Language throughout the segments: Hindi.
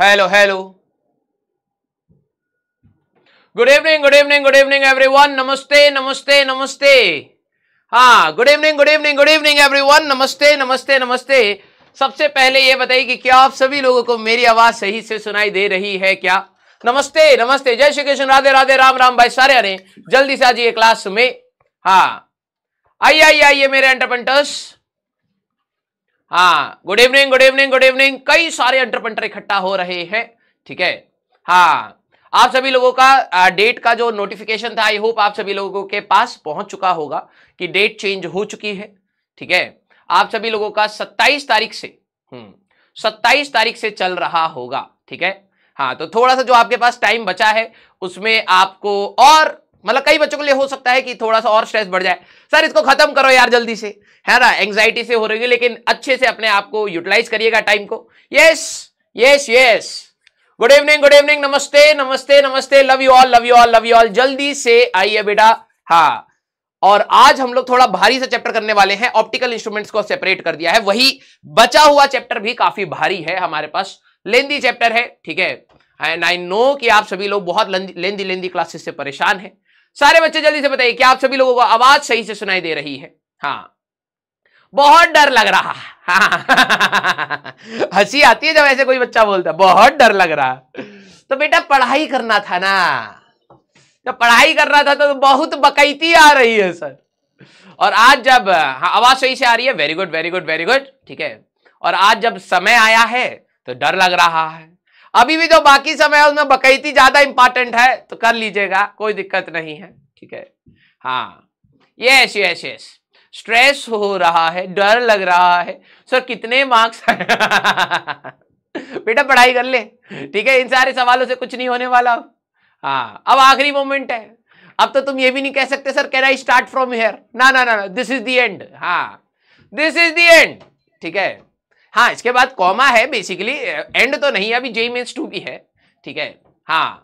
Hello hello good evening good evening good evening everyone नमस्ते नमस्ते नमस्ते हाँ good evening good evening good evening everyone नमस्ते नमस्ते नमस्ते सबसे पहले ये बताइए कि क्या आप सभी लोगों को मेरी आवाज सही से सुनाई दे रही है क्या नमस्ते नमस्ते जय श्री कृष्ण राधे राधे राम राम भाई सारे अरे जल्दी से आ जाइए क्लास में हाँ आइए आइए आइए मेरे एंटरप्रेंटर्स हाँ good evening good evening good evening कई सारे एंटरप्रेंटर इकट्ठा हो रहे हैं ठीक है हाँ आप सभी लोगों का डेट का जो नोटिफिकेशन था आई होप आप सभी लोगों के पास पहुंच चुका होगा कि डेट चेंज हो चुकी है ठीक है आप सभी लोगों का 27 तारीख से हम्म 27 तारीख से चल रहा होगा ठीक है हाँ तो थोड़ा सा जो आपके पास टाइम बचा है उसमें आपको और मतलब कई बच्चों के लिए हो सकता है कि थोड़ा सा और स्ट्रेस बढ़ जाए सर इसको खत्म करो यार जल्दी से है ना एंग्जाइटी से हो रही है लेकिन अच्छे से अपने आप को यूटिलाइज करिएगा टाइम को yes yes yes good evening good evening नमस्ते नमस्ते नमस्ते love you all love you all love you all जल्दी से आइए बेटा हाँ और आज हम लोग थोड़ा भारी सा चैप्टर करने वाले हैं ऑप्टिकल इंस्ट्रूमेंट्स को सेपरेट कर दिया है वही बचा हुआ चैप्टर भी काफी भारी है हमारे पास लेंदी चैप्टर है ठीक है एंड आई नो कि आप सभी लोग बहुत लेंदी लेंदी क्लासेस से परेशान हैं सारे बच्चे जल्दी से बताइए क्या आप सभी लोगों को आवाज सही से सुनाई दे रही है हाँ बहुत डर लग रहा हाँ। हंसी आती है जब ऐसे कोई बच्चा बोलता है बहुत डर लग रहा तो बेटा पढ़ाई करना था ना जब पढ़ाई करना था तो बहुत बकैती आ रही है सर और आज जब हाँ आवाज सही से आ रही है very good very good very good ठीक है और आज जब समय आया है तो डर लग रहा है अभी भी जो बाकी समय है उसमें बकैती ज्यादा इंपॉर्टेंट है तो कर लीजिएगा कोई दिक्कत नहीं है ठीक है हाँ यस यस यस स्ट्रेस हो रहा है डर लग रहा है सर कितने मार्क्स है बेटा पढ़ाई कर ले ठीक है इन सारे सवालों से कुछ नहीं होने वाला अब हाँ अब आखिरी मोमेंट है अब तो तुम ये भी नहीं कह सकते sir can I start from here ना ना ना दिस इज दी एंड हाँ दिस इज दी एंड ठीक है हाँ इसके बाद कॉमा है बेसिकली एंड तो नहीं अभी जेई मेन्स टू भी है ठीक है हाँ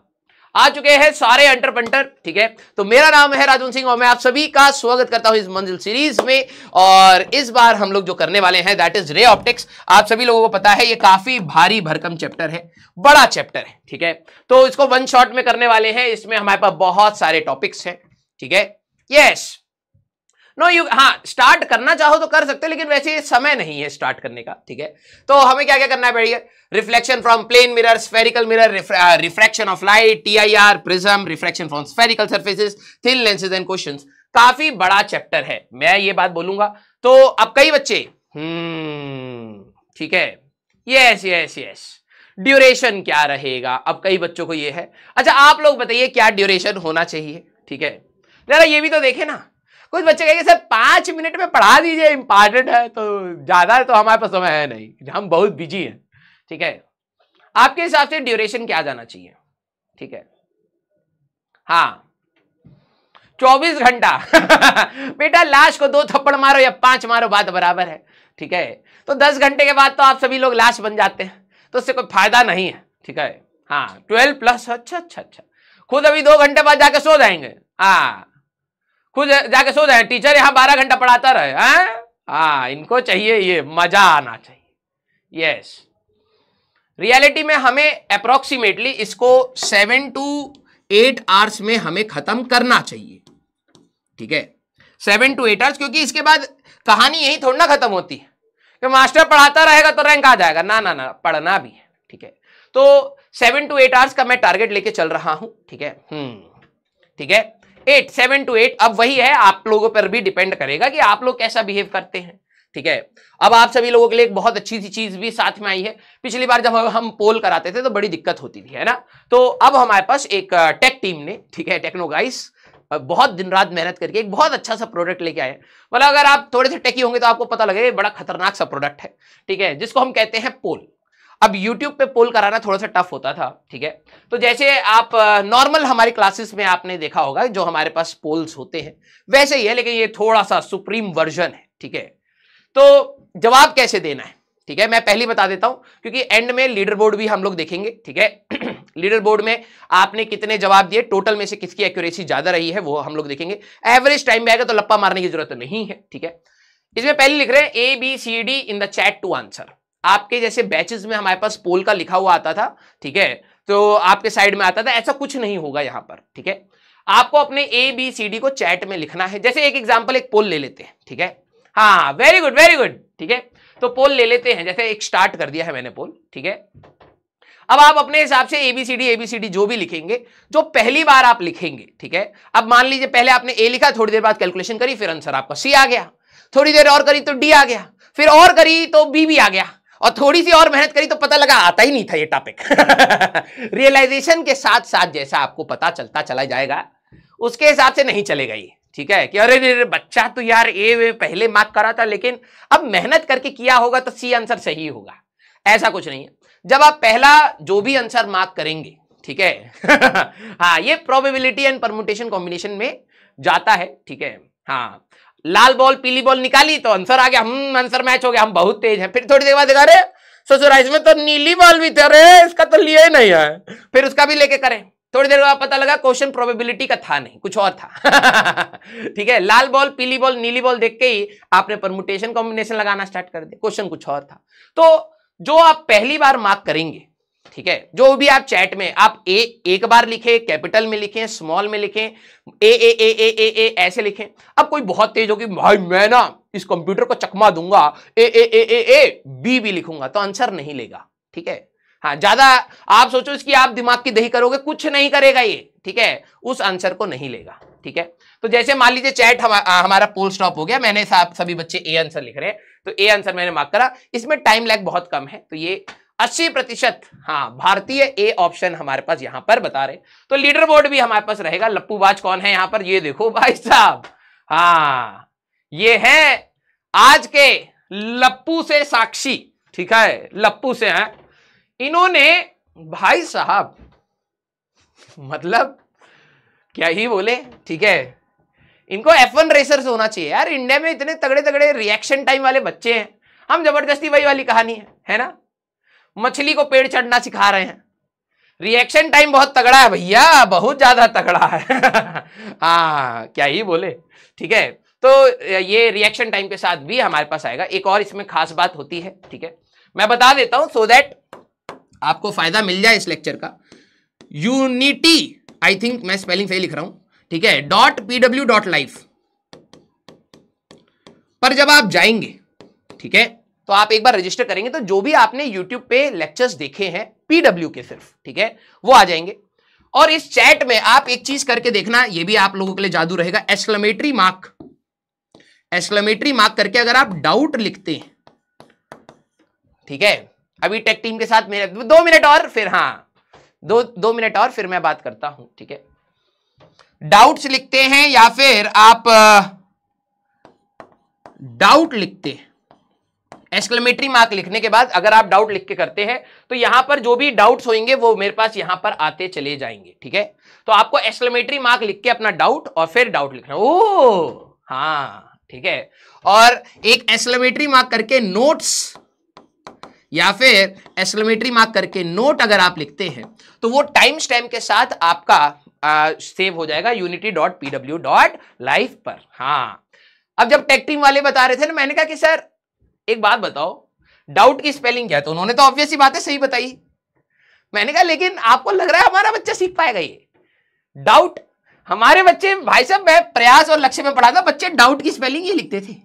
आ चुके हैं सारे अंटर पंटर ठीक है तो मेरा नाम है राजन सिंह और मैं आप सभी का स्वागत करता हूं इस मंजिल सीरीज में और इस बार हम लोग जो करने वाले हैं दैट इज रे ऑप्टिक्स आप सभी लोगों को पता है ये काफी भारी भरकम चैप्टर है बड़ा चैप्टर है ठीक है तो इसको वन शॉट में करने वाले हैं इसमें हमारे पास बहुत सारे टॉपिक्स हैं ठीक है यस नो यू हाँ स्टार्ट करना चाहो तो कर सकते हो लेकिन वैसे समय नहीं है स्टार्ट करने का ठीक है तो हमें क्या क्या करना पड़ेगा reflection from plane mirror spherical mirror refraction of light T I R prism refraction from spherical surfaces thin lenses and question काफी बड़ा चैप्टर है मैं ये बात बोलूंगा तो अब कई बच्चे हम्म, ठीक है यस यस यस ड्यूरेशन क्या रहेगा अब कई बच्चों को ये है अच्छा आप लोग बताइए क्या ड्यूरेशन होना चाहिए ठीक है जरा ये भी तो देखे ना कुछ बच्चे कहेंगे सर पांच मिनट में पढ़ा दीजिए इंपॉर्टेंट है तो ज़्यादा तो हमारे पास समय है नहीं हम बहुत बिजी हैं ठीक है आपके हिसाब से ड्यूरेशन क्या जाना चाहिए ठीक है हाँ चौबीस घंटा बेटा लाश को दो थप्पड़ मारो या पांच मारो बात बराबर है ठीक है तो दस घंटे के बाद तो आप सभी लोग लाश बन जाते हैं तो उससे कोई फायदा नहीं है ठीक है हाँ ट्वेल्व प्लस अच्छा अच्छा अच्छा खुद अभी दो घंटे बाद जाकर सो जाएंगे हाँ खुद जाके सो जाए टीचर यहाँ बारह घंटा पढ़ाता रहे हैं हाँ इनको चाहिए ये मजा आना चाहिए यस रियलिटी में हमें अप्रोक्सीमेटली इसको सेवन टू एट आवर्स में हमें खत्म करना चाहिए ठीक है सेवन टू एट आवर्स क्योंकि इसके बाद कहानी यही थोड़ी ना खत्म होती है कि मास्टर पढ़ाता रहेगा तो रैंक आ जाएगा ना ना ना पढ़ना भी है ठीक है तो सेवन टू एट आवर्स का मैं टारगेट लेके चल रहा हूं ठीक है हम्म। ठीक है एट सेवन टू एट अब वही है आप लोगों पर भी डिपेंड करेगा कि आप लोग कैसा बिहेव करते हैं ठीक है अब आप सभी लोगों के लिए एक बहुत अच्छी सी चीज भी साथ में आई है पिछली बार जब हम पोल कराते थे तो बड़ी दिक्कत होती थी है ना तो अब हमारे पास एक टेक टीम ने ठीक है टेक्नोगाइस बहुत दिन रात मेहनत करके एक बहुत अच्छा सा प्रोडक्ट लेके आए मतलब अगर आप थोड़े से टेकी होंगे तो आपको पता लगेगा बड़ा खतरनाक सा प्रोडक्ट है ठीक है जिसको हम कहते हैं पोल अब YouTube पे पोल कराना थोड़ा सा टफ होता था ठीक है तो जैसे आप नॉर्मल हमारी क्लासेस में आपने देखा होगा जो हमारे पास पोल्स होते हैं वैसे ही है लेकिन ये थोड़ा सा सुप्रीम वर्जन है ठीक है तो जवाब कैसे देना है ठीक है मैं पहली बता देता हूं क्योंकि एंड में लीडर बोर्ड भी हम लोग देखेंगे ठीक है लीडर बोर्ड में आपने कितने जवाब दिए टोटल में से किसकी एक्यूरेसी ज्यादा रही है वो हम लोग देखेंगे एवरेज टाइम में आएगा तो लप्पा मारने की जरूरत नहीं है ठीक है इसमें पहले लिख रहे हैं A B C D in the chat to answer आपके जैसे बैचेस में हमारे पास पोल का लिखा हुआ आता था ठीक है तो आपके साइड में आता था ऐसा कुछ नहीं होगा यहां पर ठीक है आपको अपने ए बी सी डी को चैट में लिखना है जैसे एक एग्जाम्पल एक पोल ले लेते हैं ठीक है हाँ वेरी गुड वेरी गुड ठीक है तो पोल ले लेते हैं जैसे एक स्टार्ट कर दिया है मैंने पोल ठीक है अब आप अपने हिसाब से एबीसीडी एबीसीडी जो भी लिखेंगे जो पहली बार आप लिखेंगे ठीक है अब मान लीजिए पहले आपने ए लिखा थोड़ी देर बाद कैलकुलेशन करी फिर आंसर आपका सी आ गया थोड़ी देर और करी तो डी आ गया फिर और करी तो बी भी आ गया और थोड़ी सी और मेहनत करी तो पता लगा आता ही नहीं था ये टॉपिक रियलाइजेशन के साथ साथ जैसा आपको पता चलता चला जाएगा उसके हिसाब से नहीं चलेगा ये ठीक है कि अरे रे बच्चा तो यार ए पहले मार्क करा था लेकिन अब मेहनत करके किया होगा तो सी आंसर सही होगा ऐसा कुछ नहीं है जब आप पहला जो भी आंसर मार्क करेंगे ठीक है हाँ ये प्रोबेबिलिटी एंड परमुटेशन कॉम्बिनेशन में जाता है ठीक है हाँ लाल बॉल पीली बॉल निकाली तो आंसर आ गया हम आंसर मैच हो गया हम बहुत तेज हैं फिर थोड़ी देर बाद देखा अरे सोचो इसमें तो नीली बॉल भी थे अरे इसका तो लिए नहीं है फिर उसका भी लेके करें थोड़ी देर बाद पता लगा क्वेश्चन प्रोबेबिलिटी का था नहीं कुछ और था ठीक है लाल बॉल पीली बॉल नीली बॉल देख के ही आपने परमुटेशन कॉम्बिनेशन लगाना स्टार्ट कर दिया क्वेश्चन कुछ और था तो जो आप पहली बार मार्क करेंगे ठीक है जो भी आप चैट में आप ए एक बार लिखें कैपिटल में लिखें स्मॉल में लिखें ए ए ए ए ए ए ऐसे लिखें अब कोई बहुत तेज होगी भाई मैं ना इस कंप्यूटर को चकमा दूंगा ए ए ए ए ए बी भी लिखूंगा तो आंसर नहीं लेगा ठीक है हाँ ज्यादा आप सोचो इसकी आप दिमाग की दही करोगे कुछ नहीं करेगा ये ठीक है उस आंसर को नहीं लेगा ठीक है तो जैसे मान लीजिए चैट हमा, हमारा पोल स्टॉप हो गया मैंने सभी बच्चे ए आंसर लिख रहे हैं तो ए आंसर मैंने मार्क करा इसमें टाइम लैग बहुत कम है तो ये अस्सी प्रतिशत हाँ भारतीय ए ऑप्शन हमारे पास यहां पर बता रहे तो लीडर बोर्ड भी हमारे पास रहेगा लप्पू बाज कौन है यहां पर ये देखो भाई साहब हाँ ये है आज के लप्पू से साक्षी ठीक है लप्पू से हैं इन्होंने भाई साहब मतलब क्या ही बोले ठीक है इनको एफ वन रेसर्स होना चाहिए यार इंडिया में इतने तगड़े तगड़े रिएक्शन टाइम वाले बच्चे हैं हम जबरदस्ती वही वाली कहानी है है ना मछली को पेड़ चढ़ना सिखा रहे हैं रिएक्शन टाइम बहुत तगड़ा है भैया बहुत ज्यादा तगड़ा है हाँ क्या ही बोले ठीक है तो ये रिएक्शन टाइम के साथ भी हमारे पास आएगा एक और इसमें खास बात होती है ठीक है मैं बता देता हूं सो so दैट आपको फायदा मिल जाए इस लेक्चर का यूनिटी आई थिंक मैं स्पेलिंग सही लिख रहा हूं ठीक है डॉट पीडब्ल्यू डॉट लाइफ पर जब आप जाएंगे ठीक है तो आप एक बार रजिस्टर करेंगे तो जो भी आपने यूट्यूब पे लेक्चर्स देखे हैं पीडब्ल्यू के सिर्फ ठीक है वो आ जाएंगे और इस चैट में आप एक चीज करके देखना ये भी आप लोगों के लिए जादू रहेगा एक्सक्लेमेटरी मार्क एक्सक्लेमेटरी मार्क करके अगर आप डाउट लिखते हैं ठीक है अभी टेक टीम के साथ मेरे दो मिनट और फिर हाँ दो दो मिनट और फिर मैं बात करता हूं ठीक है डाउट्स लिखते हैं या फिर आप डाउट लिखते हैं एक्सक्लेमेटरी मार्क लिखने के बाद अगर आप डाउट लिख के करते हैं तो यहां पर जो भी डाउट्स होंगे वो मेरे पास यहां पर आते चले जाएंगे ठीक है तो आपको एक्सक्लेमेटरी मार्क लिख के अपना डाउट और फिर डाउट लिखना ओ हाँ ठीक है और एक एक्सक्लेमेटरी मार्क करके नोट्स या फिर एक्सक्लेमेटरी मार्क करके नोट अगर आप लिखते हैं तो वो टाइम स्टैम्प के साथ आपका आ, सेव हो जाएगा unity dot PW dot life पर हाँ अब जब टेक टीम वाले बता रहे थे ना मैंने कहा कि सर एक बात बताओ डाउट की स्पेलिंग क्या है तो उन्होंने तो ऑब्वियस बातें बात है सही बताई मैंने कहा लेकिन आपको लग रहा है हमारा बच्चा सीख पाएगा ये डाउट हमारे बच्चे भाई साहब मैं प्रयास और लक्ष्य में पढ़ा था बच्चे डाउट की स्पेलिंग ये लिखते थे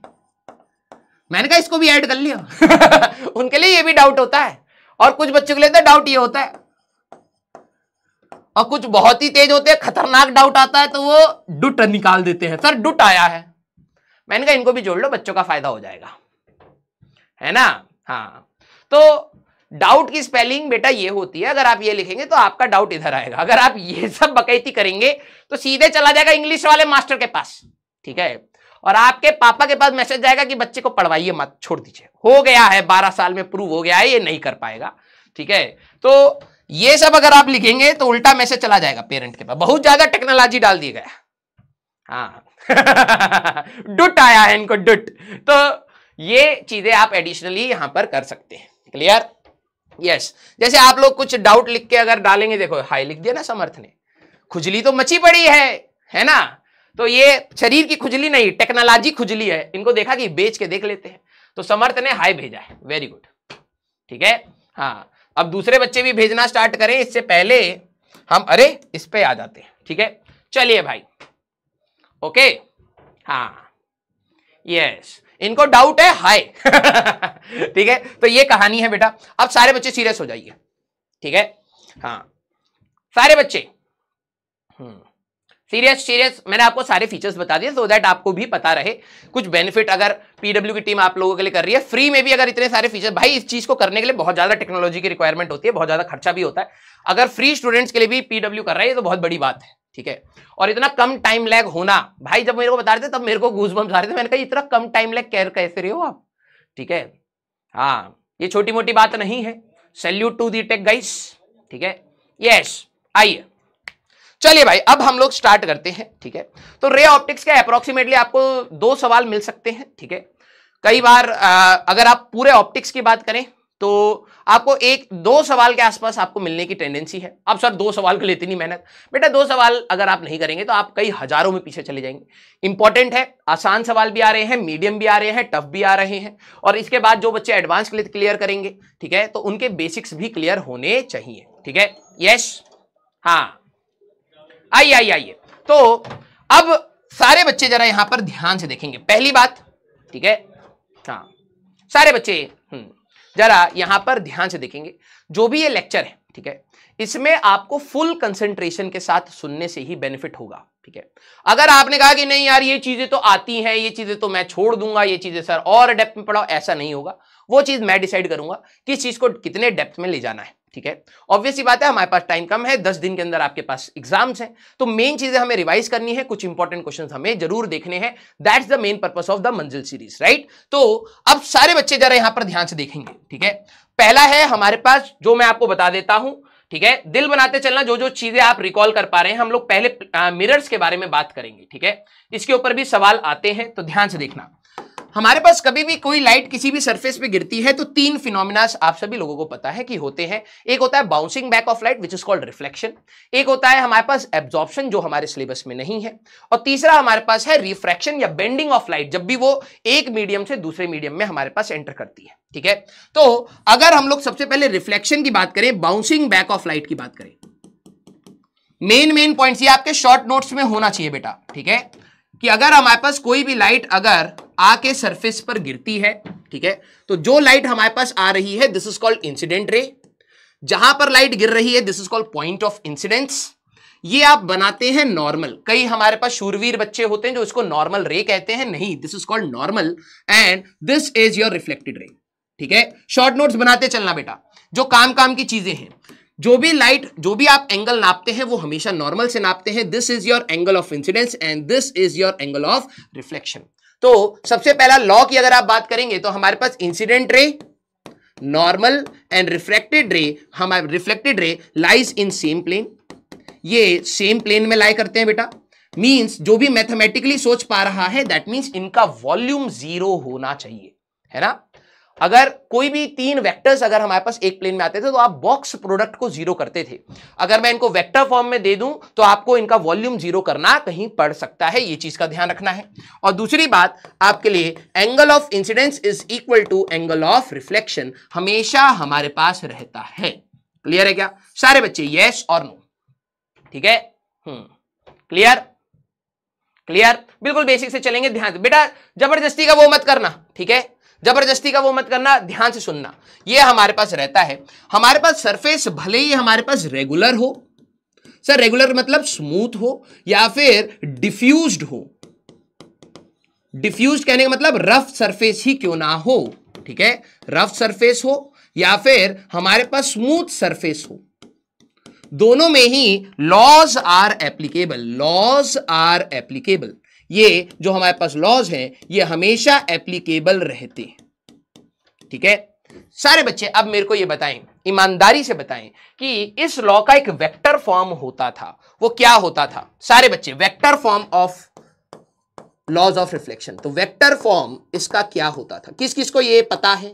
मैंने कहा इसको भी ऐड कर लिया उनके लिए ये भी डाउट होता है और कुछ बच्चों के लिए तो डाउट ये होता है और कुछ बहुत ही तेज होते हैं खतरनाक डाउट आता है तो वो डुट निकाल देते हैं सर डुट आया है मैंने कहा इनको भी जोड़ लो बच्चों का फायदा हो जाएगा है ना हाँ तो डाउट की स्पेलिंग बेटा ये होती है अगर आप ये लिखेंगे तो आपका डाउट इधर आएगा अगर आप ये सब बकैती करेंगे तो सीधे चला जाएगा इंग्लिश वाले मास्टर के पास ठीक है और आपके पापा के पास मैसेज जाएगा कि बच्चे को पढ़वाइए मत छोड़ दीजिए हो गया है बारह साल में प्रूव हो गया है ये नहीं कर पाएगा ठीक है तो ये सब अगर आप लिखेंगे तो उल्टा मैसेज चला जाएगा पेरेंट के पास बहुत ज्यादा टेक्नोलॉजी डाल दिया गया हाँ डुट आया है इनको डुट तो ये चीजें आप एडिशनली यहां पर कर सकते हैं क्लियर यस yes. जैसे आप लोग कुछ डाउट लिख के अगर डालेंगे देखो हाई लिख दिया ना समर्थ ने खुजली तो मची पड़ी है है ना तो ये शरीर की खुजली नहीं टेक्नोलॉजी खुजली है इनको देखा कि बेच के देख लेते हैं तो समर्थ ने हाई भेजा है वेरी गुड ठीक है हाँ अब दूसरे बच्चे भी भेजना स्टार्ट करें इससे पहले हम अरे इस पे आ जाते हैं ठीक है चलिए भाई ओके हाँ यस इनको डाउट है हाय ठीक है तो ये कहानी है बेटा अब सारे बच्चे सीरियस हो जाइए ठीक है हाँ सारे बच्चे सीरियस हम्म। सीरियस मैंने आपको सारे फीचर्स बता दिए सो दैट आपको भी पता रहे कुछ बेनिफिट अगर पीडब्ल्यू की टीम आप लोगों के लिए कर रही है फ्री में भी अगर इतने सारे फीचर भाई इस चीज को करने के लिए बहुत ज्यादा टेक्नोलॉजी की रिक्वायरमेंट होती है बहुत ज्यादा खर्चा भी होता है अगर फ्री स्टूडेंट्स के लिए भी पीडब्ल्यू कर रहा है तो बहुत बड़ी बात है ठीक है और इतना कम टाइम लैग होना भाई जब मेरे को बता रहे थे तब मेरे को घूस बम आ रहे थे मैंने कहा इतना कम टाइम लैग कैर कैसे रहे हो आप ठीक है हाँ ये छोटी मोटी बात नहीं है salute to the tech guys ठीक है यस आइए चलिए भाई अब हम लोग स्टार्ट करते हैं ठीक है तो रे ऑप्टिक्स के अप्रोक्सीमेटली आपको दो सवाल मिल सकते हैं ठीक है कई बार आ, अगर आप पूरे ऑप्टिक्स की बात करें तो आपको एक दो सवाल के आसपास आपको मिलने की टेंडेंसी है अब सर दो सवाल को लेते नहीं मेहनत बेटा दो सवाल अगर आप नहीं करेंगे तो आप कई हजारों में पीछे चले जाएंगे इंपॉर्टेंट है आसान सवाल भी आ रहे हैं मीडियम भी आ रहे हैं टफ भी आ रहे हैं और इसके बाद जो बच्चे एडवांस क्लियर करेंगे ठीक है तो उनके बेसिक्स भी क्लियर होने चाहिए ठीक है यस हाँ आइए आइए आइए तो अब सारे बच्चे जरा यहां पर ध्यान से देखेंगे पहली बात ठीक है हाँ सारे बच्चे जरा यहां पर ध्यान से देखेंगे जो भी ये लेक्चर है ठीक है इसमें आपको फुल कंसेंट्रेशन के साथ सुनने से ही बेनिफिट होगा ठीक है अगर आपने कहा कि नहीं यार ये चीजें तो आती हैं ये चीजें तो मैं छोड़ दूंगा ये चीजें सर और डेप्थ में पढ़ाओ ऐसा नहीं होगा वो चीज मैं डिसाइड करूंगा किस चीज को कितने डेप्थ में ले जाना है ठीक है ऑब्वियसली बात है हमारे पास टाइम कम है दस दिन के अंदर आपके पास एग्जाम्स हैं तो मेन चीजें हमें रिवाइज करनी है कुछ इंपॉर्टेंट क्वेश्चन हमें जरूर देखने हैं that's the main purpose of the Manzil series right तो अब सारे बच्चे जरा यहां पर ध्यान से देखेंगे ठीक है पहला है हमारे पास जो मैं आपको बता देता हूं ठीक है दिल बनाते चलना जो जो चीजें आप रिकॉल कर पा रहे हैं हम लोग पहले मिरर्स के बारे में बात करेंगे ठीक है इसके ऊपर भी सवाल आते हैं तो ध्यान से देखना हमारे पास कभी भी कोई लाइट किसी भी सरफेस पे गिरती है तो तीन फिनोमिनास आप सभी लोगों को पता है कि होते हैं एक होता है bouncing back of light which is called reflection एक होता है हमारे पास एब्जॉर्प्शन जो हमारे सिलेबस में नहीं है और तीसरा हमारे पास है रिफ्रैक्शन या बेंडिंग ऑफ लाइट जब भी वो एक मीडियम से दूसरे मीडियम में हमारे पास एंटर करती है ठीक है तो अगर हम लोग सबसे पहले रिफ्लेक्शन की बात करें बाउंसिंग बैक ऑफ लाइट की बात करें मेन मेन पॉइंट्स ये आपके शॉर्ट नोट्स में होना चाहिए बेटा ठीक है कि अगर हमारे पास कोई भी लाइट अगर आके सरफेस पर गिरती है ठीक है तो जो लाइट हमारे पास आ रही है this is called incident ray जहां पर लाइट गिर रही है this is called point of incidence ये आप बनाते हैं नॉर्मल कई हमारे पास शूरवीर बच्चे होते हैं जो इसको नॉर्मल रे कहते हैं नहीं this is called normal and this is your reflected ray ठीक है शॉर्ट नोट्स बनाते चलना बेटा जो काम काम की चीजें हैं जो भी लाइट जो भी आप एंगल नापते हैं वो हमेशा नॉर्मल से नापते हैं this is your angle of incidence and this is your angle of reflection तो सबसे पहला लॉ की अगर आप बात करेंगे तो हमारे पास incident ray normal and reflected ray हमारे reflected ray lies in same plane ये सेम प्लेन में लाई करते हैं बेटा मींस जो भी मैथमेटिकली सोच पा रहा है दैट मींस इनका वॉल्यूम जीरो होना चाहिए है ना अगर कोई भी तीन वेक्टर्स अगर हमारे पास एक प्लेन में आते थे तो आप बॉक्स प्रोडक्ट को जीरो करते थे अगर मैं इनको वेक्टर फॉर्म में दे दूं तो आपको इनका वॉल्यूम जीरो करना कहीं पड़ सकता है ये चीज का ध्यान रखना है और दूसरी बात आपके लिए angle of incidence is equal to angle of reflection हमेशा हमारे पास रहता है क्लियर है क्या सारे बच्चे येस और नो ठीक है क्लियर हम्म। क्लियर बिल्कुल बेसिक से चलेंगे ध्यान बेटा जबरदस्ती का वो मत करना ठीक है जबरदस्ती का वो मत करना ध्यान से सुनना ये हमारे पास रहता है हमारे पास सरफेस भले ही हमारे पास रेगुलर हो सर रेगुलर मतलब स्मूथ हो या फिर डिफ्यूज हो डिफ्यूज कहने का मतलब रफ सरफेस ही क्यों ना हो ठीक है रफ सरफेस हो या फिर हमारे पास स्मूथ सरफेस हो दोनों में ही laws are applicable laws are applicable ये जो हमारे पास लॉज हैं ये हमेशा एप्लीकेबल रहते हैं ठीक है सारे बच्चे अब मेरे को ये बताएं ईमानदारी से बताएं कि इस लॉ का एक वेक्टर फॉर्म होता था वो क्या होता था सारे बच्चे vector form of laws of reflection तो वेक्टर फॉर्म इसका क्या होता था किस किस को ये पता है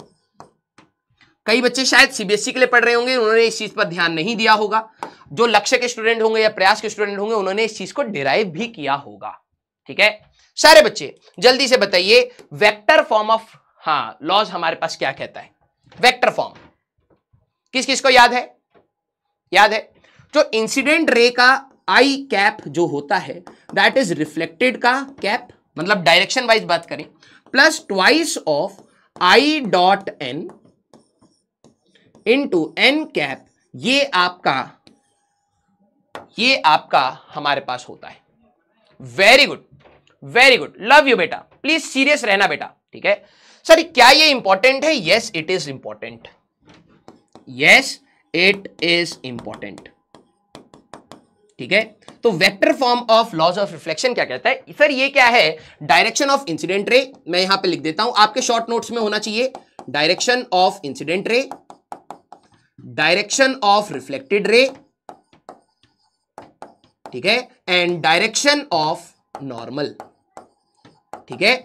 कई बच्चे शायद सीबीएसई e के लिए पढ़ रहे होंगे उन्होंने इस चीज पर ध्यान नहीं दिया होगा जो लक्ष्य के स्टूडेंट होंगे या प्रयास के स्टूडेंट होंगे उन्होंने इस चीज को डिराइव भी किया होगा ठीक है सारे बच्चे जल्दी से बताइए वेक्टर फॉर्म ऑफ हाँ लॉज हमारे पास क्या कहता है वेक्टर फॉर्म किस किस को याद है याद है जो इंसिडेंट रे का आई कैप जो होता है दैट इज रिफ्लेक्टेड का कैप मतलब डायरेक्शन वाइज बात करें plus twice of i dot n into n cap ये आपका ये आपका हमारे पास होता है very good very good love you बेटा प्लीज सीरियस रहना बेटा ठीक है सर क्या ये इंपॉर्टेंट है yes it is important yes it is important ठीक है तो vector form of laws of reflection क्या कहता है सर ये क्या है डायरेक्शन ऑफ इंसिडेंट रे मैं यहां पे लिख देता हूं आपके शॉर्ट नोट्स में होना चाहिए direction of incident ray direction of reflected ray ठीक है एंड डायरेक्शन ऑफ नॉर्मल ठीक है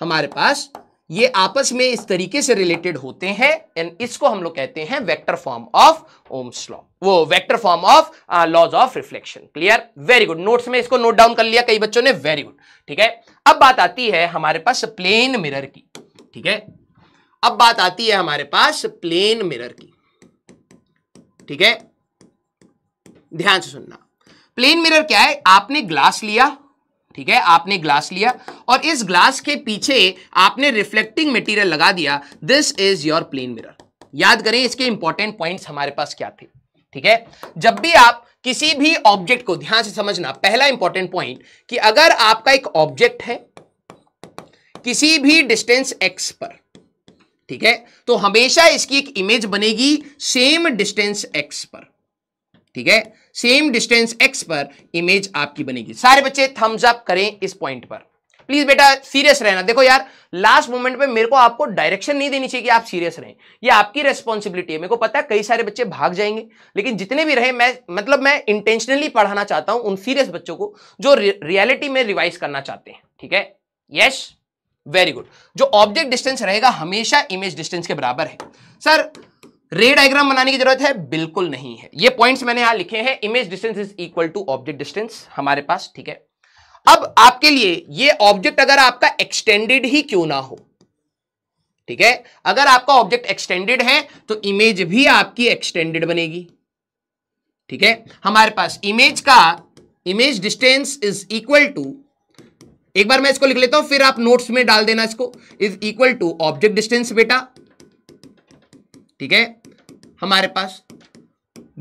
हमारे पास ये आपस में इस तरीके से रिलेटेड होते हैं एंड इसको हम लोग कहते हैं vector form of Ohm's law वो vector form of laws of reflection clear very good notes में इसको नोट डाउन कर लिया कई बच्चों ने वेरी गुड ठीक है अब बात आती है हमारे पास प्लेन मिरर की ठीक है अब बात आती है हमारे पास प्लेन मिरर की ठीक है ध्यान से सुनना प्लेन मिरर क्या है आपने ग्लास लिया ठीक है आपने ग्लास लिया और इस ग्लास के पीछे आपने रिफ्लेक्टिंग मटेरियल लगा दिया this is your plane mirror याद करें इसके इंपॉर्टेंट पॉइंट्स हमारे पास क्या थे ठीक है जब भी आप किसी भी ऑब्जेक्ट को ध्यान से समझना पहला इंपॉर्टेंट पॉइंट कि अगर आपका एक ऑब्जेक्ट है किसी भी डिस्टेंस एक्स पर ठीक है तो हमेशा इसकी एक इमेज बनेगी सेम डिस्टेंस एक्स पर ठीक है सेम डिस्टेंस एक्स पर इमेज आपकी बनेगी सारे बच्चे थम्स अप करें इस पॉइंट पर प्लीज बेटा सीरियस रहना देखो यार लास्ट मोमेंट में मेरे को आपको डायरेक्शन नहीं देनी चाहिए कि आप सीरियस रहें ये आपकी रेस्पॉन्सिबिलिटी है मेरे को पता है कई सारे बच्चे भाग जाएंगे लेकिन जितने भी रहे मैं मतलब मैं इंटेंशनली पढ़ाना चाहता हूं उन सीरियस बच्चों को जो रियलिटी में रिवाइज करना चाहते हैं ठीक है यस वेरी गुड जो ऑब्जेक्ट डिस्टेंस रहेगा हमेशा इमेज डिस्टेंस के बराबर है सर रे डायग्राम बनाने की जरूरत है बिल्कुल नहीं है ये पॉइंट्स मैंने यहां लिखे हैं image distance is equal to object distance हमारे पास ठीक है अब आपके लिए ये ऑब्जेक्ट अगर आपका एक्सटेंडेड ही क्यों ना हो ठीक है अगर आपका ऑब्जेक्ट एक्सटेंडेड है तो इमेज भी आपकी एक्सटेंडेड बनेगी ठीक है हमारे पास इमेज का image distance is equal to एक बार मैं इसको लिख लेता हूं फिर आप नोट्स में डाल देना इसको is equal to object distance बेटा ठीक है हमारे पास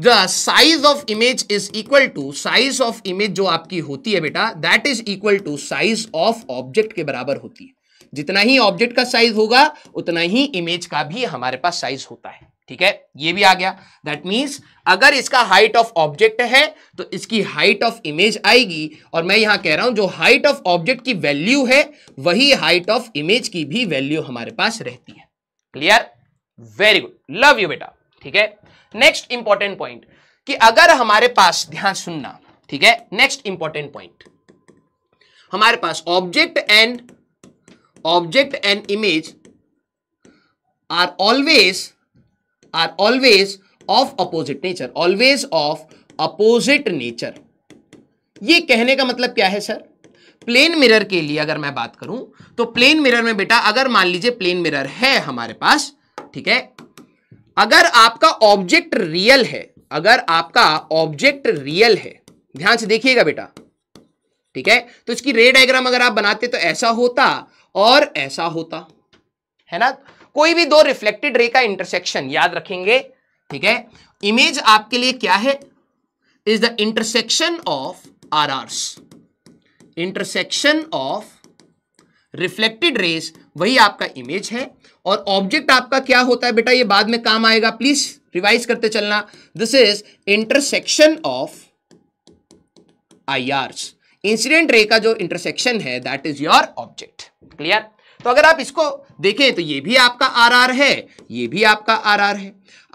the size of image is equal to size of image जो आपकी होती है बेटा that is equal to size of object के बराबर होती है जितना ही ऑब्जेक्ट का साइज होगा उतना ही इमेज का भी हमारे पास साइज होता है ठीक है ये भी आ गया दैट मीन्स अगर इसका हाइट ऑफ ऑब्जेक्ट है तो इसकी हाइट ऑफ इमेज आएगी और मैं यहां कह रहा हूं जो हाइट ऑफ ऑब्जेक्ट की वैल्यू है वही हाइट ऑफ इमेज की भी वैल्यू हमारे पास रहती है clear very good love you बेटा ठीक है नेक्स्ट इंपॉर्टेंट पॉइंट कि अगर हमारे पास ध्यान सुनना ठीक है नेक्स्ट इंपॉर्टेंट पॉइंट हमारे पास object and object and image are always are always of opposite nature always of opposite nature ये कहने का मतलब क्या है सर प्लेन मिरर के लिए अगर मैं बात करूं तो प्लेन मिरर में बेटा अगर मान लीजिए प्लेन मिरर है हमारे पास ठीक है अगर आपका ऑब्जेक्ट रियल है अगर आपका ऑब्जेक्ट रियल है ध्यान से देखिएगा बेटा ठीक है तो इसकी रे डायग्राम अगर आप बनाते तो ऐसा होता और ऐसा होता है ना कोई भी दो रिफ्लेक्टेड रे का इंटरसेक्शन याद रखेंगे ठीक है इमेज आपके लिए क्या है is the intersection of R R's intersection of reflected rays वही आपका इमेज है और ऑब्जेक्ट आपका क्या होता है बेटा ये बाद में काम आएगा प्लीज रिवाइज करते चलना this is intersection of I R incident ray का जो इंटरसेक्शन है that is your object clear तो अगर आप इसको देखें तो ये भी आपका आरआर है ये भी आपका आरआर है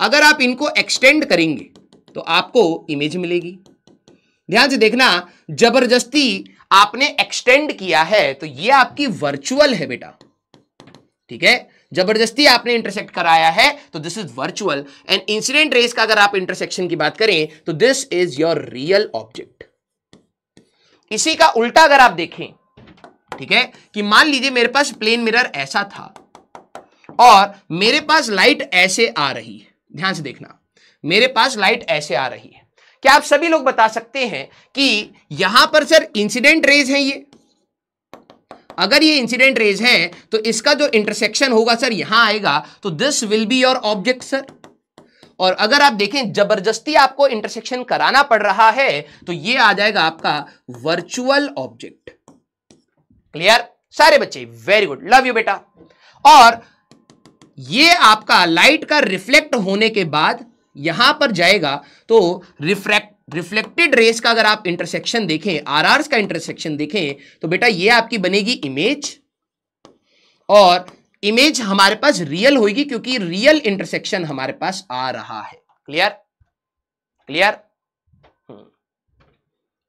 अगर आप इनको एक्सटेंड करेंगे तो आपको इमेज मिलेगी ध्यान से देखना जबरदस्ती आपने एक्सटेंड किया है तो ये आपकी वर्चुअल है बेटा ठीक है जबरदस्ती आपने इंटरसेक्ट कराया है तो this is virtual and incident rays का अगर आप इंटरसेक्शन की बात करें तो this is your real object इसी का उल्टा अगर आप देखें ठीक है कि मान लीजिए मेरे पास प्लेन मिरर ऐसा था और मेरे पास लाइट ऐसे आ रही है ध्यान से देखना मेरे पास लाइट ऐसे आ रही है क्या आप सभी लोग बता सकते हैं कि यहां पर सर इंसिडेंट रेज है ये अगर ये इंसिडेंट रेज है तो इसका जो इंटरसेक्शन होगा सर यहां आएगा तो this will be your object sir और अगर आप देखें जबरदस्ती आपको इंटरसेक्शन कराना पड़ रहा है तो ये आ जाएगा आपका वर्चुअल ऑब्जेक्ट क्लियर सारे बच्चे वेरी गुड लव यू बेटा और ये आपका लाइट का रिफ्लेक्ट होने के बाद यहां पर जाएगा तो रिफ्रैक्ट रिफ्लेक्टेड रेस का अगर आप इंटरसेक्शन देखें आर का इंटरसेक्शन देखें तो बेटा ये आपकी बनेगी इमेज और इमेज हमारे पास रियल होगी क्योंकि रियल इंटरसेक्शन हमारे पास आ रहा है क्लियर क्लियर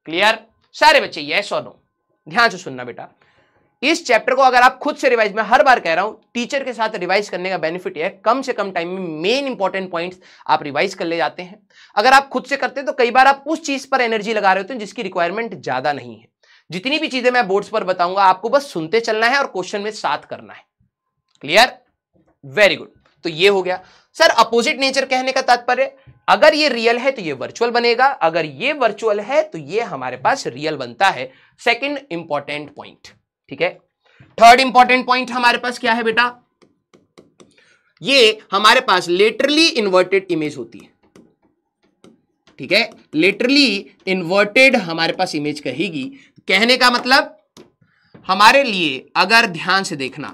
क्लियर सारे बच्चे यस और नो ध्यान से सुनना बेटा इस चैप्टर को अगर आप खुद से रिवाइज में हर बार कह रहा हूं टीचर के साथ रिवाइज करने का बेनिफिट यह है कम से कम टाइम में मेन इंपॉर्टेंट पॉइंट्स आप रिवाइज कर ले जाते हैं अगर आप खुद से करते हैं तो कई बार आप उस चीज पर एनर्जी लगा रहे होते हैं जिसकी रिक्वायरमेंट ज्यादा नहीं है जितनी भी चीजें मैं बोर्ड्स पर बताऊंगा आपको बस सुनते चलना है और क्वेश्चन में साथ करना है क्लियर वेरी गुड तो ये हो गया सर अपोजिट नेचर कहने का तात्पर्य अगर ये रियल है तो ये वर्चुअल बनेगा अगर ये वर्चुअल है तो ये हमारे पास रियल बनता है सेकंड इंपॉर्टेंट पॉइंट ठीक है थर्ड इंपॉर्टेंट पॉइंट हमारे पास क्या है बेटा ये हमारे पास लेटरली इन्वर्टेड इमेज होती है ठीक है लिटरली इन्वर्टेड हमारे पास इमेज कहेगी कहने का मतलब हमारे लिए अगर ध्यान से देखना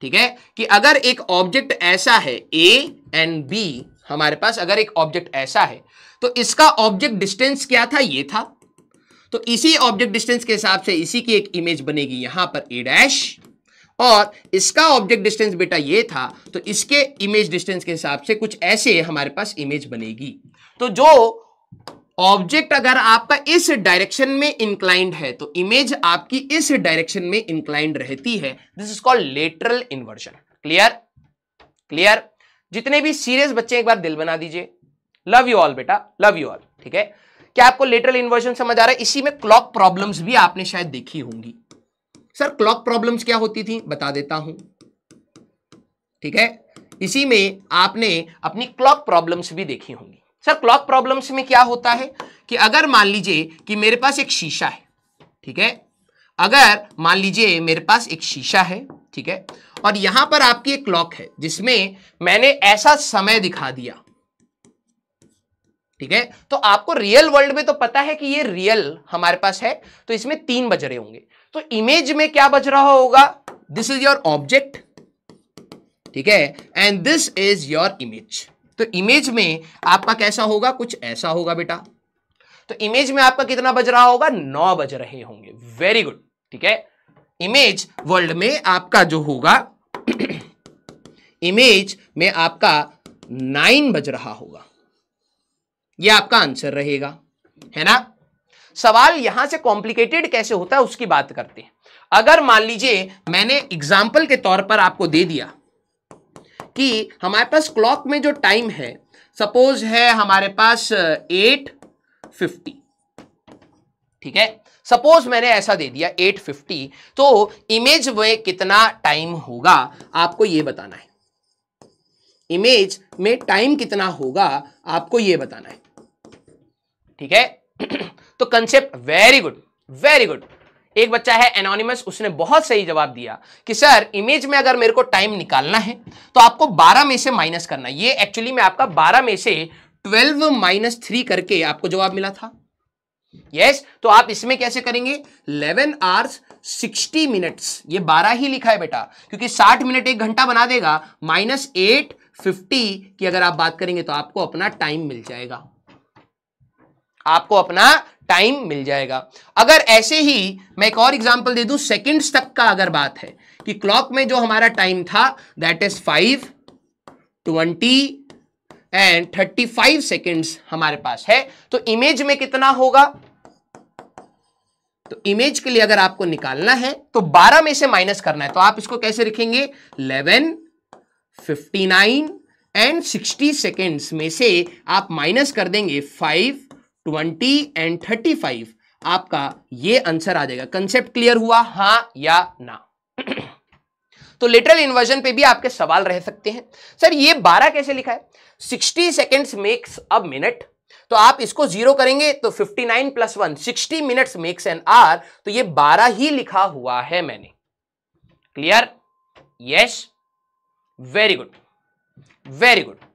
ठीक है कि अगर एक ऑब्जेक्ट ऐसा है ए एंड बी हमारे पास अगर एक ऑब्जेक्ट ऐसा है तो इसका ऑब्जेक्ट डिस्टेंस क्या था ये था तो इसी ऑब्जेक्ट डिस्टेंस के हिसाब से इसी की एक इमेज बनेगी यहां पर ए डैश और इसका ऑब्जेक्ट डिस्टेंस बेटा ये था तो इसके इमेज डिस्टेंस के हिसाब से कुछ ऐसे हमारे पास इमेज बनेगी तो जो ऑब्जेक्ट अगर आपका इस डायरेक्शन में इंक्लाइंड है तो इमेज आपकी इस डायरेक्शन में इंक्लाइंड रहती है this is called lateral inversion clear clear जितने भी सीरियस बच्चे एक बार दिल बना दीजिए लव यू ऑल बेटा लव यू ऑल ठीक है क्या आपको लेटरल इन्वर्जन समझ आ रहा है इसी में क्लॉक प्रॉब्लम्स भी आपने शायद देखी होंगी सर क्लॉक प्रॉब्लम्स क्या होती थी बता देता हूं ठीक है इसी में आपने अपनी क्लॉक प्रॉब्लम्स भी देखी होंगी सर क्लॉक प्रॉब्लम्स में क्या होता है कि अगर मान लीजिए कि मेरे पास एक शीशा है ठीक है अगर मान लीजिए मेरे पास एक शीशा है ठीक है और यहां पर आपकी एक क्लॉक है जिसमें मैंने ऐसा समय दिखा दिया ठीक है तो आपको रियल वर्ल्ड में तो पता है कि ये रियल हमारे पास है तो इसमें तीन बज रहे होंगे तो इमेज में क्या बच रहा होगा दिस इज योर ऑब्जेक्ट ठीक है and this is your image तो इमेज में आपका कैसा होगा कुछ ऐसा होगा बेटा तो इमेज में आपका कितना बज रहा होगा नौ बज रहे होंगे वेरी गुड ठीक है इमेज वर्ल्ड में आपका जो होगा इमेज में आपका नाइन बज रहा होगा यह आपका आंसर रहेगा है ना सवाल यहां से कॉम्प्लिकेटेड कैसे होता है उसकी बात करते हैं अगर मान लीजिए मैंने एग्जाम्पल के तौर पर आपको दे दिया कि हमारे पास क्लॉक में जो टाइम है सपोज है हमारे पास एट फिफ्टी ठीक है सपोज मैंने ऐसा दे दिया 850 तो इमेज में कितना टाइम होगा आपको यह बताना है इमेज में टाइम कितना होगा आपको यह बताना है ठीक है तो concept very good very good एक बच्चा है एनोनिमस उसने बहुत सही जवाब दिया कि सर इमेज में अगर मेरे को टाइम निकालना है तो आपको 12 में से माइनस करना ये एक्चुअली में आपका 12 में से 12 माइनस थ्री करके आपको जवाब मिला था यस yes, तो आप इसमें कैसे करेंगे 11 आवर्स 60 मिनट्स ये 12 ही लिखा है बेटा क्योंकि 60 मिनट एक घंटा बना देगा माइनस एट फिफ्टी की अगर आप बात करेंगे तो आपको अपना टाइम मिल जाएगा आपको अपना टाइम मिल जाएगा अगर ऐसे ही मैं एक और एग्जांपल दे दूं सेकंड्स तक का अगर बात है कि क्लॉक में जो हमारा टाइम था that is five twenty and thirty five seconds हमारे पास है तो इमेज में कितना होगा तो इमेज के लिए अगर आपको निकालना है तो 12 में से माइनस करना है तो आप इसको कैसे लिखेंगे 11, 59 एंड 60 सेकेंड्स में से आप माइनस कर देंगे ट्वेंटी एंड थर्टी फाइव आपका ये आंसर आ जाएगा कंसेप्ट क्लियर हुआ हा या ना तो लिटरल इन्वर्जन पे भी आपके सवाल रह सकते हैं सर ये बारह कैसे लिखा है sixty seconds makes a minute तो आप इसको जीरो करेंगे तो 59 nine plus one sixty minute makes an hour तो ये 12 ही लिखा हुआ है मैंने clear yes very good very good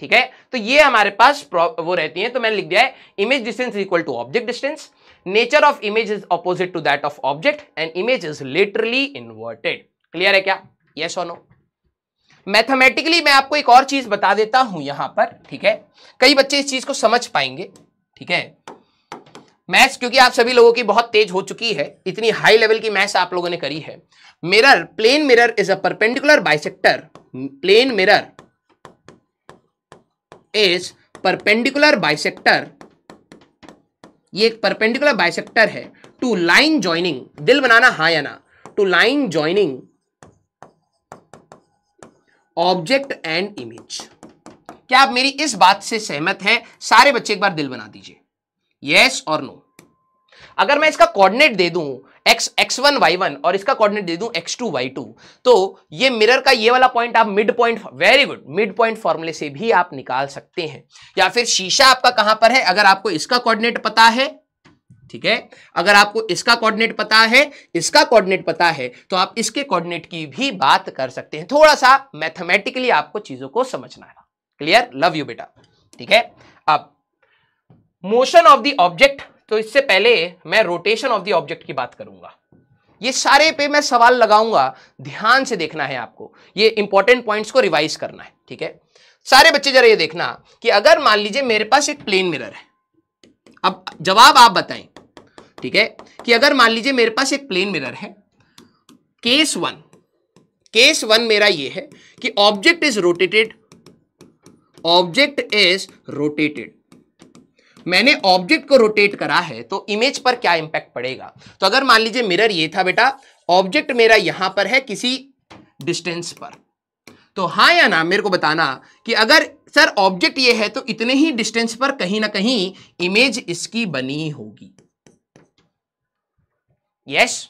ठीक है तो ये हमारे पास वो रहती है तो मैंने लिख दिया है image distance equal to object distance nature of image is opposite to that of object and image is literally inverted clear है क्या यस और मैथमेटिकली मैं आपको एक और चीज बता देता हूं यहां पर ठीक है कई बच्चे इस चीज को समझ पाएंगे ठीक है मैथ्स क्योंकि आप सभी लोगों की बहुत तेज हो चुकी है इतनी हाई लेवल की मैथ्स आप लोगों ने करी है mirror plane mirror is a perpendicular bisector plane mirror is perpendicular bisector ये एक परपेंडिकुलर बाइसेक्टर है टू लाइन ज्वाइनिंग दिल बनाना हा या ना to line joining object and image क्या आप मेरी इस बात से सहमत हैं सारे बच्चे एक बार दिल बना दीजिए यस और नो अगर मैं इसका कोऑर्डिनेट दे दूं x x one y one और इसका कोऑर्डिनेट दे दूं एक्स टू वाई टू तो ये मिरर का ये वाला पॉइंट आप mid point very good mid point फॉर्मूले से भी आप निकाल सकते हैं या फिर शीशा आपका कहां पर है अगर आपको इसका कोऑर्डिनेट पता है ठीक है अगर आपको इसका कोऑर्डिनेट पता है इसका कोऑर्डिनेट पता है तो आप इसके कोऑर्डिनेट की भी बात कर सकते हैं थोड़ा सा मैथमेटिकली आपको चीजों को समझना है क्लियर लव यू बेटा ठीक है अब मोशन ऑफ द ऑब्जेक्ट तो इससे पहले मैं रोटेशन ऑफ द ऑब्जेक्ट की बात करूंगा ये सारे पे मैं सवाल लगाऊंगा ध्यान से देखना है आपको ये इंपॉर्टेंट पॉइंट्स को रिवाइज करना है ठीक है सारे बच्चे जरा ये देखना कि अगर मान लीजिए मेरे पास एक प्लेन मिरर है अब जवाब आप बताएं ठीक है कि अगर मान लीजिए मेरे पास एक प्लेन मिरर है केस वन केस वन मेरा ये है कि object is rotated object is rotated मैंने ऑब्जेक्ट को रोटेट करा है तो इमेज पर क्या इंपैक्ट पड़ेगा तो अगर मान लीजिए मिरर ये था बेटा ऑब्जेक्ट मेरा यहां पर है किसी डिस्टेंस पर तो हाँ या ना मेरे को बताना कि अगर सर ऑब्जेक्ट ये है तो इतने ही डिस्टेंस पर कहीं ना कहीं इमेज इसकी बनी होगी यस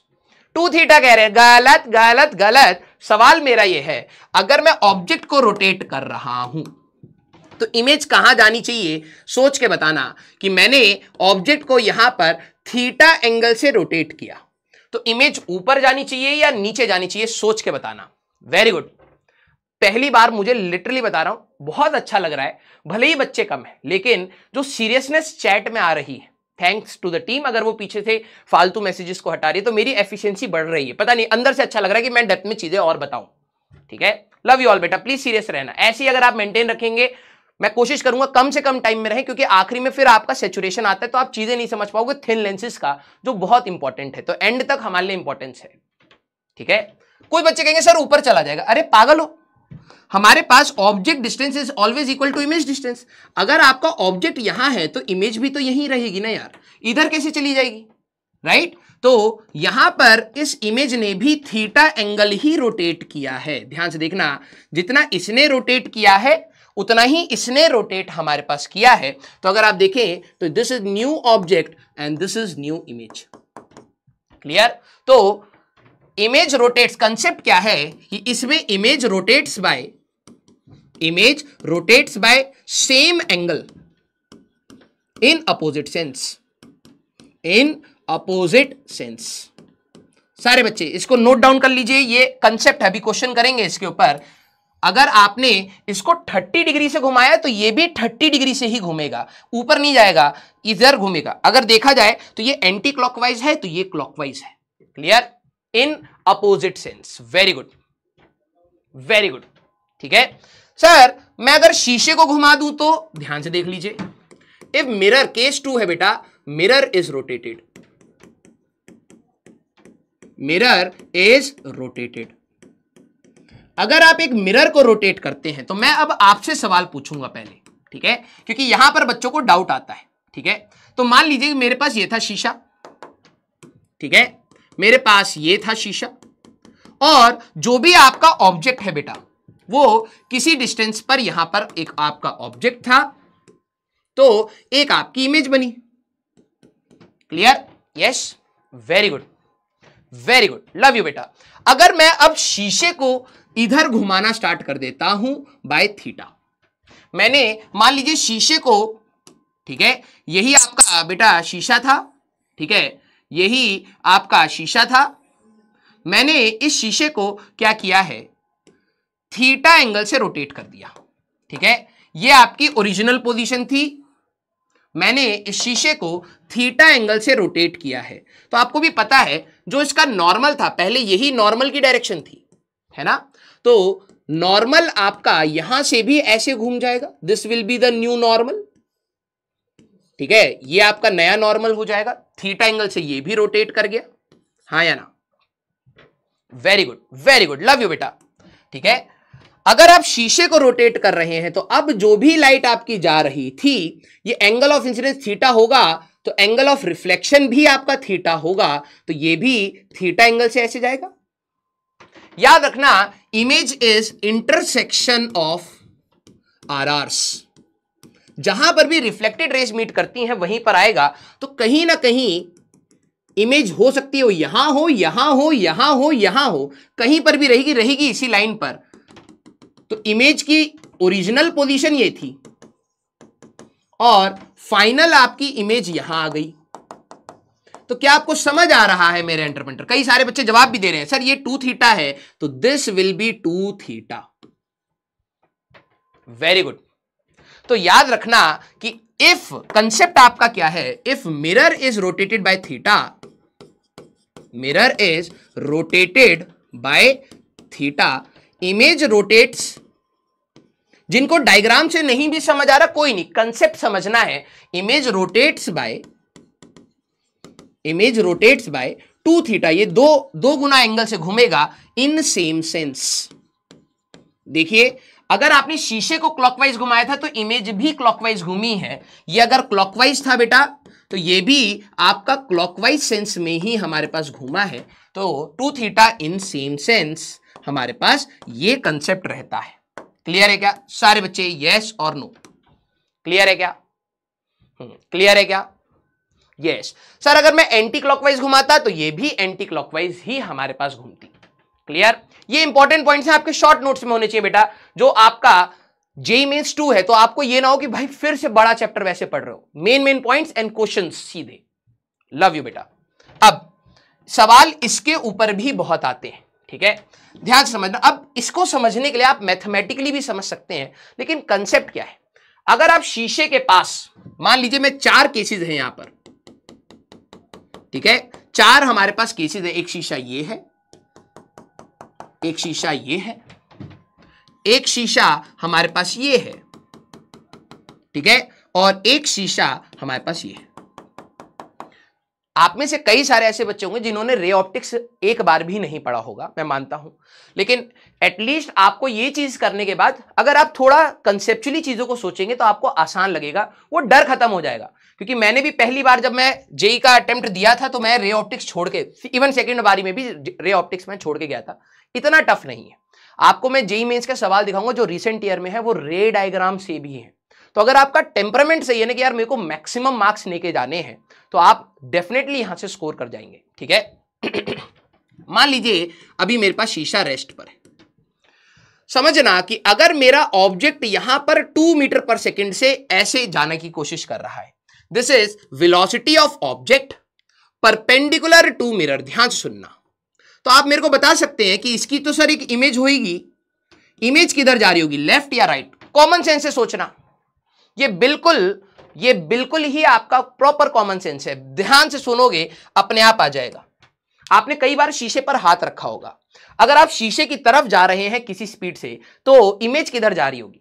टू थीटा कह रहे हैं गलत गलत गलत सवाल मेरा ये है अगर मैं ऑब्जेक्ट को रोटेट कर रहा हूं तो इमेज कहां जानी चाहिए सोच के बताना कि मैंने ऑब्जेक्ट को यहां पर थीटा एंगल से रोटेट किया तो इमेज ऊपर जानी चाहिए या नीचे जानी चाहिए सोच के बताना वेरी गुड पहली बार मुझे लिटरली बता रहा हूं बहुत अच्छा लग रहा है भले ही बच्चे कम है लेकिन जो सीरियसनेस चैट में आ रही है थैंक्स टू द टीम अगर वो पीछे थे फालतू मैसेजेस को हटा रही है तो मेरी एफिशिएंसी बढ़ रही है पता नहीं अंदर से अच्छा लग रहा है कि मैं डेप्थ में चीजें और बताऊं ठीक है लव यू ऑल बेटा प्लीज सीरियस रहना ऐसी अगर आप मेंटेन रखेंगे मैं कोशिश करूंगा कम से कम टाइम में रहें क्योंकि आखिरी में फिर आपका सेचुरेशन आता है तो आप चीज़ें नहीं समझ पाओगे थिन लेंसेज का जो बहुत इंपॉर्टेंट है तो एंड तक हमारे लिए इंपॉर्टेंस है ठीक है कोई बच्चे कहेंगे सर ऊपर चला जाएगा अरे पागल हो हमारे पास object distance is always equal to image distance अगर आपका ऑब्जेक्ट यहां है तो इमेज भी तो यहीं रहेगी ना यार इधर कैसे चली जाएगी राइट right? तो यहां पर इस इमेज ने भी थीटा एंगल ही रोटेट किया है ध्यान से देखना जितना इसने रोटेट किया है उतना ही इसने रोटेट हमारे पास किया है तो अगर आप देखें तो this is new object and this is new image clear तो इमेज रोटेट्स कंसेप्ट क्या है कि इसमें image rotates by image rotates by same angle in opposite sense in opposite sense सारे बच्चे इसको नोट डाउन कर लीजिए ये कंसेप्ट अभी क्वेश्चन करेंगे इसके ऊपर अगर आपने इसको 30 डिग्री से घुमाया तो ये भी 30 डिग्री से ही घूमेगा ऊपर नहीं जाएगा इधर घूमेगा अगर देखा जाए तो ये एंटी क्लॉकवाइज है तो ये क्लॉकवाइज है clear in opposite sense very good very good ठीक है सर मैं अगर शीशे को घुमा दूं तो ध्यान से देख लीजिए इफ मिरर केस टू है बेटा mirror is rotated mirror is rotated अगर आप एक मिरर को रोटेट करते हैं तो मैं अब आपसे सवाल पूछूंगा पहले ठीक है क्योंकि यहां पर बच्चों को डाउट आता है ठीक है तो मान लीजिए मेरे पास ये था शीशा ठीक है मेरे पास ये था शीशा और जो भी आपका ऑब्जेक्ट है बेटा वो किसी डिस्टेंस पर यहां पर एक आपका ऑब्जेक्ट था तो एक आपकी इमेज बनी clear yes very good very good love you बेटा अगर मैं अब शीशे को इधर घुमाना स्टार्ट कर देता हूं बाय थीटा मैंने मान लीजिए शीशे को ठीक है यही आपका बेटा शीशा था ठीक है यही आपका शीशा था मैंने इस शीशे को क्या किया है थीटा एंगल से रोटेट कर दिया ठीक है ये आपकी ओरिजिनल पोजीशन थी मैंने इस शीशे को थीटा एंगल से रोटेट किया है तो आपको भी पता है जो इसका नॉर्मल था पहले यही नॉर्मल की डायरेक्शन थी है ना तो नॉर्मल आपका यहां से भी ऐसे घूम जाएगा this will be the new normal ठीक है ये आपका नया नॉर्मल हो जाएगा थीटा एंगल से ये भी रोटेट कर गया हाँ या ना very good very good love you बेटा ठीक है अगर आप शीशे को रोटेट कर रहे हैं तो अब जो भी लाइट आपकी जा रही थी ये एंगल ऑफ इंसिडेंस थीटा होगा तो एंगल ऑफ रिफ्लेक्शन भी आपका थीटा होगा तो ये भी थीटा एंगल से ऐसे जाएगा याद रखना image is intersection of R R's जहां पर भी रिफ्लेक्टेड रेज मीट करती हैं वहीं पर आएगा तो कहीं ना कहीं इमेज हो सकती हो यहां हो यहां हो यहां हो यहां हो कहीं पर भी रहेगी रहेगी इसी लाइन पर तो इमेज की ओरिजिनल पोजीशन ये थी और फाइनल आपकी इमेज यहां आ गई तो क्या आपको समझ आ रहा है मेरे एंटरप्रेन्टर कई सारे बच्चे जवाब भी दे रहे हैं सर ये टू थीटा है तो this will be two theta very good तो याद रखना कि इफ कंसेप्ट आपका क्या है if mirror is rotated by theta mirror is rotated by theta image rotates जिनको डायग्राम से नहीं भी समझ आ रहा कोई नहीं कंसेप्ट समझना है image rotates by image rotates by two theta ये दो दो गुना एंगल से घूमेगा इन सेम सेंस देखिए अगर आपने शीशे को क्लॉकवाइज घुमाया था तो इमेज भी क्लॉकवाइज घूमी है ये अगर क्लॉकवाइज था बेटा तो ये भी आपका क्लॉकवाइज सेंस में ही हमारे पास घूमा है तो two theta in same sense हमारे पास ये कंसेप्ट रहता है क्लियर है क्या सारे बच्चे यस और नो क्लियर है क्या क्लियर हम्म, है क्या यस सर अगर मैं एंटी क्लॉकवाइज घुमाता तो ये भी एंटी क्लॉकवाइज ही हमारे पास घूमती क्लियर ये इंपॉर्टेंट पॉइंट्स हैं आपके शॉर्ट नोट्स में होने चाहिए बेटा जो आपका जेई मेन्स टू है तो आपको ये ना हो कि भाई फिर से बड़ा चैप्टर वैसे पढ़ रहे हो main main point and question सीधे लव यू बेटा अब सवाल इसके ऊपर भी बहुत आते हैं ठीक है ध्यान से समझना अब इसको समझने के लिए आप मैथमेटिकली भी समझ सकते हैं लेकिन कंसेप्ट क्या है अगर आप शीशे के पास मान लीजिए मैं चार केसेस हैं यहां पर ठीक है चार हमारे पास केसेस है एक शीशा ये है एक शीशा ये है एक शीशा हमारे पास ये है ठीक है और एक शीशा हमारे पास ये है आप में से कई सारे ऐसे बच्चे होंगे जिन्होंने रे ऑप्टिक्स एक बार भी नहीं पढ़ा होगा मैं मानता हूं लेकिन एटलीस्ट आपको ये चीज करने के बाद अगर आप थोड़ा कंसेप्चुअली चीजों को सोचेंगे तो आपको आसान लगेगा वो डर खत्म हो जाएगा क्योंकि मैंने भी पहली बार जब मैं जेई e का अटेम्प्ट दिया था तो मैं रे ऑप्टिक्स छोड़ के इवन सेकेंड बारी में भी रे ऑप्टिक्स में छोड़ के गया था इतना टफ नहीं है आपको मैं जेई मेन्स e का सवाल दिखाऊंगा जो रिसेंट ईयर में है वो रे डायग्राम से भी है तो अगर आपका टेम्परमेंट सही है ना कि यार मेरे को मैक्सिमम मार्क्स लेके जाने हैं तो आप डेफिनेटली यहां से स्कोर कर जाएंगे ठीक है मान लीजिए अभी मेरे पास शीशा रेस्ट पर है समझना कि अगर मेरा ऑब्जेक्ट यहां पर टू मीटर पर सेकंड से ऐसे जाने की कोशिश कर रहा है this is velocity of object perpendicular to mirror ध्यान से सुनना तो आप मेरे को बता सकते हैं कि इसकी तो सर एक इमेज होगी इमेज किधर जा रही होगी लेफ्ट या राइट कॉमन सेंस से सोचना ये बिल्कुल ये बिल्कुल ही आपका प्रॉपर कॉमन सेंस है ध्यान से सुनोगे अपने आप आ जाएगा आपने कई बार शीशे पर हाथ रखा होगा अगर आप शीशे की तरफ जा रहे हैं किसी स्पीड से तो इमेज किधर जा रही होगी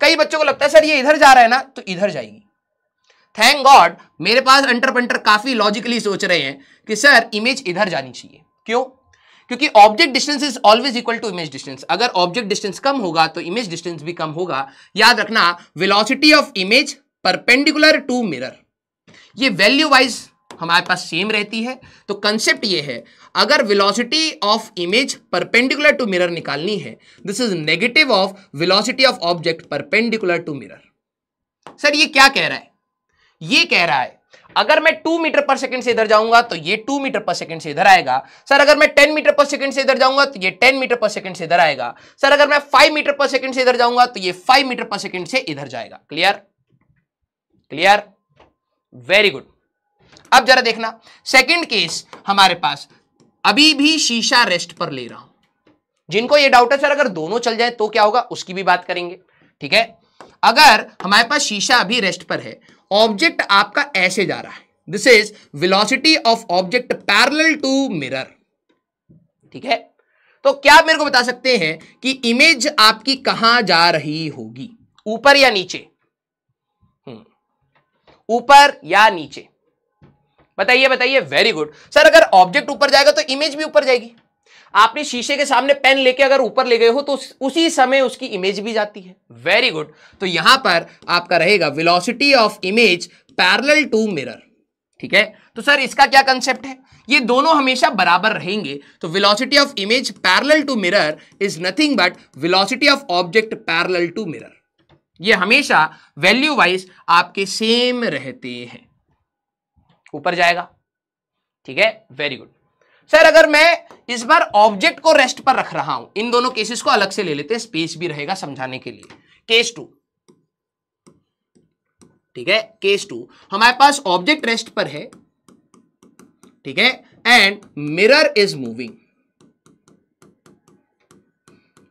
कई बच्चों को लगता है सर ये इधर जा रहा है ना तो इधर जाएगी थैंक गॉड मेरे पास अंटरपेंटर काफ़ी लॉजिकली सोच रहे हैं कि सर इमेज इधर जानी चाहिए क्यों क्योंकि object distance is always equal to image distance अगर ऑब्जेक्ट डिस्टेंस कम होगा तो इमेज डिस्टेंस भी कम होगा याद रखना velocity of image perpendicular to mirror ये वैल्यू वाइज हमारे पास सेम रहती है तो कंसेप्ट ये है अगर velocity of image perpendicular to mirror निकालनी है this is negative of velocity of object perpendicular to mirror sir ये क्या कह रहा है ये कह रहा है अगर मैं टू मीटर पर सेकंड से इधर जाऊंगा तो ये टू मीटर पर सेकंड से इधर आएगा सर अगर मैं टेन मीटर पर सेकंड से इधर जाऊंगा तो ये टेन मीटर पर सेकंड से इधर आएगा सर अगर मैं फाइव मीटर पर सेकंड से इधर जाऊंगा तो ये फाइव मीटर पर सेकंड से इधर जाएगा क्लियर क्लियर वेरी गुड अब जरा देखना सेकेंड केस हमारे पास अभी भी शीशा रेस्ट पर ले रहा हूं जिनको यह डाउट है सर अगर दोनों चल जाए तो क्या होगा उसकी भी बात करेंगे ठीक है अगर हमारे पास शीशा अभी रेस्ट पर है ऑब्जेक्ट आपका ऐसे जा रहा है this is velocity of object parallel to mirror ठीक है तो क्या आप मेरे को बता सकते हैं कि इमेज आपकी कहां जा रही होगी ऊपर या नीचे हम्म। ऊपर या नीचे बताइए बताइए वेरी गुड सर अगर ऑब्जेक्ट ऊपर जाएगा तो इमेज भी ऊपर जाएगी आपने शीशे के सामने पेन लेके अगर ऊपर ले गए हो तो उसी समय उसकी इमेज भी जाती है वेरी गुड तो यहां पर आपका रहेगा velocity of image parallel to mirror ठीक है तो सर इसका क्या कंसेप्ट है ये दोनों हमेशा बराबर रहेंगे तो velocity of image parallel to mirror is nothing but velocity of object parallel to mirror ये हमेशा वैल्यू वाइज आपके सेम रहते हैं ऊपर जाएगा ठीक है वेरी गुड सर अगर मैं इस बार ऑब्जेक्ट को रेस्ट पर रख रहा हूं इन दोनों केसेस को अलग से ले लेते हैं स्पेस भी रहेगा समझाने के लिए केस टू ठीक है केस टू हमारे पास ऑब्जेक्ट रेस्ट पर है ठीक है एंड मिरर इज मूविंग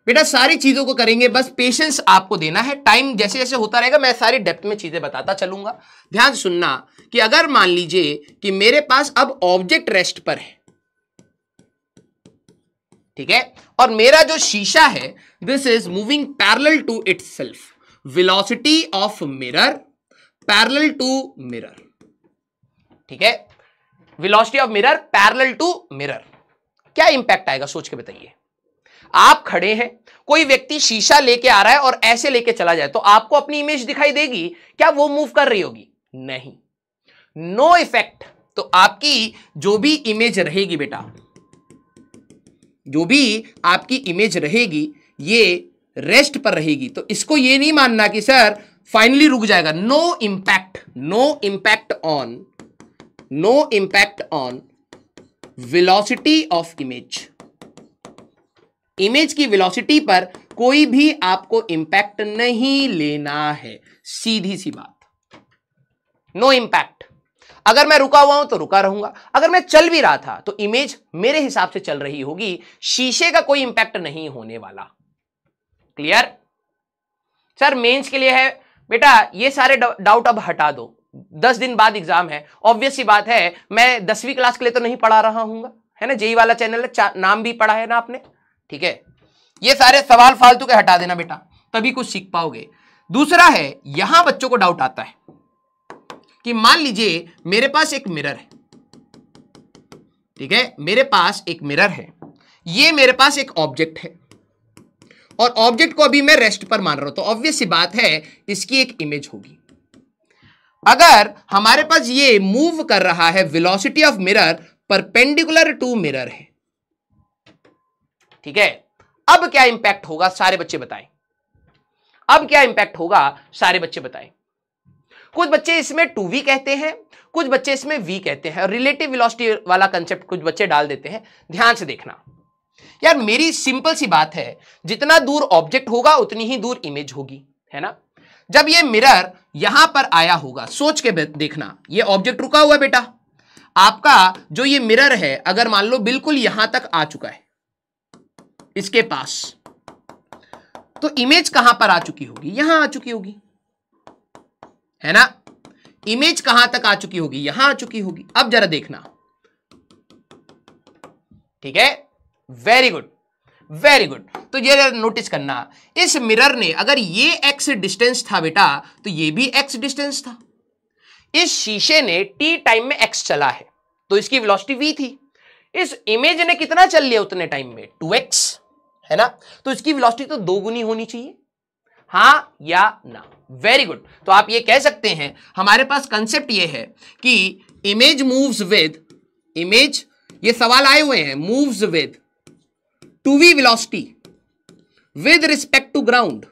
बेटा सारी चीजों को करेंगे बस पेशेंस आपको देना है टाइम जैसे जैसे होता रहेगा मैं सारी डेप्थ में चीजें बताता चलूंगा ध्यान सुनना कि अगर मान लीजिए कि मेरे पास अब ऑब्जेक्ट रेस्ट पर है ठीक है और मेरा जो शीशा है this is moving parallel to itself velocity of mirror parallel to mirror ठीक है velocity of mirror parallel to mirror क्या इंपैक्ट आएगा सोच के बताइए आप खड़े हैं कोई व्यक्ति शीशा लेके आ रहा है और ऐसे लेके चला जाए तो आपको अपनी इमेज दिखाई देगी क्या वो मूव कर रही होगी नहीं नो no इफेक्ट तो आपकी जो भी इमेज रहेगी बेटा जो भी आपकी इमेज रहेगी ये रेस्ट पर रहेगी तो इसको ये नहीं मानना कि सर फाइनली रुक जाएगा no impact no impact on no impact on velocity of image image की वेलोसिटी पर कोई भी आपको इंपैक्ट नहीं लेना है सीधी सी बात नो no अगर मैं रुका हुआ हूं तो रुका रहूंगा अगर मैं चल भी रहा था तो इमेज मेरे हिसाब से चल रही होगी शीशे का कोई इंपैक्ट नहीं होने वाला क्लियर सर मेंस के लिए है बेटा ये सारे डाउट अब हटा दो दस दिन बाद एग्जाम है ऑब्वियस बात है मैं दसवीं क्लास के लिए तो नहीं पढ़ा रहा हूं है ना जेई e वाला चैनल है नाम भी पढ़ा है ना आपने ठीक है ये सारे सवाल फालतू के हटा देना बेटा तभी कुछ सीख पाओगे दूसरा है यहां बच्चों को डाउट आता है कि मान लीजिए मेरे पास एक मिरर है ठीक है मेरे पास एक मिरर है ये मेरे पास एक ऑब्जेक्ट है और ऑब्जेक्ट को अभी मैं रेस्ट पर मान रहा हूं तो ऑब्वियस सी बात है इसकी एक इमेज होगी अगर हमारे पास ये मूव कर रहा है velocity of mirror perpendicular to mirror है ठीक है अब क्या इंपैक्ट होगा सारे बच्चे बताएं अब क्या इंपैक्ट होगा सारे बच्चे बताएं कुछ बच्चे इसमें टू वी कहते हैं कुछ बच्चे इसमें वी कहते हैं रिलेटिव वेलोसिटी वाला कंसेप्ट कुछ बच्चे डाल देते हैं ध्यान से देखना यार मेरी सिंपल सी बात है जितना दूर ऑब्जेक्ट होगा उतनी ही दूर इमेज होगी है ना जब ये मिरर यहां पर आया होगा सोच के देखना ये ऑब्जेक्ट रुका हुआ बेटा आपका जो ये मिरर है अगर मान लो बिल्कुल यहां तक आ चुका है इसके पास तो इमेज कहां पर आ चुकी होगी यहां आ चुकी होगी है ना इमेज कहां तक आ चुकी होगी यहां आ चुकी होगी अब जरा देखना ठीक है वेरी गुड वेरी गुड तो ये नोटिस करना इस मिरर ने अगर ये एक्स डिस्टेंस था बेटा तो ये भी एक्स डिस्टेंस था इस शीशे ने टी टाइम में एक्स चला है तो इसकी वेलोसिटी वी थी इस इमेज ने कितना चल लिया उतने टाइम में टू एक्स है ना तो इसकी वेलोसिटी तो दो गुनी होनी चाहिए हा या ना वेरी गुड तो आप ये कह सकते हैं हमारे पास कंसेप्ट ये है कि इमेज मूव्स विद इमेज ये सवाल आए हुए हैं moves with two v velocity with respect to ground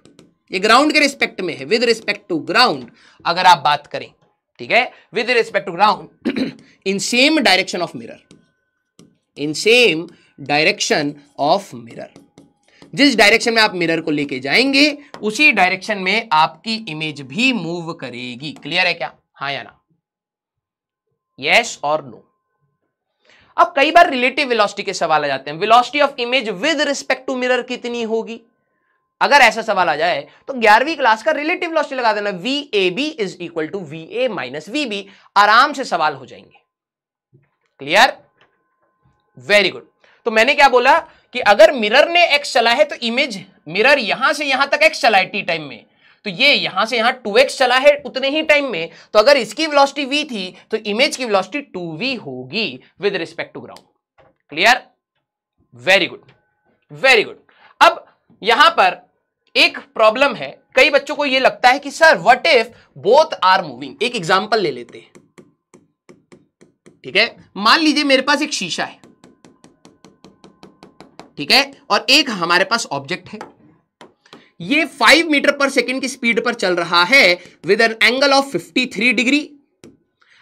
ये ग्राउंड के रिस्पेक्ट में है विद रिस्पेक्ट टू ग्राउंड अगर आप बात करें ठीक है with respect to ground in same direction of mirror in same direction of mirror जिस डायरेक्शन में आप मिरर को लेके जाएंगे उसी डायरेक्शन में आपकी इमेज भी मूव करेगी क्लियर है क्या हाँ या ना यस और नो अब कई बार रिलेटिव वेलोसिटी के सवाल आ जाते हैं velocity of image with respect to mirror कितनी होगी अगर ऐसा सवाल आ जाए तो ग्यारहवीं क्लास का रिलेटिव वेलोसिटी लगा देना v A B is equal to v A minus v B आराम से सवाल हो जाएंगे क्लियर वेरी गुड तो मैंने क्या बोला कि अगर मिरर ने एक्स चला है तो इमेज मिरर यहां से यहां तक एक्स चला है टी टाइम में तो ये यहां से यहां 2x चला है उतने ही टाइम में तो अगर इसकी वेलोसिटी v थी तो इमेज की वेलोसिटी 2v होगी with respect to ground clear very good very good अब यहां पर एक प्रॉब्लम है कई बच्चों को यह लगता है कि sir what if both are moving एक एग्जांपल ले लेते हैं ठीक है मान लीजिए मेरे पास एक शीशा है ठीक है और एक हमारे पास ऑब्जेक्ट है ये फाइव मीटर पर सेकेंड की स्पीड पर चल रहा है with an angle of fifty three degree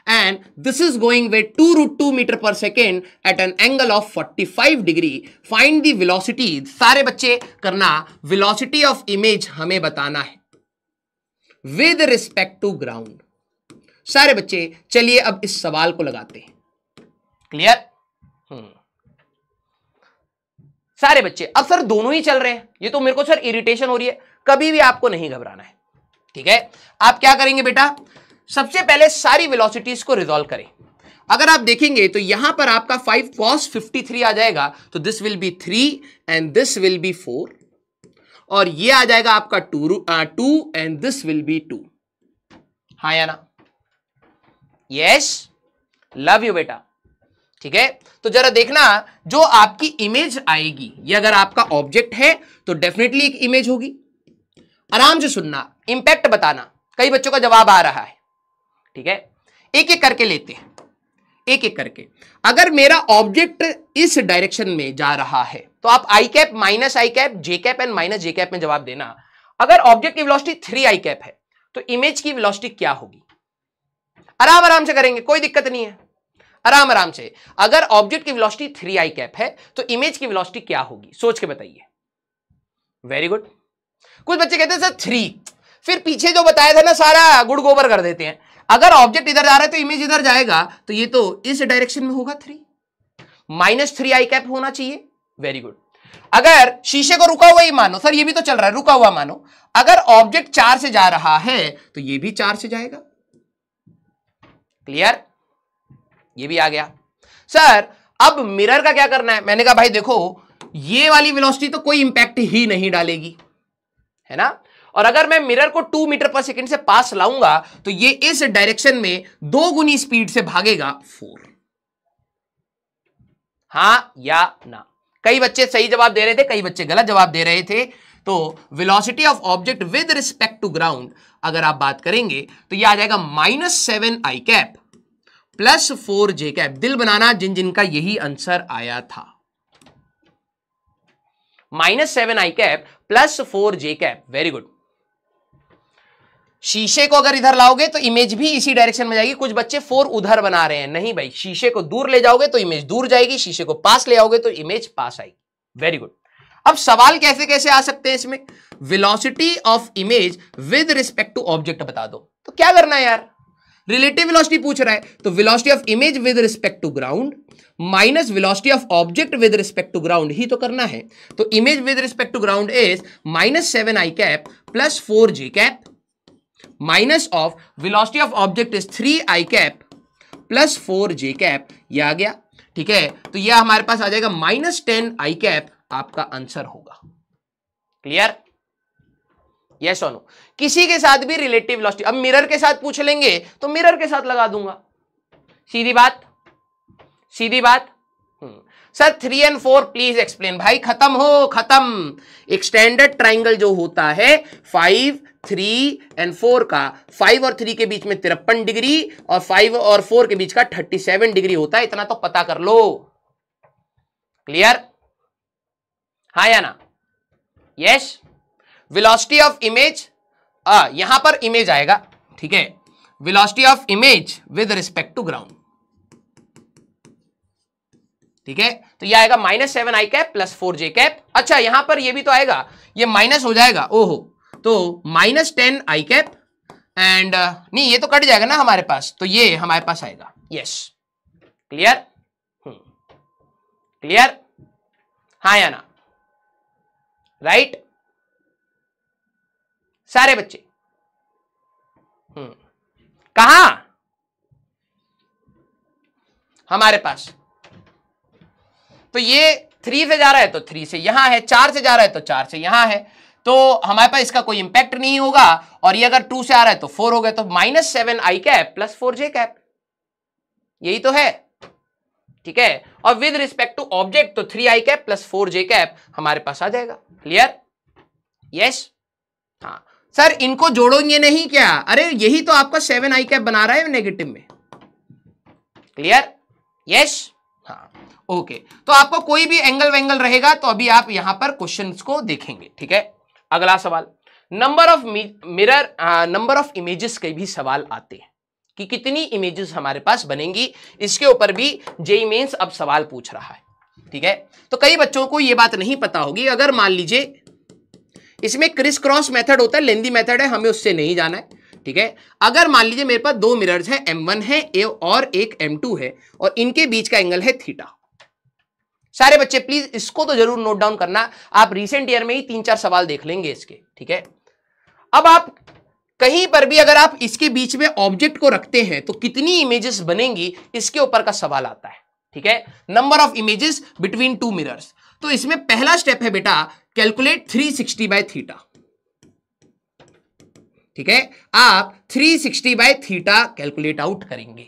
and this is going with 2 root 2 meter per second at an angle of 45 degree find the velocity सारे बच्चे करना वेलोसिटी ऑफ इमेज हमें बताना है विद रिस्पेक्ट टू ग्राउंड सारे बच्चे चलिए अब इस सवाल को लगाते हैं क्लियर हम्म hmm. सारे बच्चे अब सर दोनों ही चल रहे हैं ये तो मेरे को सर इरिटेशन हो रही है कभी भी आपको नहीं घबराना है ठीक है आप क्या करेंगे बेटा सबसे पहले सारी वेलोसिटीज को रिजोल्व करें अगर आप देखेंगे तो यहां पर आपका फाइव कॉस फिफ्टी थ्री आ जाएगा तो this will be three and this will be four और ये आ जाएगा आपका two two and this will be two हाँ या ना यस लव यू बेटा ठीक है तो जरा देखना जो आपकी इमेज आएगी ये अगर आपका ऑब्जेक्ट है तो डेफिनेटली एक इमेज होगी आराम से सुनना इंपैक्ट बताना कई बच्चों का जवाब आ रहा है ठीक है एक एक करके लेते हैं एक एक करके अगर मेरा ऑब्जेक्ट इस डायरेक्शन में जा रहा है तो आप I cap minus I cap J cap and minus J cap में जवाब देना अगर ऑब्जेक्ट की वेलोसिटी थ्री आई कैप है तो इमेज की वेलोसिटी क्या होगी आराम आराम से करेंगे कोई दिक्कत नहीं है आराम आराम से अगर ऑब्जेक्ट की वेलोसिटी थ्री आई कैप है तो इमेज की वेलोसिटी क्या होगी सोच के बताइए वेरी गुड कुछ बच्चे कहते हैं सर थ्री फिर पीछे जो बताया था ना सारा गुड़ गोबर कर देते हैं अगर ऑब्जेक्ट इधर जा रहा है तो इमेज इधर जाएगा तो ये तो इस डायरेक्शन में होगा three minus three I cap होना चाहिए वेरी गुड अगर शीशे को रुका हुआ ही मानो सर ये भी तो चल रहा है रुका हुआ मानो अगर ऑब्जेक्ट चार से जा रहा है तो ये भी चार से जाएगा क्लियर ये भी आ गया सर अब मिरर का क्या करना है मैंने कहा भाई देखो ये वाली वेलोसिटी तो कोई इंपैक्ट ही नहीं डालेगी है ना और अगर मैं मिरर को टू मीटर पर सेकंड से पास लाऊंगा तो ये इस डायरेक्शन में दो गुनी स्पीड से भागेगा फोर हां या ना कई बच्चे सही जवाब दे रहे थे कई बच्चे गलत जवाब दे रहे थे तो velocity of object with respect to ground अगर आप बात करेंगे तो ये आ जाएगा minus seven I cap plus four J cap दिल बनाना जिन जिनका यही आंसर आया था minus seven I cap plus four J cap very good शीशे को अगर इधर लाओगे तो इमेज भी इसी डायरेक्शन में जाएगी कुछ बच्चे फोर उधर बना रहे हैं नहीं भाई शीशे को दूर ले जाओगे तो इमेज दूर जाएगी शीशे को पास ले आओगे तो इमेज पास आएगी वेरी गुड अब सवाल कैसे कैसे आ सकते हैं इसमें velocity of image with respect to object बता दो तो क्या करना है यार रिलेटिव वेलोसिटी पूछ रहा है तो velocity of image with respect to ground minus velocity of object with respect to ground ही तो करना है तो image with respect to ground is minus seven I cap plus four G cap minus of velocity of object is three I cap plus four J cap ये आ गया ठीक है तो यह हमारे पास आ जाएगा माइनस टेन आई कैप आपका आंसर होगा क्लियर यस और नो किसी के साथ भी रिलेटिव वेलोसिटी अब मिरर के साथ पूछ लेंगे तो मिरर के साथ लगा दूंगा सीधी बात सीधी बात हम्म। Sir three and four please explain भाई खत्म हो खत्म एक स्टैंडर्ड ट्राइंगल जो होता है फाइव थ्री एंड फोर का फाइव और थ्री के बीच में तिरपन डिग्री और फाइव और फोर के बीच का थर्टी सेवन डिग्री होता है इतना तो पता कर लो क्लियर हाँ या ना यस वेलोसिटी ऑफ इमेज आ, यहां पर इमेज आएगा ठीक है velocity of image with respect to ground ठीक है तो ये आएगा minus seven I cap plus four J cap अच्छा यहां पर ये भी तो आएगा ये माइनस हो जाएगा ओहो तो minus ten I cap and नहीं ये तो कट जाएगा ना हमारे पास तो ये हमारे पास आएगा यस क्लियर क्लियर हाँ या ना राइट सारे बच्चे हम्म। कहा हमारे पास तो ये थ्री से जा रहा है तो थ्री से यहां है चार से जा रहा है तो चार से यहां है तो हमारे पास इसका कोई इंपैक्ट नहीं होगा और ये अगर टू से आ रहा है तो फोर हो गया तो minus seven I cap plus four J cap यही तो है ठीक है और विद रिस्पेक्ट टू ऑब्जेक्ट तो three I cap plus four J cap हमारे पास आ जाएगा क्लियर यस yes? हाँ सर इनको जोड़ेंगे नहीं क्या अरे यही तो आपका सेवन आई कैप बना रहा है नेगेटिव में क्लियर यस हाँ ओके तो आपको कोई भी एंगल वेंगल रहेगा तो अभी आप यहां पर क्वेश्चन को देखेंगे ठीक है अगला सवाल number of mirror number of images के भी सवाल आते हैं कि कितनी इमेजेस हमारे पास बनेंगी इसके ऊपर भी जेई मेन्स अब सवाल पूछ रहा है ठीक है तो कई बच्चों को यह बात नहीं पता होगी अगर मान लीजिए इसमें क्रिस क्रॉस मेथड होता है लेंदी मेथड है हमें उससे नहीं जाना है ठीक है अगर मान लीजिए मेरे पास दो मिरर्स हैं एम वन है ए और एक एम टू है और इनके बीच का एंगल है थीटा सारे बच्चे प्लीज इसको तो जरूर नोट डाउन करना आप रिसेंट ईयर में ही तीन चार सवाल देख लेंगे इसके ठीक है अब आप कहीं पर भी अगर आप इसके बीच में ऑब्जेक्ट को रखते हैं तो कितनी इमेजेस बनेंगी इसके ऊपर का सवाल आता है ठीक है number of images between two mirrors तो इसमें पहला स्टेप है बेटा कैलकुलेट 360 सिक्सटी बाय थीटा ठीक है आप 360 sixty by theta calculate out करेंगे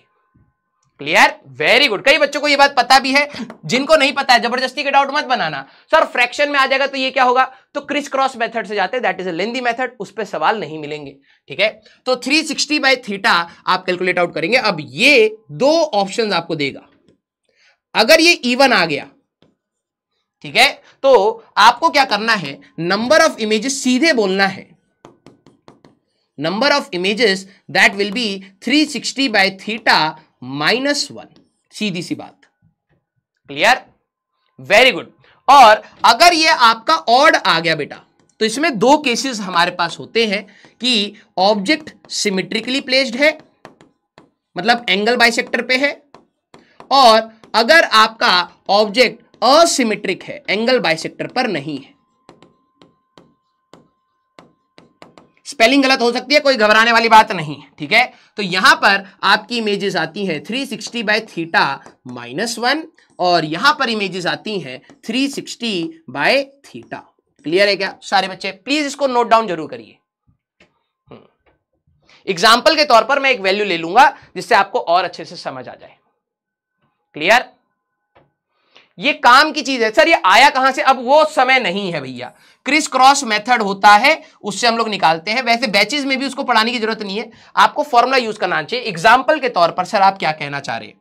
क्लियर वेरी गुड कई बच्चों को यह बात पता भी है जिनको नहीं पता है जबरदस्ती के डाउट मत बनाना सर फ्रैक्शन में आ जाएगा तो ये क्या होगा तो क्रिस क्रॉस मेथड से जाते हैं दैट इज अंदी लेंदी मेथड उस पर सवाल नहीं मिलेंगे ठीक है तो 360 सिक्सटी बाई थीटा आप कैलकुलेट आउट करेंगे अब ये दो ऑप्शन आपको देगा अगर ये इवन आ गया ठीक है तो आपको क्या करना है नंबर ऑफ इमेजेस सीधे बोलना है number of images that will be 360 sixty by theta minus one सीधी सी बात क्लियर वेरी गुड और अगर ये आपका ऑड आ गया बेटा तो इसमें दो केसेस हमारे पास होते हैं कि ऑब्जेक्ट सिमेट्रिकली प्लेस्ड है मतलब एंगल बाइसेक्टर पे है और अगर आपका ऑब्जेक्ट असिमेट्रिक है एंगल बाइसेक्टर पर नहीं है स्पेलिंग गलत हो सकती है कोई घबराने वाली बात नहीं है ठीक है तो यहां पर आपकी इमेजेस आती है 360 sixty by theta minus one और यहां पर इमेजेस आती है 360 सिक्सटी बाय थीटा क्लियर है क्या सारे बच्चे प्लीज इसको नोट डाउन जरूर करिए एग्जाम्पल हम्म। के तौर पर मैं एक वैल्यू ले लूंगा जिससे आपको और अच्छे से समझ आ जाए क्लियर ये काम की चीज है सर ये आया कहां से अब वो समय नहीं है भैया क्रिस क्रॉस मेथड होता है उससे हम लोग निकालते हैं वैसे बैचेज में भी उसको पढ़ाने की जरूरत नहीं है आपको फॉर्मूला यूज करना चाहिए एग्जाम्पल के तौर पर सर आप क्या कहना चाह रहे हैं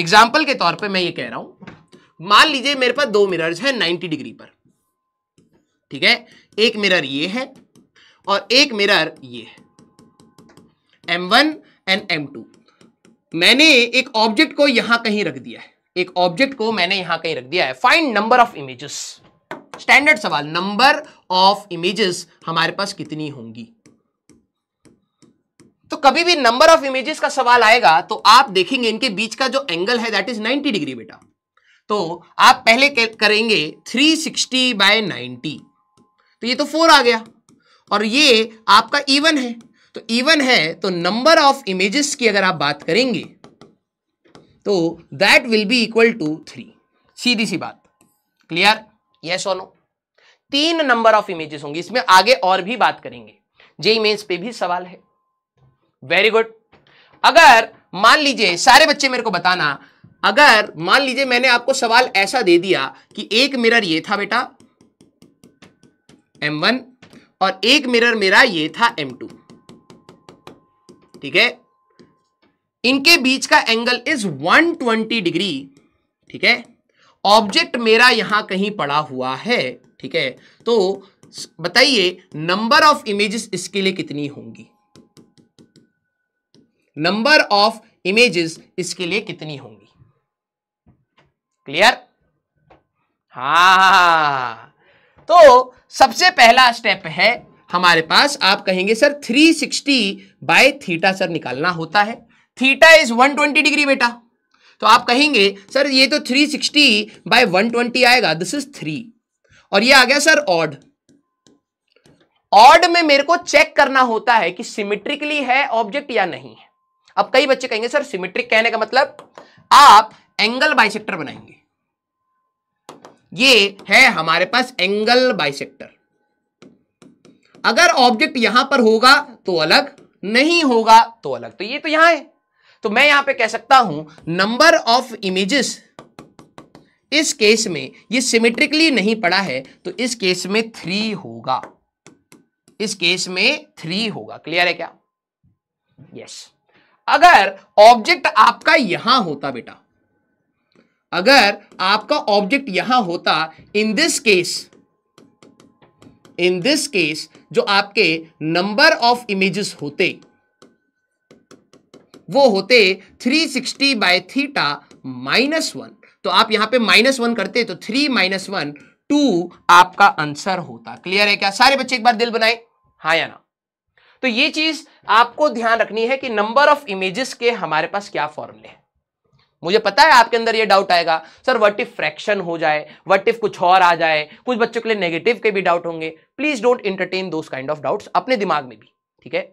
एग्जाम्पल के तौर पर मैं ये कह रहा हूं मान लीजिए मेरे पास दो मिरर्स हैं 90 डिग्री पर ठीक है एक मिरर ये है और एक मिरर ये है M1 एंड M2 मैंने एक ऑब्जेक्ट को यहां कहीं रख दिया है एक ऑब्जेक्ट को मैंने यहां कहीं रख दिया है find number of images standard सवाल नंबर ऑफ इमेजेस हमारे पास कितनी होंगी तो कभी भी नंबर ऑफ इमेजेस का सवाल आएगा तो आप देखेंगे इनके बीच का जो एंगल है दैट इज 90 डिग्री बेटा तो आप पहले करेंगे 360 सिक्सटी बाय नाइनटी तो ये तो फोर आ गया और ये आपका इवन है तो इवन है तो नंबर ऑफ इमेजेस की अगर आप बात करेंगे तो that will be equal to three सीधी सी बात क्लियर यस और नो तीन नंबर ऑफ इमेजेस होंगे इसमें आगे और भी बात करेंगे जे इमेज पे भी सवाल है वेरी गुड अगर मान लीजिए सारे बच्चे मेरे को बताना अगर मान लीजिए मैंने आपको सवाल ऐसा दे दिया कि एक मिरर ये था बेटा M1 और एक मिरर मेरा ये था M2 ठीक है इनके बीच का एंगल इज 120 डिग्री ठीक है ऑब्जेक्ट मेरा यहां कहीं पड़ा हुआ है ठीक है तो बताइए नंबर ऑफ इमेजेस इसके लिए कितनी होंगी नंबर ऑफ इमेजेस इसके लिए कितनी होंगी क्लियर हा तो सबसे पहला स्टेप है हमारे पास आप कहेंगे sir 360 sixty by theta sir निकालना होता है थीटा इज 120 डिग्री बेटा तो आप कहेंगे सर ये तो 360 सिक्सटी बाय वन आएगा दिस इज थ्री और ये आ गया सर ऑड ऑड में मेरे को चेक करना होता है कि सिमेट्रिकली है ऑब्जेक्ट या नहीं है अब कई बच्चे कहेंगे सर सिमेट्रिक कहने का मतलब आप एंगल बाइसेक्टर बनाएंगे ये है हमारे पास एंगल बाइसेक्टर अगर ऑब्जेक्ट यहां पर होगा तो अलग नहीं होगा तो अलग तो ये तो यहां है तो मैं यहां पे कह सकता हूं नंबर ऑफ इमेजेस इस केस में ये सिमेट्रिकली नहीं पड़ा है तो इस केस में थ्री होगा इस केस में थ्री होगा क्लियर है क्या यस yes. अगर ऑब्जेक्ट आपका यहां होता बेटा अगर आपका ऑब्जेक्ट यहां होता in this case in this case जो आपके नंबर ऑफ इमेजेस होते वो होते 360 sixty by theta minus one तो आप यहां पे माइनस वन करते तो थ्री माइनस वन टू आपका आंसर होता क्लियर है क्या सारे बच्चे एक बार दिल बनाए हाँ या ना तो ये चीज आपको ध्यान रखनी है कि नंबर ऑफ इमेजेस के हमारे पास क्या फॉर्मूले हैं मुझे पता है आपके अंदर ये डाउट आएगा सर वट इफ फ्रैक्शन हो जाए वट इफ कुछ और आ जाए कुछ बच्चों के लिए नेगेटिव के भी डाउट होंगे please don't entertain those kind of doubts अपने दिमाग में भी ठीक है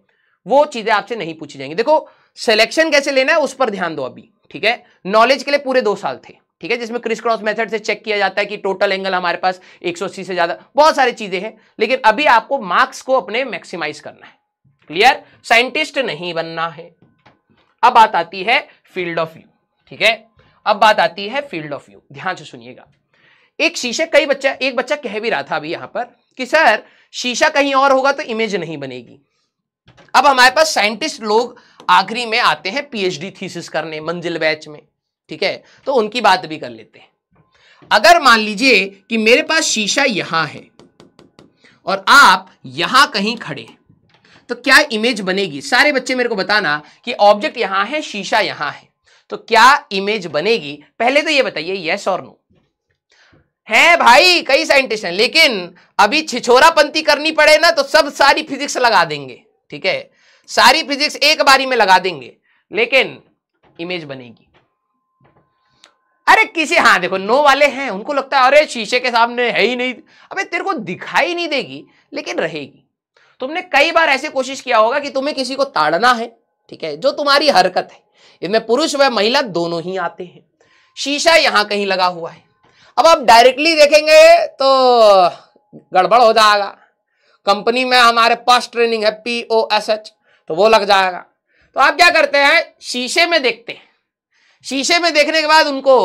वो चीजें आपसे नहीं पूछी जाएंगी देखो सिलेक्शन कैसे लेना है उस पर ध्यान दो अभी ठीक है नॉलेज के लिए पूरे दो साल थे ठीक है जिसमें क्रिस क्रॉस मेथड से चेक किया जाता है कि टोटल एंगल हमारे पास 180 से ज्यादा बहुत सारी चीजें हैं लेकिन अभी आपको मार्क्स को अपने मैक्सिमाइज करना है क्लियर साइंटिस्ट नहीं बनना है अब बात आती है फील्ड ऑफ व्यू ठीक है अब बात आती है फील्ड ऑफ व्यू ध्यान से सुनिएगा एक शीशे कई बच्चा एक बच्चा कह भी रहा था अभी यहां पर कि सर शीशा कहीं और होगा तो इमेज नहीं बनेगी अब हमारे पास साइंटिस्ट लोग आखिरी में आते हैं पीएचडी थीसिस करने मंजिल बैच में ठीक है तो उनकी बात भी कर लेते हैं अगर मान लीजिए कि मेरे पास शीशा यहां है और आप यहां कहीं खड़े तो क्या इमेज बनेगी सारे बच्चे मेरे को बताना कि ऑब्जेक्ट यहां है शीशा यहां है तो क्या इमेज बनेगी पहले तो यह बताइए यस और नो है भाई कई साइंटिस्ट हैं लेकिन अभी छिछोरा पंती करनी पड़े ना तो सब सारी फिजिक्स लगा देंगे ठीक है सारी फिजिक्स एक बारी में लगा देंगे लेकिन इमेज बनेगी अरे किसी हाँ देखो नो वाले हैं उनको लगता है अरे शीशे के सामने है ही नहीं अबे तेरे को दिखाई नहीं देगी लेकिन रहेगी तुमने कई बार ऐसे कोशिश किया होगा कि तुम्हें किसी को ताड़ना है ठीक है जो तुम्हारी हरकत है इनमें पुरुष व महिला दोनों ही आते हैं शीशा यहां कहीं लगा हुआ है अब आप डायरेक्टली देखेंगे तो गड़बड़ हो जाएगा कंपनी में हमारे पास ट्रेनिंग है पी ओ एस एच तो वो लग जाएगा तो आप क्या करते हैं शीशे में देखते हैं शीशे में देखने के बाद उनको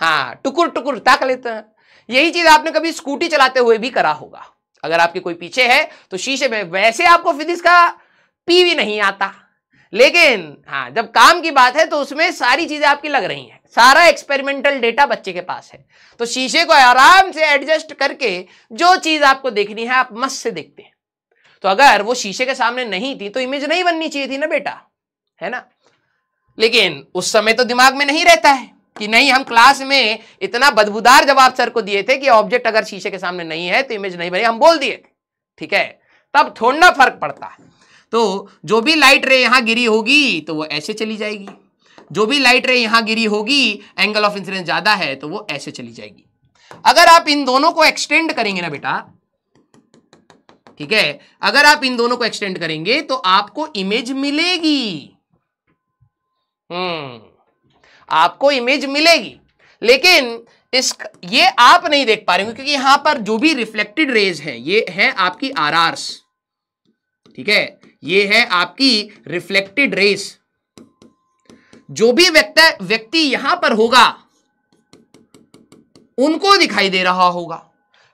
हाँ टुकुर टुकुर ताक लेते हैं यही चीज आपने कभी स्कूटी चलाते हुए भी करा होगा अगर आपके कोई पीछे है तो शीशे में वैसे आपको फिजिक्स का पी भी नहीं आता लेकिन हाँ जब काम की बात है तो उसमें सारी चीजें आपकी लग रही हैं सारा एक्सपेरिमेंटल डेटा बच्चे के पास है तो शीशे को आराम से एडजस्ट करके जो चीज आपको देखनी है आप मस्त से देखते हैं तो अगर वो शीशे के सामने नहीं थी तो इमेज नहीं बननी चाहिए थी ना बेटा है ना लेकिन उस समय तो दिमाग में नहीं रहता है कि नहीं हम क्लास में इतना बदबूदार जवाब सर को दिए थे कि ऑब्जेक्ट अगर शीशे के सामने नहीं है तो इमेज नहीं बनी हम बोल दिए थे ठीक है तब थोड़ा फर्क पड़ता है तो जो भी लाइट रे यहां गिरी होगी तो वो ऐसे चली जाएगी जो भी लाइट रे यहां गिरी होगी एंगल ऑफ इंसिडेंस ज्यादा है तो वो ऐसे चली जाएगी अगर आप इन दोनों को एक्सटेंड करेंगे ना बेटा ठीक है अगर आप इन दोनों को एक्सटेंड करेंगे तो आपको इमेज मिलेगी हम्म आपको इमेज मिलेगी लेकिन इस ये आप नहीं देख पा रहे क्योंकि यहां पर जो भी रिफ्लेक्टेड रेज है ये है आपकी आर ठीक है ये है आपकी रिफ्लेक्टेड रेस जो भी व्यक्ति व्यक्ति यहां पर होगा उनको दिखाई दे रहा होगा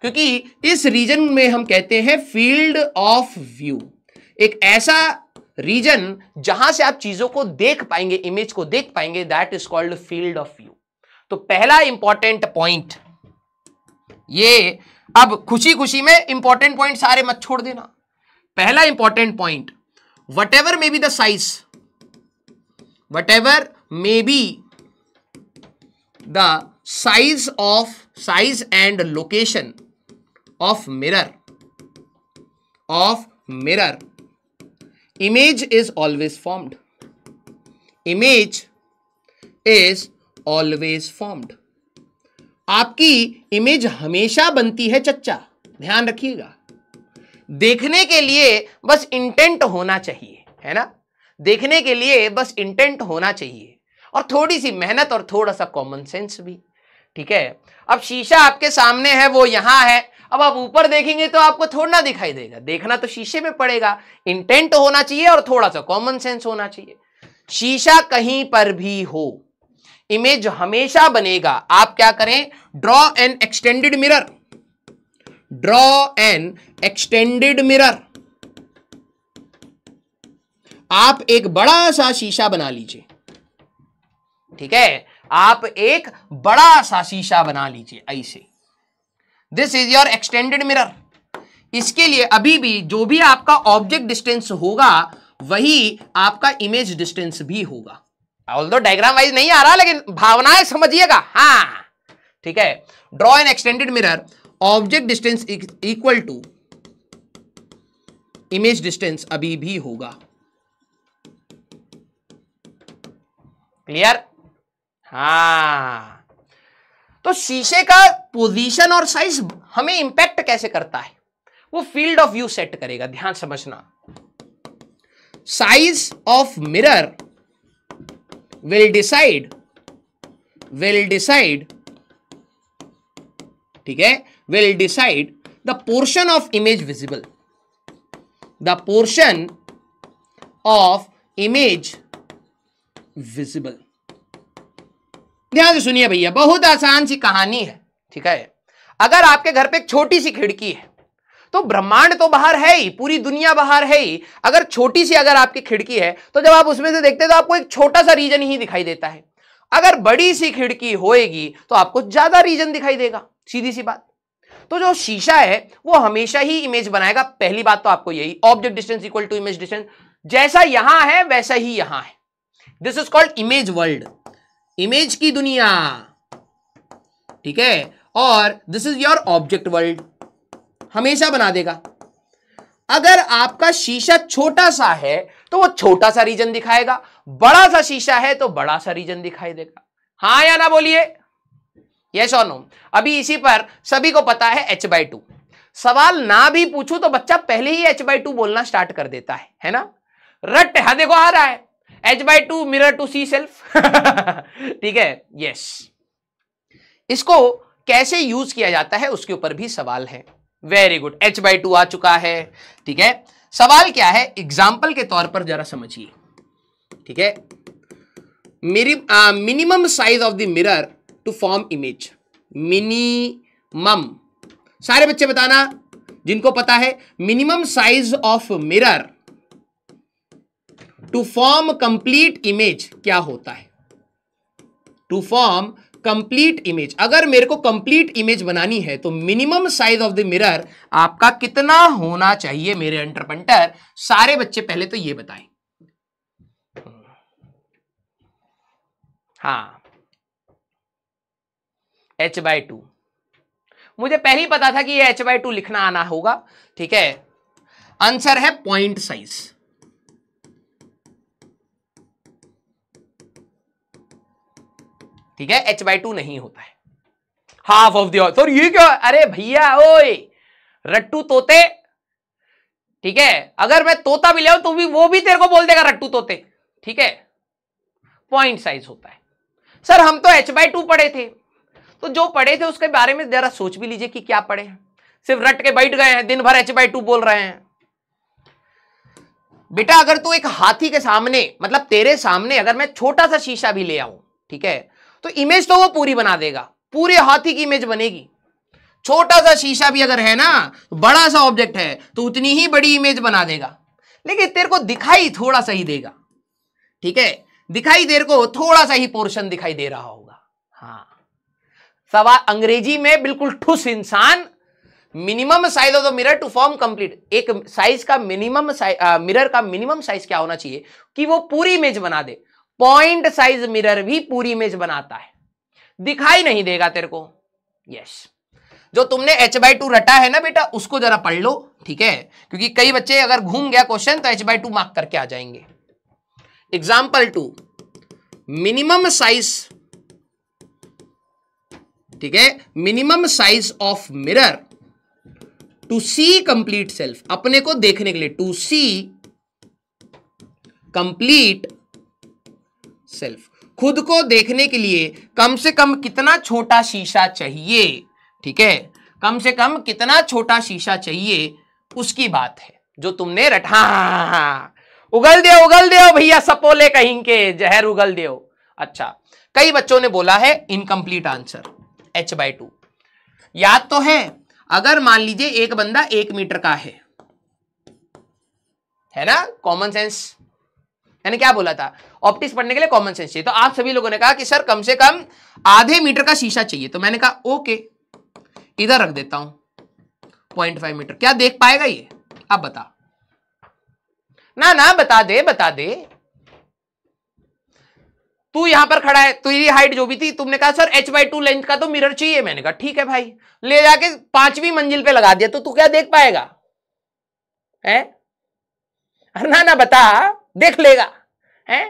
क्योंकि इस रीजन में हम कहते हैं फील्ड ऑफ व्यू एक ऐसा रीजन जहां से आप चीजों को देख पाएंगे इमेज को देख पाएंगे that is called field of view तो पहला इंपॉर्टेंट पॉइंट ये अब खुशी खुशी में इंपॉर्टेंट पॉइंट सारे मत छोड़ देना पहला important point whatever may be the size whatever may be the size of size and location of mirror of mirror image is always formed image is always formed आपकी इमेज हमेशा बनती है चच्चा ध्यान रखिएगा देखने के लिए बस इंटेंट होना चाहिए है ना देखने के लिए बस इंटेंट होना चाहिए और थोड़ी सी मेहनत और थोड़ा सा कॉमन सेंस भी ठीक है अब शीशा आपके सामने है वो यहां है अब आप ऊपर देखेंगे तो आपको थोड़ा ना दिखाई देगा देखना तो शीशे में पड़ेगा इंटेंट होना चाहिए और थोड़ा सा कॉमन सेंस होना चाहिए शीशा कहीं पर भी हो इमेज हमेशा बनेगा आप क्या करें draw an extended mirror draw an extended mirror आप एक बड़ा सा शीशा बना लीजिए ठीक है आप एक बड़ा सा शीशा बना लीजिए ऐसे this is your extended mirror इसके लिए अभी भी जो भी आपका ऑब्जेक्ट डिस्टेंस होगा वही आपका इमेज डिस्टेंस भी होगा ऑल दो डायग्राम वाइज नहीं आ रहा लेकिन भावनाएं समझिएगा हाँ ठीक है draw an extended mirror object distance equal to image distance अभी भी होगा क्लियर हा तो शीशे का पोजीशन और साइज हमें इंपैक्ट कैसे करता है वो फील्ड ऑफ व्यू सेट करेगा ध्यान समझना size of mirror will decide will decide ठीक है will decide the portion of image visible the portion of image visible ध्यान से सुनिए भैया बहुत आसान सी कहानी है ठीक है अगर आपके घर पे एक छोटी सी खिड़की है तो ब्रह्मांड तो बाहर है ही पूरी दुनिया बाहर है ही अगर छोटी सी अगर आपकी खिड़की है तो जब आप उसमें से देखते हैं तो आपको एक छोटा सा रीजन ही दिखाई देता है अगर बड़ी सी खिड़की होएगी तो आपको ज्यादा रीजन दिखाई देगा सीधी सी बात तो जो शीशा है वो हमेशा ही इमेज बनाएगा पहली बात तो आपको यही object distance equal to image distance जैसा यहां है वैसा ही यहां है this is called image world इमेज की दुनिया ठीक है और this is your object world हमेशा बना देगा अगर आपका शीशा छोटा सा है तो वो छोटा सा रीजन दिखाएगा बड़ा सा शीशा है तो बड़ा सा रीजन दिखाई देगा हाँ या ना बोलिए यस और नो अभी इसी पर सभी को पता है एच बाई टू सवाल ना भी पूछू तो बच्चा पहले ही एच बाई टू बोलना स्टार्ट कर देता है है ना रट हाँ देखो आ रहा है H by two mirror to see self ठीक है यस इसको कैसे यूज किया जाता है उसके ऊपर भी सवाल है very good H by two आ चुका है ठीक है सवाल क्या है एग्जाम्पल के तौर पर जरा समझिए ठीक है minimum size of the mirror to form image minimum सारे बच्चे बताना जिनको पता है minimum size of mirror to form complete image क्या होता है टू फॉर्म कंप्लीट इमेज अगर मेरे को कंप्लीट इमेज बनानी है तो minimum size of the mirror आपका कितना होना चाहिए मेरे एंटरपेंटर सारे बच्चे पहले तो ये बताएं हाँ एच बाय टू मुझे पहले ही पता था कि ये एच बाय टू लिखना आना होगा ठीक है आंसर है पॉइंट साइज ठीक है एच बाई टू नहीं होता है हाफ ऑफ दर्थ और ये क्या अरे भैया ओए रट्टू तोते ठीक है अगर मैं तोता भी ले तो भी वो भी तेरे को बोल देगा रट्टू तोते ठीक है पॉइंट साइज होता है सर हम तो एच बाई टू पढ़े थे तो जो पढ़े थे उसके बारे में जरा सोच भी लीजिए कि क्या पढ़े हैं सिर्फ रट के बैठ गए हैं दिन भर एच बाई टू बोल रहे हैं बेटा अगर तू तो एक हाथी के सामने मतलब तेरे सामने अगर मैं छोटा सा शीशा भी ले आऊं ठीक है तो इमेज तो वो पूरी बना देगा पूरे हाथी की इमेज बनेगी छोटा सा शीशा भी अगर है ना बड़ा सा ऑब्जेक्ट है तो उतनी ही बड़ी इमेज बना देगा लेकिन तेरे को दिखाई थोड़ा सा ही देगा ठीक है दिखाई देर को थोड़ा सा ही पोर्शन दिखाई दे रहा होगा हाँ सवाल अंग्रेजी में बिल्कुल ठुस इंसान minimum size of the mirror to form complete एक साइज का मिनिमम मिरर का मिनिमम साइज क्या होना चाहिए कि वो पूरी इमेज बना दे पॉइंट साइज मिरर भी पूरी इमेज बनाता है दिखाई नहीं देगा तेरे को यस जो तुमने एच बाई टू रटा है ना बेटा उसको जरा पढ़ लो ठीक है क्योंकि कई बच्चे अगर घूम गया क्वेश्चन तो एच बाई टू मार्क करके आ जाएंगे एग्जाम्पल टू मिनिमम साइज ठीक है minimum size of mirror to see complete self अपने को देखने के लिए टू सी कंप्लीट सेल्फ खुद को देखने के लिए कम से कम कितना छोटा शीशा चाहिए ठीक है कम से कम कितना छोटा शीशा चाहिए उसकी बात है जो तुमने रटा हाँ, हाँ, हाँ, उगल दे उगल दे भैया सपोले कहीं के जहर उगल दे अच्छा कई बच्चों ने बोला है incomplete answer H by two याद तो है अगर मान लीजिए एक बंदा एक मीटर का है है ना कॉमन सेंस मैंने क्या बोला था ऑप्टिक्स पढ़ने के लिए कॉमन सेंस चाहिए तो आप सभी लोगों ने कहा कि सर कम से कम आधे मीटर का शीशा चाहिए तो मैंने कहा ओके इधर रख देता हूं पॉइंट फाइव मीटर क्या देख पाएगा ये आप बता ना ना बता दे बता दे तू यहां पर खड़ा है तेरी हाइट जो भी थी तुमने कहा sir H by two length का तो मिरर चाहिए मैंने कहा ठीक है भाई ले जाके पांचवी मंजिल पे लगा दिया तो तू क्या देख पाएगा है ना ना बता देख लेगा है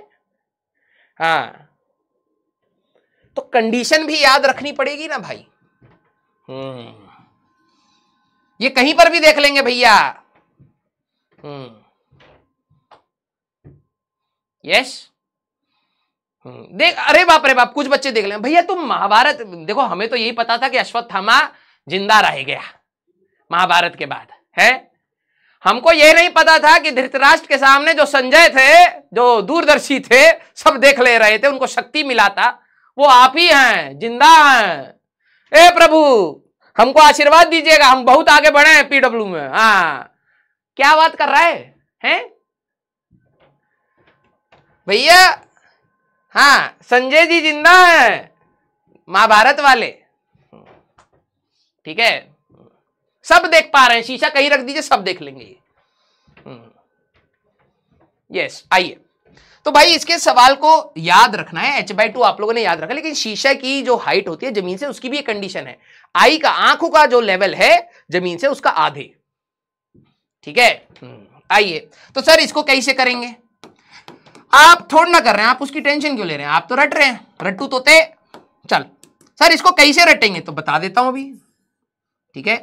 हाँ तो कंडीशन भी याद रखनी पड़ेगी ना भाई हम्म ये कहीं पर भी देख लेंगे भैया यस हम्म। हम्म। देख अरे बाप रे बाप कुछ बच्चे देख लें भैया तुम महाभारत देखो हमें तो यही पता था कि अश्वत्थामा जिंदा रह गया महाभारत के बाद है हमको ये नहीं पता था कि धृतराष्ट्र के सामने जो संजय थे जो दूरदर्शी थे सब देख ले रहे थे उनको शक्ति मिला था वो आप ही हैं जिंदा हैं ए प्रभु हमको आशीर्वाद दीजिएगा हम बहुत आगे बढ़े हैं पीडब्ल्यू में हा क्या बात कर रहा है हैं भैया हाँ संजय जी जिंदा हैं महाभारत वाले ठीक है सब देख पा रहे हैं शीशा कहीं रख दीजिए सब देख लेंगे ये यस हम्म। आइए तो भाई इसके सवाल को याद रखना है एच बाई टू आप लोगों ने याद रखा लेकिन शीशा की जो हाइट होती है जमीन से उसकी भी एक कंडीशन है आई का आंखों का जो लेवल है जमीन से उसका आधे ठीक है हम्म, आइए तो सर इसको कैसे करेंगे आप थोड़ा ना कर रहे हैं आप उसकी टेंशन क्यों ले रहे हैं आप तो रट रहे हैं रट्टू तोते चल सर इसको कैसे रटेंगे तो बता देता हूं अभी ठीक है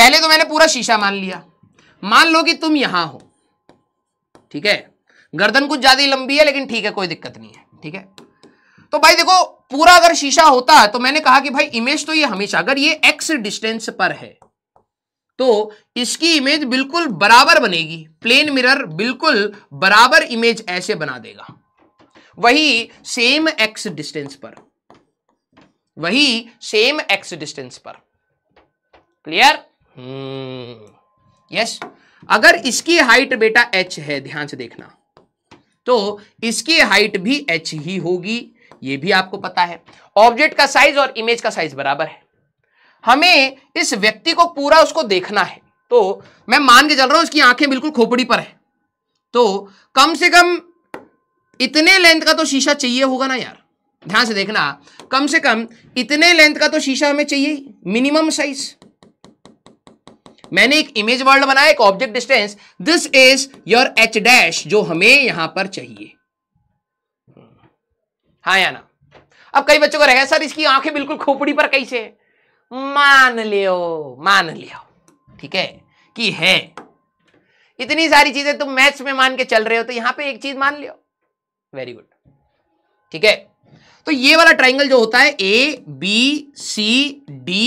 पहले तो मैंने पूरा शीशा मान लिया मान लो कि तुम यहां हो ठीक है गर्दन कुछ ज्यादा लंबी है लेकिन ठीक है कोई दिक्कत नहीं है ठीक है तो भाई देखो पूरा अगर शीशा होता है तो मैंने कहा कि भाई इमेज तो ये हमेशा अगर ये एक्स डिस्टेंस पर है तो इसकी इमेज बिल्कुल बराबर बनेगी प्लेन मिरर बिल्कुल बराबर इमेज ऐसे बना देगा वही सेम एक्स डिस्टेंस पर वही सेम एक्स डिस्टेंस पर क्लियर यस हम्म। अगर इसकी हाइट बेटा एच है ध्यान से देखना तो इसकी हाइट भी एच ही होगी ये भी आपको पता है ऑब्जेक्ट का साइज और इमेज का साइज बराबर है हमें इस व्यक्ति को पूरा उसको देखना है तो मैं मान के चल रहा हूं उसकी आंखें बिल्कुल खोपड़ी पर है तो कम से कम इतने लेंथ का तो शीशा चाहिए होगा ना यार ध्यान से देखना कम से कम इतने लेंथ का तो शीशा हमें चाहिए मिनिमम साइज मैंने एक इमेज वर्ल्ड बनाया एक object distance this is your H dash जो हमें यहां पर चाहिए हाँ या ना अब कई बच्चों को रहेगा सर इसकी आंखें बिल्कुल खोपड़ी पर कैसे मान लियो मान लियो ठीक है कि है इतनी सारी चीजें तुम मैथ्स में मान के चल रहे हो तो यहां पे एक चीज मान लियो वेरी गुड ठीक है तो ये वाला ट्राइंगल जो होता है ए बी सी डी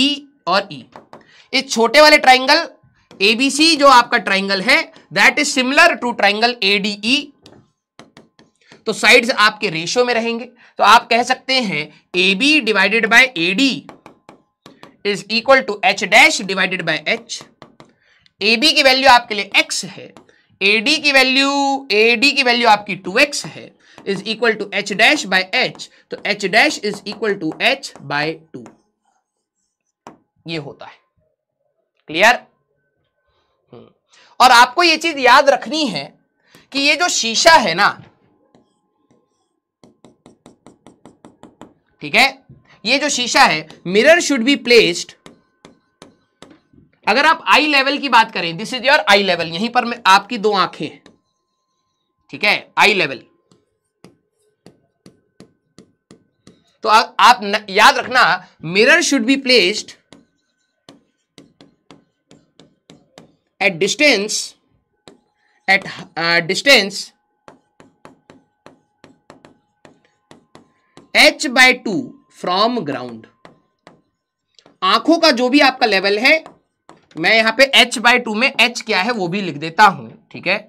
और ई e. इस छोटे वाले ट्राइंगल एबीसी जो आपका ट्राइंगल है that is similar to triangle ADE तो साइड्स आपके रेशियो में रहेंगे तो आप कह सकते हैं A B divided by A D is equal to H dash divided by H A B की वैल्यू आपके लिए एक्स है ए डी की वैल्यू ए डी की वैल्यू आपकी टू एक्स है is equal to H dash by H तो H dash is equal to H by two ये होता है क्लियर hmm. और आपको यह चीज याद रखनी है कि ये जो शीशा है ना ठीक है ये जो शीशा है मिरर शुड बी प्लेस्ड अगर आप आई लेवल की बात करें this is your eye level यहीं पर आपकी दो आंखें हैं ठीक है आई लेवल तो आ, आप न, याद रखना mirror should be placed at distance at uh, distance h by two from ground आंखों का जो भी आपका लेवल है मैं यहां पे h by टू में h क्या है वो भी लिख देता हूं ठीक है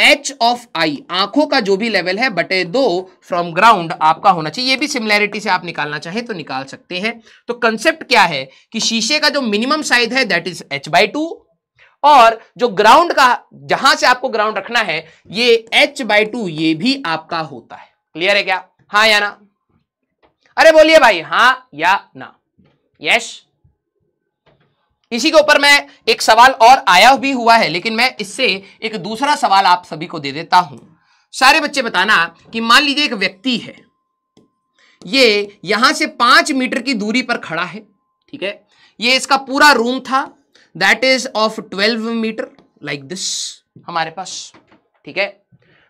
एच ऑफ आई आंखों का जो भी लेवल है बटे दो फ्रॉम ग्राउंड आपका होना चाहिए ये भी सिमिलैरिटी से आप निकालना चाहें तो निकाल सकते हैं तो कंसेप्ट क्या है कि शीशे का जो मिनिमम साइज है that is H by two और जो ग्राउंड का जहां से आपको ग्राउंड रखना है ये एच बाई टू ये भी आपका होता है क्लियर है क्या हाँ या ना अरे बोलिए भाई हाँ या ना यस इसी के ऊपर मैं एक सवाल और आया भी हुआ है लेकिन मैं इससे एक दूसरा सवाल आप सभी को दे देता हूं सारे बच्चे बताना कि मान लीजिए एक व्यक्ति है ये यहां से पांच मीटर की दूरी पर खड़ा है ठीक है ये इसका पूरा रूम था that is of 12 metre like this हमारे पास ठीक है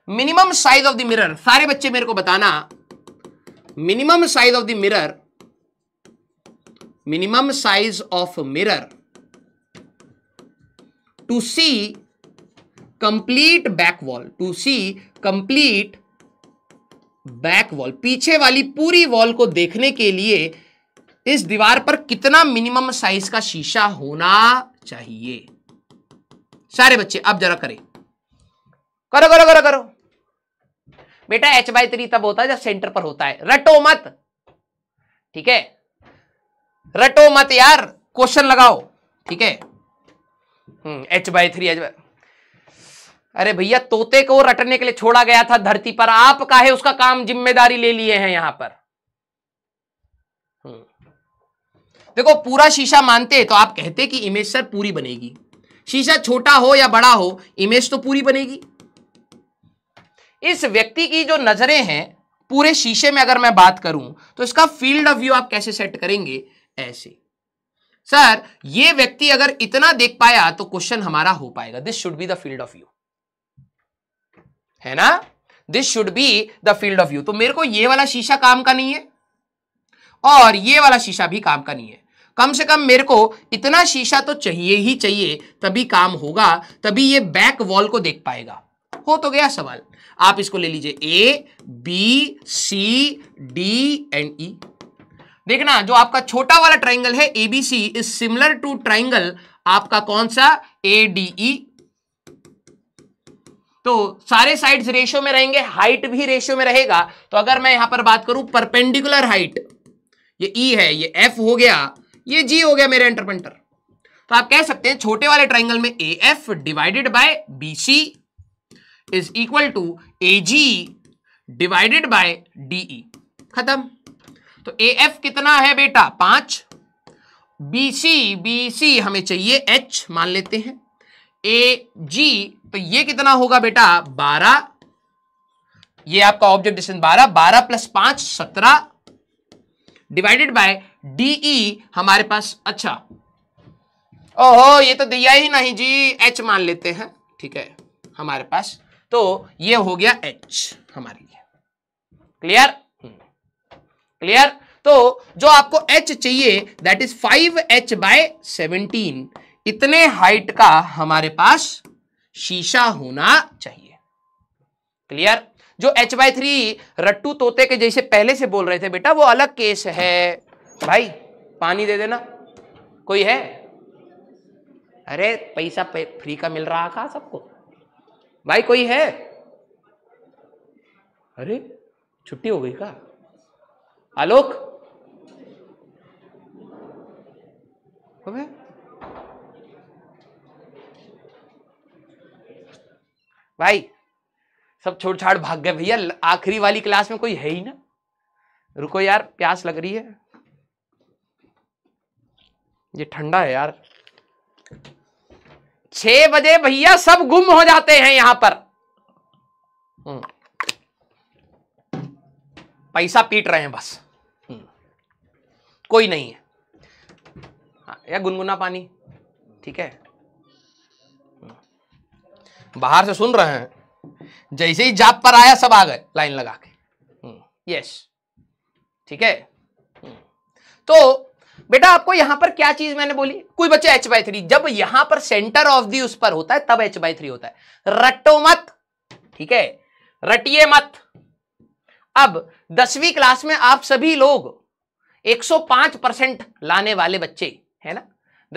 minimum size of the mirror सारे बच्चे मेरे को बताना minimum size of the mirror minimum size of mirror to see complete back wall to see complete back wall पीछे वाली पूरी वॉल को देखने के लिए इस दीवार पर कितना मिनिमम साइज का शीशा होना चाहिए सारे बच्चे अब जरा करें करो करो करो करो बेटा एच बाई थ्री तब होता है जब सेंटर पर होता है रटो मत ठीक है रटो मत यार क्वेश्चन लगाओ ठीक है H by three H by अरे भैया तोते को रटने के लिए छोड़ा गया था धरती पर आप काहे उसका काम जिम्मेदारी ले लिए हैं यहां पर देखो पूरा शीशा मानते हैं तो आप कहते कि इमेज सर पूरी बनेगी शीशा छोटा हो या बड़ा हो इमेज तो पूरी बनेगी इस व्यक्ति की जो नजरें हैं पूरे शीशे में अगर मैं बात करूं तो इसका फील्ड ऑफ व्यू आप कैसे सेट करेंगे ऐसे सर ये व्यक्ति अगर इतना देख पाया तो क्वेश्चन हमारा हो पाएगा this should be the field of view है ना this should be the field of view तो मेरे को ये वाला शीशा काम का नहीं है और ये वाला शीशा भी काम का नहीं है कम से कम मेरे को इतना शीशा तो चाहिए ही चाहिए तभी काम होगा तभी ये बैक वॉल को देख पाएगा हो तो गया सवाल आप इसको ले लीजिए A B C D and E देखना जो आपका छोटा वाला ट्राइंगल है A B C is similar to triangle आपका कौन सा ए डी ई तो सारे साइड्स रेशियो में रहेंगे हाइट भी रेशियो में रहेगा तो अगर मैं यहां पर बात करूं परपेंडिकुलर हाइट ये ई e है ये एफ हो गया ये जी हो गया मेरे एंटरप्रेंटर तो आप कह सकते हैं छोटे वाले ट्राइंगल में A F divided by B C is equal to A G divided by D खत्म तो ए एफ कितना है बेटा पांच बी सी बी सी हमें चाहिए एच मान लेते हैं ए जी तो ये कितना होगा बेटा बारह ये आपका ऑब्जेक्ट डिस्टेंस बारह बारह प्लस पांच सत्रह डिवाइडेड बाय डीई e हमारे पास अच्छा ओहो ये तो दिया ही नहीं जी एच मान लेते हैं ठीक है हमारे पास तो ये हो गया एच हमारे लिए क्लियर हम्म। क्लियर तो जो आपको एच चाहिए that is five H by seventeen इतने हाइट का हमारे पास शीशा होना चाहिए क्लियर जो एच बाय थ्री रट्टू तोते के जैसे पहले से बोल रहे थे बेटा वो अलग केस है भाई पानी दे देना कोई है अरे पैसा फ्री का मिल रहा था सबको भाई कोई है अरे छुट्टी हो गई का आलोक भाई सब छोड़ छाड़ भाग गए भैया आखिरी वाली क्लास में कोई है ही ना रुको यार प्यास लग रही है ये ठंडा है यार छह बजे भैया सब गुम हो जाते हैं यहां पर हम्म। पैसा पीट रहे हैं बस हम्म। कोई नहीं है हाँ, या गुनगुना पानी ठीक है हम्म। बाहर से सुन रहे हैं जैसे ही जाप पर आया सब आ गए लाइन लगा के यस ठीक है तो बेटा आपको यहां पर क्या चीज मैंने बोली कोई बच्चा एच बाई थ्री जब यहां पर सेंटर ऑफ दी उस पर होता है तब एच बाई थ्री होता है रट्टो मत ठीक है रटिए मत अब दसवीं क्लास में आप सभी लोग 105 परसेंट लाने वाले बच्चे है ना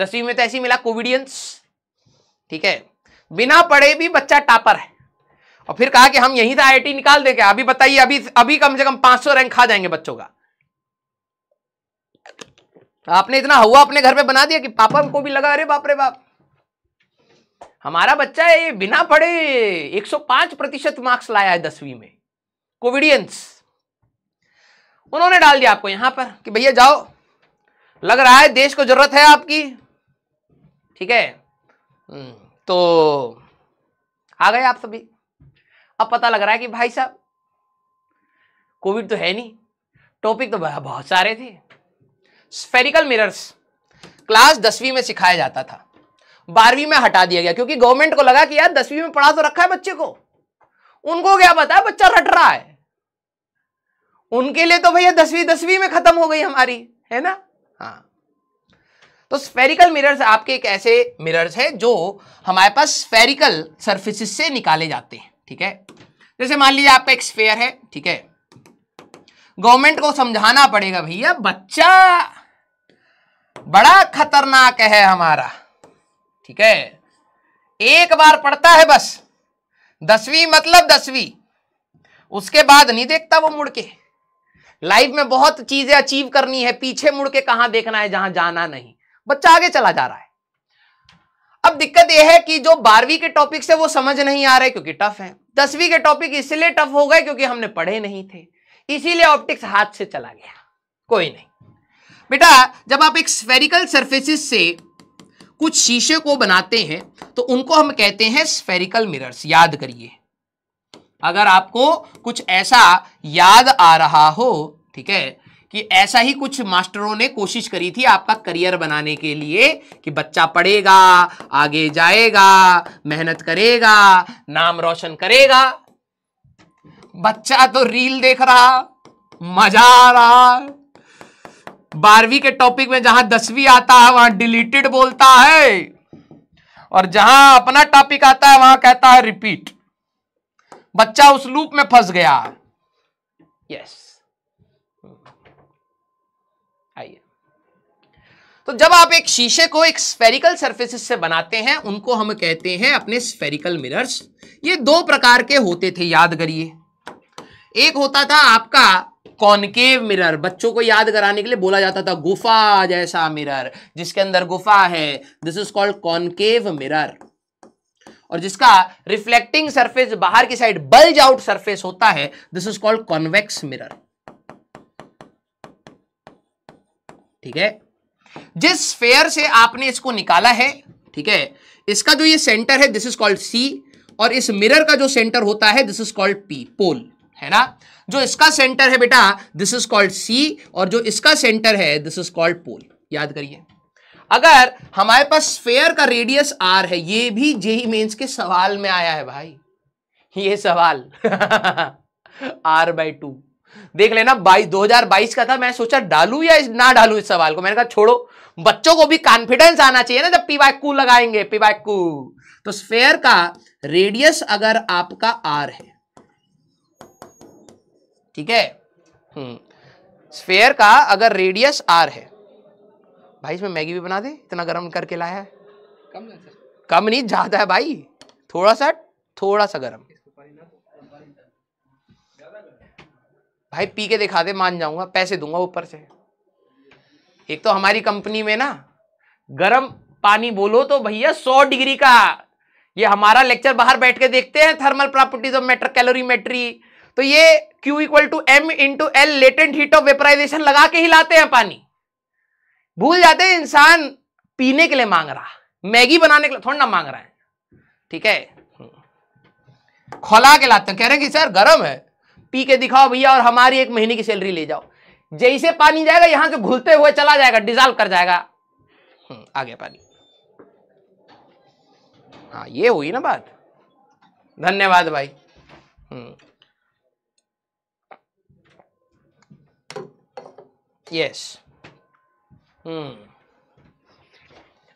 दसवीं में तो ऐसी मिला कोविडियंस ठीक है बिना पढ़े भी बच्चा टापर है और फिर कहा कि हम यहीं से आई निकाल देंगे अभी बताइए अभी अभी कम से कम 500 रैंक खा जाएंगे बच्चों का आपने इतना हवा अपने घर में बना दिया कि पापा को भी लगा अरे बाप रे बाप हमारा बच्चा ये बिना पढ़े 105 प्रतिशत मार्क्स लाया है दसवीं में कोविडियंस उन्होंने डाल दिया आपको यहां पर कि भैया जाओ लग रहा है देश को जरूरत है आपकी ठीक है हम्म, तो आ गए आप सभी अब पता लग रहा है कि भाई साहब कोविड तो है नहीं टॉपिक तो बहुत सारे थे स्फेरिकल मिरर्स क्लास दसवीं में सिखाया जाता था बारहवीं में हटा दिया गया क्योंकि गवर्नमेंट को लगा कि यार दसवीं में पढ़ा तो रखा है बच्चे को उनको क्या पता बच्चा रट रहा है उनके लिए तो भैया दसवीं दसवीं में खत्म हो गई हमारी है ना हाँ तो स्फेरिकल मिरर्स आपके एक ऐसे मिरर्स हैं जो हमारे पास स्फेरिकल सर्फिस से निकाले जाते हैं ठीक है जैसे मान लीजिए आपका एक स्फेयर है ठीक है गवर्नमेंट को समझाना पड़ेगा भैया बच्चा बड़ा खतरनाक है हमारा ठीक है एक बार पढ़ता है बस दसवीं मतलब दसवीं उसके बाद नहीं देखता वो मुड़ के लाइफ में बहुत चीजें अचीव करनी है पीछे मुड़ के कहां देखना है जहां जाना नहीं बच्चा आगे चला जा रहा है अब दिक्कत यह है कि जो बारहवीं के टॉपिक से वो समझ नहीं आ रहे क्योंकि टफ है दसवीं के टॉपिक इसलिए टफ हो गए क्योंकि हमने पढ़े नहीं थे इसीलिए ऑप्टिक्स हाथ से चला गया कोई नहीं बेटा जब आप एक स्फेरिकल सर्फेसिस से कुछ शीशे को बनाते हैं तो उनको हम कहते हैं स्फेरिकल मिरर्स याद करिए अगर आपको कुछ ऐसा याद आ रहा हो ठीक है कि ऐसा ही कुछ मास्टरों ने कोशिश करी थी आपका करियर बनाने के लिए कि बच्चा पढ़ेगा आगे जाएगा मेहनत करेगा नाम रोशन करेगा बच्चा तो रील देख रहा मजा आ रहा बारहवीं के टॉपिक में जहां दसवीं आता है वहां डिलीटेड बोलता है और जहां अपना टॉपिक आता है वहां कहता है रिपीट बच्चा उस लूप में फंस गया यस आइए तो जब आप एक शीशे को एक स्फेरिकल सर्फेसिस से बनाते हैं उनको हम कहते हैं अपने स्फेरिकल मिरर्स ये दो प्रकार के होते थे याद करिए एक होता था आपका कॉनकेव मिरर बच्चों को याद कराने के लिए बोला जाता था गुफा जैसा मिरर जिसके अंदर गुफा है this is called concave mirror और जिसका रिफ्लेक्टिंग सरफेस बाहर की साइड बल्ज आउट सरफेस होता है this is called convex mirror ठीक है जिस स्फेयर से आपने इसको निकाला है ठीक है इसका जो ये सेंटर है दिस इज कॉल्ड सी और इस मिरर का जो सेंटर होता है this is called P pole है ना जो इसका सेंटर है बेटा दिस इज कॉल्ड सी और जो इसका सेंटर है दिस इज कॉल्ड पोल याद करिए अगर हमारे पास स्फेयर का रेडियस आर है ये भी जेई मेंस e के सवाल में आया है भाई ये सवाल आर बाई टू देख लेना बाई बाईस का था मैं सोचा डालू या ना डालू इस सवाल को मैंने कहा छोड़ो बच्चों को भी कॉन्फिडेंस आना चाहिए ना जब पी कू लगाएंगे पी कू तो स्फेयर का रेडियस अगर आपका आर है ठीक है हम्म। स्फेयर का अगर रेडियस आर है भाई इसमें मैगी भी बना दे इतना गर्म करके लाया है कम नहीं कम नहीं ज़्यादा है भाई थोड़ा सा थोड़ा सा गर्म भाई पी के दिखा दे मान जाऊंगा पैसे दूंगा ऊपर से एक तो हमारी कंपनी में ना गर्म पानी बोलो तो भैया सौ डिग्री का ये हमारा लेक्चर बाहर बैठ के देखते हैं thermal properties of matter calorimetry तो ये Q equal to M into L latent heat of vaporisation लगा के हिलाते हैं पानी भूल जाते हैं इंसान पीने के लिए मांग रहा मैगी बनाने के लिए थोड़ा ना मांग रहा है ठीक है खोला के लाते हैं कह रहे हैं कि सर गर्म है पी के दिखाओ भैया और हमारी एक महीने की सैलरी ले जाओ जैसे पानी जाएगा यहां से घुलते हुए चला जाएगा डिजॉल्व कर जाएगा हम्म, आ गया पानी हाँ ये हुई ना बात धन्यवाद भाई हम्म यस हम्म hmm.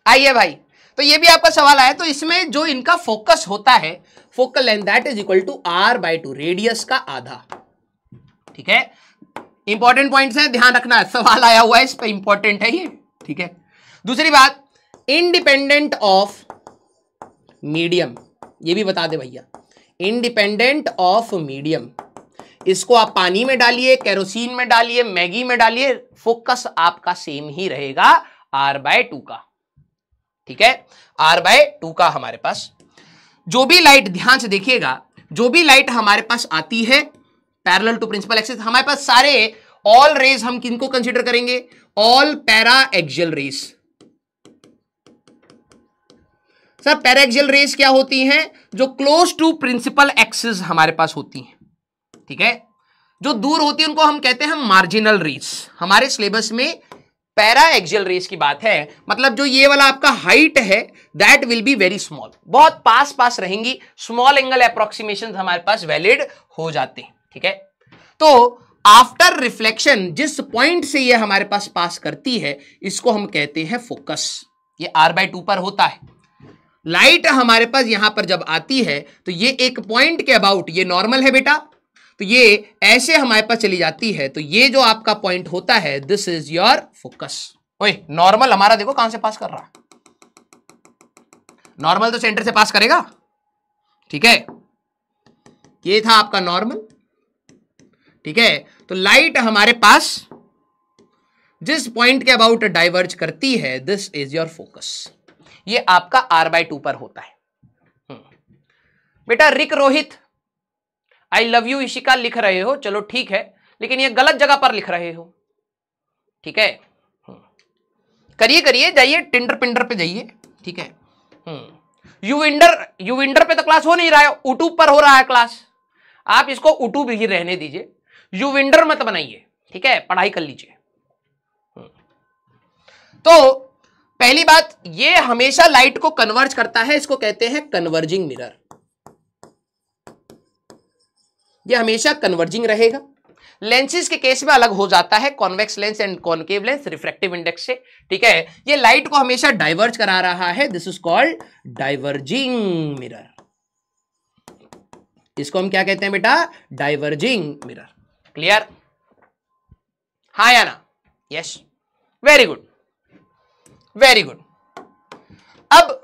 आइए भाई तो ये भी आपका सवाल आया तो इसमें जो इनका फोकस होता है focal length that is equal to R by two radius का आधा ठीक है इंपॉर्टेंट पॉइंट्स हैं ध्यान रखना है सवाल आया हुआ है इस पर इंपॉर्टेंट है ये ठीक है दूसरी बात इंडिपेंडेंट ऑफ मीडियम ये भी बता दे भैया इंडिपेंडेंट ऑफ मीडियम इसको आप पानी में डालिए केरोसिन में डालिए मैगी में डालिए फोकस आपका सेम ही रहेगा आर बाय टू का ठीक है आर बाय टू का हमारे पास जो भी लाइट ध्यान से देखिएगा जो भी लाइट हमारे पास आती है पैरल टू प्रिंसिपल एक्सिस हमारे पास सारे ऑल रेज हम किनको कंसिडर करेंगे all paraxial rays sir paraxial rays क्या होती हैं जो क्लोज टू प्रिंसिपल एक्सिस हमारे पास होती हैं ठीक है जो दूर होती है उनको हम कहते हैं मार्जिनल रीच हमारे सिलेबस में पैरा एक्सियल रेस की बात है मतलब जो ये वाला आपका हाइट है that will be very small बहुत पास पास रहेंगी स्मॉल एंगल अप्रोक्सीमेशन हमारे पास वैलिड हो जाते हैं ठीक है तो आफ्टर रिफ्लेक्शन जिस पॉइंट से ये हमारे पास पास करती है इसको हम कहते हैं फोकस ये आर बाय टू पर होता है लाइट हमारे पास यहां पर जब आती है तो ये एक पॉइंट के अबाउट ये नॉर्मल है बेटा तो ये ऐसे हमारे पास चली जाती है तो ये जो आपका पॉइंट होता है दिस इज योर फोकस ओए नॉर्मल हमारा देखो कहां से पास कर रहा नॉर्मल तो सेंटर से पास करेगा ठीक है ये था आपका नॉर्मल ठीक है तो लाइट हमारे पास जिस पॉइंट के अबाउट डाइवर्ज करती है दिस इज योर फोकस ये आपका आर बाय टू पर होता है हम्म। बेटा रिक Rohit I love you Ishika लिख रहे हो चलो ठीक है लेकिन ये गलत जगह पर लिख रहे हो ठीक है हम्म। करिए करिए जाइए टिंडर पिंडर पे जाइए ठीक है यूविंडर हम्म। यूविंडर पे तो क्लास हो नहीं रहा है उटूब पर हो रहा है क्लास आप इसको उटूब ही रहने दीजिए यूविंडर मत बनाइए ठीक है पढ़ाई कर लीजिए हम्म। तो पहली बात ये हमेशा लाइट को कन्वर्ज करता है इसको कहते हैं कन्वर्जिंग मिरर ये हमेशा कन्वर्जिंग रहेगा लेंसेज के केस में अलग हो जाता है convex lens and concave lens refractive index से ठीक है ये लाइट को हमेशा डाइवर्ज करा रहा है this is called diverging mirror इसको हम क्या कहते हैं बेटा डाइवर्जिंग मिरर क्लियर हाँ या ना yes very good very good अब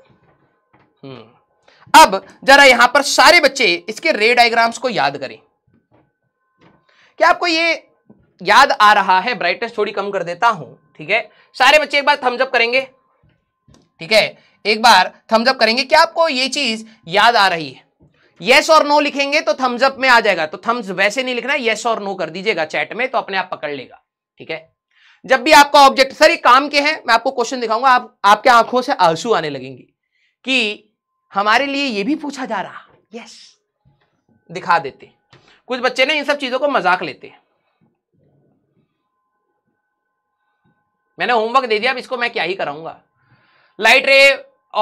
हम्म, अब जरा यहां पर सारे बच्चे इसके रे डायग्राम्स को याद करें क्या आपको ये याद आ रहा है ब्राइटनेस थोड़ी कम कर देता हूं ठीक है सारे बच्चे एक बार थम्सअप करेंगे ठीक है एक बार थम्सअप करेंगे क्या आपको ये चीज याद आ रही है यस और नो लिखेंगे तो थम्सअप में आ जाएगा तो थम्स वैसे नहीं लिखना यस और नो कर दीजिएगा चैट में तो अपने आप पकड़ लेगा ठीक है जब भी आपका ऑब्जेक्ट सर ये काम के हैं मैं आपको क्वेश्चन दिखाऊंगा आप आपके आंखों से आंसू आने लगेंगे कि हमारे लिए ये भी पूछा जा रहा यस दिखा देते कुछ बच्चे ना इन सब चीज़ों को मजाक लेते हैं मैंने होमवर्क दे दिया अब इसको मैं क्या ही कराऊंगा light ray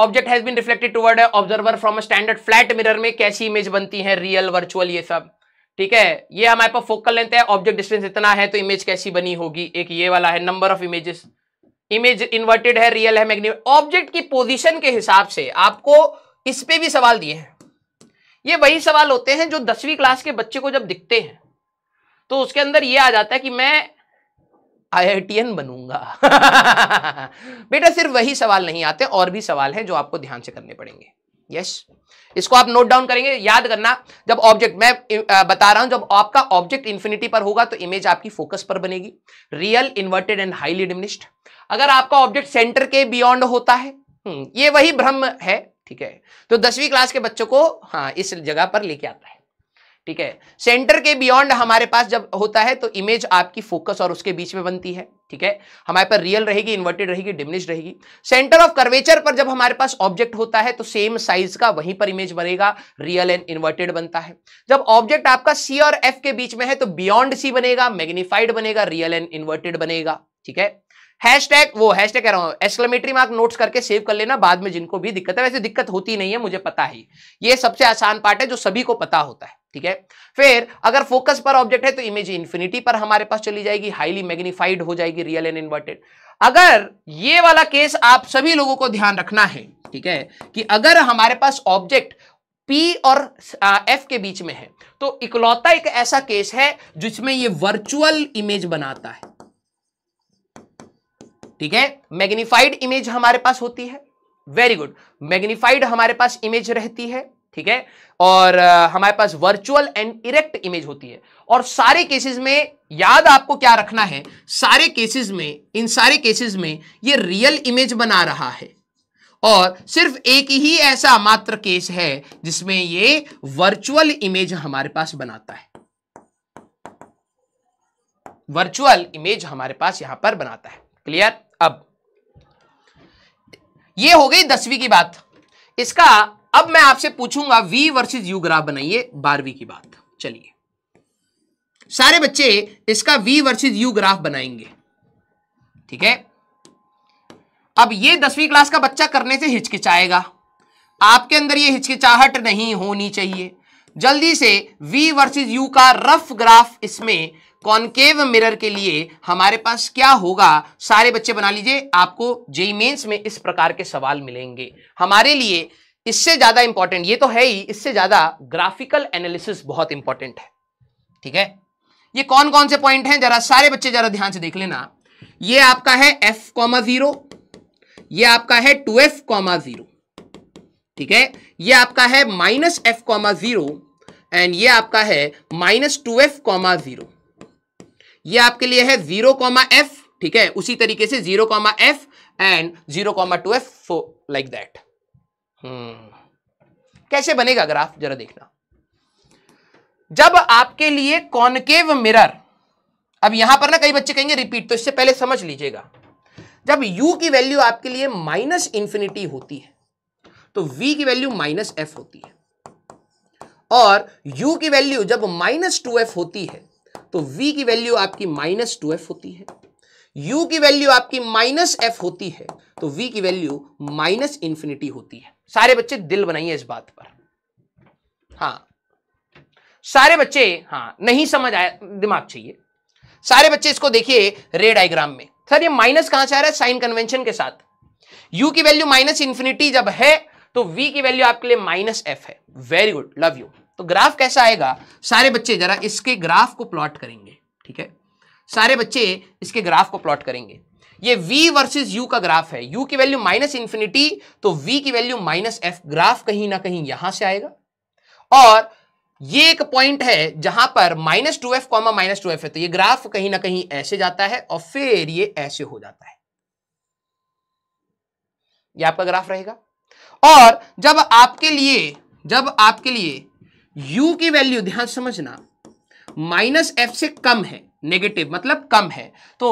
object has been reflected toward observer from standard flat mirror में कैसी इमेज बनती है रियल वर्चुअल ये सब ठीक है ये हमारे पास फोकल लेते हैं ऑब्जेक्ट डिस्टेंस इतना है तो इमेज कैसी बनी होगी एक ये वाला है number of images image inverted है रियल है मैग्नेट ऑब्जेक्ट की पोजीशन के हिसाब से आपको इस पे भी सवाल दिए हैं ये वही सवाल होते हैं जो दसवीं क्लास के बच्चे को जब दिखते हैं तो उसके अंदर ये आ जाता है कि मैं आईआईटीएन बनूंगा बेटा सिर्फ वही सवाल नहीं आते और भी सवाल हैं जो आपको ध्यान से करने पड़ेंगे यस yes. इसको आप नोट डाउन करेंगे याद करना जब ऑब्जेक्ट मैं बता रहा हूं जब आपका ऑब्जेक्ट इन्फिनिटी पर होगा तो इमेज आपकी फोकस पर बनेगी real inverted and highly diminished अगर आपका ऑब्जेक्ट सेंटर के बियॉन्ड होता है हम्म, ये वही भ्रम है ठीक है तो दसवीं क्लास के बच्चों को हाँ इस जगह पर लेके आता है ठीक है सेंटर के बियॉन्ड हमारे पास जब होता है तो इमेज आपकी फोकस और उसके बीच में बनती है ठीक है हमारे पास रियल रहेगी इन्वर्टेड रहेगी डिमिनिश रहेगी सेंटर ऑफ कर्वेचर पर जब हमारे पास ऑब्जेक्ट होता है तो सेम साइज का वहीं पर इमेज बनेगा रियल एंड इन्वर्टेड बनता है जब ऑब्जेक्ट आपका सी और एफ के बीच में है तो बियॉन्ड सी बनेगा मैग्निफाइड बनेगा रियल एंड इन्वर्टेड बनेगा ठीक है हैशटैग वो हैशटैग कह रहा हूँ एक्सक्लेमेटरी मार्क नोट्स करके सेव कर लेना बाद में जिनको भी दिक्कत है वैसे दिक्कत होती नहीं है मुझे पता ही ये सबसे आसान पार्ट है जो सभी को पता होता है ठीक है फिर अगर फोकस पर ऑब्जेक्ट है तो इमेज इन्फिनिटी पर हमारे पास चली जाएगी हाईली मैग्निफाइड हो जाएगी रियल एंड इन्वर्टेड अगर ये वाला केस आप सभी लोगों को ध्यान रखना है ठीक है कि अगर हमारे पास ऑब्जेक्ट पी और एफ के बीच में है तो इकलौता एक ऐसा केस है जिसमें ये वर्चुअल इमेज बनाता है ठीक है मैग्निफाइड इमेज हमारे पास होती है वेरी गुड मैग्निफाइड हमारे पास इमेज रहती है ठीक है और हमारे पास वर्चुअल एंड इरेक्ट इमेज होती है और सारे केसेस में याद आपको क्या रखना है सारे केसेस में इन सारे केसेस में ये रियल इमेज बना रहा है और सिर्फ एक ही ऐसा मात्र केस है जिसमें ये वर्चुअल इमेज हमारे पास बनाता है वर्चुअल इमेज हमारे पास यहां पर बनाता है क्लियर अब ये हो गई दसवीं की बात इसका अब मैं आपसे पूछूंगा वी वर्सेस यू ग्राफ बनाइए बारहवीं की बात चलिए सारे बच्चे इसका वी वर्सेस यू ग्राफ बनाएंगे ठीक है अब ये दसवीं क्लास का बच्चा करने से हिचकिचाएगा आपके अंदर ये हिचकिचाहट नहीं होनी चाहिए जल्दी से वी वर्सेस यू का रफ ग्राफ इसमें कॉनकेव मिरर के लिए हमारे पास क्या होगा सारे बच्चे बना लीजिए आपको जेई मेन्स में इस प्रकार के सवाल मिलेंगे हमारे लिए इससे ज्यादा इंपॉर्टेंट ये तो है ही इससे ज्यादा ग्राफिकल एनालिसिस बहुत इंपॉर्टेंट है ठीक है ये कौन कौन से पॉइंट हैं जरा सारे बच्चे जरा ध्यान से देख लेना ये आपका है एफ कॉमा जीरो आपका है टू एफ कॉमा जीरो ठीक है ये आपका है minus f comma zero and ये आपका है minus two f comma zero ये आपके लिए है जीरो कॉमा एफ ठीक है उसी तरीके से zero comma f and zero comma two f फो लाइक दैट हम्म। कैसे बनेगा ग्राफ जरा देखना जब आपके लिए कॉनकेव मिरर अब यहां पर ना कई बच्चे कहेंगे रिपीट तो इससे पहले समझ लीजिएगा जब u की वैल्यू आपके लिए माइनस इंफिनिटी होती है तो v की वैल्यू माइनस एफ होती है और u की वैल्यू जब माइनस टू एफ होती है तो v की वैल्यू आपकी माइनस टू एफ होती है u की वैल्यू आपकी माइनस एफ होती है तो v की वैल्यू माइनस इंफिनिटी होती है सारे बच्चे दिल बनाइए इस बात पर हाँ सारे बच्चे हाँ नहीं समझ आया दिमाग चाहिए सारे बच्चे इसको देखिए रे डायग्राम में सर ये माइनस कहां से आ रहा है साइन कन्वेंशन के साथ u की वैल्यू माइनस इंफिनिटी जब है तो v की वैल्यू आपके लिए माइनस एफ है वेरी गुड लव यू तो ग्राफ कैसा आएगा सारे बच्चे जरा इसके ग्राफ को प्लॉट करेंगे ठीक है सारे बच्चे इसके ग्राफ को प्लॉट करेंगे ये v वर्सेस u का ग्राफ है u की वैल्यू माइनस इंफिनिटी तो v की वैल्यू माइनस एफ ग्राफ कहीं ना कहीं यहां से आएगा और ये एक पॉइंट है जहां पर minus two f comma minus two f है तो ये ग्राफ कहीं ना कहीं ऐसे जाता है और फिर ये ऐसे हो जाता है ये आपका ग्राफ रहेगा और जब आपके लिए जब आपके लिए u की वैल्यू ध्यान समझना माइनस एफ से कम है नेगेटिव मतलब कम है तो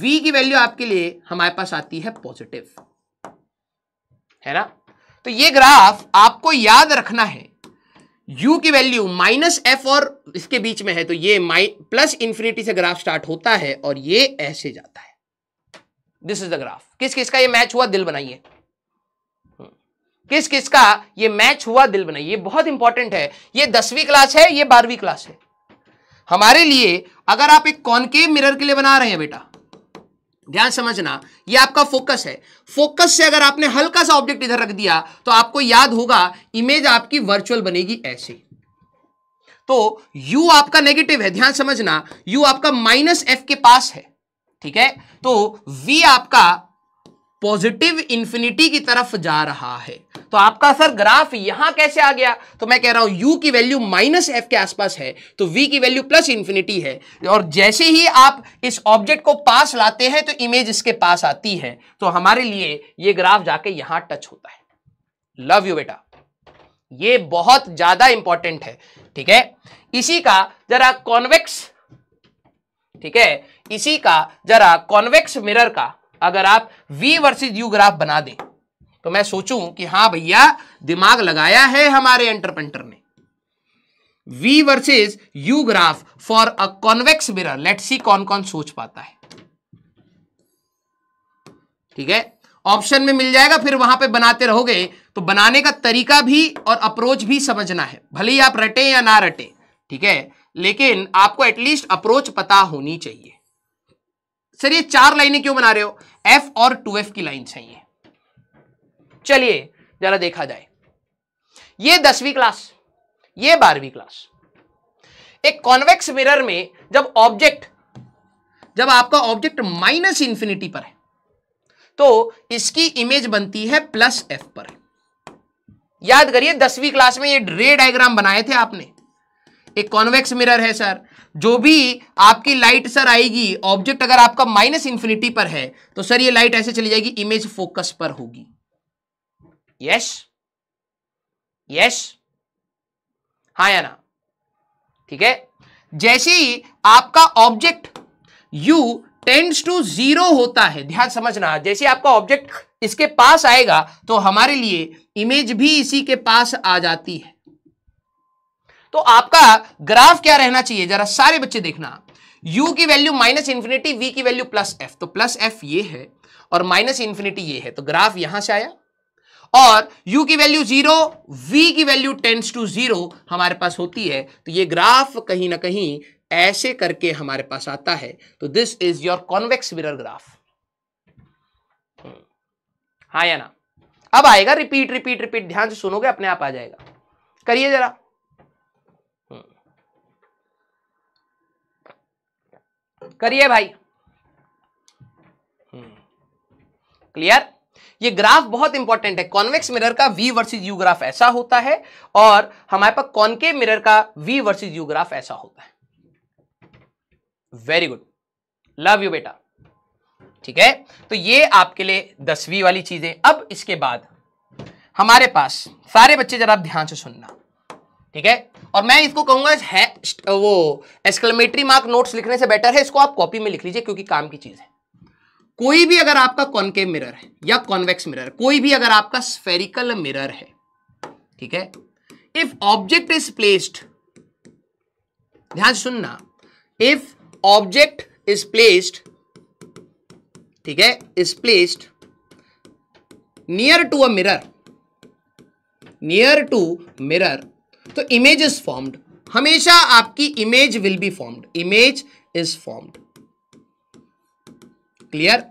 v की वैल्यू आपके लिए हमारे पास आती है पॉजिटिव है ना तो ये ग्राफ आपको याद रखना है u की वैल्यू माइनस एफ और इसके बीच में है तो ये प्लस इंफिनिटी से ग्राफ स्टार्ट होता है और ये ऐसे जाता है दिस इज द ग्राफ किस किस का ये मैच हुआ दिल बनाइए किस किस का ये मैच हुआ दिल बनाई ये बहुत इंपॉर्टेंट है ये दसवीं क्लास है ये बारहवीं क्लास है हमारे लिए अगर आप एक कॉनकेव मिरर के लिए बना रहे हैं बेटा ध्यान समझना ये आपका फोकस है फोकस से अगर आपने हल्का सा ऑब्जेक्ट इधर रख दिया तो आपको याद होगा इमेज आपकी वर्चुअल बनेगी ऐसे तो u आपका नेगेटिव है ध्यान समझना u आपका माइनस एफ के पास है ठीक है तो v आपका पॉजिटिव इंफिनिटी की तरफ जा रहा है तो आपका सर ग्राफ यहां कैसे आ गया तो मैं कह रहा हूं यू की वैल्यू माइनस एफ के आसपास है तो वी की वैल्यू प्लस इंफिनिटी है और जैसे ही आप इस ऑब्जेक्ट को पास लाते हैं तो इमेज इसके पास आती है तो हमारे लिए ये ग्राफ जाके यहां टच होता है लव यू बेटा ये बहुत ज्यादा इंपॉर्टेंट है ठीक है इसी का जरा कॉन्वेक्स ठीक है इसी का जरा कॉन्वेक्स मिरर का अगर आप वी वर्सेस यू ग्राफ बना दें तो मैं सोचूं कि हाँ भैया दिमाग लगाया है हमारे एंटरपेंटर ने v versus u graph for a convex mirror let see कौन कौन सोच पाता है ठीक है ऑप्शन में मिल जाएगा फिर वहां पे बनाते रहोगे तो बनाने का तरीका भी और अप्रोच भी समझना है भले ही आप रटे या ना रटे ठीक है लेकिन आपको एटलीस्ट अप्रोच पता होनी चाहिए सर ये चार लाइनें क्यों बना रहे हो एफ और टू एफ की लाइन चाहिए चलिए जरा देखा जाए ये दसवीं क्लास ये बारहवीं क्लास एक कॉन्वेक्स मिरर में जब ऑब्जेक्ट जब आपका ऑब्जेक्ट माइनस इंफिनिटी पर है तो इसकी इमेज बनती है प्लस एफ पर याद करिए दसवीं क्लास में ये रे डायग्राम बनाए थे आपने एक कॉन्वेक्स मिरर है सर जो भी आपकी लाइट सर आएगी ऑब्जेक्ट अगर आपका माइनस इंफिनिटी पर है तो सर ये लाइट ऐसे चली जाएगी इमेज फोकस पर होगी यस यस हा या ना ठीक है जैसे ही आपका object u tends to zero होता है ध्यान समझना जैसे आपका ऑब्जेक्ट इसके पास आएगा तो हमारे लिए इमेज भी इसी के पास आ जाती है तो आपका ग्राफ क्या रहना चाहिए जरा सारे बच्चे देखना u की वैल्यू माइनस इंफिनिटी v की वैल्यू प्लस एफ तो प्लस एफ ये है और माइनस इंफिनिटी ये है तो ग्राफ यहां से आया और u की वैल्यू जीरो v की वैल्यू टेंस टू जीरो हमारे पास होती है तो ये ग्राफ कहीं ना कहीं ऐसे करके हमारे पास आता है तो this is your convex mirror graph हाँ या ना अब आएगा रिपीट रिपीट रिपीट ध्यान से सुनोगे अपने आप आ जाएगा करिए जरा करिए भाई क्लियर हम्म। ये ग्राफ बहुत इंपॉर्टेंट है कॉन्वेक्स मिरर का वी वर्सेस यू ग्राफ ऐसा होता है और हमारे पास कॉनके मिरर का वी वर्सेस यू ग्राफ ऐसा होता है वेरी गुड लव यू बेटा ठीक है तो ये आपके लिए दसवीं वाली चीजें अब इसके बाद हमारे पास सारे बच्चे जरा ध्यान से सुनना ठीक है और मैं इसको कहूंगा वो एक्सक्लेमेटरी मार्क नोट्स लिखने से बेटर है इसको आप कॉपी में लिख लीजिए क्योंकि काम की चीज है कोई भी अगर आपका कॉन्केव मिरर है या कॉन्वेक्स मिरर कोई भी अगर आपका स्फेरिकल मिरर है ठीक है इफ ऑब्जेक्ट इज प्लेस्ड ध्यान सुनना इफ ऑब्जेक्ट इज प्लेस्ड ठीक है is placed near to a mirror near to mirror तो इमेज इज फॉर्म्ड हमेशा आपकी image will be formed image is formed clear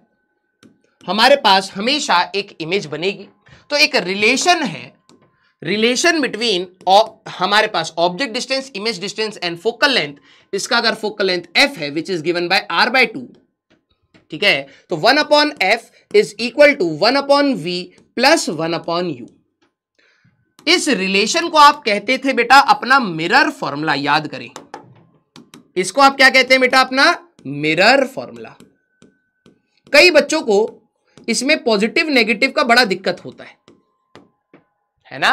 हमारे पास हमेशा एक इमेज बनेगी तो एक रिलेशन है रिलेशन बिटवीन हमारे पास object distance image distance and focal length इसका अगर फोकल लेंथ एफ है which is given by R by two ठीक है तो one upon F is equal to one upon we plus one upon u इस रिलेशन को आप कहते थे बेटा अपना मिरर फॉर्मूला याद करें इसको आप क्या कहते हैं बेटा अपना मिरर फॉर्मूला कई बच्चों को इसमें पॉजिटिव नेगेटिव का बड़ा दिक्कत होता है है ना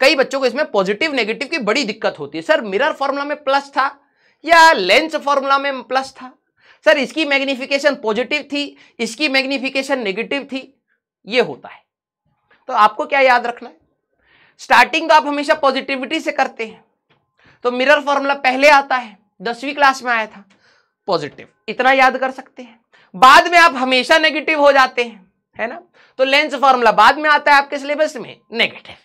कई बच्चों को इसमें पॉजिटिव नेगेटिव की बड़ी दिक्कत होती है सर मिरर फॉर्मूला में प्लस था या लेंस फॉर्मूला में प्लस था सर इसकी मैग्निफिकेशन पॉजिटिव थी इसकी मैग्निफिकेशन नेगेटिव थी ये होता है तो आपको क्या याद रखना है स्टार्टिंग तो आप हमेशा पॉजिटिविटी से करते हैं तो मिरर फॉर्मूला पहले आता है दसवीं क्लास में आया था पॉजिटिव इतना याद कर सकते हैं बाद में आप हमेशा नेगेटिव हो जाते हैं है ना तो लेंस फॉर्मूला बाद में आता है आपके सिलेबस में नेगेटिव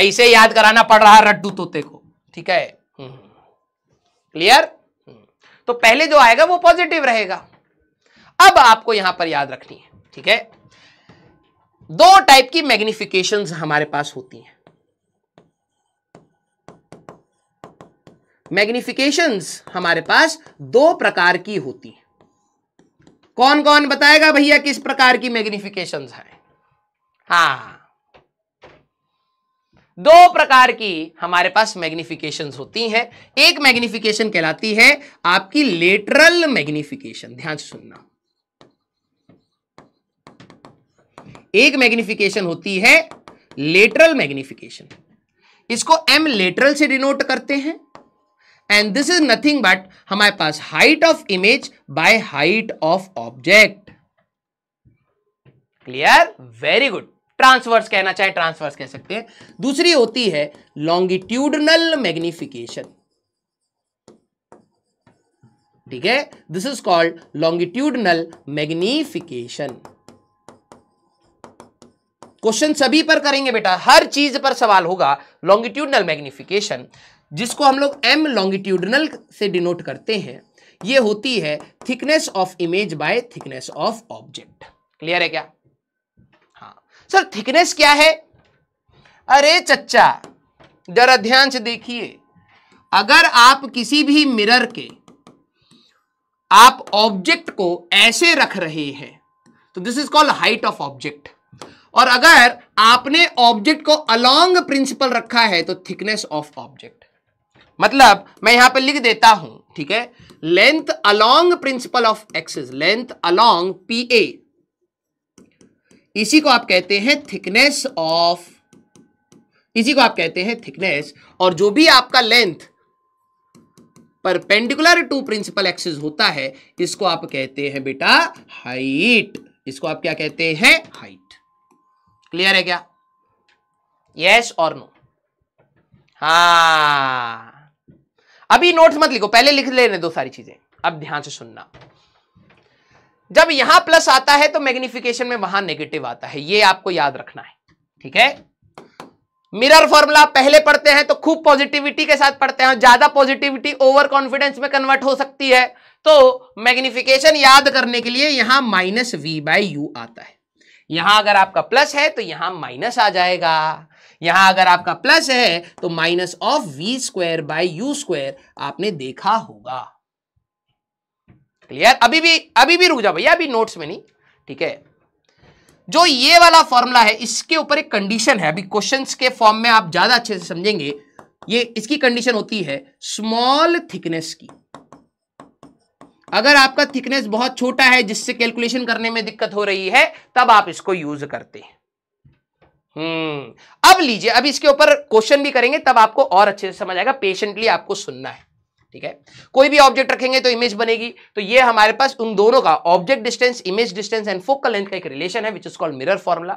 ऐसे याद कराना पड़ रहा है रड्डू तोते को ठीक है क्लियर हम्म। हम्म। तो पहले जो आएगा वो पॉजिटिव रहेगा अब आपको यहां पर याद रखनी है ठीक है दो टाइप की मैग्निफिकेशन हमारे पास होती हैं मैग्निफिकेशन हमारे पास दो प्रकार की होती हैं कौन कौन बताएगा भैया किस प्रकार की मैग्निफिकेशन है हा दो प्रकार की हमारे पास मैग्निफिकेशन होती हैं एक मैग्निफिकेशन कहलाती है आपकी लेटरल मैग्निफिकेशन ध्यान से सुनना एक मैग्निफिकेशन होती है लेटरल मैग्निफिकेशन इसको एम लेटरल से डिनोट करते हैं and this is nothing but हमारे पास height of image by height of object clear very good transverse कहना चाहे ट्रांसवर्स कह सकते हैं दूसरी होती है लॉन्गिट्यूडनल मैग्निफिकेशन ठीक है this is called longitudinal magnification question सभी पर करेंगे बेटा हर चीज पर सवाल होगा लॉन्गिट्यूडनल मैग्निफिकेशन जिसको हम लोग एम लॉन्गिट्यूडनल से डिनोट करते हैं ये होती है thickness of image by thickness of object clear है क्या हाँ सर थिकनेस क्या है अरे चच्चा जरा ध्यान से देखिए अगर आप किसी भी मिरर के आप ऑब्जेक्ट को ऐसे रख रहे हैं तो this is called height of object और अगर आपने ऑब्जेक्ट को अलोंग प्रिंसिपल रखा है तो थिकनेस ऑफ ऑब्जेक्ट मतलब मैं यहां पर लिख देता हूं ठीक है length along principal of axis length along P A इसी को आप कहते हैं थिकनेस ऑफ इसी को आप कहते हैं थिकनेस और जो भी आपका length perpendicular to principal axis होता है इसको आप कहते हैं बेटा हाइट इसको आप क्या कहते हैं हाइट क्लियर है क्या यस और नो हाँ अभी नोट्स मत लिखो पहले लिख लेने दो सारी चीजें अब ध्यान से सुनना जब यहां प्लस आता है तो मैग्निफिकेशन में वहां नेगेटिव आता है ये आपको याद रखना है ठीक है मिरर फॉर्मूला पहले पढ़ते हैं तो खूब पॉजिटिविटी के साथ पढ़ते हैं ज्यादा पॉजिटिविटी ओवर कॉन्फिडेंस में कन्वर्ट हो सकती है तो मैग्निफिकेशन याद करने के लिए यहां माइनस वी बाई यू आता है यहां अगर आपका प्लस है तो यहां माइनस आ जाएगा यहां अगर आपका प्लस है तो minus of we square by u square आपने देखा होगा क्लियर अभी भी अभी भी रुक जाओ भैया अभी नोट्स में नहीं ठीक है जो ये वाला फॉर्मूला है इसके ऊपर एक कंडीशन है अभी क्वेश्चन के फॉर्म में आप ज्यादा अच्छे से समझेंगे ये इसकी कंडीशन होती है स्मॉल थिकनेस की अगर आपका थिकनेस बहुत छोटा है जिससे कैलकुलेशन करने में दिक्कत हो रही है तब आप इसको यूज करते हैं हम्म अब लीजिए अब इसके ऊपर क्वेश्चन भी करेंगे तब आपको और अच्छे से समझ आएगा पेशेंटली आपको सुनना है ठीक है कोई भी ऑब्जेक्ट रखेंगे तो इमेज बनेगी तो ये हमारे पास उन दोनों का object distance image distance and focal length का एक रिलेशन है which is called mirror formula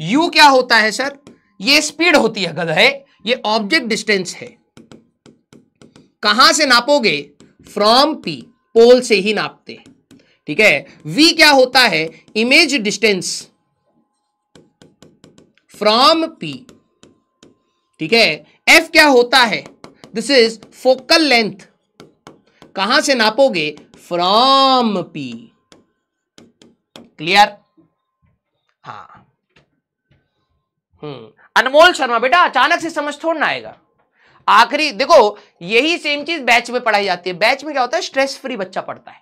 u क्या होता है सर ये स्पीड होती है गधे ये ऑब्जेक्ट डिस्टेंस है कहां से नापोगे फ्रॉम पी पोल से ही नापते ठीक है वी क्या होता है इमेज डिस्टेंस फ्रॉम पी ठीक है एफ क्या होता है दिस इज फोकल लेंथ कहां से नापोगे फ्रॉम पी क्लियर हाँ हम्म अनमोल शर्मा बेटा अचानक से समझ थोड़ा आएगा आखिरी देखो यही सेम चीज बैच में पढ़ाई जाती है बैच में क्या होता है स्ट्रेस फ्री बच्चा पढ़ता है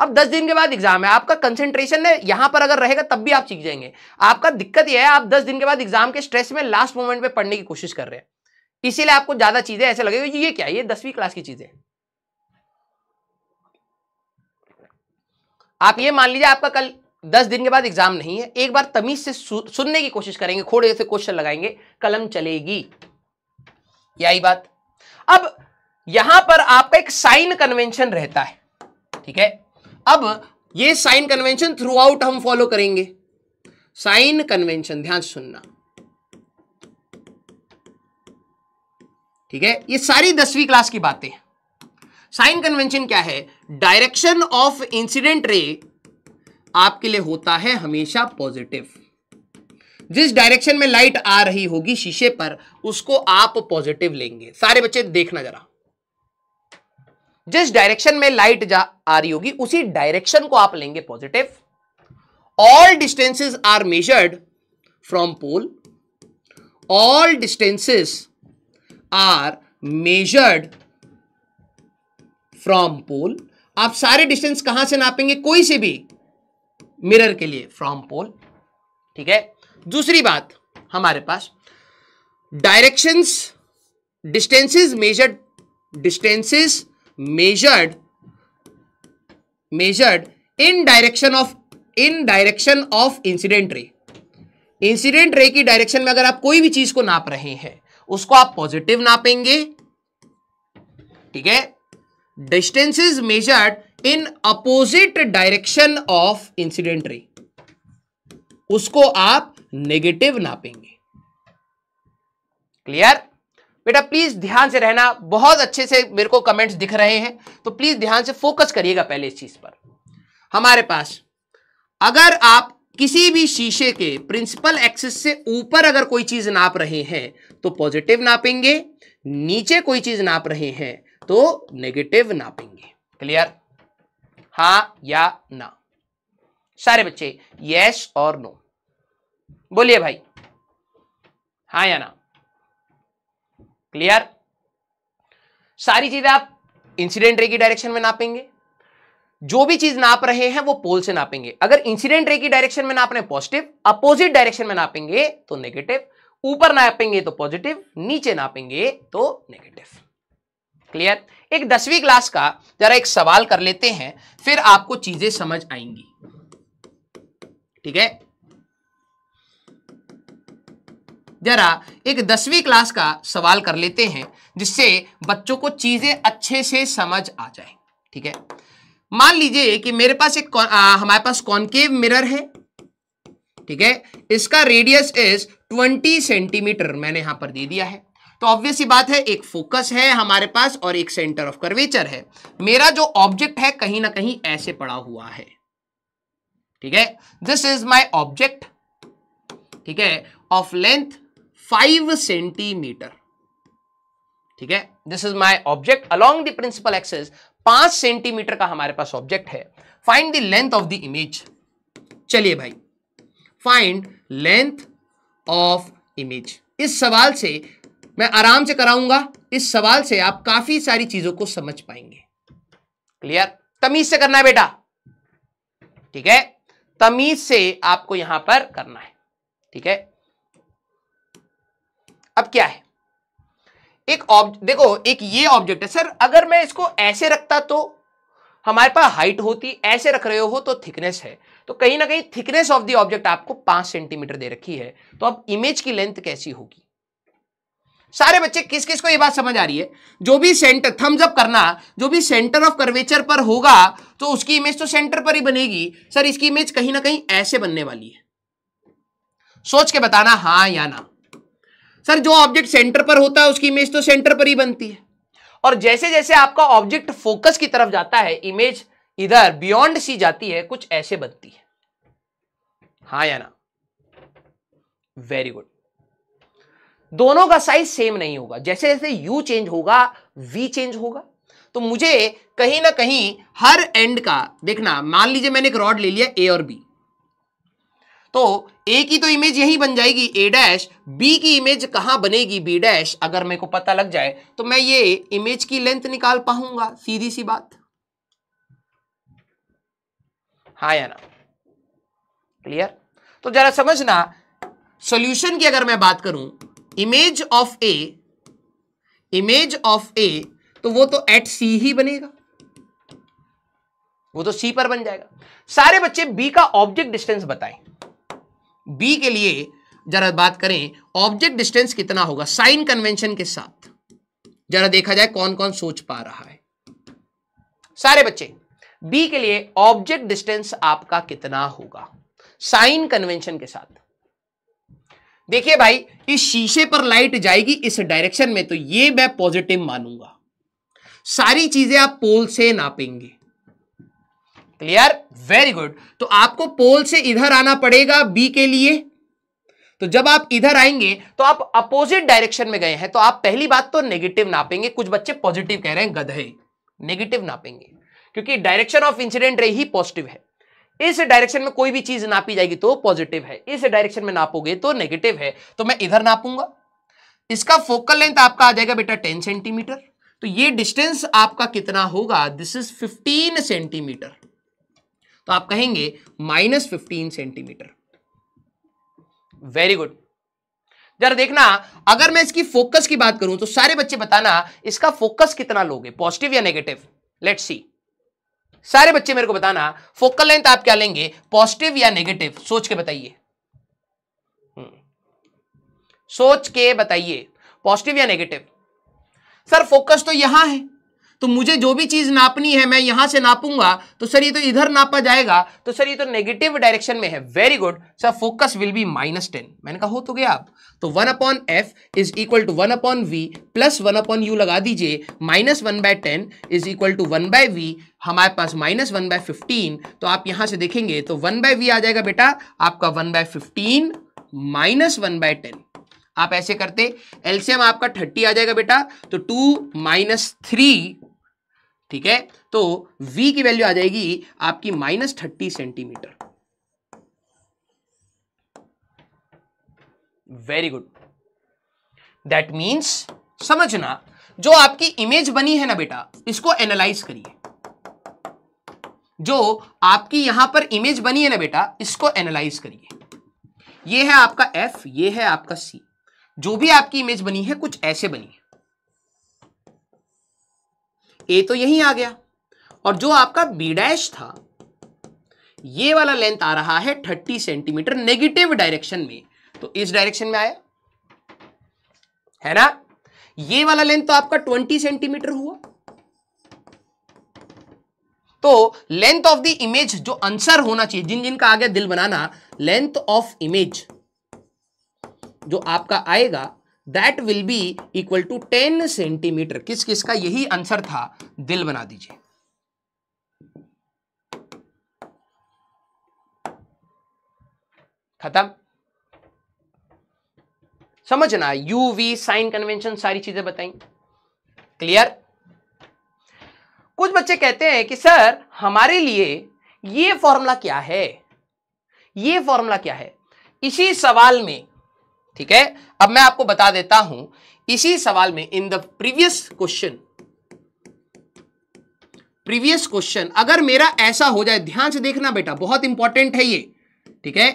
अब दस दिन के बाद एग्जाम है आपका कंसेंट्रेशन है यहां पर अगर रहेगा तब भी आप सीख जाएंगे आपका दिक्कत यह है आप दस दिन के बाद एग्जाम के स्ट्रेस में लास्ट मोमेंट पे पढ़ने की कोशिश कर रहे हैं इसीलिए आपको ज्यादा चीजें ऐसे लगेगी ये क्या ये दसवीं क्लास की चीजें आप ये मान लीजिए आपका कल दस दिन के बाद एग्जाम नहीं है एक बार तमीज से सुनने की कोशिश करेंगे खोड़े से क्वेश्चन लगाएंगे कलम चलेगी यही बात अब यहां पर आपका एक साइन कन्वेंशन रहता है ठीक है अब ये साइन कन्वेंशन थ्रू आउट हम फॉलो करेंगे साइन कन्वेंशन ध्यान सुनना ठीक है ये सारी दसवीं क्लास की बातें हैं साइन कन्वेंशन क्या है डायरेक्शन ऑफ इंसिडेंट रे आपके लिए होता है हमेशा पॉजिटिव जिस डायरेक्शन में लाइट आ रही होगी शीशे पर उसको आप पॉजिटिव लेंगे सारे बच्चे देखना जरा जिस डायरेक्शन में लाइट जा आ रही होगी उसी डायरेक्शन को आप लेंगे positive all distances are measured from pole all distances are measured from pole आप सारे डिस्टेंस कहां से नापेंगे कोई से भी मिरर के लिए फ्रॉम पोल ठीक है दूसरी बात हमारे पास directions distances measured distances measured measured in direction of in direction of incident ray incident ray की डायरेक्शन में अगर आप कोई भी चीज को नाप रहे हैं उसको आप पॉजिटिव नापेंगे ठीक है distance is measured in opposite direction of incident ray उसको आप नेगेटिव नापेंगे क्लियर बेटा प्लीज ध्यान से रहना बहुत अच्छे से मेरे को कमेंट्स दिख रहे हैं तो प्लीज ध्यान से फोकस करिएगा पहले इस चीज पर हमारे पास अगर आप किसी भी शीशे के प्रिंसिपल एक्सिस से ऊपर अगर कोई चीज नाप रहे हैं तो पॉजिटिव नापेंगे नीचे कोई चीज नाप रहे हैं तो नेगेटिव नापेंगे क्लियर हा या ना सारे बच्चे यस और नो बोलिए भाई हाँ या ना क्लियर सारी चीजें आप इंसिडेंट रे की डायरेक्शन में नापेंगे जो भी चीज नाप रहे हैं वो पोल से नापेंगे अगर इंसिडेंट रे की डायरेक्शन में नापने पॉजिटिव अपोजिट डायरेक्शन में नापेंगे तो नेगेटिव ऊपर नापेंगे तो पॉजिटिव नीचे नापेंगे तो नेगेटिव क्लियर एक दसवीं क्लास का जरा एक सवाल कर लेते हैं फिर आपको चीजें समझ आएंगी ठीक है जरा एक दसवीं क्लास का सवाल कर लेते हैं जिससे बच्चों को चीज़ें अच्छे से समझ आ जाए ठीक है मान लीजिए कि मेरे पास एक आ, हमारे पास कॉन्केव मिरर है ठीक है इसका रेडियस इज 20 सेंटीमीटर मैंने यहां पर दे दिया है तो ऑब्वियस बात है एक फोकस है हमारे पास और एक सेंटर ऑफ कर्वेचर है मेरा जो ऑब्जेक्ट है कहीं ना कहीं ऐसे पड़ा हुआ है ठीक है दिस इज माई ऑब्जेक्ट ठीक है ऑफ लेंथ फाइव सेंटीमीटर ठीक है this is my object along the principal axis पांच सेंटीमीटर का हमारे पास ऑब्जेक्ट है find the length of the image चलिए भाई फाइंड लेंथ ऑफ इमेज इस सवाल से मैं आराम से कराऊंगा इस सवाल से आप काफी सारी चीजों को समझ पाएंगे क्लियर तमीज से करना है बेटा ठीक है तमीज से आपको यहां पर करना है ठीक है अब क्या है एक ऑब्जेक्ट देखो एक ये ऑब्जेक्ट है सर अगर मैं इसको ऐसे रखता तो हमारे पास हाइट होती ऐसे रख रहे हो तो थिकनेस है तो कहीं ना कहीं थिकनेस ऑफ द ऑब्जेक्ट आपको पांच सेंटीमीटर दे रखी है तो अब इमेज की लेंथ कैसी होगी सारे बच्चे किस किस को ये बात समझ आ रही है जो भी सेंटर थम्स अप करना जो भी सेंटर ऑफ कर्वेचर पर होगा तो उसकी इमेज तो सेंटर पर ही बनेगी सर इसकी इमेज कहीं ना कहीं ऐसे बनने वाली है सोच के बताना हाँ या ना सर जो ऑब्जेक्ट सेंटर पर होता है उसकी इमेज तो सेंटर पर ही बनती है और जैसे जैसे आपका ऑब्जेक्ट फोकस की तरफ जाता है इमेज इधर बियॉन्ड सी जाती है कुछ ऐसे बनती है हा या ना वेरी गुड दोनों का साइज सेम नहीं होगा जैसे जैसे यू चेंज होगा वी चेंज होगा तो मुझे कहीं ना कहीं हर एंड का देखना मान लीजिए मैंने एक रॉड ले लिया ए और बी तो ए की तो इमेज यही बन जाएगी ए डैश बी की इमेज कहां बनेगी बी डैश अगर मेरे को पता लग जाए तो मैं ये इमेज की लेंथ निकाल पाऊंगा सीधी सी बात हाँ या ना क्लियर तो जरा समझना सॉल्यूशन की अगर मैं बात करूं image of A image of A तो वो तो एट सी ही बनेगा वो तो सी पर बन जाएगा सारे बच्चे बी का ऑब्जेक्ट डिस्टेंस बताएं बी के लिए जरा बात करें ऑब्जेक्ट डिस्टेंस कितना होगा साइन कन्वेंशन के साथ जरा देखा जाए कौन कौन सोच पा रहा है सारे बच्चे बी के लिए ऑब्जेक्ट डिस्टेंस आपका कितना होगा साइन कन्वेंशन के साथ देखिए भाई इस शीशे पर लाइट जाएगी इस डायरेक्शन में तो ये मैं पॉजिटिव मानूंगा सारी चीजें आप पोल से नापेंगे क्लियर वेरी गुड तो आपको पोल से इधर आना पड़ेगा बी के लिए तो जब आप इधर आएंगे तो आप अपोजिट डायरेक्शन में गए हैं तो आप पहली बात तो नेगेटिव नापेंगे कुछ बच्चे पॉजिटिव कह रहे हैं गधे नेगेटिव नापेंगे क्योंकि डायरेक्शन ऑफ इंसिडेंट रे ही पॉजिटिव है इस डायरेक्शन में कोई भी चीज नापी जाएगी तो पॉजिटिव है इस डायरेक्शन में नापोगे तो नेगेटिव है तो मैं इधर नापूंगा इसका फोकल लेंथ आपका आ जाएगा बेटा टेन सेंटीमीटर तो ये डिस्टेंस आपका कितना होगा दिस इज फिफ्टीन सेंटीमीटर तो आप कहेंगे minus fifteen centimetre very good जरा देखना अगर मैं इसकी फोकस की बात करूं तो सारे बच्चे बताना इसका फोकस कितना लोगे पॉजिटिव या नेगेटिव लेट सी सारे बच्चे मेरे को बताना फोकल लेंथ आप क्या लेंगे पॉजिटिव या नेगेटिव सोच के बताइए हम्म। सोच के बताइए पॉजिटिव या नेगेटिव सर फोकस तो यहां है तो मुझे जो भी चीज़ नापनी है मैं यहां से नापूंगा तो सर ये तो इधर नापा जाएगा तो सर ये तो नेगेटिव डायरेक्शन में है very good sir focus will be minus ten मैंने कहा हो तो गया आप तो one upon F is equal to one upon we plus one upon u लगा दीजिए minus one by ten is equal to one by v हमारे पास माइनस वन बाय फिफ्टीन तो आप यहां से देखेंगे तो वन बाय वी आ जाएगा बेटा आपका one by fifteen minus one by ten आप ऐसे करते एलसीएम आपका थर्टी आ जाएगा बेटा तो टू माइनस थ्री ठीक है तो V की वैल्यू आ जाएगी आपकी minus thirty centimetre very good that means समझना जो आपकी इमेज बनी है ना बेटा इसको एनालाइज करिए जो आपकी यहां पर इमेज बनी है ना बेटा इसको एनालाइज करिए ये है आपका F ये है आपका C जो भी आपकी इमेज बनी है कुछ ऐसे बनी है ए तो यही आ गया और जो आपका बी डैश था ये वाला लेंथ आ रहा है थर्टी सेंटीमीटर नेगेटिव डायरेक्शन में तो इस डायरेक्शन में आया है ना ये वाला लेंथ तो आपका ट्वेंटी सेंटीमीटर हुआ तो लेंथ ऑफ द इमेज जो आंसर होना चाहिए जिन जिनका आ गया दिल बनाना लेंथ ऑफ इमेज जो आपका आएगा that will be equal to ten centimetre किस किस का यही आंसर था दिल बना दीजिए खत्म समझना यू वी साइन कन्वेंशन सारी चीजें बताई क्लियर कुछ बच्चे कहते हैं कि सर हमारे लिए ये फॉर्मूला क्या है ये फॉर्मूला क्या है इसी सवाल में ठीक है अब मैं आपको बता देता हूं इसी सवाल में in the previous question previous question अगर मेरा ऐसा हो जाए ध्यान से देखना बेटा बहुत इंपॉर्टेंट है ये ठीक है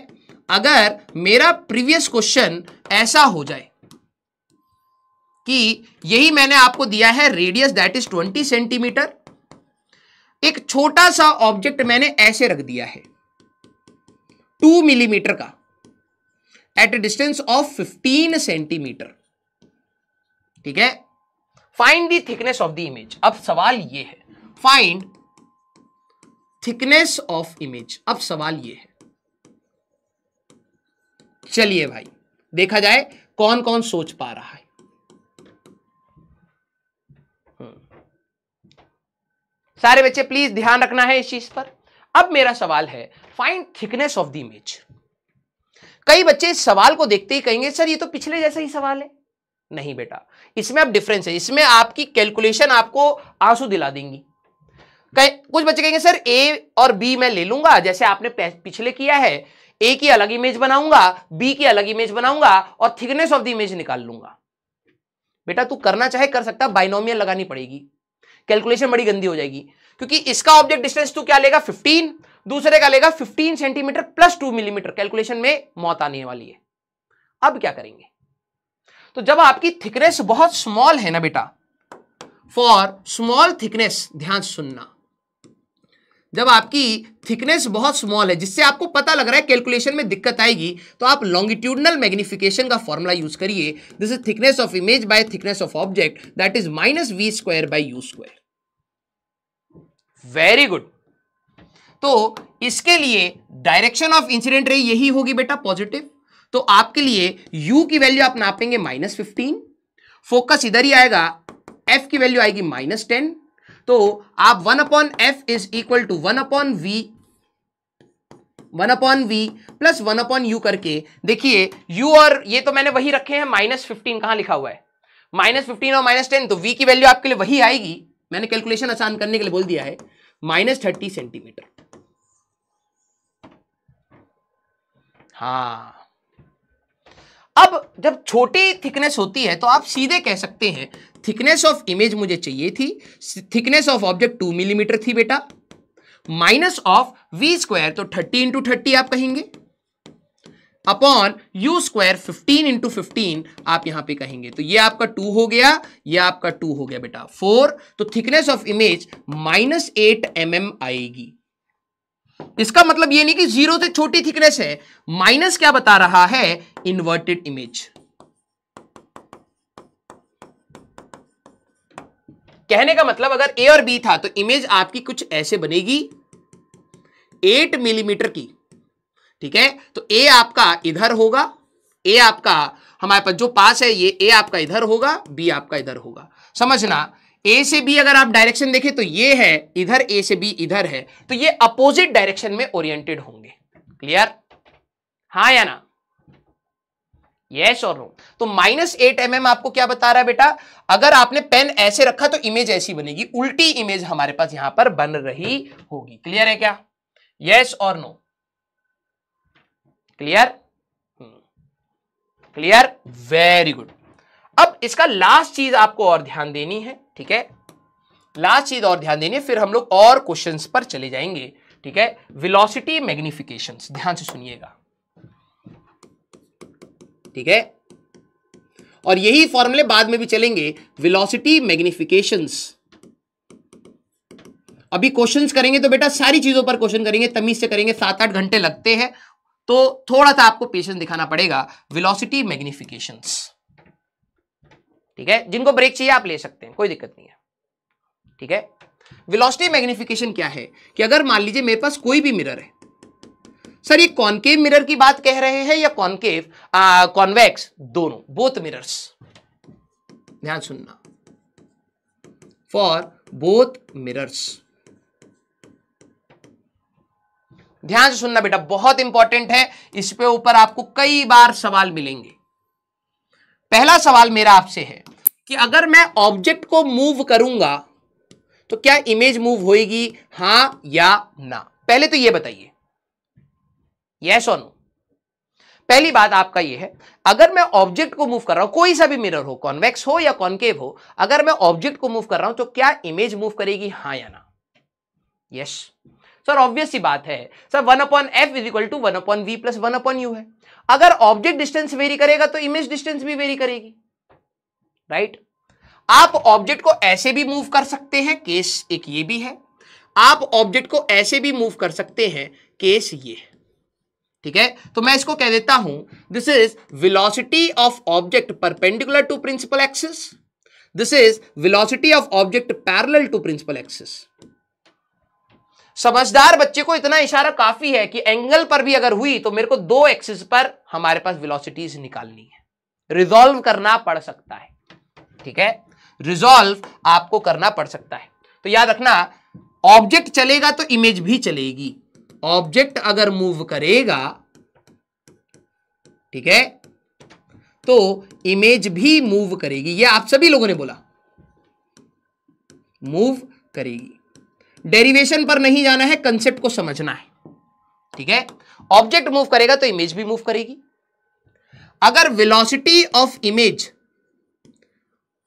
अगर मेरा प्रीवियस क्वेश्चन ऐसा हो जाए कि यही मैंने आपको दिया है रेडियस दैट इज 20 सेंटीमीटर एक छोटा सा ऑब्जेक्ट मैंने ऐसे रख दिया है 2 मिलीमीटर का at a distance of 15 centimetre ठीक है find the thickness of the image अब सवाल ये है फाइंड थिकनेस ऑफ इमेज अब सवाल ये है चलिए भाई देखा जाए कौन कौन सोच पा रहा है हम्म। सारे बच्चे प्लीज ध्यान रखना है इस चीज पर अब मेरा सवाल है find thickness of the image कई बच्चे इस सवाल को देखते ही कहेंगे सर ये तो पिछले जैसा ही सवाल है नहीं बेटा इसमें आप डिफरेंस है इसमें आपकी कैलकुलेशन आपको आंसू दिला देंगी कुछ बच्चे कहेंगे सर ए और बी मैं ले लूंगा जैसे आपने पिछले किया है ए की अलग इमेज बनाऊंगा बी की अलग इमेज बनाऊंगा और थिकनेस ऑफ द इमेज निकाल लूंगा बेटा तू करना चाहे कर सकता बाइनोमियल लगानी पड़ेगी कैलकुलेशन बड़ी गंदी हो जाएगी क्योंकि इसका ऑब्जेक्ट डिस्टेंस तू क्या लेगा 15 दूसरे का लेगा 15 सेंटीमीटर प्लस 2 मिलीमीटर कैलकुलेशन में मौत आने वाली है अब क्या करेंगे तो जब आपकी थिकनेस बहुत स्मॉल है ना बेटा फॉर स्मॉल थिकनेस ध्यान सुनना जब आपकी थिकनेस बहुत स्मॉल है जिससे आपको पता लग रहा है कैलकुलेशन में दिक्कत आएगी तो आप लॉन्गिट्यूडनल मैग्निफिकेशन का फॉर्मूला यूज करिए this is thickness of image by thickness of object that is minus v square by you square very good तो इसके लिए डायरेक्शन ऑफ इंसिडेंट रे यही होगी बेटा पॉजिटिव तो आपके लिए u की वैल्यू आप नापेंगे माइनस फिफ्टीन फोकस इधर ही आएगा f की वैल्यू आएगी माइनस टेन तो आप one upon F is equal to one upon v one upon we plus one upon u करके देखिए u और ये तो मैंने वही रखे हैं माइनस फिफ्टीन कहां लिखा हुआ है माइनस फिफ्टीन और माइनस टेन तो v की वैल्यू आपके लिए वही आएगी मैंने कैलकुलेशन आसान करने के लिए बोल दिया है माइनस थर्टी सेंटीमीटर हाँ अब जब छोटी थिकनेस होती है तो आप सीधे कह सकते हैं थिकनेस ऑफ इमेज मुझे चाहिए थी thickness of object two millimetre थी बेटा माइनस ऑफ वी स्क्वायर तो थर्टी इंटू थर्टी आप कहेंगे upon u square fifteen into fifteen आप यहां पे कहेंगे तो ये आपका टू हो गया ये आपका टू हो गया बेटा फोर तो thickness of image minus eight m आएगी इसका मतलब ये नहीं कि जीरो से छोटी थिकनेस है माइनस क्या बता रहा है इन्वर्टेड इमेज कहने का मतलब अगर ए और बी था तो इमेज आपकी कुछ ऐसे बनेगी एट मिलीमीटर की ठीक है तो ए आपका इधर होगा ए आपका हमारे पास जो पास है ये ए आपका इधर होगा बी आपका इधर होगा समझना ए से बी अगर आप डायरेक्शन देखें तो ये है इधर ए से बी इधर है तो ये अपोजिट डायरेक्शन में ओरिएंटेड होंगे क्लियर हाँ या ना यस और नो तो माइनस एट एम एम आपको क्या बता रहा है बेटा अगर आपने पेन ऐसे रखा तो इमेज ऐसी बनेगी उल्टी इमेज हमारे पास यहां पर बन रही होगी क्लियर है क्या यस और no clear clear very good अब इसका लास्ट चीज आपको और ध्यान देनी है ठीक है लास्ट चीज और ध्यान देनी है फिर हम लोग और क्वेश्चन पर चले जाएंगे ठीक है विलोसिटी मैग्निफिकेशन ध्यान से सुनिएगा ठीक है और यही फॉर्मूले बाद में भी चलेंगे विलोसिटी मैग्निफिकेशन अभी क्वेश्चंस करेंगे तो बेटा सारी चीजों पर क्वेश्चन करेंगे तमीज से करेंगे सात आठ घंटे लगते हैं तो थोड़ा सा आपको पेशेंस दिखाना पड़ेगा विलोसिटी मैग्निफिकेशंस ठीक है जिनको ब्रेक चाहिए आप ले सकते हैं कोई दिक्कत नहीं है ठीक है वेलोसिटी मैग्निफिकेशन क्या है कि अगर मान लीजिए मेरे पास कोई भी मिरर है सर ये कॉनकेव मिरर की बात कह रहे हैं या कॉनकेव कॉन्वेक्स दोनों बोथ मिरर्स ध्यान सुनना फॉर बोथ मिरर्स ध्यान से सुनना बेटा बहुत इंपॉर्टेंट है इस पे ऊपर आपको कई बार सवाल मिलेंगे पहला सवाल मेरा आपसे है कि अगर मैं ऑब्जेक्ट को मूव करूंगा तो क्या इमेज मूव होएगी हा या ना पहले तो यह बताइए यस और नो पहली बात आपका यह है अगर मैं ऑब्जेक्ट को मूव कर रहा हूं कोई सा भी मिरर हो कॉन्वेक्स हो या कॉन्केव हो अगर मैं ऑब्जेक्ट को मूव कर रहा हूं तो क्या इमेज मूव करेगी हा या ना यस सर ऑब्वियस बात है sir one upon F is equal to one upon we plus one upon u है अगर ऑब्जेक्ट डिस्टेंस वेरी करेगा तो इमेज डिस्टेंस भी वेरी करेगी राइट आप ऑब्जेक्ट को ऐसे भी मूव कर सकते हैं केस एक ये भी है आप ऑब्जेक्ट को ऐसे भी मूव कर सकते हैं केस ये ठीक है तो मैं इसको कह देता हूं this is velocity of object perpendicular to principal axis this is velocity of object parallel to principal axis समझदार बच्चे को इतना इशारा काफी है कि एंगल पर भी अगर हुई तो मेरे को दो एक्सिस पर हमारे पास वेलोसिटीज निकालनी है रिजोल्व करना पड़ सकता है ठीक है रिजॉल्व आपको करना पड़ सकता है तो याद रखना ऑब्जेक्ट चलेगा तो इमेज भी चलेगी ऑब्जेक्ट अगर मूव करेगा ठीक है तो इमेज भी मूव करेगी ये आप सभी लोगों ने बोला मूव करेगी डेरिवेशन पर नहीं जाना है कंसेप्ट को समझना है ठीक है ऑब्जेक्ट मूव करेगा तो इमेज भी मूव करेगी अगर velocity of image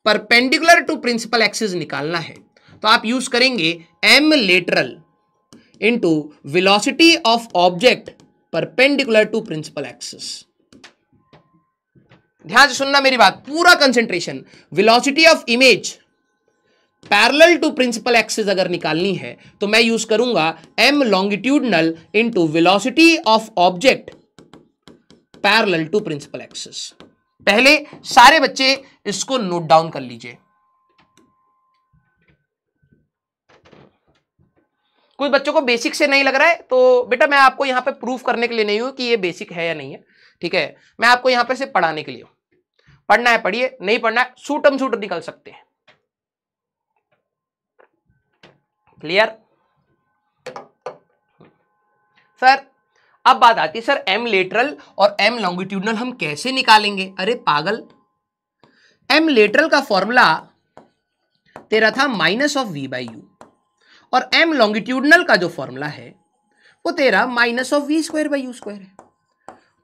perpendicular to principal axis निकालना है तो आप यूज करेंगे m lateral into velocity of object perpendicular to principal axis ध्यान से सुनना मेरी बात पूरा concentration velocity of image parallel to principal axis अगर निकालनी है तो मैं यूज करूंगा m longitudinal into velocity of object parallel to principal axis पहले सारे बच्चे इसको नोट डाउन कर लीजिए कुछ बच्चों को बेसिक से नहीं लग रहा है तो बेटा मैं आपको यहां पे प्रूफ करने के लिए नहीं हूं कि ये बेसिक है या नहीं है ठीक है मैं आपको यहां पे सिर्फ पढ़ाने के लिए पढ़ना है पढ़िए नहीं पढ़ना है सूटम सूट निकल सकते हैं क्लियर सर अब बात आती है सर एम लेटरल और एम लॉन्गिट्यूडनल हम कैसे निकालेंगे अरे पागल एम लेटरल का फॉर्मूला तेरा था minus of v by u और एम लॉन्गिट्यूडनल का जो फॉर्मूला है वो तेरा minus of we square by u square है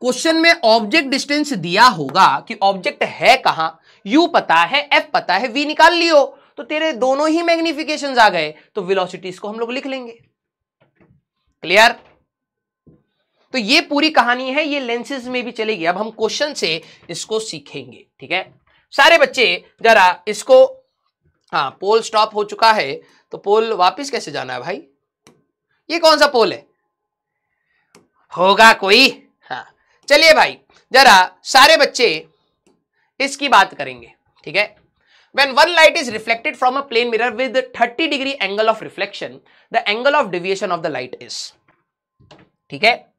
क्वेश्चन में ऑब्जेक्ट डिस्टेंस दिया होगा कि ऑब्जेक्ट है कहां यू पता है एफ पता है वी निकाल लियो तो तेरे दोनों ही मैग्निफिकेशन आ गए तो विलोसिटीज को हम लोग लिख लेंगे क्लियर तो ये पूरी कहानी है ये लेंसेज में भी चलेगी अब हम क्वेश्चन से इसको सीखेंगे ठीक है सारे बच्चे जरा इसको हाँ पोल स्टॉप हो चुका है तो पोल वापस कैसे जाना है भाई ये कौन सा पोल है होगा कोई हाँ चलिए भाई जरा सारे बच्चे इसकी बात करेंगे ठीक है When one light is reflected from a plane mirror with 30 degree angle of reflection, the angle of deviation of the light is. ठीक है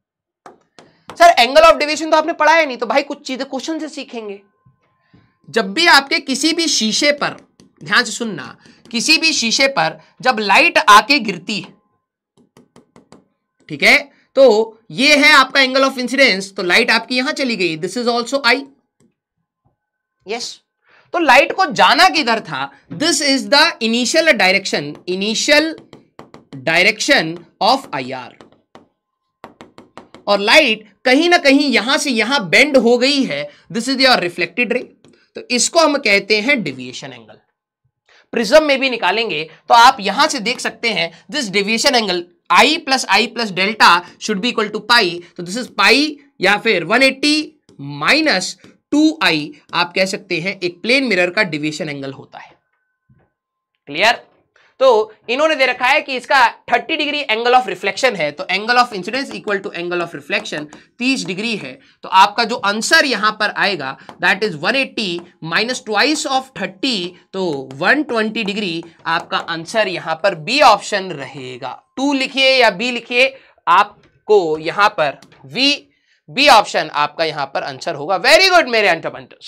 सर एंगल ऑफ डिविएशन तो आपने पढ़ाया नहीं तो भाई कुछ चीजें क्वेश्चन से सीखेंगे जब भी आपके किसी भी शीशे पर ध्यान से सुनना किसी भी शीशे पर जब लाइट आके गिरती है ठीक है तो ये है आपका एंगल ऑफ इंसिडेंस तो लाइट आपकी यहां चली गई this is also i yes तो लाइट को जाना किधर था this is the initial direction initial direction of IR और लाइट कहीं ना कहीं यहां से यहां बेंड हो गई है दिस इज योर रिफ्लेक्टेड रे तो इसको हम कहते हैं डिविएशन एंगल प्रिज्म में भी निकालेंगे तो आप यहां से देख सकते हैं this deviation angle i plus i plus delta should be equal to pi तो दिस इज पाई या फिर 180 माइनस टू आई आप कह सकते हैं एक प्लेन मिरर का डिविएशन एंगल होता है क्लियर तो इन्होंने दे रखा है कि इसका 30 डिग्री एंगल ऑफ रिफ्लेक्शन है तो angle of incidence equal to angle of reflection 30 degree है तो आपका जो आंसर यहां पर आएगा that is 180 eighty minus twice of 30 तो 120 डिग्री आपका आंसर यहां पर बी ऑप्शन रहेगा टू लिखिए या बी लिखिए आपको यहां पर वी बी ऑप्शन आपका यहां पर आंसर होगा वेरी गुड मेरे एंटोमेंटस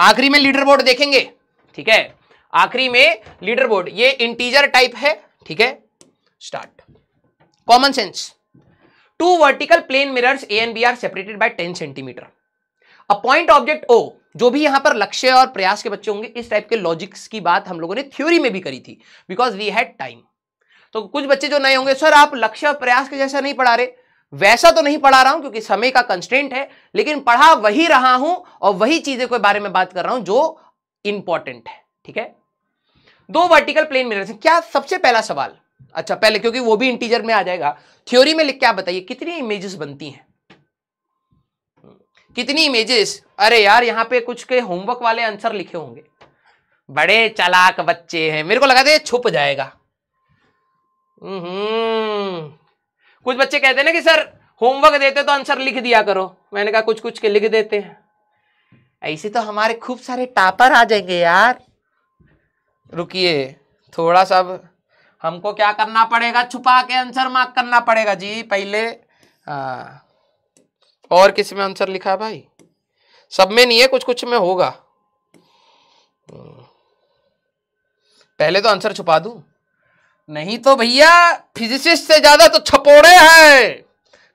आखिरी में लीडर बोर्ड देखेंगे ठीक है आखिरी में लीडर बोर्ड ये इंटीजर टाइप है ठीक है start common sense two vertical plane mirrors A and B are separated by ten centimetre a point object O जो भी यहां पर लक्ष्य और प्रयास के बच्चे होंगे इस टाइप के लॉजिक्स की बात हम लोगों ने थ्योरी में भी करी थी बिकॉज वी हैड टाइम तो कुछ बच्चे जो नए होंगे सर आप लक्ष्य और प्रयास के जैसा नहीं पढ़ा रहे वैसा तो नहीं पढ़ा रहा हूं क्योंकि समय का कंस्टेंट है लेकिन पढ़ा वही रहा हूं और वही चीजें के बारे में बात कर रहा हूं जो इंपॉर्टेंट है ठीक है दो वर्टिकल प्लेन मिरर क्या सबसे पहला सवाल अच्छा पहले क्योंकि वो भी इंटीजर में आ जाएगा थ्योरी में लिख क्या बताइए कितनी इमेजेस बनती हैं कितनी इमेजेस अरे यार यहां पे कुछ के होमवर्क वाले आंसर लिखे होंगे बड़े चालाक बच्चे हैं मेरे को लगा था छुप जाएगा हम्म, कुछ बच्चे कहते हैं ना कि सर होमवर्क देते तो आंसर लिख दिया करो मैंने कहा कुछ कुछ के लिख देते हैं ऐसे तो हमारे खूब सारे टापर आ जाएंगे यार रुकिए थोड़ा सा हमको क्या करना पड़ेगा छुपा के आंसर मार्क करना पड़ेगा जी पहले आ, और किस में आंसर लिखा है भाई सब में नहीं है कुछ कुछ में होगा हम्म, पहले तो आंसर छुपा दूं नहीं तो भैया फिजिसिस्ट से ज्यादा तो छपोड़े हैं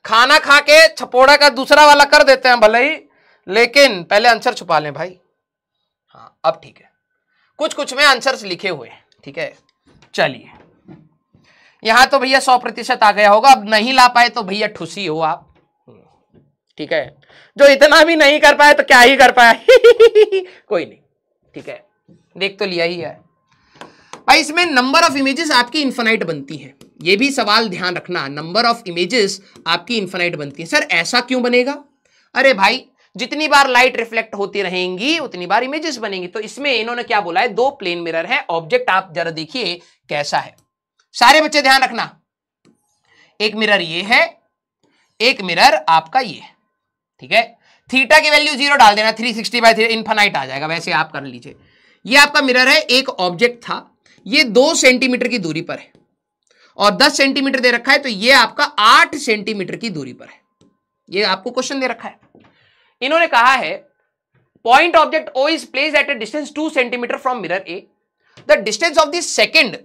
खाना खा के छपोड़ा का दूसरा वाला कर देते हैं भले ही लेकिन पहले आंसर छुपा लें भाई हाँ अब ठीक है कुछ कुछ में आंसर्स लिखे हुए हैं ठीक है चलिए यहां तो भैया सौ प्रतिशत आ गया होगा अब नहीं ला पाए तो भैया ठुसी हो आप ठीक है जो इतना भी नहीं कर पाए तो क्या ही कर पाए कोई नहीं ठीक है देख तो लिया ही है और इसमें नंबर ऑफ इमेजेस आपकी इन्फेनाइट बनती है ये भी सवाल ध्यान रखना नंबर ऑफ इमेजेस आपकी इन्फेनाइट बनती है सर ऐसा क्यों बनेगा अरे भाई जितनी बार लाइट रिफ्लेक्ट होती रहेंगी उतनी बार इमेजेस बनेंगी तो इसमें इन्होंने क्या बोला है दो प्लेन मिरर है ऑब्जेक्ट आप जरा देखिए कैसा है सारे बच्चे ध्यान रखना एक मिरर ये है एक मिरर आपका ये है ठीक है थीटा की वैल्यू जीरो डाल देना three sixty by three infinite आ जाएगा वैसे आप कर लीजिए ये आपका मिरर है एक ऑब्जेक्ट था ये दो सेंटीमीटर की दूरी पर है और दस सेंटीमीटर दे रखा है तो ये आपका आठ सेंटीमीटर की दूरी पर है ये आपको क्वेश्चन दे रखा है इन्होंने कहा है point object O is place at a distance two centimetre from mirror A the distance of the second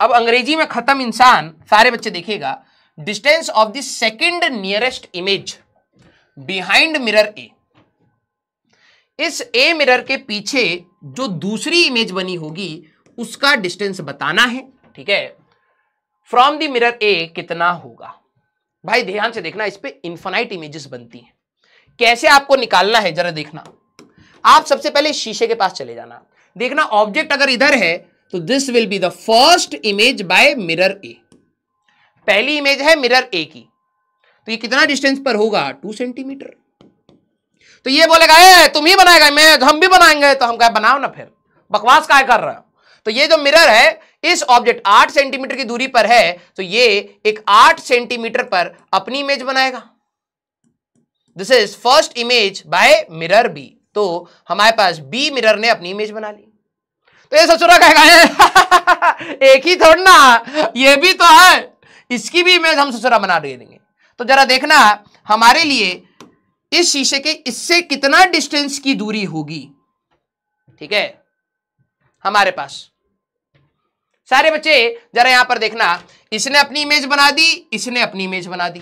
अब अंग्रेजी में खत्म इंसान सारे बच्चे देखिएगा distance of the second nearest image behind mirror A is A mirror के पीछे जो दूसरी इमेज बनी होगी उसका डिस्टेंस बताना है ठीक है फ्रॉम द मिरर ए कितना होगा भाई ध्यान से देखना इस पर इंफोनाइट इमेजेस बनती हैं कैसे आपको निकालना है जरा देखना आप सबसे पहले शीशे के पास चले जाना देखना ऑब्जेक्ट अगर इधर है तो this will be the first image by mirror A पहली इमेज है मिरर ए की तो ये कितना डिस्टेंस पर होगा टू सेंटीमीटर तो ये बोलेगा ए तुम ही बनाएगा मैं हम भी बनाएंगे तो हम क्या बनाओ ना फिर बकवास का कर रहा है तो ये जो मिरर है इस ऑब्जेक्ट आठ सेंटीमीटर की दूरी पर है तो ये एक आठ सेंटीमीटर पर अपनी इमेज बनाएगा this is first image by mirror B तो हमारे पास बी मिरर ने अपनी इमेज बना ली तो ये ससुरा कहेगा एक ही थोड़ा ना ये भी तो है इसकी भी इमेज हम ससुरा बना दे देंगे तो जरा देखना हमारे लिए इस शीशे के इससे कितना डिस्टेंस की दूरी होगी ठीक है हमारे पास सारे बच्चे जरा यहां पर देखना इसने अपनी इमेज बना दी इसने अपनी इमेज बना दी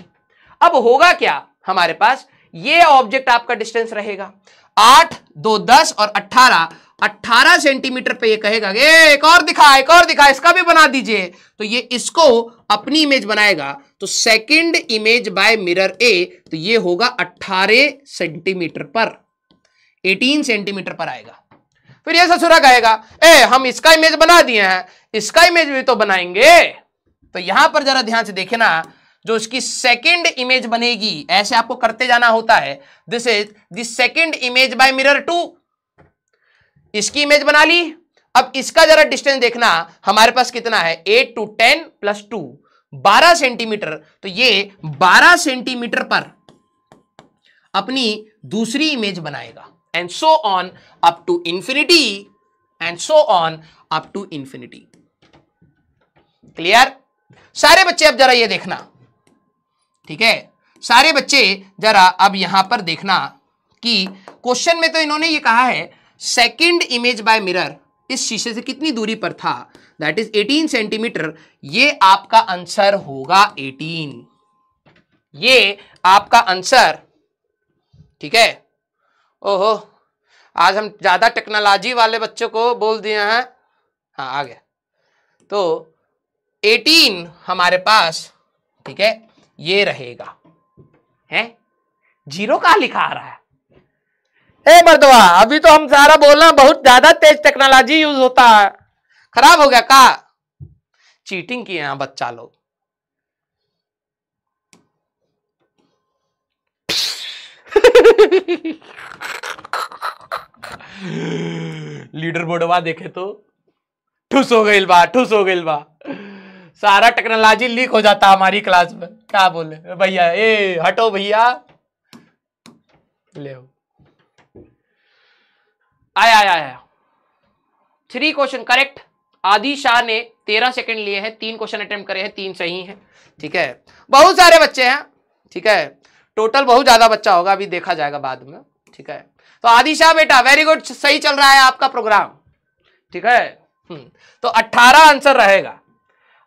अब होगा क्या हमारे पास ये ऑब्जेक्ट आपका डिस्टेंस रहेगा आठ दो दस और अट्ठारह अट्ठारह सेंटीमीटर पे ये कहेगा ये एक और दिखा एक और दिखा इसका भी बना दीजिए तो ये इसको अपनी इमेज बनाएगा तो second image by mirror A तो ये होगा अट्ठारह सेंटीमीटर पर एटीन सेंटीमीटर पर आएगा फिर ये ससुरा कहेगा ए हम इसका इमेज बना दिए हैं इसका इमेज भी तो बनाएंगे तो यहां पर जरा ध्यान से देखे ना जो उसकी सेकंड इमेज बनेगी ऐसे आपको करते जाना होता है this is the second image by mirror two इसकी इमेज बना ली अब इसका जरा डिस्टेंस देखना हमारे पास कितना है eight two ten plus two बारह सेंटीमीटर तो ये बारह सेंटीमीटर पर अपनी दूसरी इमेज बनाएगा and so on up to infinity and so on up to infinity. Clear सारे बच्चे अब जरा ये देखना ठीक है सारे बच्चे जरा अब यहां पर देखना कि क्वेश्चन में तो इन्होंने ये कहा है सेकंड इमेज बाय मिरर इस शीशे से कितनी दूरी पर था दैट इज 18 सेंटीमीटर ये आपका आंसर होगा 18 ये आपका आंसर ठीक है ओहो आज हम ज़्यादा टेक्नोलॉजी वाले बच्चों को बोल दिए हैं हाँ आ गया तो 18 हमारे पास ठीक है ये रहेगा हैं जीरो का लिखा आ रहा है ए मर्दवा अभी तो हम सारा बोला बहुत ज्यादा तेज टेक्नोलॉजी यूज होता है खराब हो गया का चीटिंग किए हैं बच्चा लोग लीडर बोर्डवा देखे तो ठुस हो गई बा ठुस हो गई बा सारा टेक्नोलॉजी लीक हो जाता हमारी क्लास में क्या बोले भैया ए हटो भैया ले आया आया आया थ्री क्वेश्चन करेक्ट आदि शाह ने तेरह सेकंड लिए हैं तीन क्वेश्चन अटेम्प्ट करे हैं तीन सही हैं ठीक है बहुत सारे बच्चे हैं ठीक है टोटल बहुत ज्यादा बच्चा होगा अभी देखा जाएगा बाद में ठीक है तो आदिशाह बेटा वेरी गुड सही चल रहा है आपका प्रोग्राम ठीक है हम्म, तो 18 आंसर रहेगा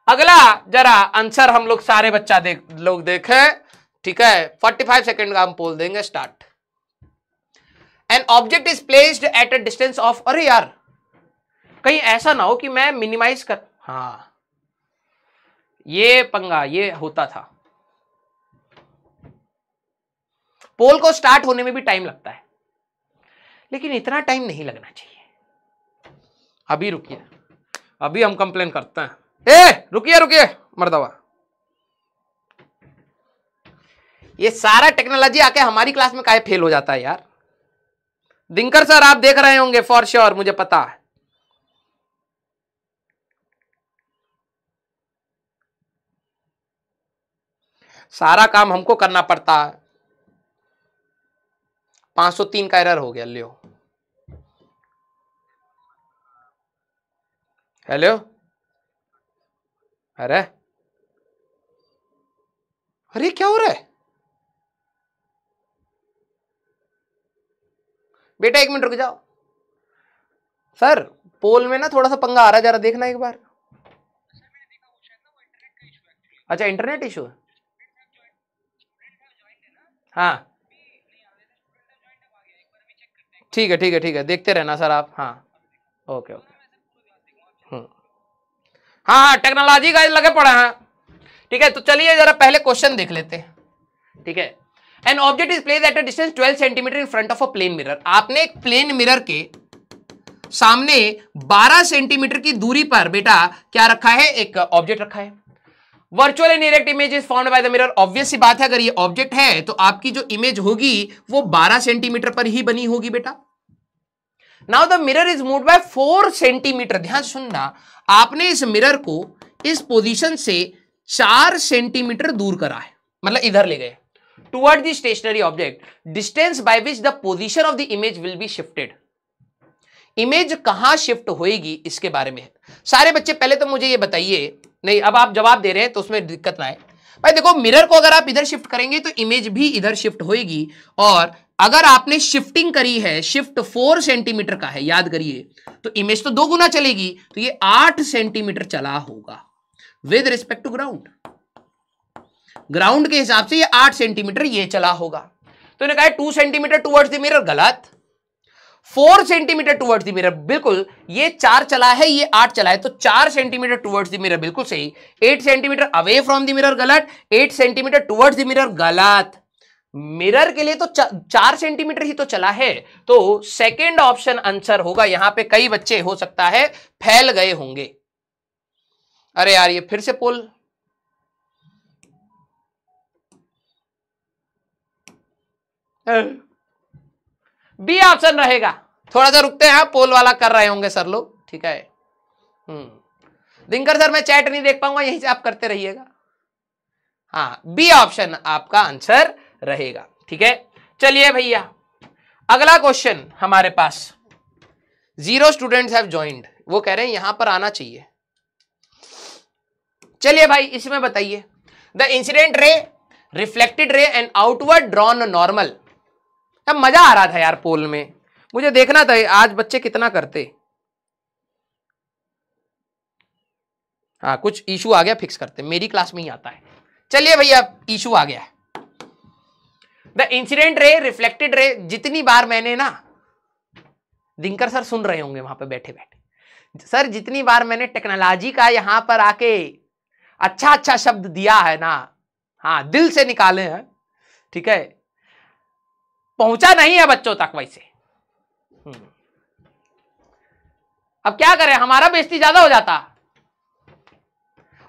अगला जरा आंसर हम लोग सारे बच्चा देख लोग देखें ठीक है 45 सेकेंड का हम पोल देंगे start an object is placed at a distance of अरे यार कहीं ऐसा ना हो कि मैं मिनिमाइज कर हाँ ये पंगा ये होता था पोल को स्टार्ट होने में भी टाइम लगता है लेकिन इतना टाइम नहीं लगना चाहिए अभी रुकिए अभी हम कंप्लेन करते हैं ए रुकिए रुकिए मर्दवा ये सारा टेक्नोलॉजी आके हमारी क्लास में का फेल हो जाता है यार दिनकर सर आप देख रहे होंगे फॉर श्योर मुझे पता है सारा काम हमको करना पड़ता है 503 का एरर हो गया लियो हेलो अरे अरे क्या हो रहा है बेटा एक मिनट रुक जाओ सर पोल में ना थोड़ा सा पंगा आ रहा है जरा देखना एक बार अच्छा इंटरनेट इशू है हाँ ठीक है ठीक है ठीक है देखते रहना सर आप हाँ ओके ओके हम्म। हाँ हाँ टेक्नोलॉजी का लगे पड़ा है ठीक है तो चलिए जरा पहले क्वेश्चन देख लेते हैं ठीक है an object is place at a distance 12 centimetre in front of a plane mirror आपने एक प्लेन मिरर के सामने 12 सेंटीमीटर की दूरी पर बेटा क्या रखा है एक ऑब्जेक्ट रखा है virtual and direct image is found by the mirror obvious सी बात है अगर ये ऑब्जेक्ट है तो आपकी जो इमेज होगी वो 12 सेंटीमीटर पर ही बनी होगी बेटा now the mirror is move by four centimetre ध्यान सुनना आपने इस मिरर को इस पोजीशन से चार सेंटीमीटर दूर करा है मतलब इधर ले गए toward the stationary object distance by which the position of the image will be shifted image कहां शिफ्ट होएगी इसके बारे में सारे बच्चे पहले तो मुझे ये बताइए नहीं अब आप जवाब दे रहे हैं तो उसमें दिक्कत ना है भाई देखो मिरर को अगर आप इधर शिफ्ट करेंगे तो इमेज भी इधर शिफ्ट होएगी और अगर आपने शिफ्टिंग करी है शिफ्ट फोर सेंटीमीटर का है याद करिए तो इमेज तो दो गुना चलेगी तो ये आठ सेंटीमीटर चला होगा with respect to ground ground के हिसाब से ये आठ सेंटीमीटर ये चला होगा तो इन्हें कहा two centimetre towards the mirror गलत four centimetre towards the mirror बिल्कुल ये चार चला है ये आठ चला है तो चार सेंटीमीटर टूवर्ड्स द मिरर बिल्कुल सही eight centimetre away from the mirror गलत eight centimetre towards the mirror गलत मिरर के लिए तो चार सेंटीमीटर ही तो चला है तो सेकेंड ऑप्शन आंसर होगा यहां पे कई बच्चे हो सकता है फैल गए होंगे अरे यार ये फिर से पोल बी ऑप्शन रहेगा थोड़ा सा रुकते हैं पोल वाला कर रहे होंगे सर लोग ठीक है हम्म दिनकर सर मैं चैट नहीं देख पाऊंगा यहीं से आप करते रहिएगा हाँ बी ऑप्शन आपका आंसर रहेगा ठीक है चलिए भैया अगला क्वेश्चन हमारे पास जीरो स्टूडेंट्स हैव ज्वाइंट वो कह रहे हैं यहां पर आना चाहिए चलिए भाई इसमें बताइए the incident ray reflected ray and outward drawn normal अब मजा आ रहा था यार पोल में मुझे देखना था आज बच्चे कितना करते हाँ कुछ इशू आ गया फिक्स करते मेरी क्लास में ही आता है चलिए भैया इशू आ गया है द इंसिडेंट रे रिफ्लेक्टेड रे जितनी बार मैंने ना दिनकर सर सुन रहे होंगे वहां पर बैठे बैठे सर जितनी बार मैंने टेक्नोलॉजी का यहां पर आके अच्छा अच्छा शब्द दिया है ना हाँ दिल से निकाले हैं ठीक है पहुंचा नहीं है बच्चों तक वैसे हम्म। अब क्या करें हमारा बेस्ती ज्यादा हो जाता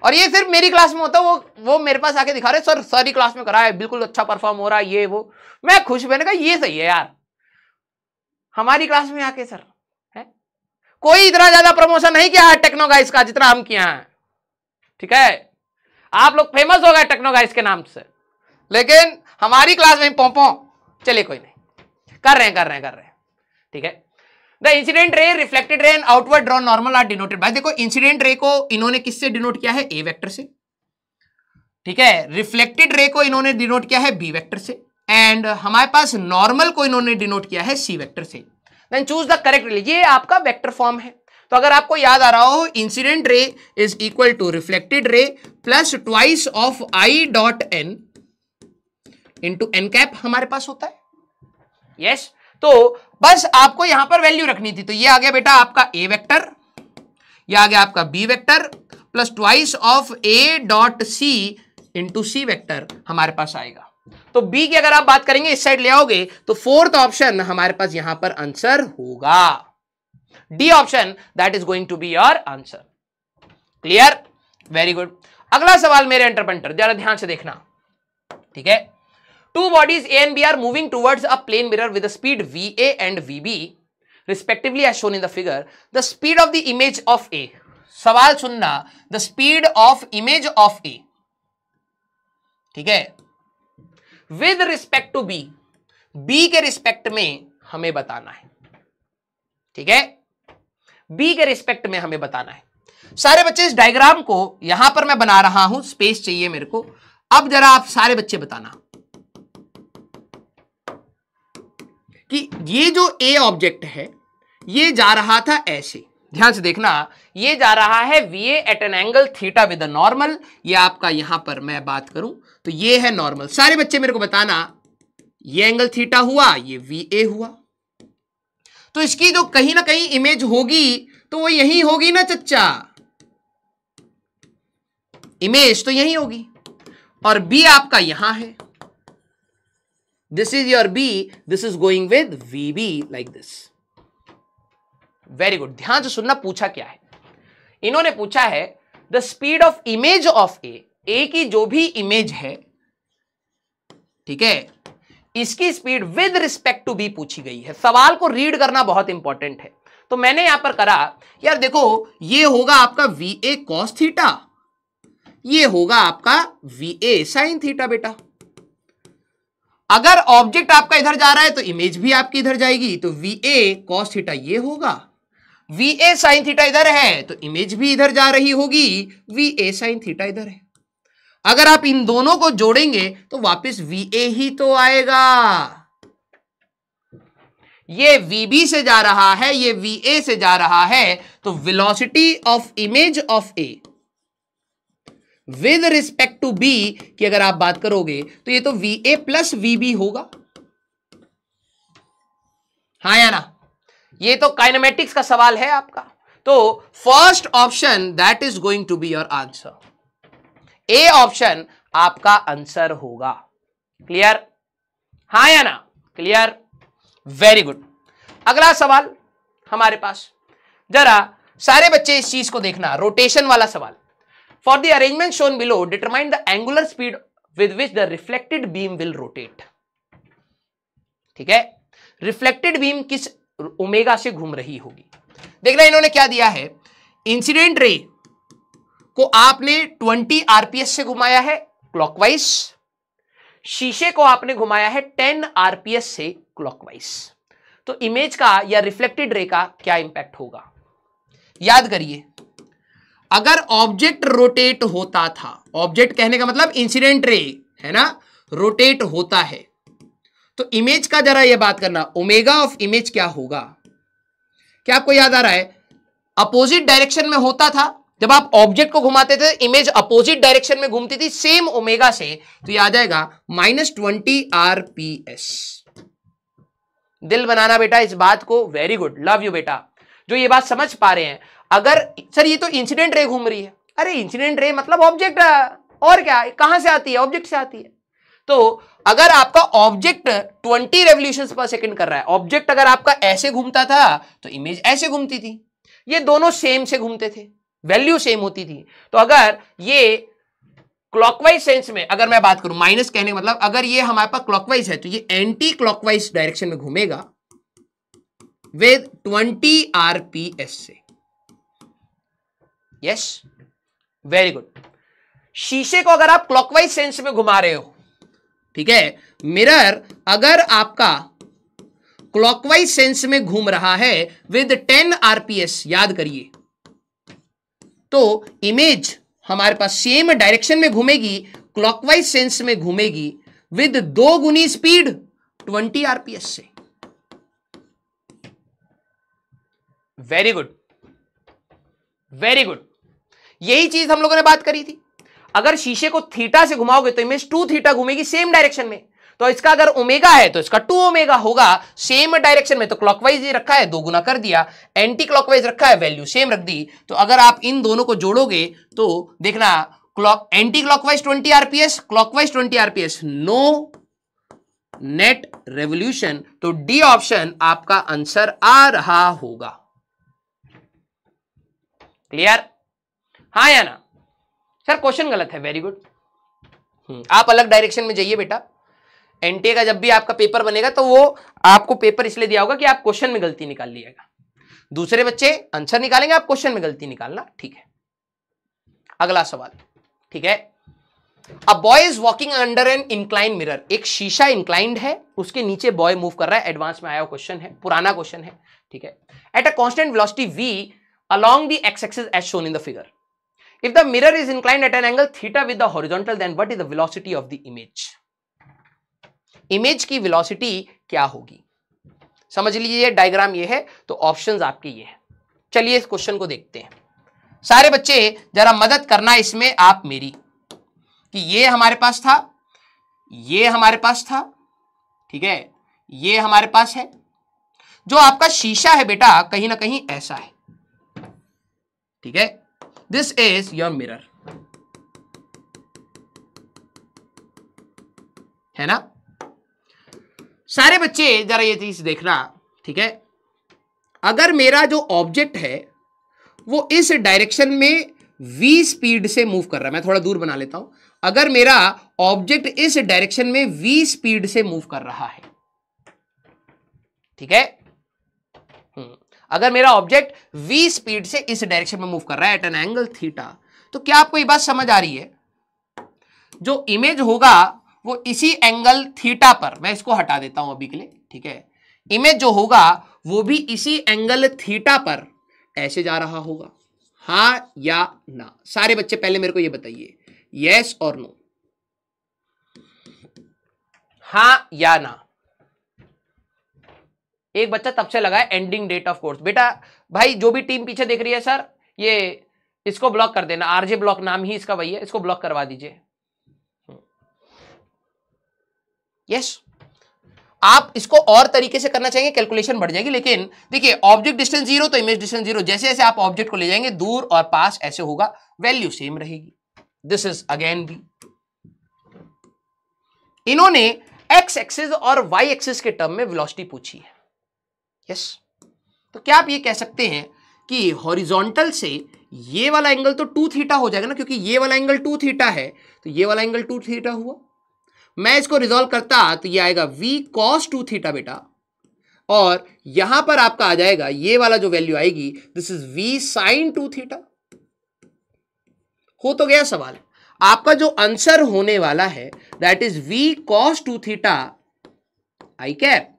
और ये सिर्फ मेरी क्लास में होता है वो वो मेरे पास आके दिखा रहे सर सारी क्लास में करा है बिल्कुल अच्छा परफॉर्म हो रहा है ये वो मैं खुश मैंने कहा ये सही है यार हमारी क्लास में आके सर है कोई इतना ज्यादा प्रमोशन नहीं किया है टेक्नो गाइस का जितना हम किया है ठीक है आप लोग फेमस हो गए टेक्नो गाइस के नाम से लेकिन हमारी क्लास में पोपो चलिए कोई नहीं कर रहे हैं कर रहे हैं कर रहे हैं ठीक है the incident ray reflected ray and outward draw normal are denoted भाई देखो इंसिडेंट रे को इन्होंने किससे डिनोट किया है ए वेक्टर से ठीक है रिफ्लेक्टेड रे को इन्होंने डिनोट किया है बी वेक्टर से एंड हमारे पास नॉर्मल को इन्होंने डिनोट किया है सी वेक्टर से देन चूज द करेक्ट ये आपका वेक्टर फॉर्म है तो अगर आपको याद आ रहा हो incident ray is equal to reflected ray plus twice of i dot n into n cap हमारे पास होता है यस yes? तो बस आपको यहां पर वैल्यू रखनी थी तो ये आ गया बेटा आपका ए वेक्टर ये आ गया आपका b vector plus twice of a dot c into c vector हमारे पास आएगा तो बी की अगर आप बात करेंगे इस साइड ले आओगे तो फोर्थ ऑप्शन हमारे पास यहां पर आंसर होगा D option that is going to be your answer clear very good अगला सवाल मेरे एंटरपेंटर जरा ध्यान से देखना ठीक है two bodies A and B are moving towards a plane mirror with speed v A and v B respectively as shown in the figure the speed of the image of A सवाल सुनना the speed of image of A ठीक है with respect to B B के रिस्पेक्ट में हमें बताना है ठीक है बी के रिस्पेक्ट में हमें बताना है सारे बच्चे इस डायग्राम को यहां पर मैं बना रहा हूं स्पेस चाहिए मेरे को अब जरा आप सारे बच्चे बताना कि ये जो ए ऑब्जेक्ट है ये जा रहा था ऐसे ध्यान से देखना ये जा रहा है v at an angle theta with normal ये आपका यहां पर मैं बात करूं तो ये है नॉर्मल सारे बच्चे मेरे को बताना ये एंगल थीटा हुआ ये वी ए हुआ तो इसकी जो कहीं ना कहीं इमेज होगी तो वो यही होगी ना चच्चा इमेज तो यही होगी और बी आपका यहां है This is your B. This is going with VB like this. Very good ध्यान से सुनना पूछा क्या है इन्होंने पूछा है the speed of image of A A की जो भी इमेज है ठीक है इसकी speed with respect to B पूछी गई है सवाल को रीड करना बहुत इंपॉर्टेंट है तो मैंने यहां पर करा यार देखो ये होगा आपका वी ए कॉस थीटा ये होगा आपका वी ए साइन थीटा बेटा अगर ऑब्जेक्ट आपका इधर जा रहा है तो इमेज भी आपकी इधर जाएगी तो वी ए कॉस थीटा ये होगा वी ए साइन थीटा इधर है तो इमेज भी इधर जा रही होगी वी ए साइन थीटा इधर है अगर आप इन दोनों को जोड़ेंगे तो वापस वी ए ही तो आएगा ये बी से जा रहा है ये वी ए से जा रहा है तो velocity of image of A with respect to B की अगर आप बात करोगे तो ये तो v A plus v B होगा हा या ना ये तो काइनामेटिक्स का सवाल है आपका तो first option that is going to be your answer A option आपका आंसर होगा क्लियर हा या ना क्लियर वेरी गुड अगला सवाल हमारे पास जरा सारे बच्चे इस चीज को देखना रोटेशन वाला सवाल For the arrangement shown below, determine the angular speed with which the reflected beam will rotate. ठीक है रिफ्लेक्टेड बीम किस ओमेगा से घूम रही होगी देख रहे इन्होंने क्या दिया है इंसिडेंट रे को आपने 20 आरपीएस से घुमाया है क्लॉकवाइज शीशे को आपने घुमाया है 10 आरपीएस से क्लॉकवाइज तो इमेज का या रिफ्लेक्टेड रे का क्या इंपैक्ट होगा याद करिए अगर ऑब्जेक्ट रोटेट होता था ऑब्जेक्ट कहने का मतलब इंसिडेंट रे है ना रोटेट होता है तो इमेज का जरा यह बात करना ओमेगा ऑफ इमेज क्या होगा क्या आपको याद आ रहा है अपोजिट डायरेक्शन में होता था जब आप ऑब्जेक्ट को घुमाते थे इमेज अपोजिट डायरेक्शन में घूमती थी सेम ओमेगा से तो यह आ जाएगा minus twenty R P S दिल बनाना बेटा इस बात को वेरी गुड लव यू बेटा जो ये बात समझ पा रहे हैं अगर सर ये तो इंसिडेंट रे घूम रही है अरे इंसिडेंट रे मतलब ऑब्जेक्ट और क्या कहां से आती है ऑब्जेक्ट से आती है तो अगर आपका ऑब्जेक्ट 20 रेवल्यूशन पर सेकंड कर रहा है ऑब्जेक्ट अगर आपका ऐसे घूमता था तो इमेज ऐसे घूमती थी ये दोनों सेम से घूमते थे वैल्यू सेम होती थी तो अगर ये क्लॉकवाइज सेंस में अगर मैं बात करूं माइनस कहने का मतलब अगर ये हमारे पास क्लॉकवाइज है तो ये एंटी क्लॉकवाइज डायरेक्शन में घूमेगा विद 20 आरपीएस से यस वेरी गुड शीशे को अगर आप क्लॉकवाइज सेंस में घुमा रहे हो ठीक है मिरर अगर आपका क्लॉकवाइज सेंस में घूम रहा है विद 10 आरपीएस याद करिए तो इमेज हमारे पास सेम डायरेक्शन में घूमेगी क्लॉकवाइज सेंस में घूमेगी विद दो गुनी स्पीड 20 आरपीएस से वेरी गुड वेरी गुड यही चीज हम लोगों ने बात करी थी अगर शीशे को थीटा से घुमाओगे तो इमेज टू थीटा घूमेगी सेम डायरेक्शन में तो इसका अगर ओमेगा है तो इसका टू ओमेगा होगा सेम डायरेक्शन में तो क्लॉकवाइज ये रखा है दो गुना कर दिया एंटी क्लॉकवाइज रखा है वैल्यू सेम रख दी तो अगर आप इन दोनों को जोड़ोगे तो देखना clock anti clockwise 20 RPS clockwise 20 RPS no net revolution तो डी ऑप्शन आपका आंसर आ रहा होगा क्लियर हाँ या ना सर क्वेश्चन गलत है वेरी गुड हम्म, आप अलग डायरेक्शन में जाइए बेटा एनटीए का जब भी आपका पेपर बनेगा तो वो आपको पेपर इसलिए दिया होगा कि आप क्वेश्चन में गलती निकाल लीजिएगा दूसरे बच्चे आंसर निकालेंगे आप क्वेश्चन में गलती निकालना ठीक है अगला सवाल ठीक है a boy is walking under an incline mirror एक शीशा इंक्लाइंड है उसके नीचे बॉय मूव कर रहा है एडवांस में आया हुआ क्वेश्चन है पुराना क्वेश्चन है ठीक है at a constant velocity v along the x axis as shown in the figure If the mirror is inclined at an angle theta with the horizontal, then what is the velocity of the image? Image की वेलोसिटी क्या होगी समझ लीजिए डायग्राम ये है तो ऑप्शंस आपके ये है चलिए इस क्वेश्चन को देखते हैं सारे बच्चे जरा मदद करना इसमें आप मेरी कि ये हमारे पास था ये हमारे पास था ठीक है ये हमारे पास है जो आपका शीशा है बेटा कहीं ना कहीं ऐसा है ठीक है दिस इज योर मिरर है ना सारे बच्चे जरा ये चीज देखना ठीक है अगर मेरा जो ऑब्जेक्ट है वो इस डायरेक्शन में v स्पीड से मूव कर रहा है मैं थोड़ा दूर बना लेता हूं अगर मेरा ऑब्जेक्ट इस डायरेक्शन में v स्पीड से मूव कर रहा है ठीक है अगर मेरा ऑब्जेक्ट वी स्पीड से इस डायरेक्शन में मूव कर रहा है एट एन एंगल थीटा तो क्या आपको ये बात समझ आ रही है जो इमेज होगा वो इसी एंगल थीटा पर मैं इसको हटा देता हूं अभी के लिए ठीक है इमेज जो होगा वो भी इसी एंगल थीटा पर ऐसे जा रहा होगा हाँ या ना सारे बच्चे पहले मेरे को ये बताइए यस और नो हाँ या ना एक बच्चा तब से लगा है एंडिंग डेट ऑफ कोर्स बेटा भाई जो भी टीम पीछे देख रही है सर ये इसको ब्लॉक कर देना आरजे ब्लॉक नाम ही इसका वही है इसको ब्लॉक करवा दीजिए यस आप इसको और तरीके से करना चाहेंगे कैलकुलेशन बढ़ जाएगी लेकिन देखिए ऑब्जेक्ट डिस्टेंस जीरो तो इमेज डिस्टेंस जीरो जैसे जैसे आप ऑब्जेक्ट को ले जाएंगे दूर और पास ऐसे होगा वैल्यू सेम रहेगी दिस इज अगेन बी इन्होंने एक्स एक्सिस और वाई एक्सिस के टर्म में वेलोसिटी पूछी है यस तो क्या आप ये कह सकते हैं कि हॉरिजॉन्टल से ये वाला एंगल तो टू थीटा हो जाएगा ना क्योंकि ये वाला एंगल टू थीटा है तो ये वाला एंगल टू थीटा हुआ मैं इसको रिजोल्व करता तो ये आएगा v cos टू थीटा बेटा और यहां पर आपका आ जाएगा ये वाला जो वैल्यू आएगी this is v sin two theta हो तो गया सवाल आपका जो आंसर होने वाला है that is v cos two theta i cap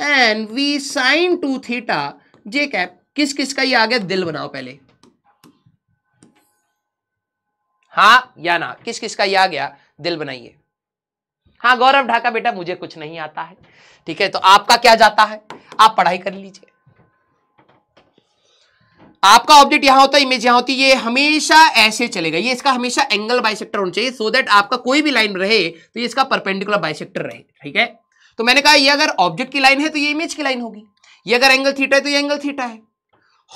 and v sine two theta j cap किस किस का ये आ गया दिल बनाओ पहले हाँ या ना किस किस का ये आ गया दिल बनाइए हाँ गौरव ढाका बेटा मुझे कुछ नहीं आता है ठीक है तो आपका क्या जाता है आप पढ़ाई कर लीजिए आपका ऑब्जेक्ट यहां होता है इमेज यहां होती है ये हमेशा ऐसे चलेगा ये इसका हमेशा एंगल बाइसेक्टर होना चाहिए सो so दैट आपका कोई भी लाइन रहे तो ये इसका परपेंडिकुलर बाइसेक्टर रहे ठीक है तो मैंने कहा ये अगर ऑब्जेक्ट की लाइन है तो ये इमेज की लाइन होगी ये अगर एंगल थीटा है तो ये एंगल थीटा है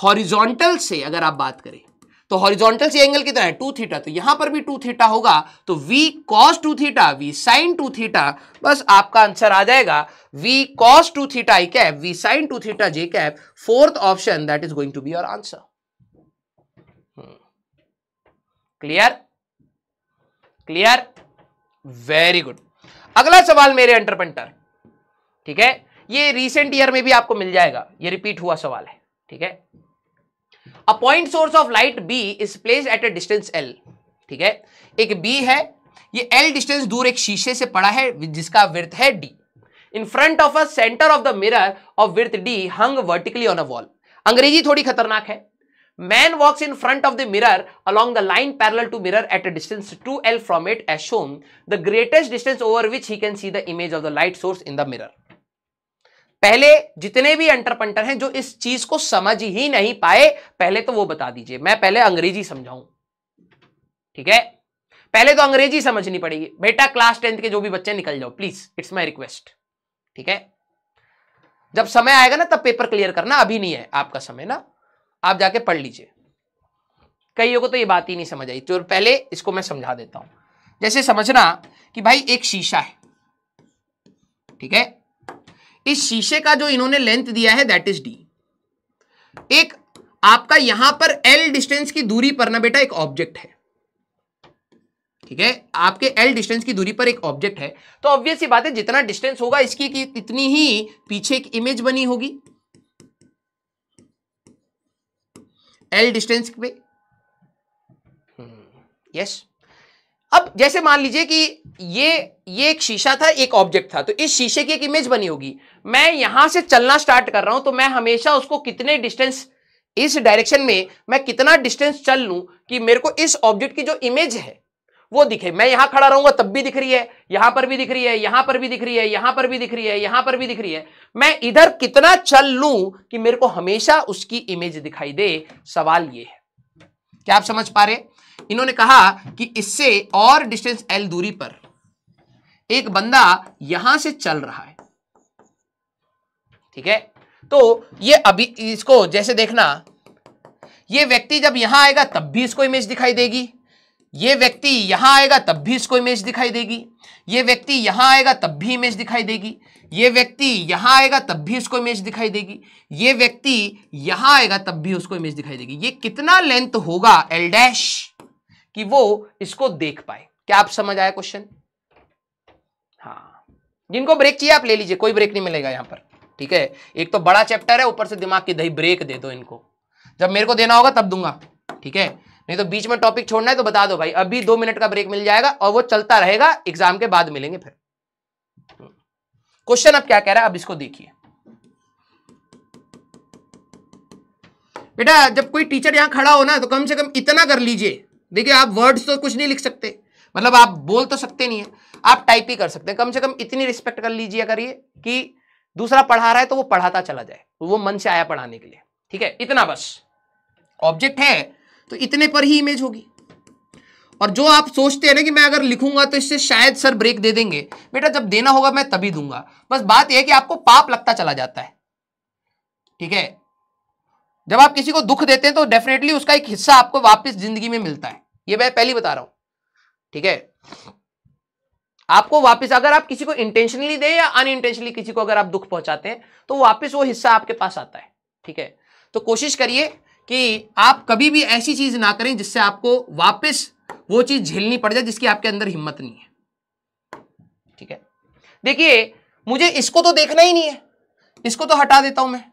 हॉरिजॉन्टल से अगर आप बात करें तो हॉरिजॉन्टल से एंगल कितना है टू थीटा तो यहां पर भी टू थीटा होगा तो v cos two theta v sine two theta बस आपका आंसर आ जाएगा v cos two theta i cap v sine two theta j cap fourth option that is going to be your answer clear clear very good अगला सवाल मेरे अंटरपेंटर ठीक है ये रिसेंट ईयर में भी आपको मिल जाएगा ये रिपीट हुआ सवाल है ठीक है a point source of light B is place at a distance L ठीक है एक बी है ये एल डिस्टेंस दूर एक शीशे से पड़ा है जिसका वृत्त है D in front of a centre of the mirror of width D hung vertically on a wall अंग्रेजी थोड़ी खतरनाक है man walks in front of the mirror along the line parallel to mirror at a distance two L from it as shown the greatest distance over which he can see the image of the light source in the mirror पहले जितने भी अंटरपंटर हैं जो इस चीज को समझ ही नहीं पाए पहले तो वो बता दीजिए मैं पहले अंग्रेजी समझाऊं ठीक है पहले तो अंग्रेजी समझनी पड़ेगी बेटा क्लास टेंथ के जो भी बच्चे निकल जाओ प्लीज इट्स माई रिक्वेस्ट ठीक है जब समय आएगा ना तब पेपर क्लियर करना अभी नहीं है आपका समय ना आप जाके पढ़ लीजिए कईयों को तो ये बात ही नहीं समझ आई तो पहले इसको मैं समझा देता हूं जैसे समझना कि भाई एक शीशा है ठीक है इस शीशे का जो इन्होंने लेंथ दिया है दैट इज डी एक आपका यहां पर एल डिस्टेंस की दूरी पर ना बेटा एक ऑब्जेक्ट है ठीक है आपके एल डिस्टेंस की दूरी पर एक ऑब्जेक्ट है तो ऑब्वियस बात है जितना डिस्टेंस होगा इसकी कि इतनी ही पीछे एक इमेज बनी होगी एल डिस्टेंस पे यस hmm, अब जैसे मान लीजिए कि ये ये एक शीशा था एक ऑब्जेक्ट था तो इस शीशे की एक इमेज बनी होगी मैं यहां से चलना स्टार्ट कर रहा हूं तो मैं हमेशा उसको कितने डिस्टेंस इस डायरेक्शन में मैं कितना डिस्टेंस चल लूं कि मेरे को इस ऑब्जेक्ट की जो इमेज है वो दिखे मैं यहां खड़ा रहूंगा तब भी दिख रही है यहां पर भी दिख रही है यहां पर भी दिख रही है यहां पर भी दिख रही है यहां पर भी दिख रही है मैं इधर कितना चल लू कि मेरे को हमेशा उसकी इमेज दिखाई दे सवाल ये है क्या आप समझ पा रहे इन्होंने कहा कि इससे और डिस्टेंस एल दूरी पर एक बंदा यहां से चल रहा है ठीक है तो ये अभी इसको जैसे देखना ये व्यक्ति जब यहां आएगा तब भी इसको इमेज दिखाई देगी ये व्यक्ति यहां आएगा तब भी इसको इमेज दिखाई देगी ये व्यक्ति यहां आएगा तब भी इमेज दिखाई देगी ये व्यक्ति यहां आएगा तब भी उसको इमेज दिखाई देगी ये व्यक्ति यहां आएगा तब भी उसको इमेज दिखाई देगी ये कितना लेंथ होगा एल डैश कि वो इसको देख पाए क्या आप समझ आया क्वेश्चन हाँ जिनको ब्रेक चाहिए आप ले लीजिए कोई ब्रेक नहीं मिलेगा यहां पर ठीक है एक तो बड़ा चैप्टर है ऊपर से दिमाग की दही ब्रेक दे दो इनको जब मेरे को देना होगा तब दूंगा ठीक है नहीं तो बीच में टॉपिक छोड़ना है तो बता दो भाई अभी दो मिनट का ब्रेक मिल जाएगा और वो चलता रहेगा एग्जाम के बाद मिलेंगे फिर क्वेश्चन हम्म। अब क्या कह रहा है अब इसको देखिए बेटा जब कोई टीचर यहां खड़ा हो ना तो कम से कम इतना कर लीजिए देखिए आप वर्ड्स तो कुछ नहीं लिख सकते मतलब आप बोल तो सकते नहीं है आप टाइप ही कर सकते हैं कम से कम इतनी रिस्पेक्ट कर लीजिए करिए कि दूसरा पढ़ा रहा है तो वो पढ़ाता चला जाए वो मन से आया पढ़ाने के लिए ठीक है इतना बस ऑब्जेक्ट है तो इतने पर ही इमेज होगी और जो आप सोचते हैं ना कि मैं अगर लिखूंगा तो इससे शायद सर ब्रेक दे देंगे बेटा जब देना होगा मैं तभी दूंगा बस बात यह है कि आपको पाप लगता चला जाता है ठीक है जब आप किसी को दुख देते हैं तो डेफिनेटली उसका एक हिस्सा आपको वापस जिंदगी में मिलता है ये मैं पहली बता रहा हूं ठीक है आपको वापस अगर आप किसी को इंटेंशनली दे या अनइंटेंशनली किसी को अगर आप दुख पहुंचाते हैं तो वापस वो हिस्सा आपके पास आता है ठीक है तो कोशिश करिए कि आप कभी भी ऐसी चीज ना करें जिससे आपको वापस वो चीज झेलनी पड़ जाए जिसकी आपके अंदर हिम्मत नहीं है ठीक है देखिए मुझे इसको तो देखना ही नहीं है इसको तो हटा देता हूं मैं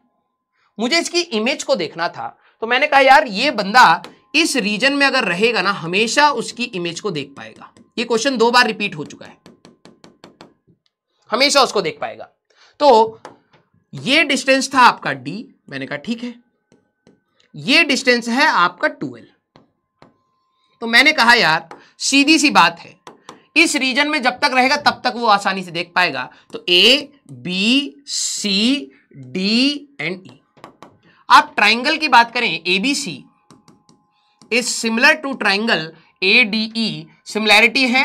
मुझे इसकी इमेज को देखना था तो मैंने कहा यार ये बंदा इस रीजन में अगर रहेगा ना हमेशा उसकी इमेज को देख पाएगा ये क्वेश्चन दो बार रिपीट हो चुका है हमेशा उसको देख पाएगा तो ये डिस्टेंस था आपका डी मैंने कहा ठीक है ये डिस्टेंस है आपका टूएल तो मैंने कहा यार सीधी सी बात है इस रीजन में जब तक रहेगा तब तक वो आसानी से देख पाएगा तो A B C D and E आप ट्राइंगल की बात करें A B C is similar to triangle A D similarity है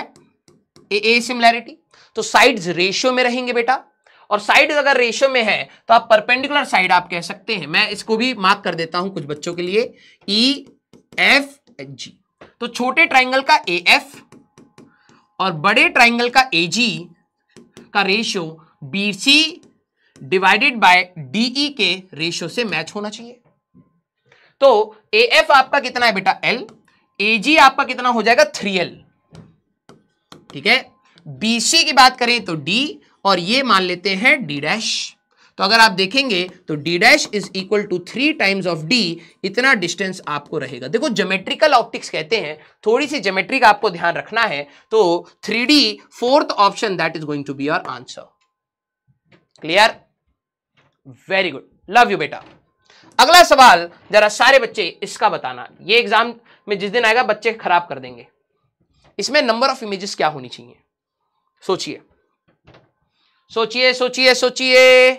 ए ए सिमिलैरिटी तो साइड रेशियो में रहेंगे बेटा और साइड अगर रेशियो में है तो आप परपेंडिकुलर साइड आप कह सकते हैं मैं इसको भी मार्क कर देता हूं कुछ बच्चों के लिए ई एफ एच जी तो छोटे ट्राइंगल का ए एफ और बड़े ट्राइंगल का ए जी का ratio B C divided by D E के रेशियो से मैच होना चाहिए तो ए एफ आपका कितना है बेटा एल ए जी आपका कितना हो जाएगा थ्री एल ठीक है बी सी की बात करें तो डी और ये मान लेते हैं डी डैश तो अगर आप देखेंगे तो D dash is equal to three times of D इतना डिस्टेंस आपको रहेगा देखो जोमेट्रिकल ऑप्टिक्स कहते हैं थोड़ी सी जोमेट्री का आपको ध्यान रखना है तो three D fourth option that is going to be your answer clear very good love you बेटा अगला सवाल जरा सारे बच्चे इसका बताना ये एग्जाम में जिस दिन आएगा बच्चे खराब कर देंगे इसमें नंबर ऑफ इमेजेस क्या होनी चाहिए सोचिए सोचिए सोचिए सोचिए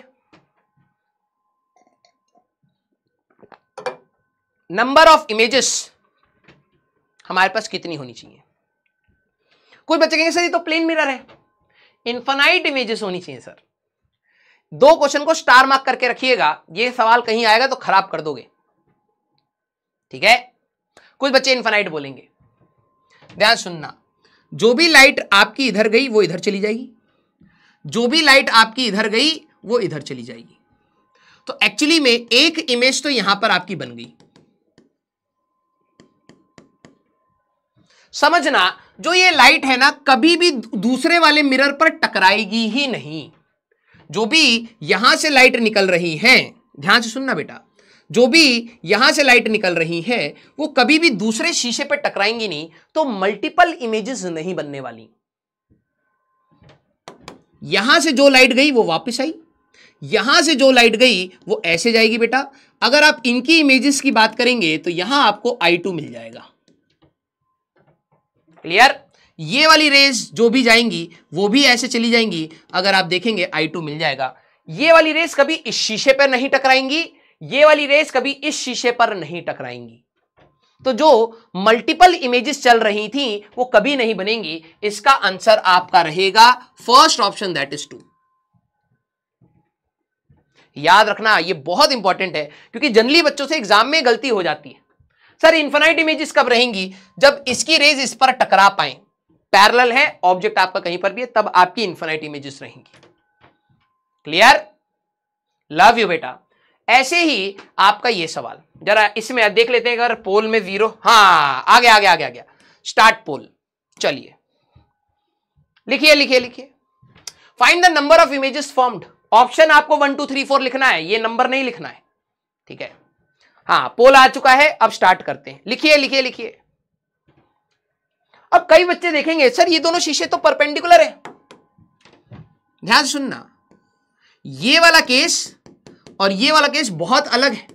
नंबर ऑफ इमेजेस हमारे पास कितनी होनी चाहिए कुछ बच्चे कहेंगे सर ये तो प्लेन मिरर है इन्फानाइट इमेजेस होनी चाहिए सर दो क्वेश्चन को स्टार मार्क करके रखिएगा ये सवाल कहीं आएगा तो खराब कर दोगे ठीक है कुछ बच्चे इन्फाइट बोलेंगे ध्यान सुनना जो भी लाइट आपकी इधर गई वो इधर चली जाएगी जो भी लाइट आपकी इधर गई वो इधर चली जाएगी तो एक्चुअली में एक इमेज तो यहां पर आपकी बन गई समझना जो ये लाइट है ना कभी भी दूसरे वाले मिरर पर टकराएगी ही नहीं जो भी यहां से लाइट निकल रही है ध्यान से सुनना बेटा जो भी यहां से लाइट निकल रही है वो कभी भी दूसरे शीशे पर टकराएंगी नहीं तो मल्टीपल इमेजेस नहीं बनने वाली यहां से जो लाइट गई वो वापस आई यहां से जो लाइट गई वो ऐसे जाएगी बेटा अगर आप इनकी इमेजेस की बात करेंगे तो यहां आपको आई टू मिल जाएगा क्लियर ये वाली रेज जो भी जाएंगी वो भी ऐसे चली जाएंगी अगर आप देखेंगे आई टू मिल जाएगा ये वाली रेस कभी इस शीशे पर नहीं टकराएंगी ये वाली रेस कभी इस शीशे पर नहीं टकराएंगी तो जो मल्टीपल इमेजेस चल रही थी वो कभी नहीं बनेंगी इसका आंसर आपका रहेगा first option that is to याद रखना ये बहुत इंपॉर्टेंट है क्योंकि जनरली बच्चों से एग्जाम में गलती हो जाती है सर इंफेनाइट इमेजेस कब रहेंगी जब इसकी रेज इस पर टकरा पाए पैरल है ऑब्जेक्ट आपका कहीं पर भी है तब आपकी इंफिनाइट इमेजेस रहेंगी क्लियर लव यू बेटा ऐसे ही आपका ये सवाल जरा इसमें देख लेते हैं अगर पोल में जीरो हाँ आ गया आ गया आ गया, आ गया। स्टार्ट पोल चलिए लिखिए लिखिए लिखिए find the number of images formed option आपको वन टू थ्री फोर लिखना है ये नंबर नहीं लिखना है ठीक है हाँ पोल आ चुका है अब स्टार्ट करते हैं लिखिए लिखिए लिखिए अब कई बच्चे देखेंगे सर ये दोनों शीशे तो परपेंडिकुलर है ध्यान सुनना ये वाला केस और ये वाला केस बहुत अलग है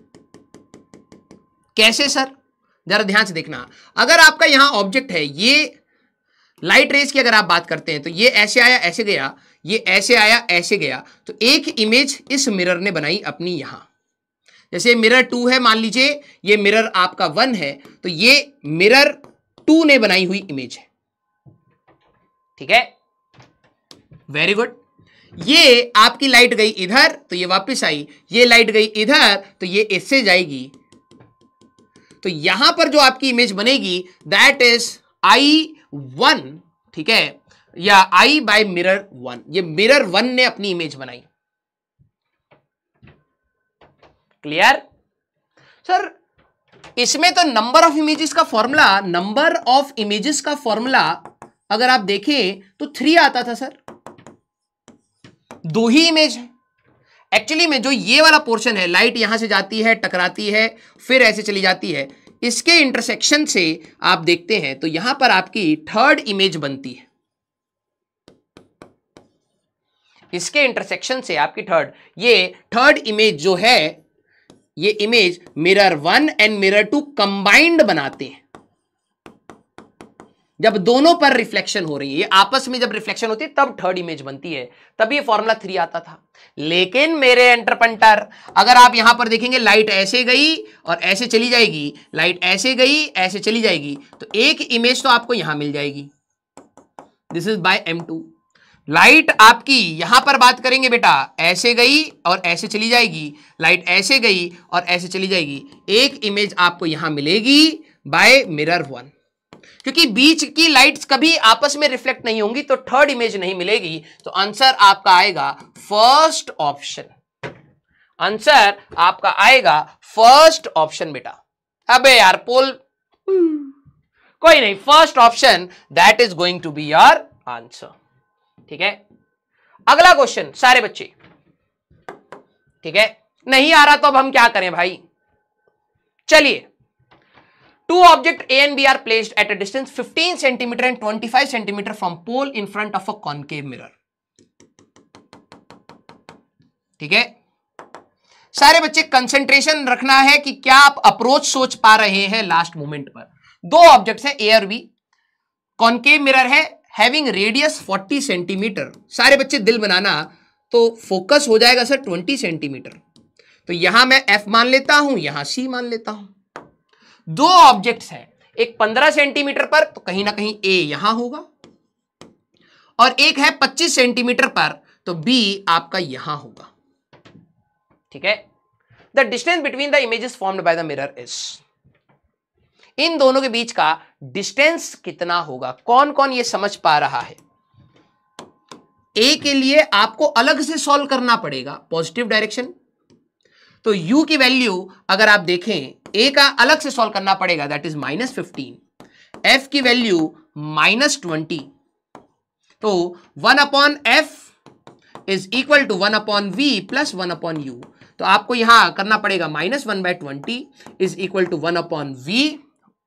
कैसे सर जरा ध्यान से देखना अगर आपका यहां ऑब्जेक्ट है ये लाइट रेज की अगर आप बात करते हैं तो ये ऐसे आया ऐसे गया ये ऐसे आया ऐसे गया तो एक इमेज इस मिरर ने बनाई अपनी यहां जैसे मिरर टू है मान लीजिए ये मिरर आपका वन है तो ये मिरर टू ने बनाई हुई इमेज है ठीक है वेरी गुड ये आपकी लाइट गई इधर तो ये वापस आई ये लाइट गई इधर तो ये इससे जाएगी तो यहां पर जो आपकी इमेज बनेगी दैट इज आई वन ठीक है या आई बाय मिरर वन ये मिरर वन ने अपनी इमेज बनाई क्लियर सर इसमें तो नंबर ऑफ इमेजेस का फॉर्मूला नंबर ऑफ इमेजेस का फॉर्मूला अगर आप देखें तो थ्री आता था सर दो ही इमेज है एक्चुअली में जो ये वाला पोर्शन है लाइट यहां से जाती है टकराती है फिर ऐसे चली जाती है इसके इंटरसेक्शन से आप देखते हैं तो यहां पर आपकी थर्ड इमेज बनती है इसके इंटरसेक्शन से आपकी थर्ड ये थर्ड इमेज जो है ये image mirror one and mirror two combined बनाते हैं जब दोनों पर रिफ्लेक्शन हो रही है आपस में जब रिफ्लेक्शन होती है तब थर्ड इमेज बनती है तब ये फॉर्मूला थ्री आता था लेकिन मेरे एंटरपंटर अगर आप यहां पर देखेंगे लाइट ऐसे गई और ऐसे चली जाएगी लाइट ऐसे गई ऐसे चली जाएगी तो एक इमेज तो आपको यहां मिल जाएगी this is by M two light आपकी यहां पर बात करेंगे बेटा ऐसे गई और ऐसे चली जाएगी लाइट ऐसे गई और ऐसे चली जाएगी एक इमेज आपको यहां मिलेगी बाय मिरर वन क्योंकि बीच की लाइट्स कभी आपस में रिफ्लेक्ट नहीं होंगी तो थर्ड इमेज नहीं मिलेगी तो आंसर आपका आएगा फर्स्ट ऑप्शन आंसर आपका आएगा फर्स्ट ऑप्शन बेटा अबे यार पोल कोई नहीं first option that is going to be your answer ठीक है अगला क्वेश्चन सारे बच्चे ठीक है नहीं आ रहा तो अब हम क्या करें भाई चलिए two object A and B are placed at a distance 15 centimetre and 25 centimetre from pole in front of a concave mirror ठीक है सारे बच्चे कंसेंट्रेशन रखना है कि क्या आप अप्रोच सोच पा रहे हैं लास्ट मोमेंट पर दो ऑब्जेक्ट्स है ए और बी कॉनकेव मिरर है हैविंग रेडियस फोर्टी सेंटीमीटर सारे बच्चे दिल बनाना तो फोकस हो जाएगा सर ट्वेंटी सेंटीमीटर तो यहां मैं एफ मान लेता हूं यहां सी मान लेता हूं दो ऑब्जेक्ट्स हैं एक पंद्रह सेंटीमीटर पर तो कहीं ना कहीं ए यहां होगा और एक है पच्चीस सेंटीमीटर पर तो बी आपका यहां होगा ठीक है the distance between the images formed by the mirror is इन दोनों के बीच का डिस्टेंस कितना होगा कौन कौन ये समझ पा रहा है ए के लिए आपको अलग से सॉल्व करना पड़ेगा पॉजिटिव डायरेक्शन तो u की वैल्यू अगर आप देखें a का अलग से सॉल्व करना पड़ेगा that is minus fifteen F की वैल्यू माइनस ट्वेंटी तो one upon F is equal to one upon we plus one upon you तो आपको यहां करना पड़ेगा minus one by twenty is equal to one upon V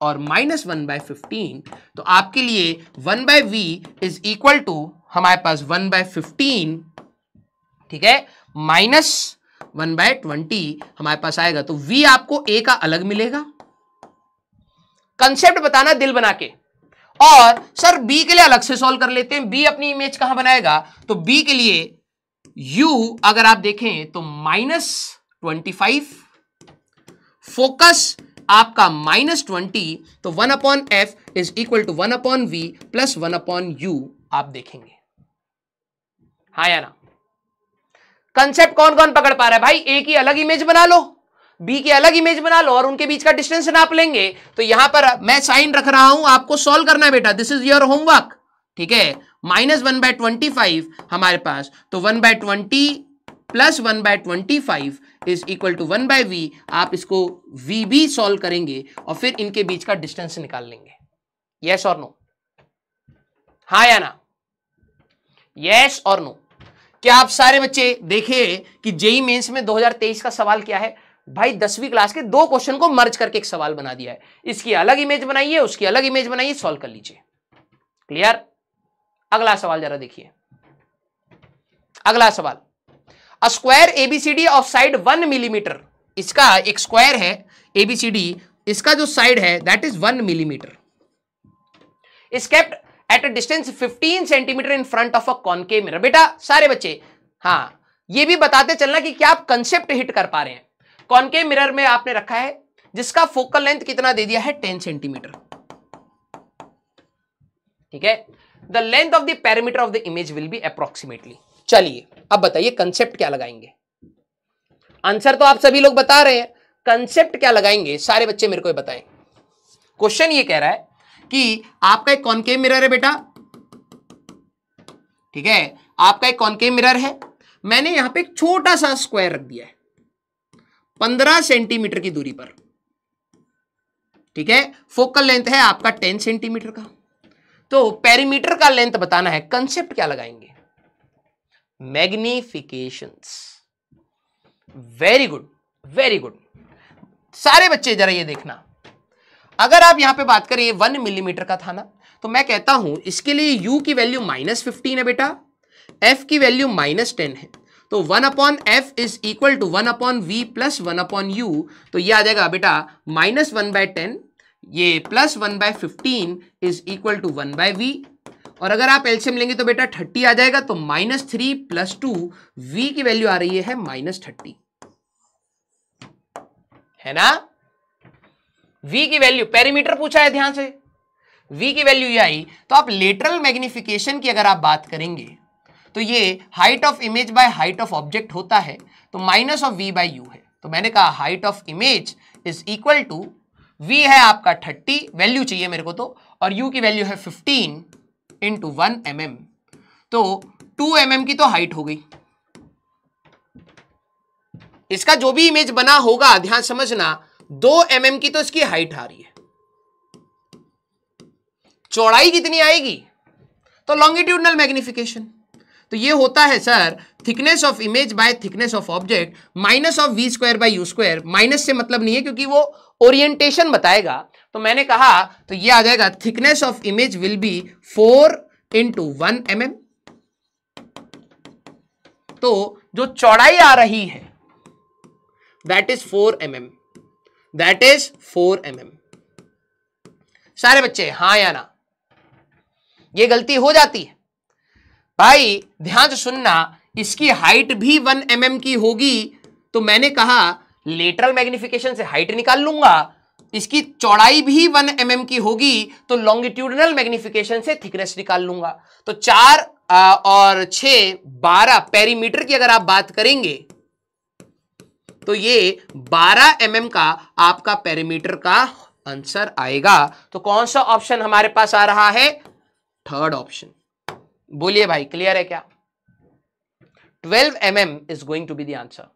और माइनस वन बाय फिफ्टीन तो आपके लिए one by V is equal to हमारे पास वन बाय फिफ्टीन ठीक है माइनस वन बाय ट्वेंटी हमारे पास आएगा तो वी आपको ए का अलग मिलेगा कंसेप्ट बताना दिल बना के और सर बी के लिए अलग से सॉल्व कर लेते हैं बी अपनी इमेज कहां बनाएगा तो बी के लिए यू अगर आप देखें तो माइनस ट्वेंटी फाइव फोकस आपका माइनस ट्वेंटी तो one upon F is equal to one upon we plus one upon U आप देखेंगे हाँ या ना कंसेप्ट कौन कौन पकड़ पा रहा है भाई ए की अलग इमेज बना लो बी की अलग इमेज बना लो और उनके बीच का डिस्टेंस नाप लेंगे तो यहां पर मैं साइन रख रहा हूं आपको सॉल्व करना है बेटा दिस इज योर होमवर्क ठीक है minus one by twenty five हमारे पास तो one by twenty plus one by twenty five is equal to one by V आप इसको वी बी सॉल्व करेंगे और फिर इनके बीच का डिस्टेंस निकाल लेंगे यस और नो हाँ या ना यस और नो क्या आप सारे बच्चे देखे कि जेई मेंस e में 2023 का सवाल क्या है भाई दसवीं क्लास के दो क्वेश्चन को मर्ज करके एक सवाल बना दिया है इसकी अलग इमेज बनाइए उसकी अलग इमेज बनाइए सॉल्व कर लीजिए क्लियर अगला सवाल जरा देखिए अगला सवाल square A B C D of side one millimetre इसका एक स्क्वायर है एबीसीडी इसका जो साइड है that is one millimetre is kept at a distance 15 centimetre in front of a concave mirror बेटा सारे बच्चे हाँ ये भी बताते चलना कि क्या आप कंसेप्ट हिट कर पा रहे हैं कॉनके मिरर में आपने रखा है जिसका फोकल लेंथ कितना दे दिया है 10 सेंटीमीटर ठीक है the length of the parameter of the image will be approximately चलिए अब बताइए कंसेप्ट क्या लगाएंगे आंसर तो आप सभी लोग बता रहे हैं कंसेप्ट क्या लगाएंगे सारे बच्चे मेरे को बताएं क्वेश्चन ये कह रहा है कि आपका एक कॉनकेव मिरर है बेटा ठीक है आपका एक कॉनकेव मिरर है मैंने यहां पे एक छोटा सा स्क्वायर रख दिया है पंद्रह सेंटीमीटर की दूरी पर ठीक है फोकल लेंथ है आपका टेन सेंटीमीटर का तो पेरीमीटर का लेंथ बताना है कंसेप्ट क्या लगाएंगे magnifications very good very good सारे बच्चे जरा ये देखना अगर आप यहां पे बात करें वन मिलीमीटर का था ना तो मैं कहता हूं इसके लिए u की वैल्यू माइनस फिफ्टीन है बेटा f की वैल्यू माइनस टेन है तो one upon F is equal to one upon we plus one upon you तो ये आ जाएगा बेटा माइनस वन बाय टेन ये plus one by fifteen is equal to one by V और अगर आप एल्शियम लेंगे तो बेटा थर्टी आ जाएगा तो minus three plus two V की वैल्यू आ रही है माइनस थर्टी है ना वी की वैल्यू पेरीमीटर पूछा है ध्यान से वी की वैल्यू ये आई तो आप लेटरल मैग्निफिकेशन की अगर आप बात करेंगे तो ये height of image by height of object होता है तो minus of V by U है तो मैंने कहा height of image is equal to V है आपका थर्टी वैल्यू चाहिए मेरे को तो और यू की वैल्यू है fifteen into one M M तो टू एम एम की तो हाइट हो गई इसका जो भी इमेज बना होगा ध्यान समझना दो एम mm एम की तो इसकी हाइट आ रही है चौड़ाई कितनी आएगी तो लॉन्गिट्यूडनल मैग्निफिकेशन तो ये होता है sir thickness of image by thickness of object minus of we square by you square minus से मतलब नहीं है क्योंकि वो ओरिएंटेशन बताएगा तो मैंने कहा तो ये आ जाएगा thickness of image will be four into one M M तो जो चौड़ाई आ रही है that is four M M that is four M M सारे बच्चे हाँ या ना ये गलती हो जाती है भाई ध्यान से सुनना इसकी हाइट भी वन एम mm की होगी तो मैंने कहा लेटरल मैग्निफिकेशन से हाइट निकाल लूंगा इसकी चौड़ाई भी वन एम mm की होगी तो लॉन्गिट्यूडनल मैग्निफिकेशन से थिकनेस निकाल लूंगा तो चार और छ बारह पेरीमीटर की अगर आप बात करेंगे तो ये 12 एम mm का आपका पेरीमीटर का आंसर आएगा तो कौन सा ऑप्शन हमारे पास आ रहा है थर्ड ऑप्शन बोलिए भाई क्लियर है क्या 12 M M is going to be the answer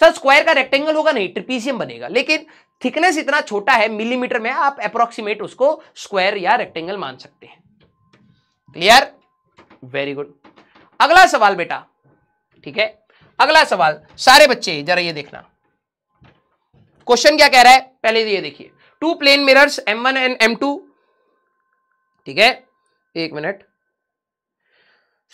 sir square का रेक्टेंगल होगा नहीं ट्रिपीजियम बनेगा लेकिन थिकनेस इतना छोटा है मिलीमीटर में आप अप्रोक्सीमेट उसको स्क्वायर या रेक्टेंगल मान सकते हैं क्लियर वेरी गुड अगला सवाल बेटा ठीक है अगला सवाल सारे बच्चे जरा ये देखना क्वेश्चन क्या कह रहा है पहले ये देखिए to plane mirrors M1 and M2 ठीक है एक मिनट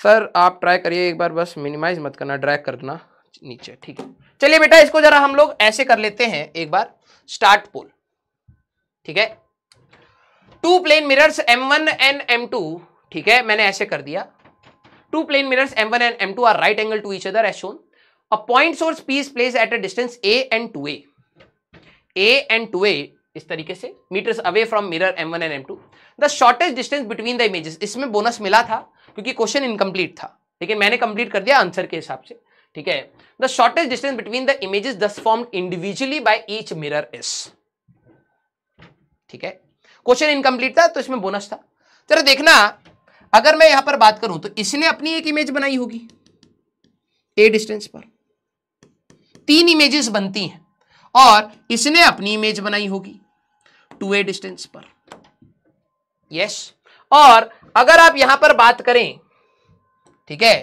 सर आप ट्राई करिए एक बार बस मिनिमाइज मत करना ड्रैग करना नीचे ठीक है चलिए बेटा इसको जरा हम लोग ऐसे कर लेते हैं एक बार स्टार्ट पोल ठीक है two plane mirrors M1 and two ठीक है मैंने ऐसे कर दिया two plane mirrors M1 and two are right angle to each other as shown a point source P is place at a distance A and two A and A इस तरीके से metres away from mirror M1 and two the shortest distance between the images इसमें बोनस मिला था क्योंकि क्वेश्चन इनकम्प्लीट था लेकिन मैंने कंप्लीट कर दिया आंसर के हिसाब से ठीक है the shortage distance between the images दस form individually by each mirror is ठीक है क्वेश्चन इनकम्प्लीट था तो इसमें बोनस था चलो देखना अगर मैं यहां पर बात करूं तो इसने अपनी एक इमेज बनाई होगी ए डिस्टेंस पर तीन इमेजेस बनती हैं और इसने अपनी इमेज बनाई होगी टू ए डिस्टेंस पर यस और अगर आप यहां पर बात करें ठीक है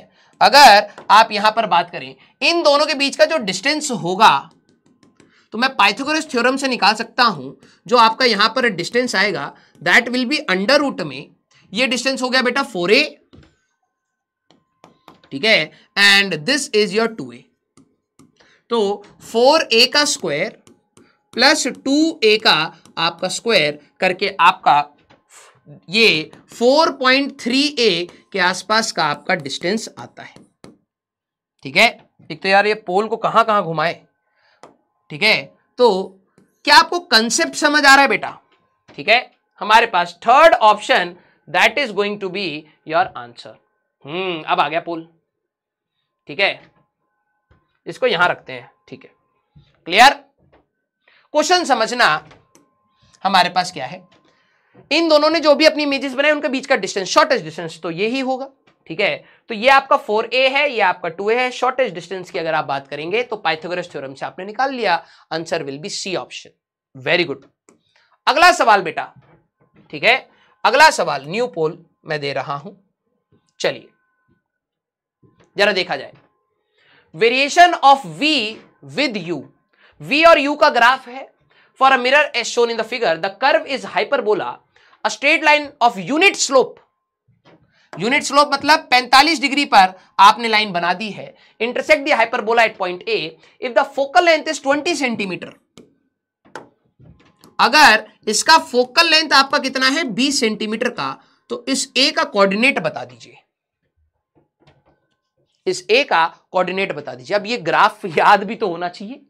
अगर आप यहां पर बात करें इन दोनों के बीच का जो डिस्टेंस होगा तो मैं पाइथागोरस थ्योरम से निकाल सकता हूं जो आपका यहां पर डिस्टेंस आएगा that will be under root में ये डिस्टेंस हो गया बेटा फोर ए ठीक है and this is your two A तो फोर ए का स्क्वायर प्लस टू ए का आपका स्क्वायर करके आपका ये 4.3 ए के आसपास का आपका डिस्टेंस आता है ठीक है एक तो यार ये पोल को कहां कहां घुमाए ठीक है तो क्या आपको कंसेप्ट समझ आ रहा है बेटा ठीक है हमारे पास third option that is going to be your answer hmm अब आ गया पोल ठीक है इसको यहां रखते हैं ठीक है क्लियर क्वेश्चन समझना हमारे पास क्या है इन दोनों ने जो भी अपनी इमेजेस बनाए उनके बीच का डिस्टेंस शॉर्टेज डिस्टेंस तो ये ही होगा ठीक है तो ये आपका 4a है ये आपका 2a है शॉर्टेज डिस्टेंस की अगर आप बात करेंगे तो पाइथागोरस थ्योरम से आपने निकाल लिया answer will be C option very good अगला सवाल बेटा ठीक है अगला सवाल न्यू पोल मैं दे रहा हूं चलिए जरा देखा जाए variation of v with u v और u का ग्राफ है for a mirror as shown in the figure the curve is hyperbola straight line of unit slope unit slope मतलब 45 डिग्री पर आपने लाइन बना दी है intersect the hyperbola at point A if the focal length is 20 centimetre अगर इसका फोकल लेंथ आपका कितना है 20 सेंटीमीटर का तो इस ए का कोऑर्डिनेट बता दीजिए इस ए का कोऑर्डिनेट बता दीजिए अब ये ग्राफ याद भी तो होना चाहिए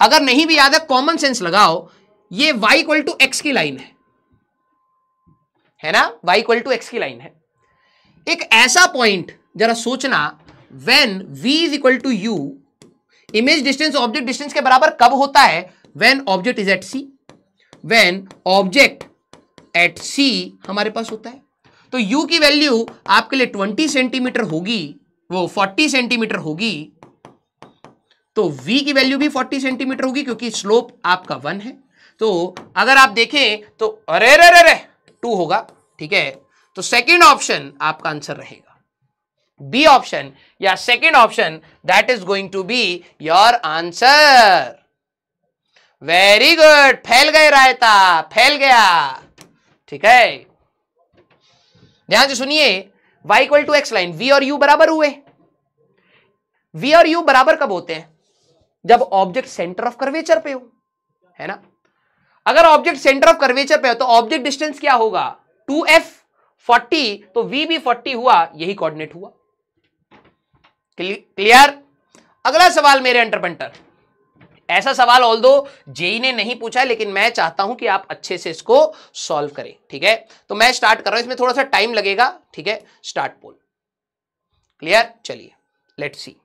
अगर नहीं भी याद है कॉमन सेंस लगाओ ये y इक्वल टू एक्स की लाइन है है ना y इक्वल टू एक्स की लाइन है एक ऐसा पॉइंट जरा सोचना when v is equal to U image distance object distance के बराबर कब होता है when object is at C when object at C हमारे पास होता है तो u की वैल्यू आपके लिए 20 सेंटीमीटर होगी वो 40 सेंटीमीटर होगी तो v की वैल्यू भी 40 सेंटीमीटर होगी क्योंकि स्लोप आपका वन है तो अगर आप देखें तो अरे रे रे रे टू होगा ठीक है तो सेकेंड ऑप्शन आपका आंसर रहेगा बी ऑप्शन या second option that is going to be your answer very good फैल गए रायता फैल गया ठीक है ध्यान से सुनिए y equal to X line v और u बराबर हुए v और u बराबर कब होते हैं जब ऑब्जेक्ट सेंटर ऑफ कर्वेचर पे हो है ना अगर ऑब्जेक्ट सेंटर ऑफ कर्वेचर पे हो तो ऑब्जेक्ट डिस्टेंस क्या होगा टू एफ फोर्टी तो वी भी फोर्टी हुआ यही कोऑर्डिनेट हुआ क्लियर अगला सवाल मेरे एंटरप्रेंटर ऐसा सवाल ऑल दो जेई ने नहीं पूछा लेकिन मैं चाहता हूं कि आप अच्छे से इसको सॉल्व करें ठीक है तो मैं स्टार्ट कर रहा हूं इसमें थोड़ा सा टाइम लगेगा ठीक है स्टार्ट पोल क्लियर चलिए लेट सी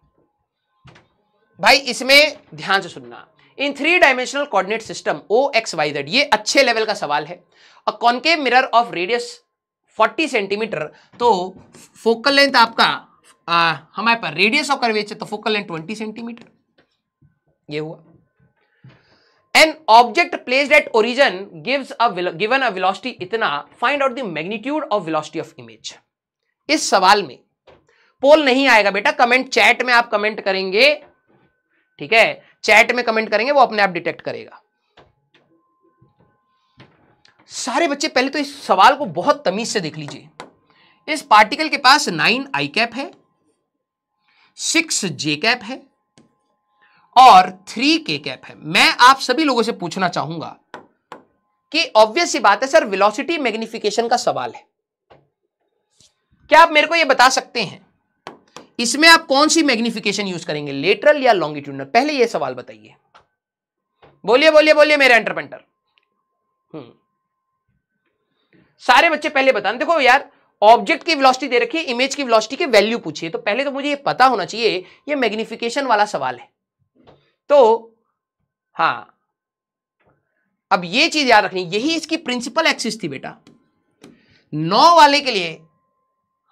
भाई इसमें ध्यान से सुनना in three dimensional coordinate system O X Y Z ये अच्छे लेवल का सवाल है a concave mirror of radius 40 centimetre तो फोकल लेंथ आपका आ, हमारे पास रेडियस ऑफ कर्वेचर तो फोकल लेंथ 20 सेंटीमीटर ये हुआ an object placed at origin gives a given a velocity इतना find out the magnitude of velocity of image इस सवाल में पोल नहीं आएगा बेटा कमेंट चैट में आप कमेंट करेंगे ठीक है चैट में कमेंट करेंगे वो अपने आप डिटेक्ट करेगा सारे बच्चे पहले तो इस सवाल को बहुत तमीज से देख लीजिए इस पार्टिकल के पास नाइन आई कैप है सिक्स जे कैप है और थ्री के कैप है मैं आप सभी लोगों से पूछना चाहूंगा कि ऑब्वियस ही बात है सर वेलोसिटी मैग्निफिकेशन का सवाल है क्या आप मेरे को यह बता सकते हैं इसमें आप कौन सी मैग्निफिकेशन यूज करेंगे लेटरल या लॉन्गिट्यूडनल पहले ये सवाल बताइए बोलिए बोलिए बोलिए मेरे एंटरप्रेंटर हम्म। सारे बच्चे पहले बताने देखो यार ऑब्जेक्ट की वेलोसिटी दे रखी है इमेज की वेलोसिटी के वैल्यू पूछिए तो पहले तो मुझे ये पता होना चाहिए ये मैग्निफिकेशन वाला सवाल है तो हाँ अब ये चीज याद रखनी यही इसकी प्रिंसिपल एक्सिस थी बेटा नौ वाले के लिए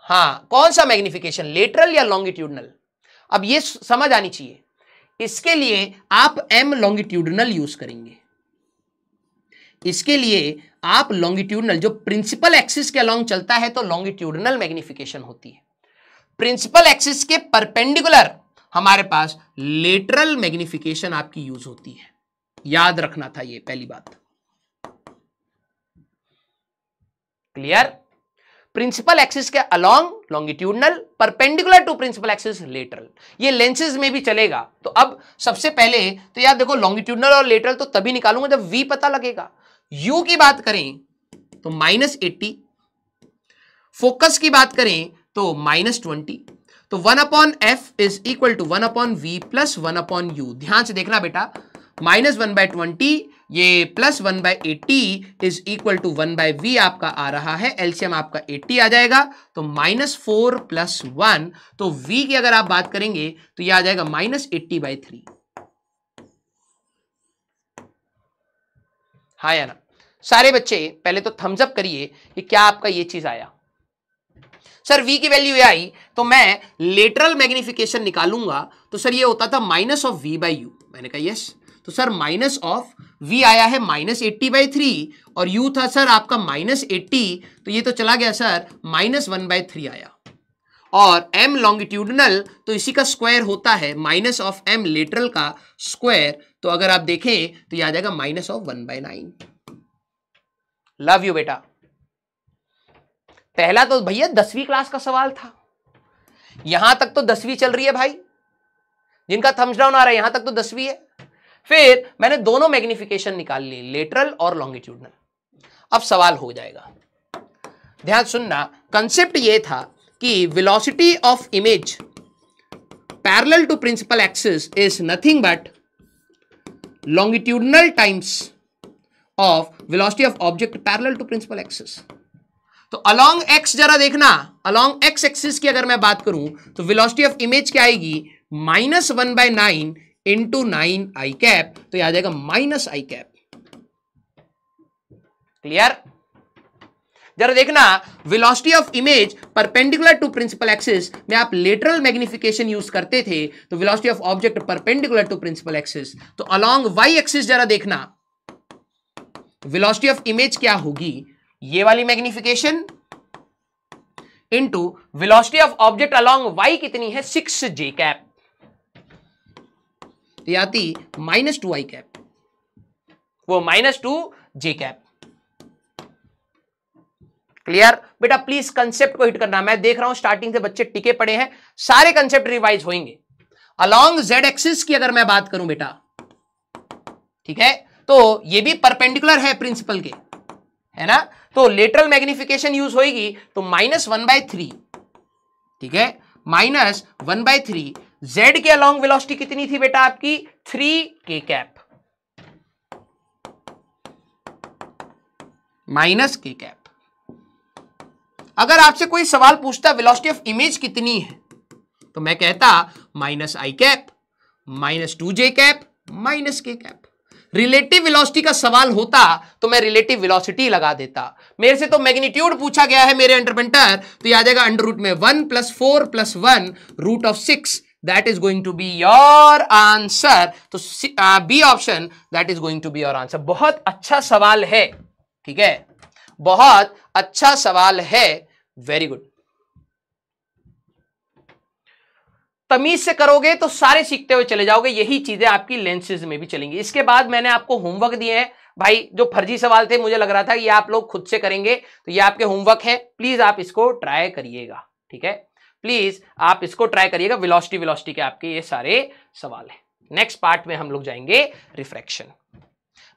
हाँ कौन सा मैग्निफिकेशन लेटरल या लॉन्गिट्यूडनल अब ये समझ आनी चाहिए इसके लिए आप एम लॉन्गिट्यूडनल यूज करेंगे इसके लिए आप लॉन्गिट्यूडनल जो प्रिंसिपल एक्सिस के अलॉन्ग चलता है तो लॉन्गिट्यूडनल मैग्निफिकेशन होती है प्रिंसिपल एक्सिस के परपेंडिकुलर हमारे पास लेटरल मैग्निफिकेशन आपकी यूज होती है याद रखना था ये पहली बात क्लियर प्रिंसिपल एक्सिस के along longitudinal perpendicular to principal axis lateral ये लेंसेज में भी चलेगा तो अब सबसे पहले तो यार देखो लॉन्गिट्यूडनल और लेटरल तो तभी निकालूंगा जब वी पता लगेगा यू की बात करें तो माइनस एट्टी फोकस की बात करें तो माइनस ट्वेंटी तो one upon F is equal to one upon we plus one upon u ध्यान से देखना बेटा माइनस वन बाय ट्वेंटी ये plus one by eighty is equal to one by v आपका आ रहा है एलसीएम आपका एटी आ जाएगा तो माइनस फोर प्लस वन तो वी की अगर आप बात करेंगे तो ये आ जाएगा माइनस एट्टी बाई थ्री हाँ या ना सारे बच्चे पहले तो थम्स अप करिए कि क्या आपका ये चीज आया सर v की वैल्यू आई तो मैं लेटरल मैग्निफिकेशन निकालूंगा तो सर ये होता था minus of v by u मैंने कहा यस तो सर माइनस ऑफ v आया है माइनस एट्टी बाई थ्री और u था सर आपका माइनस एट्टी तो ये तो चला गया sir minus one by three आया और m लॉन्गिट्यूडनल तो इसी का स्क्वायर होता है माइनस ऑफ m लेटरल का स्क्वायर तो अगर आप देखें तो ये आ जाएगा minus of one by nine love you बेटा पहला तो भैया दसवीं क्लास का सवाल था यहां तक तो दसवीं चल रही है भाई जिनका थम्स डाउन आ रहा है यहां तक तो दसवीं है फिर मैंने दोनों मैग्निफिकेशन निकाल ली लेटरल और लॉन्गिट्यूडनल अब सवाल हो जाएगा ध्यान सुनना कंसेप्ट यह था कि velocity of image parallel to principal axis is nothing but longitudinal times of velocity of object parallel to principal axis तो अलोंग एक्स जरा देखना अलॉन्ग एक्स एक्सिस की अगर मैं बात करूं तो विलॉसिटी ऑफ इमेज क्या आएगी minus one by nine into nine I cap तो यह आ जाएगा माइनस आई कैप क्लियर जरा देखना velocity of image perpendicular to principal axis में आप लेटरल मैग्निफिकेशन यूज करते थे तो velocity of object perpendicular to principal axis तो अलोंग वाई एक्सिस जरा देखना वेलोसिटी ऑफ इमेज क्या होगी ये वाली magnification into velocity of object along y कितनी है सिक्स जे कैप तो यह आती माइनस टू आई कैप वो minus two j cap clear बेटा प्लीज कंसेप्ट को हिट करना मैं देख रहा हूं स्टार्टिंग से बच्चे टिके पड़े हैं सारे कंसेप्ट रिवाइज होंगे अलोंग जेड एक्सिस की अगर मैं बात करूं बेटा ठीक है तो ये भी परपेंडिकुलर है प्रिंसिपल के है ना तो लेटरल मैग्निफिकेशन यूज होगी तो माइनस वन बाय थ्री ठीक है minus one by three z के अलॉन्ग वेलोसिटी कितनी थी बेटा आपकी थ्री के कैप माइनस के कैप अगर आपसे कोई सवाल पूछता वेलोसिटी ऑफ इमेज कितनी है तो मैं कहता माइनस आई cap minus two j cap minus k cap relative velocity का सवाल होता तो मैं रिलेटिव वेलोसिटी लगा देता मेरे से तो मैग्नीट्यूड पूछा गया है मेरे अंडरपेंटर तो यह आ जाएगा अंडर रूट में one plus four plus one root of six that is going to be your answer तो b option that is going to be your answer बहुत अच्छा सवाल है ठीक है बहुत अच्छा सवाल है वेरी गुड तमीज से करोगे तो सारे सीखते हुए चले जाओगे यही चीजें आपकी लेंसेज में भी चलेंगी इसके बाद मैंने आपको होमवर्क दिए हैं भाई जो फर्जी सवाल थे मुझे लग रहा था ये आप लोग खुद से करेंगे तो ये आपके होमवर्क हैं प्लीज आप इसको ट्राई करिएगा ठीक है प्लीज आप इसको ट्राई करिएगा वेलोसिटी वेलोसिटी के आपके ये सारे सवाल है नेक्स्ट पार्ट में हम लोग जाएंगे रिफ्रैक्शन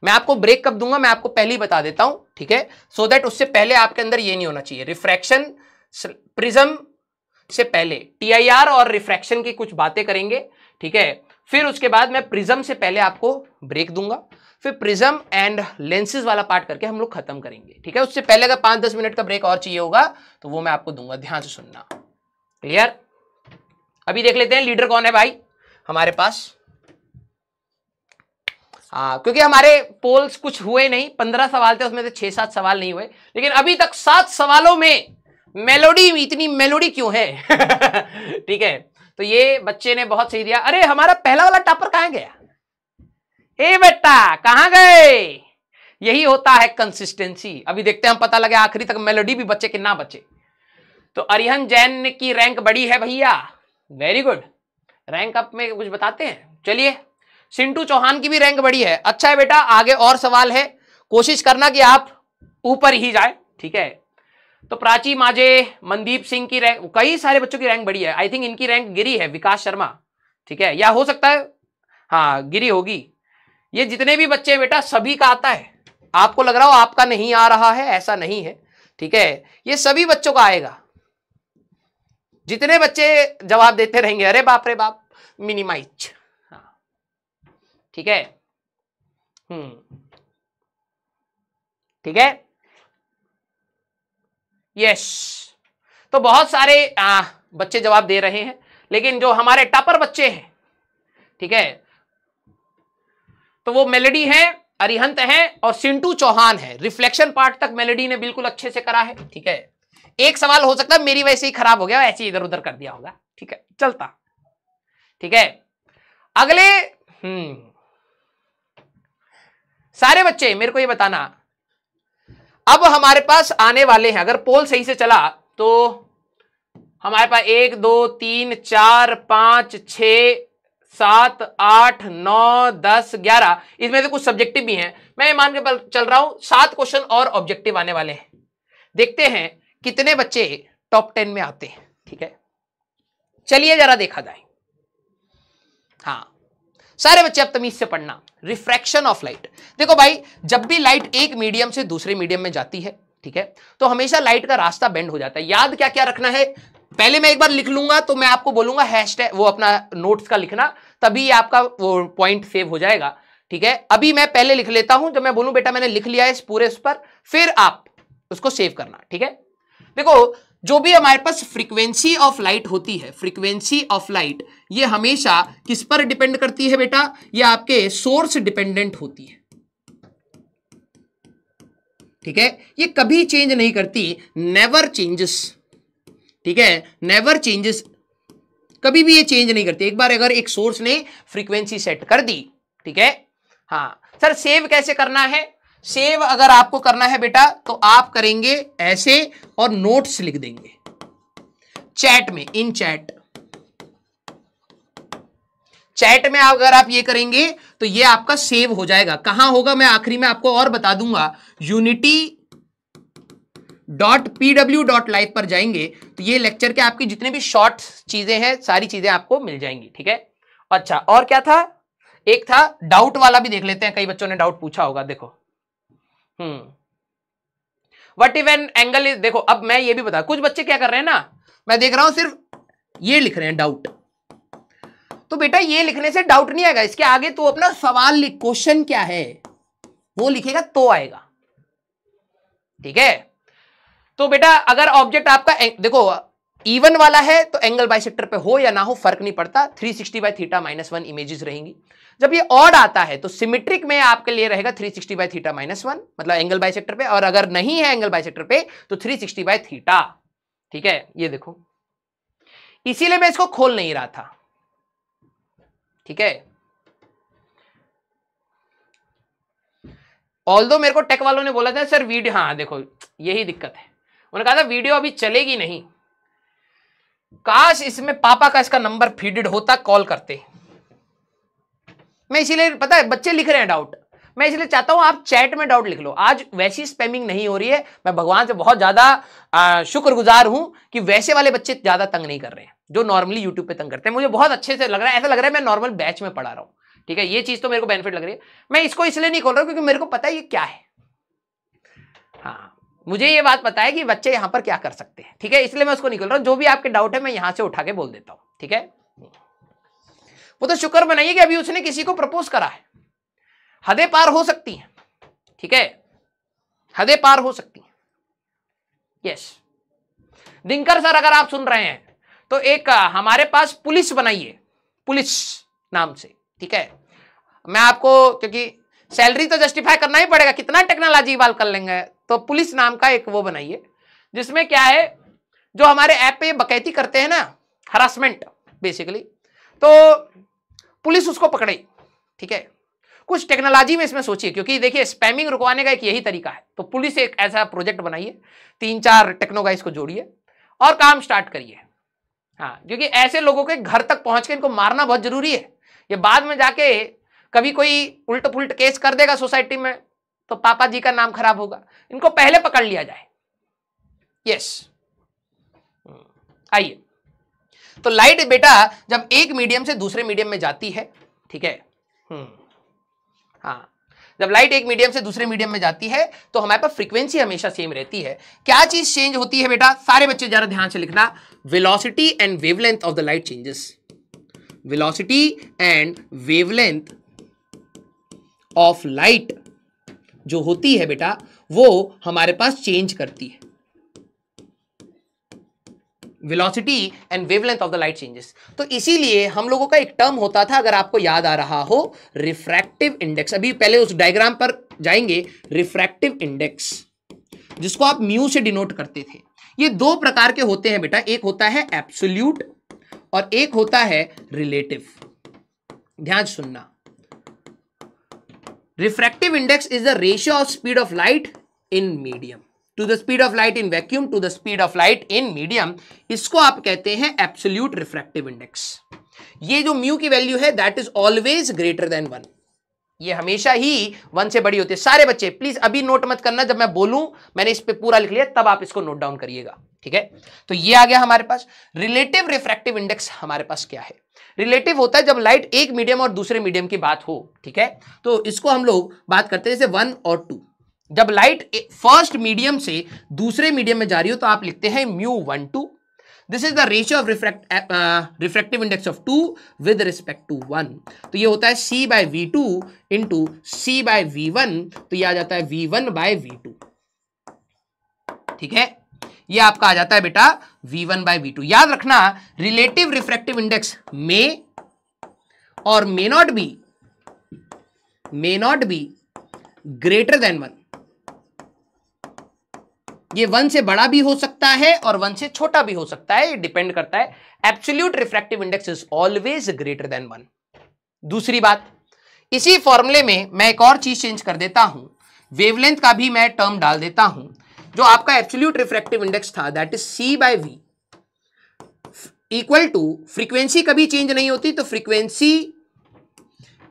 मैं आपको ब्रेक कब दूंगा मैं आपको पहले ही बता देता हूं ठीक है सो so दैट उससे पहले आपके अंदर ये नहीं होना चाहिए रिफ्रैक्शन प्रिज्म से पहले टीआईआर और रिफ्रैक्शन की कुछ बातें करेंगे ठीक है फिर उसके बाद मैं प्रिज्म से पहले आपको ब्रेक दूंगा फिर प्रिज्म एंड लेंसेज वाला पार्ट करके हम लोग खत्म करेंगे ठीक है उससे पहले अगर पांच दस मिनट का ब्रेक और चाहिए होगा तो वो मैं आपको दूंगा ध्यान से सुनना क्लियर अभी देख लेते हैं लीडर कौन है भाई हमारे पास हाँ क्योंकि हमारे पोल्स कुछ हुए नहीं पंद्रह सवाल थे उसमें से छह सात सवाल नहीं हुए लेकिन अभी तक सात सवालों में मेलोडी इतनी मेलोडी क्यों है ठीक है तो ये बच्चे ने बहुत सही दिया अरे हमारा पहला वाला टॉपर कहां गया ए बेटा कहाँ गए यही होता है कंसिस्टेंसी अभी देखते हैं हम पता लगे आखिरी तक मेलोडी भी बच्चे के ना बचे तो अरिहन जैन की रैंक बड़ी है भैया वेरी गुड रैंक अप में कुछ बताते हैं चलिए सिंटू चौहान की भी रैंक बड़ी है अच्छा है बेटा आगे और सवाल है कोशिश करना कि आप ऊपर ही जाए ठीक है तो प्राची माजे मनदीप सिंह की रैंक कई सारे बच्चों की रैंक बड़ी है आई थिंक इनकी रैंक गिरी है विकास शर्मा ठीक है या हो सकता है हाँ गिरी होगी ये जितने भी बच्चे हैं बेटा सभी का आता है आपको लग रहा हो आपका नहीं आ रहा है ऐसा नहीं है ठीक है ये सभी बच्चों का आएगा जितने बच्चे जवाब देते रहेंगे अरे बाप रे बाप मिनिमाइज हाँ। ठीक है हम्म। ठीक है यस तो बहुत सारे आ, बच्चे जवाब दे रहे हैं लेकिन जो हमारे टॉपर बच्चे हैं ठीक है तो वो मेलेडी है अरिहंत है और सिंटू चौहान है रिफ्लेक्शन पार्ट तक मेलेडी ने बिल्कुल अच्छे से करा है ठीक है एक सवाल हो सकता है मेरी वैसे ही खराब हो गया ऐसे इधर उधर कर दिया होगा ठीक है चलता ठीक है अगले हम्म सारे बच्चे मेरे को ये बताना अब हमारे पास आने वाले हैं अगर पोल सही से चला तो हमारे पास एक दो तीन चार पांच छ सात आठ नौ दस ग्यारह इसमें से कुछ सब्जेक्टिव भी हैं मैं मान के चल रहा हूं सात क्वेश्चन और ऑब्जेक्टिव आने वाले हैं देखते हैं कितने बच्चे टॉप टेन में आते हैं ठीक है चलिए जरा देखा जाए हाँ सारे बच्चे अब तमीज से पढ़ना रिफ्रैक्शन ऑफ लाइट देखो भाई जब भी लाइट एक मीडियम से दूसरे मीडियम में जाती है ठीक है तो हमेशा लाइट का रास्ता बेंड हो जाता है याद क्या क्या रखना है पहले मैं एक बार लिख लूंगा तो मैं आपको बोलूंगा हैशटैग वो अपना नोट्स का लिखना तभी आपका वो पॉइंट सेव हो जाएगा ठीक है अभी मैं पहले लिख लेता हूं जब मैं बोलूं बेटा मैंने लिख लिया है इस पूरे उस पर फिर आप उसको सेव करना ठीक है देखो जो भी हमारे पास फ्रीक्वेंसी ऑफ लाइट होती है फ्रीक्वेंसी ऑफ लाइट ये हमेशा किस पर डिपेंड करती है बेटा ये आपके सोर्स डिपेंडेंट होती है ठीक है ये कभी चेंज नहीं करती नेवर चेंजेस ठीक है नेवर चेंजेस कभी भी ये चेंज नहीं करती एक बार अगर एक सोर्स ने फ्रीक्वेंसी सेट कर दी ठीक है हाँ सर सेव कैसे करना है सेव अगर आपको करना है बेटा तो आप करेंगे ऐसे और नोट्स लिख देंगे चैट में इन चैट चैट में अगर आप ये करेंगे तो ये आपका सेव हो जाएगा कहां होगा मैं आखिरी में आपको और बता दूंगा unity dot PW dot live पर जाएंगे तो ये लेक्चर के आपकी जितने भी शॉर्ट चीजें हैं सारी चीजें आपको मिल जाएंगी ठीक है अच्छा और क्या था एक था डाउट वाला भी देख लेते हैं कई बच्चों ने डाउट पूछा होगा देखो what even an angle is देखो अब मैं ये भी बता कुछ बच्चे क्या कर रहे हैं ना मैं देख रहा हूं सिर्फ ये लिख रहे हैं डाउट तो बेटा ये लिखने से डाउट नहीं आएगा इसके आगे तो अपना सवाल लिख क्वेश्चन क्या है वो लिखेगा तो आएगा ठीक है तो बेटा अगर ऑब्जेक्ट आपका देखो इवन वाला है तो एंगल बाइसेक्टर पे हो या ना हो फर्क नहीं पड़ता 360 sixty by theta minus one images रहेंगी जब ये ऑड आता है तो सिमेट्रिक में आपके लिए रहेगा 360 sixty by theta minus one मतलब एंगल सेक्टर पे और अगर नहीं है एंगल सेक्टर पे तो 360 सिक्सटी बाई थीटा ठीक है ये देखो इसीलिए मैं इसको खोल नहीं रहा था ठीक है ऑल दो मेरे को टेक वालों ने बोला था सर वीडियो हाँ देखो यही दिक्कत है उन्होंने कहा था वीडियो अभी चलेगी नहीं काश इसमें पापा का इसका नंबर फीडेड होता कॉल करते मैं इसीलिए पता है बच्चे लिख रहे हैं डाउट मैं इसलिए चाहता हूं आप चैट में डाउट लिख लो आज वैसी स्पैमिंग नहीं हो रही है मैं भगवान से बहुत ज्यादा शुक्रगुजार हूं कि वैसे वाले बच्चे ज्यादा तंग नहीं कर रहे हैं जो नॉर्मली यूट्यूब पे तंग करते हैं मुझे बहुत अच्छे से लग रहा है ऐसा लग रहा है मैं नॉर्मल बैच में पढ़ा रहा हूँ ठीक है ये चीज तो मेरे को बेनिफिट लग रही है मैं इसको इसलिए नहीं खोल रहा क्योंकि मेरे को पता है ये क्या है हाँ मुझे ये बात पता है कि बच्चे यहाँ पर क्या कर सकते हैं ठीक है इसलिए मैं उसको नहीं खोल रहा हूँ जो भी आपके डाउट है मैं यहाँ से उठा के बोल देता हूँ ठीक है वो तो शुक्र बनाइए कि अभी उसने किसी को प्रपोज करा है हदे पार हो सकती है ठीक है हदे पार हो सकती है यस दिनकर सर अगर आप सुन रहे हैं तो एक हमारे पास पुलिस बनाइए पुलिस नाम से ठीक है मैं आपको क्योंकि सैलरी तो जस्टिफाई करना ही पड़ेगा कितना टेक्नोलॉजी इवाल कर लेंगे तो पुलिस नाम का एक वो बनाइए जिसमें क्या है जो हमारे ऐप पे बकैती करते हैं ना हरासमेंट बेसिकली तो पुलिस उसको पकड़े ठीक है कुछ टेक्नोलॉजी में इसमें सोचिए क्योंकि देखिए स्पैमिंग रुकवाने का एक यही तरीका है तो पुलिस एक ऐसा प्रोजेक्ट बनाइए तीन चार टेक्नोगाइज को जोड़िए और काम स्टार्ट करिए हाँ क्योंकि ऐसे लोगों के घर तक पहुंच के इनको मारना बहुत जरूरी है ये बाद में जाके कभी कोई उल्ट पुलट केस कर देगा सोसाइटी में तो पापा जी का नाम खराब होगा इनको पहले पकड़ लिया जाए यस हम्म, आइए तो लाइट बेटा जब एक मीडियम से दूसरे मीडियम में जाती है ठीक है हम्म। हाँ जब लाइट एक मीडियम से दूसरे मीडियम में जाती है तो हमारे पास फ्रीक्वेंसी हमेशा सेम रहती है क्या चीज चेंज होती है बेटा सारे बच्चे जरा ध्यान से लिखना velocity and wavelength of the light changes velocity and wavelength of light जो होती है बेटा वो हमारे पास चेंज करती है velocity and wavelength of the light changes तो इसीलिए हम लोगों का एक टर्म होता था अगर आपको याद आ रहा हो रिफ्रैक्टिव इंडेक्स अभी पहले उस डायग्राम पर जाएंगे रिफ्रैक्टिव इंडेक्स जिसको आप म्यू से डिनोट करते थे ये दो प्रकार के होते हैं बेटा एक होता है एप्सोल्यूट और एक होता है रिलेटिव ध्यान सुनना refractive index is the ratio of speed of light in medium to the speed of light in vacuum to the speed of light in medium इसको आप कहते हैं एप्सोल्यूट रिफ्रैक्टिव इंडेक्स ये जो म्यू की वैल्यू है that is always greater than one ये हमेशा ही वन से बड़ी होती है सारे बच्चे प्लीज अभी नोट मत करना जब मैं बोलूं मैंने इस पर पूरा लिख लिया तब आप इसको नोट डाउन करिएगा ठीक है तो ये आ गया हमारे पास रिलेटिव रिफ्रैक्टिव इंडेक्स हमारे पास क्या है रिलेटिव होता है जब लाइट एक मीडियम और दूसरे मीडियम की बात हो ठीक है तो इसको हम लोग बात करते हैं जैसे वन और टू जब लाइट फर्स्ट मीडियम से दूसरे मीडियम में जा रही हो तो आप लिखते हैं mu one two this is the ratio of refract refractive index of two with respect to one तो ये होता है c by v two into c by v one तो ये आ जाता है v one by v two ठीक है ये आपका आ जाता है बेटा v one by v two याद रखना रिलेटिव रिफ्रेक्टिव इंडेक्स मे और may not be may not B greater than one ये वन से बड़ा भी हो सकता है और वन से छोटा भी हो सकता है डिपेंड करता है absolute refractive index is always greater than one दूसरी बात इसी फॉर्मूले में मैं एक और चीज चेंज कर देता हूं वेवलेंथ का भी मैं टर्म डाल देता हूं जो आपका एब्सोल्यूट रिफ्रैक्टिव इंडेक्स था that is C by v equal to frequency कभी चेंज नहीं होती तो frequency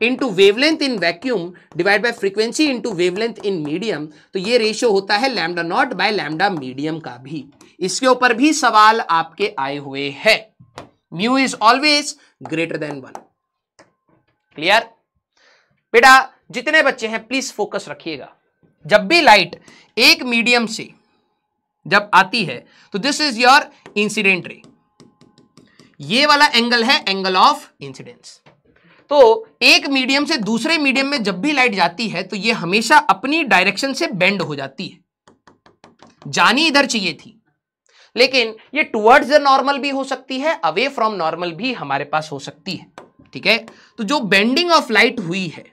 into wavelength in vacuum divide by frequency into wavelength in medium तो ये रेशियो होता है lambda naught by lambda medium का भी इसके ऊपर भी सवाल आपके आए हुए हैं mu is always greater than one clear बेटा जितने बच्चे हैं प्लीज फोकस रखिएगा जब भी लाइट एक मीडियम से जब आती है तो this is your incident ray ये वाला एंगल है एंगल ऑफ इंसिडेंस तो एक मीडियम से दूसरे मीडियम में जब भी लाइट जाती है तो ये हमेशा अपनी डायरेक्शन से बेंड हो जाती है जानी इधर चाहिए थी लेकिन ये टुवर्ड्स द नॉर्मल भी हो सकती है अवे फ्रॉम नॉर्मल भी हमारे पास हो सकती है ठीक है तो जो बेंडिंग ऑफ लाइट हुई है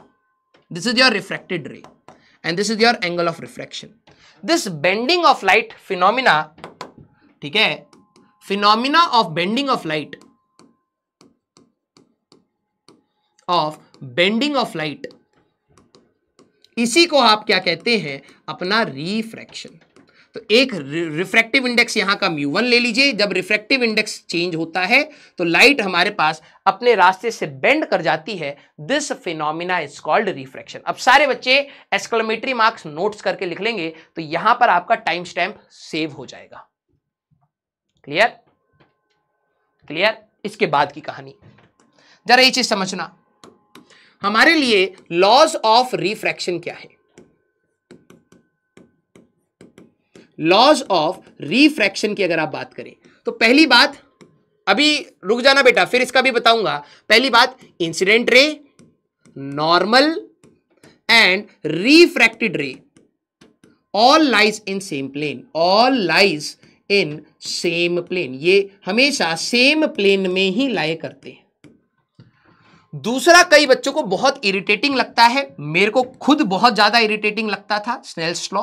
this is your refracted ray and this is your angle of refraction this bending of light phenomena ठीक है phenomena of bending of light of bending of light इसी को आप क्या कहते हैं अपना रिफ्रैक्शन तो एक रिफ्रैक्टिव इंडेक्स यहां का म्यू वन ले लीजिए जब रिफ्रैक्टिव इंडेक्स चेंज होता है तो लाइट हमारे पास अपने रास्ते से बेंड कर जाती है this phenomena is called refraction अब सारे बच्चे एक्सक्लमेटरी मार्क्स नोट्स करके लिख लेंगे तो यहां पर आपका टाइम स्टैम्प सेव हो जाएगा क्लियर क्लियर इसके बाद की कहानी जरा ये चीज समझना हमारे लिए लॉज ऑफ रिफ्रैक्शन क्या है लॉज ऑफ रिफ्रैक्शन की अगर आप बात करें तो पहली बात अभी रुक जाना बेटा फिर इसका भी बताऊंगा पहली बात incident ray normal and refracted ray all lies in same plane all lies in same plane ये हमेशा सेम प्लेन में ही लाए करते हैं दूसरा कई बच्चों को बहुत इरिटेटिंग लगता है मेरे को खुद बहुत ज्यादा इरिटेटिंग लगता था स्नेल्स लॉ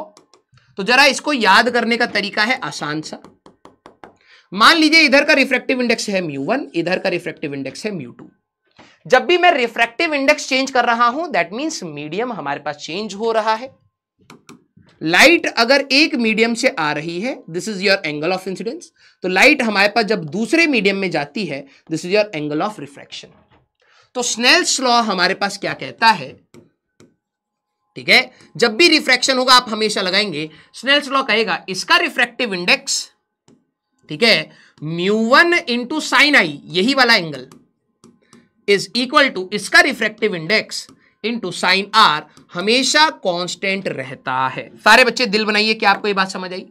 तो जरा इसको याद करने का तरीका है आसान सा मान लीजिए इधर का रिफ्रेक्टिव इंडेक्स है म्यू वन इधर का रिफ्रेक्टिव इंडेक्स है म्यू टू जब भी मैं रिफ्रेक्टिव इंडेक्स चेंज कर रहा हूं दैट मीन्स मीडियम हमारे पास चेंज हो रहा है लाइट अगर एक मीडियम से आ रही है this is your angle of incidence तो लाइट हमारे पास जब दूसरे मीडियम में जाती है this is your angle of refraction तो स्नेल्स लॉ हमारे पास क्या कहता है ठीक है जब भी रिफ्रैक्शन होगा आप हमेशा लगाएंगे स्नेल्स लॉ कहेगा इसका रिफ्रैक्टिव इंडेक्स ठीक है mu one into sine i यही वाला एंगल इज इक्वल टू इसका refractive index into sine r हमेशा कांस्टेंट रहता है सारे बच्चे दिल बनाइए कि आपको ये बात समझ आई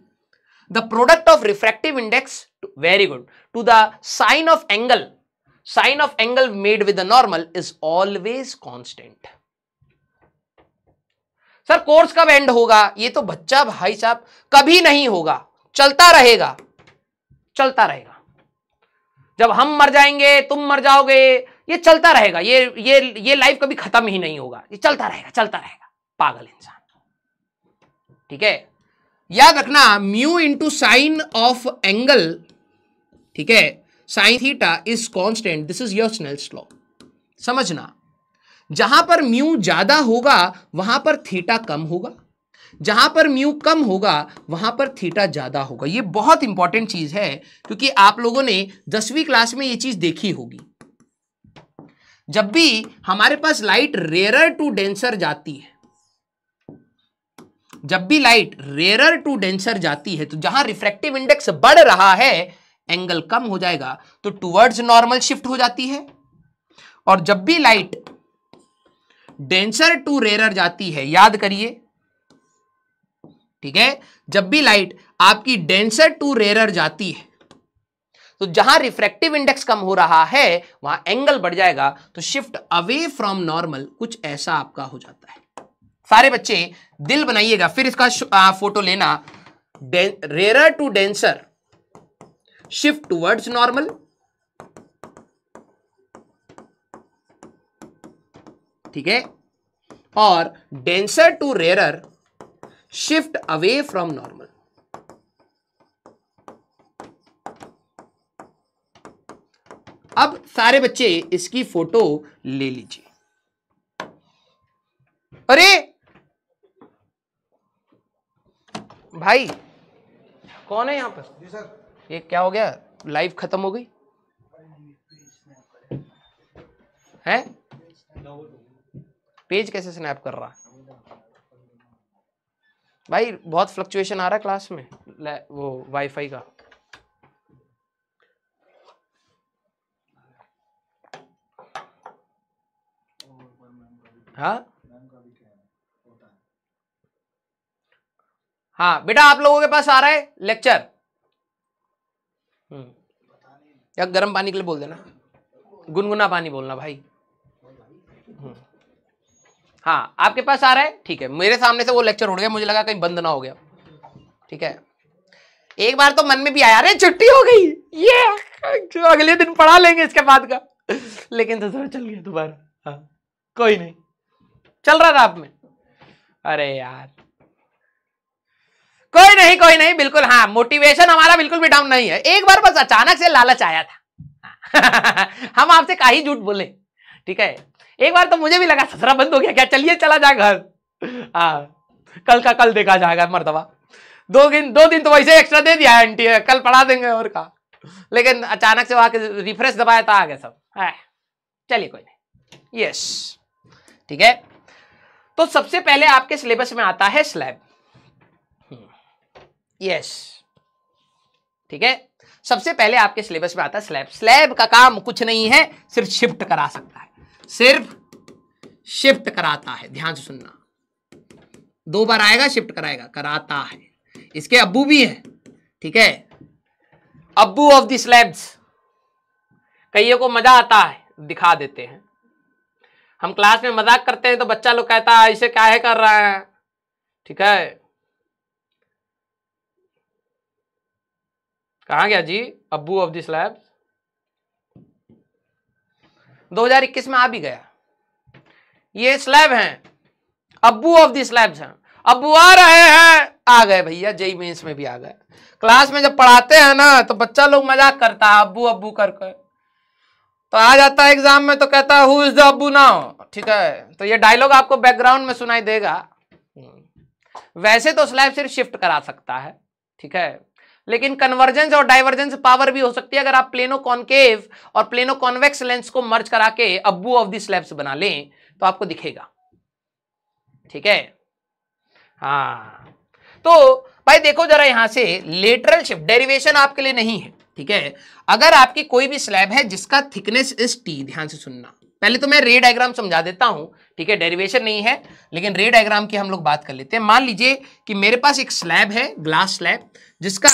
the product of refractive index very good to the sine of angle sine of angle made with normal is always constant sir course कब एंड होगा ये तो बच्चा भाई साहब कभी नहीं होगा चलता रहेगा चलता रहेगा जब हम मर जाएंगे तुम मर जाओगे ये चलता रहेगा ये ये ये लाइफ कभी खत्म ही नहीं होगा ये चलता रहेगा चलता रहेगा पागल इंसान ठीक है याद रखना mu into sine of angle ठीक है sine theta is constant this is your Snell's law समझना जहां पर म्यू ज्यादा होगा वहां पर थीटा कम होगा जहां पर म्यू कम होगा वहां पर थीटा ज्यादा होगा ये बहुत इंपॉर्टेंट चीज है क्योंकि आप लोगों ने दसवीं क्लास में ये चीज देखी होगी जब भी हमारे पास लाइट रेयरर टू डेंसर जाती है जब भी लाइट रेयरर टू डेंसर जाती है तो जहां रिफ्रैक्टिव इंडेक्स बढ़ रहा है एंगल कम हो जाएगा तो टूवर्ड्स नॉर्मल शिफ्ट हो जाती है और जब भी लाइट डेंसर टू रेरर जाती है याद करिए ठीक है जब भी लाइट आपकी डेंसर टू रेरर जाती है तो जहां रिफ्रेक्टिव इंडेक्स कम हो रहा है वहां एंगल बढ़ जाएगा तो शिफ्ट अवे फ्रॉम नॉर्मल कुछ ऐसा आपका हो जाता है सारे बच्चे दिल बनाइएगा फिर इसका आ, फोटो लेना rarer to denser shift towards normal ठीक है और denser to rarer shift away from normal अब सारे बच्चे इसकी फोटो ले लीजिए अरे भाई कौन है यहां पर जी सर ये क्या हो गया लाइफ खत्म हो गई है पेज कैसे स्नैप कर रहा भाई बहुत फ्लक्चुएशन आ रहा है क्लास में वो वाईफाई का हाँ हाँ बेटा आप लोगों के पास आ रहा है लेक्चर हम्म। या गर्म पानी के लिए बोल देना गुनगुना पानी बोलना भाई हम्म। हाँ आपके पास आ रहा है ठीक है मेरे सामने से वो लेक्चर उड़ गया मुझे लगा कहीं बंद ना हो गया ठीक है एक बार तो मन में भी आया अरे छुट्टी हो गई ये अगले दिन पढ़ा लेंगे इसके बाद का लेकिन तो सर चल गया दोबारा हाँ कोई नहीं चल रहा था आप में अरे यार कोई नहीं कोई नहीं बिल्कुल हाँ मोटिवेशन हमारा बिल्कुल भी डाउन नहीं है एक बार बस अचानक से लालच आया था हम आपसे का ही झूठ बोले ठीक है एक बार तो मुझे भी लगा ससरा बंद हो गया क्या चलिए चला जाए घर हाँ कल का कल देखा जाएगा मरतबा दो दिन दो दिन तो वैसे एक्स्ट्रा दे दिया आंटी कल पढ़ा देंगे और का लेकिन अचानक से वहां के रिफ्रेश दबाया था आगे सब हाँ, चलिए कोई नहीं यस ठीक है तो सबसे पहले आपके सिलेबस में आता है स्लैब यस ठीक है सबसे पहले आपके सिलेबस में आता है स्लैब स्लैब का काम कुछ नहीं है सिर्फ शिफ्ट करा सकता है सिर्फ शिफ्ट कराता है ध्यान से सुनना दो बार आएगा शिफ्ट कराएगा कराता है इसके अब्बू भी है ठीक है अब्बू ऑफ द स्लैब्स कईयों को मजा आता है दिखा देते हैं हम क्लास में मजाक करते हैं तो बच्चा लोग कहता है इसे क्या है कर रहा है ठीक है कहा गया जी अबू ऑफ दिस लैब्स 2021 में आ भी गया ये स्लैब हैं अबू ऑफ दिस लैब्स हैं अबू आ रहे हैं आ गए भैया जय मेन्स में भी आ गए क्लास में जब पढ़ाते हैं ना तो बच्चा लोग मजाक करता है अबू अबू कर कर तो आ जाता है एग्जाम में तो कहता है हु इज द अबू नाउ ठीक है तो ये डायलॉग आपको बैकग्राउंड में सुनाई देगा हम्म। वैसे तो स्लैब सिर्फ शिफ्ट करा सकता है ठीक है लेकिन कन्वर्जेंस और डाइवर्जेंस पावर भी हो सकती है अगर आप प्लेनो कॉन्केव और प्लेनो कॉन्वेक्स लेंस को मर्ज करा के अबू ऑफ दी स्लैब्स बना लें तो आपको दिखेगा ठीक है हाँ तो भाई देखो जरा यहां से लेटरल शिफ्ट डेरिवेशन आपके लिए नहीं है ठीक है अगर आपकी कोई भी स्लैब है जिसका थिकनेस इज टी ध्यान से सुनना पहले तो मैं रे डायग्राम समझा देता हूं ठीक है डेरिवेशन नहीं है लेकिन रे डायग्राम की हम लोग बात कर लेते हैं मान लीजिए कि मेरे पास एक स्लैब है ग्लास स्लैब जिसका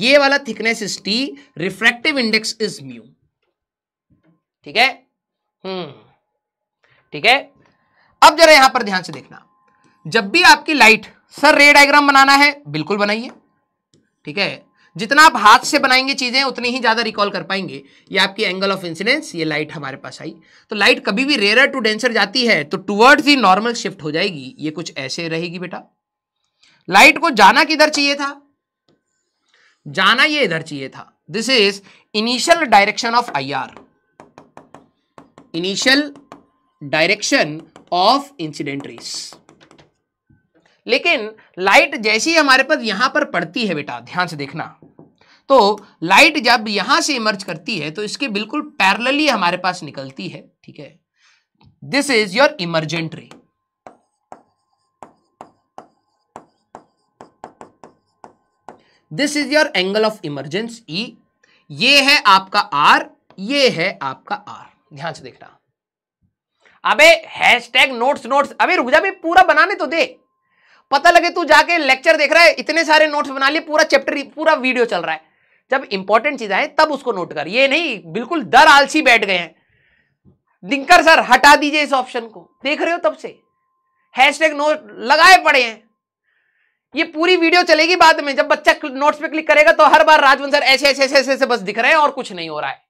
ये वाला thickness is t refractive index is mu ठीक है हम्म ठीक है अब जरा यहां पर ध्यान से देखना जब भी आपकी लाइट सर रे डायग्राम बनाना है बिल्कुल बनाइए ठीक है जितना आप हाथ से बनाएंगे चीज़ें उतनी ही ज़्यादा रिकॉल कर पाएंगे ये आपकी एंगल ऑफ इंसिडेंस ये लाइट हमारे पास आई तो लाइट कभी भी रेयर टू डेंसर जाती है तो टूवर्ड्स ही नॉर्मल शिफ्ट हो जाएगी ये कुछ ऐसे रहेगी बेटा लाइट को जाना किधर चाहिए था जाना ये इधर चाहिए था this is initial direction of I r initial direction of incident rays लेकिन लाइट जैसी हमारे पास यहां पर पड़ती है बेटा ध्यान से देखना तो लाइट जब यहां से इमर्ज करती है तो इसके बिल्कुल पैरेलली हमारे पास निकलती है ठीक है this is your emergent ray this is your angle of emergence e ये है आपका आर ये है आपका आर ध्यान से देखना अबे हैशटैग नोट्स नोट्स अबे रुक जा पूरा बनाने तो दे पता लगे तू जाके लेक्चर देख रहा है इतने सारे नोट्स बना लिए पूरा चैप्टर पूरा वीडियो चल रहा है जब इंपॉर्टेंट चीज आए तब उसको नोट कर ये नहीं बिल्कुल दर आलसी बैठ गए हैं दिंकर सर हटा दीजिए इस ऑप्शन को देख रहे हो तब से हैशटैग नोट लगाए पड़े हैं ये पूरी वीडियो चलेगी बाद में जब बच्चा नोट्स पे क्लिक करेगा तो हर बार राजवंश सर ऐसे ऐसे ऐसे ऐसे बस दिख रहे हैं और कुछ नहीं हो रहा है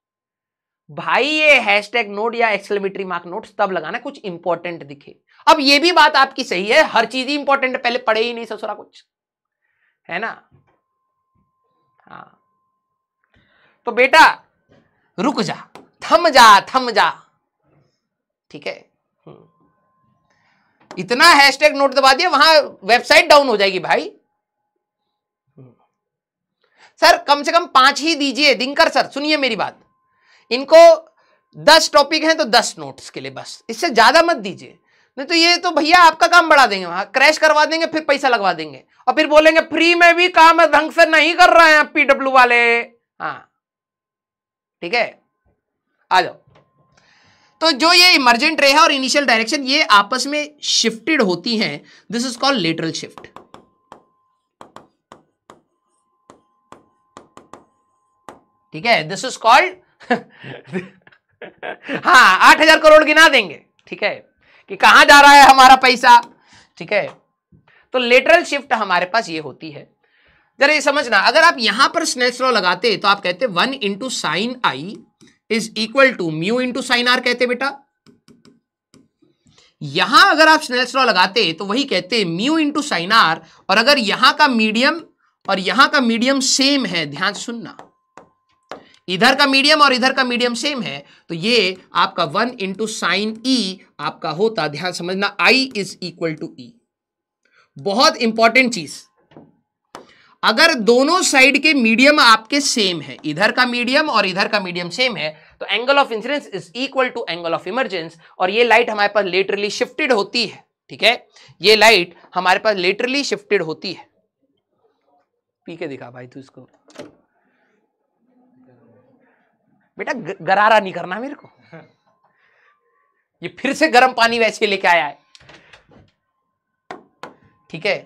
भाई ये हैशटैग नोट या एक्सलेमेटरी मार्क नोट्स तब लगाना कुछ इंपॉर्टेंट दिखे अब ये भी बात आपकी सही है हर चीज ही इंपॉर्टेंट पहले पढ़े ही नहीं ससुरा कुछ है ना हाँ तो बेटा रुक जा थम जा थम जा ठीक है इतना हैशटैग नोट दबा दिया वहां वेबसाइट डाउन हो जाएगी भाई सर कम से कम पांच ही दीजिए दिनकर सर सुनिए मेरी बात इनको दस टॉपिक हैं तो दस नोट्स के लिए बस इससे ज्यादा मत दीजिए नहीं तो ये तो भैया आपका काम बढ़ा देंगे वहां क्रैश करवा देंगे फिर पैसा लगवा देंगे और फिर बोलेंगे फ्री में भी काम ढंग से नहीं कर रहे हैं पीडब्ल्यू वाले हाँ ठीक है आ जाओ तो जो ये इमरजेंट रे है और इनिशियल डायरेक्शन ये आपस में शिफ्टेड होती हैं this is called lateral shift ठीक है दिस इज कॉल्ड हाँ आठ हजार करोड़ गिना देंगे ठीक है कि कहां जा रहा है हमारा पैसा ठीक है तो लेटरल शिफ्ट हमारे पास ये होती है जरा ये समझना अगर आप यहां पर स्नेस लगाते तो आप कहते one into sine I is equal to mu into sine r कहते बेटा यहां अगर आप स्नेल्स लॉ लगाते तो वही कहते म्यू इंटू साइन आर और अगर यहां का मीडियम और यहां का मीडियम सेम है ध्यान सुनना इधर का मीडियम और इधर का मीडियम सेम है तो ये आपका वन इंटू साइन ई आपका होता ध्यान समझना i is equal to e बहुत इंपॉर्टेंट चीज अगर दोनों साइड के मीडियम आपके सेम है इधर का मीडियम और इधर का मीडियम सेम है तो angle of incidence is equal to angle of emergence और ये लाइट हमारे पास लेटरली शिफ्टेड होती है ठीक है ये लाइट हमारे पास लेटरली शिफ्टेड होती है पी के दिखा भाई तू इसको बेटा गरारा नहीं करना मेरे को ये फिर से गर्म पानी वैसे लेके आया है ठीक है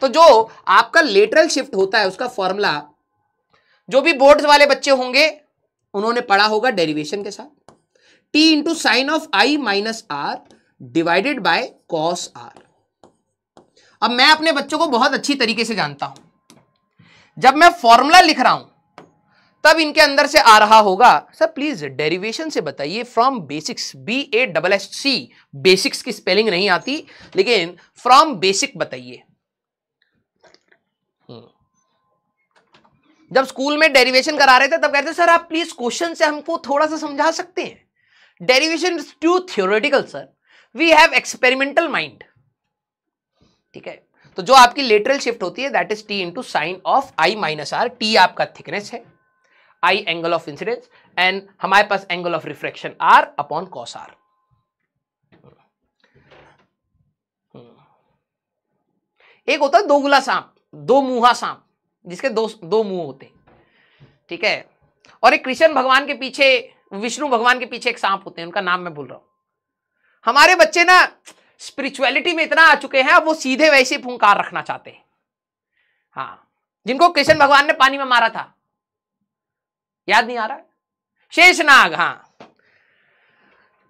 तो जो आपका लेटरल शिफ्ट होता है उसका फॉर्मूला जो भी बोर्ड्स वाले बच्चे होंगे उन्होंने पढ़ा होगा डेरिवेशन के साथ t into sine of I minus are divided by cos r अब मैं अपने बच्चों को बहुत अच्छी तरीके से जानता हूं जब मैं फॉर्मूला लिख रहा हूं तब इनके अंदर से आ रहा होगा सर प्लीज डेरिवेशन से बताइए from basics b A double S c basics की स्पेलिंग नहीं आती लेकिन फ्रॉम बेसिक बताइए जब स्कूल में डेरिवेशन करा रहे थे तब कहते सर आप प्लीज क्वेश्चन से हमको थोड़ा सा समझा सकते हैं derivation is too theoretical sir we have experimental mind ठीक है तो जो आपकी लेटरल शिफ्ट होती है that is T into sine of I minus r t आपका थिकनेस है i angle of incidence and हमारे पास angle of reflection r upon cos r एक होता है दोगुला सांप दो मुहा सांप जिसके दो दो मुंह होते ठीक है और एक कृष्ण भगवान के पीछे विष्णु भगवान के पीछे एक सांप होते हैं उनका नाम मैं भूल रहा हूं हमारे बच्चे ना स्पिरिचुअलिटी में इतना आ चुके हैं अब वो सीधे वैसे फुंकार रखना चाहते हैं हाँ जिनको कृष्ण भगवान ने पानी में मारा था याद नहीं आ रहा शेषनाग हाँ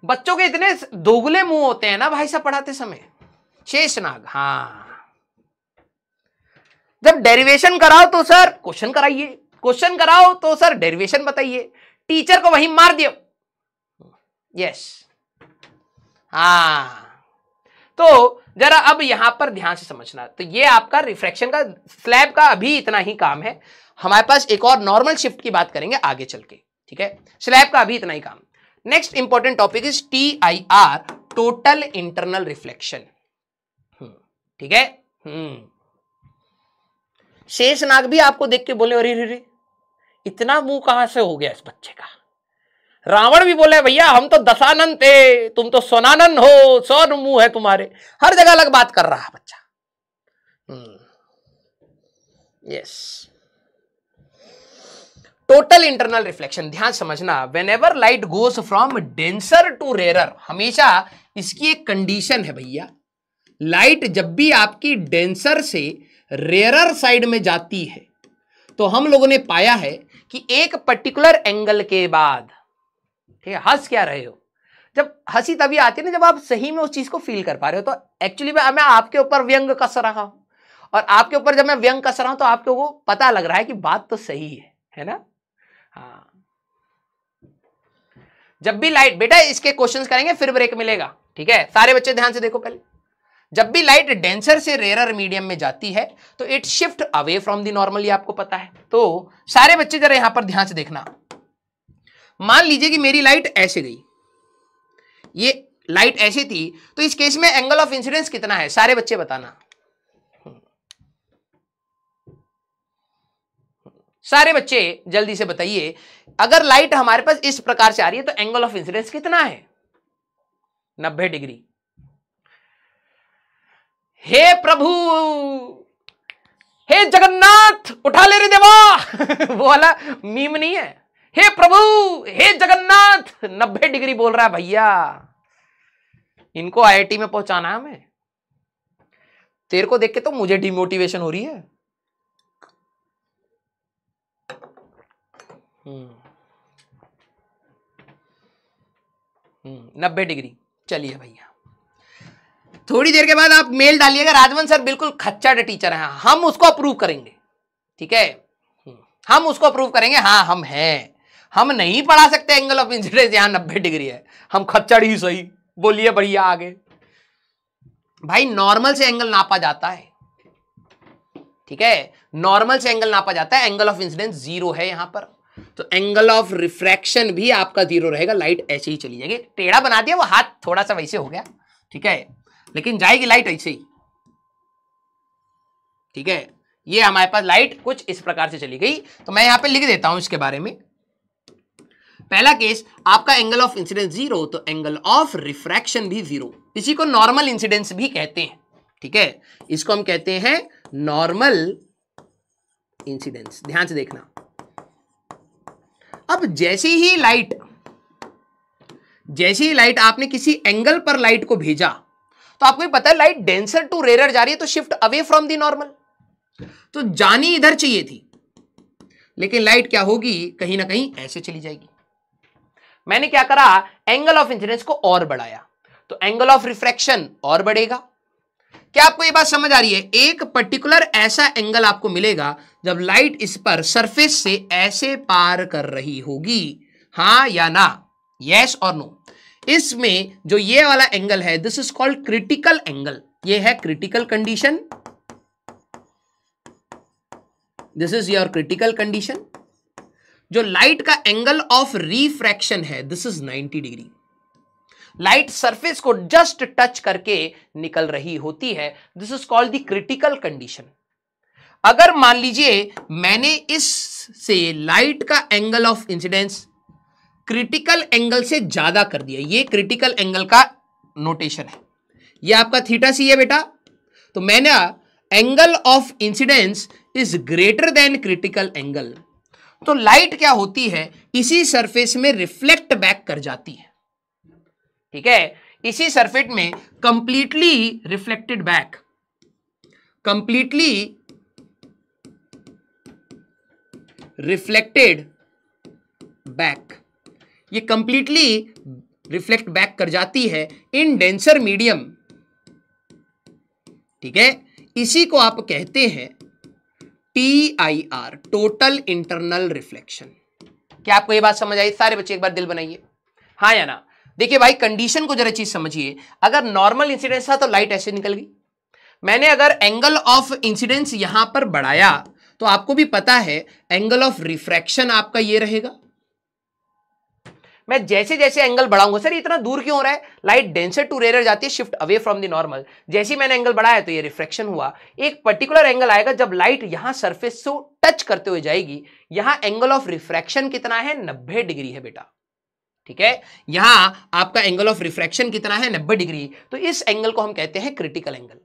बच्चों के इतने दोगुले मुंह होते हैं ना भाई साहब पढ़ाते समय शेषनाग हाँ जब डेरिवेशन कराओ तो सर क्वेश्चन कराइए क्वेश्चन कराओ तो सर डेरिवेशन बताइए टीचर को वहीं मार दियो यस हा तो जरा अब यहां पर ध्यान से समझना तो ये आपका रिफ्रैक्शन का स्लैब का अभी इतना ही काम है हमारे पास एक और नॉर्मल शिफ्ट की बात करेंगे आगे चल के ठीक है स्लैब का अभी इतना ही काम next important topic is T I R total internal reflection ठीक है हम्म शेष नाग भी आपको देख के बोले अरे रे इतना मुंह कहां से हो गया इस बच्चे का रावण भी बोले भैया हम तो दशानंद थे तुम तो सोनानंद हो सोन मुंह है तुम्हारे हर जगह अलग बात कर रहा बच्चा यस टोटल इंटरनल रिफ्लेक्शन ध्यान समझना when ever light goes from denser to rarer हमेशा इसकी एक कंडीशन है भैया लाइट जब भी आपकी डेंसर से रेयरर साइड में जाती है तो हम लोगों ने पाया है कि एक पर्टिकुलर एंगल के बाद ठीक है हंस क्या रहे हो जब हंसी तभी आती है ना जब आप सही में उस चीज को फील कर पा रहे हो तो एक्चुअली मैं मैं आपके ऊपर व्यंग कस रहा हूं और आपके ऊपर जब मैं व्यंग कस रहा हूं तो आपको को पता लग रहा है कि बात तो सही है है ना हाँ जब भी लाइट बेटा इसके क्वेश्चंस करेंगे फिर ब्रेक मिलेगा ठीक है सारे बच्चे ध्यान से देखो पहले जब भी लाइट डेंसर से रेयर मीडियम में जाती है तो it shift away from the normal ये आपको पता है तो सारे बच्चे जरा यहां पर ध्यान से देखना मान लीजिए कि मेरी लाइट ऐसे गई ये लाइट ऐसी थी तो इस केस में एंगल ऑफ इंसिडेंस कितना है सारे बच्चे बताना सारे बच्चे जल्दी से बताइए अगर लाइट हमारे पास इस प्रकार से आ रही है तो एंगल ऑफ इंसिडेंस कितना है नब्बे डिग्री हे प्रभु हे जगन्नाथ उठा ले रे देवा वो वाला मीम नहीं है हे प्रभु हे जगन्नाथ नब्बे डिग्री बोल रहा है भैया इनको आईआईटी में पहुंचाना है हमें तेरे को देख के तो मुझे डिमोटिवेशन हो रही है हम्म। हम्म, नब्बे डिग्री चलिए भैया थोड़ी देर के बाद आप मेल डालिएगा राजवन सर बिल्कुल खच्चड़ टीचर हैं हम उसको अप्रूव करेंगे ठीक है हम्म। हम उसको अप्रूव करेंगे हाँ हम हैं हम नहीं पढ़ा सकते एंगल ऑफ इंसिडेंस यहाँ नब्बे डिग्री है हम खच्चड़ ही सही बोलिए बढ़िया आगे भाई नॉर्मल से एंगल नापा जाता है ठीक है नॉर्मल से एंगल नापा जाता है एंगल ऑफ इंसिडेंस जीरो है यहां पर तो एंगल ऑफ रिफ्रैक्शन भी आपका जीरो रहेगा लाइट ऐसे ही चली जाएगी टेढ़ा बना दिया वो हाथ थोड़ा सा वैसे हो गया ठीक है लेकिन जाएगी लाइट ऐसे ही ठीक है ये हमारे पास लाइट कुछ इस प्रकार से चली गई तो मैं यहां पे लिख देता हूं इसके बारे में पहला केस आपका एंगल ऑफ इंसिडेंस जीरो तो एंगल ऑफ रिफ्रैक्शन भी जीरो इसी को नॉर्मल इंसिडेंस भी कहते हैं ठीक है इसको हम कहते हैं नॉर्मल इंसिडेंस ध्यान से देखना अब जैसी ही लाइट जैसी ही लाइट आपने किसी एंगल पर लाइट को भेजा तो आपको भी पता है लाइट डेंसर टू रेरर जा रही है तो shift away from the normal तो जानी इधर चाहिए थी लेकिन लाइट क्या होगी कहीं ना कहीं ऐसे चली जाएगी मैंने क्या करा एंगल ऑफ इंसिडेंस को और बढ़ाया तो एंगल ऑफ रिफ्रैक्शन और बढ़ेगा क्या आपको ये बात समझ आ रही है एक पर्टिकुलर ऐसा एंगल आपको मिलेगा जब लाइट इस पर सरफेस से ऐसे पार कर रही होगी हां या ना यस और नो इसमें जो ये वाला एंगल है this is called critical angle ये है critical condition this is your critical condition जो लाइट का एंगल ऑफ रिफ्रैक्शन है this is 90 degree light surface को जस्ट टच करके निकल रही होती है this is called the critical condition अगर मान लीजिए मैंने इस से लाइट का angle of incidence critical angle से ज्यादा कर दिया ये क्रिटिकल एंगल का नोटेशन है ये आपका थीटा सी है बेटा तो मैंने angle of incidence is greater than critical angle तो लाइट क्या होती है इसी सरफेस में रिफ्लेक्ट बैक कर जाती है ठीक है इसी सर्फेट में completely reflected back completely reflected back ये कंप्लीटली रिफ्लेक्ट बैक कर जाती है इन डेंसर मीडियम ठीक है इसी को आप कहते हैं T I R total internal reflection क्या आपको ये बात समझ आई सारे बच्चे एक बार दिल बनाइए हाँ या ना देखिए भाई कंडीशन को जरा चीज समझिए अगर नॉर्मल इंसिडेंस था तो लाइट ऐसे निकल गई मैंने अगर एंगल ऑफ इंसिडेंस यहां पर बढ़ाया तो आपको भी पता है एंगल ऑफ रिफ्रैक्शन आपका ये रहेगा मैं जैसे जैसे एंगल बढ़ाऊंगा सर इतना दूर क्यों हो रहा है लाइट डेंसर टू रेयर जाती है shift away from the normal जैसे मैंने एंगल बढ़ाया तो ये रिफ्लेक्शन हुआ एक पर्टिकुलर एंगल आएगा जब लाइट यहाँ सर्फेस से टच करते हुए जाएगी यहाँ एंगल ऑफ रिफ्रैक्शन कितना है नब्बे डिग्री है बेटा ठीक है यहां आपका एंगल ऑफ रिफ्रैक्शन कितना है नब्बे डिग्री तो इस एंगल को हम कहते हैं क्रिटिकल एंगल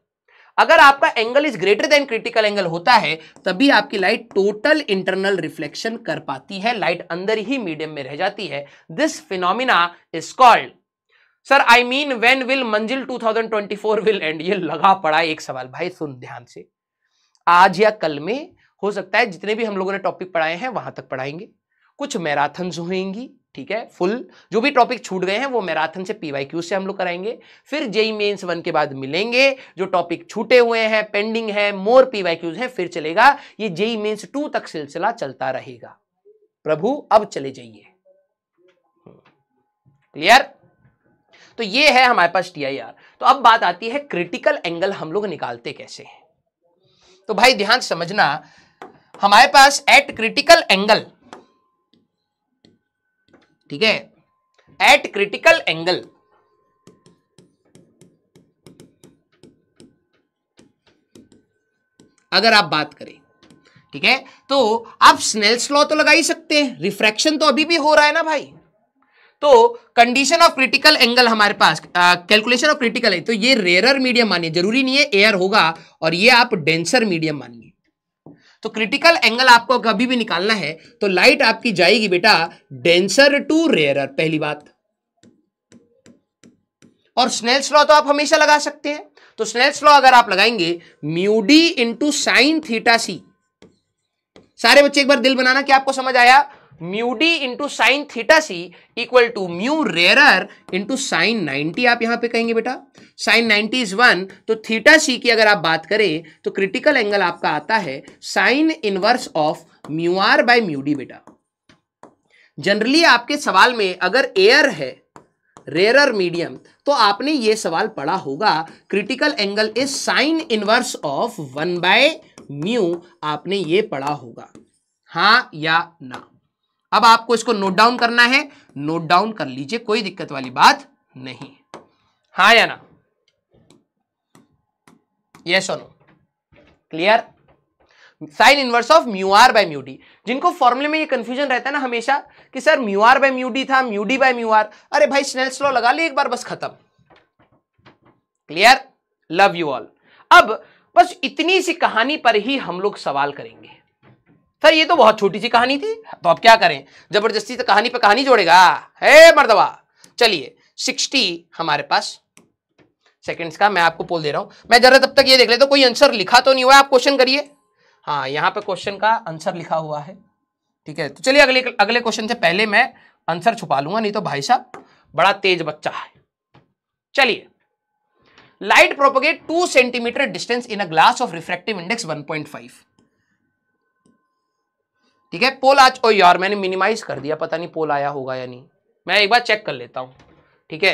अगर आपका angle is greater than critical angle होता है तभी आपकी लाइट टोटल इंटरनल रिफ्लेक्शन कर पाती है लाइट अंदर ही मीडियम में रह जाती है this phenomena is called sir I mean when will मंजिल 2024 विल एंड ये लगा पड़ा एक सवाल भाई सुन ध्यान से आज या कल में हो सकता है जितने भी हम लोगों ने टॉपिक पढ़ाए हैं वहां तक पढ़ाएंगे कुछ मैराथन्स होंगी ठीक है फुल जो भी टॉपिक छूट गए हैं वो मैराथन से पीवाईक्यू से हम लोग कराएंगे फिर JEE Mains e e one के बाद मिलेंगे जो टॉपिक छूटे हुए हैं पेंडिंग है मोर पीवाईक्यूज हैं फिर चलेगा ये जेई मेन्स टू तक सिलसिला चलता रहेगा प्रभु अब चले जाइए क्लियर तो ये है हमारे पास आर तो अब बात आती है क्रिटिकल एंगल हम लोग निकालते कैसे हैं तो भाई ध्यान समझना हमारे पास एट क्रिटिकल एंगल ठीक है एट क्रिटिकल एंगल अगर आप बात करें ठीक है तो आप स्नेल्स लॉ तो लगा ही सकते हैं रिफ्रैक्शन तो अभी भी हो रहा है ना भाई तो कंडीशन ऑफ क्रिटिकल एंगल हमारे पास कैलकुलेशन ऑफ क्रिटिकल है तो ये रेयर मीडियम मानिए जरूरी नहीं है एयर होगा और ये आप डेंसर मीडियम मानिए तो क्रिटिकल एंगल आपको कभी भी निकालना है तो लाइट आपकी जाएगी बेटा डेंसर टू रेयरर पहली बात और स्नेल्स लॉ तो आप हमेशा लगा सकते हैं तो स्नेल्स लॉ अगर आप लगाएंगे mu D into sine theta C सारे बच्चे एक बार दिल बनाना कि आपको समझ आया mu D into sine theta C equal to mu rarer into sine ninety आप यहां पे कहेंगे बेटा साइन नाइनटी इज वन तो थीटा सी की अगर आप बात करें तो क्रिटिकल एंगल आपका आता है sine inverse of mu R by mu D बेटा जनरली आपके सवाल में अगर एयर है रेरर मीडियम तो आपने ये सवाल पढ़ा होगा critical angle is sine inverse of one by mu आपने ये पढ़ा होगा हाँ या ना अब आपको इसको नोट डाउन करना है नोट डाउन कर लीजिए कोई दिक्कत वाली बात नहीं हाँ या ना ये और clear sine inverse of mu R by mu D जिनको फॉर्मुले में ये कंफ्यूजन रहता है ना हमेशा कि sir mu R by mu D था mu D by mu R अरे भाई स्नेल्स लॉ लगा ली एक बार बस खत्म क्लियर लव यू ऑल अब बस इतनी सी कहानी पर ही हम लोग सवाल करेंगे सर ये तो बहुत छोटी सी कहानी थी तो अब क्या करें जबरदस्ती से कहानी पे कहानी जोड़ेगा है मर्दबा चलिए सिक्सटी हमारे पास सेकेंड्स का मैं आपको पोल दे रहा हूं मैं जरा तब तक ये देख लेता तो कोई आंसर लिखा तो नहीं हुआ आप क्वेश्चन करिए हाँ यहाँ पे क्वेश्चन का आंसर लिखा हुआ है ठीक है तो चलिए अगले अगले क्वेश्चन से पहले मैं आंसर छुपा लूंगा नहीं तो भाई साहब बड़ा तेज बच्चा है चलिए light propagate two centimetre distance in a glass of refractive index one point five ठीक है पोल आज ओ यार मैंने मिनिमाइज कर दिया पता नहीं पोल आया होगा या नहीं मैं एक बार चेक कर लेता हूं ठीक है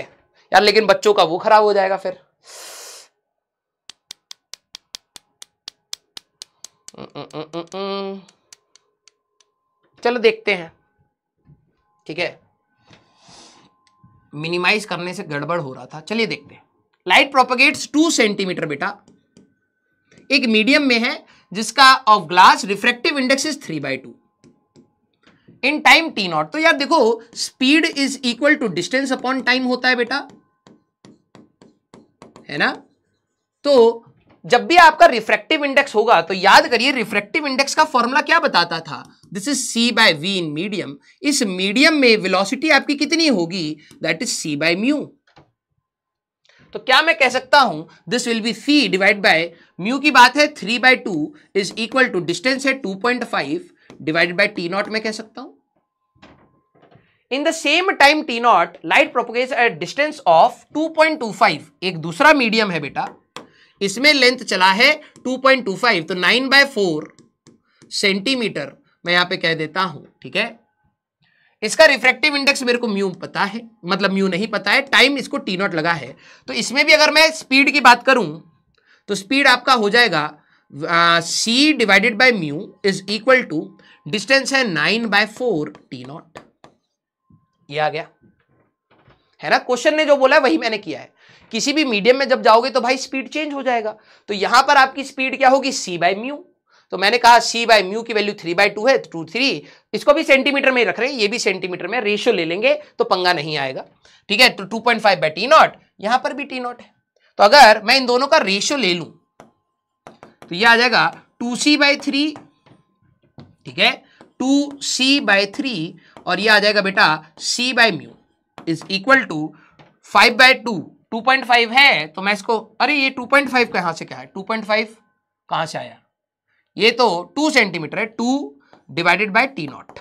यार लेकिन बच्चों का वो खराब हो जाएगा फिर हम्म, हम्म, हम्म, चलो देखते हैं ठीक है मिनिमाइज करने से गड़बड़ हो रहा था चलिए देखते हैं लाइट प्रोपोगेट्स टू सेंटीमीटर बेटा एक मीडियम में है जिसका of glass refractive index is three by two in time T naught तो यार देखो speed is equal to distance upon time होता है बेटा है ना तो जब भी आपका रिफ्रेक्टिव इंडेक्स होगा तो याद करिए रिफ्रेक्टिव इंडेक्स का फॉर्मूला क्या बताता था this is C by V in medium इस मीडियम में वेलोसिटी आपकी कितनी होगी that is C by mu तो क्या मैं कह सकता हूं this will be C divide by mu की बात है three by two is equal to distance है two point five divided by T naught में कह सकता हूं in the same time T naught light propagates at distance of 2.25 एक दूसरा मीडियम है बेटा इसमें लेंथ चला है 2.25 तो 9 बाय फोर सेंटीमीटर मैं यहां पे कह देता हूं ठीक है इसका रिफ्रेक्टिव इंडेक्स मेरे को म्यू पता है मतलब म्यू नहीं पता है टाइम इसको टी नॉट लगा है तो इसमें भी अगर मैं स्पीड की बात करूं तो स्पीड आपका हो जाएगा C divided by mu is equal to distance है nine by four T naught ये आ गया है ना क्वेश्चन ने जो बोला है वही मैंने किया है किसी भी मीडियम में जब जाओगे तो भाई स्पीड चेंज हो जाएगा तो यहां पर आपकी स्पीड क्या होगी सी बाय म्यू तो मैंने कहा सी बाय म्यू की वैल्यू थ्री बाय टू है टू थ्री इसको भी सेंटीमीटर में रख रहे हैं ये भी सेंटीमीटर में रेशियो ले लेंगे तो पंगा नहीं आएगा ठीक है तो two point five by T naught यहां पर भी टी नॉट है तो अगर मैं इन दोनों का रेशियो ले लू तो यह आ जाएगा टू सी बाय थ्री ठीक है टू सी बाय थ्री और ये आ जाएगा बेटा C by mu is equal to five by two two point five है तो मैं इसको अरे ये टू पॉइंट फाइव कहाँ से क्या है टू पॉइंट फाइव कहाँ से आया ये तो टू सेंटीमीटर है two divided by T naught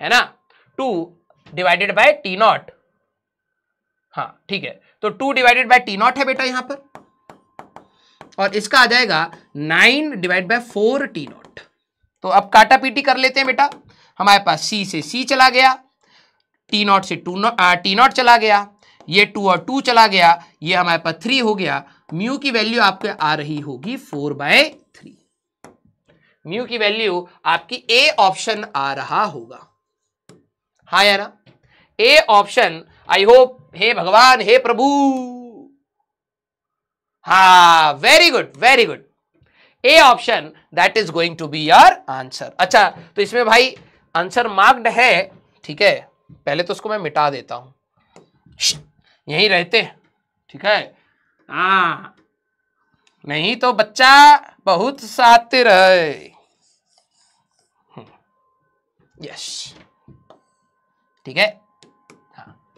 है ना two divided by T naught हाँ ठीक है तो two divided by T naught है बेटा यहां पर और इसका आ जाएगा nine divide by four T naught तो अब काटा पीटी कर लेते हैं बेटा हमारे पास सी से सी चला गया टी नॉट से टू नॉट टी नॉट चला गया ये टू और टू चला गया ये हमारे पास थ्री हो गया म्यू की वैल्यू आपके आ रही होगी फोर बाय थ्री म्यू की वैल्यू आपकी ए ऑप्शन आ रहा होगा हा यार ए ऑप्शन आई होप हे भगवान हे प्रभु हा very good very good A option that is going to be your answer अच्छा तो इसमें भाई आंसर मार्क्ड है ठीक है पहले तो उसको मैं मिटा देता हूं यहीं रहते हैं ठीक है आ, हाँ। नहीं तो बच्चा बहुत सातिर है यस हम्म। ठीक है हाँ।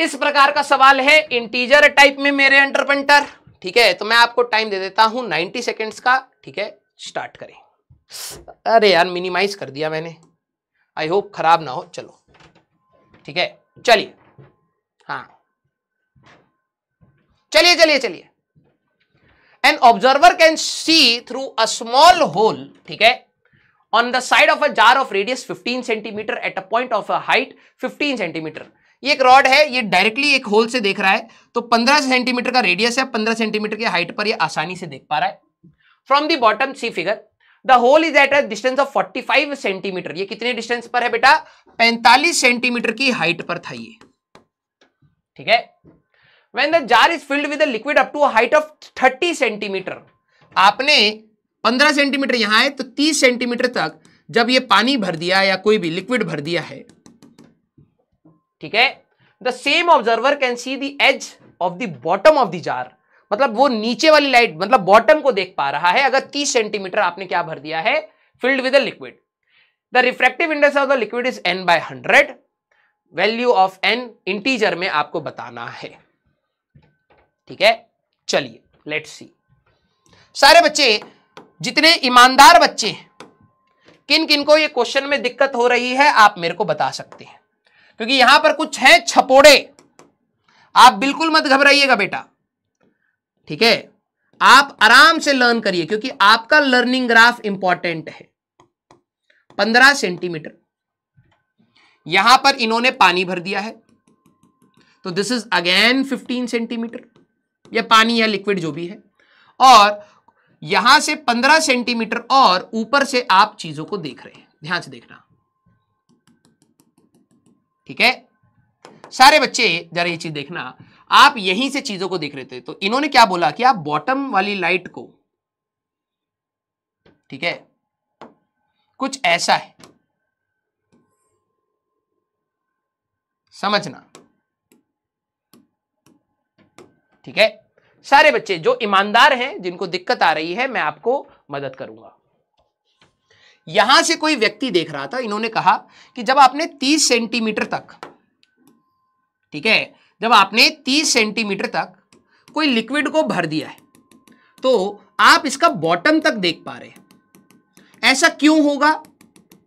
इस प्रकार का सवाल है इंटीजर टाइप में मेरे एंटरप्रेंटर ठीक है तो मैं आपको टाइम दे देता हूं नाइनटी सेकेंड्स का ठीक है स्टार्ट करें अरे यार मिनिमाइज कर दिया मैंने आई होप खराब ना हो चलो ठीक है चलिए हाँ चलिए चलिए चलिए an observer can see through a small hole ठीक है on the side of a jar of radius 15 centimetre at a point of a height 15 centimetre ये एक रॉड है ये डायरेक्टली एक होल से देख रहा है तो 15 सेंटीमीटर का रेडियस है 15 सेंटीमीटर की हाइट पर ये आसानी से देख पा रहा है from the bottom C figure the hole is at a distance of 45 centimetre ये कितने डिस्टेंस पर है बेटा 45 सेंटीमीटर की हाइट पर था ये ठीक है when the jar is filled with liquid up to height of thirty centimetre आपने पंद्रह सेंटीमीटर यहां है तो तीस सेंटीमीटर तक जब ये पानी भर दिया या कोई भी लिक्विड भर दिया है ठीक है the same observer can see the edge of the bottom of the jar मतलब वो नीचे वाली लाइट मतलब बॉटम को देख पा रहा है अगर 30 सेंटीमीटर आपने क्या भर दिया है filled with liquid the refractive index of the liquid is N by hundred value of N integer में आपको बताना है ठीक है चलिए लेट सी सारे बच्चे जितने ईमानदार बच्चे किन किन को ये क्वेश्चन में दिक्कत हो रही है आप मेरे को बता सकते हैं क्योंकि यहां पर कुछ है छपोड़े आप बिल्कुल मत घबराइएगा बेटा ठीक है आप आराम से लर्न करिए क्योंकि आपका लर्निंग ग्राफ इंपॉर्टेंट है पंद्रह सेंटीमीटर यहां पर इन्होंने पानी भर दिया है तो this is again fifteen centimetre या पानी या लिक्विड जो भी है और यहां से पंद्रह सेंटीमीटर और ऊपर से आप चीजों को देख रहे हैं ध्यान से देखना ठीक है सारे बच्चे जरा ये चीज देखना आप यहीं से चीजों को देख रहे थे तो इन्होंने क्या बोला कि आप बॉटम वाली लाइट को ठीक है कुछ ऐसा है समझना ठीक है सारे बच्चे जो ईमानदार हैं जिनको दिक्कत आ रही है मैं आपको मदद करूंगा यहां से कोई व्यक्ति देख रहा था इन्होंने कहा कि जब आपने 30 सेंटीमीटर तक ठीक है जब आपने 30 सेंटीमीटर तक कोई लिक्विड को भर दिया है तो आप इसका बॉटम तक देख पा रहे हैं ऐसा क्यों होगा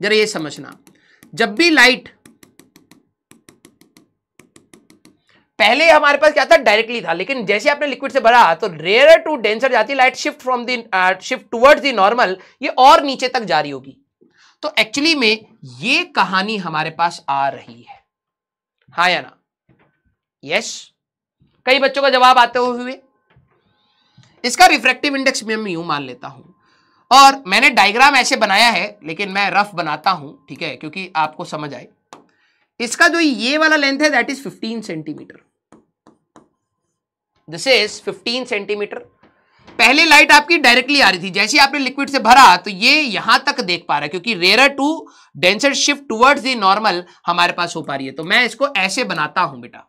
जरा ये समझना जब भी लाइट पहले हमारे पास क्या था डायरेक्टली था लेकिन जैसे आपने लिक्विड से भरा तो रेयर टू डेंसर जाती light shift from the shift towards the normal ये और नीचे तक जारी होगी तो एक्चुअली में ये कहानी हमारे पास आ रही है हा या ना यस कई बच्चों का जवाब आते हुए इसका रिफ्रेक्टिव इंडेक्स में मैं यूं मान लेता हूं और मैंने डायग्राम ऐसे बनाया है लेकिन मैं रफ बनाता हूं ठीक है क्योंकि आपको समझ आए इसका जो ये वाला लेंथ है that is 15 centimetre this is 15 centimetre पहले लाइट आपकी डायरेक्टली आ रही थी जैसे आपने लिक्विड से भरा तो ये यहां तक देख पा रहा है क्योंकि rarer to denser shift towards the normal हमारे पास हो पा रही है तो मैं इसको ऐसे बनाता हूं बेटा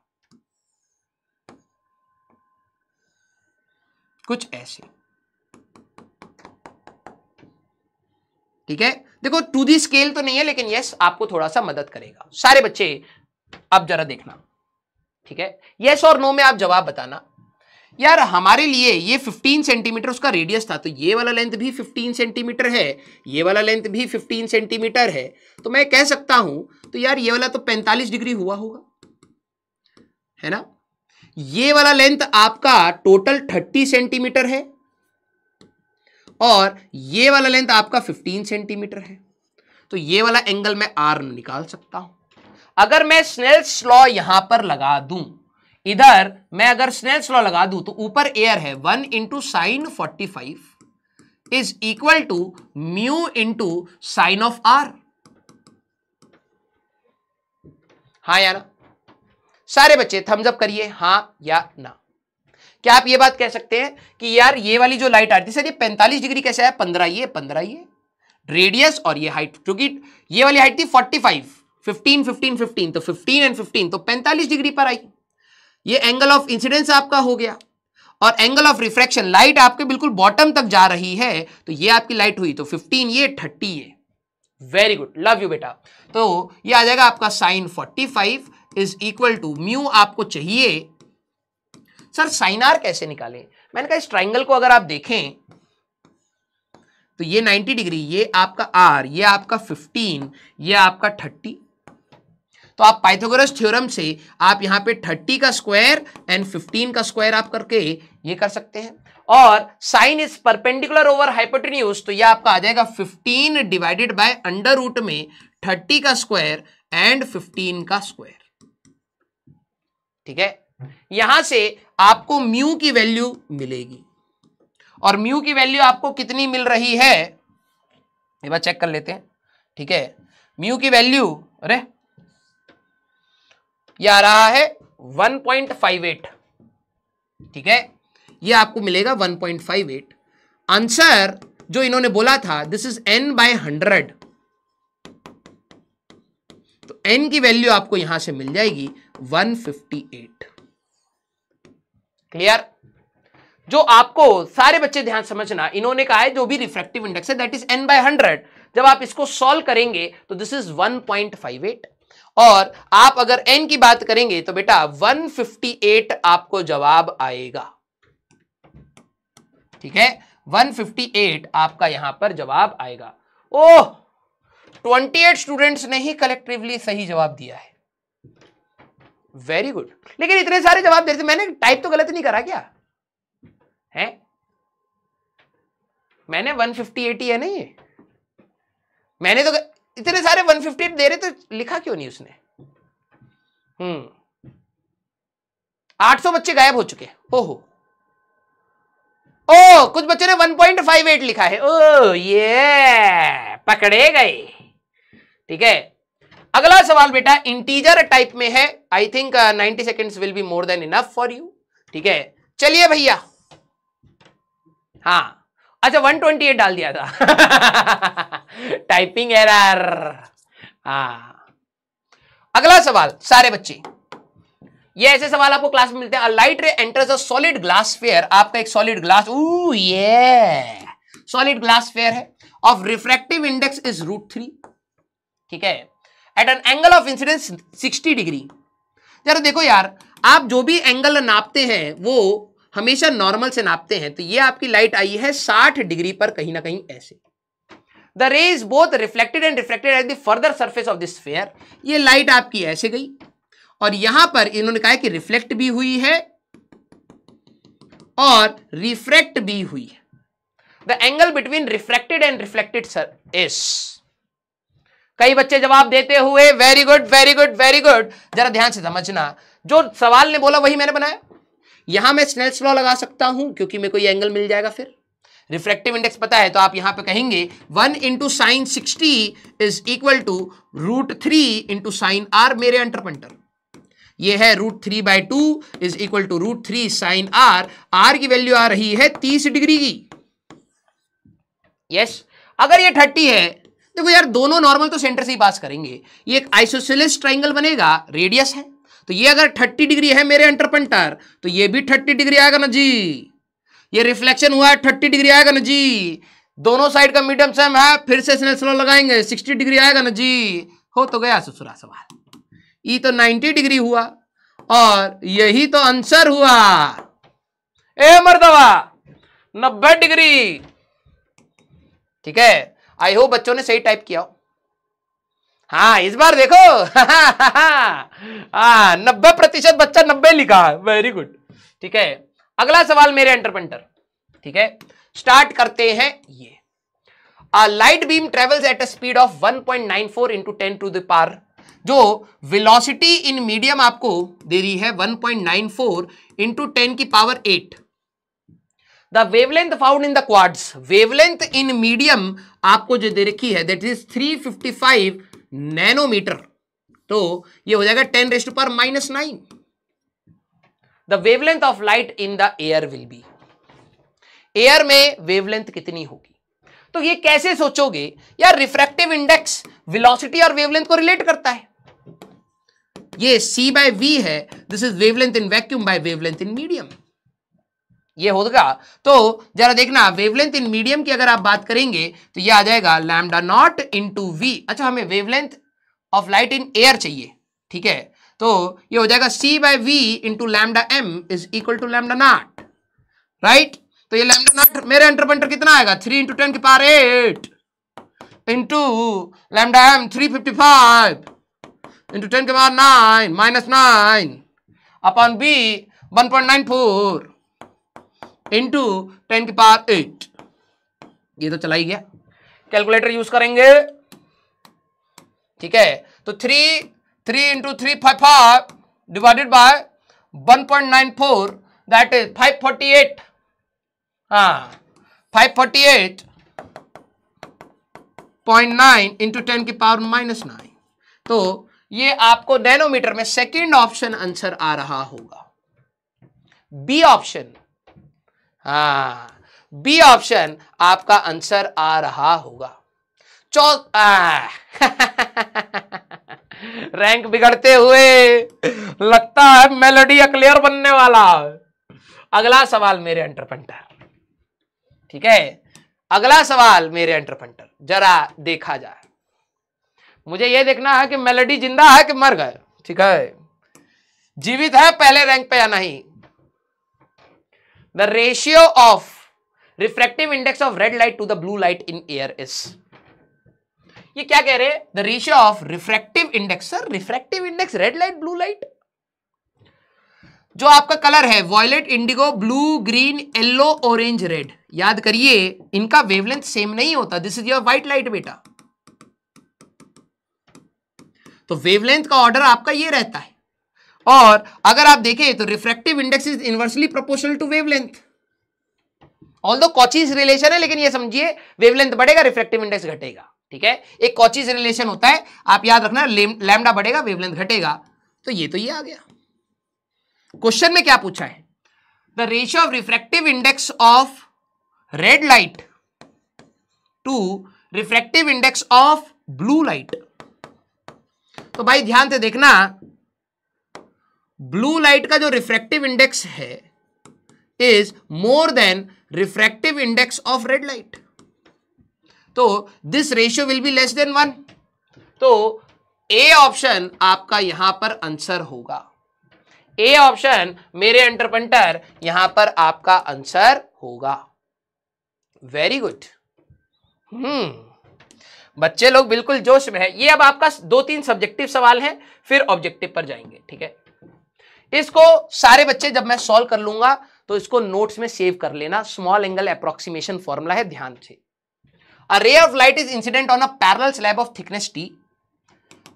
कुछ ऐसे ठीक है देखो टू दी स्केल तो नहीं है लेकिन यस आपको थोड़ा सा मदद करेगा सारे बच्चे आप जरा देखना ठीक है यस और नो में आप जवाब बताना यार हमारे लिए ये 15 सेंटीमीटर उसका रेडियस था तो ये वाला लेंथ भी 15 सेंटीमीटर है ये वाला लेंथ भी 15 सेंटीमीटर है तो मैं कह सकता हूं तो यार ये वाला तो 45 डिग्री हुआ होगा है ना ये वाला लेंथ आपका टोटल 30 सेंटीमीटर है और ये वाला लेंथ आपका 15 सेंटीमीटर है तो ये वाला एंगल मैं आर निकाल सकता हूं अगर मैं स्नेल स्लॉ यहां पर लगा दूं इधर मैं अगर स्नेल्स लॉ लगा दू तो ऊपर एयर है one into sine forty five is equal to mu into sine of R हा या ना सारे बच्चे थम्स अप करिए हा या ना क्या आप ये बात कह सकते हैं कि यार ये वाली जो लाइट आती है सर ये पैंतालीस डिग्री कैसे आया पंद्रह ये पंद्रह ये रेडियस और ये हाइट क्योंकि ये वाली हाइट थी forty five fifteen fifteen fifteen तो फिफ्टीन एंड फिफ्टीन तो पैंतालीस डिग्री पर आई ये एंगल ऑफ इंसिडेंस आपका हो गया और एंगल ऑफ रिफ्रैक्शन लाइट आपके बिल्कुल बॉटम तक जा रही है तो ये आपकी लाइट हुई तो 15 ये 30 ये वेरी गुड लव यू बेटा तो ये आ जाएगा आपका sine 45 is equal to mu आपको चाहिए सर साइन आर कैसे निकाले मैंने कहा इस ट्राइंगल को अगर आप देखें तो ये 90 डिग्री ये आपका आर ये आपका 15 ये आपका थर्टी तो आप पाइथोगोरस थ्योरम से आप यहाँ पे 30 का स्क्वायर एंड 15 का स्क्वायर आप करके ये कर सकते हैं और sine is perpendicular over hypotenuse तो ये आपका आ जाएगा 15 डिवाइडेड बाय अंडर रूट में 30 का स्क्वायर एंड 15 का स्क्वायर ठीक है यहां से आपको म्यू की वैल्यू मिलेगी और म्यू की वैल्यू आपको कितनी मिल रही है एक बार चेक कर लेते हैं ठीक है म्यू की वैल्यू अरे ये आ रहा है 1.58 ठीक है ये आपको मिलेगा 1.58 आंसर जो इन्होंने बोला था this is N by hundred तो एन की वैल्यू आपको यहां से मिल जाएगी 158 क्लियर जो आपको सारे बच्चे ध्यान समझना इन्होंने कहा है जो भी रिफ्रैक्टिव इंडेक्स है that is N by hundred जब आप इसको सॉल्व करेंगे तो दिस इज 1.58 और आप अगर एन की बात करेंगे तो बेटा 158 आपको जवाब आएगा ठीक है 158 आपका यहां पर जवाब आएगा ओह 28 स्टूडेंट्स ने ही कलेक्टिवली सही जवाब दिया है वेरी गुड लेकिन इतने सारे जवाब देते मैंने टाइप तो गलत नहीं करा क्या है मैंने 158 ही है ना ये मैंने तो इतने सारे 158 दे रहे तो लिखा क्यों नहीं उसने हम्म 800 बच्चे गायब हो चुके ओहो ओ कुछ बच्चों ने 1.58 लिखा है ओ ये पकड़े गए ठीक है अगला सवाल बेटा इंटीजर टाइप में है I think ninety seconds will be more than enough for you ठीक है चलिए भैया हाँ अच्छा 128 डाल दिया था टाइपिंग एरर हाँ अगला सवाल सारे बच्चे ये ऐसे सवाल आपको क्लास में मिलते हैं light ray enters a solid glass sphere आपका एक सॉलिड ग्लास ये सॉलिड ग्लास फेयर है of refractive index is root three ठीक है at an angle of incidence 60 degree जरा देखो यार आप जो भी एंगल नापते हैं वो हमेशा नॉर्मल से नापते हैं तो ये आपकी लाइट आई है 60 डिग्री पर कहीं ना कहीं ऐसे the rays both reflected and reflected at the further surface of this sphere ये लाइट आपकी ऐसे गई और यहां पर इन्होंने कहा कि रिफ्लेक्ट भी हुई है और रिफ्रेक्ट भी हुई है the angle between reflected and reflected sir इस कई बच्चे जवाब देते हुए very good very good very good जरा ध्यान से समझना जो सवाल ने बोला वही मैंने बनाया यहां मैं स्नेल्स लॉ लगा सकता हूं क्योंकि मेरे को ये एंगल मिल जाएगा फिर रिफ्रेक्टिव इंडेक्स पता है तो आप यहां पे कहेंगे one into sine sixty is equal to root three into sine R मेरे अंटरपंटर ये है root three by two is equal to root three sine R R की वैल्यू आ रही है तीस डिग्री की यस yes. अगर ये थर्टी है देखो यार दोनों नॉर्मल तो सेंटर से ही पास करेंगे ये एक आइसोसिलिस ट्राइंगल बनेगा रेडियस है तो ये अगर थर्टी डिग्री है मेरे एंटरपेंटर तो ये भी थर्टी डिग्री आएगा ना जी ये रिफ्लेक्शन हुआ है थर्टी डिग्री आएगा ना जी दोनों साइड का मीडियम सेम है हाँ, फिर से लगाएंगे सिक्सटी डिग्री आएगा ना जी हो तो गया ससुरा सवाल ये तो नाइन्टी डिग्री हुआ और यही तो आंसर हुआ ए मरदवा नब्बे डिग्री ठीक है आई होप बच्चों ने सही टाइप किया हो हाँ इस बार देखो हाँ नब्बे प्रतिशत बच्चा नब्बे लिखा वेरी गुड ठीक है अगला सवाल मेरे एंटरप्रेंटर ठीक है स्टार्ट करते हैं ये light beam travels at a speed of 1.94 point nine four into ten to दार जो वेलोसिटी इन मीडियम आपको दे रही है 1.94 point nine four into ten की power at the wavelength found in the quartz wavelength in medium आपको जो दे रखी है that is 355 fifty five nanometre तो ये हो जाएगा टेन रेस्ट पर minus nine the wavelength of light in the air will be air में वेवलेंथ कितनी होगी तो ये कैसे सोचोगे यार रिफ्रैक्टिव इंडेक्स वेलोसिटी और वेवलेंथ को रिलेट करता है ये सी बाय वी है this is wavelength in vacuum by wavelength in medium ये होगा तो जरा देखना वेवलेंथ इन मीडियम की अगर आप बात करेंगे तो ये आ जाएगा लैमडा नॉट इंटू वी अच्छा हमें wavelength of light in air चाहिए ठीक है तो ये हो जाएगा C by V into lambda M is equal to lambda naught right तो ये लैमडा नॉट मेरे एंटरपेंटर कितना आएगा थ्री इंटू टेन के पार eight into lambda M three fifty five into ten के पार nine minus nine upon B one point nine four into ten की पावर एट ये तो चला ही गया कैलकुलेटर यूज करेंगे ठीक है तो three three into three five five divided by one point nine four that is five forty eight हाँ five forty eight point nine into ten की पावर माइनस नाइन तो ये आपको नैनोमीटर में सेकेंड ऑप्शन आंसर आ रहा होगा बी ऑप्शन हाँ बी ऑप्शन आपका आंसर आ रहा होगा चौथ रैंक बिगड़ते हुए लगता है मेलोडी क्लियर बनने वाला अगला सवाल मेरे एंटरप्रेंटर ठीक है अगला सवाल मेरे एंटरप्रेंटर जरा देखा जाए मुझे यह देखना है कि मेलोडी जिंदा है कि मर गए ठीक है जीवित है पहले रैंक पे या नहीं the ratio of refractive index of red light to the blue light in air is ये क्या कह रहे हैं the ratio of refractive index sir refractive index red light blue light जो आपका कलर है violet indigo blue green yellow orange red याद करिए इनका वेवलेंथ सेम नहीं होता this is your white light बेटा तो वेवलेंथ का ऑर्डर आपका ये रहता है और अगर आप देखें तो refractive index is inversely proportional to wavelength all दो कॉचिज रिलेशन है लेकिन ये समझिए वेवलेंथ बढ़ेगा रिफ्रेक्टिव इंडेक्स घटेगा ठीक है एक कॉचिज रिलेशन होता है आप याद रखना लैमडा बढ़ेगा वेवलेंथ घटेगा तो ये तो ये आ गया क्वेश्चन में क्या पूछा है the ratio of refractive index of red light to refractive index of blue light तो भाई ध्यान से देखना ब्लू लाइट का जो रिफ्रैक्टिव इंडेक्स है is more than refractive index of red light तो this ratio will be less than one तो ए ऑप्शन आपका यहां पर आंसर होगा ए ऑप्शन मेरे एंटरप्रेंटर यहां पर आपका आंसर होगा वेरी गुड हम्म बच्चे लोग बिल्कुल जोश में है ये अब आपका दो तीन सब्जेक्टिव सवाल है फिर ऑब्जेक्टिव पर जाएंगे ठीक है इसको सारे बच्चे जब मैं सॉल्व कर लूंगा तो इसको नोट्स में सेव कर लेना स्मॉल एंगल अप्रोक्सीमेशन फॉर्मूला है ध्यान से a ray of light is incident on a parallel slab of thickness T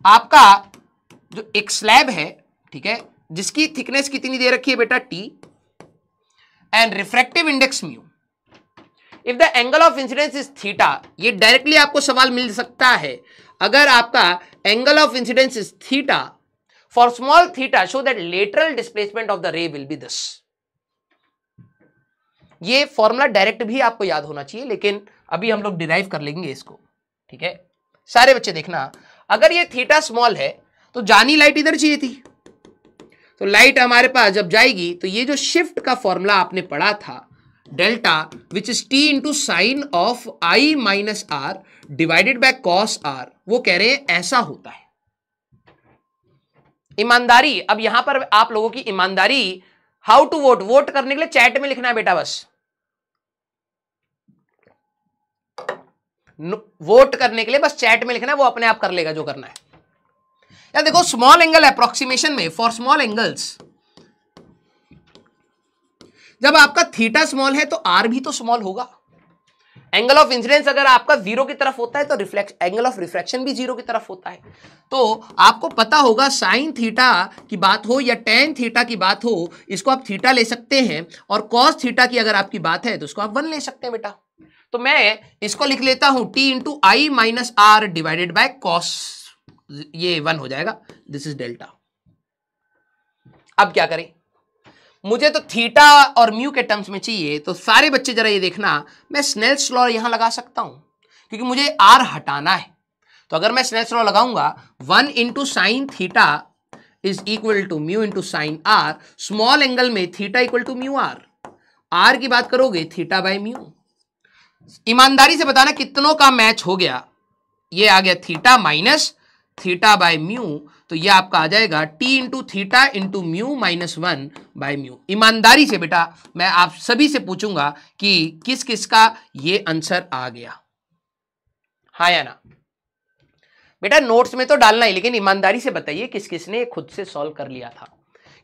आपका जो एक स्लैब है ठीक है जिसकी थिकनेस कितनी दे रखी है बेटा T and refractive index mu if the angle of incidence is theta ये डायरेक्टली आपको सवाल मिल सकता है अगर आपका angle of incidence is theta for small theta show that lateral displacement of the ray will be this ये फॉर्मूला डायरेक्ट भी आपको याद होना चाहिए लेकिन अभी हम लोग डिराइव कर लेंगे इसको ठीक है सारे बच्चे देखना अगर ये थीटा स्मॉल है तो जानी लाइट इधर चाहिए थी तो लाइट हमारे पास जब जाएगी तो ये जो शिफ्ट का फॉर्मूला आपने पढ़ा था delta which is T into sine of I minus are divided by cos R वो कह रहे हैं ऐसा होता है ईमानदारी अब यहां पर आप लोगों की ईमानदारी हाउ टू वोट वोट करने के लिए चैट में लिखना है बेटा बस वोट करने के लिए बस चैट में लिखना है वो अपने आप कर लेगा जो करना है यार देखो स्मॉल एंगल अप्रोक्सीमेशन में फॉर स्मॉल एंगल्स जब आपका थीटा स्मॉल है तो आर भी तो स्मॉल होगा एंगल ऑफ इंसिडेंस अगर आपका जीरो की तरफ होता है तो रिफ्लेक्ट एंगल ऑफ रिफ्लेक्शन भी जीरो की तरफ होता है तो आपको पता होगा साइन थीटा की बात हो या टेन थीटा की बात हो इसको आप थीटा ले सकते हैं और कॉस थीटा की अगर आपकी बात है तो उसको आप वन ले सकते हैं बेटा तो मैं इसको लिख लेता हूं T into I minus are divided by cos ये वन हो जाएगा दिस इज डेल्टा अब क्या करें मुझे तो थीटा और म्यू के टर्म्स में चाहिए तो सारे बच्चे जरा ये देखना मैं स्नेल्स लॉ यहां लगा सकता हूं क्योंकि मुझे आर हटाना है तो अगर मैं स्नेल्स लॉ लगाऊंगा one into sine theta is equal to mu into sine R small angle में theta equal to mu R R की बात करोगे थीटा बाई म्यू ईमानदारी से बताना कितनों का मैच हो गया ये आ गया theta minus theta by mu तो ये आपका आ जाएगा T into theta into mu minus one by mu ईमानदारी से बेटा मैं आप सभी से पूछूंगा कि किस किस का ये आंसर आ गया हाँ या ना बेटा नोट्स में तो डालना ही लेकिन ईमानदारी से बताइए किस किस ने खुद से सॉल्व कर लिया था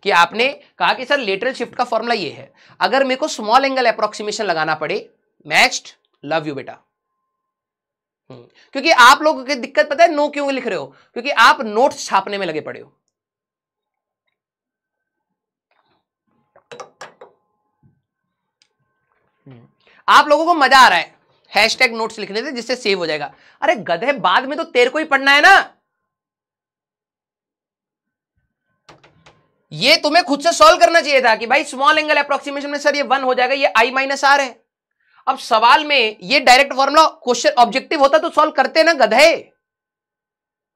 कि आपने कहा कि सर लेटरल शिफ्ट का फॉर्मूला ये है अगर मेरे को स्मॉल एंगल अप्रोक्सीमेशन लगाना पड़े मैच्ड लव यू बेटा क्योंकि आप लोगों की दिक्कत पता है नो क्यों लिख रहे हो क्योंकि आप नोट्स छापने में लगे पड़े हो हम्म। आप लोगों को मजा आ रहा है हैशटैग नोट्स लिखने से जिससे सेव हो जाएगा अरे गधे बाद में तो तेरे को ही पढ़ना है ना ये तुम्हें खुद से सॉल्व करना चाहिए था कि भाई स्मॉल एंगल अप्रोक्सीमेशन में सर ये वन हो जाएगा ये आई माइनस आर है अब सवाल में ये डायरेक्ट फॉर्मूला क्वेश्चन ऑब्जेक्टिव होता तो सॉल्व करते ना गधे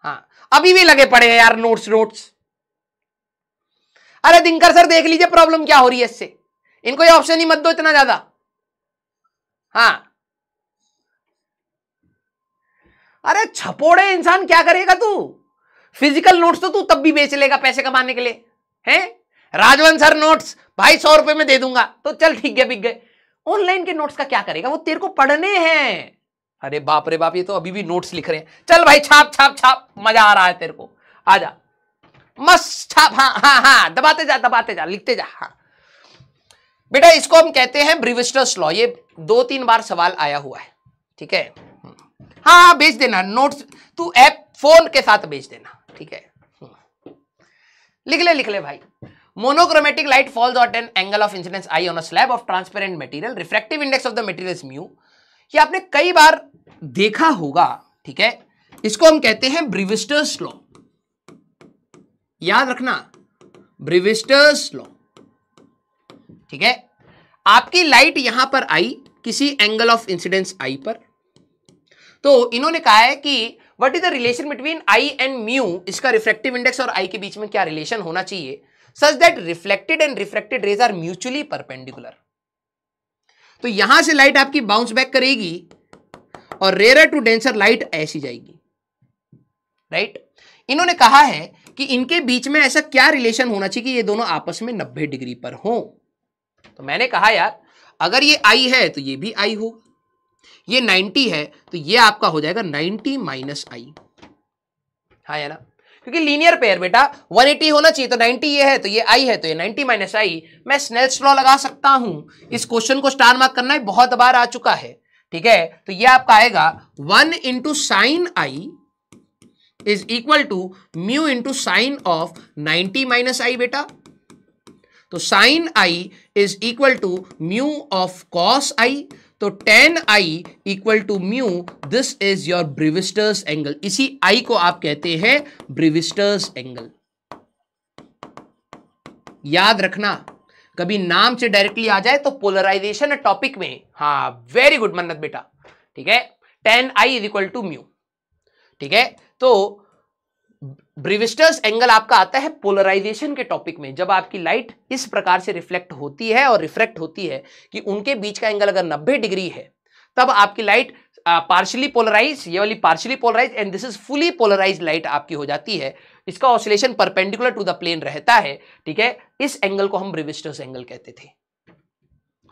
हाँ अभी भी लगे पड़े हैं यार नोट्स नोट्स अरे दिनकर सर देख लीजिए प्रॉब्लम क्या हो रही है इससे इनको ये ऑप्शन ही मत दो इतना ज्यादा हाँ अरे छपोड़े इंसान क्या करेगा तू फिजिकल नोट्स तो तू तब भी बेच लेगा पैसे कमाने के लिए हैं राजवंश सर नोट्स भाई सौ रुपए में दे दूंगा तो चल ठीक है बिक गए ऑनलाइन के नोट्स का क्या करेगा वो तेरे को पढ़ने हैं अरे बाप रे बाप ये तो अभी भी नोट्स लिख रहे हैं चल भाई छाप छाप छाप मजा आ रहा है तेरे को आ जा मस्त छाप हाँ हाँ हाँ दबाते जा दबाते जा लिखते जा हाँ बेटा इसको हम कहते हैं ब्रिविस्टर्स लॉ ये दो तीन बार सवाल आया हुआ है ठीक है हाँ, हाँ भेज देना नोट्स तू ऐप फोन के साथ भेज देना ठीक है हम्म। लिख ले लिख ले भाई Monochromatic light falls at an angle of incidence I on a slab of transparent material. Refractive index of the material is mu. ये आपने कई बार देखा होगा ठीक है इसको हम कहते हैं ब्रिविस्टर्स लॉ याद रखना ब्रिविस्टर्स लॉ ठीक है आपकी लाइट यहां पर आई किसी एंगल ऑफ इंसिडेंस आई पर तो इन्होंने कहा है कि what is the relation between I and mu इसका रिफ्रेक्टिव इंडेक्स और आई के बीच में क्या रिलेशन होना चाहिए such that reflected and reflected rays are mutually perpendicular तो यहां से लाइट आपकी बाउंस बैक करेगी और रेयर टू डेंसर लाइट ऐसी जाएगी राइट right? इन्होंने कहा है कि इनके बीच में ऐसा क्या रिलेशन होना चाहिए कि ये दोनों आपस में 90 डिग्री पर हो तो मैंने कहा यार अगर ये आई है तो ये भी आई हो ये 90 है तो ये आपका हो जाएगा 90 माइनस आई हाँ है ना क्योंकि लीनियर पेयर बेटा 180 होना चाहिए तो 90 ये है तो ये आई है तो ये 90 माइनस आई मैं स्नेल्स लॉ लगा सकता हूं इस क्वेश्चन को स्टार मार्क करना है बहुत बार आ चुका है ठीक है तो ये आपका आएगा one into sine I is equal to mu into sine of ninety minus I बेटा तो sine I is equal to mu of cos I तो tan I equal to mu this is your Brewster's angle इसी आई को आप कहते हैं ब्रिविस्टर्स एंगल याद रखना कभी नाम से डायरेक्टली आ जाए तो पोलराइजेशन टॉपिक में हाँ वेरी गुड मन्नत बेटा ठीक है tan I is equal to mu ठीक है तो ब्रिविस्टर्स एंगल आपका आता है पोलराइजेशन के टॉपिक में जब आपकी लाइट इस प्रकार से रिफ्लेक्ट होती है और रिफ्लेक्ट होती है कि उनके बीच का एंगल अगर 90 डिग्री है तब आपकी लाइट पार्शियली पोलराइज ये वाली partially polarise and this is fully polarise light आपकी हो जाती है इसका oscillation perpendicular to the plane रहता है ठीक है इस एंगल को हम ब्रिविस्टर्स एंगल कहते थे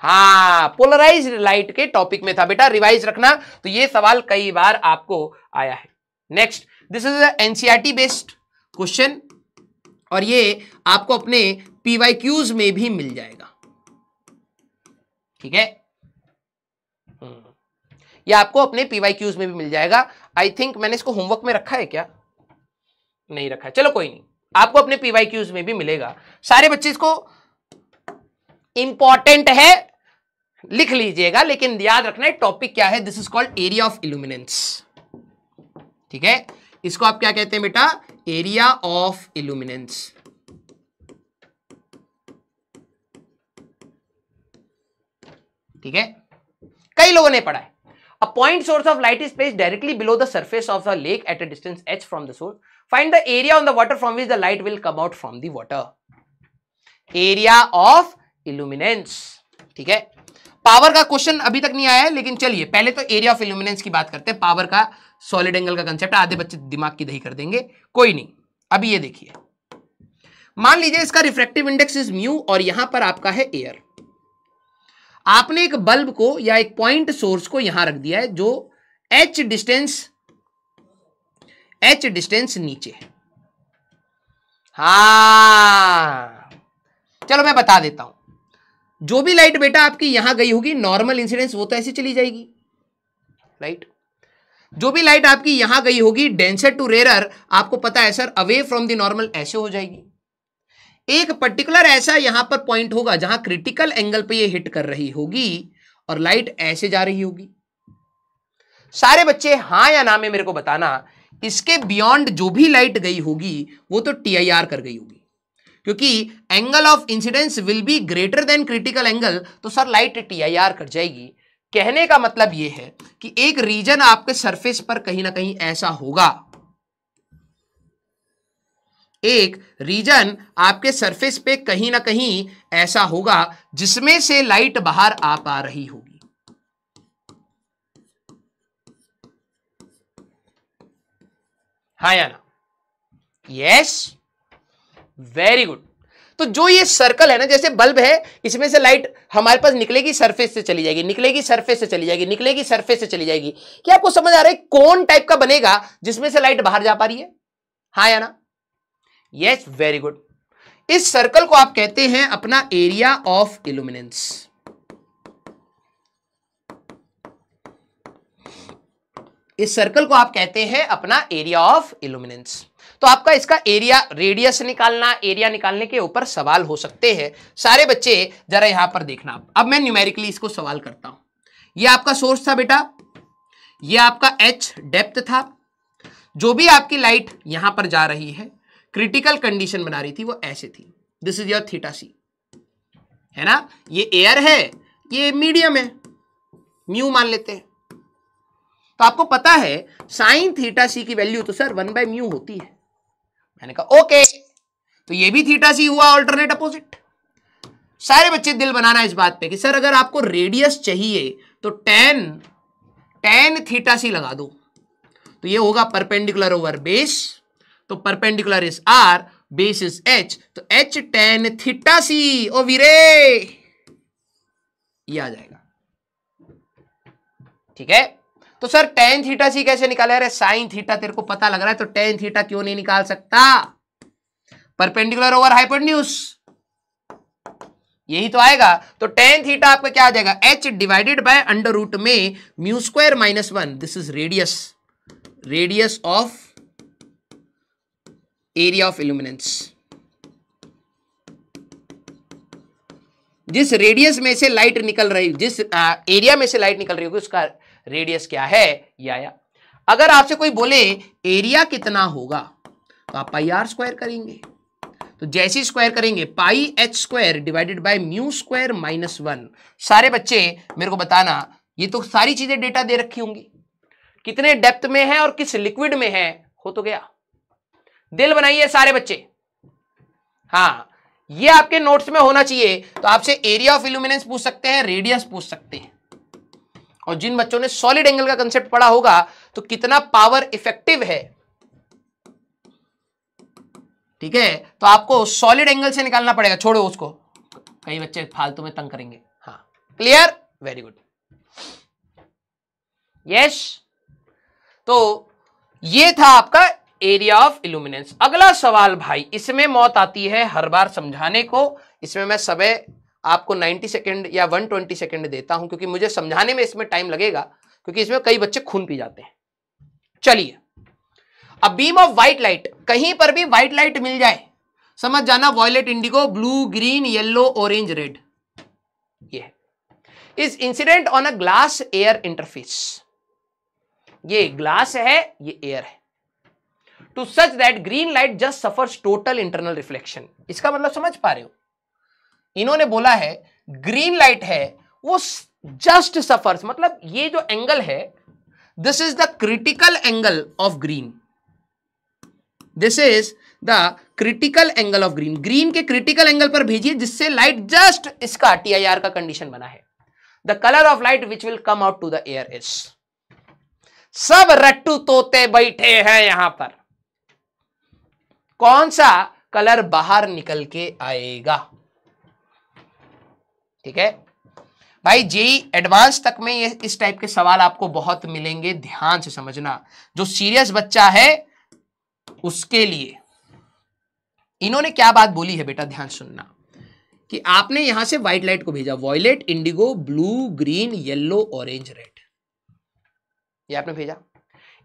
हाँ पोलराइज लाइट के टॉपिक में था बेटा रिवाइज रखना तो ये सवाल कई बार आपको आया है next this is NCERT based question और ये आपको अपने पीवाई क्यूज में भी मिल जाएगा ठीक है हम्म। ये आपको अपने पीवाई क्यूज में भी मिल जाएगा आई थिंक मैंने इसको होमवर्क में रखा है क्या नहीं रखा है चलो कोई नहीं आपको अपने पीवाई क्यूज में भी मिलेगा सारे बच्चे इसको इंपॉर्टेंट है लिख लीजिएगा लेकिन याद रखना है टॉपिक क्या है this is called area of illuminance ठीक है इसको आप क्या कहते हैं बेटा एरिया ऑफ इल्यूमिनेंस ठीक है कई लोगों ने पढ़ा है a point source of light is place directly below the surface of the lake at a distance H from the source find the area on the water from which the light will come out from the water area of illuminance ठीक है पावर का क्वेश्चन अभी तक नहीं आया है लेकिन चलिए पहले तो एरिया ऑफ इल्यूमिनेंस की बात करते हैं पावर का सॉलिड एंगल का कंसेप्ट आधे हम्म। बच्चे दिमाग की दही कर देंगे कोई नहीं अभी ये देखिए मान लीजिए इसका रिफ्रेक्टिव इंडेक्स इज म्यू और यहां पर आपका है एयर आपने एक बल्ब को या एक पॉइंट सोर्स को यहां रख दिया है जो एच डिस्टेंस एच डिस्टेंस नीचे है हा चलो मैं बता देता हूं जो भी लाइट बेटा आपकी यहां गई होगी नॉर्मल इंसिडेंस वो तो ऐसी चली जाएगी राइट जो भी लाइट आपकी यहां गई होगी डेंसर टू रेरर आपको पता है sir away from the normal ऐसे हो जाएगी एक पर्टिकुलर ऐसा यहां पर पॉइंट होगा जहां क्रिटिकल एंगल पे ये हिट कर रही होगी और लाइट ऐसे जा रही होगी सारे बच्चे हां या ना में मेरे को बताना इसके बियॉन्ड जो भी लाइट गई होगी वो तो आर कर गई होगी क्योंकि angle of incidence will be greater than critical angle तो सर लाइट आर कर जाएगी कहने का मतलब यह है कि एक रीजन आपके सरफेस पर कहीं ना कहीं ऐसा होगा एक रीजन आपके सरफेस पे कहीं ना कहीं ऐसा होगा जिसमें से लाइट बाहर आ पा रही होगी हा या ना यस वेरी गुड तो जो ये सर्कल है ना जैसे बल्ब है इसमें से लाइट हमारे पास निकलेगी सरफेस से चली जाएगी निकलेगी सरफेस से चली जाएगी निकलेगी सरफेस से चली जाएगी क्या आपको समझ आ रहा है कौन टाइप का बनेगा जिसमें से लाइट बाहर जा पा रही है हाँ या ना यस वेरी गुड इस सर्कल को आप कहते हैं अपना एरिया ऑफ इल्यूमिनेंस इस सर्कल को आप कहते हैं अपना एरिया ऑफ इल्यूमिनेंस तो आपका इसका एरिया रेडियस निकालना एरिया निकालने के ऊपर सवाल हो सकते हैं सारे बच्चे जरा यहां पर देखना अब मैं न्यूमेरिकली इसको सवाल करता हूं यह आपका सोर्स था बेटा यह आपका एच डेप्थ था जो भी आपकी लाइट यहां पर जा रही है क्रिटिकल कंडीशन बना रही थी वो ऐसे थी this is your theta C है ना ये एयर है ये मीडियम है म्यू मान लेते हैं तो आपको पता है साइन थीटा सी की वैल्यू तो सर वन बाय म्यू होती है मैंने कहा ओके तो ये भी थीटा सी हुआ ऑल्टरनेट अपोजिट सारे बच्चे दिल बनाना इस बात पे कि सर अगर आपको रेडियस चाहिए तो टेन टेन थीटा सी लगा दो तो ये होगा परपेंडिकुलर ओवर बेस तो perpendicular is R base is H तो एच टेन थीटा सी ओ वीरे ये आ जाएगा ठीक है तो सर टेन थीटा सी कैसे निकाले अरे साइन थीटा तेरे को पता लग रहा है तो टेन थीटा क्यों नहीं निकाल सकता परपेंडिकुलर ओवर हाइपर यही तो आएगा तो टेन थीटा आपका क्या आ जाएगा H divided by under root में mu square minus one this is radius radius of area of illuminance जिस रेडियस में से लाइट निकल रही जिस आ, एरिया में से लाइट निकल रही होगी उसका रेडियस क्या है ये आया अगर आपसे कोई बोले एरिया कितना होगा तो आप पाई आर स्क्वायर करेंगे तो जैसी स्क्वायर करेंगे pi H square divided by mu square minus one सारे बच्चे मेरे को बताना ये तो सारी चीजें डेटा दे रखी होंगी कितने डेप्थ में है और किस लिक्विड में है हो तो गया दिल बनाइए सारे बच्चे हाँ ये आपके नोट्स में होना चाहिए तो आपसे एरिया ऑफ इल्यूमिनेंस पूछ सकते हैं रेडियस पूछ सकते हैं और जिन बच्चों ने सॉलिड एंगल का कंसेप्ट पढ़ा होगा तो कितना पावर इफेक्टिव है ठीक है तो आपको सॉलिड एंगल से निकालना पड़ेगा छोड़ो उसको कई बच्चे फालतू में तंग करेंगे हाँ क्लियर वेरी गुड यस तो ये था आपका एरिया ऑफ इल्यूमिनेंस अगला सवाल भाई इसमें मौत आती है हर बार समझाने को इसमें मैं समय आपको 90 सेकंड या 120 सेकंड देता हूं क्योंकि मुझे समझाने में इसमें टाइम लगेगा क्योंकि इसमें कई बच्चे खून पी जाते हैं चलिए अब बीम ऑफ व्हाइट लाइट कहीं पर भी व्हाइट लाइट मिल जाए समझ जाना violet indigo blue green yellow orange red ये है is incident on a glass air interface ये ग्लास है ये एयर है to such that green light just suffers total internal reflection इसका मतलब समझ पा रहे हो इन्होंने बोला है ग्रीन लाइट है वो जस्ट सफर्स मतलब ये जो एंगल है this is the critical angle of green this is the critical angle of green green के क्रिटिकल एंगल पर भेजिए जिससे लाइट जस्ट इसका टीआईआर का कंडीशन बना है the colour of light which will come out to the air is सब रट्टू तोते बैठे हैं यहां पर कौन सा कलर बाहर निकल के आएगा ठीक है भाई जेई एडवांस तक में ये इस टाइप के सवाल आपको बहुत मिलेंगे ध्यान से समझना जो सीरियस बच्चा है उसके लिए इन्होंने क्या बात बोली है बेटा ध्यान सुनना कि आपने यहां से व्हाइट लाइट को भेजा violet indigo blue green yellow orange red ये आपने भेजा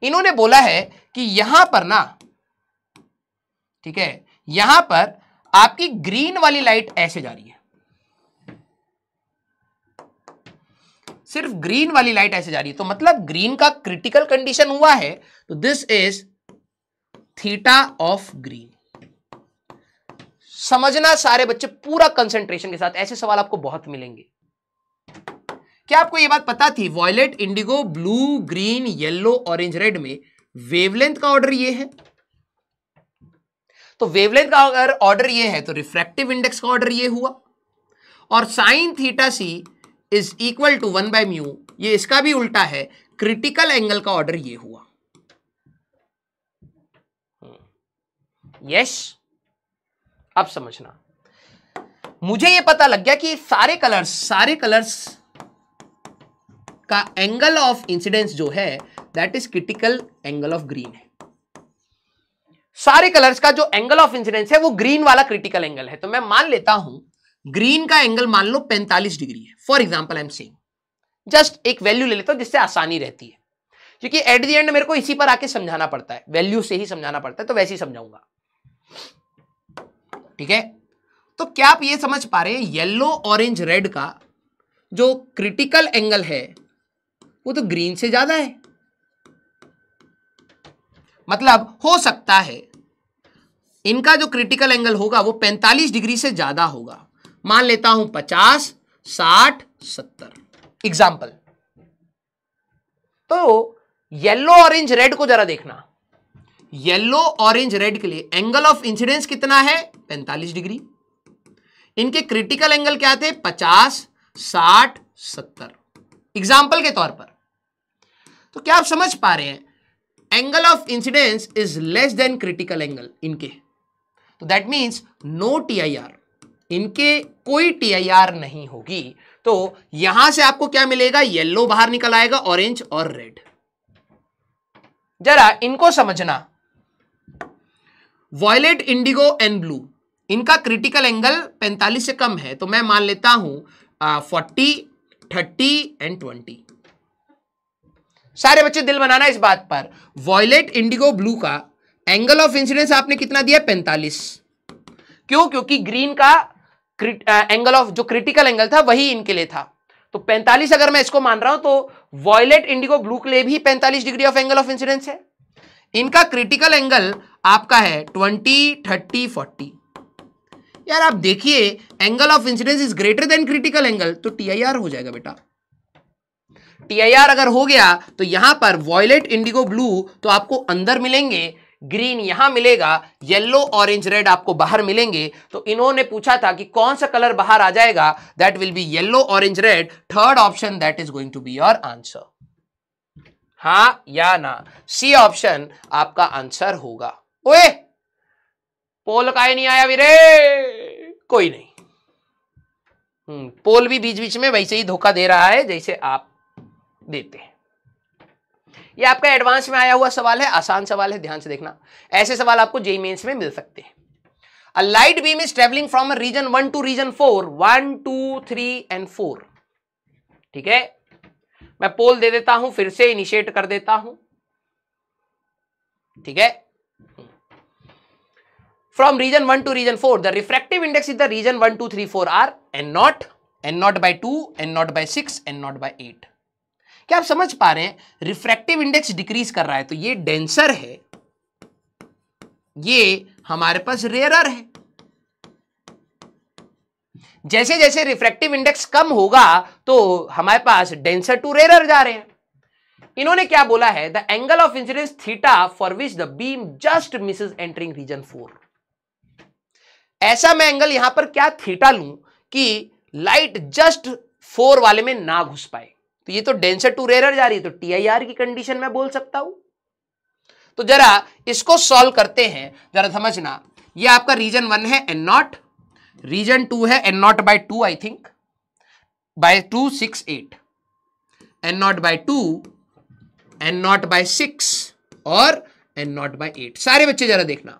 इन्होंने बोला है कि यहां पर ना ठीक है यहां पर आपकी ग्रीन वाली लाइट ऐसे जा रही है सिर्फ ग्रीन वाली लाइट ऐसे जा रही है तो मतलब ग्रीन का क्रिटिकल कंडीशन हुआ है तो this is theta of green समझना सारे बच्चे पूरा कंसेंट्रेशन के साथ ऐसे सवाल आपको बहुत मिलेंगे क्या आपको यह बात पता थी violet indigo blue green yellow orange red में वेवलेंथ का ऑर्डर ये है तो वेवलेंथ का अगर ऑर्डर ये है तो रिफ्रैक्टिव इंडेक्स का ऑर्डर ये हुआ और sine theta C is equal to one by mu ये इसका भी उल्टा है क्रिटिकल एंगल का ऑर्डर ये हुआ यस अब समझना मुझे ये पता लग गया कि सारे कलर्स सारे कलर्स का एंगल ऑफ इंसिडेंस जो है that is critical angle of green है सारे कलर्स का जो एंगल ऑफ इंसिडेंस है वो ग्रीन वाला क्रिटिकल एंगल है तो मैं मान लेता हूं ग्रीन का एंगल मान लो 45 डिग्री है for example I am saying just एक वैल्यू ले लेता हूं जिससे आसानी रहती है क्योंकि एट दी एंड मेरे को इसी पर आके समझाना पड़ता है वैल्यू से ही समझाना पड़ता है तो वैसे ही समझाऊंगा ठीक है तो क्या आप ये समझ पा रहे हैं येलो ऑरेंज रेड का जो क्रिटिकल एंगल है वो तो ग्रीन से ज्यादा है मतलब हो सकता है इनका जो क्रिटिकल एंगल होगा वो 45 डिग्री से ज्यादा होगा मान लेता हूं पचास साठ सत्तर एग्जाम्पल तो येलो ऑरेंज रेड को जरा देखना येलो ऑरेंज रेड के लिए एंगल ऑफ इंसिडेंस कितना है पैंतालीस डिग्री इनके क्रिटिकल एंगल क्या थे पचास साठ सत्तर एग्जाम्पल के तौर पर तो क्या आप समझ पा रहे हैं angle of incidence is less than critical angle इनके तो that means no T I R इनके कोई आर नहीं होगी तो यहां से आपको क्या मिलेगा येलो बाहर निकल आएगा ऑरेंज और रेड जरा इनको समझना वॉयलेट इंडिगो एंड ब्लू इनका क्रिटिकल एंगल 45 से कम है तो मैं मान लेता हूं फोर्टी थर्टी एंड ट्वेंटी सारे बच्चे दिल बनाना इस बात पर वॉयलेट इंडिगो ब्लू का एंगल ऑफ इंसिडेंस आपने कितना दिया 45 क्यों क्योंकि ग्रीन का एंगल ऑफ uh, जो क्रिटिकल एंगल था वही इनके लिए था तो 45 अगर मैं इसको मान रहा हूं तो वॉयलेट इंडिगो ब्लू के लिए भी 45 degree of angle of incidence है इनका क्रिटिकल एंगल आपका है 20, 30, 40 यार आप देखिए angle of incidence is greater than critical angle तो टीआईआर हो जाएगा बेटा टीआईआर अगर हो गया तो यहां पर वॉयलेट इंडिगो ब्लू तो आपको अंदर मिलेंगे ग्रीन यहां मिलेगा येलो ऑरेंज रेड आपको बाहर मिलेंगे तो इन्होंने पूछा था कि कौन सा कलर बाहर आ जाएगा that will be yellow orange red third option that is going to be your answer हाँ या ना सी ऑप्शन आपका आंसर होगा ओए पोल का नहीं आया वीरे कोई नहीं हम्म, पोल भी बीच बीच में वैसे ही धोखा दे रहा है जैसे आप देते हैं ये आपका एडवांस में आया हुआ सवाल है आसान सवाल है ध्यान से देखना ऐसे सवाल आपको जेई मेन्स में मिल सकते हैं a light beam is travelling from region one to region four one two three and four ठीक है मैं पोल दे देता हूं फिर से इनिशिएट कर देता हूं ठीक है from region one to region four the refractive index is the region one two three four are N naught N not by two N not by six N not by eight क्या आप समझ पा रहे हैं रिफ्रैक्टिव इंडेक्स डिक्रीज कर रहा है तो ये डेंसर है ये हमारे पास रेयरर है जैसे जैसे रिफ्रैक्टिव इंडेक्स कम होगा तो हमारे पास डेंसर टू रेयरर जा रहे हैं इन्होंने क्या बोला है the angle of incidence theta for which the beam just misses entering region four ऐसा मैं एंगल यहां पर क्या थीटा लू कि लाइट जस्ट फोर वाले में ना घुस पाए तो ये तो डेंसर टू रेरर जा रही है तो टीआईआर की कंडीशन में बोल सकता हूं तो जरा इसको सॉल्व करते हैं जरा समझना ये आपका रीजन वन है एन नॉट रीजन टू है N naught by two I think by two six eight N naught by two N naught by six और एन नॉट बाय एट सारे बच्चे जरा देखना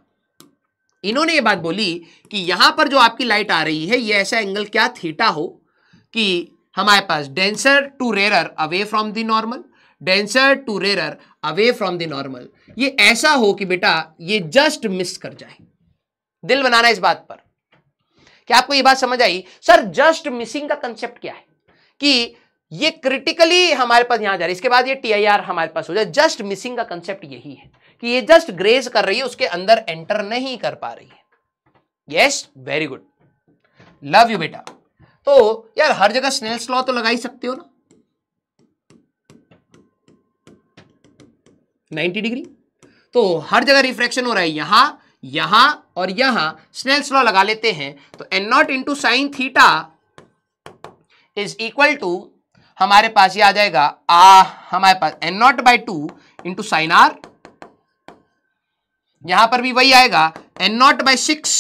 इन्होंने ये बात बोली कि यहां पर जो आपकी लाइट आ रही है ये ऐसा एंगल क्या थीटा हो कि हमारे पास denser to rarer away from the normal denser to rarer away from the normal ये ऐसा हो कि बेटा ये जस्ट मिस कर जाए दिल बनाना इस बात पर क्या आपको ये बात समझ आई सर जस्ट मिसिंग का कंसेप्ट क्या है कि ये क्रिटिकली हमारे पास यहां जा रही है इसके बाद ये आर हमारे पास हो जाए जस्ट मिसिंग का कंसेप्ट यही है कि ये जस्ट ग्रेज कर रही है उसके अंदर एंटर नहीं कर पा रही है yes very good love you बेटा तो यार हर जगह स्नेल्स लॉ तो लगा ही सकते हो ना 90 डिग्री तो हर जगह रिफ्रैक्शन हो रहा है यहां यहां और यहां स्नेल्स लॉ लगा लेते हैं तो N nought into sine theta is equal to हमारे पास ये आ जाएगा आ हमारे पास N not by two into sine R यहां पर भी वही आएगा N not by six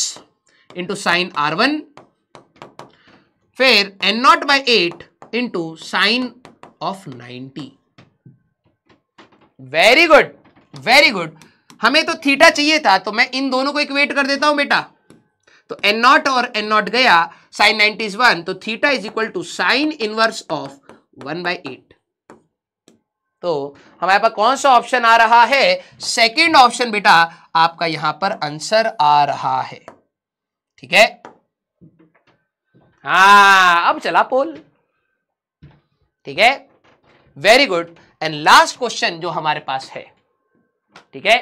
into sine R one फिर N not by eight into sine of ninety very good very good हमें तो थीटा चाहिए था तो मैं इन दोनों को इक्वेट कर देता हूं बेटा तो एन नॉट और एन नॉट गया साइन नाइनटी इज वन तो theta is equal to sine inverse of one by eight तो हमारे पास कौन सा ऑप्शन आ रहा है सेकेंड ऑप्शन बेटा आपका यहां पर आंसर आ रहा है ठीक है हाँ अब चला पोल ठीक है very good and last question जो हमारे पास है ठीक है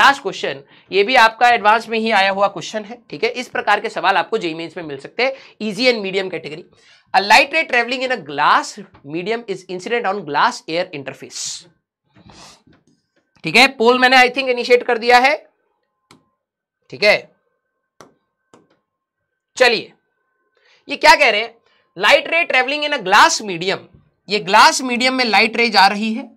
लास्ट क्वेश्चन ये भी आपका एडवांस में ही आया हुआ क्वेश्चन है ठीक है इस प्रकार के सवाल आपको जेई मेन्स में मिल सकते हैं easy and medium category a light ray travelling in a glass medium is incident on glass air interface ठीक है पोल मैंने आई थिंक इनिशिएट कर दिया है ठीक है चलिए ये क्या कह रहे हैं light ray travelling in a glass medium ये ग्लास मीडियम में लाइट रे जा रही है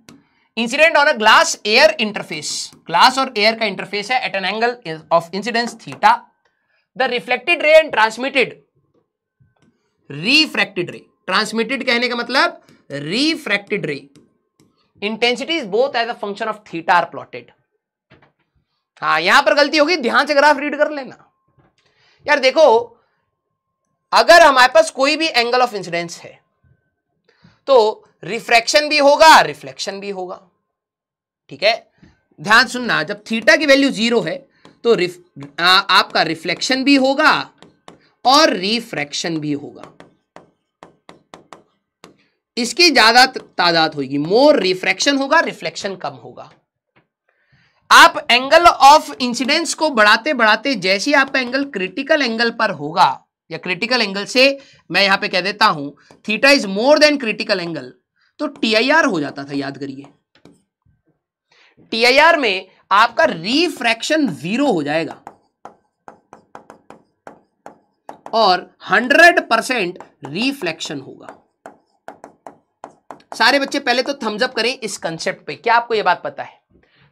incident on a glass air interface glass और एयर का इंटरफेस है at an angle of incidence theta the reflected ray and transmitted refracted ray transmitted कहने का मतलब refracted ray is both as a function of theta are plotted हाँ यहां पर गलती होगी ध्यान से ग्राफ रीड कर लेना यार देखो अगर हमारे पास कोई भी एंगल ऑफ इंसिडेंस है तो रिफ्रैक्शन भी होगा रिफ्लेक्शन भी होगा ठीक है ध्यान सुनना जब थीटा की वैल्यू जीरो है तो रिफ, आ, आपका रिफ्लेक्शन भी होगा और रिफ्रैक्शन भी होगा इसकी ज्यादा तादाद होगी मोर रिफ्रैक्शन होगा रिफ्लेक्शन कम होगा आप एंगल ऑफ इंसिडेंस को बढ़ाते बढ़ाते जैसे आपका एंगल क्रिटिकल एंगल पर होगा या क्रिटिकल एंगल से मैं यहां पे कह देता हूं theta is more than critical angle तो टीआईआर हो जाता था याद करिए टीआईआर में आपका रिफ्रैक्शन जीरो हो जाएगा और 100 परसेंट रिफ्लेक्शन होगा सारे बच्चे पहले तो थम्सअप करें इस कंसेप्ट पे क्या आपको यह बात पता है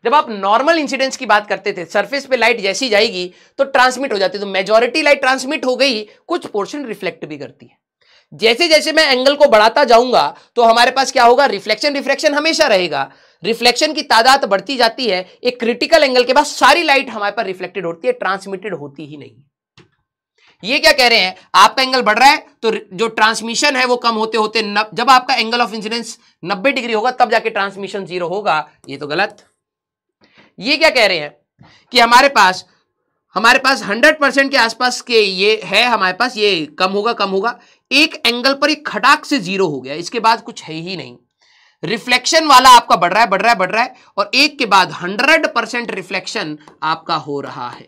जब आप नॉर्मल इंसिडेंस की बात करते थे सरफेस पे लाइट जैसी जाएगी तो ट्रांसमिट हो जाती है तो मेजोरिटी लाइट ट्रांसमिट हो गई कुछ पोर्शन रिफ्लेक्ट भी करती है जैसे जैसे मैं एंगल को बढ़ाता जाऊंगा तो हमारे पास क्या होगा रिफ्लेक्शन रिफ्लेक्शन हमेशा रहेगा रिफ्लेक्शन की तादाद बढ़ती जाती है एक क्रिटिकल एंगल के बाद सारी लाइट हमारे पास रिफ्लेक्टेड होती है ट्रांसमिटेड होती ही नहीं ये क्या कह रहे हैं आपका एंगल बढ़ रहा है तो जो ट्रांसमिशन है वो कम होते होते न, जब आपका एंगल ऑफ इंसिडेंस 90 डिग्री होगा तब जाके ट्रांसमिशन जीरो होगा ये तो गलत ये क्या कह रहे हैं कि हमारे पास हमारे पास 100 परसेंट के आसपास के ये है हमारे पास ये कम होगा कम होगा एक एंगल पर एक खटाक से जीरो हो गया इसके बाद कुछ है ही नहीं रिफ्लेक्शन वाला आपका बढ़ रहा है बढ़ रहा है बढ़ रहा है और एक के बाद हंड्रेड परसेंट रिफ्लेक्शन आपका हो रहा है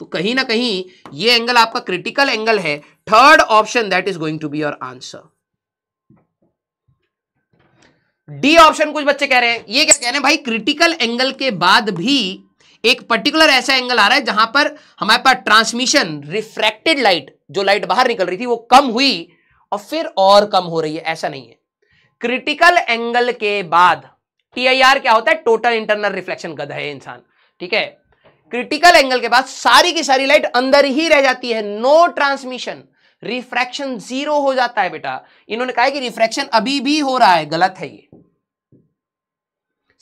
तो कहीं ना कहीं ये एंगल आपका क्रिटिकल एंगल है third option that is going to be your answer D option कुछ बच्चे कह रहे हैं ये क्या कह रहे हैं भाई क्रिटिकल एंगल के बाद भी एक पर्टिकुलर ऐसा एंगल आ रहा है जहां पर हमारे पास ट्रांसमिशन रिफ्रैक्टेड लाइट जो लाइट बाहर निकल रही थी वो कम हुई और फिर और कम हो रही है ऐसा नहीं है क्रिटिकल एंगल के बाद टीआईआर क्या होता है टोटल इंटरनल रिफ्लेक्शन गद है इंसान ठीक है क्रिटिकल एंगल के बाद सारी की सारी लाइट अंदर ही रह जाती है नो ट्रांसमिशन रिफ्रैक्शन जीरो हो जाता है बेटा इन्होंने कहा कि रिफ्रैक्शन अभी भी हो रहा है गलत है ये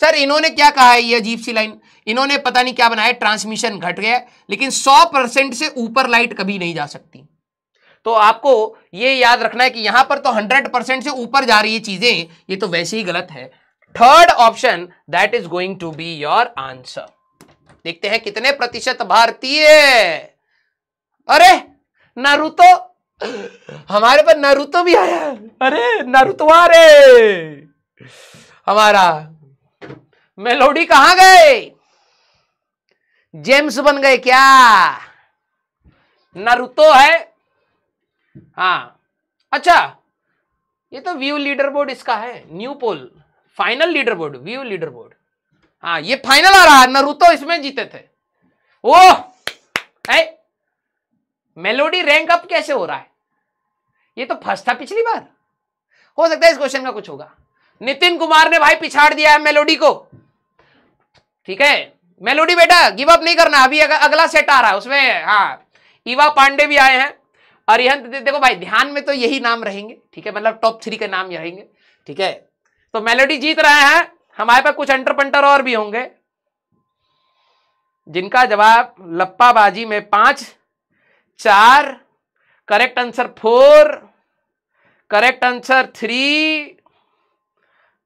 सर इन्होंने क्या कहा है ये अजीब सी लाइन इन्होंने पता नहीं क्या बनाया ट्रांसमिशन घट गया लेकिन सौ परसेंट से ऊपर लाइट कभी नहीं जा सकती तो आपको ये याद रखना है कि यहां पर तो हंड्रेड परसेंट से ऊपर जा रही है चीजें ये तो वैसे ही गलत है third option that is going to be your answer देखते हैं कितने प्रतिशत भारतीय अरे नरुतो हमारे पर नरुतो भी आया अरे नारुतो रे हमारा मेलोडी कहां गए जेम्स बन गए क्या नरुतो है हाँ अच्छा ये तो व्यू लीडर बोर्ड इसका है new poll final leader board view leader board हाँ ये फाइनल आ रहा है नरुतो इसमें जीते थे वो है मेलोडी रैंक अप कैसे हो रहा है ये तो फर्स्ट था पिछली बार हो सकता है इस क्वेश्चन का कुछ होगा नितिन कुमार ने भाई पिछाड़ दिया है मेलोडी को ठीक है मेलोडी बेटा गिव अप नहीं करना अभी अगला सेट आ रहा है उसमें हाँ ईवा पांडे भी आए हैं अरिहंत देखो भाई ध्यान में तो यही नाम रहेंगे ठीक है मतलब टॉप थ्री के नाम ये रहेंगे ठीक है तो मेलोडी जीत रहे हैं हमारे पास कुछ अंटर पंटर और भी होंगे जिनका जवाब लप्पाबाजी में पांच चार correct answer four correct answer three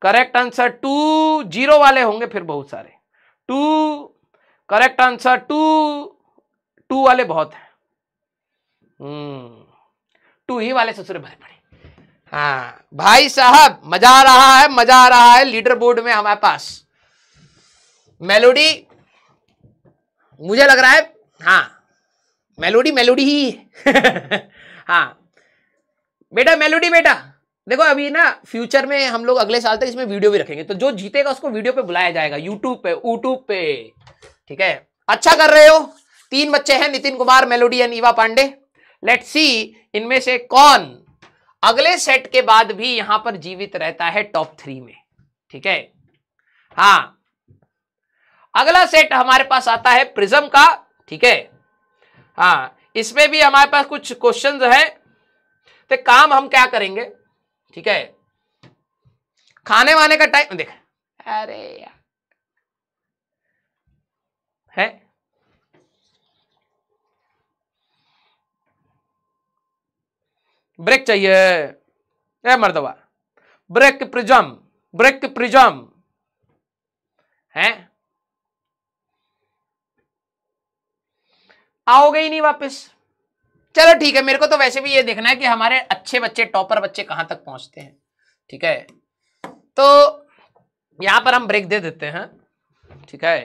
correct answer two zero वाले होंगे फिर बहुत सारे two correct answer two two वाले बहुत हैं हम्म, टू ही वाले ससुर भाई पड़े हाँ भाई साहब मजा आ रहा है मजा आ रहा है लीडर बोर्ड में हमारे पास मेलोडी मुझे लग रहा है हाँ मेलोडी मेलोडी ही हाँ बेटा मेलोडी बेटा देखो अभी ना फ्यूचर में हम लोग अगले साल तक इसमें वीडियो भी रखेंगे तो जो जीतेगा उसको वीडियो पे बुलाया जाएगा यूट्यूब पे यूट्यूब पे ठीक है अच्छा कर रहे हो तीन बच्चे हैं Nitin Kumar Melody and Eva Pandey let see इनमें से कौन अगले सेट के बाद भी यहां पर जीवित रहता है टॉप थ्री में ठीक है हाँ अगला सेट हमारे पास आता है प्रिज्म का ठीक है हाँ इसमें भी हमारे पास कुछ क्वेश्चन है तो काम हम क्या करेंगे ठीक है खाने वाने का टाइम देख अरे है ब्रेक चाहिए ए मर्दवा ब्रेक प्रिजम ब्रेक प्रिजम है आओगे ही नहीं वापस चलो ठीक है मेरे को तो वैसे भी ये देखना है कि हमारे अच्छे बच्चे टॉपर बच्चे कहां तक पहुंचते हैं ठीक है तो यहां पर हम ब्रेक दे देते हैं ठीक है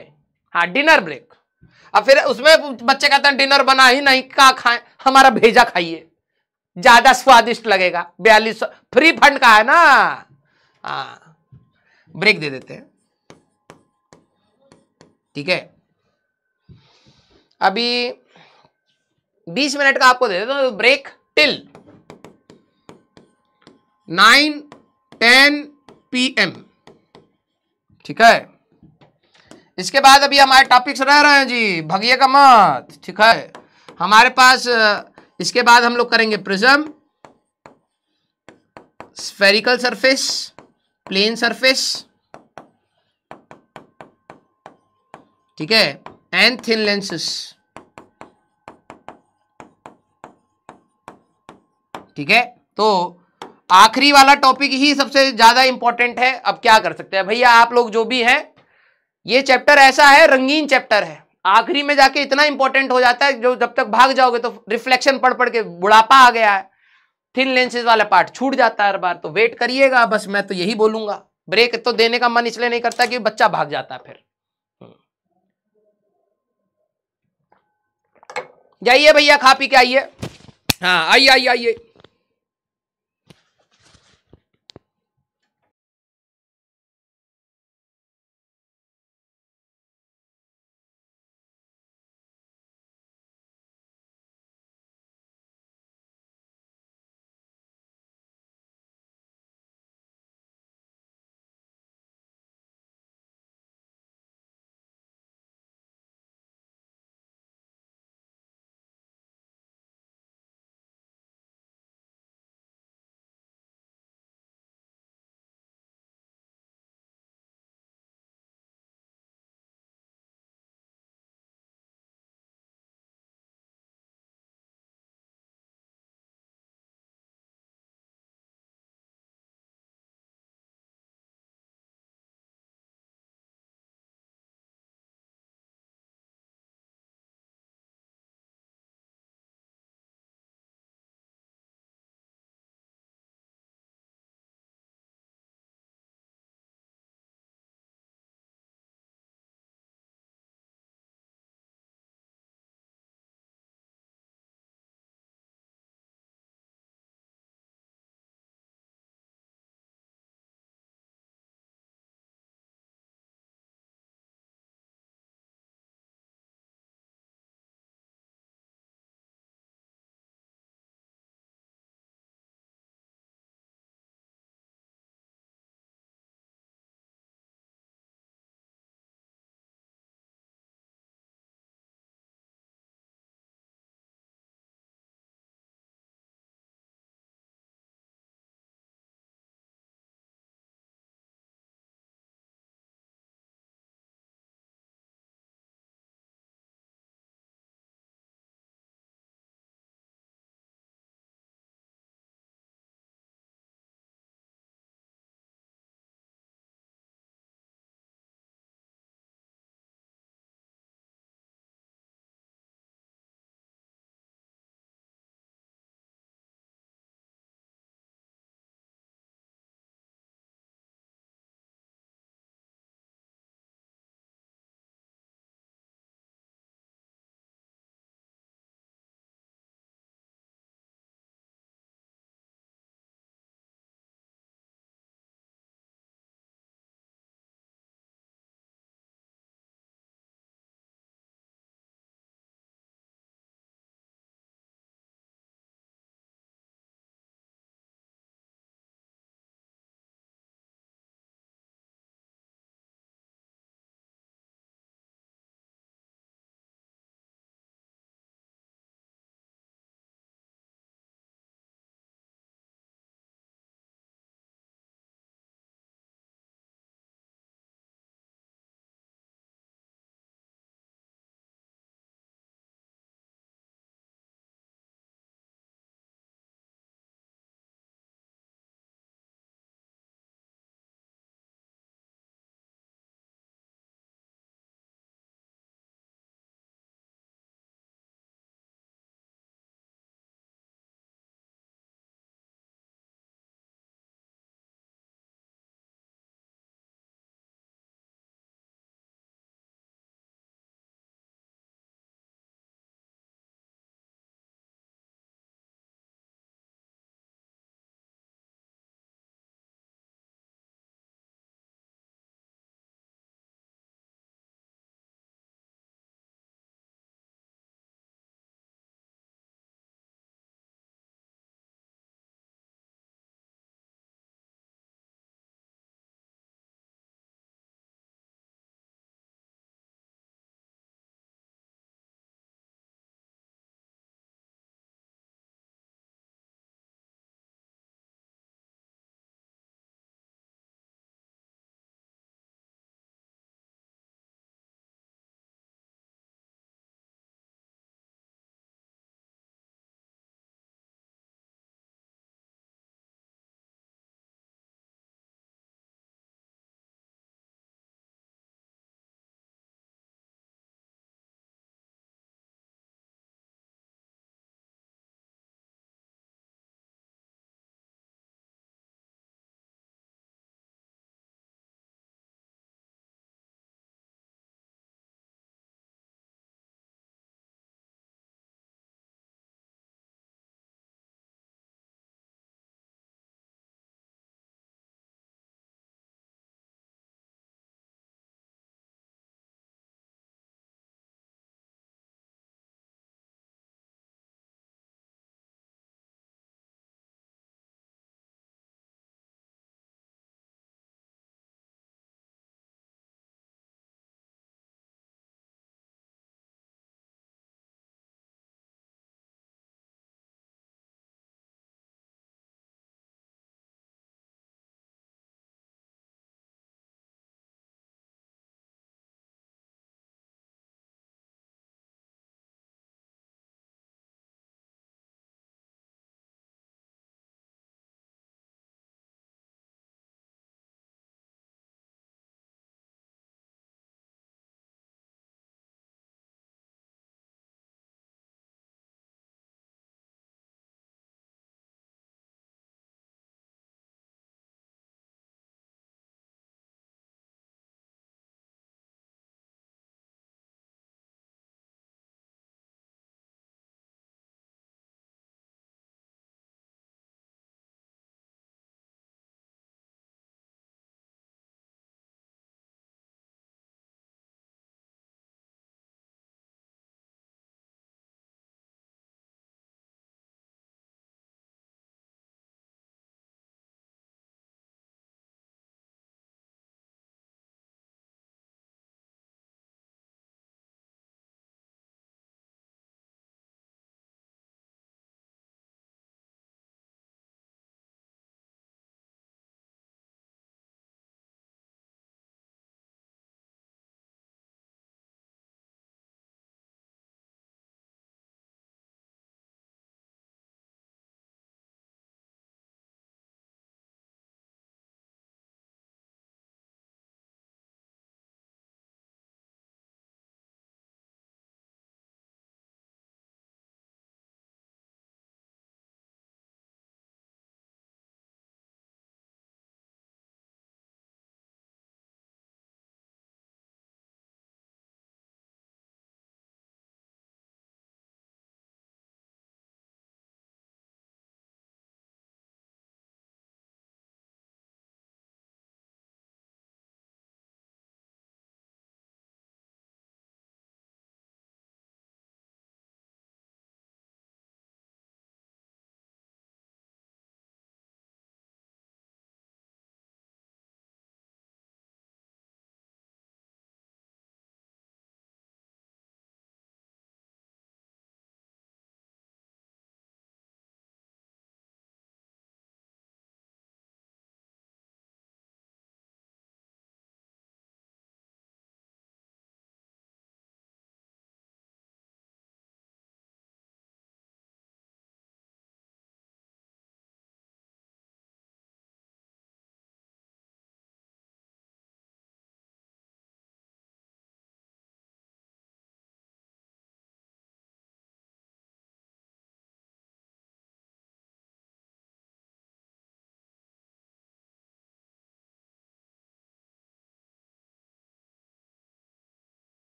हाँ डिनर ब्रेक अब फिर उसमें बच्चे कहते हैं डिनर बना ही नहीं कहा खाए हमारा भेजा खाइए ज्यादा स्वादिष्ट लगेगा बयालीस फ्री फंड का है ना हाँ ब्रेक दे देते हैं ठीक है अभी बीस मिनट का आपको दे देता हूं break till nine ten PM ठीक है इसके बाद अभी हमारे टॉपिक्स रह रहे हैं जी भगिया का मत ठीक है हमारे पास इसके बाद हम लोग करेंगे prism spherical surface plane surface ठीक है एंड थिन लेंसेस ठीक है तो आखिरी वाला टॉपिक ही सबसे ज्यादा इंपॉर्टेंट है अब क्या कर सकते हैं भैया आप लोग जो भी हैं ये चैप्टर ऐसा है रंगीन चैप्टर है आखिरी में जाके इतना इंपॉर्टेंट हो जाता है जो जब तक भाग जाओगे तो रिफ्लेक्शन पढ़ पढ़ के बुढ़ापा आ गया है थिन लेंसेज वाला पार्ट छूट जाता है हर बार तो वेट करिएगा बस मैं तो यही बोलूंगा ब्रेक तो देने का मन इसलिए नहीं करता कि बच्चा भाग जाता है फिर हम्म। जाइए भैया खा पी के आइए हाँ आइए आइए आइए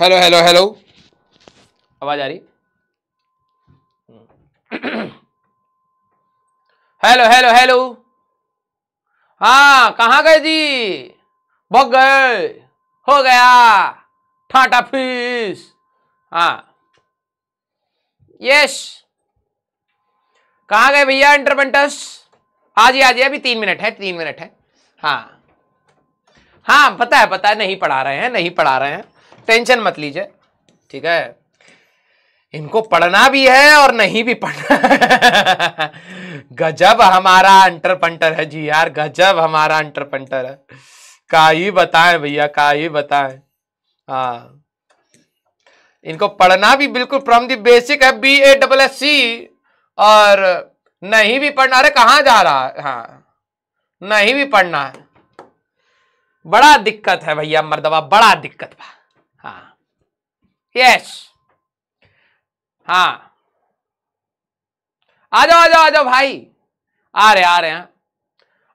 हेलो हेलो हेलो आवाज आ रही हेलो हेलो हेलो हाँ कहाँ गए जी भग गए हो गया ठाटा फीस हाँ यस कहाँ गए भैया इंटरमेंटस आज ही आज अभी तीन मिनट है तीन मिनट है हाँ हाँ पता है पता है नहीं पढ़ा रहे हैं नहीं पढ़ा रहे हैं टेंशन मत लीजिए ठीक है इनको पढ़ना भी है और नहीं भी पढ़ना गजब हमारा अंटर पंटर है जी यार गजब हमारा अंटर पंटर है का ही बताएं भैया का ही बताएं हाँ इनको पढ़ना भी बिल्कुल फ्रॉम दी बेसिक है बी ए डबल एस सी और नहीं भी पढ़ना अरे कहाँ जा रहा है हाँ नहीं भी पढ़ना है बड़ा दिक्कत है भैया मरदबा बड़ा दिक्कत भा यस हाँ आ जाओ आ जाओ आ जाओ भाई आ रहे आ रहे हैं हाँ।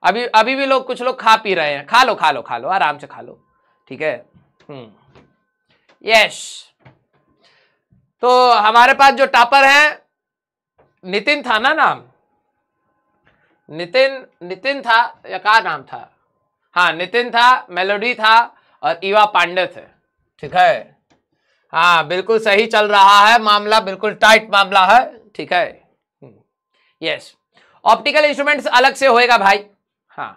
अभी अभी भी लोग कुछ लोग खा पी रहे हैं खा लो खा लो खा लो आराम से खा लो ठीक है हम्म यस तो हमारे पास जो टापर है नितिन था ना नाम नितिन नितिन था या का नाम था हाँ नितिन था मेलोडी था और ईवा पांडे थे ठीक है हाँ बिल्कुल सही चल रहा है मामला बिल्कुल टाइट मामला है ठीक है यस ऑप्टिकल इंस्ट्रूमेंट्स अलग से होएगा भाई हाँ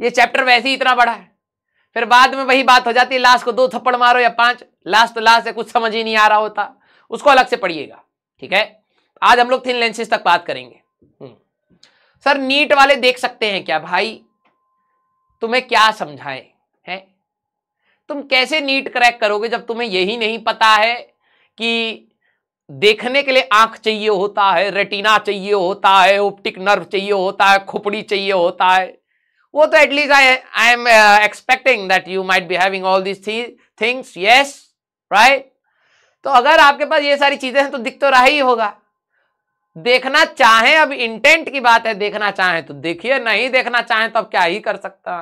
ये चैप्टर वैसे ही इतना बड़ा है फिर बाद में वही बात हो जाती है लास्ट को दो थप्पड़ मारो या पांच लास्ट तो लास्ट है कुछ समझ ही नहीं आ रहा होता उसको अलग से पढ़िएगा ठीक है आज हम लोग थिन लेंसेज तक बात करेंगे सर हम्म, नीट वाले देख सकते हैं क्या भाई तुम्हें क्या समझाएं हैं तुम कैसे नीट क्रैक करोगे जब तुम्हें यही नहीं पता है कि देखने के लिए आंख चाहिए होता है रेटिना चाहिए होता है ऑप्टिक नर्व चाहिए होता है खोपड़ी चाहिए होता है वो तो at least I I am expecting that you might be having all this things yes right तो अगर आपके पास ये सारी चीजें हैं तो दिख तो रहा ही होगा देखना चाहें अब इंटेंट की बात है देखना चाहें तो देखिए नहीं देखना चाहें तो अब क्या ही कर सकता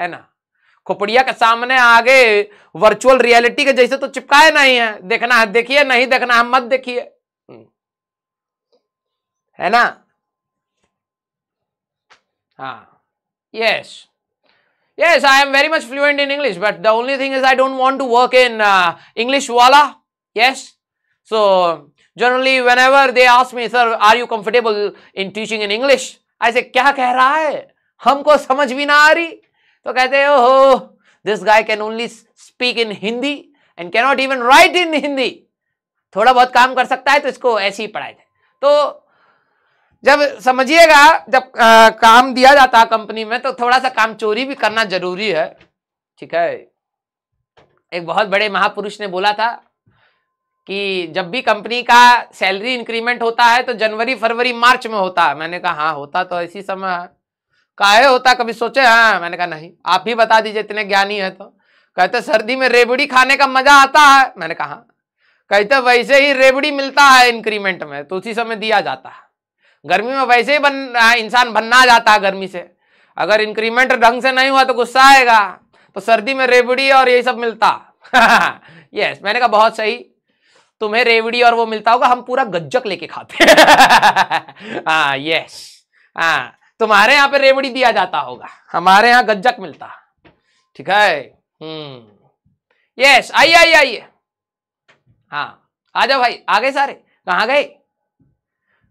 है ना खोपड़िया के सामने आगे वर्चुअल रियलिटी के जैसे तो चिपकाए नहीं है देखना है देखिए नहीं देखना है मत देखिए हम्म। है ना हाँ yes yes I am very much fluent in English but the only thing is I don't want to work in English वाला yes so generally whenever they ask me sir are you comfortable in teaching in English ऐसे क्या कह रहा है हमको समझ भी ना आ रही तो कहते हैं ओहो this guy can only speak in Hindi and not even write in Hindi थोड़ा बहुत काम कर सकता है तो इसको ऐसे ही पढ़ाए थे तो जब समझिएगा जब आ, काम दिया जाता है कंपनी में तो थोड़ा सा काम चोरी भी करना जरूरी है ठीक है एक बहुत बड़े महापुरुष ने बोला था कि जब भी कंपनी का सैलरी इंक्रीमेंट होता है तो जनवरी फरवरी मार्च में होता है मैंने कहा हाँ होता तो इसी समय है काहे होता कभी सोचे हाँ मैंने कहा नहीं आप ही बता दीजिए इतने ज्ञानी है तो कहते सर्दी में रेबड़ी खाने का मजा आता है मैंने कहा हाँ। कहते वैसे ही रेबड़ी मिलता है इंक्रीमेंट में तो उसी समय दिया जाता है गर्मी में वैसे ही बन इंसान बनना जाता है गर्मी से अगर इंक्रीमेंट ढंग से नहीं हुआ तो गुस्सा आएगा तो सर्दी में रेबड़ी और यही सब मिलता यस मैंने कहा बहुत सही तुम्हें रेवड़ी और वो मिलता होगा हम पूरा गज्जक लेके खाते हाँ यस हाँ तुम्हारे यहाँ पे रेवड़ी दिया जाता होगा हमारे यहाँ गज्जक मिलता ठीक है हम्म यस आइए आइए आइए हाँ आ जाओ भाई आ गए सारे कहा गए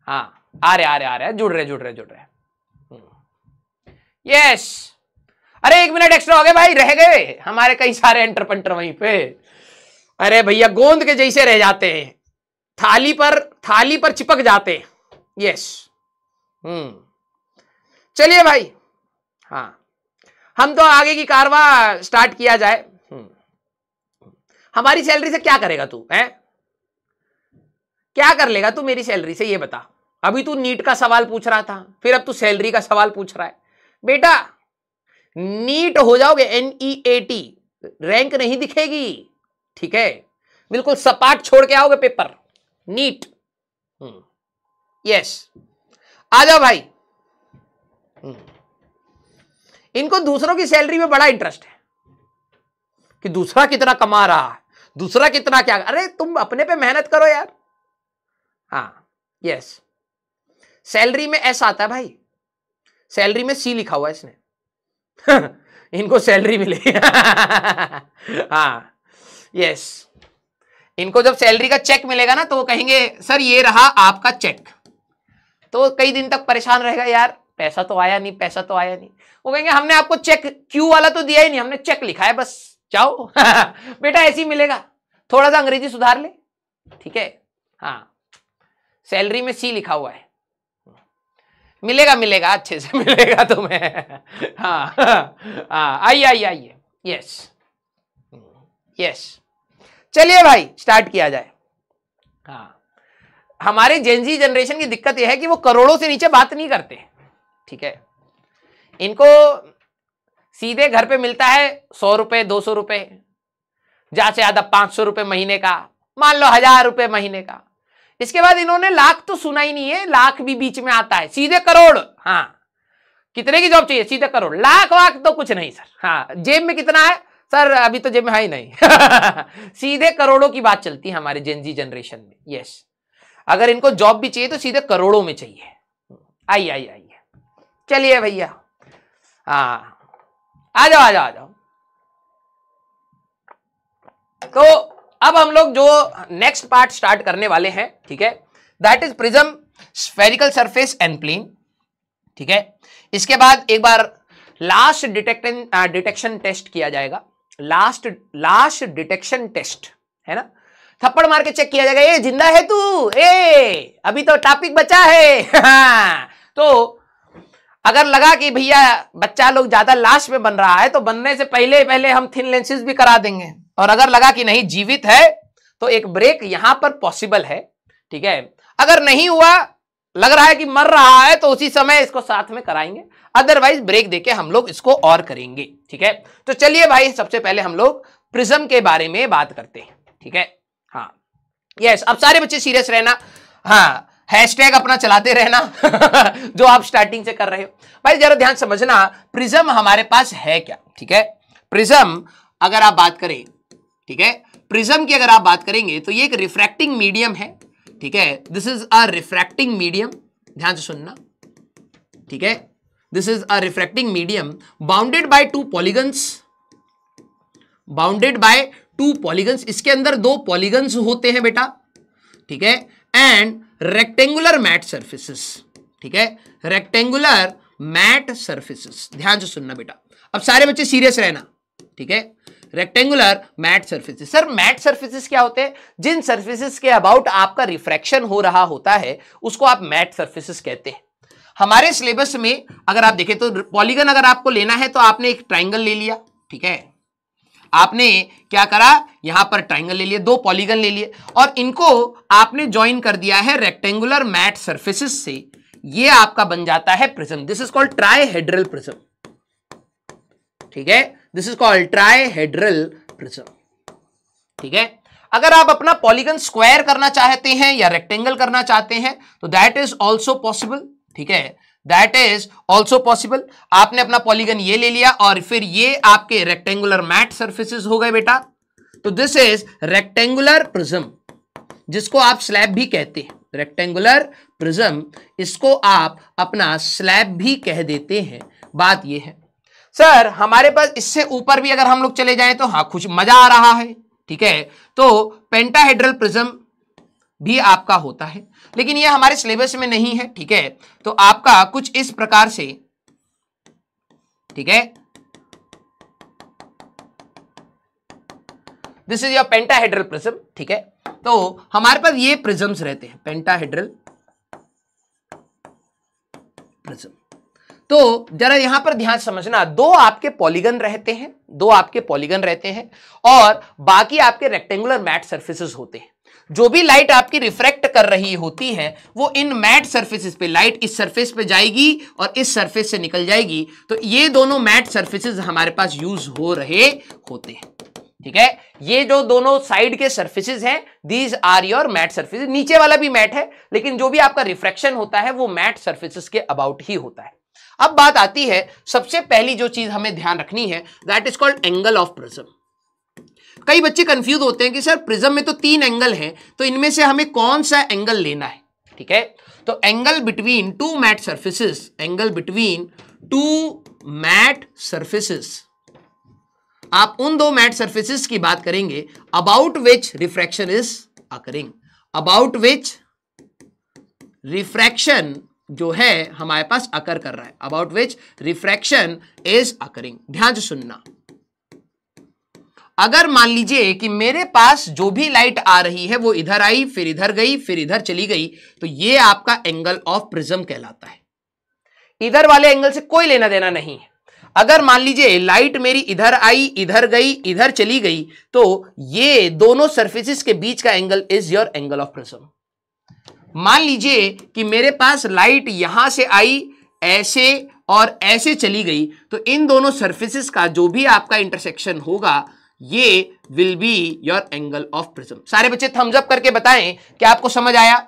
हाँ आ रहे आ रहे आ रहे जुड़ रहे जुड़ रहे जुड़ रहे यस हम्म। अरे एक मिनट एक्स्ट्रा हो गए भाई रह गए हमारे कई सारे एंटर पंटर वहीं पे अरे भैया गोंद के जैसे रह जाते हैं थाली पर थाली पर चिपक जाते हैं यस हम्म चलिए भाई हाँ हम तो आगे की कारवा स्टार्ट किया जाए हम्म। हमारी सैलरी से क्या करेगा तू है क्या कर लेगा तू मेरी सैलरी से ये बता अभी तू नीट का सवाल पूछ रहा था फिर अब तू सैलरी का सवाल पूछ रहा है बेटा नीट हो जाओगे N E A T rank नहीं दिखेगी ठीक है बिल्कुल सपाट छोड़ के आओगे पेपर नीट यस हम्म। आ जाओ भाई हम्म। इनको दूसरों की सैलरी में बड़ा इंटरेस्ट है कि दूसरा कितना कमा रहा है दूसरा कितना क्या अरे तुम अपने पे मेहनत करो यार हाँ यस सैलरी में ऐसा आता है भाई सैलरी में सी लिखा हुआ है इसने इनको सैलरी मिले हाँ यस इनको जब सैलरी का चेक मिलेगा ना तो वो कहेंगे सर ये रहा आपका चेक तो कई दिन तक परेशान रहेगा यार पैसा तो आया नहीं पैसा तो आया नहीं वो कहेंगे हमने आपको चेक क्यू वाला तो दिया ही नहीं हमने चेक लिखा है बस जाओ बेटा ऐसे ही मिलेगा थोड़ा सा अंग्रेजी सुधार ले ठीक है हाँ सैलरी में सी लिखा हुआ है मिलेगा मिलेगा अच्छे से मिलेगा तुम्हें हाँ हाँ आइए आइए आइए यस यस चलिए भाई स्टार्ट किया जाए हाँ हमारे जेनजी जनरेशन की दिक्कत यह है कि वो करोड़ों से नीचे बात नहीं करते हैं ठीक है इनको सीधे घर पे मिलता है सौ रुपये दो सौ रुपये ज्यादा से ज्यादा पाँच सौ रुपये महीने का मान लो हजार रुपये महीने का इसके बाद इन्होंने लाख तो सुना ही नहीं है लाख भी बीच में आता है सीधे करोड़ हाँ कितने की जॉब चाहिए सीधे करोड़ लाख वाख तो कुछ नहीं सर हाँ जेब में कितना है सर अभी तो जेब में है ही नहीं सीधे करोड़ों की बात चलती है हमारे जेनजी जनरेशन में यस अगर इनको जॉब भी चाहिए तो सीधे करोड़ों में चाहिए आई आई आई चलिए भैया हाँ आ जाओ आ जाओ आ जाओ तो अब हम लोग जो नेक्स्ट पार्ट स्टार्ट करने वाले हैं ठीक है that is prism spherical surface and plane ठीक है इसके बाद एक बार लास्ट डिटेक्टन डिटेक्शन टेस्ट किया जाएगा लास्ट लास्ट डिटेक्शन टेस्ट है ना थप्पड़ मार के चेक किया जाएगा ए जिंदा है तू ए अभी तो टॉपिक बचा है हाँ। तो अगर लगा कि भैया बच्चा लोग ज्यादा लाश में बन रहा है तो बनने से पहले पहले हम थिन लेंसेज भी करा देंगे और अगर लगा कि नहीं जीवित है तो एक ब्रेक यहां पर पॉसिबल है ठीक है अगर नहीं हुआ लग रहा है कि मर रहा है तो उसी समय इसको साथ में कराएंगे अदरवाइज ब्रेक देके हम लोग इसको और करेंगे ठीक है तो चलिए भाई सबसे पहले हम लोग प्रिज्म के बारे में बात करते हैं ठीक है हाँ यस अब सारे बच्चे सीरियस रहना हाँ हैशटैग अपना चलाते रहना जो आप स्टार्टिंग से कर रहे हो भाई जरा ध्यान समझना प्रिज्म हमारे पास है क्या ठीक है प्रिज्म अगर आप बात करें ठीक है प्रिज्म की अगर आप बात करेंगे तो ये एक रिफ्रैक्टिंग मीडियम है ठीक है this is a refracting medium ध्यान से सुनना ठीक है this is a refracting medium bounded by two polygons bounded by two polygons इसके अंदर दो पॉलीगन्स होते हैं बेटा ठीक है एंड रेक्टेंगुलर मैट सर्फिस ठीक है रेक्टेंगुलर मैट सर्फिस ध्यान से सुनना बेटा अब सारे बच्चे सीरियस रहना ठीक है rectangular matte surface sir matte surface क्या होते हैं जिन सर्फिस के अबाउट आपका रिफ्रैक्शन हो रहा होता है उसको आप मैट सर्फिस कहते हैं हमारे सिलेबस में अगर आप देखें तो पॉलीगन अगर आपको लेना है तो आपने एक ट्राइंगल ले लिया ठीक है आपने क्या करा यहां पर ट्राइंगल ले लिए दो पॉलीगन ले लिए और इनको आपने ज्वाइन कर दिया है रेक्टेंगुलर मैट सर्फेसिस से ये आपका बन जाता है prism this is called trihedral prism ठीक है this is called trihedral prism ठीक है अगर आप अपना पॉलीगन स्क्वायर करना चाहते हैं या रेक्टेंगल करना चाहते हैं तो दैट इज ऑल्सो पॉसिबल ठीक है दैट इज ऑल्सो पॉसिबल आपने अपना पॉलीगन ये ले लिया और फिर ये आपके रेक्टेंगुलर मैट सर्फेसिस हो गए बेटा तो दिस इज रेक्टेंगुलर प्रिज्म जिसको आप स्लैब भी कहते हैं रेक्टेंगुलर प्रिज्म इसको आप अपना स्लैब भी कह देते हैं बात यह है सर हमारे पास इससे ऊपर भी अगर हम लोग चले जाएं तो हाँ कुछ मजा आ रहा है ठीक है तो पेंटाहेड्रल प्रिज्म भी आपका होता है लेकिन ये हमारे सिलेबस में नहीं है ठीक है तो आपका कुछ इस प्रकार से ठीक है this is your pentahedral prism ठीक है तो हमारे पास ये प्रिज्म्स रहते हैं पेंटाहेड्रल प्रिज्म तो जरा यहां पर ध्यान समझना दो आपके पॉलीगन रहते हैं दो आपके पॉलीगन रहते हैं और बाकी आपके रेक्टेंगुलर मैट सर्फेसिस होते हैं जो भी लाइट आपकी रिफ्रैक्ट कर रही होती है वो इन मैट सर्फेसिस पे लाइट इस सर्फेस पे जाएगी और इस सर्फेस से निकल जाएगी तो ये दोनों मैट सर्फेसिस हमारे पास यूज हो रहे होते हैं ठीक है ये जो दोनों साइड के सर्फेसिस हैं these are your matte surface नीचे वाला भी मैट है लेकिन जो भी आपका रिफ्रेक्शन होता है वो मैट सर्फेसिस के अबाउट ही होता है अब बात आती है सबसे पहली जो चीज हमें ध्यान रखनी है that is called angle of prism कई बच्चे कंफ्यूज होते हैं कि सर प्रिज्म में तो तीन एंगल हैं तो इनमें से हमें कौन सा एंगल लेना है ठीक है तो angle between two matte surfaces angle between two matte surfaces आप उन दो मैट सर्फेसिस की बात करेंगे about which refraction is occurring about which refraction जो है हमारे पास अकर कर रहा है about which refraction is occurring ध्यान से सुनना अगर मान लीजिए कि मेरे पास जो भी लाइट आ रही है वो इधर आई फिर इधर गई फिर इधर चली गई तो ये आपका एंगल ऑफ प्रिज्म कहलाता है इधर वाले एंगल से कोई लेना देना नहीं है अगर मान लीजिए लाइट मेरी इधर आई इधर गई इधर चली गई तो ये दोनों सर्फेसिस के बीच का angle is your angle of prism मान लीजिए कि मेरे पास लाइट यहां से आई ऐसे और ऐसे चली गई तो इन दोनों सर्फेसिस का जो भी आपका इंटरसेक्शन होगा ये will be your angle of prism सारे बच्चे थम्स अप करके बताएं कि आपको समझ आया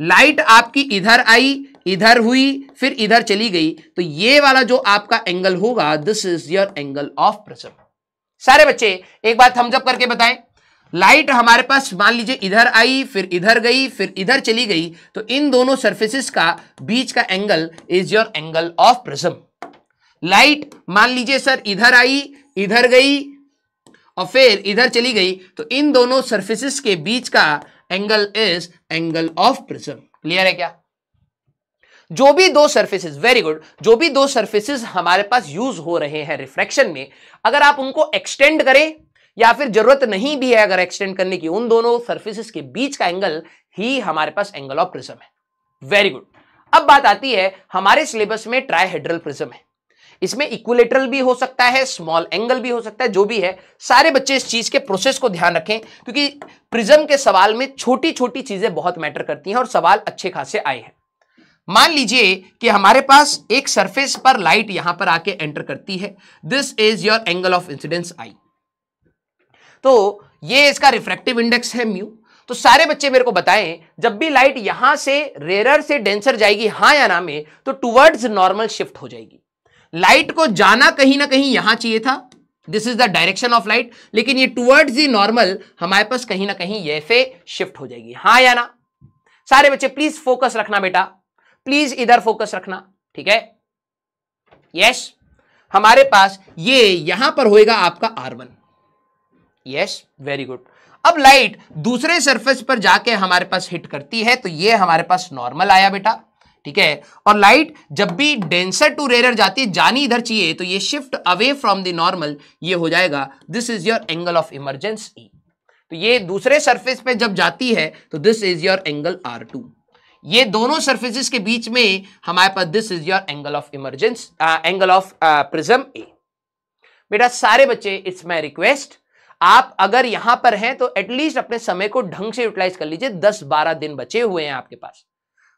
लाइट आपकी इधर आई इधर हुई फिर इधर चली गई तो ये वाला जो आपका एंगल होगा this is your angle of prism सारे बच्चे एक बार थम्स अप करके बताएं लाइट हमारे पास मान लीजिए इधर आई फिर इधर गई फिर इधर चली गई तो इन दोनों सर्फेसिस का बीच का angle is your angle of prism light मान लीजिए सर इधर आई इधर गई और फिर इधर चली गई तो इन दोनों सर्फेसिस के बीच का angle is angle of prism clear है क्या जो भी दो सर्फेसिस वेरी गुड जो भी दो सर्फेसिस हमारे पास यूज हो रहे हैं रिफ्रैक्शन में अगर आप उनको एक्सटेंड करें या फिर जरूरत नहीं भी है अगर एक्सटेंड करने की उन दोनों सर्फेसिस के बीच का एंगल ही हमारे पास एंगल ऑफ प्रिज्म है वेरी गुड अब बात आती है हमारे सिलेबस में हेड्रल प्रिज्म है इसमें इक्विलेटरल भी हो सकता है स्मॉल एंगल भी हो सकता है जो भी है सारे बच्चे इस चीज के प्रोसेस को ध्यान रखें क्योंकि प्रिज्म के सवाल में छोटी छोटी चीजें बहुत मैटर करती हैं और सवाल अच्छे खासे आए हैं मान लीजिए कि हमारे पास एक सरफेस पर लाइट यहां पर आके एंटर करती है this is your angle of incidence I तो ये इसका रिफ्रेक्टिव इंडेक्स है म्यू तो सारे बच्चे मेरे को बताएं जब भी लाइट यहां से रेरर से डेंसर जाएगी हाँ या ना में तो टुवर्ड्स नॉर्मल शिफ्ट हो जाएगी लाइट को जाना कहीं ना कहीं यहां चाहिए था this is the direction of light लेकिन ये टूवर्ड्स दी नॉर्मल हमारे पास कहीं ना कहीं ये फे शिफ्ट हो जाएगी हाँ या ना सारे बच्चे प्लीज फोकस रखना बेटा प्लीज इधर फोकस रखना ठीक है यस हमारे पास ये यहां पर होएगा आपका R one yes very good अब लाइट दूसरे सरफेस पर जाके हमारे पास हिट करती है तो ये हमारे पास नॉर्मल आया बेटा ठीक है और लाइट जब भी डेंसर टू रेरर जाती है जानी इधर चाहिए तो ये shift away from the normal ये हो जाएगा this is your angle of emergency तो ये दूसरे सरफेस पे जब जाती है तो this is your angle R two ये दोनों सर्फेसिस के बीच में हमारे पास this is your angle of emergence angle of prism ए बेटा सारे बच्चे इट्स माई रिक्वेस्ट आप अगर यहां पर हैं तो एटलीस्ट अपने समय को ढंग से यूटिलाइज कर लीजिए दस बारह दिन बचे हुए हैं आपके पास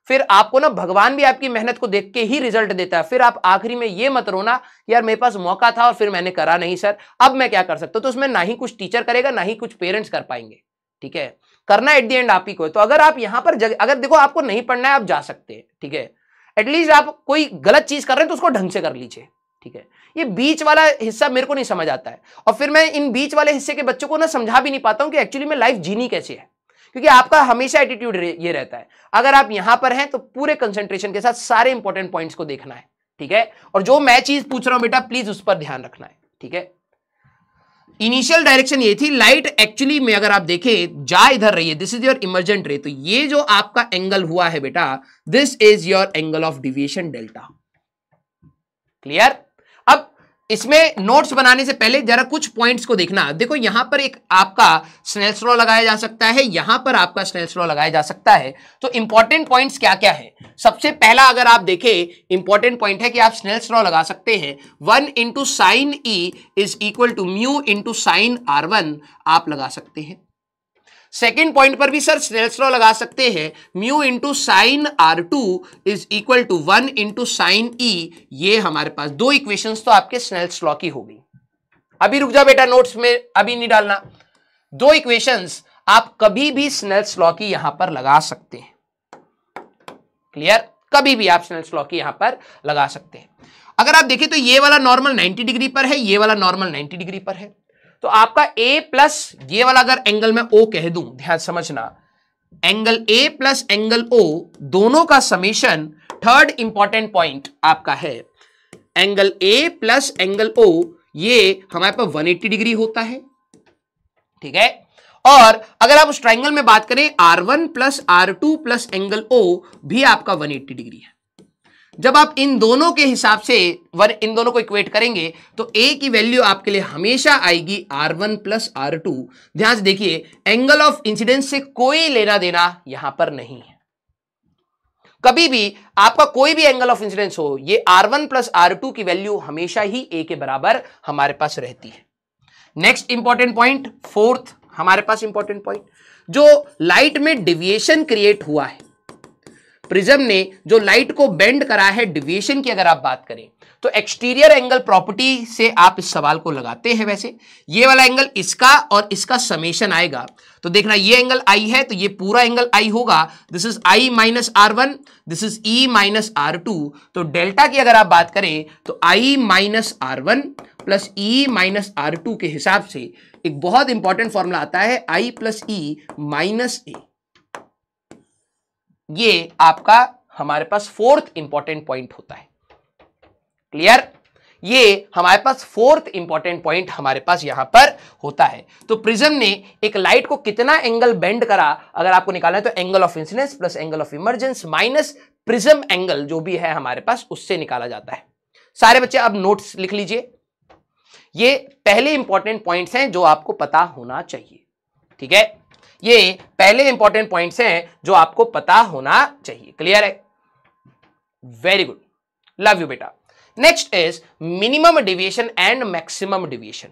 फिर आपको ना भगवान भी आपकी मेहनत को देख के ही रिजल्ट देता है फिर आप आखिरी में ये मत रोना यार मेरे पास मौका था और फिर मैंने करा नहीं सर अब मैं क्या कर सकता हूँ तो उसमें ना ही कुछ टीचर करेगा ना ही कुछ पेरेंट्स कर पाएंगे ठीक है करना एट दी एंड आप ही को है तो अगर आप यहाँ पर जग, अगर देखो आपको नहीं पढ़ना है आप जा सकते हैं ठीक है एटलीस्ट आप कोई गलत चीज कर रहे हैं तो उसको ढंग से कर लीजिए ठीक है ये बीच वाला हिस्सा मेरे को नहीं समझ आता है और फिर मैं इन बीच वाले हिस्से के बच्चों को ना समझा भी नहीं पाता हूँ कि एक्चुअली में लाइफ जीनी कैसे है क्योंकि आपका हमेशा एटीट्यूड ये रहता है अगर आप यहां पर हैं तो पूरे कंसेंट्रेशन के साथ सारे इंपॉर्टेंट पॉइंट्स को देखना है ठीक है और जो मैं चीज पूछ रहा हूं बेटा प्लीज उस पर ध्यान रखना है ठीक है इनिशियल डायरेक्शन ये थी लाइट एक्चुअली में अगर आप देखें जा इधर रही है दिस इज योर इमरजेंट रे तो ये जो आपका एंगल हुआ है बेटा this is your angle of deviation delta clear इसमें नोट्स बनाने से पहले जरा कुछ पॉइंट्स को देखना देखो यहां पर एक आपका स्नेल्स लॉ लगाया जा सकता है यहां पर आपका स्नेल्स लॉ लगाया जा सकता है तो इंपॉर्टेंट पॉइंट्स क्या क्या है सबसे पहला अगर आप देखें इंपॉर्टेंट पॉइंट है कि आप स्नेल्स लॉ लगा सकते हैं one into sine E is equal to mu into sine R one आप लगा सकते हैं सेकेंड पॉइंट पर भी सर स्नेल्स लॉ लगा सकते हैं mu into sine R two is equal to one into sine E ये हमारे पास दो इक्वेशंस तो आपके स्नेल्स लॉ की होगी अभी रुक जा बेटा नोट्स में अभी नहीं डालना दो इक्वेशंस आप कभी भी स्नेल्स लॉ की यहां पर लगा सकते हैं क्लियर कभी भी आप स्नेल्स लॉ की यहां पर लगा सकते हैं अगर आप देखें तो ये वाला नॉर्मल 90 डिग्री पर है ये वाला नॉर्मल 90 डिग्री पर है तो आपका ए प्लस ये वाला अगर एंगल मैं ओ कह दूं ध्यान समझना angle A plus angle O दोनों का समीशन थर्ड इंपॉर्टेंट पॉइंट आपका है angle A plus angle O ये हमारे पास 180 डिग्री होता है ठीक है और अगर आप उस ट्राइंगल में बात करें R one plus are two plus angle O भी आपका 180 डिग्री है जब आप इन दोनों के हिसाब से वन इन दोनों को इक्वेट करेंगे तो ए की वैल्यू आपके लिए हमेशा आएगी R one plus are two ध्यान से देखिए एंगल ऑफ इंसिडेंस से कोई लेना देना यहां पर नहीं है कभी भी आपका कोई भी एंगल ऑफ इंसिडेंस हो ये R one plus are two की वैल्यू हमेशा ही ए के बराबर हमारे पास रहती है नेक्स्ट इंपॉर्टेंट पॉइंट फोर्थ हमारे पास इंपॉर्टेंट पॉइंट जो लाइट में डिविएशन क्रिएट हुआ है प्रिज्म ने जो लाइट को बेंड करा है डिविएशन की अगर आप बात करें तो एक्सटीरियर एंगल प्रॉपर्टी से आप इस सवाल को लगाते हैं वैसे ये वाला एंगल इसका और इसका समेशन आएगा तो देखना ये एंगल आई है तो ये पूरा एंगल आई होगा this is I minus R one this is E minus R two तो डेल्टा की अगर आप बात करें तो I minus R one plus E minus R two के हिसाब से एक बहुत इंपॉर्टेंट फॉर्मूला आता है आई प्लस ई माइनस ए ये आपका हमारे पास फोर्थ इंपॉर्टेंट पॉइंट होता है क्लियर ये हमारे पास फोर्थ इंपॉर्टेंट पॉइंट हमारे पास यहां पर होता है तो प्रिज्म ने एक लाइट को कितना एंगल बेंड करा अगर आपको निकालना है तो angle of incidence plus angle of emergence minus prism angle जो भी है हमारे पास उससे निकाला जाता है सारे बच्चे अब नोट्स लिख लीजिए ये पहले इंपॉर्टेंट पॉइंट्स हैं जो आपको पता होना चाहिए ठीक है ये पहले इंपॉर्टेंट पॉइंट्स हैं जो आपको पता होना चाहिए क्लियर है वेरी गुड लव यू बेटा next is minimum deviation and maximum deviation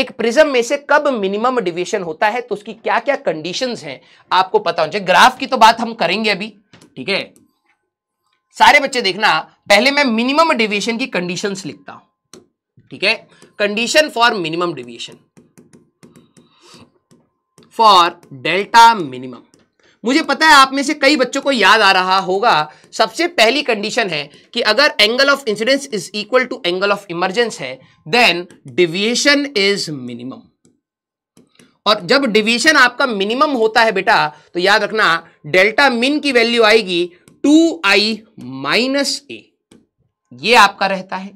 एक प्रिज्म में से कब मिनिमम डिविएशन होता है तो उसकी क्या क्या कंडीशंस हैं आपको पता होना चाहिए ग्राफ की तो बात हम करेंगे अभी ठीक है सारे बच्चे देखना पहले मैं मिनिमम डिविएशन की कंडीशंस लिखता हूं ठीक है condition for minimum deviation for delta minimum मुझे पता है आप में से कई बच्चों को याद आ रहा होगा सबसे पहली कंडीशन है कि अगर angle of incidence is equal to angle of emergence है देन डिविएशन इज मिनिमम और जब डिविएशन आपका मिनिमम होता है बेटा तो याद रखना डेल्टा मिन की वैल्यू आएगी टू आई माइनस ए ये आपका रहता है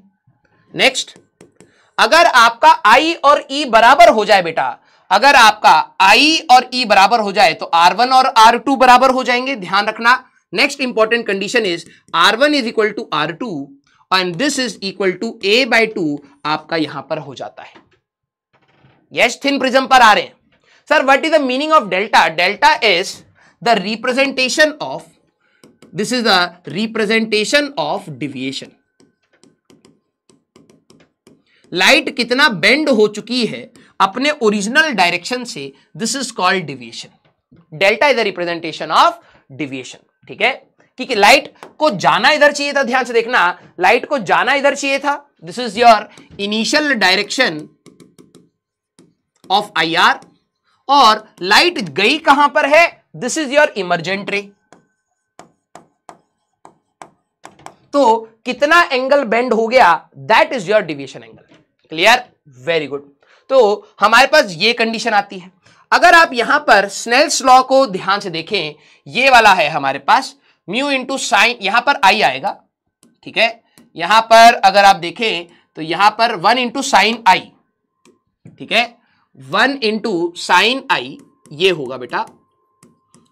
नेक्स्ट अगर आपका आई और ई e बराबर हो जाए बेटा अगर आपका आई और ई e बराबर हो जाए तो आर वन और आर टू बराबर हो जाएंगे ध्यान रखना next important condition is R one is equal to are two and this is equal to A by two आपका यहां पर हो जाता है यस थिन प्रिज्म पर आ रहे हैं sir what is the meaning of delta delta is the representation of this is the representation of deviation light कितना बेंड हो चुकी है अपने ओरिजिनल डायरेक्शन से this is called deviation delta is the representation of deviation ठीक है क्योंकि लाइट को जाना इधर चाहिए था ध्यान से देखना लाइट को जाना इधर चाहिए था this is your initial direction of I R और लाइट गई कहां पर है दिस इज योर इमरजेंट रे तो कितना एंगल बेंड हो गया that is your deviation angle clear very good तो हमारे पास ये कंडीशन आती है अगर आप यहां पर स्नेल्स लॉ को ध्यान से देखें ये वाला है हमारे पास म्यू इंटू साइन यहां पर आई आएगा ठीक है यहां पर अगर आप देखें तो यहां पर वन इंटू साइन आई ठीक है वन इंटू साइन आई ये होगा बेटा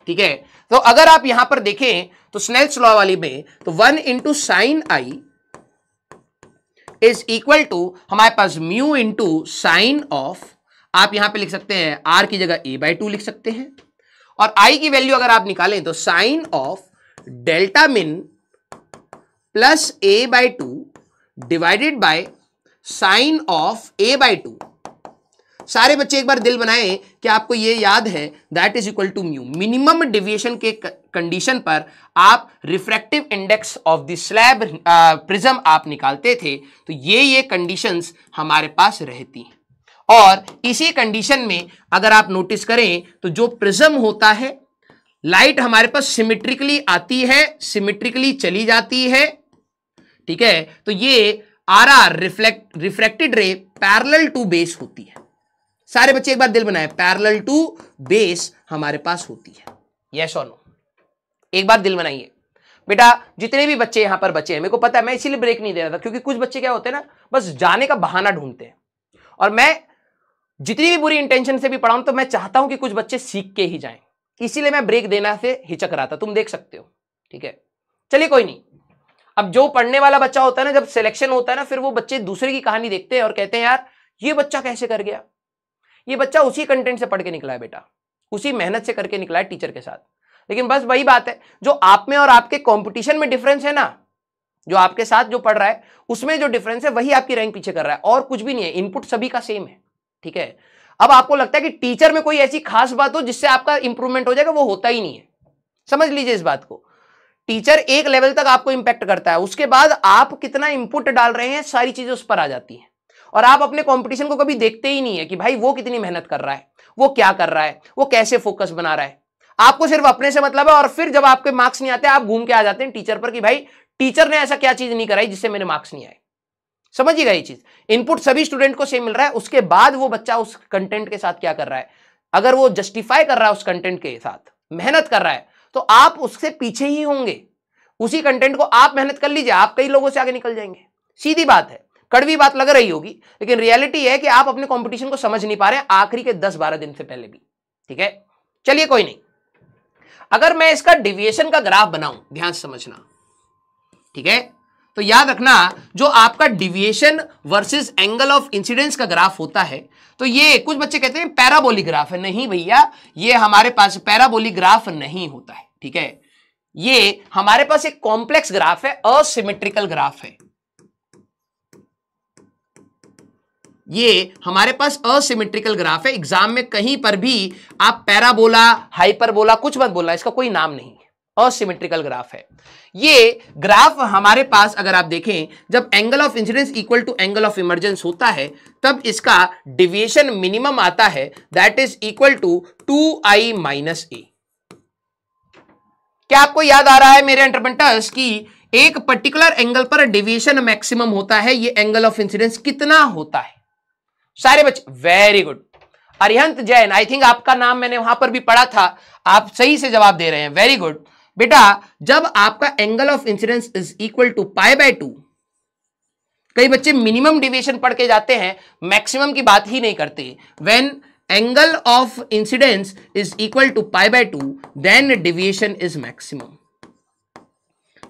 ठीक है तो अगर आप यहां पर देखें तो स्नेल्स लॉ वाली में तो one into sine I is equal to हमारे पास म्यू इंटू साइन ऑफ आप यहां पे लिख सकते हैं आर की जगह ए बाई टू लिख सकते हैं और आई की वैल्यू अगर आप निकालें तो sine of delta min plus A by two divided by sine of A by two सारे बच्चे एक बार दिल बनाए कि आपको ये याद है that is equal to mu minimum deviation के कंडीशन पर आप refractive index of the slab prism आप निकालते थे तो ये ये कंडीशंस हमारे पास रहती हैं और इसी कंडीशन में अगर आप नोटिस करें तो जो प्रिज्म होता है लाइट हमारे पास सिमेट्रिकली आती है सिमेट्रिकली चली जाती है ठीक है तो ये R R reflect refracted ray parallel to base होती है सारे बच्चे एक बार दिल बनाए पैरल टू बेस हमारे पास होती है यस और नो एक बार दिल बनाइए बेटा जितने भी बच्चे यहां पर बचे हैं मेरे को पता है मैं इसीलिए ब्रेक नहीं दे रहा था क्योंकि कुछ बच्चे क्या होते हैं ना बस जाने का बहाना ढूंढते हैं और मैं जितनी भी बुरी इंटेंशन से भी पढ़ाऊं तो मैं चाहता हूं कि कुछ बच्चे सीख के ही जाएं इसीलिए मैं ब्रेक देना से हिचक रहा था तुम देख सकते हो ठीक है चलिए कोई नहीं अब जो पढ़ने वाला बच्चा होता है ना जब सिलेक्शन होता है ना फिर वो बच्चे दूसरे की कहानी देखते हैं और कहते हैं यार ये बच्चा कैसे कर गया ये बच्चा उसी कंटेंट से पढ़ के निकला है बेटा उसी मेहनत से करके निकला है टीचर के साथ लेकिन बस वही बात है जो आप में और आपके कॉम्पिटिशन में डिफरेंस है ना जो आपके साथ जो पढ़ रहा है उसमें जो डिफरेंस है वही आपकी रैंक पीछे कर रहा है और कुछ भी नहीं है इनपुट सभी का सेम है ठीक है अब आपको लगता है कि टीचर में कोई ऐसी खास बात हो जिससे आपका इंप्रूवमेंट हो जाएगा वो होता ही नहीं है समझ लीजिए इस बात को टीचर एक लेवल तक आपको इंपैक्ट करता है उसके बाद आप कितना इनपुट डाल रहे हैं सारी चीजें उस पर आ जाती है और आप अपने कॉम्पिटिशन को कभी देखते ही नहीं है कि भाई वो कितनी मेहनत कर रहा है वो क्या कर रहा है वो कैसे फोकस बना रहा है आपको सिर्फ अपने से मतलब है और फिर जब आपके मार्क्स नहीं आते आप घूम के आ जाते हैं टीचर पर कि भाई टीचर ने ऐसा क्या चीज नहीं कराई जिससे मेरे मार्क्स नहीं आए समझिएगा ये चीज इनपुट सभी स्टूडेंट को सेम मिल रहा है उसके बाद वो बच्चा उस कंटेंट के साथ क्या कर रहा है अगर वो जस्टिफाई कर रहा है उस कंटेंट के साथ मेहनत कर रहा है तो आप उससे पीछे ही होंगे उसी कंटेंट को आप मेहनत कर लीजिए आप कई लोगों से आगे निकल जाएंगे सीधी बात है कड़वी बात लग रही होगी लेकिन रियलिटी है कि आप अपने कॉम्पिटिशन को समझ नहीं पा रहे आखिरी के दस बारह दिन से पहले भी ठीक है चलिए कोई नहीं अगर मैं इसका डिविएशन का ग्राफ बनाऊं ध्यान समझना ठीक है तो याद रखना जो आपका deviation versus angle of incidence का ग्राफ होता है तो ये कुछ बच्चे कहते हैं पैराबोलिक ग्राफ है नहीं भैया ये हमारे पास पैराबोलिक ग्राफ नहीं होता है ठीक है ये हमारे पास एक कॉम्प्लेक्स ग्राफ है असिमेट्रिकल ग्राफ है ये हमारे पास असिमेट्रिकल ग्राफ है एग्जाम में कहीं पर भी आप पैराबोला हाइपरबोला कुछ मत बोलना इसका कोई नाम नहीं है असिमेट्रिकल ग्राफ है ये ग्राफ हमारे पास अगर आप देखें जब angle of incidence equal to angle of emergence होता है तब इसका डिविएशन मिनिमम आता है that is equal to two i minus A क्या आपको याद आ रहा है मेरे एंटरप्रेंटर्स की एक पर्टिकुलर एंगल पर डिविएशन मैक्सिमम होता है ये एंगल ऑफ इंसिडेंस कितना होता है सारे बच्चे very good Arihant Jain I think आपका नाम मैंने वहां पर भी पढ़ा था आप सही से जवाब दे रहे हैं वेरी गुड बेटा जब आपका angle of incidence is equal to pi by two कई बच्चे मिनिमम डिविएशन पढ़ के जाते हैं मैक्सिमम की बात ही नहीं करते when angle of incidence is equal to pi by two then deviation is maximum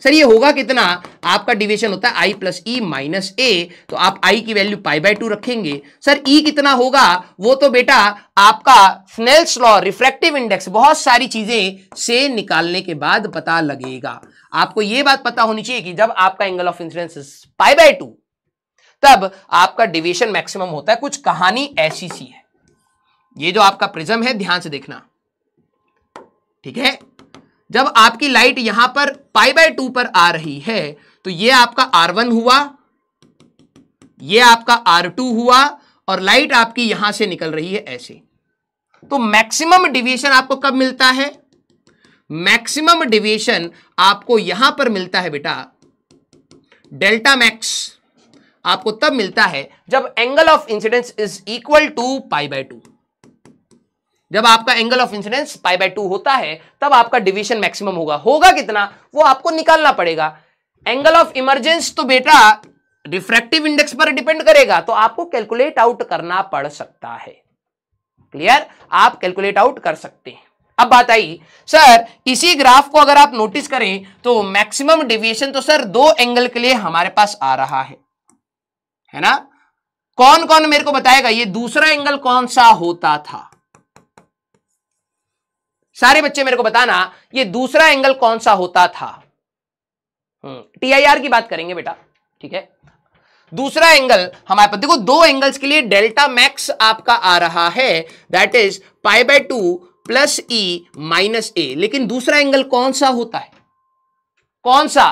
sir ये होगा कितना आपका डिवीजन होता है आई प्लस ई माइनस ए तो आप आई की वैल्यू पाई बाय टू रखेंगे सर ई e कितना होगा वो तो बेटा आपका स्नेल्स लॉ रिफ्रैक्टिव इंडेक्स बहुत सारी चीजें से निकालने के बाद पता लगेगा आपको ये बात पता होनी चाहिए कि जब आपका angle of incidence pi by two तब आपका डिवीजन मैक्सिमम होता है कुछ कहानी ऐसी सी है ये जो आपका प्रिज्म है ध्यान से देखना ठीक है जब आपकी लाइट यहां पर पाई बाय टू पर आ रही है तो ये आपका आर वन हुआ ये आपका आर टू हुआ और लाइट आपकी यहां से निकल रही है ऐसे तो मैक्सिमम डिविएशन आपको कब मिलता है मैक्सिमम डिविएशन आपको यहां पर मिलता है बेटा डेल्टा मैक्स आपको तब मिलता है जब angle of incidence is equal to pi by two जब आपका angle of incidence pi by two होता है तब आपका डिवीजन मैक्सिमम होगा होगा कितना वो आपको निकालना पड़ेगा एंगल ऑफ इमरजेंस तो बेटा रिफ्रैक्टिव इंडेक्स पर डिपेंड करेगा तो आपको कैलकुलेट आउट करना पड़ सकता है क्लियर आप कैलकुलेट आउट कर सकते हैं अब बात आई सर इसी ग्राफ को अगर आप नोटिस करें तो मैक्सिमम डिविएशन तो सर दो एंगल के लिए हमारे पास आ रहा है है ना कौन कौन मेरे को बताएगा ये दूसरा एंगल कौन सा होता था सारे बच्चे मेरे को बताना ये दूसरा एंगल कौन सा होता था टीआईआर हम्म, की बात करेंगे बेटा ठीक है दूसरा एंगल हमारे पास देखो दो एंगल्स के लिए डेल्टा मैक्स आपका आ रहा है that is pi by two plus E minus A लेकिन दूसरा एंगल कौन सा होता है कौन सा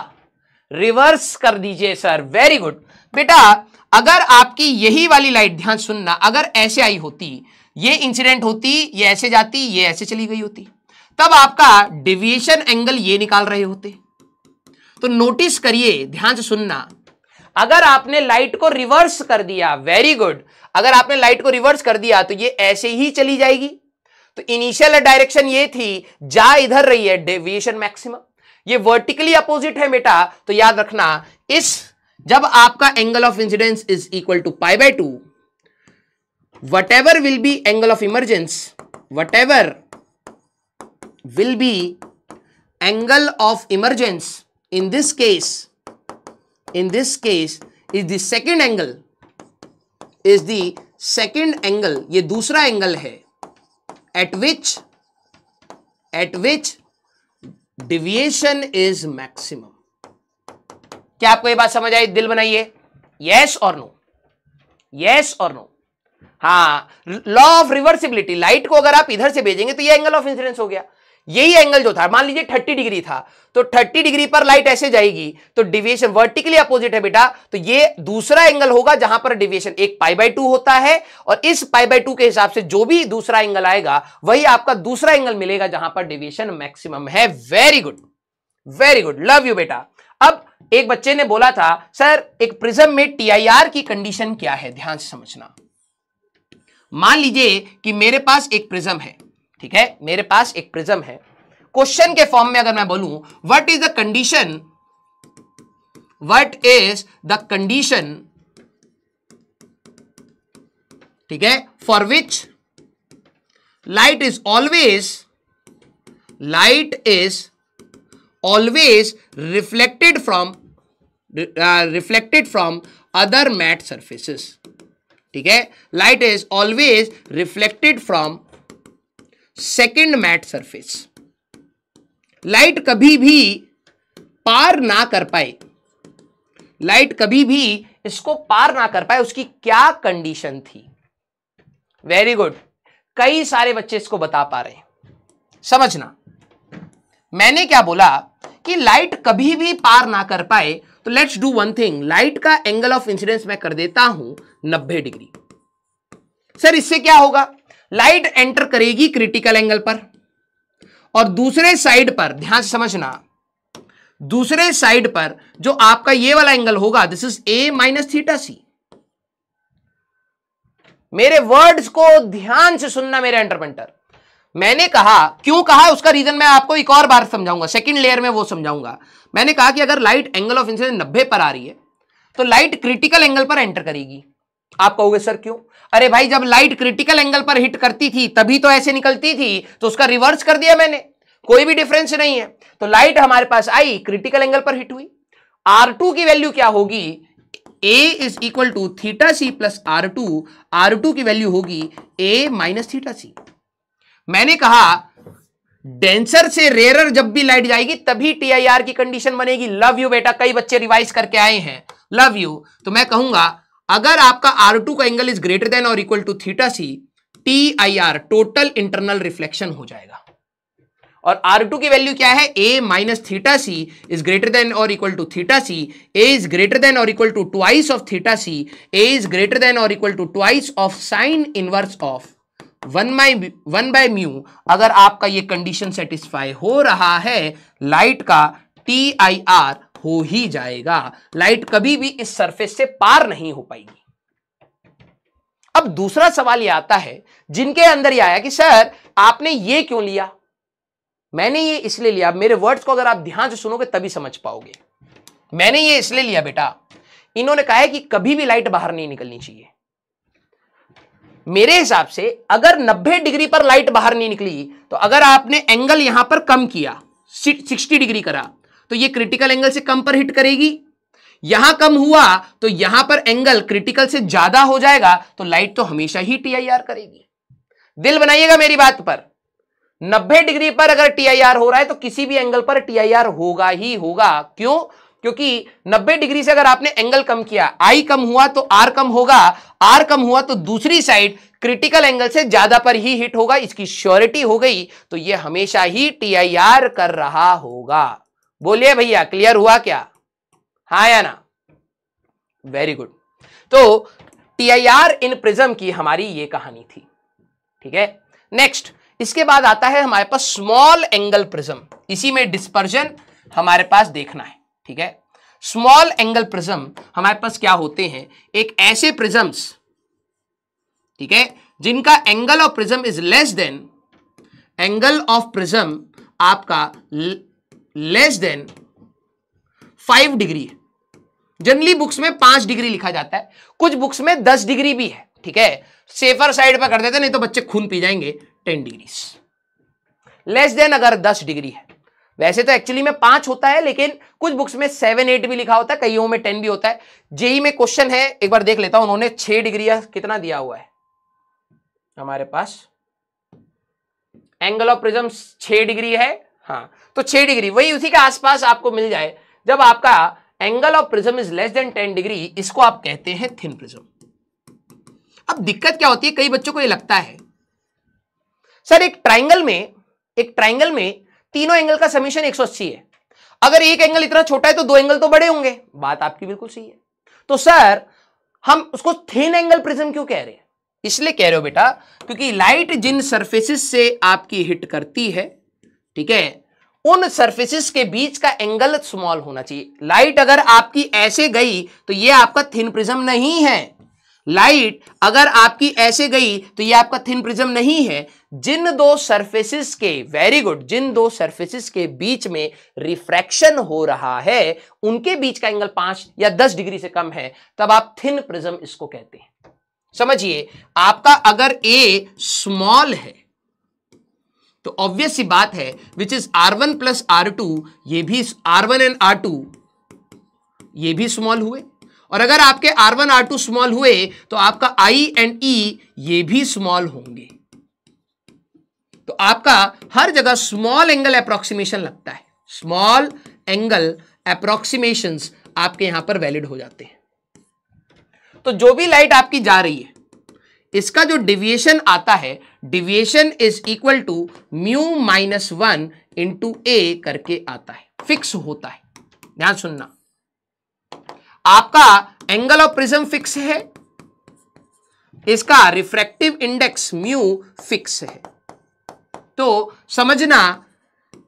रिवर्स कर दीजिए सर वेरी गुड बेटा अगर आपकी यही वाली लाइट ध्यान सुनना अगर ऐसे आई होती ये इंसिडेंट होती ये ऐसे जाती ये ऐसे चली गई होती तब आपका डिविएशन एंगल ये निकाल रहे होते तो नोटिस करिए ध्यान से सुनना अगर आपने लाइट को रिवर्स कर दिया वेरी गुड अगर आपने लाइट को रिवर्स कर दिया तो ये ऐसे ही चली जाएगी तो इनिशियल डायरेक्शन ये थी जा इधर रही है डेविएशन मैक्सिमम ये वर्टिकली अपोजिट है बेटा तो याद रखना इस जब आपका angle of incidence is equal to pi by two whatever will be angle of emergence whatever will be angle of emergence in this case in this case is the second angle is the second angle ye dusra angle hai at which at which deviation is maximum क्या आपको ये बात समझ आई दिल बनाइए yes or no yes or no हाँ लॉ ऑफ रिवर्सिबिलिटी लाइट को अगर आप इधर से भेजेंगे तो ये एंगल ऑफ इंसिडेंस हो गया यही एंगल जो था मान लीजिए थर्टी डिग्री था तो थर्टी डिग्री पर लाइट ऐसे जाएगी तो डिविएशन वर्टिकली अपोजिट है बेटा तो ये दूसरा एंगल होगा जहां पर डिविएशन एक पाई बाई टू होता है और इस पाई बाई टू के हिसाब से जो भी दूसरा एंगल आएगा वही आपका दूसरा एंगल मिलेगा जहां पर डिविएशन मैक्सिमम है very good very good love you बेटा अब एक बच्चे ने बोला था सर एक प्रिज्म में टीआईआर की कंडीशन क्या है ध्यान से समझना मान लीजिए कि मेरे पास एक प्रिज्म है ठीक है मेरे पास एक प्रिज्म है क्वेश्चन के फॉर्म में अगर मैं बोलू what is the condition what is the condition ठीक है for which light is always light is always reflected from reflected from other matte surfaces ठीक है light is always reflected from second matte surface light कभी भी पार ना कर पाए लाइट कभी भी इसको पार ना कर पाए उसकी क्या कंडीशन थी वेरी गुड कई सारे बच्चे इसको बता पा रहे हैं समझना मैंने क्या बोला कि लाइट कभी भी पार ना कर पाए तो let's do one thing light का एंगल ऑफ इंसिडेंस मैं कर देता हूं 90 डिग्री सर इससे क्या होगा लाइट एंटर करेगी क्रिटिकल एंगल पर और दूसरे साइड पर ध्यान से समझना दूसरे साइड पर जो आपका ये वाला एंगल होगा this is A minus theta c मेरे वर्ड्स को ध्यान से सुनना मेरे एंटरपेंटर मैंने कहा क्यों कहा उसका रीजन मैं आपको एक और बार समझाऊंगा सेकंड लेयर में वो समझाऊंगा मैंने कहा कि अगर लाइट एंगल ऑफ इंसिडेंस नब्बे पर आ रही है तो लाइट क्रिटिकल एंगल पर एंटर करेगी आप कहोगे सर क्यों अरे भाई जब लाइट क्रिटिकल एंगल पर हिट करती थी तभी तो ऐसे निकलती थी तो उसका रिवर्स कर दिया मैंने कोई भी डिफरेंस नहीं है तो लाइट हमारे पास आई क्रिटिकल एंगल पर हिट हुई आर टू की वैल्यू क्या होगी A is equal to theta c plus are two are two की वैल्यू होगी ए माइनस थीटा सी मैंने कहा डेंसर से रेरर जब भी लाइट जाएगी तभी टीआईआर की कंडीशन बनेगी लव यू बेटा कई बच्चे रिवाइज करके आए हैं लव यू तो मैं कहूंगा अगर आपका आर टू का एंगल इज ग्रेटर देन और equal to theta c T I R total internal reflection हो जाएगा और आर टू की वैल्यू क्या है A minus theta C is greater than और equal to theta c A is greater than और equal to twice of theta c A is greater than और equal to twice of sine inverse of one by one by mu अगर आपका ये कंडीशन सेटिस्फाई हो रहा है लाइट का टी आई आर हो ही जाएगा लाइट कभी भी इस सरफेस से पार नहीं हो पाएगी अब दूसरा सवाल यह आता है जिनके अंदर यह आया कि सर आपने ये क्यों लिया मैंने ये इसलिए लिया मेरे वर्ड्स को अगर आप ध्यान से सुनोगे तभी समझ पाओगे मैंने ये इसलिए लिया बेटा इन्होंने कहा है कि कभी भी लाइट बाहर नहीं निकलनी चाहिए मेरे हिसाब से अगर 90 डिग्री पर लाइट बाहर नहीं निकली तो अगर आपने एंगल यहां पर कम किया 60 डिग्री करा तो ये क्रिटिकल एंगल से कम पर हिट करेगी यहां कम हुआ तो यहां पर एंगल क्रिटिकल से ज्यादा हो जाएगा तो लाइट तो हमेशा ही आर करेगी दिल बनाइएगा मेरी बात पर 90 डिग्री पर अगर आर हो रहा है तो किसी भी एंगल पर टीआईआर होगा ही होगा क्यों क्योंकि 90 डिग्री से अगर आपने एंगल कम किया आई कम हुआ तो आर कम होगा आर कम हुआ तो दूसरी साइड क्रिटिकल एंगल से ज्यादा पर ही हिट होगा इसकी श्योरिटी हो गई तो यह हमेशा ही आर कर रहा होगा बोलिए भैया क्लियर हुआ क्या हा या ना वेरी गुड तो टीआईआर इन प्रिज्म की हमारी ये कहानी थी ठीक है नेक्स्ट इसके बाद आता है हमारे पास स्मॉल एंगल प्रिज्म इसी में डिस्पर्जन हमारे पास देखना है ठीक है स्मॉल एंगल प्रिज्म हमारे पास क्या होते हैं एक ऐसे प्रिजम्स ठीक है जिनका angle of prism is less than angle of prism आपका less than five degree generally books में पांच डिग्री लिखा जाता है कुछ बुक्स में दस डिग्री भी है ठीक है सेफर साइड पर कर देते नहीं तो बच्चे खून पी जाएंगे टेन डिग्री लेस देन अगर दस डिग्री है वैसे तो एक्चुअली में पांच होता है लेकिन कुछ बुक्स में सेवन एट भी लिखा होता है कईयों में टेन भी होता है जेई में क्वेश्चन है एक बार देख लेता हूं उन्होंने छह डिग्री कितना दिया हुआ है हमारे पास एंगल ऑफ प्रिज्म छह डिग्री है हाँ तो छह डिग्री वही उसी के आसपास आपको मिल जाए जब आपका angle of prism is less than ten degree इसको आप कहते हैं थिन प्रिज्म अब दिक्कत क्या होती है कई बच्चों को ये लगता है सर एक ट्राइंगल में एक ट्राइंगल में तीनों एंगल का समीशन 180 है अगर एक एंगल इतना छोटा है तो दो एंगल तो बड़े होंगे बात आपकी बिल्कुल सही है तो सर हम उसको थिन एंगल प्रिज्म क्यों कह रहे हैं इसलिए कह रहे हो बेटा क्योंकि लाइट जिन सरफेसिस से आपकी हिट करती है ठीक है उन सर्फेसिस के बीच का एंगल स्मॉल होना चाहिए लाइट अगर आपकी ऐसे गई तो ये आपका थिन प्रिज्म नहीं है लाइट अगर आपकी ऐसे गई तो ये आपका थिन प्रिज्म नहीं है जिन दो सर्फेसिस के वेरी गुड जिन दो सर्फेसिस के बीच में रिफ्रैक्शन हो रहा है उनके बीच का एंगल पांच या दस डिग्री से कम है तब आप थिन प्रिज्म इसको कहते हैं समझिए आपका अगर ए स्मॉल है तो ऑब्वियस सी बात है which is R one plus are two ये भी R one and R two ये भी स्मॉल हुए और अगर आपके R one R two small हुए तो आपका आई एंड ई ये भी स्मॉल होंगे तो आपका हर जगह स्मॉल एंगल अप्रोक्सीमेशन लगता है स्मॉल एंगल अप्रोक्सीमेशन आपके यहां पर वैलिड हो जाते हैं तो जो भी लाइट आपकी जा रही है इसका जो डिविएशन आता है deviation is equal to mu minus one into A करके आता है फिक्स होता है ध्यान सुनना आपका एंगल ऑफ प्रिज्म फिक्स है इसका रिफ्रैक्टिव इंडेक्स म्यू फिक्स है तो समझना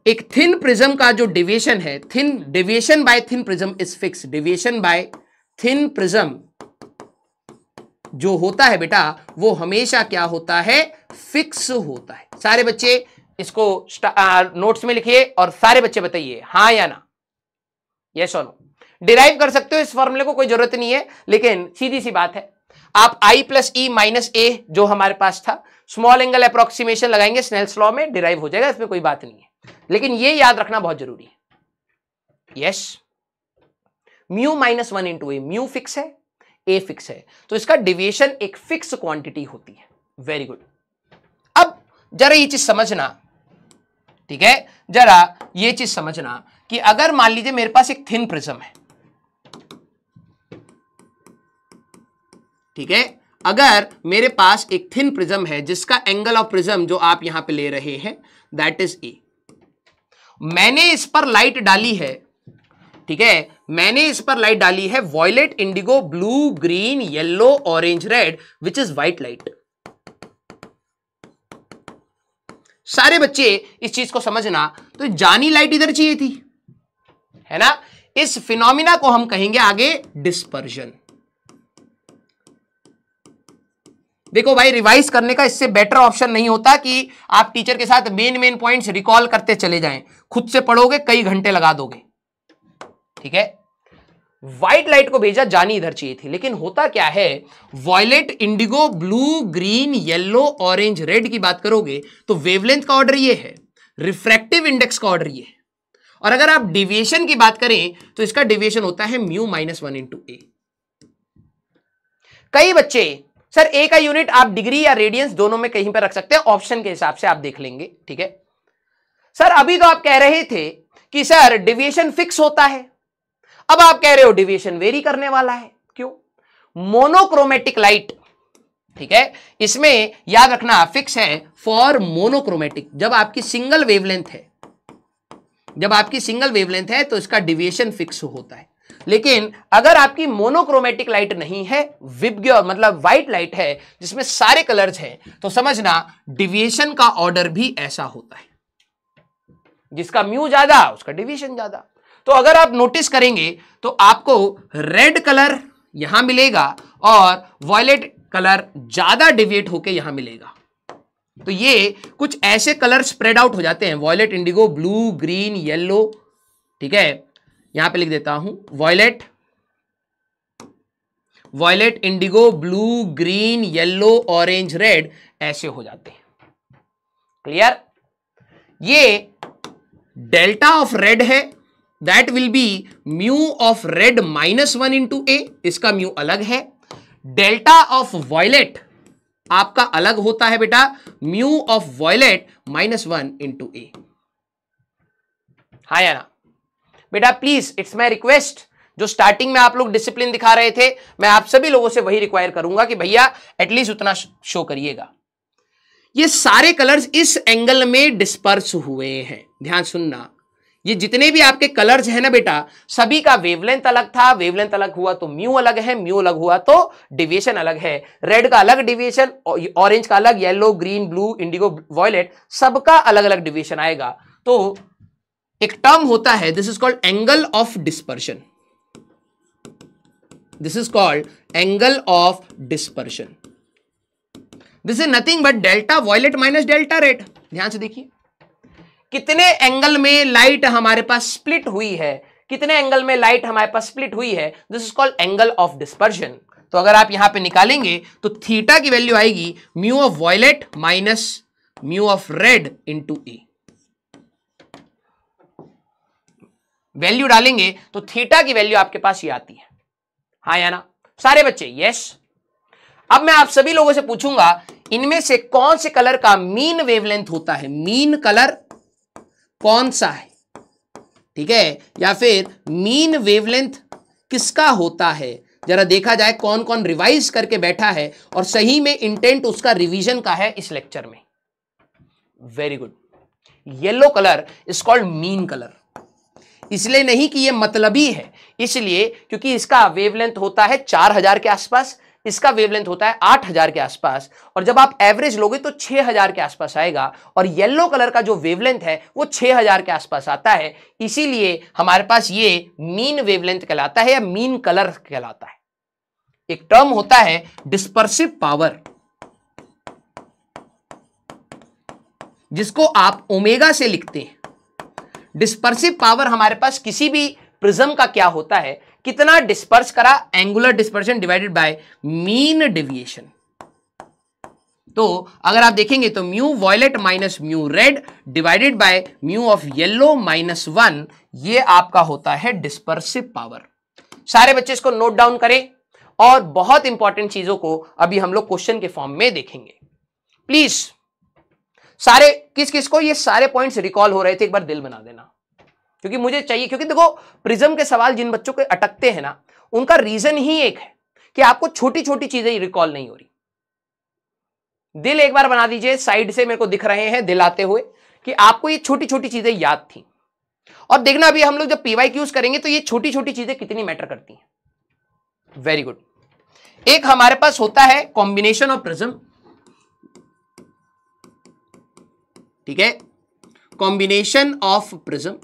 एक थिन प्रिज्म का जो डिविएशन है thin deviation by thin prism is fix deviation by thin prism जो होता है बेटा वो हमेशा क्या होता है फिक्स होता है सारे बच्चे इसको नोट्स में लिखिए और सारे बच्चे बताइए हाँ या ना ये और नो डिराइव कर सकते हो इस फॉर्मूले को कोई जरूरत नहीं है लेकिन सीधी सी बात है आप आई प्लस ई माइनस ए जो हमारे पास था स्मॉल एंगल अप्रोक्सीमेशन लगाएंगे स्नेल्स लॉ में डिराइव हो जाएगा इसमें कोई बात नहीं है लेकिन ये याद रखना बहुत जरूरी है yes mu minus one into A mu fix है ए फिक्स है तो इसका डिविएशन एक फिक्स क्वांटिटी होती है वेरी गुड जरा ये चीज समझना ठीक है जरा ये चीज समझना कि अगर मान लीजिए मेरे पास एक थिन प्रिज्म है ठीक है अगर मेरे पास एक थिन प्रिज्म है जिसका एंगल ऑफ प्रिज्म जो आप यहां पे ले रहे हैं दैट इज ए मैंने इस पर लाइट डाली है ठीक है मैंने इस पर लाइट डाली है violet indigo blue green yellow orange red which is white light सारे बच्चे इस चीज को समझना तो जानी लाइट इधर चाहिए थी है ना इस फिनोमिना को हम कहेंगे आगे डिस्पर्जन देखो भाई रिवाइज करने का इससे बेटर ऑप्शन नहीं होता कि आप टीचर के साथ मेन मेन पॉइंट्स रिकॉल करते चले जाएं खुद से पढ़ोगे कई घंटे लगा दोगे ठीक है व्हाइट लाइट को भेजा जानी इधर चाहिए थी लेकिन होता क्या है violet indigo blue green yellow orange red की बात करोगे तो वेवलेंथ का ऑर्डर ये है रिफ्रैक्टिव इंडेक्स का ऑर्डर ये है और अगर आप डिविएशन की बात करें तो इसका डिविएशन होता है mu minus one into A कई बच्चे सर ए का यूनिट आप डिग्री या रेडियंस दोनों में कहीं पर रख सकते हैं ऑप्शन के हिसाब से आप देख लेंगे ठीक है सर अभी तो आप कह रहे थे कि सर डिविएशन फिक्स होता है अब आप कह रहे हो डिविएशन वेरी करने वाला है क्यों मोनोक्रोमेटिक लाइट ठीक है इसमें याद रखना फिक्स है फॉर मोनोक्रोमेटिक जब आपकी सिंगल वेवलेंथ है जब आपकी सिंगल वेवलेंथ है तो इसका डिविएशन फिक्स होता है लेकिन अगर आपकी मोनोक्रोमेटिक लाइट नहीं है विबग्योर मतलब व्हाइट लाइट है जिसमें सारे कलर्स हैं तो समझना डिविएशन का ऑर्डर भी ऐसा होता है जिसका म्यू ज्यादा उसका डिविएशन ज्यादा तो अगर आप नोटिस करेंगे तो आपको रेड कलर यहां मिलेगा और वॉयलेट कलर ज्यादा डिविएट होके यहां मिलेगा तो ये कुछ ऐसे कलर स्प्रेड आउट हो जाते हैं violet indigo blue green yellow ठीक है यहां पे लिख देता हूं violet violet indigo blue green yellow orange red ऐसे हो जाते हैं क्लियर ये डेल्टा ऑफ रेड है that will be mu of red minus one into A इसका म्यू अलग है डेल्टा ऑफ वॉयलेट आपका अलग होता है बेटा mu of violet minus one into A हाँ यार बेटा प्लीज इट्स माई रिक्वेस्ट जो स्टार्टिंग में आप लोग डिसिप्लिन दिखा रहे थे मैं आप सभी लोगों से वही रिक्वायर करूंगा कि भैया एटलीस्ट उतना शो करिएगा ये सारे कलर्स इस एंगल में डिस्पर्स हुए हैं ध्यान सुनना ये जितने भी आपके कलर्स हैं ना बेटा सभी का वेवलेंथ अलग था वेवलेंथ अलग हुआ तो म्यू अलग है म्यू अलग हुआ तो डिविएशन अलग है रेड का अलग डिविएशन ऑरेंज का अलग yellow green blue indigo violet सबका अलग अलग डिविएशन आएगा तो एक टर्म होता है this is called angle of dispersion this is called angle of dispersion this is nothing but delta violet minus delta red ध्यान से देखिए कितने एंगल में लाइट हमारे पास स्प्लिट हुई है कितने एंगल में लाइट हमारे पास स्प्लिट हुई है this is called angle of dispersion तो अगर आप यहां पे निकालेंगे तो थीटा की वैल्यू आएगी mu of violet minus mu of red into A value डालेंगे तो थीटा की वैल्यू आपके पास ये आती है हा या ना सारे बच्चे यस अब मैं आप सभी लोगों से पूछूंगा इनमें से कौन से कलर का मीन वेवलेंथ होता है मीन कलर कौन सा है ठीक है या फिर मीन वेवलेंथ किसका होता है जरा देखा जाए कौन कौन रिवाइज करके बैठा है और सही में इंटेंट उसका रिवीजन का है इस लेक्चर में very good yellow colour is called mean colour इसलिए नहीं कि ये मतलबी है इसलिए क्योंकि इसका वेवलेंथ होता है चार हजार के आसपास इसका वेवलेंथ होता है 8000 के आसपास और जब आप एवरेज लोगे तो 6000 के आसपास आएगा और येलो कलर का जो वेवलेंथ है वो 6000 के आसपास आता है इसीलिए हमारे पास ये मीन वेवलेंथ कहलाता है या मीन कलर कहलाता है एक टर्म होता है डिस्पर्सिव पावर जिसको आप ओमेगा से लिखते हैं डिस्पर्सिव पावर हमारे पास किसी भी प्रिज्म का क्या होता है कितना डिस्पर्स करा angular dispersion divided by mean deviation तो अगर आप देखेंगे तो mu violet minus mu red divided by mu of yellow minus one ये आपका होता है डिस्पर्सिव पावर सारे बच्चे इसको नोट डाउन करें और बहुत इंपॉर्टेंट चीजों को अभी हम लोग क्वेश्चन के फॉर्म में देखेंगे प्लीज सारे किस किस को ये सारे पॉइंट्स रिकॉल हो रहे थे एक बार दिल बना देना क्योंकि मुझे चाहिए क्योंकि देखो प्रिज्म के सवाल जिन बच्चों के अटकते हैं ना उनका रीजन ही एक है कि आपको छोटी छोटी चीजें रिकॉल नहीं हो रही दिल एक बार बना दीजिए साइड से मेरे को दिख रहे हैं दिल आते हुए कि आपको ये छोटी छोटी चीजें याद थी और देखना अभी हम लोग जब पीवाई क्यूज करेंगे तो ये छोटी छोटी चीजें कितनी मैटर करती हैं वेरी गुड एक हमारे पास होता है कॉम्बिनेशन ऑफ प्रिज्म ठीक है कॉम्बिनेशन ऑफ प्रिज्म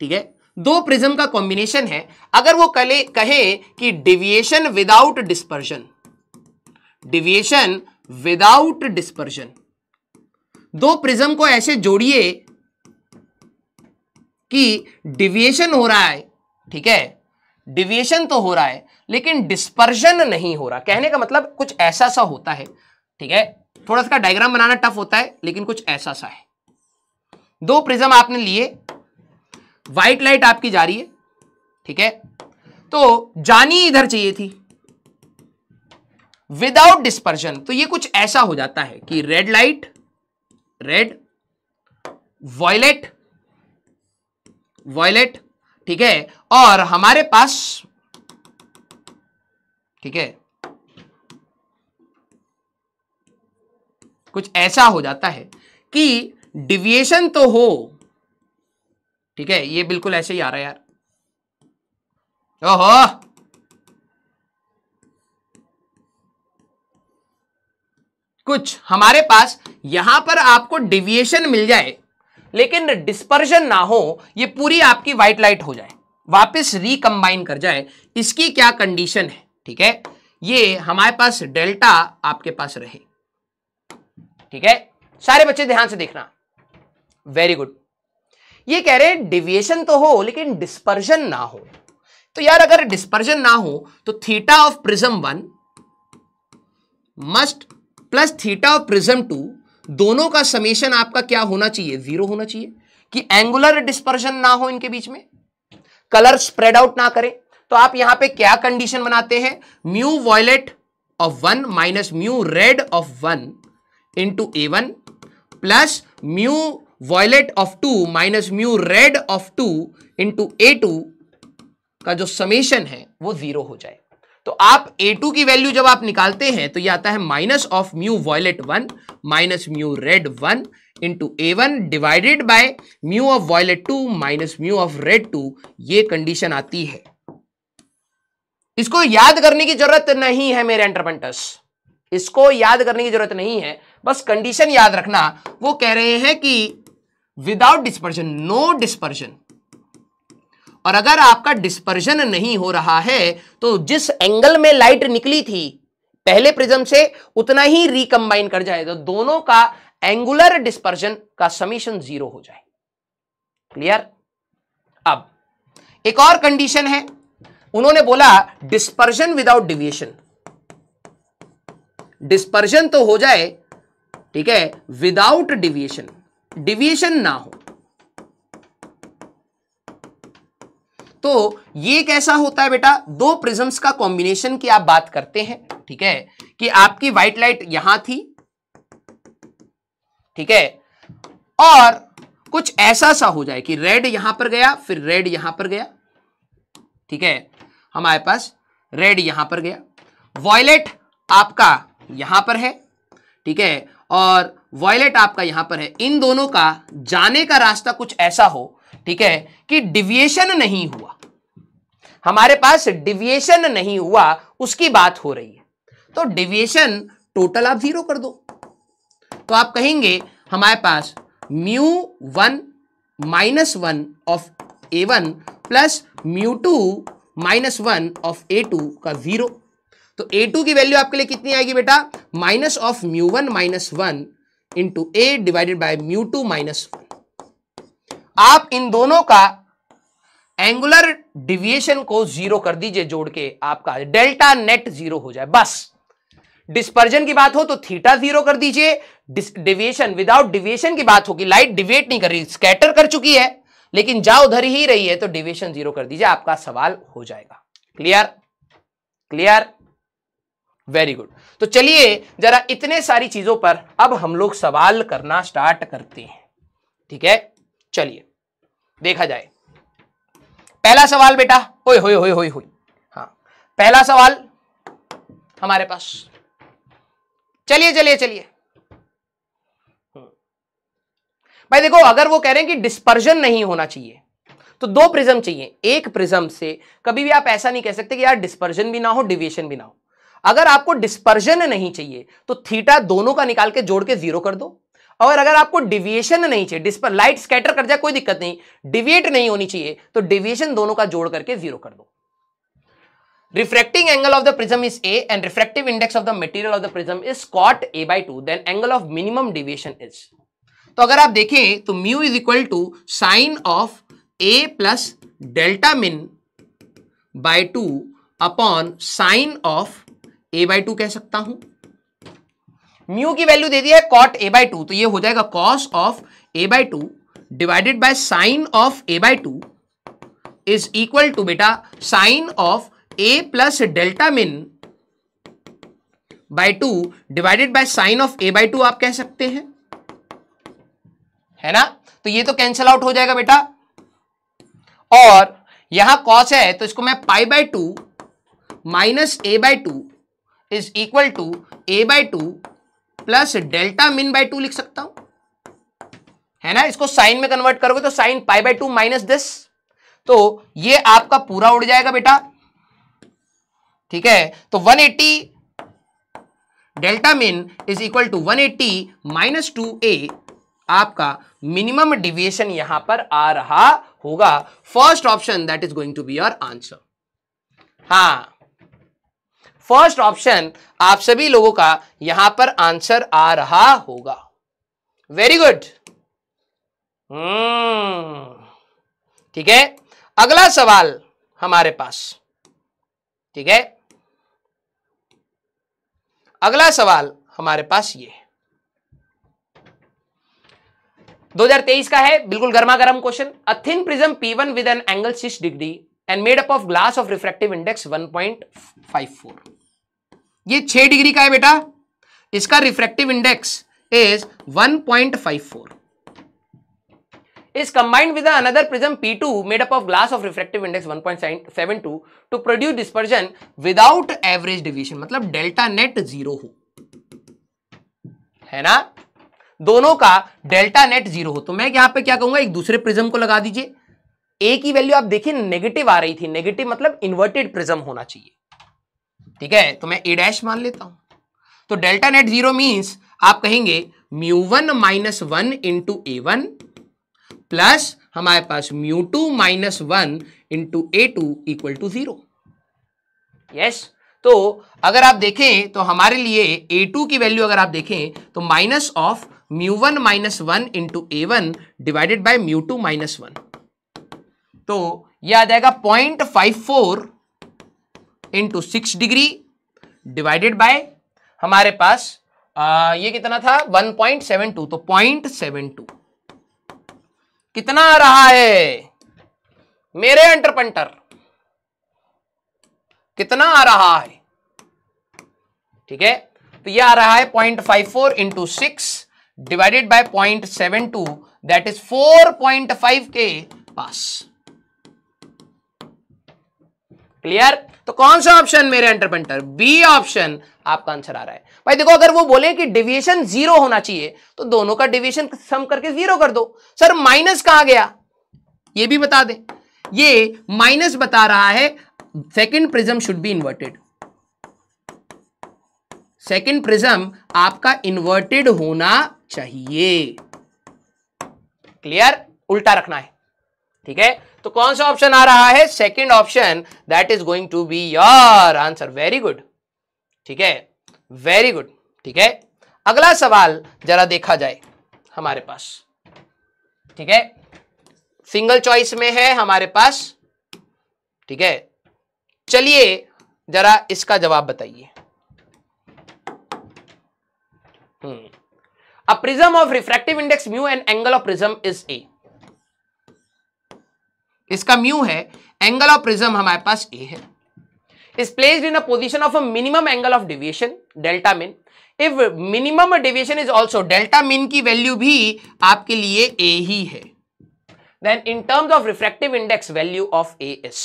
ठीक है दो प्रिज्म का कॉम्बिनेशन है अगर वो कले कहे कि deviation without dispersion deviation without dispersion दो प्रिज्म को ऐसे जोड़िए कि डिविएशन हो रहा है ठीक है डिविएशन तो हो रहा है लेकिन डिस्पर्जन नहीं हो रहा कहने का मतलब कुछ ऐसा सा होता है ठीक है थोड़ा सा डायग्राम बनाना टफ होता है लेकिन कुछ ऐसा सा है दो प्रिज्म आपने लिए व्हाइट लाइट आपकी जा रही है ठीक है तो जानी इधर चाहिए थी विदाउट डिस्पर्शन तो ये कुछ ऐसा हो जाता है कि red light red violet violet ठीक है और हमारे पास ठीक है कुछ ऐसा हो जाता है कि डिविएशन तो हो ठीक है ये बिल्कुल ऐसे ही आ रहा है यार ओहो कुछ हमारे पास यहां पर आपको डिविएशन मिल जाए लेकिन डिस्पर्जन ना हो ये पूरी आपकी व्हाइट लाइट हो जाए वापस रिकम्बाइन कर जाए इसकी क्या कंडीशन है ठीक है ये हमारे पास डेल्टा आपके पास रहे ठीक है सारे बच्चे ध्यान से देखना वेरी गुड ये कह रहे हैं डिविएशन तो हो लेकिन डिस्पर्जन ना हो तो यार अगर डिस्पर्जन ना हो तो theta of prism one must plus theta of prism two दोनों का समेशन आपका क्या होना चाहिए जीरो होना चाहिए कि एंगुलर डिस्पर्जन ना हो इनके बीच में कलर स्प्रेड आउट ना करें तो आप यहां पे क्या कंडीशन बनाते हैं mu violet of one minus mu red of one into A one plus mu violet of two minus mu red of two into A two का जो समेशन है वो जीरो हो जाए तो आप ए टू की वैल्यू जब आप निकालते हैं तो ये आता है minus of mu violet one minus mu red one into A one divided by mu of violet two minus mu of red two ये कंडीशन आती है इसको याद करने की जरूरत नहीं है मेरे एंटरपेंटस इसको याद करने की जरूरत नहीं है बस कंडीशन याद रखना वो कह रहे हैं कि विदाउट डिस्पर्जन नो डिस्पर्जन और अगर आपका डिस्पर्जन नहीं हो रहा है तो जिस एंगल में लाइट निकली थी पहले प्रिज्म से उतना ही रिकंबाइन कर जाए तो दोनों का एंगुलर डिस्पर्जन का समीशन जीरो हो जाए क्लियर अब एक और कंडीशन है उन्होंने बोला डिस्पर्जन विदाउट डिविएशन डिस्पर्जन तो हो जाए ठीक है विदाउट डिविएशन डिविएशन ना हो तो ये कैसा होता है बेटा दो प्रिजम्स का कॉम्बिनेशन की आप बात करते हैं ठीक है कि आपकी व्हाइट लाइट यहां थी ठीक है और कुछ ऐसा सा हो जाए कि रेड यहां पर गया फिर रेड यहां पर गया ठीक है हमारे पास रेड यहां पर गया वॉयलेट आपका यहां पर है ठीक है और वॉयलेट आपका यहां पर है इन दोनों का जाने का रास्ता कुछ ऐसा हो ठीक है कि डिविएशन नहीं हुआ हमारे पास डिविएशन नहीं हुआ उसकी बात हो रही है तो डिविएशन टोटल आप जीरो कर दो तो आप कहेंगे हमारे पास mu one minus one of A one plus mu two minus one of A two का जीरो तो ए टू की वैल्यू आपके लिए कितनी आएगी बेटा minus of mu one minus one into A divided by mu two minus one आप इन दोनों का एंगुलर डिविएशन को जीरो कर दीजिए जोड़ के आपका डेल्टा नेट जीरो हो जाए बस डिस्पर्जन की बात हो तो थीटा जीरो कर दीजिए डिविएशन विदाउट डिविएशन की बात होगी लाइट डिविएट नहीं कर रही स्कैटर कर चुकी है लेकिन जा उधर ही रही है तो डिविएशन जीरो कर दीजिए आपका सवाल हो जाएगा क्लियर क्लियर वेरी गुड तो चलिए जरा इतने सारी चीजों पर अब हम लोग सवाल करना स्टार्ट करते हैं ठीक है चलिए देखा जाए पहला सवाल बेटा ओए होए होए होए होए हाँ पहला सवाल हमारे पास चलिए चलिए चलिए भाई देखो अगर वो कह रहे हैं कि डिस्पर्जन नहीं होना चाहिए तो दो प्रिज्म चाहिए एक प्रिज्म से कभी भी आप ऐसा नहीं कह सकते कि यार डिस्पर्जन भी ना हो डिविएशन भी ना हो अगर आपको डिस्पर्जन नहीं चाहिए तो थीटा दोनों का निकाल के जोड़ के जीरो कर दो और अगर आपको डिविएशन नहीं चाहिए डिस्पर लाइट स्कैटर कर जाए कोई दिक्कत नहीं डिविएट नहीं होनी चाहिए तो डिविएशन दोनों का जोड़ करके जीरो कर दो refracting angle of the prism is A and refractive index of the material of the prism is cot A by two then angle of minimum deviation is तो अगर आप देखें तो mu is equal to sine of A plus delta min by two upon sine of A by two कह सकता हूं म्यू की वैल्यू दे दी है कॉट ए बाई टू तो ये हो जाएगा cos of A by two divided by sine of A by two is equal to बेटा sine of A plus delta min by two divided by sine of A by two आप कह सकते हैं है ना तो ये तो कैंसिल आउट हो जाएगा बेटा और यहां कॉस है तो इसको मैं pi by two minus A by two is equal to A by two plus delta min by two लिख सकता हूं है ना इसको साइन में कन्वर्ट करोगे तो sine pi by two minus this तो ये आपका पूरा उड़ जाएगा बेटा ठीक है तो 180 delta min is equal to 180 minus two A आपका मिनिमम डिविएशन यहां पर आ रहा होगा first option that is going to be your answer हाँ फर्स्ट ऑप्शन आप सभी लोगों का यहां पर आंसर आ रहा होगा वेरी गुड हम्म, ठीक है अगला सवाल हमारे पास ठीक है अगला सवाल हमारे पास ये 2023 का है बिल्कुल गर्मा गर्म question a thin prism P1 with an angle 6 degree and made up of glass of refractive index 1.54 ये छह डिग्री का है बेटा इसका refractive index is one point five four is combined with another P two made up of glass of refractive index 1.72 to produce dispersion without average division मतलब डेल्टा नेट जीरो हो है ना दोनों का डेल्टा नेट जीरो हो तो मैं यहां पे क्या कहूंगा एक दूसरे प्रिज्म को लगा दीजिए ए की वैल्यू आप देखिए नेगेटिव आ रही थी नेगेटिव मतलब इन्वर्टेड प्रिज्म होना चाहिए ठीक है तो मैं ए डैश मान लेता हूं तो डेल्टा नेट जीरो मीन्स आप कहेंगे mu one minus one into A one plus हमारे पास mu two minus one into A two equal to zero yes तो अगर आप देखें तो हमारे लिए ए टू की वैल्यू अगर आप देखें तो minus of mu one minus one into A one divided by mu two minus one तो यह आ जाएगा point five four into six degree divided by हमारे पास आ, ये कितना था 1.72 तो 0.72 कितना आ रहा है मेरे एंटरपेंटर कितना आ रहा है ठीक है तो ये आ रहा है 0.54 five four into six divided by point seven two that is five के पास क्लियर तो कौन सा ऑप्शन मेरे एंटरप्रेंटर बी ऑप्शन आपका आंसर आ रहा है भाई देखो अगर वो बोले कि डिविएशन जीरो होना चाहिए तो दोनों का डिविएशन सम करके जीरो कर दो सर माइनस कहा गया ये भी बता दे ये माइनस बता रहा है second prism should be inverted second prism आपका इन्वर्टेड होना चाहिए क्लियर उल्टा रखना है ठीक है तो कौन सा ऑप्शन आ रहा है second option that is going to be your answer very good ठीक है वेरी गुड ठीक है अगला सवाल जरा देखा जाए हमारे पास ठीक है सिंगल चॉइस में है हमारे पास ठीक है चलिए जरा इसका जवाब बताइए a prism of refractive index mu and angle of prism is A इसका म्यू है एंगल ऑफ प्रिज्म हमारे पास ए है is place in a position of a minimum angle of deviation delta min if minimum deviation is also delta min की वैल्यू भी आपके लिए ए ही है then in terms of refractive index value of A as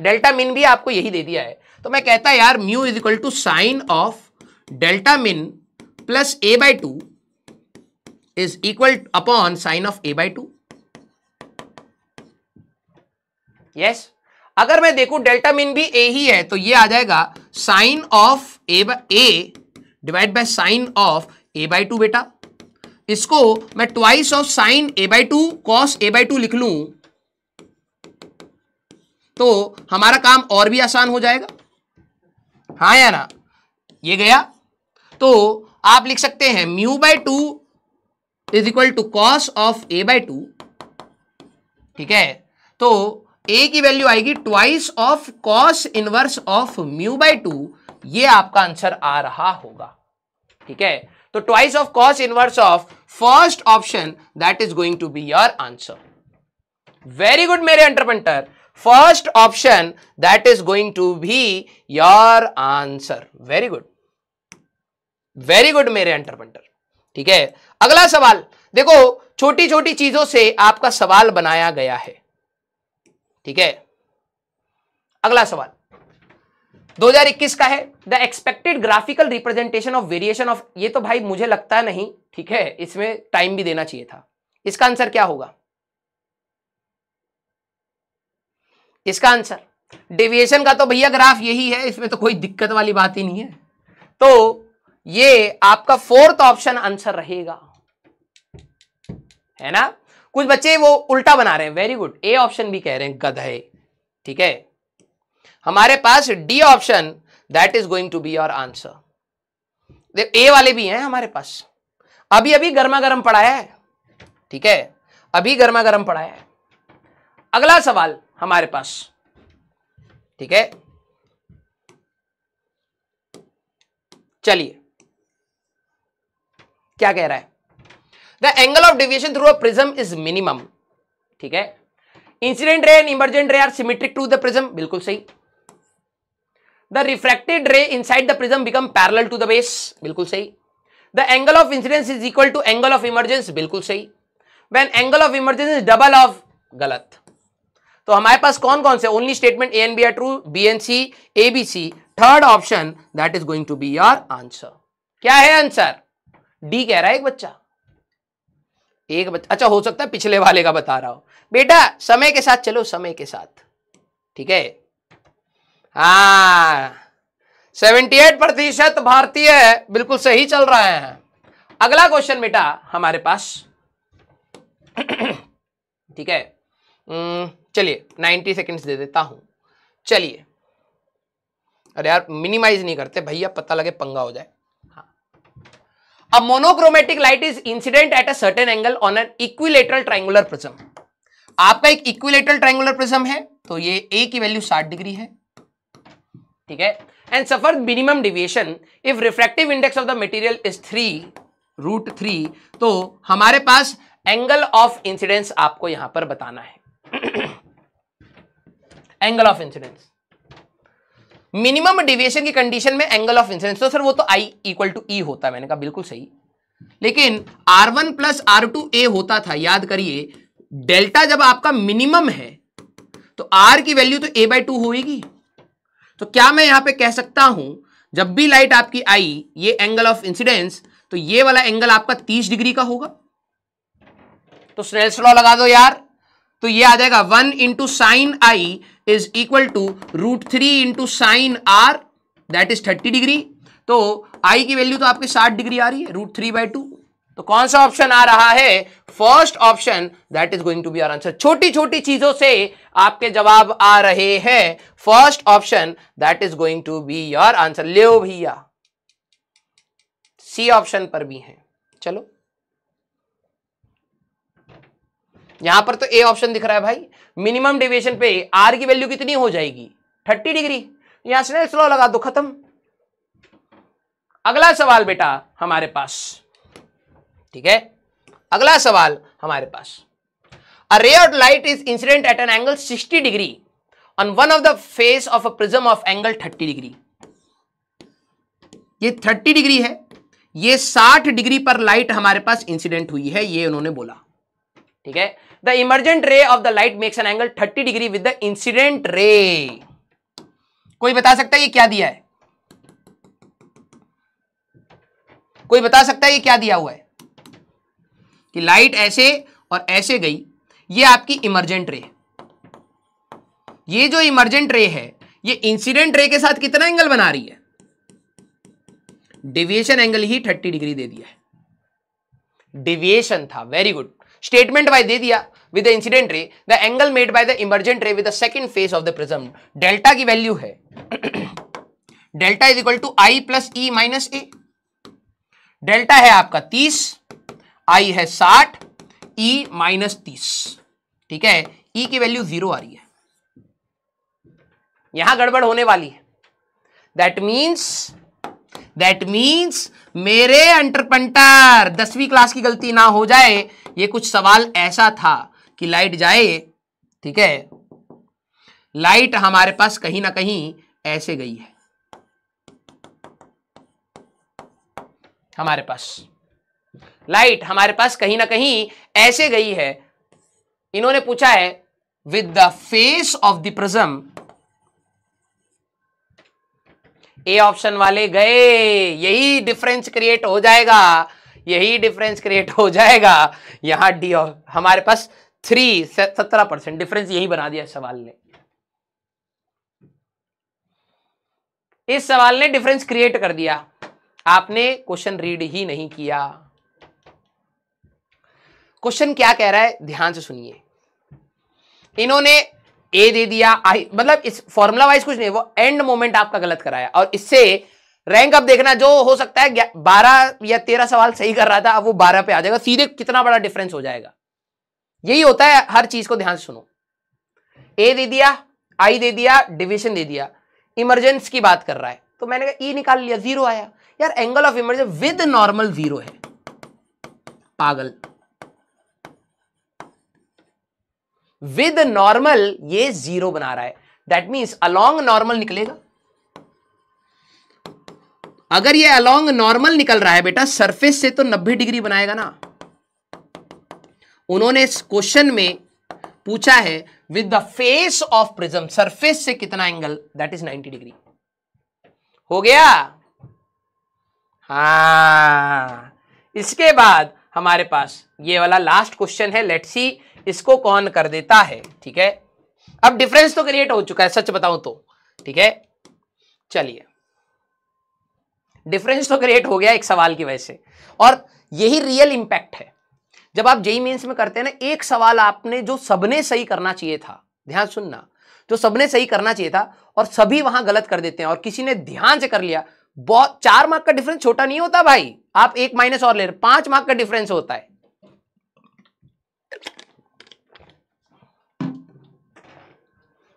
delta min भी आपको यही दे दिया है तो मैं कहता यार mu is equal to sine of delta min plus A by two is equal upon sine of A by two yes yes? अगर मैं देखूं डेल्टा मीन भी ए ही है तो ये आ जाएगा sine of A A divide by sine of A by two बेटा इसको मैं twice of sine A by two cos A by two लिख लू तो हमारा काम और भी आसान हो जाएगा हाँ या ना ये गया तो आप लिख सकते हैं mu by two is equal to cos of A by two ठीक है तो ए की वैल्यू आएगी twice of cos inverse of mu by two ये आपका आंसर आ रहा होगा ठीक है तो twice of cos inverse of first option that is going to be your answer very good मेरे entrepreneur first option that is going to be your answer very good very good मेरे एंटरप्रेंटर ठीक है अगला सवाल देखो छोटी छोटी चीजों से आपका सवाल बनाया गया है ठीक है अगला सवाल 2021 का है the expected graphical representation of variation of ये तो भाई मुझे लगता नहीं ठीक है इसमें टाइम भी देना चाहिए था इसका आंसर क्या होगा इसका आंसर डेविएशन का तो भैया ग्राफ यही है इसमें तो कोई दिक्कत वाली बात ही नहीं है तो ये आपका फोर्थ ऑप्शन आंसर रहेगा है ना कुछ बच्चे वो उल्टा बना रहे हैं वेरी गुड ए ऑप्शन भी कह रहे हैं गधे ठीक है हमारे पास D option that is going to be your answer A वाले भी हैं हमारे पास अभी अभी गर्मा गर्म पढ़ाया है ठीक है अभी गर्मा गर्म पढ़ाया है अगला सवाल हमारे पास ठीक है चलिए क्या कह रहा है the angle of deviation through a prism is minimum ठीक है incident ray and emergent ray are symmetric to the prism बिल्कुल सही the refracted ray inside the prism become parallel to the base बिल्कुल सही the angle of incidence is equal to angle of emergence बिल्कुल सही when angle of emergence is double of गलत तो हमारे पास कौन कौन से only statement A and B are true B and C A B C third option that is going to be your answer क्या है आंसर डी कह रहा है एक बच्चा एक बच्चा अच्छा हो सकता है पिछले वाले का बता रहा हो बेटा समय के साथ चलो समय के साथ ठीक है हाँ सेवेंटी एट प्रतिशत भारतीय बिल्कुल सही चल रहे हैं अगला क्वेश्चन बेटा हमारे पास ठीक है चलिए नाइन्टी सेकेंड्स दे देता हूं चलिए अरे यार मिनिमाइज नहीं करते भैया पता लगे पंगा हो जाए A monochromatic light is incident at a certain angle on an equilateral triangular prism आपका एक इक्विलेटरल ट्राइंगुलर प्रिज्म है तो ये ए की वैल्यू 60 डिग्री है ठीक है and suffer minimum deviation if refractive index of the material is three root three तो हमारे पास एंगल ऑफ इंसिडेंस आपको यहां पर बताना है angle of incidence minimum deviation की कंडीशन में एंगल ऑफ इंसिडेंस तो सर वो तो आई इक्वल टू ई होता है मैंने कहा बिल्कुल सही लेकिन r one plus are two A होता था याद करिए डेल्टा जब आपका मिनिमम है तो आर की वैल्यू तो ए बाई टू होगी तो क्या मैं यहां पे कह सकता हूं जब भी लाइट आपकी आई ये एंगल ऑफ इंसिडेंस तो ये वाला एंगल आपका तीस डिग्री का होगा तो स्नेल्स लॉ लगा दो यार तो ये आ जाएगा one into sine I is equal to root three into sine r that is thirty degree तो आई की वैल्यू तो आपके साठ डिग्री आ रही है रूट थ्री बाई टू तो कौन सा ऑप्शन आ रहा है first option that is going to be our answer छोटी छोटी चीजों से आपके जवाब आ रहे हैं first option that is going to be your answer ले भैया सी ऑप्शन पर भी है चलो यहां पर तो ए ऑप्शन दिख रहा है भाई मिनिमम डिविएशन पे आर की वैल्यू कितनी हो जाएगी थर्टी डिग्री यहां स्नेल्स लॉ लगा दो खत्म अगला सवाल बेटा हमारे पास ठीक है अगला सवाल हमारे पास a ray of light is incident at an angle 60 degree on one of the face of a prism of angle 30 degree ये 30 डिग्री है ये 60 डिग्री पर लाइट हमारे पास इंसिडेंट हुई है ये उन्होंने बोला ठीक है the emergent ray of the light makes an angle 30 degree with the incident ray कोई बता सकता है ये क्या दिया है कोई बता सकता है ये क्या दिया हुआ है कि लाइट ऐसे और ऐसे गई ये आपकी इमरजेंट रे ये जो इमरजेंट रे है ये इंसिडेंट रे के साथ कितना एंगल बना रही है डिविएशन एंगल ही 30 डिग्री दे दिया है डिविएशन था वेरी गुड स्टेटमेंट वाइज दे दिया with the incident ray the angle made by the emergent ray with the second face of the की वैल्यू है delta is equal to i plus E minus A delta है आपका तीस आई है साठ ई e माइनस तीस ठीक है ई e की वैल्यू जीरो आ रही है यहां गड़बड़ होने वाली है दैट मीन्स दैट मीन्स मेरे अंटरपंटर दसवीं क्लास की गलती ना हो जाए ये कुछ सवाल ऐसा था कि लाइट जाए ठीक है लाइट हमारे पास कहीं ना कहीं ऐसे गई है हमारे पास लाइट हमारे पास कहीं ना कहीं ऐसे गई है इन्होंने पूछा है with the face of the prism A option वाले गए यही डिफरेंस क्रिएट हो जाएगा यही डिफरेंस क्रिएट हो जाएगा यहां डी हमारे पास थ्री सत्रह परसेंट डिफरेंस यही बना दिया सवाल ने इस सवाल ने डिफरेंस क्रिएट कर दिया आपने क्वेश्चन रीड ही नहीं किया क्वेश्चन क्या कह रहा है ध्यान से सुनिए इन्होंने ए दे दिया आई मतलब इस फॉर्मूला वाइज कुछ नहीं वो एंड मोमेंट आपका गलत कराया और इससे रैंक अब देखना जो हो सकता है बारह या तेरह सवाल सही कर रहा था अब वो बारह पे आ जाएगा सीधे कितना बड़ा डिफरेंस हो जाएगा यही होता है हर चीज को ध्यान से सुनो ए दे दिया आई दे दिया डिविजन दे दिया इमरजेंस की बात कर रहा है तो मैंने कहा ई e निकाल लिया जीरो आया यार angle of emergence with normal zero है पागल विद नॉर्मल ये जीरो बना रहा है दैट मीन्स अलोंग नॉर्मल निकलेगा अगर ये अलोंग नॉर्मल निकल रहा है बेटा सरफेस से तो 90 डिग्री बनाएगा ना उन्होंने इस क्वेश्चन में पूछा है with the face of prism surface से कितना एंगल दैट इज 90 डिग्री हो गया हाँ इसके बाद हमारे पास ये वाला लास्ट क्वेश्चन है लेट सी इसको कौन कर देता है ठीक है अब डिफरेंस तो क्रिएट हो चुका है सच बताऊं तो ठीक है चलिए डिफरेंस तो क्रिएट हो गया एक सवाल की वजह से और यही रियल इंपैक्ट है जब आप जेई मीन्स में करते हैं ना एक सवाल आपने जो सबने सही करना चाहिए था ध्यान सुनना जो सबने सही करना चाहिए था और सभी वहां गलत कर देते हैं और किसी ने ध्यान से कर लिया बहुत चार मार्क का डिफरेंस छोटा नहीं होता भाई आप एक माइनस और ले रहे पांच मार्क का डिफरेंस होता है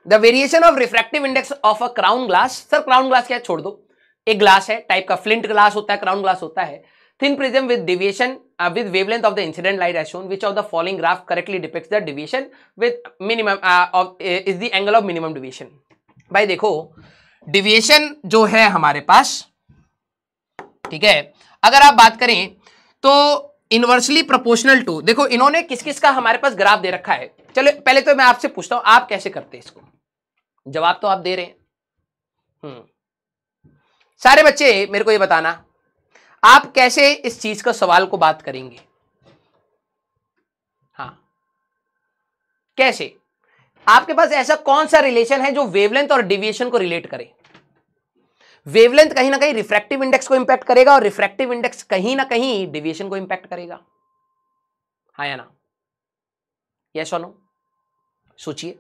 the variation of refractive index of a crown glass sir crown glass क्या छोड़ दो एक ग्लास है टाइप का फ्लिंट ग्लास होता है क्राउन ग्लास होता है thin prism with deviation with wavelength of the incident light as shown which of the following graph correctly depict the deviation with minimum is the angle of minimum deviation भाई देखो डिविएशन जो है हमारे पास ठीक है अगर आप बात करें तो इनवर्सली प्रोपोर्शनल टू देखो इन्होंने किस किस का हमारे पास ग्राफ दे रखा है चलो पहले तो मैं आपसे पूछता हूं आप कैसे करते हैं इसको जवाब तो आप दे रहे हैं हम्म। सारे बच्चे मेरे को ये बताना आप कैसे इस चीज का सवाल को बात करेंगे हाँ कैसे आपके पास ऐसा कौन सा रिलेशन है जो वेवलेंथ और डिविएशन को रिलेट करे वेवलेंथ कहीं ना कहीं रिफ्रैक्टिव इंडेक्स को इंपैक्ट करेगा और रिफ्रैक्टिव इंडेक्स कहीं ना कहीं डिविएशन को इंपैक्ट करेगा हाँ या ना यस और नो सोचिए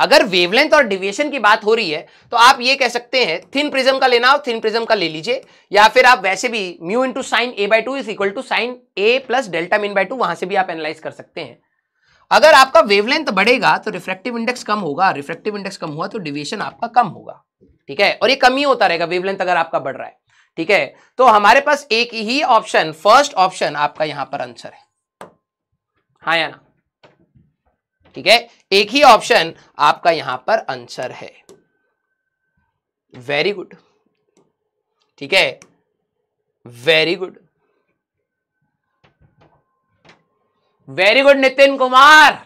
अगर वेवलेंथ और डिविएशन की बात हो रही है तो आप ये कह सकते हैं थिन प्रिज्म का लेना हो थिन प्रिज्म का ले लीजिए या फिर आप वैसे भी mu into sine A by two is equal to sine A plus delta min by two वहां से भी आप एनालाइज कर सकते हैं अगर आपका वेवलेंथ बढ़ेगा तो रिफ्रेक्टिव इंडेक्स कम होगा रिफ्रेक्टिव इंडेक्स कम हुआ तो डिविएशन आपका कम होगा ठीक है और ये कम ही होता रहेगा वेवलेंथ अगर आपका बढ़ रहा है ठीक है तो हमारे पास एक ही ऑप्शन फर्स्ट ऑप्शन आपका यहां पर आंसर है हाँ या ना ठीक है एक ही ऑप्शन आपका यहां पर आंसर है वेरी गुड ठीक है very good very good Nitin Kumar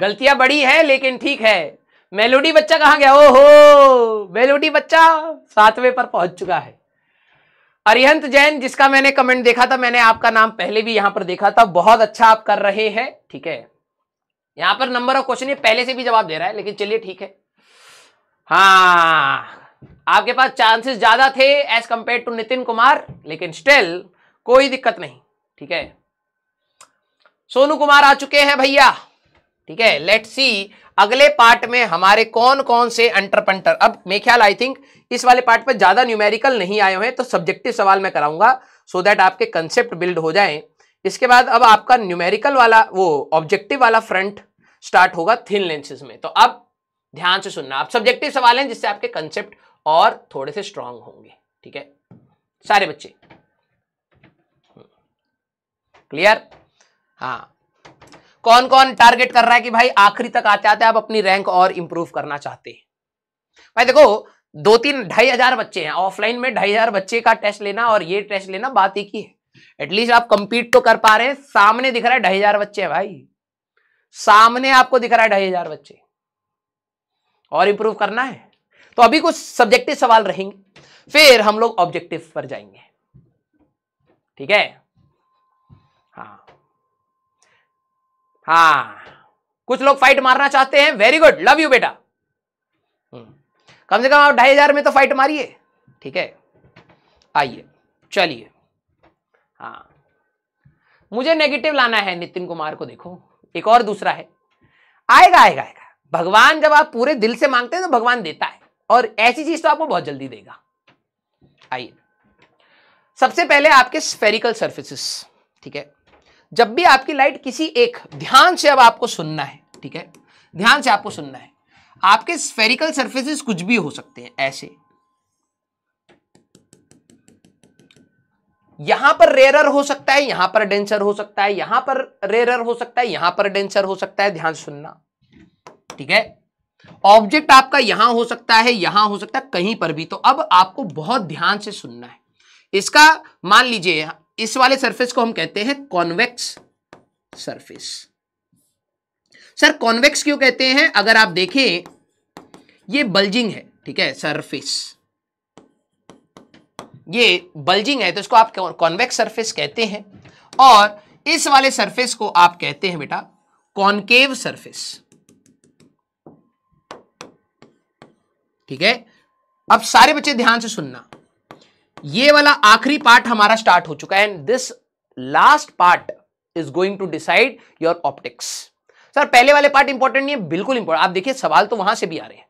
गलतियां बड़ी है लेकिन ठीक है मेलोडी बच्चा कहां गया ओहो मेलोडी बच्चा सातवें पर पहुंच चुका है अरिहंत जैन जिसका मैंने कमेंट देखा था मैंने आपका नाम पहले भी यहां पर देखा था बहुत अच्छा आप कर रहे हैं ठीक है यहां पर नंबर ऑफ क्वेश्चन पहले से भी जवाब दे रहा है लेकिन चलिए ठीक है हाँ आपके पास चांसेस ज्यादा थे as compare to Nitin Kumar लेकिन स्टिल कोई दिक्कत नहीं ठीक है सोनू कुमार आ चुके हैं भैया ठीक है लेट सी अगले पार्ट में हमारे कौन कौन से अंटरपंटर अब मे ख्याल आई थिंक इस वाले पार्ट पर ज्यादा न्यूमेरिकल नहीं आए हुए हैं तो सब्जेक्टिव सवाल मैं कराऊंगा सो so दैट आपके कंसेप्ट बिल्ड हो जाए इसके बाद अब आपका न्यूमेरिकल वाला वो ऑब्जेक्टिव वाला फ्रंट स्टार्ट होगा थिन लेंसेज में तो अब ध्यान से सुनना आप सब्जेक्टिव सवाल हैं जिससे आपके कंसेप्ट और थोड़े से स्ट्रांग होंगे ठीक है सारे बच्चे क्लियर हाँ कौन कौन टारगेट कर रहा है कि भाई आखिरी तक आते आते आप अपनी रैंक और इंप्रूव करना चाहते हैं भाई देखो दो तीन ढाई हजार बच्चे हैं ऑफलाइन में ढाई हजार बच्चे का टेस्ट लेना और ये टेस्ट लेना बात एक ही है एटलीस्ट आप कंपीट तो कर पा रहे हैं सामने दिख रहा है ढाई हजार बच्चे हैं भाई सामने आपको दिख रहा है ढाई हजार बच्चे और इंप्रूव करना है तो अभी कुछ सब्जेक्टिव सवाल रहेंगे फिर हम लोग ऑब्जेक्टिव पर जाएंगे ठीक है हाँ हाँ कुछ लोग फाइट मारना चाहते हैं वेरी गुड लव यू बेटा हम्म। कम से कम आप ढाई हजार में तो फाइट मारिए ठीक है आइए चलिए हाँ मुझे नेगेटिव लाना है नितिन कुमार को देखो एक और दूसरा है आएगा आएगा आएगा भगवान जब आप पूरे दिल से मांगते हैं तो भगवान देता है और ऐसी चीज तो आपको बहुत जल्दी देगा आइए सबसे पहले आपके स्फेरिकल सर्फेसिस ठीक है जब भी आपकी लाइट किसी एक ध्यान से अब आपको सुनना है ठीक है ध्यान से आपको सुनना है आपके स्फेरिकल सर्फेसिस कुछ भी हो सकते हैं ऐसे यहां पर रेरर हो सकता है यहां पर डेंसर हो सकता है यहां पर रेरर हो सकता है यहां पर डेंसर हो सकता है ध्यान सुनना ठीक है ऑब्जेक्ट आपका यहां हो सकता है यहां हो सकता है कहीं पर भी तो अब आपको बहुत ध्यान से सुनना है इसका मान लीजिए इस वाले सरफेस को हम कहते हैं कॉन्वेक्स सरफेस सर कॉन्वेक्स क्यों कहते हैं अगर आप देखें ये बल्जिंग है ठीक है सरफेस ये बल्जिंग है तो इसको आप कॉन्वेक्स सरफेस कहते हैं और इस वाले सरफेस को आप कहते हैं बेटा कॉन्केव सरफेस ठीक है अब सारे बच्चे ध्यान से सुनना ये वाला आखिरी पार्ट हमारा स्टार्ट हो चुका है and this last part is going to decide your optics sir पहले वाले पार्ट इंपॉर्टेंट नहीं है बिल्कुल इंपॉर्टेंट आप देखिए सवाल तो वहां से भी आ रहे हैं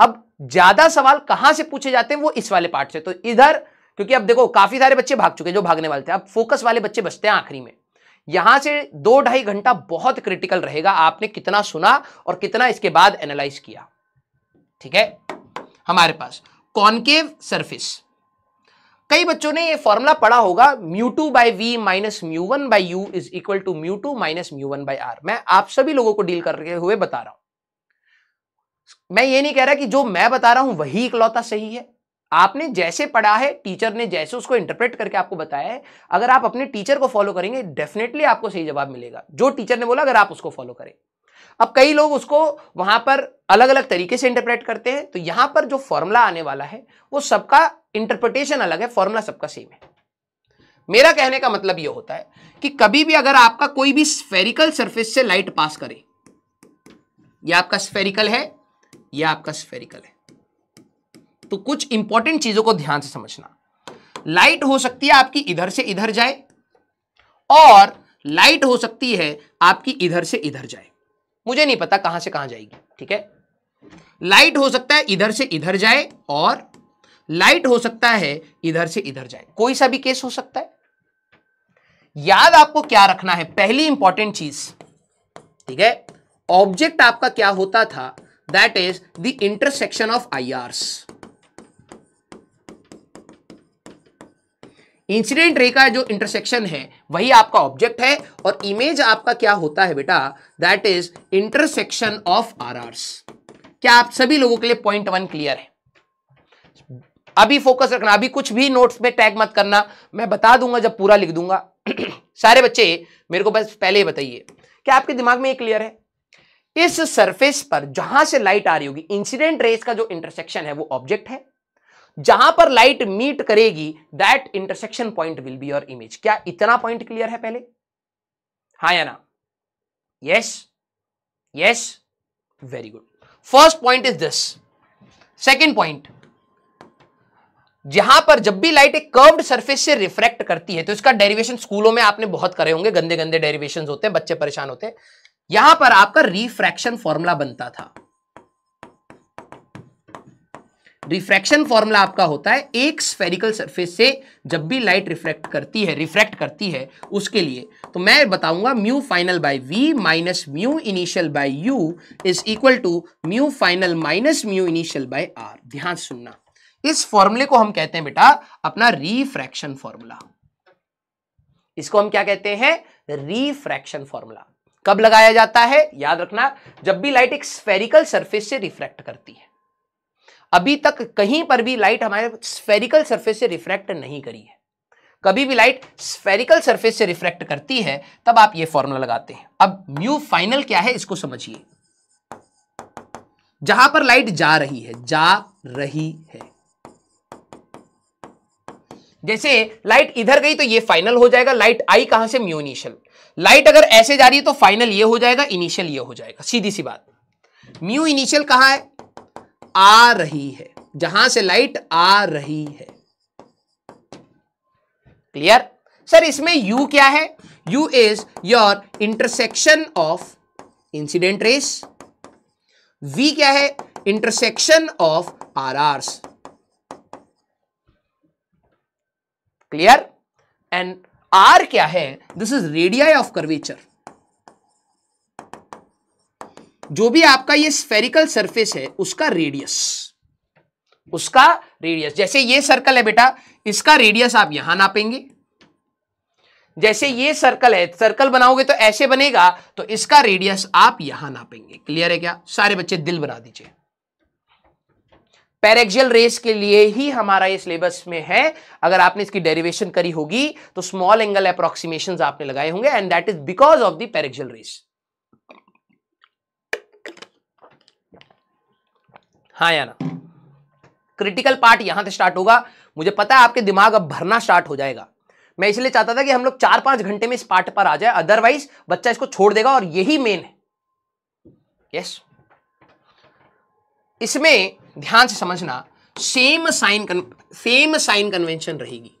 अब ज्यादा सवाल कहां से पूछे जाते हैं वो इस वाले पार्ट से तो इधर क्योंकि अब देखो काफी सारे बच्चे भाग चुके जो भागने वाले थे अब फोकस वाले बच्चे बचते हैं आखिरी में यहां से दो ढाई घंटा बहुत क्रिटिकल रहेगा आपने कितना सुना और कितना इसके बाद एनालाइज किया ठीक है हमारे पास कॉनकेव सरफेस कई बच्चों ने ये फॉर्मूला पढ़ा होगा mu two by v minus mu one by u is equal to mu two minus mu one by R मैं आप सभी लोगों को डील करके हुए बता रहा हूं मैं ये नहीं कह रहा कि जो मैं बता रहा हूं वही इकलौता सही है आपने जैसे पढ़ा है टीचर ने जैसे उसको इंटरप्रेट करके आपको बताया है अगर आप अपने टीचर को फॉलो करेंगे डेफिनेटली आपको सही जवाब मिलेगा जो टीचर ने बोला अगर आप उसको फॉलो करें अब कई लोग उसको वहां पर अलग अलग तरीके से इंटरप्रेट करते हैं तो यहां पर जो फॉर्मूला आने वाला है वो सबका इंटरप्रिटेशन अलग है फॉर्मूला सबका सेम है मेरा कहने का मतलब यह होता है कि कभी भी अगर आपका कोई भी स्फेरिकल सर्फेस से लाइट पास करे यह आपका स्फेरिकल है यह आपका स्फेरिकल है तो कुछ इंपॉर्टेंट चीजों को ध्यान से समझना लाइट हो सकती है आपकी इधर से इधर जाए और लाइट हो सकती है आपकी इधर से इधर जाए मुझे नहीं पता कहां से कहां जाएगी ठीक है लाइट हो सकता है इधर से इधर जाए और लाइट हो सकता है इधर से इधर जाए कोई सा भी केस हो सकता है याद आपको क्या रखना है पहली इंपॉर्टेंट चीज ठीक है ऑब्जेक्ट आपका क्या होता था that is the intersection of i IRs incident ray का जो इंटरसेक्शन है वही आपका ऑब्जेक्ट है और इमेज आपका क्या होता है बेटा that is intersection of RRs क्या आप सभी लोगों के लिए पॉइंट वन क्लियर है अभी फोकस रखना अभी कुछ भी नोट्स में टैग मत करना मैं बता दूंगा जब पूरा लिख दूंगा सारे बच्चे मेरे को बस पहले ही बताइए क्या आपके दिमाग में ये क्लियर है इस सरफेस पर जहां से लाइट आ रही होगी इंसिडेंट रेस का जो इंटरसेक्शन है वो ऑब्जेक्ट है जहां पर लाइट मीट करेगी that intersection point will be your image क्या इतना पॉइंट क्लियर है पहले हा या ना yes yes very good first point is this second point जहां पर जब भी लाइट एक कर्व्ड सरफेस से रिफ्रैक्ट करती है तो इसका डेरिवेशन स्कूलों में आपने बहुत करे होंगे गंदे गंदे डेरिवेशन होते हैं बच्चे परेशान होते हैं यहां पर आपका रिफ्रैक्शन फॉर्मूला बनता था रिफ्रैक्शन फॉर्मूला आपका होता है एक स्फेरिकल सरफेस से जब भी लाइट रिफ्रैक्ट करती है रिफ्रैक्ट करती है उसके लिए तो मैं बताऊंगा mu final by we minus mu initial by you is equal to mu final minus mu initial by R ध्यान सुनना इस फॉर्मूले को हम कहते हैं बेटा अपना रिफ्रैक्शन फॉर्मूला इसको हम क्या कहते हैं रिफ्रैक्शन फॉर्मूला कब लगाया जाता है याद रखना जब भी लाइट एक स्फेरिकल सरफेस से रिफ्रैक्ट करती है अभी तक कहीं पर भी लाइट हमारे स्फेरिकल सरफेस से रिफ्रैक्ट नहीं करी है कभी भी लाइट स्फेरिकल सरफेस से रिफ्रैक्ट करती है तब आप ये फॉर्मूला लगाते हैं अब म्यू फाइनल क्या है इसको समझिए जहां पर लाइट जा रही है जा रही है जैसे लाइट इधर गई तो ये फाइनल हो जाएगा लाइट आई कहां से म्यू इनिशियल लाइट अगर ऐसे जा रही है तो फाइनल ये हो जाएगा इनिशियल ये हो जाएगा सीधी सी बात म्यू इनिशियल कहां है आ रही है जहां से लाइट आ रही है क्लियर सर इसमें U क्या है U is your intersection of incident rays V क्या है इंटरसेक्शन ऑफ आर आरआरस क्लियर एंड आर क्या है this is radii of curvature जो भी आपका ये स्फेरिकल सरफेस है उसका रेडियस उसका रेडियस जैसे ये सर्कल है बेटा इसका रेडियस आप यहां नापेंगे जैसे ये सर्कल है सर्कल बनाओगे तो ऐसे बनेगा तो इसका रेडियस आप यहां नापेंगे क्लियर है क्या सारे बच्चे दिल बना दीजिए पैरेक्सियल रेस के लिए ही हमारा ये सिलेबस में है अगर आपने इसकी डेरिवेशन करी होगी तो स्मॉल एंगल अप्रोक्सीमेशन आपने लगाए होंगे and that is because of the paraxial rays हाँ या ना क्रिटिकल पार्ट यहां से स्टार्ट होगा मुझे पता है आपके दिमाग अब भरना स्टार्ट हो जाएगा मैं इसलिए चाहता था कि हम लोग चार पांच घंटे में इस पार्ट पर आ जाए अदरवाइज बच्चा इसको छोड़ देगा और यही मेन है यस इसमें ध्यान से समझना same sign same sign convention रहेगी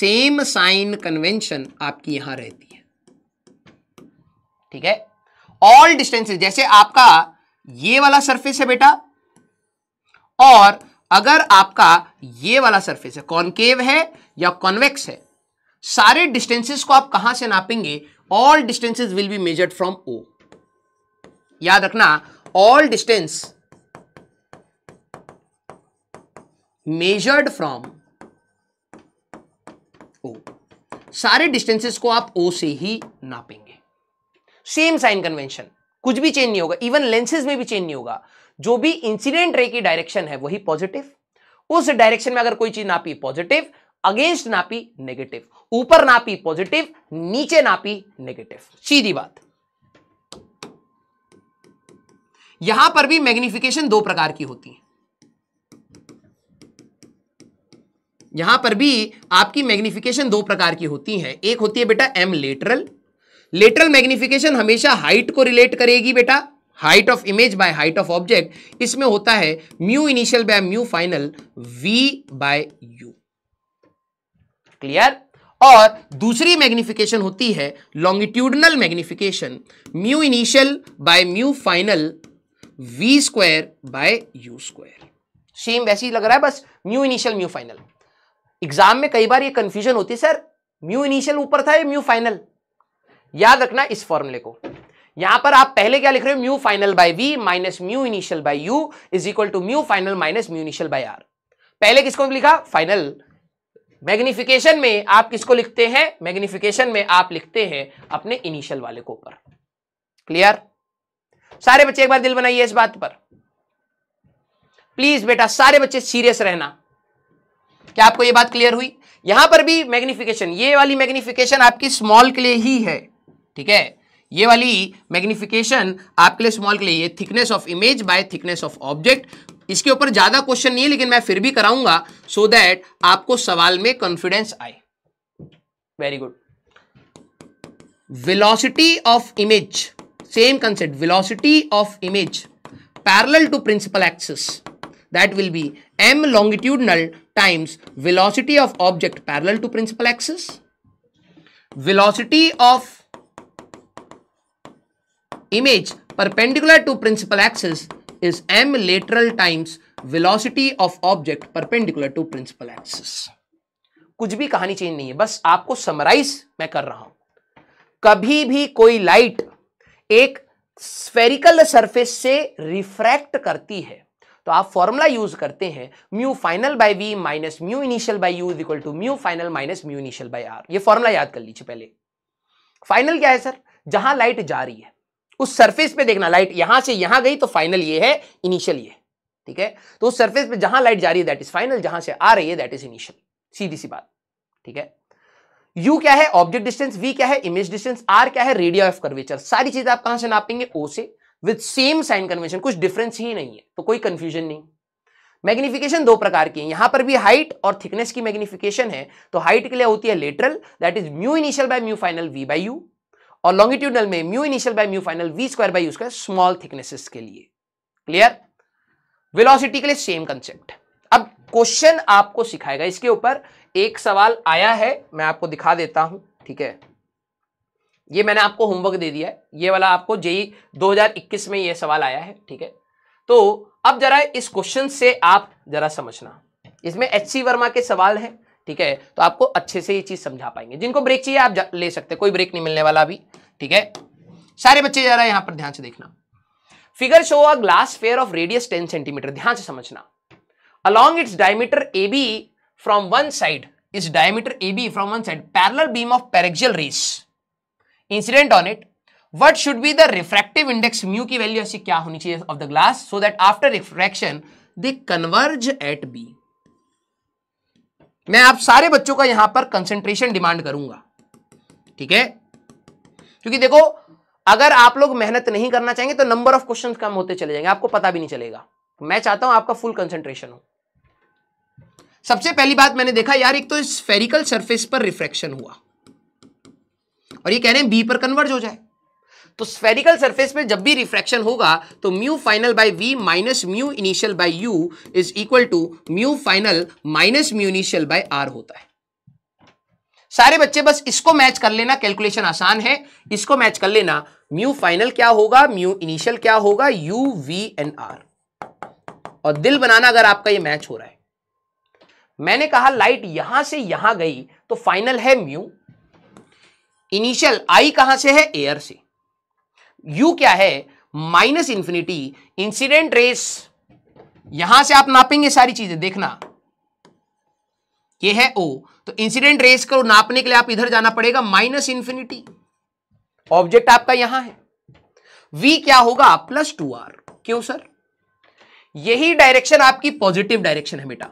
सेम साइन कन्वेंशन आपकी यहां रहती है ठीक है ऑल डिस्टेंसेज जैसे आपका ये वाला सरफेस है बेटा और अगर आपका ये वाला सरफेस है कॉन्केव है या कॉन्वेक्स है सारे डिस्टेंसेस को आप कहां से नापेंगे all distances will be measured from O याद रखना all distance measured from O सारे डिस्टेंसेस को आप ओ से ही नापेंगे सेम साइन कन्वेंशन कुछ भी चेंज नहीं होगा इवन लेंसेज में भी चेंज नहीं होगा जो भी इंसिडेंट रे की डायरेक्शन है वही पॉजिटिव उस डायरेक्शन में अगर कोई चीज नापी पॉजिटिव अगेंस्ट नापी नेगेटिव ऊपर नापी पॉजिटिव नीचे नापी नेगेटिव सीधी बात यहां पर भी मैग्निफिकेशन दो प्रकार की होती है यहां पर भी आपकी मैग्निफिकेशन दो प्रकार की होती है एक होती है बेटा एम लेटरल लेटरल मैग्निफिकेशन हमेशा हाइट को रिलेट करेगी बेटा height of image by height of object इसमें होता है mu initial by mu final v by u clear और दूसरी मैग्निफिकेशन होती है longitudinal magnification mu initial by mu final v square by you square same वैसे ही लग रहा है बस mu initial mu final exam में कई बार ये कंफ्यूजन होती है सर म्यू इनिशियल ऊपर था या म्यू फाइनल याद रखना इस फॉर्मूले को यहां पर आप पहले क्या लिख रहे हो mu final by we minus mu initial by you is equal to mu final minus mu initial by R पहले किसको लिखा फाइनल मैग्निफिकेशन में आप किसको लिखते हैं मैग्निफिकेशन में आप लिखते हैं अपने इनिशियल वाले को ऊपर क्लियर सारे बच्चे एक बार दिल बनाइए इस बात पर प्लीज बेटा सारे बच्चे सीरियस रहना क्या आपको यह बात क्लियर हुई यहां पर भी मैग्निफिकेशन ये वाली मैग्निफिकेशन आपकी स्मॉल के लिए ही है ठीक है ये वाली मैग्निफिकेशन आपके लिए स्मॉल के लिए thickness of image by thickness of object इसके ऊपर ज्यादा क्वेश्चन नहीं है लेकिन मैं फिर भी कराऊंगा सो so दैट आपको सवाल में कॉन्फिडेंस आए very good velocity of image same concept velocity of image parallel to principal axis that will be m longitudinal times velocity of object parallel to principal axis velocity of image perpendicular to principal axis is m lateral times velocity of object perpendicular to principal axis कुछ भी कहानी चेंज नहीं है बस आपको समराइज मैं कर रहा हूं कभी भी कोई लाइट एक स्फेरिकल सरफेस से रिफ्रैक्ट करती है तो आप फॉर्मूला यूज करते हैं mu final by we minus mu initial by u equal to mu final minus mu initial by R ये फॉर्मूला याद कर लीजिए पहले फाइनल क्या है सर जहां लाइट जा रही है उस सरफेस पे देखना लाइट यहां से यहां गई तो फाइनल ये है इनिशियल ये ठीक है तो उस सरफेस पे जहां लाइट जा रही है दैट इज फाइनल जहां से आ रही है दैट इज इनिशियल सीधी सी बात ठीक है यू क्या है ऑब्जेक्ट डिस्टेंस वी क्या है इमेज डिस्टेंस आर क्या है रेडियो ऑफ कर्वेचर सारी चीजें आप कहां से नापेंगे ओ से विद सेम साइन कन्वेंशन कुछ डिफरेंस ही नहीं है तो कोई कंफ्यूजन नहीं मैग्निफिकेशन दो प्रकार की है यहां पर भी हाइट और थिकनेस की मैग्निफिकेशन है तो हाइट के लिए होती है lateral that is mu initial by mu final v by u और लॉन्गिट्यूडल में mu initial by mu final v square by u square small thicknesses के लिए क्लियर वेलोसिटी के लिए सेम कंसेप्ट अब क्वेश्चन आपको सिखाएगा इसके ऊपर एक सवाल आया है मैं आपको दिखा देता हूं ठीक है ये मैंने आपको होमवर्क दे दिया है ये वाला आपको जेई 2021 में ये सवाल आया है ठीक है तो अब जरा इस क्वेश्चन से आप जरा समझना इसमें एच सी वर्मा के सवाल हैं ठीक है तो आपको अच्छे से ये चीज समझा पाएंगे जिनको ब्रेक चाहिए आप ले सकते कोई ब्रेक नहीं मिलने वाला अभी ठीक है सारे बच्चे जा रहे है यहां पर ध्यान से देखना figure show a glass sphere of radius ten centimetre ध्यान से समझना diameter A B from one side इस diameter A B from one side parallel beam of paraxial rays incident on it what should be the refractive index mu की वैल्यू ऐसी क्या होनी चाहिए of the glass so that after refraction they converge at B मैं आप सारे बच्चों का यहां पर कंसेंट्रेशन डिमांड करूंगा ठीक है क्योंकि देखो अगर आप लोग मेहनत नहीं करना चाहेंगे तो नंबर ऑफ क्वेश्चन कम होते चले जाएंगे आपको पता भी नहीं चलेगा मैं चाहता हूं आपका फुल कंसेंट्रेशन हो सबसे पहली बात मैंने देखा यार एक तो इस फेरिकल सरफेस पर रिफ्रैक्शन हुआ और ये कह रहे हैं बी पर कन्वर्ज हो जाए तो स्फेरिकल सरफेस पे जब भी रिफ्रैक्शन होगा तो mu final by we minus mu initial by you is equal to mu final minus mu initial by R होता है सारे बच्चे बस इसको मैच कर लेना कैलकुलेशन आसान है इसको मैच कर लेना म्यू फाइनल क्या होगा म्यू इनिशियल क्या होगा यू वी एन आर और दिल बनाना अगर आपका ये मैच हो रहा है मैंने कहा लाइट यहां से यहां गई तो फाइनल है म्यू इनिशियल आई कहां से है एयर से यू क्या है माइनस इंफिनिटी इंसिडेंट रेस यहां से आप नापेंगे सारी चीजें देखना ये है ओ तो इंसिडेंट रेस को नापने के लिए आप इधर जाना पड़ेगा माइनस इंफिनिटी ऑब्जेक्ट आपका यहां है वी क्या होगा प्लस टू आर क्यों सर यही डायरेक्शन आपकी पॉजिटिव डायरेक्शन है बेटा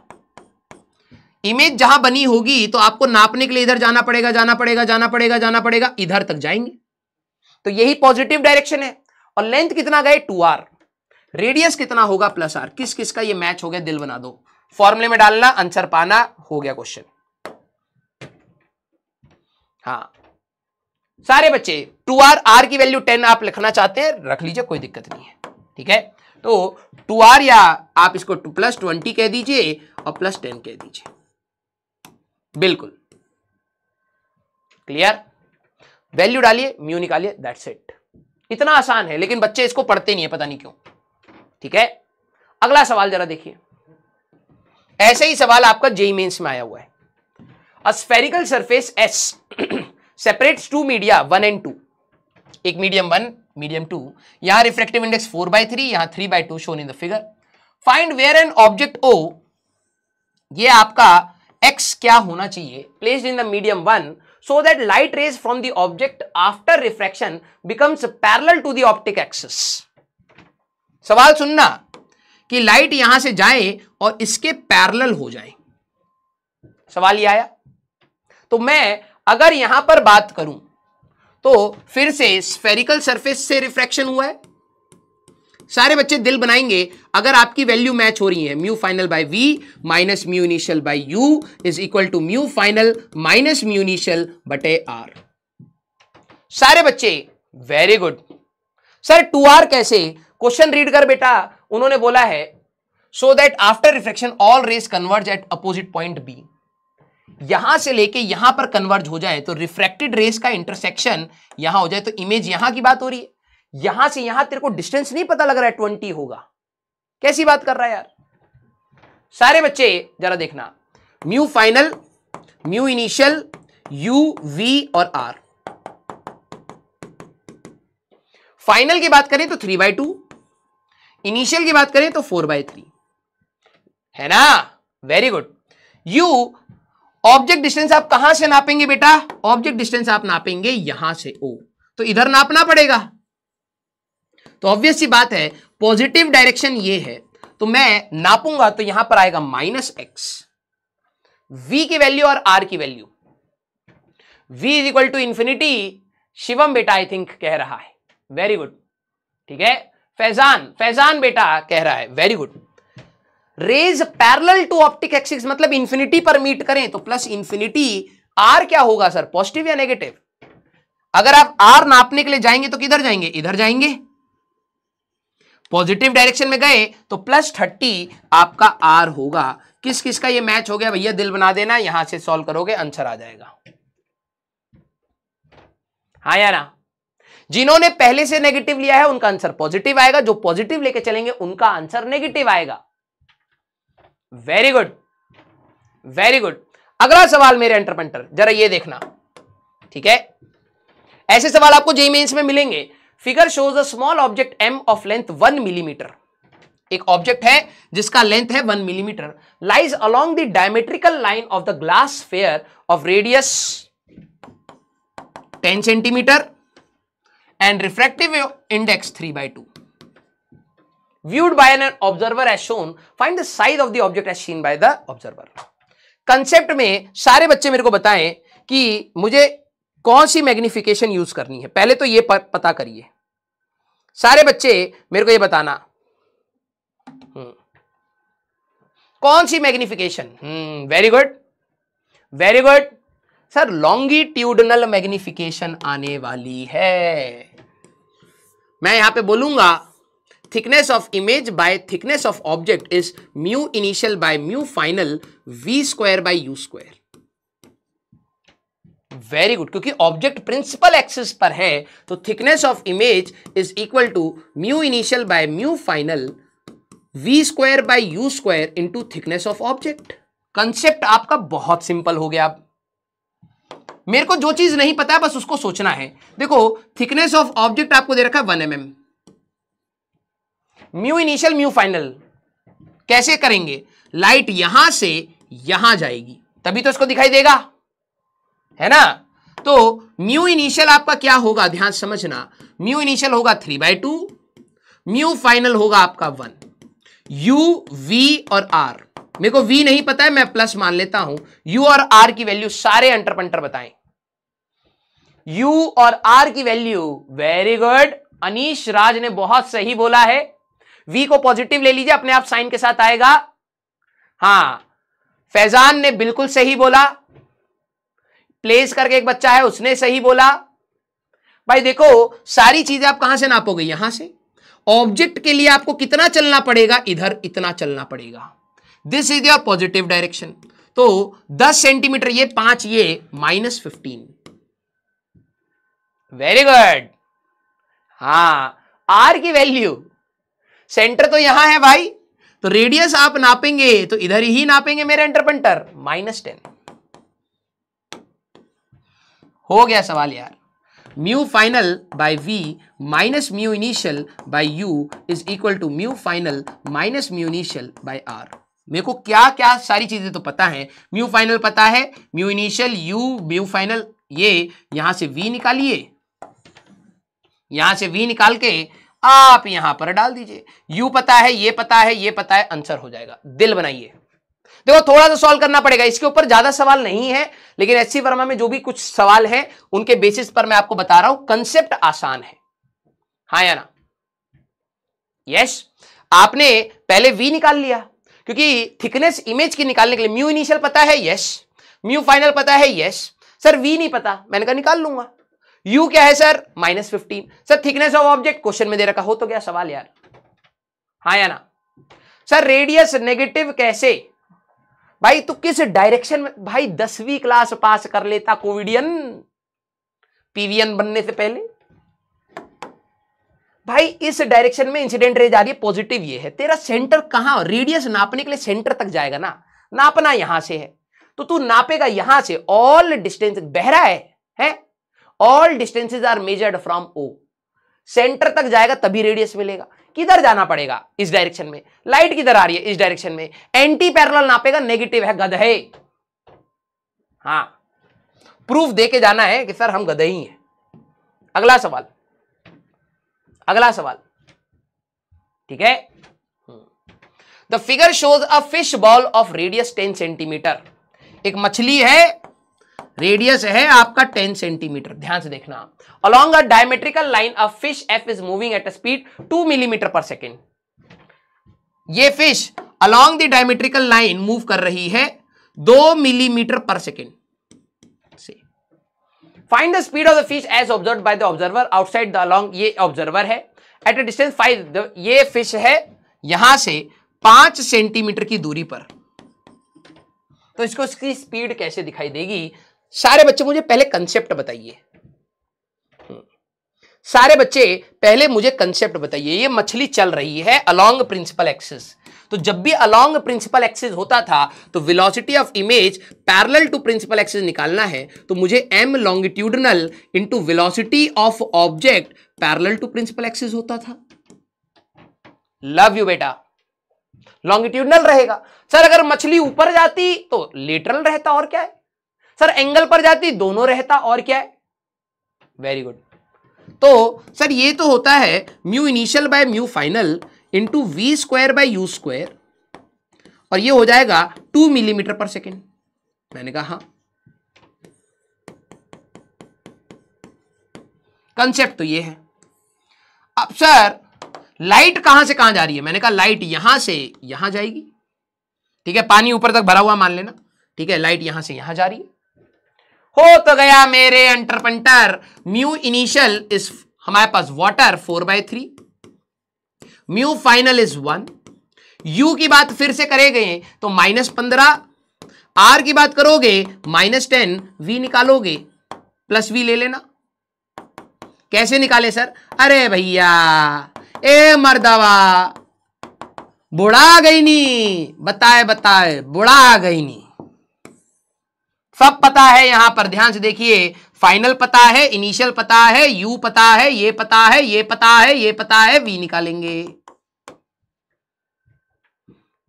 इमेज जहां बनी होगी तो आपको नापने के लिए इधर जाना पड़ेगा जाना पड़ेगा जाना पड़ेगा जाना पड़ेगा इधर तक जाएंगे तो यही पॉजिटिव डायरेक्शन है और लेंथ कितना गए टू आर रेडियस कितना होगा प्लस आर किस किस का ये मैच हो गया दिल बना दो फॉर्मुले में डालना आंसर पाना हो गया क्वेश्चन हाँ सारे बच्चे टू आर आर की वैल्यू टेन आप लिखना चाहते हैं रख लीजिए कोई दिक्कत नहीं है ठीक है तो टू आर या आप इसको प्लस ट्वेंटी कह दीजिए और प्लस टेन कह दीजिए बिल्कुल क्लियर वैल्यू डालिए म्यू निकालिए दैट्स इट इतना आसान है लेकिन बच्चे इसको पढ़ते नहीं है पता नहीं क्यों ठीक है अगला सवाल जरा देखिए ऐसे ही सवाल आपका जेई मेन्स में आया हुआ है a spherical surface S separates two media one and two एक मीडियम वन मीडियम टू यहां refractive index four by three यहां three by two shown in the figure find where an object O ये आपका एक्स क्या होना चाहिए place in the medium one so that light rays from the object after refraction becomes parallel to the optic axis सवाल सुनना कि लाइट यहां से जाए और इसके पैरेलल हो जाए सवाल ये आया तो मैं अगर यहां पर बात करूं तो फिर से स्फेरिकल सरफेस से रिफ्रैक्शन हुआ है सारे बच्चे दिल बनाएंगे अगर आपकी वैल्यू मैच हो रही है mu final by we minus mu initial by you is equal to mu final minus mu initial बटे आर सारे बच्चे very good sir two R कैसे क्वेश्चन रीड कर बेटा उन्होंने बोला है so that after reflection all rays converge at opposite point B यहां से लेके यहां पर कन्वर्ज हो जाए तो रिफ्रैक्टेड रेस का इंटरसेक्शन यहां हो जाए तो इमेज यहां की बात हो रही है यहां से यहां तेरे को डिस्टेंस नहीं पता लग रहा है ट्वेंटी होगा कैसी बात कर रहा है यार सारे बच्चे जरा देखना mu final mu initial you we और आर फाइनल की बात करें तो थ्री बाई टू इनिशियल की बात करें तो फोर बाय थ्री है ना very good u object distance आप कहां से नापेंगे बेटा ऑब्जेक्ट डिस्टेंस आप नापेंगे यहां से ओ तो इधर नापना पड़ेगा तो ऑब्वियस सी बात है पॉजिटिव डायरेक्शन ये है तो मैं नापूंगा तो यहां पर आएगा माइनस एक्स वी की वैल्यू और आर की value v is equal to infinity Shivam बेटा आई थिंक कह रहा है वेरी गुड ठीक है फैजान फैजान बेटा कह रहा है very good rays parallel to optic axis मतलब इंफिनिटी पर मीट करें तो प्लस इंफिनिटी आर क्या होगा सर पॉजिटिव या नेगेटिव अगर आप आर नापने के लिए जाएंगे तो किधर जाएंगे इधर जाएंगे पॉजिटिव डायरेक्शन में गए तो प्लस थर्टी आपका आर होगा किस किस का ये मैच हो गया भैया दिल बना देना यहां से सॉल्व करोगे आंसर आ जाएगा हाँ यार जिन्होंने पहले से नेगेटिव लिया है उनका आंसर पॉजिटिव आएगा जो पॉजिटिव लेके चलेंगे उनका आंसर नेगेटिव आएगा वेरी गुड वेरी गुड अगला सवाल मेरे एंटरपेंटर जरा ये देखना ठीक है ऐसे सवाल आपको जेई में मिलेंगे figure shows a small object M of length one millimetre एक ऑब्जेक्ट है जिसका लेंथ है one millimetre lies along the diametrical line of the glass sphere of radius ten centimetre and refractive index three by two viewed by an observer as shown find the size of the object as seen by the observer concept में सारे बच्चे मेरे को बताएं कि मुझे कौन सी मैग्निफिकेशन यूज करनी है पहले तो ये पता करिए सारे बच्चे मेरे को ये बताना हम्म। कौन सी magnification very good very good sir longitudinal magnification आने वाली है मैं यहां पे बोलूंगा thickness of image by thickness of object is mu initial by mu final v square by you square very good क्योंकि ऑब्जेक्ट प्रिंसिपल एक्सिस पर है तो thickness of image is equal to mu initial by mu final v square by you square into thickness of object concept आपका बहुत सिंपल हो गया मेरे को जो चीज नहीं पता है बस उसको सोचना है देखो थिकनेस ऑफ ऑब्जेक्ट आपको दे रखा है one M m mu initial mu final कैसे करेंगे लाइट यहां से यहां जाएगी तभी तो इसको दिखाई देगा है ना तो म्यू इनिशियल आपका क्या होगा ध्यान समझना म्यू इनिशियल होगा three by two mu final होगा आपका वन यू वी और आर मेरे को वी नहीं पता है मैं प्लस मान लेता हूं यू और आर की वैल्यू सारे अंटरपंटर बताए बताएं यू और आर की value very good Anish Raj ने बहुत सही बोला है वी को पॉजिटिव ले लीजिए अपने आप साइन के साथ आएगा हाँ फैजान ने बिल्कुल सही बोला प्लेस करके एक बच्चा है उसने सही बोला भाई देखो सारी चीजें आप कहां से नापोगे यहां से ऑब्जेक्ट के लिए आपको कितना चलना पड़ेगा इधर इतना चलना पड़ेगा this is your positive direction तो 10 सेंटीमीटर ये पांच ये माइनस फिफ्टीन वेरी गुड हाँ आर की वैल्यू सेंटर तो यहां है भाई तो रेडियस आप नापेंगे तो इधर ही नापेंगे मेरे एंटरपेंटर माइनस टेन हो गया सवाल यार mu final by we minus mu initial by you is equal to mu final minus mu initial by R मेरे को क्या क्या सारी चीज़ें तो पता है म्यू फाइनल पता है mu initial u mu final ये यहां से वी निकालिए यहां से वी निकाल के आप यहां पर डाल दीजिए यू पता है ये पता है ये पता है आंसर हो जाएगा दिल बनाइए देखो थोड़ा सा सॉल्व करना पड़ेगा इसके ऊपर ज्यादा सवाल नहीं है लेकिन सी वर्मा में जो भी कुछ सवाल है उनके बेसिस पर मैं आपको बता रहा हूं कंसेप्ट आसान है हाँ या ना यस आपने पहले वी निकाल लिया क्योंकि थिकनेस इमेज की निकालने के लिए म्यू इनिशियल पता है यस म्यू फाइनल पता है यस सर वी नहीं पता मैंने कहा निकाल लूंगा यू क्या है sir minus fifteen sir thickness of object question में दे रखा हो तो क्या सवाल यार हाँ या ना सर रेडियस नेगेटिव कैसे भाई तू किस डायरेक्शन में भाई दसवीं क्लास पास कर लेता कोविडियन पीवीएन बनने से पहले भाई इस डायरेक्शन में इंसिडेंट रेज आ रही है पॉजिटिव ये है तेरा सेंटर कहां रेडियस नापने के लिए सेंटर तक जाएगा ना नापना यहां से है तो तू नापेगा यहां से ऑल डिस्टेंस बहरा है हैं all distances are measured from O centre तक जाएगा तभी रेडियस मिलेगा किधर जाना पड़ेगा इस डायरेक्शन में लाइट किधर आ रही है इस डायरेक्शन में एंटी पैरल नापेगा नेगेटिव है गधे हाँ प्रूफ देके जाना है कि सर हम गधे ही हैं अगला सवाल अगला सवाल ठीक है the figure shows a fish bowl of radius ten centimetre एक मछली है रेडियस है आपका 10 सेंटीमीटर ध्यान से देखना along a diametrical line a fish F is moving at a speed 2 millimetre per second ये fish along the diametrical line move कर रही है दो मिलीमीटर पर सेकेंड से find the speed of the fish as observe by the observer outside the along ये ऑब्जर्वर है एट अ डिस्टेंस फाइव ये फिश है यहां से पांच सेंटीमीटर की दूरी पर तो इसको इसकी स्पीड कैसे दिखाई देगी सारे बच्चे मुझे पहले कंसेप्ट बताइए हम्म। सारे बच्चे पहले मुझे कंसेप्ट बताइए ये मछली चल रही है अलोंग प्रिंसिपल एक्सिस तो जब भी अलोंग प्रिंसिपल एक्सिस होता था तो velocity of image parallel to principal axis निकालना है तो मुझे m longitudinal into velocity of object parallel to principal axis होता था लव यू बेटा लॉन्गिट्यूडनल रहेगा सर अगर मछली ऊपर जाती तो लेटरल रहता और क्या है सर एंगल पर जाती दोनों रहता और क्या है वेरी गुड तो सर ये तो होता है mu initial by mu final into v square by you square और ये हो जाएगा टू मिलीमीटर पर सेकेंड मैंने कहा हाँ कंसेप्ट तो ये है अब सर लाइट कहां से कहां जा रही है मैंने कहा लाइट यहां से यहां जाएगी ठीक है पानी ऊपर तक भरा हुआ मान लेना ठीक है लाइट यहां से यहां जा रही है हो तो गया मेरे अंटरपंटर म्यू इनिशियल इज हमारे पास water four by three mu final is one u की बात फिर से करेंगे तो माइनस पंद्रह आर की बात करोगे माइनस टेन वी निकालोगे प्लस वी ले लेना कैसे निकाले सर अरे भैया ए मर्दवा बुढ़ा गई नी बताए बताए बुढ़ा गई नी सब पता है यहां पर ध्यान से देखिए फाइनल पता है इनिशियल पता है यू पता है ये पता है ये पता है ये पता है वी निकालेंगे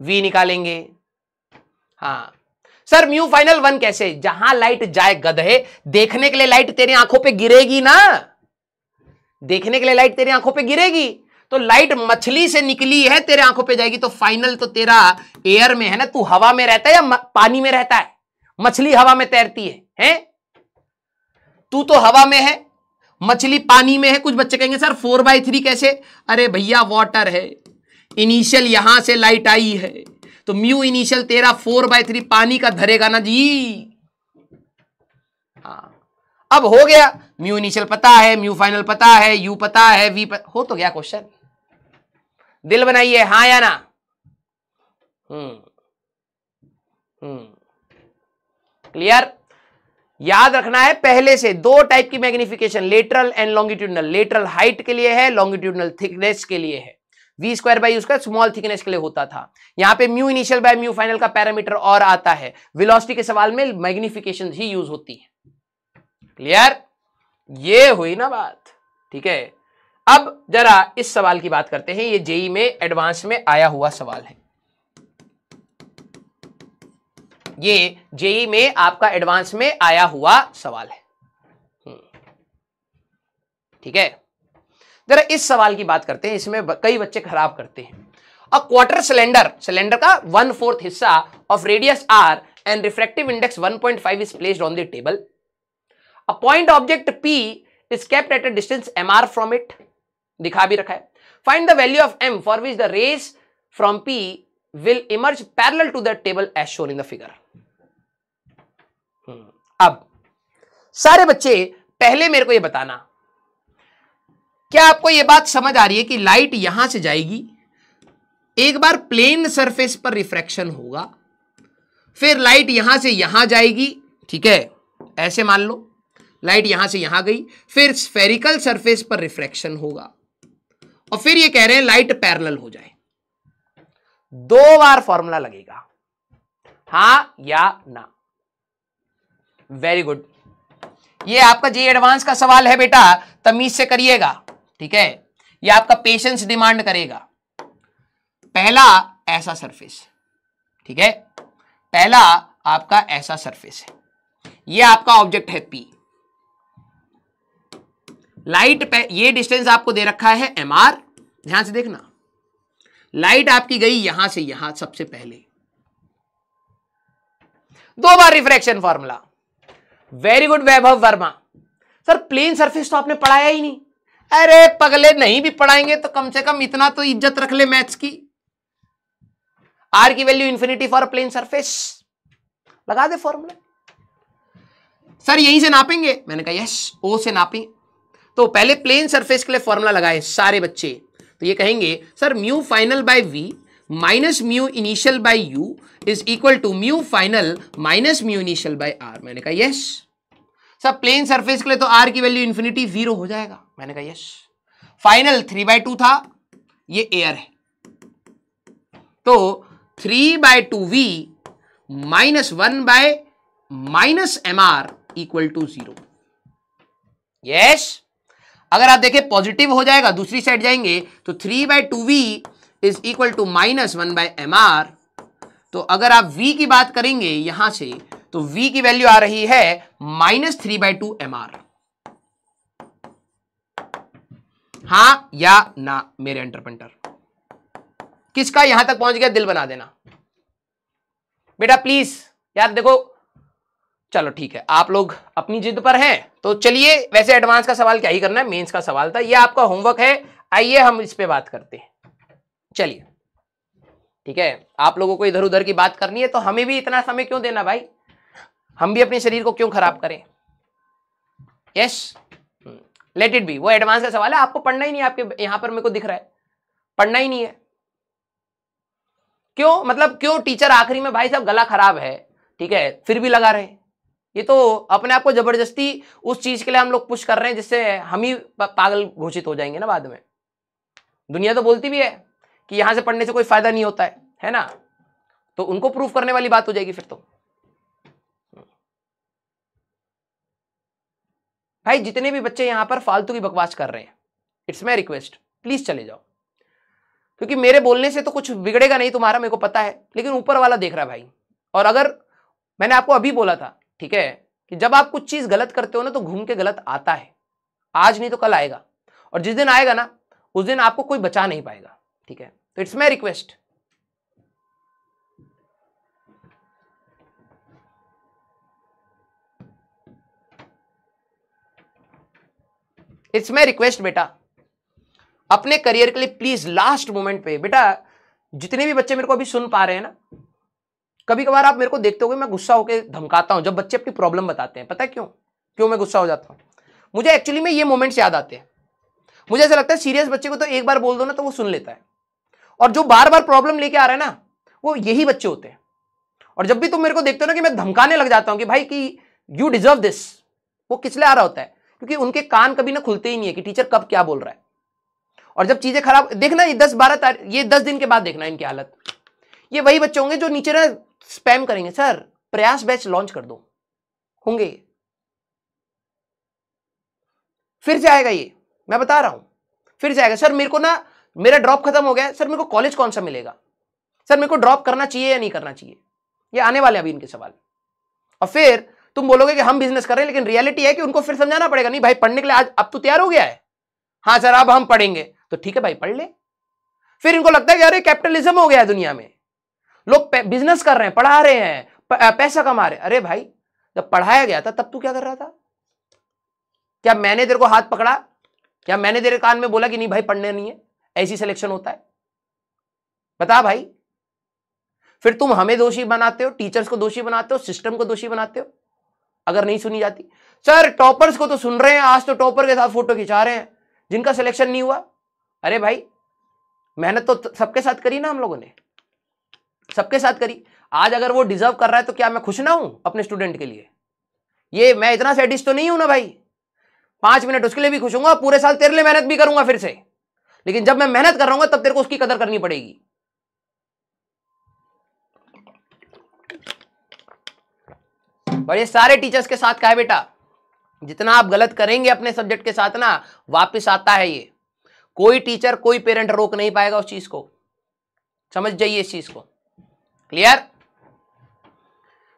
वी निकालेंगे हाँ सर म्यू फाइनल वन कैसे जहां लाइट जाए गधे देखने के लिए लाइट तेरी आंखों पे गिरेगी ना देखने के लिए लाइट तेरी आंखों पे गिरेगी तो लाइट मछली से निकली है तेरे आंखों पे जाएगी तो फाइनल तो तेरा एयर में है ना तू हवा में रहता है या पानी में रहता है मछली हवा में तैरती है है? तू तो हवा में है मछली पानी में है कुछ बच्चे कहेंगे सर फोर बाई थ्री कैसे अरे भैया वाटर है इनिशियल यहां से लाइट आई है तो म्यू इनिशियल तेरा फोर बाय थ्री पानी का धरेगा ना जी हाँ अब हो गया म्यू इनिशियल पता है म्यू फाइनल पता है यू पता है वी पता हो तो गया क्वेश्चन दिल बनाइए हाँ या ना हम्म हम्म क्लियर याद रखना है पहले से दो टाइप की magnification lateral and longitudinal lateral height के लिए है लॉन्गिट्यूडनल थिकनेस के लिए है वी स्क्वायर बाई उसका स्मॉल थिकनेस के लिए होता था यहाँ पे mu initial by mu final का पैरामीटर और आता है वेलोसिटी के सवाल में मैग्निफिकेशन ही यूज होती है क्लियर ये हुई ना बात ठीक है अब जरा इस सवाल की बात करते हैं ये जेई में एडवांस में आया हुआ सवाल है ये जेई में आपका एडवांस में आया हुआ सवाल है हम्म। ठीक है जरा इस सवाल की बात करते हैं इसमें कई बच्चे खराब करते हैं अ क्वार्टर सिलेंडर सिलेंडर का वन फोर्थ हिस्सा of radius R and refractive index 1.5 is placed on the table a point object P is kept at a distance M R from it दिखा भी रखा है find the value of M for which the rays from P will emerge parallel to the table as shown in the figure अब सारे बच्चे पहले मेरे को यह बताना क्या आपको यह बात समझ आ रही है कि लाइट यहां से जाएगी एक बार प्लेन सरफेस पर रिफ्रैक्शन होगा फिर लाइट यहां से यहां जाएगी ठीक है ऐसे मान लो लाइट यहां से यहां गई फिर स्फेरिकल सरफेस पर रिफ्रैक्शन होगा और फिर ये कह रहे हैं लाइट पैरेलल हो जाए दो बार फॉर्मूला लगेगा हा या ना वेरी गुड ये आपका जी एडवांस का सवाल है बेटा तमीज से करिएगा ठीक है ये आपका पेशेंस डिमांड करेगा पहला ऐसा सरफेस ठीक है पहला आपका ऐसा सरफेस है ये आपका ऑब्जेक्ट है पी लाइट पे ये डिस्टेंस आपको दे रखा है एम आर ध्यान से देखना लाइट आपकी गई यहां से यहां सबसे पहले दो बार refraction formula very good Vaibhav Verma sir plane surface तो आपने पढ़ाया ही नहीं अरे पगले नहीं भी पढ़ाएंगे तो कम से कम इतना तो इज्जत रख ले मैथ्स की आर की value infinity for plane surface लगा दे फॉर्मूला सर यहीं से नापेंगे मैंने कहा यस ओ से नापी तो पहले प्लेन सरफेस के लिए फॉर्मूला लगाए सारे बच्चे तो ये कहेंगे sir mu final by we minus mu initial by you is equal to mu final minus mu initial by R मैंने कहा यस सर प्लेन सरफेस के लिए तो आर की वैल्यू इन्फिनिटी जीरो हो जाएगा मैंने कहा yes final three by two था ये एयर है तो three by two we minus one by minus M R equal to zero yes अगर आप देखें पॉजिटिव हो जाएगा दूसरी साइड जाएंगे तो three by two V is equal to minus one by M R तो अगर आप v की बात करेंगे यहां से तो v की वैल्यू आ रही है minus three by two M R हां या ना मेरे एंटरप्रेंटर किसका यहां तक पहुंच गया दिल बना देना बेटा प्लीज यार देखो चलो ठीक है आप लोग अपनी जिद पर हैं तो चलिए वैसे एडवांस का सवाल क्या ही करना है मेंस का सवाल था ये आपका होमवर्क है आइए हम इस पे बात करते हैं चलिए ठीक है आप लोगों को इधर उधर की बात करनी है तो हमें भी इतना समय क्यों देना भाई हम भी अपने शरीर को क्यों खराब करें यस लेट इट बी वो एडवांस का सवाल है आपको पढ़ना ही नहीं आपके यहां पर मेरे को दिख रहा है पढ़ना ही नहीं है क्यों मतलब क्यों टीचर आखिरी में भाई साहब गला खराब है ठीक है फिर भी लगा रहे हैं ये तो अपने आप को जबरदस्ती उस चीज के लिए हम लोग पुश कर रहे हैं जिससे हम ही पागल घोषित हो जाएंगे ना बाद में दुनिया तो बोलती भी है कि यहां से पढ़ने से कोई फायदा नहीं होता है है ना तो उनको प्रूफ करने वाली बात हो जाएगी फिर तो भाई जितने भी बच्चे यहां पर फालतू की बकवास कर रहे हैं इट्स माई रिक्वेस्ट प्लीज चले जाओ क्योंकि मेरे बोलने से तो कुछ बिगड़ेगा नहीं तुम्हारा मेरे को पता है लेकिन ऊपर वाला देख रहा है भाई और अगर मैंने आपको अभी बोला था ठीक है कि जब आप कुछ चीज गलत करते हो ना तो घूम के गलत आता है आज नहीं तो कल आएगा और जिस दिन आएगा ना उस दिन आपको कोई बचा नहीं पाएगा ठीक है तो it's my request it's my request बेटा अपने करियर के लिए प्लीज लास्ट मोमेंट पे बेटा जितने भी बच्चे मेरे को अभी सुन पा रहे हैं ना कभी कभार आप मेरे को देखते हो मैं गुस्सा होकर धमकाता हूँ जब बच्चे अपनी प्रॉब्लम बताते हैं पता है क्यों क्यों मैं गुस्सा हो जाता हूँ मुझे एक्चुअली में ये मोमेंट्स याद आते हैं मुझे ऐसा लगता है सीरियस बच्चे को तो एक बार बोल दो ना तो वो सुन लेता है और जो बार बार प्रॉब्लम लेके आ रहा है ना वो यही बच्चे होते हैं और जब भी तुम मेरे को देखते हो ना कि मैं धमकाने लग जाता हूँ कि भाई कि यू डिजर्व दिस वो किसले आ रहा होता है क्योंकि उनके कान कभी ना खुलते ही नहीं है कि टीचर कब क्या बोल रहा है और जब चीजें खराब देखना ये दस बारह तारीख ये दस दिन के बाद देखना इनकी हालत ये वही बच्चे होंगे जो नीचे ना स्पैम करेंगे सर प्रयास बैच लॉन्च कर दो होंगे फिर से आएगा ये मैं बता रहा हूं फिर से आएगा सर मेरे को ना मेरा ड्रॉप खत्म हो गया सर मेरे को कॉलेज कौन सा मिलेगा सर मेरे को ड्रॉप करना चाहिए या नहीं करना चाहिए ये आने वाले अभी इनके सवाल और फिर तुम बोलोगे कि हम बिजनेस कर रहे हैं लेकिन रियलिटी है कि उनको फिर समझाना पड़ेगा नहीं भाई पढ़ने के लिए आज अब तो तैयार हो गया है हाँ सर अब हम पढ़ेंगे तो ठीक है भाई पढ़ ले फिर इनको लगता है कि अरे कैपिटलिज्म हो गया है दुनिया में लोग बिजनेस कर रहे हैं पढ़ा रहे हैं पैसा कमा रहे हैं अरे भाई जब पढ़ाया गया था तब तू क्या कर रहा था क्या मैंने तेरे को हाथ पकड़ा क्या मैंने तेरे कान में बोला कि नहीं भाई पढ़ने नहीं है ऐसी सिलेक्शन होता है बता भाई फिर तुम हमें दोषी बनाते हो टीचर्स को दोषी बनाते हो सिस्टम को दोषी बनाते हो अगर नहीं सुनी जाती सर टॉपर्स को तो सुन रहे हैं आज तो टॉपर के साथ फोटो खिंचा रहे हैं जिनका सिलेक्शन नहीं हुआ अरे भाई मेहनत तो सबके साथ करी ना हम लोगों ने सबके साथ करी आज अगर वो डिजर्व कर रहा है तो क्या मैं खुश ना हूं अपने स्टूडेंट के लिए ये मैं इतना सेटिस्ट तो नहीं हूं ना भाई पांच मिनट उसके लिए भी खुश हूंगा पूरे साल तेरे लिए मेहनत भी करूंगा फिर से लेकिन जब मैं मेहनत कर रहा तब तेरे को उसकी कदर करनी पड़ेगी और ये सारे टीचर्स के साथ कहा बेटा जितना आप गलत करेंगे अपने सब्जेक्ट के साथ ना वापिस आता है ये कोई टीचर कोई पेरेंट रोक नहीं पाएगा उस चीज को समझ जाइए इस चीज को क्लियर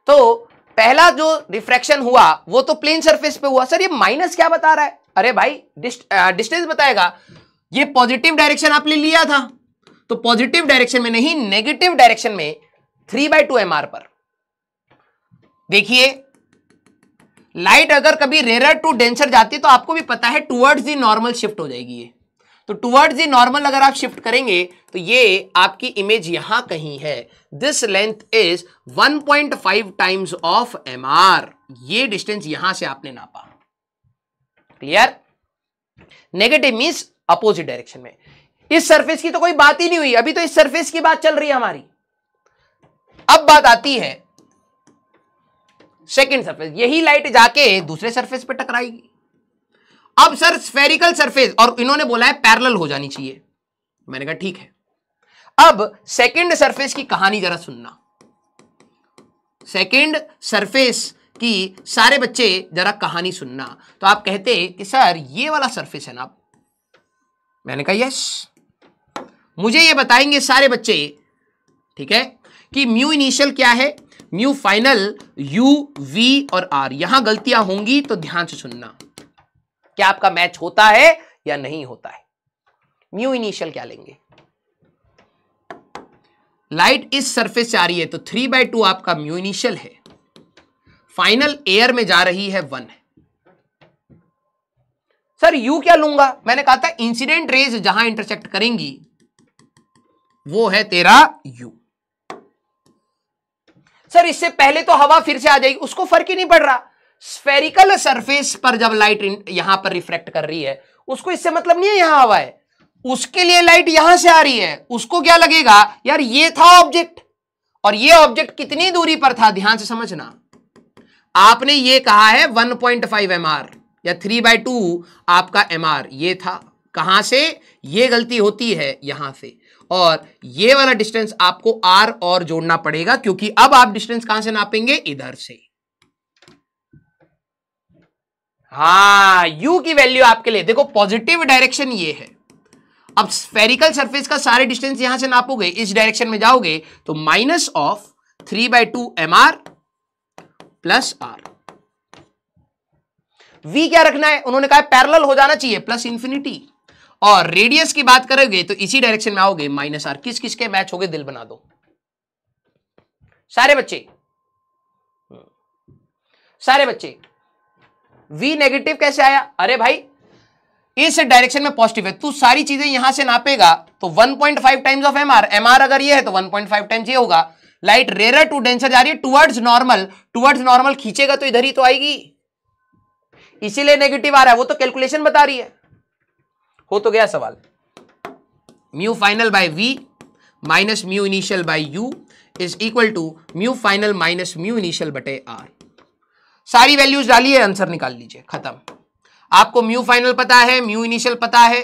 तो पहला जो रिफ्रैक्शन हुआ वो तो प्लेन सरफेस पे हुआ सर ये माइनस क्या बता रहा है अरे भाई डिस्टेंस बताएगा ये पॉजिटिव डायरेक्शन आपने लिया था तो पॉजिटिव डायरेक्शन में नहीं नेगेटिव डायरेक्शन में थ्री बाई टू एम पर देखिए लाइट अगर कभी रेरर टू डेंसर जाती है तो आपको भी पता है टुवर्ड्स दी नॉर्मल शिफ्ट हो जाएगी ये तो टुवर्ड्स दी नॉर्मल अगर आप शिफ्ट करेंगे तो ये आपकी इमेज यहां कहीं है this length is 1.5 times of M ये डिस्टेंस यहां से आपने नापा clear negative means opposite direction में इस सरफेस की तो कोई बात ही नहीं हुई अभी तो इस सरफेस की बात चल रही है हमारी अब बात आती है सेकेंड सरफेस यही लाइट जाके दूसरे सरफेस पे टकराएगी अब सर स्फेरिकल सरफेस और इन्होंने बोला है पैरल हो जानी चाहिए मैंने कहा ठीक है अब सेकेंड सरफेस की कहानी जरा सुनना सेकेंड सरफेस की सारे बच्चे जरा कहानी सुनना तो आप कहते कि सर ये वाला सरफेस है ना मैंने कहा यस मुझे ये बताएंगे सारे बच्चे ठीक है कि म्यू इनिशियल क्या है म्यू फाइनल यू वी और आर यहां गलतियां होंगी तो ध्यान से सुनना क्या आपका मैच होता है या नहीं होता है म्यू इनिशियल क्या लेंगे लाइट इस सरफेस से आ रही है तो थ्री बाई टू आपका म्यू इनिशियल है फाइनल एयर में जा रही है वन है सर यू क्या लूंगा मैंने कहा था इंसिडेंट रेज जहां इंटरसेक्ट करेंगी वो है तेरा यू सर इससे पहले तो हवा फिर से आ जाएगी उसको फर्क ही नहीं पड़ रहा स्फेरिकल सरफेस पर जब लाइट यहां पर रिफ्लेक्ट कर रही है उसको इससे मतलब नहीं है यहां हवा है उसके लिए लाइट यहां से आ रही है उसको क्या लगेगा यार ये था ऑब्जेक्ट और ये ऑब्जेक्ट कितनी दूरी पर था ध्यान से समझना आपने ये कहा है 1.5 पॉइंट या थ्री बाई टू आपका एम ये था कहां से ये गलती होती है यहां से और ये वाला डिस्टेंस आपको आर और जोड़ना पड़ेगा क्योंकि अब आप डिस्टेंस कहां से नापेंगे इधर से हाँ यू की वैल्यू आपके लिए देखो पॉजिटिव डायरेक्शन ये है अब स्पेरिकल सरफेस का सारे डिस्टेंस यहां से नापोगे इस डायरेक्शन में जाओगे तो minus of three by two M R plus R V क्या रखना है उन्होंने कहा पैरेलल हो जाना चाहिए प्लस इंफिनिटी और रेडियस की बात करोगे तो इसी डायरेक्शन में आओगे माइनस आर किस किसके मैच हो गए दिल बना दो सारे बच्चे सारे बच्चे वी नेगेटिव कैसे आया अरे भाई इस डायरेक्शन में पॉजिटिव है तू सारी चीजें यहां से नापेगा तो 1.5 टाइम्स ऑफ एमआर एमआर अगर ये है तो 1.5 टाइम्स ये होगा लाइट रेयर टू डेंसर जा रही है टुवर्ड्स नॉर्मल टुवर्ड्स नॉर्मल खींचेगा तो इधर ही तो आएगी इसीलिए नेगेटिव आ रहा है वो तो कैलकुलेशन बता रही है हो तो गया सवाल mu final by we minus mu initial by you is equal to mu final minus mu initial बटे आर सारी वैल्यूज डालिए आंसर निकाल लीजिए खत्म आपको म्यू फाइनल पता है म्यू इनिशियल पता है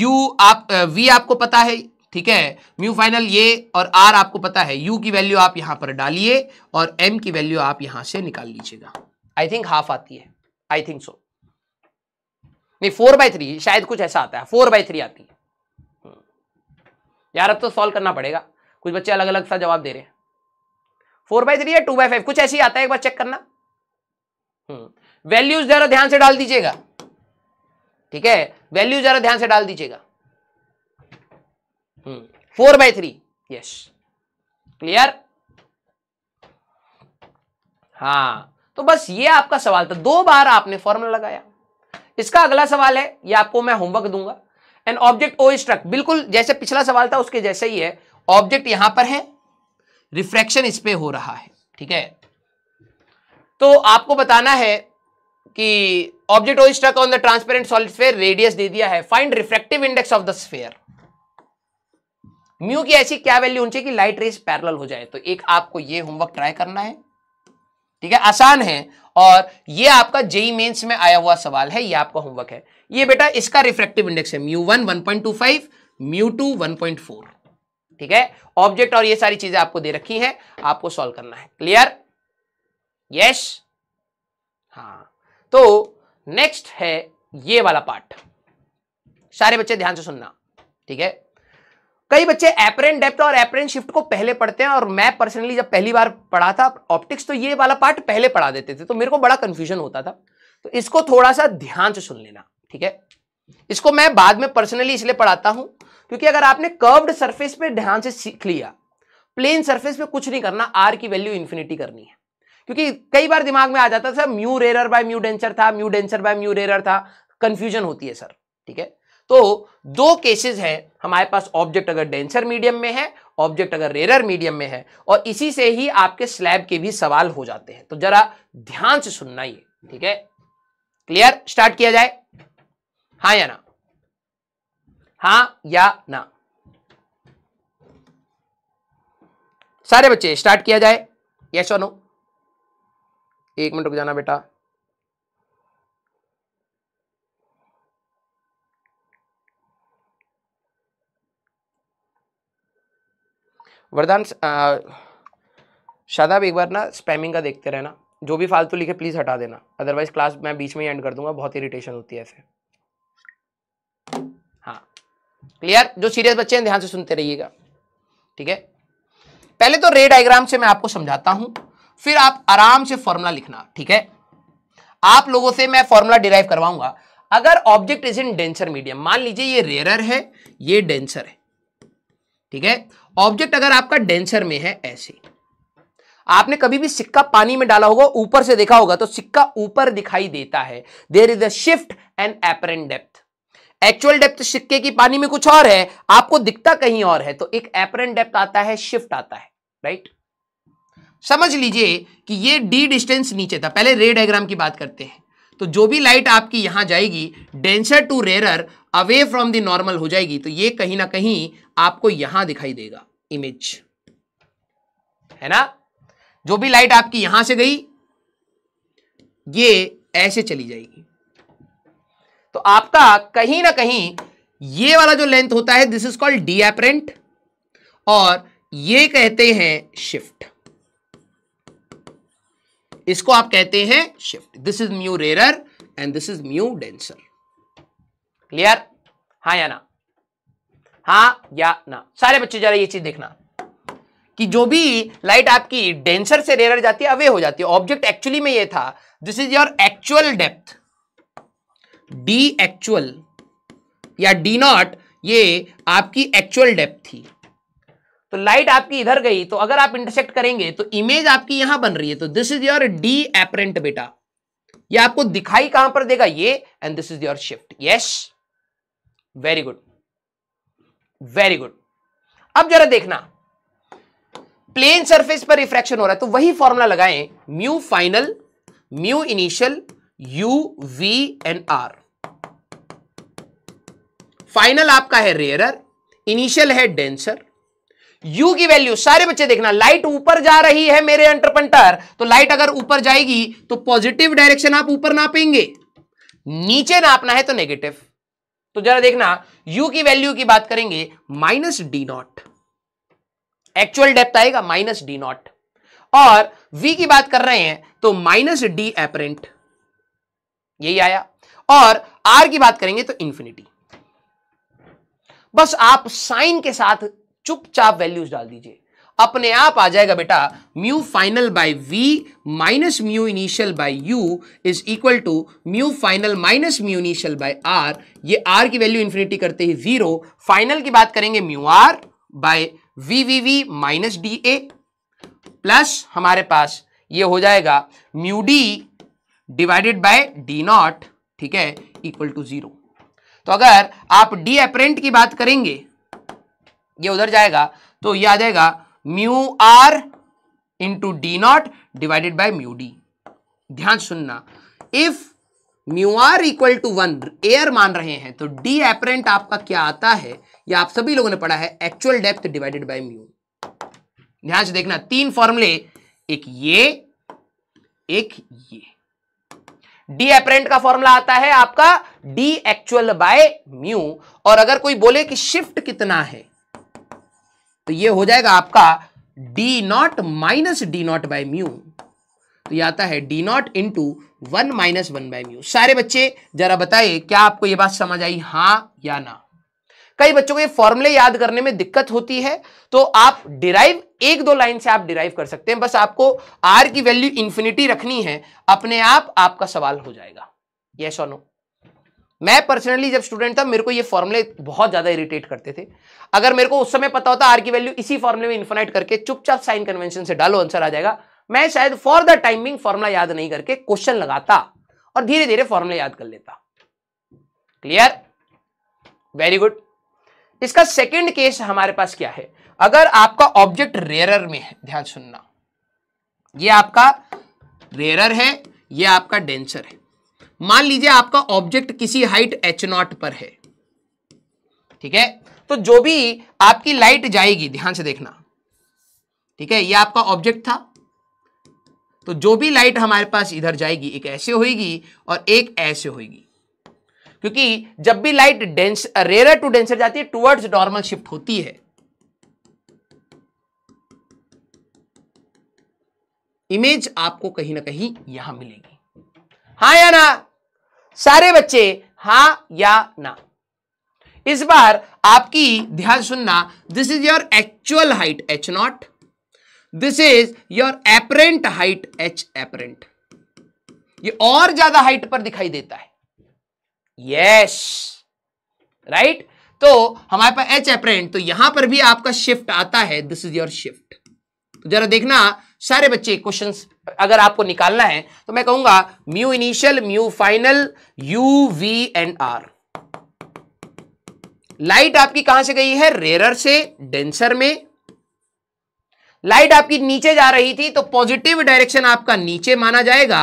यू आप वी आपको पता है ठीक है म्यू फाइनल ये और आर आपको पता है यू की वैल्यू आप यहां पर डालिए और एम की वैल्यू आप यहां से निकाल लीजिएगा आई थिंक हाफ आती है आई थिंक सो नहीं फोर बाय थ्री शायद कुछ ऐसा आता है फोर बाय थ्री आती है हम्म। यार अब तो सॉल्व करना पड़ेगा कुछ बच्चे अलग अलग सा जवाब दे रहे हैं फोर बाय थ्री या टू बाई फाइव कुछ ऐसे ही आता है एक बार चेक करना वैल्यूज जरा ध्यान से डाल दीजिएगा ठीक है वैल्यू जरा ध्यान से डाल दीजिएगा four by three yes clear हाँ तो बस ये आपका सवाल था दो बार आपने फॉर्मूला लगाया इसका अगला सवाल है ये आपको मैं होमवर्क दूंगा एन ऑब्जेक्ट ओ स्ट्रक बिल्कुल जैसे पिछला सवाल था उसके जैसे ही है ऑब्जेक्ट यहां पर है रिफ्रैक्शन इस पर हो रहा है ठीक है तो आपको बताना है कि object O struck on the transparent solid sphere radius दे दिया है find refractive index of the sphere mu की ऐसी क्या वैल्यू होनी चाहिए कि लाइट रेस पैरल हो जाए तो एक आपको ये होमवर्क ट्राई करना है ठीक है आसान है और ये आपका जेई मेन्स e में आया हुआ सवाल है ये आपका होमवर्क है ये बेटा इसका रिफ्रेक्टिव इंडेक्स है mu one one point two five mu two one point four ठीक है ऑब्जेक्ट और ये सारी चीजें आपको दे रखी है आपको सॉल्व करना है क्लियर यस yes? तो नेक्स्ट है ये वाला पार्ट सारे बच्चे ध्यान से सुनना ठीक है कई बच्चे एपरेंट डेप्थ और एपरेंट शिफ्ट को पहले पढ़ते हैं और मैं पर्सनली जब पहली बार पढ़ा था ऑप्टिक्स तो ये वाला पार्ट पहले पढ़ा देते थे तो मेरे को बड़ा कंफ्यूजन होता था तो इसको थोड़ा सा ध्यान से सुन लेना ठीक है इसको मैं बाद में पर्सनली इसलिए पढ़ाता हूं क्योंकि अगर आपने कर्व्ड सरफेस पे ध्यान से सीख लिया प्लेन सरफेस पे कुछ नहीं करना आर की वैल्यू इन्फिनिटी करनी है क्योंकि कई बार दिमाग में आ जाता है sir mu rarer by mu denser था mu denser by mu rarer था कंफ्यूजन होती है सर ठीक है तो दो केसेस हैं हमारे पास ऑब्जेक्ट अगर डेंसर मीडियम में है ऑब्जेक्ट अगर रेरर मीडियम में है और इसी से ही आपके स्लैब के भी सवाल हो जाते हैं तो जरा ध्यान से सुनना ये ठीक है क्लियर स्टार्ट किया जाए हाँ या ना हाँ या ना सारे बच्चे स्टार्ट किया जाए यश और नो एक मिनट रुक जाना बेटा वरदान शादाब एक बार ना स्पैमिंग का देखते रहना जो भी फालतू लिखे प्लीज़ हटा देना अदरवाइज क्लास मैं बीच में ही एंड कर दूंगा बहुत इरिटेशन होती है ऐसे हाँ क्लियर जो सीरियस बच्चे हैं ध्यान से सुनते रहिएगा ठीक है पहले तो रे डायग्राम से मैं आपको समझाता हूँ फिर आप आराम से फॉर्मूला लिखना ठीक है आप लोगों से मैं फॉर्मूला डिराइव करवाऊंगा अगर object is in denser medium मान लीजिए ये रेयर है ये डेंसर है ठीक है ऑब्जेक्ट अगर आपका डेंसर में है ऐसे आपने कभी भी सिक्का पानी में डाला होगा ऊपर से देखा होगा तो सिक्का ऊपर दिखाई देता है there is a shift and apparent depth actual depth सिक्के की पानी में कुछ और है आपको दिखता कहीं और है तो एक एपरेंट डेप्थ आता है शिफ्ट आता है राइट right? समझ लीजिए कि ये डी डिस्टेंस नीचे था पहले रे डायग्राम की बात करते हैं तो जो भी लाइट आपकी यहां जाएगी denser to rarer away from the normal हो जाएगी तो ये कहीं ना कहीं आपको यहां दिखाई देगा इमेज है ना जो भी लाइट आपकी यहां से गई ये ऐसे चली जाएगी तो आपका कहीं ना कहीं ये वाला जो लेंथ होता है this is called D apparent और ये कहते हैं शिफ्ट इसको आप कहते हैं shift this is mu rarer and this is mu denser clear हाँ या ना हाँ या ना सारे बच्चे जरा ये चीज देखना कि जो भी लाइट आपकी डेंसर से रेरर जाती है अवे हो जाती है ऑब्जेक्ट एक्चुअली में ये था this is your actual depth D actual या डी नॉट ये आपकी एक्चुअल डेप्थ थी तो लाइट आपकी इधर गई तो अगर आप इंटरसेक्ट करेंगे तो इमेज आपकी यहां बन रही है तो this is your D apparent बेटा ये आपको दिखाई कहां पर देगा ये and this is your shift yes very good very good अब जरा देखना प्लेन सरफेस पर रिफ्रैक्शन हो रहा है तो वही फॉर्मूला लगाएं mu final mu initial you V and R final आपका है रेयरर इनिशियल है डेंसर u की वैल्यू सारे बच्चे देखना लाइट ऊपर जा रही है मेरे अंटरपंटर तो लाइट अगर ऊपर जाएगी तो पॉजिटिव डायरेक्शन आप ऊपर नापेंगे नीचे नापना है तो नेगेटिव तो जरा देखना u की वैल्यू की बात करेंगे minus D naught actual depth आएगा माइनस डी नॉट और v की बात कर रहे हैं तो माइनस डी एपरेंट यही आया और r की बात करेंगे तो इंफिनिटी बस आप साइन के साथ चुपचाप वैल्यूज डाल दीजिए अपने आप आ जाएगा बेटा mu final by we minus mu initial by you is equal to mu final minus mu initial by R ये आर की वैल्यू इंफिनिटी करते ही जीरो फाइनल की बात करेंगे mu R by we V V minus D A plus हमारे पास ये हो जाएगा mu D divided by D naught ठीक है इक्वल टू जीरो तो अगर आप डी एपरेंट की बात करेंगे ये उधर जाएगा तो ये आ जाएगा mu R into D naught divided by mu D ध्यान सुनना if mu R equal to one air मान रहे हैं तो डी एपरेंट आपका क्या आता है या आप सभी लोगों ने पढ़ा है actual depth divided by mu ध्यान से देखना तीन फॉर्मूले एक ये एक ये डी एपरेंट का फॉर्मूला आता है आपका डी एक्चुअल बाय म्यू और अगर कोई बोले कि शिफ्ट कितना है तो ये हो जाएगा आपका D naught minus D naught by mu तो यह आता है D naught into one minus one by mu सारे बच्चे जरा बताए क्या आपको यह बात समझ आई हां या ना कई बच्चों को ये फॉर्मूले याद करने में दिक्कत होती है तो आप डिराइव एक दो लाइन से आप डिराइव कर सकते हैं बस आपको आर की वैल्यू इंफिनिटी रखनी है अपने आप आपका सवाल हो जाएगा यस और नो मैं पर्सनली जब स्टूडेंट था मेरे को ये फॉर्मुले बहुत ज़्यादा इरिटेट करते थे अगर मेरे को उस समय पता होता आर की वैल्यू इसी फॉर्मुले में इन्फोनाइट करके चुपचाप साइन कन्वेंशन से डालो आंसर आ जाएगा मैं शायद फॉर द टाइमिंग फॉर्मुला याद नहीं करके क्वेश्चन लगाता और धीरे धीरे फॉर्मुला याद कर लेता क्लियर वेरी गुड इसका सेकेंड केस हमारे पास क्या है अगर आपका ऑब्जेक्ट रेरर में है ध्यान सुनना ये आपका रेरर है ये आपका डेंसर है मान लीजिए आपका ऑब्जेक्ट किसी हाइट एच नॉट पर है ठीक है तो जो भी आपकी लाइट जाएगी ध्यान से देखना ठीक है ये आपका ऑब्जेक्ट था तो जो भी लाइट हमारे पास इधर जाएगी एक ऐसे होएगी और एक ऐसे होएगी क्योंकि जब भी light dense rarer to denser जाती है टुवर्ड्स नॉर्मल शिफ्ट होती है इमेज आपको कहीं ना कहीं यहां मिलेगी हाँ या ना सारे बच्चे हाँ या ना इस बार आपकी ध्यान सुनना this is your actual height H naught this is your apparent height H apparent ये और ज्यादा हाइट पर दिखाई देता है यस राइट right? तो हमारे पास एच एपरेंट तो यहां पर भी आपका शिफ्ट आता है दिस इज योर शिफ्ट जरा देखना सारे बच्चे क्वेश्चंस अगर आपको निकालना है तो मैं कहूंगा mu initial mu final you V and R light आपकी कहां से गई है रेरर से डेंसर में लाइट आपकी नीचे जा रही थी तो पॉजिटिव डायरेक्शन आपका नीचे माना जाएगा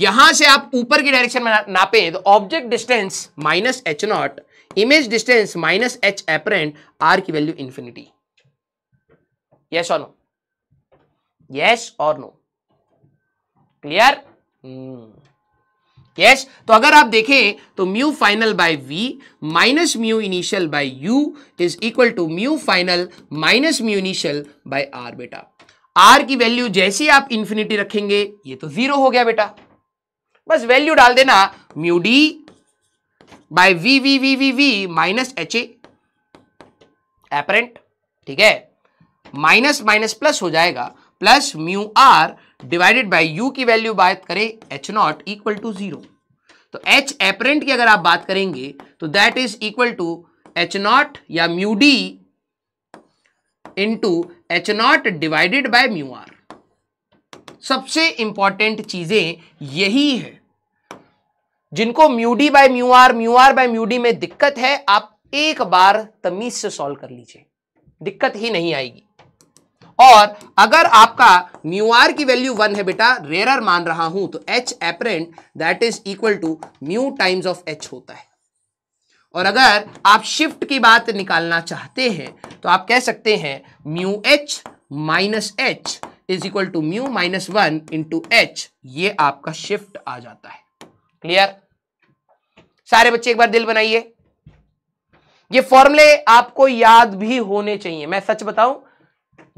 यहां से आप ऊपर की डायरेक्शन में नापे तो object distance minus H naught image distance minus H apparent R की वैल्यू इंफिनिटी यस और नो यस और नो क्लियर यस hmm. तो अगर आप देखें तो mu final by we minus mu initial by you is equal to mu final minus mu initial by R बेटा आर की वैल्यू जैसे आप इंफिनिटी रखेंगे ये तो जीरो हो गया बेटा बस वैल्यू डाल देना mu D by we V V V V minus H A apparent ठीक है माइनस माइनस प्लस हो जाएगा plus mu R divided by you की वैल्यू बात करें H naught equal to zero तो एच एपरेंट की अगर आप बात करेंगे तो that is equal to H naught या mu D into H naught divided by mu R सबसे इंपॉर्टेंट चीजें यही है जिनको mu D by mu R mu R by mu D में दिक्कत है आप एक बार तमीज से सॉल्व कर लीजिए दिक्कत ही नहीं आएगी और अगर आपका म्यू आर की वैल्यू वन है बेटा रेयर मान रहा हूं तो H apparent that is equal to mu times of H होता है और अगर आप शिफ्ट की बात निकालना चाहते हैं तो आप कह सकते हैं mu H minus H is equal to mu minus one into H ये आपका शिफ्ट आ जाता है क्लियर सारे बच्चे एक बार दिल बनाइए ये फॉर्मूले आपको याद भी होने चाहिए मैं सच बताऊं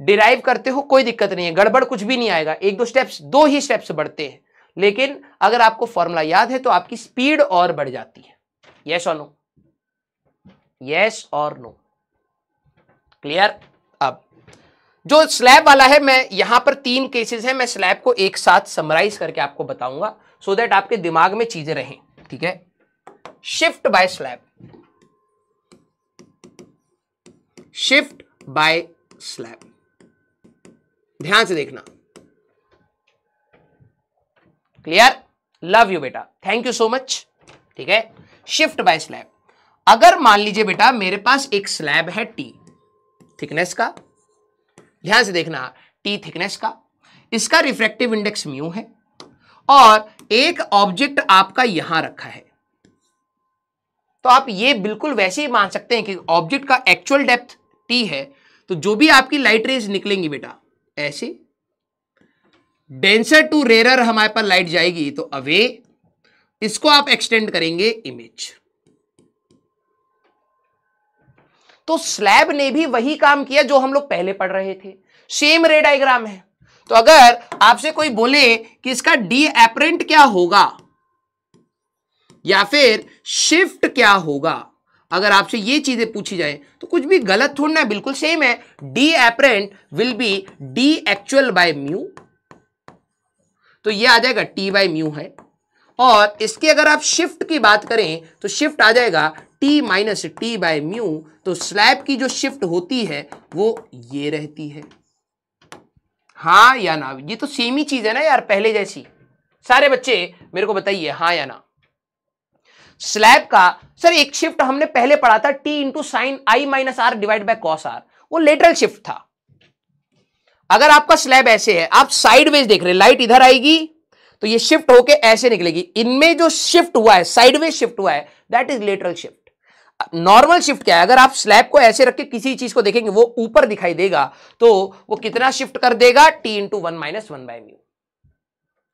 डिराइव करते हो कोई दिक्कत नहीं है गड़बड़ कुछ भी नहीं आएगा एक दो स्टेप्स दो ही स्टेप्स बढ़ते हैं लेकिन अगर आपको फॉर्मूला याद है तो आपकी स्पीड और बढ़ जाती है यस और नो यस और नो क्लियर अब जो स्लैब वाला है मैं यहां पर तीन केसेस हैं मैं स्लैब को एक साथ समराइज करके आपको बताऊंगा सो so देट आपके दिमाग में चीजें रहें ठीक है shift by slab shift by slab ध्यान से देखना क्लियर लव यू बेटा थैंक यू सो मच ठीक है शिफ्ट बाय स्लैब अगर मान लीजिए बेटा मेरे पास एक स्लैब है टी थिकनेस का ध्यान से देखना टी थिकनेस का इसका रिफ्रेक्टिव इंडेक्स म्यू है और एक ऑब्जेक्ट आपका यहां रखा है तो आप ये बिल्कुल वैसे ही मान सकते हैं कि ऑब्जेक्ट का एक्चुअल डेप्थ टी है तो जो भी आपकी लाइट रेज निकलेंगी बेटा ऐसे डेंसर टू रेरर हमारे पर लाइट जाएगी तो अवे इसको आप एक्सटेंड करेंगे इमेज तो स्लैब ने भी वही काम किया जो हम लोग पहले पढ़ रहे थे सेम रे डायग्राम है तो अगर आपसे कोई बोले कि इसका डी एपरेंट क्या होगा या फिर शिफ्ट क्या होगा अगर आपसे ये चीज़ें पूछी जाए तो कुछ भी गलत थोड़ा ना बिल्कुल सेम है D apparent will be D actual by mu तो ये आ जाएगा टी बाय म्यू है और इसकी अगर आप शिफ्ट की बात करें तो शिफ्ट आ जाएगा T minus T by mu तो स्लैब की जो शिफ्ट होती है वो ये रहती है हाँ या ना ये तो सेम ही चीज़ है ना यार पहले जैसी सारे बच्चे मेरे को बताइए हाँ या ना स्लैब का सर एक शिफ्ट हमने पहले पढ़ा था T into sine I minus R divide by cos R वो लेटरल शिफ्ट था अगर आपका स्लैब ऐसे है आप साइडवेज देख रहे लाइट इधर आएगी तो ये शिफ्ट होके ऐसे निकलेगी इनमें जो शिफ्ट हुआ है साइडवेज शिफ्ट हुआ है that is lateral shift normal shift क्या है अगर आप स्लैब को ऐसे रख के किसी चीज को देखेंगे वो ऊपर दिखाई देगा तो वो कितना शिफ्ट कर देगा T into one minus one by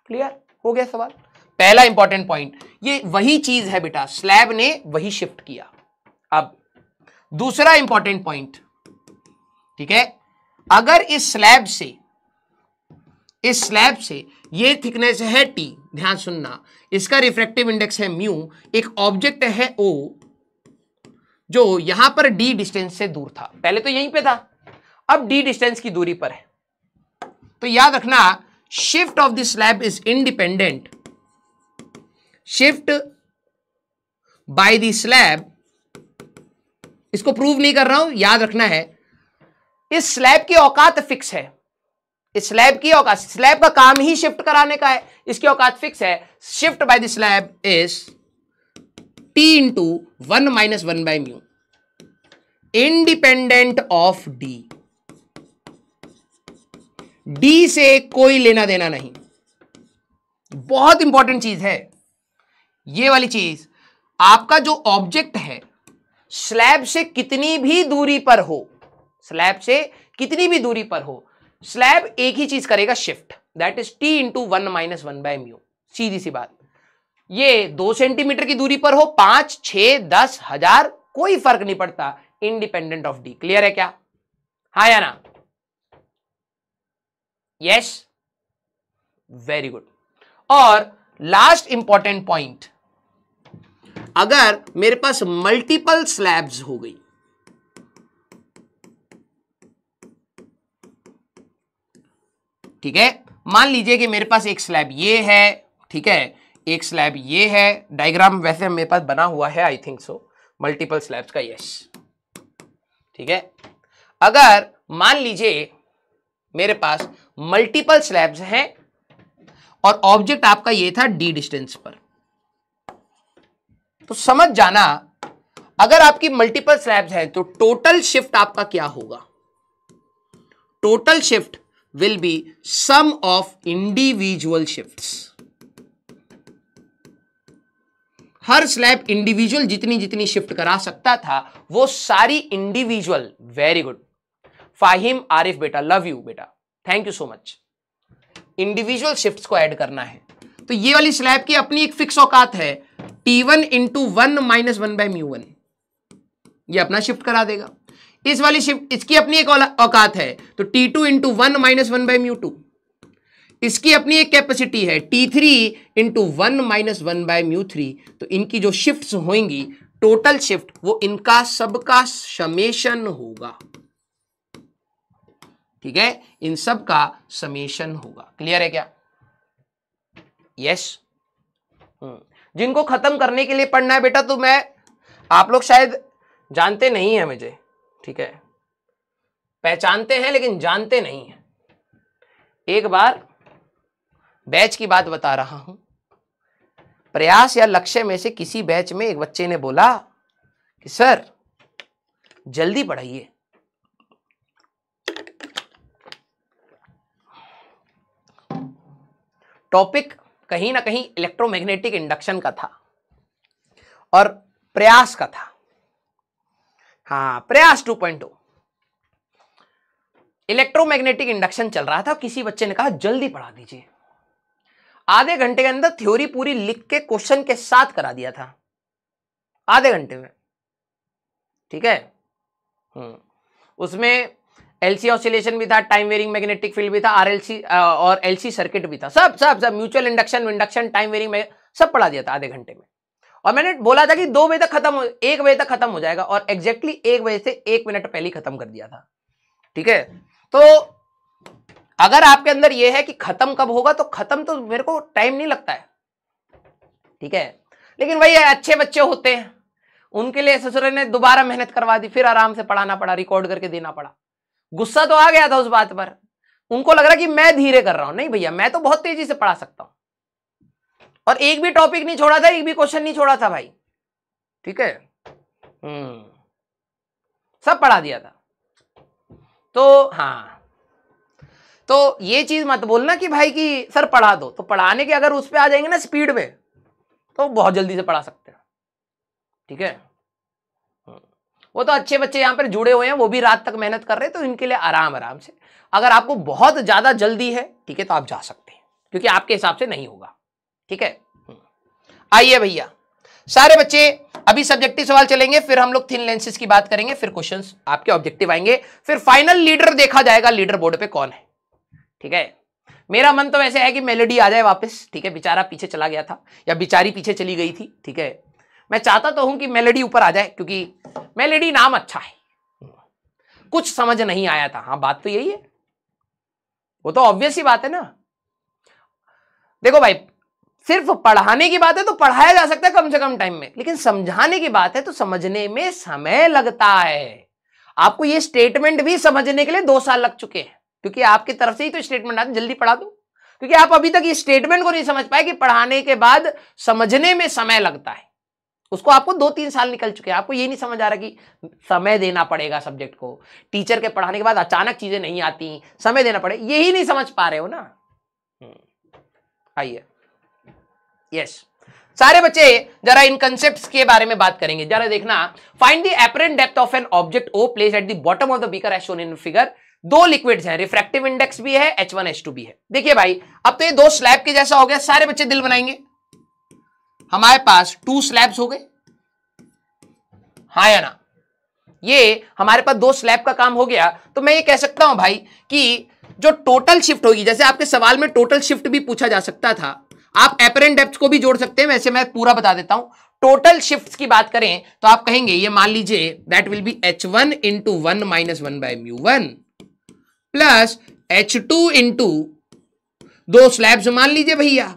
clear हो गया सवाल पहला इंपॉर्टेंट पॉइंट ये वही चीज है बेटा स्लैब ने वही शिफ्ट किया अब दूसरा इंपॉर्टेंट पॉइंट ठीक है अगर इस स्लैब से इस स्लैब से ये थिकनेस है टी ध्यान सुनना इसका रिफ्रेक्टिव इंडेक्स है म्यू एक ऑब्जेक्ट है ओ जो यहां पर डी डिस्टेंस से दूर था पहले तो यहीं पे था अब डी डिस्टेंस की दूरी पर है तो याद रखना shift of the slab is independent shift by the slab इसको प्रूव नहीं कर रहा हूं याद रखना है इस स्लैब की औकात फिक्स है इस स्लैब की औकात स्लैब का काम ही शिफ्ट कराने का है इसकी औकात फिक्स है shift by the slab is T into one minus one by mu independent of D D से कोई लेना देना नहीं बहुत इंपॉर्टेंट चीज है ये वाली चीज आपका जो ऑब्जेक्ट है स्लैब से कितनी भी दूरी पर हो स्लैब से कितनी भी दूरी पर हो स्लैब एक ही चीज करेगा shift that is T into one minus one by mu सीधी सी बात ये दो सेंटीमीटर की दूरी पर हो पांच छ दस हजार कोई फर्क नहीं पड़ता इंडिपेंडेंट ऑफ डी क्लियर है क्या हा या ना यस वेरी गुड और लास्ट इंपॉर्टेंट पॉइंट अगर मेरे पास मल्टीपल स्लैब्स हो गई ठीक है मान लीजिए कि मेरे पास एक स्लैब ये है ठीक है एक स्लैब ये है डायग्राम वैसे मेरे पास बना हुआ है I think so multiple slabs का यस ठीक है अगर मान लीजिए मेरे पास मल्टीपल स्लैब्स हैं और ऑब्जेक्ट आपका ये था डी डिस्टेंस पर तो समझ जाना अगर आपकी मल्टीपल स्लैब्स हैं तो टोटल शिफ्ट आपका क्या होगा total shift will be sum of individual shifts हर स्लैब इंडिविजुअल जितनी जितनी शिफ्ट करा सकता था वो सारी individual very good Fahim Arif बेटा लव यू बेटा thank you so much individual shifts को ऐड करना है तो ये वाली स्लैब की अपनी एक फिक्स औकात है t one into one minus one by mu one ये अपना शिफ्ट करा देगा इस वाली शिफ्ट इसकी अपनी एक औकात है तो t two into one minus one by mu two इसकी अपनी एक कैपेसिटी है t three into one minus one by mu three तो इनकी जो शिफ्ट होंगी टोटल शिफ्ट वो इनका सबका समेशन होगा ठीक है इन सब का समेशन होगा क्लियर है क्या यस yes. जिनको खत्म करने के लिए पढ़ना है बेटा तो मैं आप लोग शायद जानते नहीं है मुझे ठीक है पहचानते हैं लेकिन जानते नहीं है एक बार बैच की बात बता रहा हूं प्रयास या लक्ष्य में से किसी बैच में एक बच्चे ने बोला कि सर जल्दी पढ़ाइए टॉपिक कहीं ना कहीं इलेक्ट्रोमैग्नेटिक इंडक्शन का था और प्रयास का था हाँ प्रयास 2.0 इलेक्ट्रोमैग्नेटिक इंडक्शन चल रहा था किसी बच्चे ने कहा जल्दी पढ़ा दीजिए आधे घंटे के अंदर थ्योरी पूरी लिख के क्वेश्चन के साथ करा दिया था आधे घंटे में ठीक है हम्म। उसमें एलसी ऑसिलेशन भी था टाइम वेरिंग मैग्नेटिक फील्ड भी था आरएलसी और एलसी सर्किट भी था सब सब सब mutual induction induction time varying में सब पढ़ा दिया था आधे घंटे में और मैंने बोला था कि दो बजे तक खत्म एक बजे तक खत्म हो जाएगा और एग्जैक्टली एक बजे से एक मिनट पहले ही खत्म कर दिया था ठीक है तो अगर आपके अंदर यह है कि खत्म कब होगा तो खत्म तो मेरे को टाइम नहीं लगता है ठीक है लेकिन वही अच्छे बच्चे होते हैं उनके लिए ससुर ने दोबारा मेहनत करवा दी फिर आराम से पढ़ाना पड़ा रिकॉर्ड करके देना पड़ा गुस्सा तो आ गया था उस बात पर उनको लग रहा कि मैं धीरे कर रहा हूं नहीं भैया मैं तो बहुत तेजी से पढ़ा सकता हूं और एक भी टॉपिक नहीं छोड़ा था एक भी क्वेश्चन नहीं छोड़ा था भाई ठीक है हम्म। सब पढ़ा दिया था तो हाँ तो ये चीज मत बोलना कि भाई कि सर पढ़ा दो तो पढ़ाने के अगर उस पर आ जाएंगे ना स्पीड में तो बहुत जल्दी से पढ़ा सकते हैं ठीक है वो तो अच्छे बच्चे यहाँ पर जुड़े हुए हैं वो भी रात तक मेहनत कर रहे हैं तो इनके लिए आराम आराम से अगर आपको बहुत ज़्यादा जल्दी है ठीक है तो आप जा सकते हैं क्योंकि आपके हिसाब से नहीं होगा ठीक है हम्म। आइए भैया सारे बच्चे अभी सब्जेक्टिव सवाल चलेंगे फिर हम लोग थिन लेंसेज की बात करेंगे फिर क्वेश्चन आपके ऑब्जेक्टिव आएंगे फिर फाइनल लीडर देखा जाएगा लीडर बोर्ड पर कौन है ठीक है मेरा मन तो वैसे है कि मेलोडी आ जाए वापस ठीक है बेचारा पीछे चला गया था या बिचारी पीछे चली गई थी ठीक है मैं चाहता तो हूं कि मेलेडी ऊपर आ जाए क्योंकि मेलेडी नाम अच्छा है कुछ समझ नहीं आया था हाँ बात तो यही है वो तो ऑब्वियस ही बात है ना देखो भाई सिर्फ पढ़ाने की बात है तो पढ़ाया जा सकता है कम से कम टाइम में लेकिन समझाने की बात है तो समझने में समय लगता है आपको ये स्टेटमेंट भी समझने के लिए दो साल लग चुके हैं क्योंकि आपकी तरफ से ही तो स्टेटमेंट आते जल्दी पढ़ा दो क्योंकि आप अभी तक इस स्टेटमेंट को नहीं समझ पाए कि पढ़ाने के बाद समझने में समय लगता है उसको आपको दो तीन साल निकल चुके हैं आपको ये नहीं समझ आ रहा कि समय देना पड़ेगा सब्जेक्ट को टीचर के पढ़ाने के बाद अचानक चीज़ें नहीं आती समय देना पड़े यही नहीं समझ पा रहे हो ना हम्म। आइए यस सारे बच्चे जरा इन कंसेप्ट के बारे में बात करेंगे जरा देखना find the apparent depth of an object O place at the bottom of the beaker as shown in figure दो लिक्विड्स हैं रिफ्रैक्टिव इंडेक्स भी है एच वन एच टू भी है देखिए भाई अब तो ये दो स्लैब के जैसा हो गया सारे बच्चे दिल बनाएंगे हमारे पास टू स्लैब्स हो गए हा या ना ये हमारे पास दो स्लैब का काम हो गया तो मैं ये कह सकता हूं भाई कि जो टोटल शिफ्ट होगी जैसे आपके सवाल में टोटल शिफ्ट भी पूछा जा सकता था आप एपरेंट डेप्थ को भी जोड़ सकते हैं वैसे मैं पूरा बता देता हूं टोटल शिफ्ट की बात करें तो आप कहेंगे ये मान लीजिए that will be h one into one minus one by mu one plus h two into दो स्लैब्स मान लीजिए भैया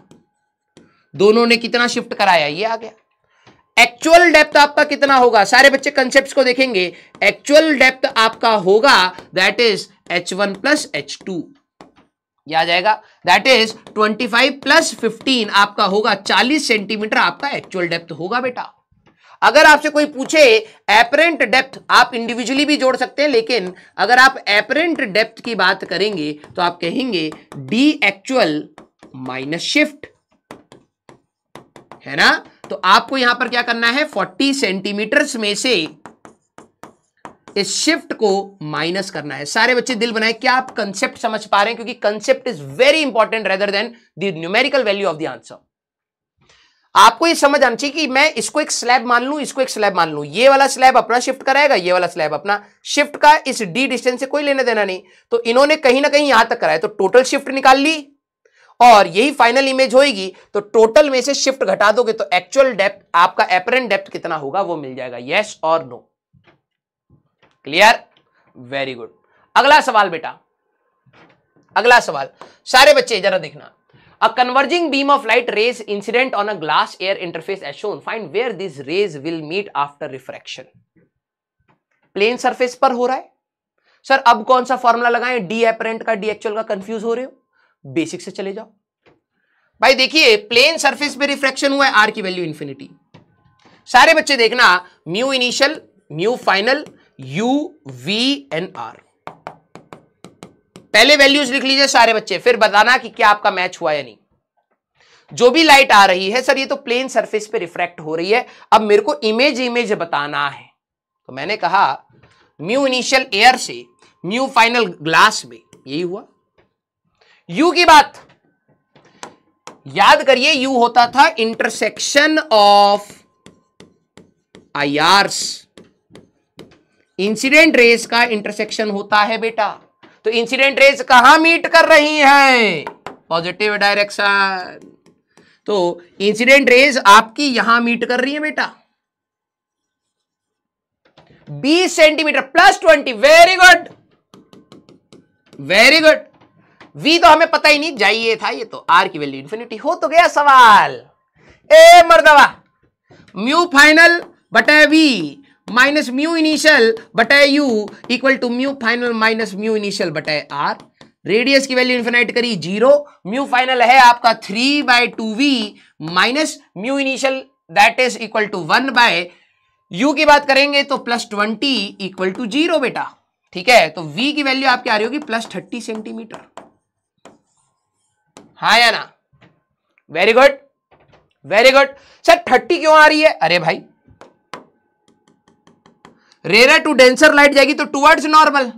दोनों ने कितना शिफ्ट कराया ये आ गया एक्चुअल डेप्थ आपका कितना होगा सारे बच्चे कंसेप्ट को देखेंगे एक्चुअल डेप्थ आपका होगा that is h one plus h two यह आ जाएगा दैट इज 25 प्लस 15 आपका होगा 40 सेंटीमीटर आपका एक्चुअल डेप्थ होगा बेटा अगर आपसे कोई पूछे एपरेंट डेप्थ आप इंडिविजुअली भी जोड़ सकते हैं लेकिन अगर आप एपरेंट डेप्थ की बात करेंगे तो आप कहेंगे डी एक्चुअल माइनस शिफ्ट है ना तो आपको यहां पर क्या करना है 40 सेंटीमीटर्स में से इस शिफ्ट को माइनस करना है सारे बच्चे दिल बनाए क्या आप कंसेप्ट समझ पा रहे हैं क्योंकि concept is very important rather than numerical value of the answer आपको ये समझ आना चाहिए कि मैं इसको एक स्लैब मान लू इसको एक स्लैब मान लू ये वाला स्लैब अपना शिफ्ट कराएगा ये वाला स्लैब अपना शिफ्ट का इस डी डिस्टेंस से कोई लेना देना नहीं तो इन्होंने कहीं ना कहीं यहां तक कराया तो टोटल शिफ्ट निकाल ली और यही फाइनल इमेज होगी तो टोटल में से शिफ्ट घटा दोगे तो एक्चुअल डेप्थ आपका एपरेंट डेप्थ कितना होगा वो मिल जाएगा यस और नो क्लियर वेरी गुड अगला सवाल बेटा अगला सवाल सारे बच्चे जरा देखना A converging beam of light rays incident on a glass air interface as shown. Find where these rays will meet after refraction. Plane surface पर हो रहा है सर अब कौन सा फॉर्मूला लगाएं डी एपरेंट का डी एक्चुअल का कंफ्यूज हो रहे हो बेसिक से चले जाओ भाई देखिए प्लेन सरफेस पे रिफ्रैक्शन हुआ है आर की वैल्यू इंफिनिटी सारे बच्चे देखना mu initial mu final you v and r पहले वैल्यूज लिख लीजिए सारे बच्चे फिर बताना कि क्या आपका मैच हुआ या नहीं जो भी लाइट आ रही है सर ये तो प्लेन सरफेस पे रिफ्रैक्ट हो रही है अब मेरे को इमेज इमेज बताना है तो मैंने कहा म्यू इनिशियल एयर से म्यू फाइनल ग्लास में यही हुआ यू की बात याद करिए यू होता था intersection of I rays incident rays का इंटरसेक्शन होता है बेटा तो इंसिडेंट रेस कहां मीट कर रही हैं पॉजिटिव डायरेक्शन तो इंसिडेंट रेस आपकी यहां मीट कर रही है बेटा 20 centimetre plus 20 very good very good v तो हमें पता ही नहीं जाइए था ये तो आर की वैल्यू इंफिनिटी हो तो गया सवाल ए मरदवा म्यू फाइनल बटे वी माइनस म्यू इनिशियल बटे u equal to mu final minus mu initial बटे आर रेडियस की वैल्यू इन्फिनाइट करी जीरो म्यू फाइनल है आपका three by two we minus mu initial that is equal to one by you की बात करेंगे तो plus twenty equal to zero बेटा ठीक है तो वी की वैल्यू आपकी आ रही होगी प्लस थर्टी सेंटीमीटर हाँ या ना very good very good sir thirty क्यों आ रही है अरे भाई रेरा टू डेंसर लाइट जाएगी तो टूवर्ड्स नॉर्मल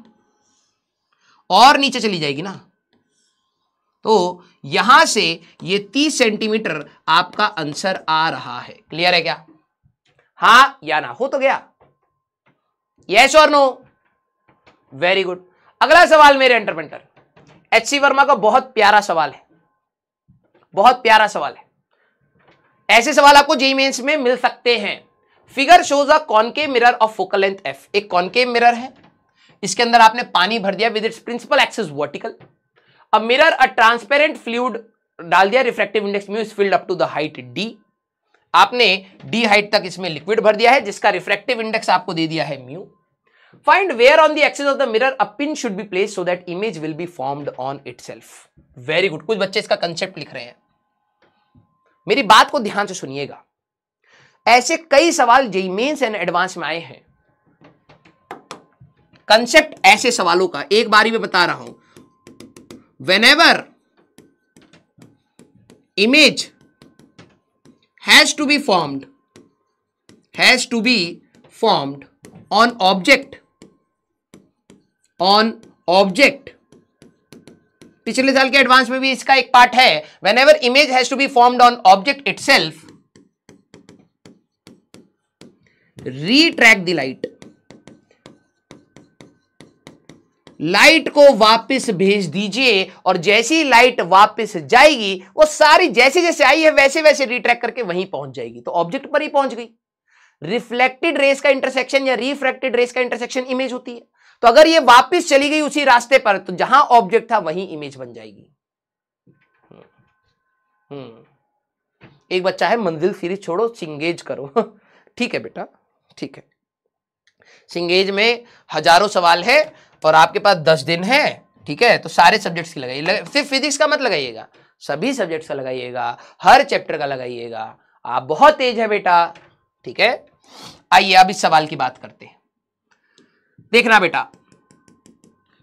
और नीचे चली जाएगी ना तो यहां से ये तीस सेंटीमीटर आपका आंसर आ रहा है क्लियर है क्या हा या ना हो तो गया यस और नो वेरी गुड अगला सवाल मेरे एंटरप्रेंटर एच सी वर्मा का बहुत प्यारा सवाल है बहुत प्यारा सवाल है ऐसे सवाल आपको जेई मेन्स में मिल सकते हैं figure shows a concave mirror of focal length f एक कॉनके मिरर है इसके अंदर आपने पानी भर दिया with its principal axis vertical a mirror a transparent fluid डाल दिया refractive index mu is filled up to the height d आपने डी हाइट तक इसमें लिक्विड भर दिया है जिसका रिफ्रेक्टिव इंडेक्स आपको दे दिया है mu find where on the axis of the mirror a pin should be place so that image will be formed on itself very good कुछ बच्चे इसका कंसेप्ट लिख रहे हैं मेरी बात को ध्यान से सुनिएगा ऐसे कई सवाल जेई मेन्स एंड एडवांस में आए हैं कंसेप्ट ऐसे सवालों का एक बारी में बता रहा हूं whenever image has to be formed has to be formed on object on object पिछले साल के एडवांस में भी इसका एक पार्ट है whenever image has to be formed on object itself retrace the light light को वापस भेज दीजिए और जैसी लाइट वापस जाएगी वो सारी जैसे जैसे आई है वैसे वैसे रिट्रैक करके वहीं पहुंच जाएगी तो ऑब्जेक्ट पर ही पहुंच गई रिफ्लेक्टेड रेस का इंटरसेक्शन या रिफ्रेक्टेड रेस का इंटरसेक्शन इमेज होती है तो अगर ये वापस चली गई उसी रास्ते पर तो जहां ऑब्जेक्ट था वही इमेज बन जाएगी हम्म। हम्म। एक बच्चा है मंजिल सीरीज छोड़ो सिंगेज करो ठीक है बेटा ठीक है सिंगेज में हजारों सवाल है और आपके पास दस दिन है ठीक है तो सारे सब्जेक्ट्स की लगाइए लग, सिर्फ फिजिक्स का मत लगाइएगा सभी सब्जेक्ट्स का लगाइएगा हर चैप्टर का लगाइएगा आप बहुत तेज है बेटा ठीक है आइए अब इस सवाल की बात करते हैं देखना बेटा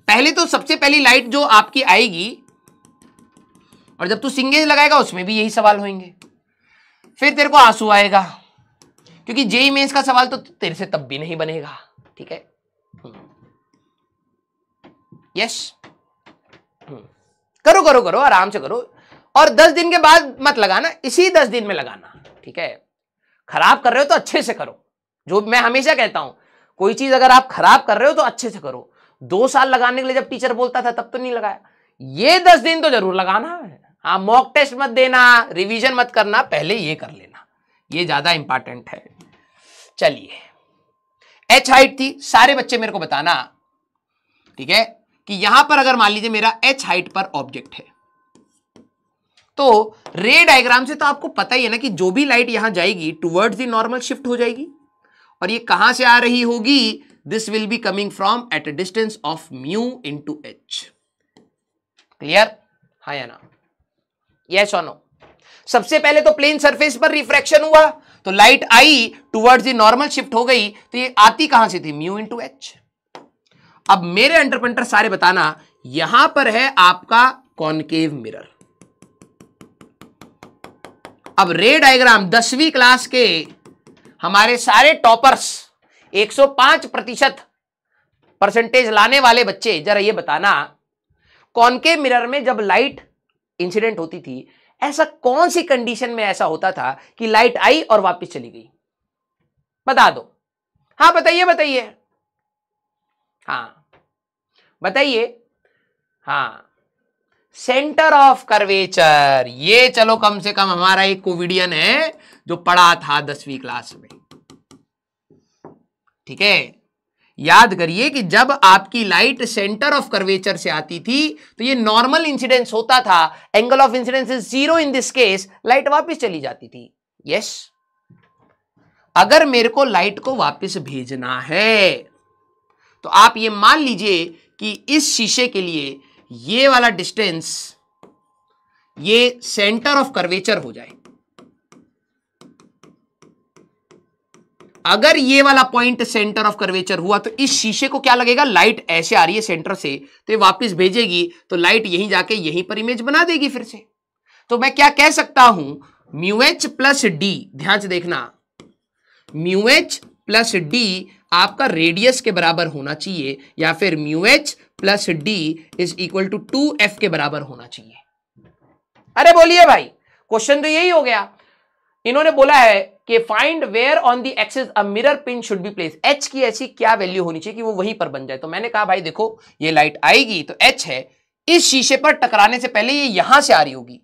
पहले तो सबसे पहली लाइट जो आपकी आएगी और जब तू सिंगेज लगाएगा उसमें भी यही सवाल होंगे फिर तेरे को आंसू आएगा क्योंकि जेई मेन्स का सवाल तो तेरे से तब भी नहीं बनेगा ठीक है यस हम्म। हम्म। करो करो करो आराम से करो और दस दिन के बाद मत लगाना इसी दस दिन में लगाना ठीक है खराब कर रहे हो तो अच्छे से करो जो मैं हमेशा कहता हूं कोई चीज अगर आप खराब कर रहे हो तो अच्छे से करो दो साल लगाने के लिए जब टीचर बोलता था तब तो नहीं लगाया ये दस दिन तो जरूर लगाना है हाँ मॉक टेस्ट मत देना रिवीजन मत करना पहले ये कर लेना ये ज्यादा इंपॉर्टेंट है चलिए एच हाइट थी सारे बच्चे मेरे को बताना ठीक है कि यहां पर अगर मान लीजिए मेरा एच हाइट पर ऑब्जेक्ट है तो रे डायग्राम से तो आपको पता ही है ना कि जो भी लाइट यहां जाएगी टुवर्ड्स दी नॉर्मल शिफ्ट हो जाएगी और ये कहां से आ रही होगी this will be coming from at a distance of mu into h clear हाँ या ना यस और सबसे पहले तो प्लेन सरफेस पर रिफ्रैक्शन हुआ तो लाइट आई टूवर्ड्स दी नॉर्मल शिफ्ट हो गई तो ये आती कहां से थी म्यू इंटू एच अब मेरे अंडरपेंटर सारे बताना यहां पर है आपका कॉनकेव मिरर अब रे डायग्राम दसवीं क्लास के हमारे सारे टॉपर्स 105 प्रतिशत परसेंटेज लाने वाले बच्चे जरा ये बताना के मिरर में जब लाइट इंसिडेंट होती थी ऐसा कौन सी कंडीशन में ऐसा होता था कि लाइट आई और वापस चली गई बता दो हाँ बताइए बताइए हाँ बताइए हाँ सेंटर ऑफ कर्वेचर ये चलो कम से कम हमारा एक कोविडियन है जो पढ़ा था दसवीं क्लास में ठीक है याद करिए कि जब आपकी लाइट सेंटर ऑफ कर्वेचर से आती थी तो ये नॉर्मल इंसिडेंस होता था angle of incidence is zero in this case light वापस चली जाती थी यस yes. अगर मेरे को लाइट को वापस भेजना है तो आप ये मान लीजिए कि इस शीशे के लिए ये वाला डिस्टेंस ये सेंटर ऑफ कर्वेचर हो जाए अगर ये वाला पॉइंट सेंटर ऑफ कर्वेचर हुआ तो इस शीशे को क्या लगेगा लाइट ऐसे आ रही है सेंटर से तो ये वापस भेजेगी तो लाइट यहीं जाके यहीं पर इमेज बना देगी फिर से तो मैं क्या कह सकता हूं म्यूएच प्लस डी ध्यान से देखना म्यूएच प्लस डी आपका रेडियस के बराबर होना चाहिए या फिर mu h plus d is equal to two f के बराबर होना चाहिए अरे बोलिए भाई क्वेश्चन तो यही हो गया इन्होंने बोला है कि find where on the axis a mirror pin should be place h की ऐसी क्या वैल्यू होनी चाहिए कि वो वहीं पर बन जाए तो मैंने कहा भाई देखो ये लाइट आएगी तो एच है इस शीशे पर टकराने से पहले ये यहां से आ रही होगी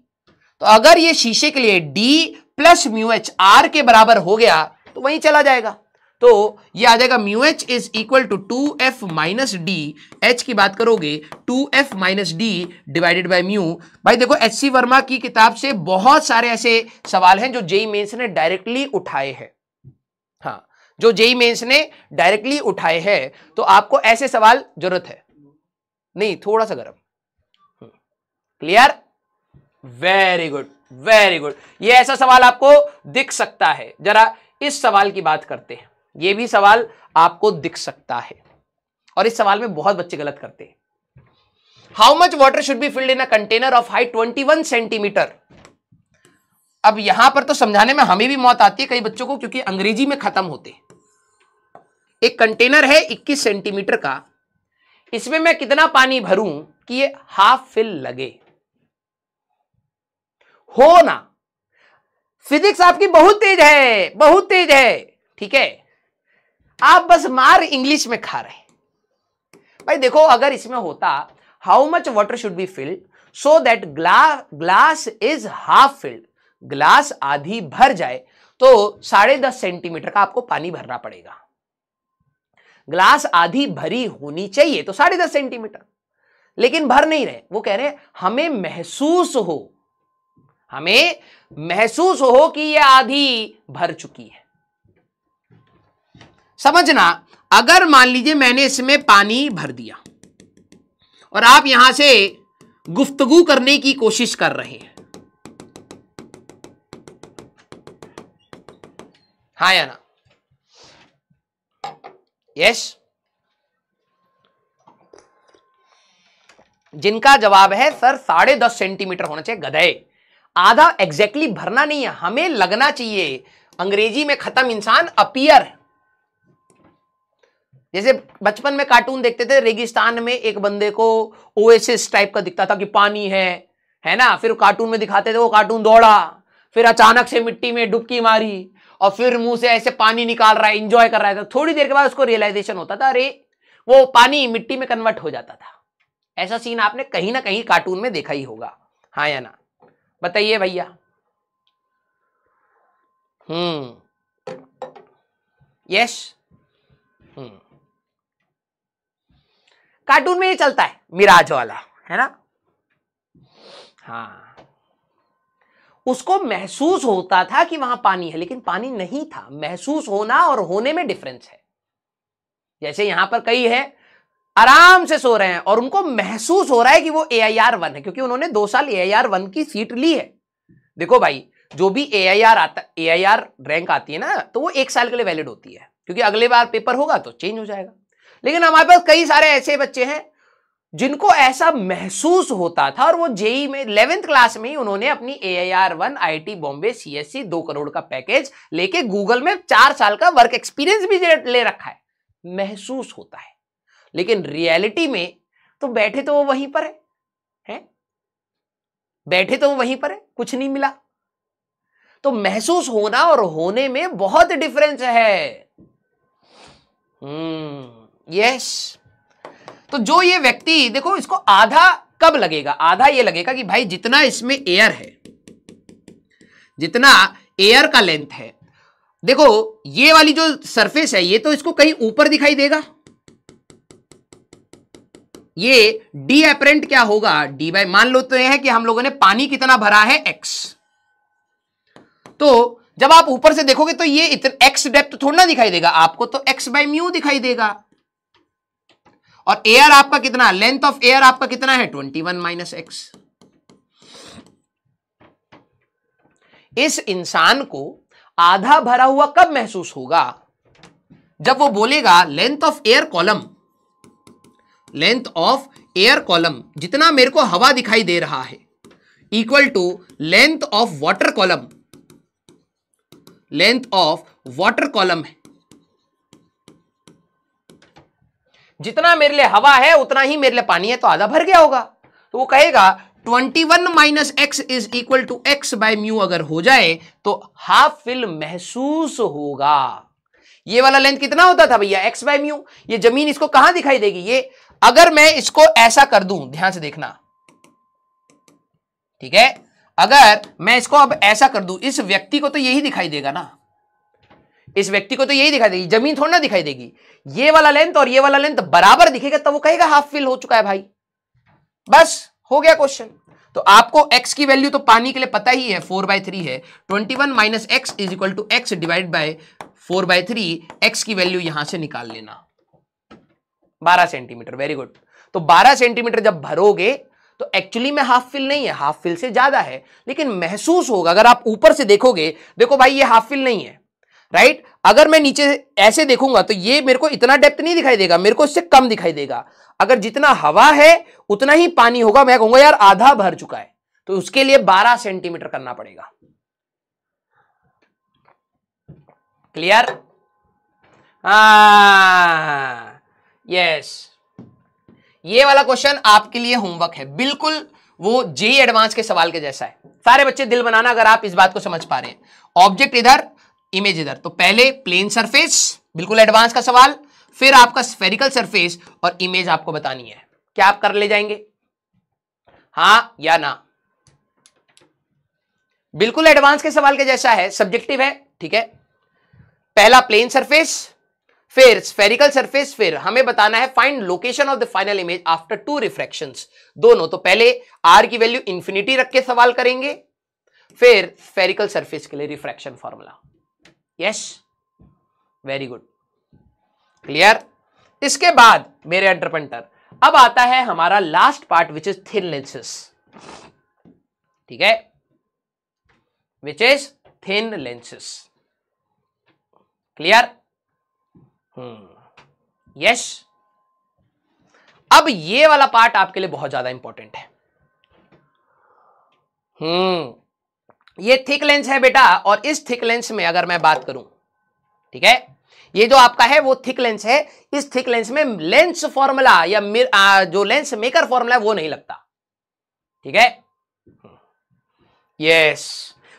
तो अगर ये शीशे के लिए d plus mu h r के बराबर हो गया तो वहीं चला जाएगा तो ये आ जाएगा mu h is equal to two f minus d h की बात करोगे two f minus d divided by mu भाई देखो एच सी वर्मा की किताब से बहुत सारे ऐसे सवाल हैं जो जेई मेन्स e ने डायरेक्टली उठाए हैं हाँ जो जेई मेन्स e ने डायरेक्टली उठाए हैं तो आपको ऐसे सवाल जरूरत है नहीं थोड़ा सा गर्म clear very good very good ये ऐसा सवाल आपको दिख सकता है जरा इस सवाल की बात करते हैं ये भी सवाल आपको दिख सकता है और इस सवाल में बहुत बच्चे गलत करते हैं how much water should be filled in a container of height 21 centimetre अब यहां पर तो समझाने में हमें भी मौत आती है कई बच्चों को क्योंकि अंग्रेजी में खत्म होते एक कंटेनर है 21 सेंटीमीटर का इसमें मैं कितना पानी भरूं कि ये हाफ फिल लगे हो ना फिजिक्स आपकी बहुत तेज है बहुत तेज है ठीक है आप बस मार इंग्लिश में खा रहे भाई देखो अगर इसमें होता how much water should be filled so that glass is half filled glass आधी भर जाए तो साढ़े दस सेंटीमीटर का आपको पानी भरना पड़ेगा ग्लास आधी भरी होनी चाहिए तो साढ़े दस सेंटीमीटर लेकिन भर नहीं रहे वो कह रहे हमें महसूस हो हमें महसूस हो कि यह आधी भर चुकी है समझना अगर मान लीजिए मैंने इसमें पानी भर दिया और आप यहां से गुफ्तगु करने की कोशिश कर रहे हैं हाँ या ना यस जिनका जवाब है सर साढ़े दस सेंटीमीटर होना चाहिए गधे आधा एग्जैक्टली भरना नहीं है हमें लगना चाहिए अंग्रेजी में खत्म इंसान अपियर जैसे बचपन में कार्टून देखते थे रेगिस्तान में एक बंदे को ओएसिस टाइप का दिखता था कि पानी है है ना फिर कार्टून में दिखाते थे वो कार्टून दौड़ा फिर अचानक से मिट्टी में डुबकी मारी और फिर मुंह से ऐसे पानी निकाल रहा है इंजॉय कर रहा था तो थोड़ी देर के बाद उसको रियलाइजेशन होता था अरे वो पानी मिट्टी में कन्वर्ट हो जाता था ऐसा सीन आपने कहीं ना कहीं कार्टून में देखा ही होगा हाँ या ना बताइए भैया हम्म यस हम्म कार्टून में ये चलता है मिराज वाला है ना हाँ उसको महसूस होता था कि वहां पानी है लेकिन पानी नहीं था महसूस होना और होने में डिफरेंस है जैसे यहां पर कई है आराम से सो रहे हैं और उनको महसूस हो रहा है कि वो ए आई आर वन है क्योंकि उन्होंने दो साल ए आई आर वन की सीट ली है देखो भाई जो भी ए आई आर आता ए आई आर रैंक आती है ना तो वो एक साल के लिए वैलिड होती है क्योंकि अगले बार पेपर होगा तो चेंज हो जाएगा लेकिन हमारे पास कई सारे ऐसे बच्चे हैं जिनको ऐसा महसूस होता था और वो जेई में इलेवेंथ क्लास में ही उन्होंने अपनी A I R one I T Bombay C S C दो करोड़ का पैकेज लेके गूगल में चार साल का वर्क एक्सपीरियंस भी ले रखा है महसूस होता है लेकिन रियलिटी में तो बैठे तो वो वहीं पर है, है? बैठे तो वो वहीं पर है कुछ नहीं मिला तो महसूस होना और होने में बहुत डिफरेंस है हम्म यस तो जो ये व्यक्ति देखो इसको आधा कब लगेगा आधा ये लगेगा कि भाई जितना इसमें एयर है जितना एयर का लेंथ है देखो ये वाली जो सरफेस है ये तो इसको कहीं ऊपर दिखाई देगा ये डी एपरेंट क्या होगा डी बाई मान लो तो यह है कि हम लोगों ने पानी कितना भरा है एक्स तो जब आप ऊपर से देखोगे तो ये एक्स डेप्थ थोड़ा ना दिखाई देगा आपको तो एक्स बाय म्यू दिखाई देगा और एयर आपका कितना लेंथ ऑफ एयर आपका कितना है ट्वेंटी वन माइनस एक्स इस इंसान को आधा भरा हुआ कब महसूस होगा जब वो बोलेगा length of air column length of air column जितना मेरे को हवा दिखाई दे रहा है equal to length of water column length of water column है जितना मेरे लिए हवा है उतना ही मेरे लिए पानी है तो आधा भर गया होगा तो वो कहेगा 21 one minus x is equal to x by mu अगर हो जाए तो हाफ फिल महसूस होगा ये वाला लेंथ कितना होता था भैया एक्स बाय म्यू ये जमीन इसको कहां दिखाई देगी ये अगर मैं इसको ऐसा कर दूं ध्यान से देखना ठीक है अगर मैं इसको अब ऐसा कर दूं इस व्यक्ति को तो यही दिखाई देगा ना इस व्यक्ति को तो यही दिखाई देगी जमीन थोड़ी ना दिखाई देगी ये वाला लेंथ और ये वाला लेंथ बराबर दिखेगा तब वो कहेगा हाफ फिल हो चुका है भाई बस हो गया क्वेश्चन तो आपको x की वैल्यू तो पानी के लिए पता ही है फोर बाय थ्री है twenty one minus x is equal to x divide by four by three x की वैल्यू यहां से निकाल लेना बारह सेंटीमीटर वेरी गुड तो बारह सेंटीमीटर जब भरोगे तो एक्चुअली में हाफ फिल नहीं है हाफ फिल से ज्यादा है लेकिन महसूस होगा अगर आप ऊपर से देखोगे देखो भाई ये हाफ फिल नहीं है राइट अगर मैं नीचे ऐसे देखूंगा तो ये मेरे को इतना डेप्थ नहीं दिखाई देगा मेरे को इससे कम दिखाई देगा अगर जितना हवा है उतना ही पानी होगा मैं कहूंगा यार आधा भर चुका है तो उसके लिए 12 सेंटीमीटर करना पड़ेगा क्लियर यस हाँ। ये वाला क्वेश्चन आपके लिए होमवर्क है बिल्कुल वो जे एडवांस e के सवाल के जैसा है सारे बच्चे दिल बनाना अगर आप इस बात को समझ पा रहे हैं ऑब्जेक्ट इधर इमेज इधर तो पहले प्लेन सरफेस बिल्कुल एडवांस का सवाल फिर आपका स्फेरिकल सरफेस और इमेज आपको बतानी है क्या आप कर ले जाएंगे हा या ना बिल्कुल एडवांस के सवाल के जैसा है सब्जेक्टिव है ठीक है पहला प्लेन सरफेस फिर स्फेरिकल सरफेस फिर हमें बताना है find location of the final image after two refraction दोनों तो पहले आर की वैल्यू इंफिनिटी रख के सवाल करेंगे फिर स्फेरिकल सरफेस के लिए refraction formula yes very good clear इसके बाद मेरे एंटरपेंटर अब आता है हमारा last part which is thin lenses ठीक है which is thin lenses clear hmm yes अब ये वाला पार्ट आपके लिए बहुत ज्यादा इंपॉर्टेंट है हम्म ये थिक लेंस है बेटा और इस थिक लेंस में अगर मैं बात करूं ठीक है ये जो आपका है वो थिक लेंस है इस थिक लेंस में लेंस फॉर्मूला या आ, जो लेंस मेकर फॉर्मूला है वो नहीं लगता ठीक है यस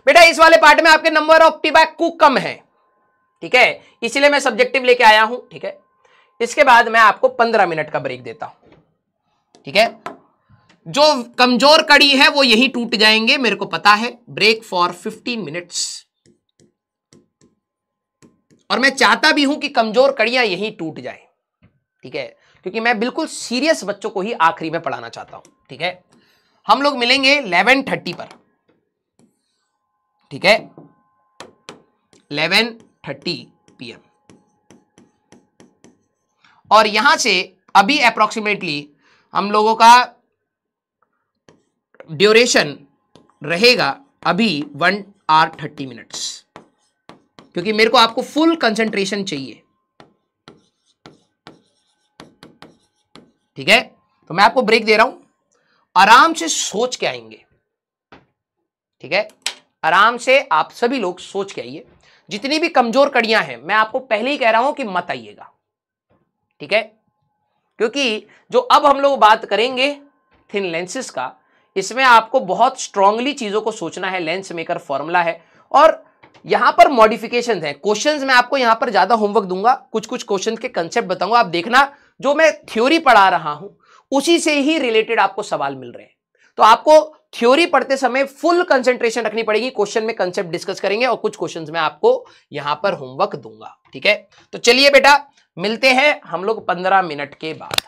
बेटा इस वाले पार्ट में आपके नंबर ऑफ टी बाय कुक कम है ठीक है इसलिए मैं सब्जेक्टिव लेके आया हूं ठीक है इसके बाद मैं आपको पंद्रह मिनट का ब्रेक देता हूं ठीक है जो कमजोर कड़ी है वो यही टूट जाएंगे मेरे को पता है ब्रेक फॉर फिफ्टीन मिनट्स और मैं चाहता भी हूं कि कमजोर कड़ियां यही टूट जाए ठीक है क्योंकि मैं बिल्कुल सीरियस बच्चों को ही आखिरी में पढ़ाना चाहता हूं ठीक है हम लोग मिलेंगे इलेवन थर्टी पर ठीक है इलेवन थर्टी पीएम और यहां से अभी अप्रोक्सीमेटली हम लोगों का ड्यूरेशन रहेगा अभी वन आर थर्टी मिनट्स क्योंकि मेरे को आपको फुल कंसंट्रेशन चाहिए ठीक है तो मैं आपको ब्रेक दे रहा हूं आराम से सोच के आएंगे ठीक है आराम से आप सभी लोग सोच के आइए जितनी भी कमजोर कड़ियां हैं मैं आपको पहले ही कह रहा हूं कि मत आइएगा ठीक है क्योंकि जो अब हम लोग बात करेंगे थिन लेंसेज का इसमें आपको बहुत स्ट्रांगली चीजों को सोचना है लेंस मेकर फॉर्मूला है और यहां पर मॉडिफिकेशन है क्वेश्चन में आपको यहां पर ज्यादा होमवर्क दूंगा कुछ कुछ क्वेश्चन के कंसेप्ट बताऊंगा आप देखना जो मैं थ्योरी पढ़ा रहा हूं उसी से ही रिलेटेड आपको सवाल मिल रहे हैं तो आपको थ्योरी पढ़ते समय फुल कंसेंट्रेशन रखनी पड़ेगी क्वेश्चन में कंसेप्ट डिस्कस करेंगे और कुछ क्वेश्चन में आपको यहां पर होमवर्क दूंगा ठीक है तो चलिए बेटा मिलते हैं हम लोग पंद्रह मिनट के बाद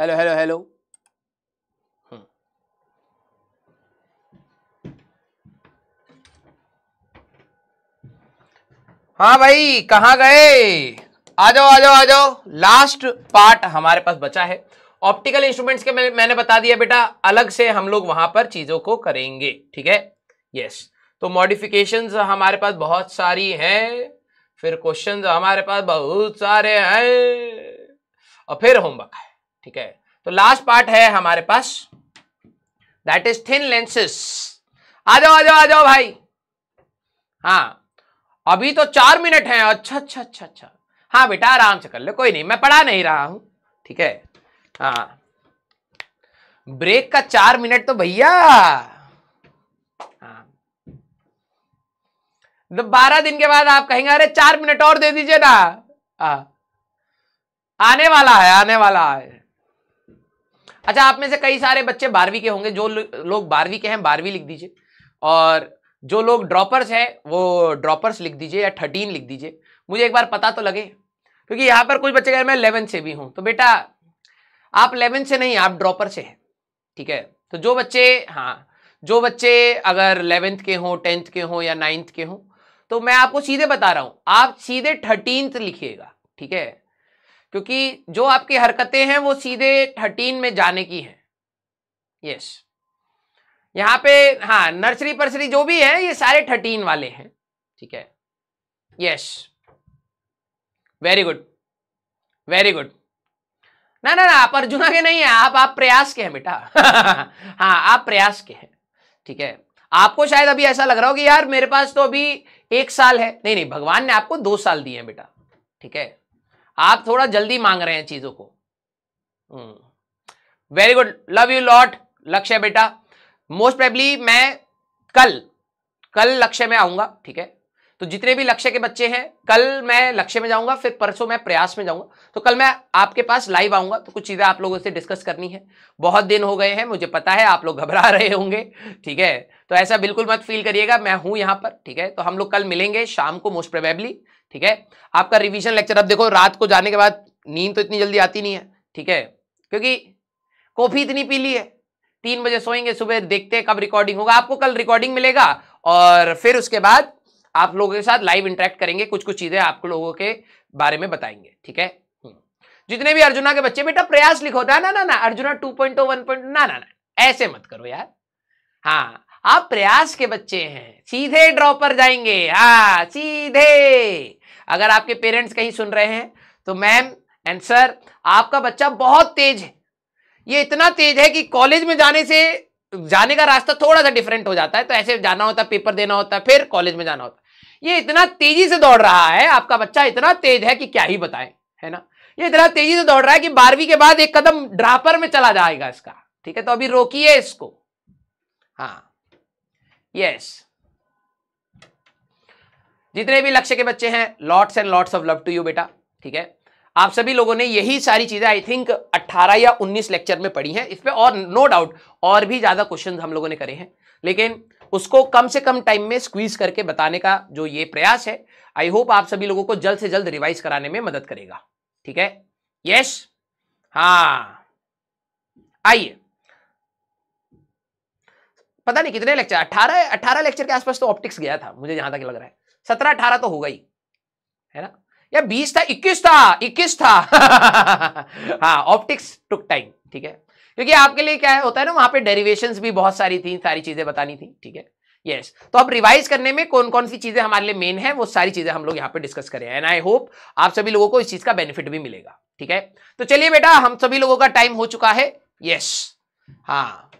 हेलो हेलो हेलो हाँ भाई कहाँ गए आ जाओ आ जाओ आ जाओ लास्ट पार्ट हमारे पास बचा है ऑप्टिकल इंस्ट्रूमेंट्स के मैं, मैंने बता दिया बेटा अलग से हम लोग वहां पर चीजों को करेंगे ठीक है यस तो मॉडिफिकेशंस हमारे पास बहुत सारी हैं फिर क्वेश्चंस हमारे पास बहुत सारे हैं और फिर होमवर्क है ठीक है तो लास्ट पार्ट है हमारे पास दैट इज थिन लेंसेस आ जाओ आ जाओ आ जाओ भाई हाँ अभी तो चार मिनट हैं अच्छा अच्छा अच्छा अच्छा हाँ बेटा आराम से कर ले कोई नहीं मैं पढ़ा नहीं रहा हूं ठीक है हाँ ब्रेक का चार मिनट तो भैया हाँ मतलब बारह दिन के बाद आप कहेंगे अरे चार मिनट और दे दीजिए ना आ, हाँ। आने वाला है आने वाला है अच्छा आप में से कई सारे बच्चे बारहवीं के होंगे जो लोग बारहवीं के हैं बारहवीं लिख दीजिए और जो लोग ड्रॉपर्स हैं वो ड्रॉपर्स लिख दीजिए या थर्टीन लिख दीजिए मुझे एक बार पता तो लगे क्योंकि यहाँ पर कुछ बच्चे कह मैं इलेवन से भी हूँ तो बेटा आप इलेवन से नहीं आप ड्रॉपर से हैं ठीक है तो जो बच्चे हाँ जो बच्चे अगर इलेवेंथ के हों टेंथ के हों या नाइन्थ के हों तो मैं आपको सीधे बता रहा हूँ आप सीधे थर्टीनथ लिखिएगा ठीक है क्योंकि जो आपकी हरकतें हैं वो सीधे थर्टीन में जाने की हैं यस यहाँ पे हाँ नर्सरी परसरी जो भी है ये सारे थर्टीन वाले हैं ठीक है yes very good very good ना ना ना आप अर्जुना के नहीं है आप आप प्रयास के हैं बेटा हाँ आप प्रयास के हैं ठीक है आपको शायद अभी ऐसा लग रहा हो कि यार मेरे पास तो अभी एक साल है नहीं नहीं भगवान ने आपको दो साल दिए हैं बेटा ठीक है आप थोड़ा जल्दी मांग रहे हैं चीजों को very good love you lot Lakshya बेटा मोस्ट प्रेबली मैं कल कल लक्ष्य में आऊंगा ठीक है तो जितने भी लक्ष्य के बच्चे हैं कल मैं लक्ष्य में जाऊंगा फिर परसों मैं प्रयास में जाऊंगा तो कल मैं आपके पास लाइव आऊंगा तो कुछ चीज़ें आप लोगों से डिस्कस करनी है बहुत दिन हो गए हैं मुझे पता है आप लोग घबरा रहे होंगे ठीक है तो ऐसा बिल्कुल मत फील करिएगा मैं हूं यहाँ पर ठीक है तो हम लोग कल मिलेंगे शाम को मोस्ट प्रोबेबली ठीक है आपका रिविजन लेक्चर अब देखो रात को जाने के बाद नींद तो इतनी जल्दी आती नहीं है ठीक है क्योंकि कॉफी इतनी पी ली है तीन बजे सोएंगे सुबह देखते हैं कब रिकॉर्डिंग होगा आपको कल रिकॉर्डिंग मिलेगा और फिर उसके बाद आप लोगों के साथ लाइव इंटरेक्ट करेंगे कुछ कुछ चीजें आपको लोगों के बारे में बताएंगे ठीक है हम्म। जितने भी अर्जुना के बच्चे बेटा प्रयास लिखो ना ना ना ना अर्जुना टू पॉइंट पॉइंट ना ना ना ऐसे मत करो यार हाँ आप प्रयास के बच्चे हैं सीधे ड्रॉपर जाएंगे हाँ सीधे अगर आपके पेरेंट्स कहीं सुन रहे हैं तो मैम एंड सर आपका बच्चा बहुत तेज है ये इतना तेज है कि कॉलेज में जाने से जाने का रास्ता थोड़ा सा डिफरेंट हो जाता है तो ऐसे जाना होता है पेपर देना होता है फिर कॉलेज में जाना होता है ये इतना तेजी से दौड़ रहा है आपका बच्चा इतना तेज है कि क्या ही बताएं है ना ये इतना तेजी से दौड़ रहा है कि बारहवीं के बाद एक कदम ड्रापर में चला जाएगा इसका ठीक है तो अभी रोकिए इसको हाँ यस जितने भी लक्ष्य के बच्चे हैं lots and lots of love to you बेटा ठीक है आप सभी लोगों ने यही सारी चीजें आई थिंक 18 या 19 लेक्चर में पढ़ी हैं इस पर और नो no डाउट और भी ज्यादा क्वेश्चन हम लोगों ने करे हैं लेकिन उसको कम से कम टाइम में स्क्वीज करके बताने का जो ये प्रयास है आई होप आप सभी लोगों को जल्द से जल्द रिवाइज कराने में मदद करेगा ठीक है यस हाँ आइए पता नहीं कितने लेक्चर 18 18 लेक्चर के आसपास तो ऑप्टिक्स गया था मुझे जहां तक लग रहा है सत्रह अठारह तो होगा ही है ना या बीस था इक्कीस था इक्कीस था हाँ ऑप्टिक्स टुक टाइम ठीक है क्योंकि आपके लिए क्या होता है ना वहां पे डेरिवेशन भी बहुत सारी थी सारी चीजें बतानी थी ठीक है यस yes. तो अब रिवाइज करने में कौन कौन सी चीजें हमारे लिए मेन है वो सारी चीजें हम लोग यहाँ पे डिस्कस करें एंड आई होप आप सभी लोगों को इस चीज का बेनिफिट भी मिलेगा ठीक है तो चलिए बेटा हम सभी लोगों का टाइम हो चुका है यस yes. हाँ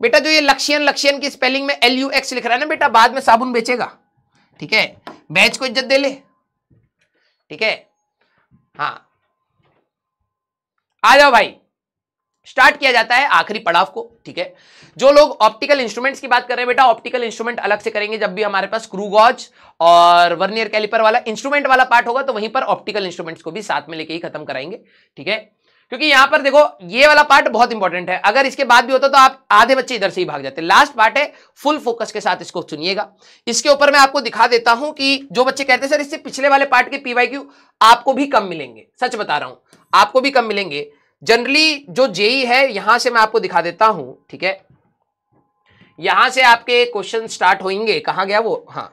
बेटा जो ये लक्ष्यन लक्ष्यन की स्पेलिंग में एल यू एक्स लिख रहा है ना बेटा बाद में साबुन बेचेगा ठीक है बैच को इज्जत दे ले ठीक है हाँ आ जाओ भाई स्टार्ट किया जाता है आखिरी पड़ाव को ठीक है जो लोग ऑप्टिकल इंस्ट्रूमेंट्स की बात कर रहे हैं बेटा ऑप्टिकल इंस्ट्रूमेंट अलग से करेंगे जब भी हमारे पास क्रू गॉज और वर्नियर कैलिपर वाला इंस्ट्रूमेंट वाला पार्ट होगा तो वहीं पर ऑप्टिकल इंस्ट्रूमेंट्स को भी साथ में लेके ही खत्म कराएंगे ठीक है क्योंकि यहां पर देखो ये वाला पार्ट बहुत इंपॉर्टेंट है अगर इसके बाद भी होता तो आप आधे बच्चे इधर से ही भाग जाते लास्ट पार्ट है फुल फोकस के साथ इसको सुनिएगा इसके ऊपर मैं आपको दिखा देता हूं कि जो बच्चे कहते हैं सर इससे पिछले वाले पार्ट के क्यू आपको भी कम मिलेंगे सच बता रहा हूं आपको भी कम मिलेंगे जनरली जो जेई e है यहां से मैं आपको दिखा देता हूं ठीक है यहां से आपके क्वेश्चन स्टार्ट होंगे कहा गया वो हाँ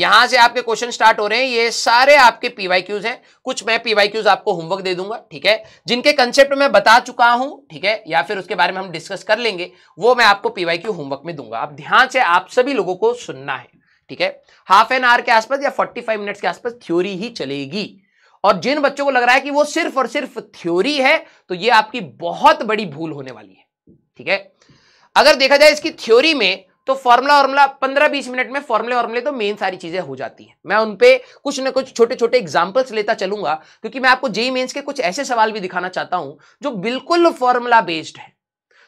यहां से आपके क्वेश्चन स्टार्ट हो रहे हैं ये सारे आपके पीवाईक्यूज हैं कुछ मैं पीवाईक्यूज आपको होमवर्क दे दूंगा ठीक है जिनके कंसेप्ट मैं बता चुका हूं ठीक है या फिर उसके बारे में हम डिस्कस कर लेंगे वो मैं आपको पीवाईक्यू होमवर्क में दूंगा आप ध्यान से आप सभी लोगों को सुनना है ठीक है हाफ एन आवर के आसपास या फोर्टी फाइव के आसपास थ्योरी ही चलेगी और जिन बच्चों को लग रहा है कि वो सिर्फ और सिर्फ थ्योरी है तो ये आपकी बहुत बड़ी भूल होने वाली है ठीक है अगर देखा जाए इसकी थ्योरी में तो फॉर्मुला वॉर्मुला पंद्रह बीस मिनट में फॉर्मुले वॉर्मुले तो मेन सारी चीजें हो जाती हैं मैं उन कुछ ना कुछ छोटे छोटे एग्जाम्पल्स लेता चलूंगा क्योंकि मैं आपको जेई मेन्स e के कुछ ऐसे सवाल भी दिखाना चाहता हूं जो बिल्कुल फॉर्मुला बेस्ड है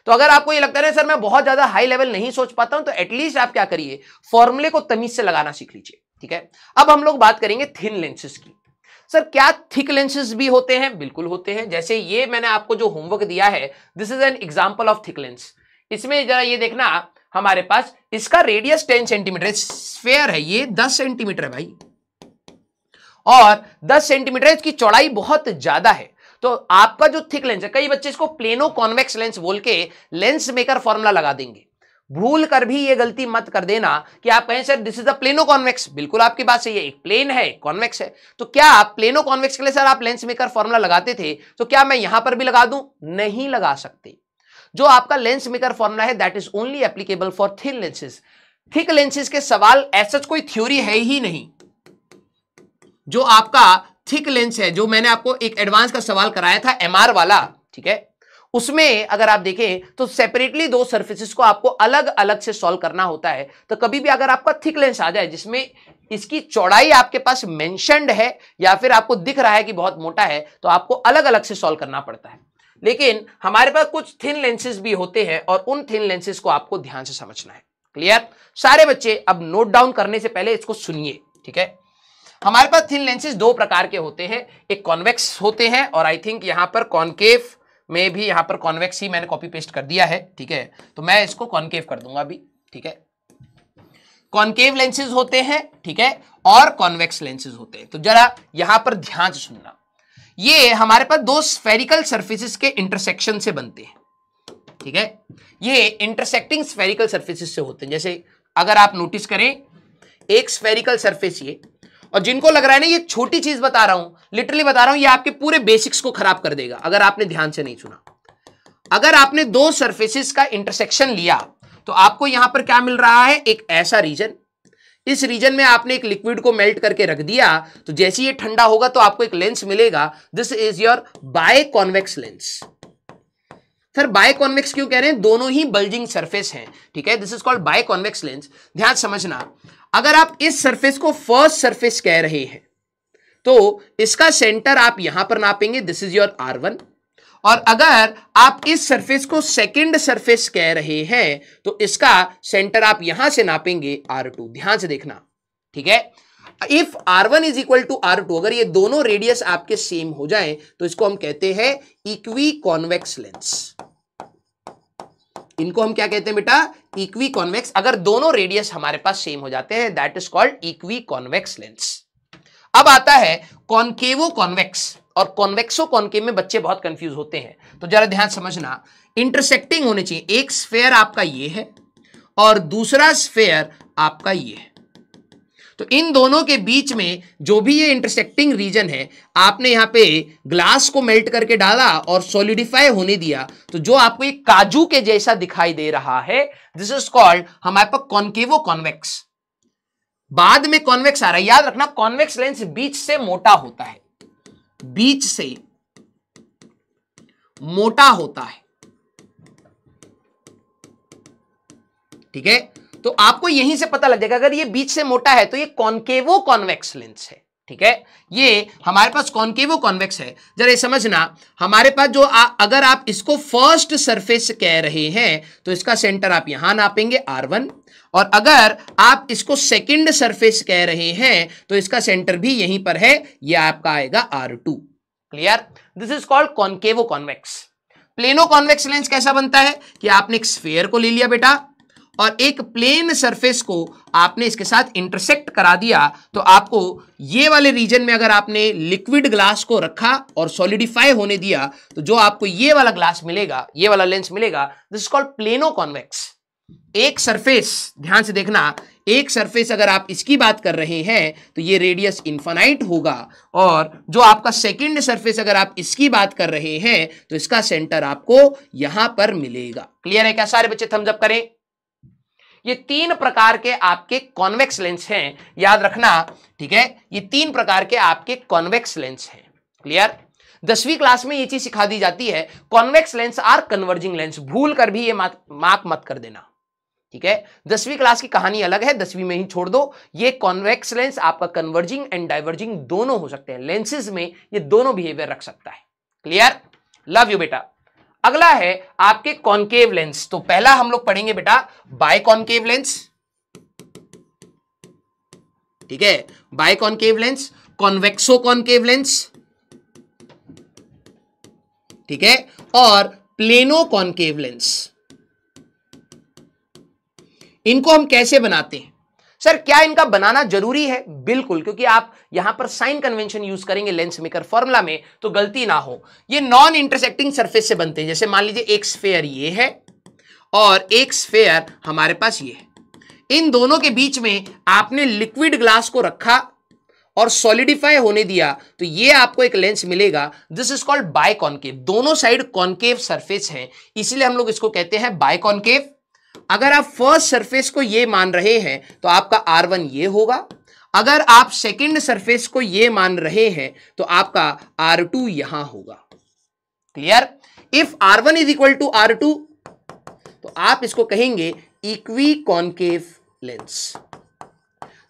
तो अगर आपको ये लगता है सर मैं बहुत ज्यादा हाई लेवल नहीं सोच पाता हूं तो एटलीस्ट आप क्या करिए फॉर्मुले को तमीज से लगाना सीख लीजिए ठीक है अब हम लोग बात करेंगे थिन लेंसेज की सर क्या थिक लेंसेज भी होते हैं बिल्कुल होते हैं जैसे ये मैंने आपको जो होमवर्क दिया है this is an example of thick lens इसमें जरा ये देखना हमारे पास इसका रेडियस टेन सेंटीमीटर स्फेयर है ये दस सेंटीमीटर है भाई और 10 सेंटीमीटर इसकी चौड़ाई बहुत ज्यादा है तो आपका जो थिक लेंस है कई बच्चे इसको प्लेनो कॉन्वेक्स लेंस बोल के लेंस मेकर फॉर्मूला लगा देंगे भूल कर भी ये गलती मत कर देना कि आप कहें sir this is the plano convex बिल्कुल आपकी बात सही है एक प्लेन है कॉन्वेक्स है तो क्या आप प्लेनो कॉन्वेक्स के लिए सर आप लेंस मेकर फॉर्मूला लगाते थे तो क्या मैं यहां पर भी लगा दूं नहीं लगा सकते जो आपका लेंस मेकर फॉर्मुला है that is only applicable for thin lenses thick lenses के सवाल ऐसा कोई थ्योरी है ही नहीं जो आपका थिक लेंस है जो मैंने आपको एक एडवांस का सवाल कराया था एमआर वाला ठीक है उसमें अगर आप देखें तो सेपरेटली दो सर्फेसिस को आपको अलग अलग से सॉल्व करना होता है तो कभी भी अगर आपका थिक लेंस आ जाए जिसमें इसकी चौड़ाई आपके पास मेंशनड है या फिर आपको दिख रहा है कि बहुत मोटा है तो आपको अलग अलग से सॉल्व करना पड़ता है लेकिन हमारे पास कुछ थिन लेंसेज भी होते हैं और उन थिन लेंसेज को आपको ध्यान से समझना है क्लियर सारे बच्चे अब नोट डाउन करने से पहले इसको सुनिए ठीक है हमारे पास थिन लेंसेज दो प्रकार के होते हैं एक कॉन्वेक्स होते हैं और आई थिंक यहां पर कॉन्केव में भी यहां पर कॉन्वेक्स ही मैंने कॉपी पेस्ट कर दिया है ठीक है तो मैं इसको कॉन्केव कर दूंगा अभी ठीक है कॉन्केव लेंसेज होते हैं ठीक है और कॉन्वेक्स लेंसेज होते हैं तो जरा यहां पर ध्यान से सुनना ये हमारे पास दो स्फेरिकल सर्फेसिस के इंटरसेक्शन से बनते हैं ठीक है ये इंटरसेक्टिंग स्फेरिकल सर्फेसिस से होते हैं जैसे अगर आप नोटिस करें एक स्फेरिकल सर्फेस ये और जिनको लग रहा है ना ये छोटी चीज बता रहा हूं लिटरली बता रहा हूं ये आपके पूरे बेसिक्स को खराब कर देगा अगर आपने ध्यान से नहीं सुना अगर आपने दो सर्फेसिस का इंटरसेक्शन लिया तो आपको यहां पर क्या मिल रहा है एक ऐसा रीजन इस रीजन में आपने एक लिक्विड को मेल्ट करके रख दिया तो जैसे ये ठंडा होगा तो आपको एक लेंस मिलेगा this is your biconvex lens sir biconvex क्यों कह रहे हैं दोनों ही बल्जिंग सरफेस हैं ठीक है this is called biconvex lens ध्यान समझना अगर आप इस सरफेस को फर्स्ट सरफेस कह रहे हैं तो इसका सेंटर आप यहां पर नापेंगे this is your r one और अगर आप इस सरफेस को सेकंड सरफेस कह रहे हैं तो इसका सेंटर आप यहां से नापेंगे R2 ध्यान से देखना ठीक है if are one is equal to are two अगर ये दोनों रेडियस आपके सेम हो जाए तो इसको हम कहते हैं इक्वी कॉन्वेक्स लेंस इनको हम क्या कहते हैं बेटा इक्वी कॉन्वेक्स अगर दोनों रेडियस हमारे पास सेम हो जाते हैं that is called equi convex lens अब आता है कॉनकेवो कॉन्वेक्स और कॉन्वेक्सो कॉन्केव में बच्चे बहुत कंफ्यूज होते हैं तो जरा ध्यान समझना इंटरसेक्टिंग होने चाहिए एक स्फेयर आपका ये है और दूसरा स्फेयर आपका ये है तो इन दोनों के बीच में जो भी ये इंटरसेक्टिंग रीजन है आपने यहां पे ग्लास को मेल्ट करके डाला और सोलिडिफाई होने दिया तो जो आपको एक काजू के जैसा दिखाई दे रहा है दिस इज कॉल्ड हमारे पास कॉन्केवो कॉन्वेक्स बाद में कॉन्वेक्स आ रहा है याद रखना कॉन्वेक्स लेंस बीच से मोटा होता है बीच से मोटा होता है ठीक है तो आपको यहीं से पता लग जाएगा अगर ये बीच से मोटा है तो ये कॉन्केवो कॉन्वेक्स लेंस है ठीक है ये हमारे पास वो कॉन्वेक्स है जरा समझना हमारे पास जो आ, अगर आप इसको फर्स्ट सरफेस कह रहे हैं तो इसका सेंटर आप यहां नापेंगे R1 और अगर आप इसको सेकंड सरफेस कह रहे हैं तो इसका सेंटर भी यहीं पर है ये आपका आएगा R2 clear this is called concavo convex plano convex lens कैसा बनता है कि आपने एक स्फेयर को ले लिया बेटा और एक प्लेन सरफेस को आपने इसके साथ इंटरसेक्ट करा दिया तो आपको ये वाले रीजन में अगर आपने लिक्विड ग्लास को रखा और सॉलिडिफाई होने दिया तो जो आपको ये वाला ग्लास मिलेगा ये वाला लेंस मिलेगा this is called plano convex एक सरफेस ध्यान से देखना एक सरफेस अगर आप इसकी बात कर रहे हैं तो ये रेडियस इंफानाइट होगा और जो आपका सेकेंड सरफेस अगर आप इसकी बात कर रहे हैं तो इसका सेंटर आपको यहां पर मिलेगा क्लियर है क्या सारे बच्चे थम्सअप करें ये तीन प्रकार के आपके कॉन्वेक्स लेंस हैं याद रखना ठीक है ये तीन प्रकार के आपके कॉन्वेक्स लेंस हैं क्लियर दसवीं क्लास में ये चीज सिखा दी जाती है convex lens or converging lens भूल कर भी ये मार्क मत कर देना ठीक है दसवीं क्लास की कहानी अलग है दसवीं में ही छोड़ दो ये कॉन्वेक्स लेंस आपका कन्वर्जिंग एंड डाइवर्जिंग दोनों हो सकते हैं लेंसेज में ये दोनों बिहेवियर रख सकता है क्लियर लव यू बेटा अगला है आपके कॉन्केव लेंस तो पहला हम लोग पढ़ेंगे बेटा बाय कॉन्केव लेंस ठीक है biconcave lens convexo concave lens ठीक है और प्लेनो कॉन्केव लेंस इनको हम कैसे बनाते हैं सर क्या इनका बनाना जरूरी है बिल्कुल क्योंकि आप यहां पर साइन कन्वेंशन यूज करेंगे लेंस मेकर फॉर्मुला में तो गलती ना हो ये नॉन इंटरसेक्टिंग सरफेस से बनते हैं जैसे मान लीजिए एक स्फेयर ये है और एक स्फेयर हमारे पास ये है इन दोनों के बीच में आपने लिक्विड ग्लास को रखा और सॉलिडिफाई होने दिया तो ये आपको एक लेंस मिलेगा दिस इज कॉल्ड बायकॉनकेव दोनों साइड कॉनकेव सरफेस है इसीलिए हम लोग इसको कहते हैं बायकॉनकेव अगर आप फर्स्ट सरफेस को ये मान रहे हैं तो आपका आर वन ये होगा अगर आप सेकंड सरफेस को ये मान रहे हैं तो आपका आर टू यहां होगा clear if are one is equal to are two तो आप इसको कहेंगे इक्वी कॉन्केव लेंस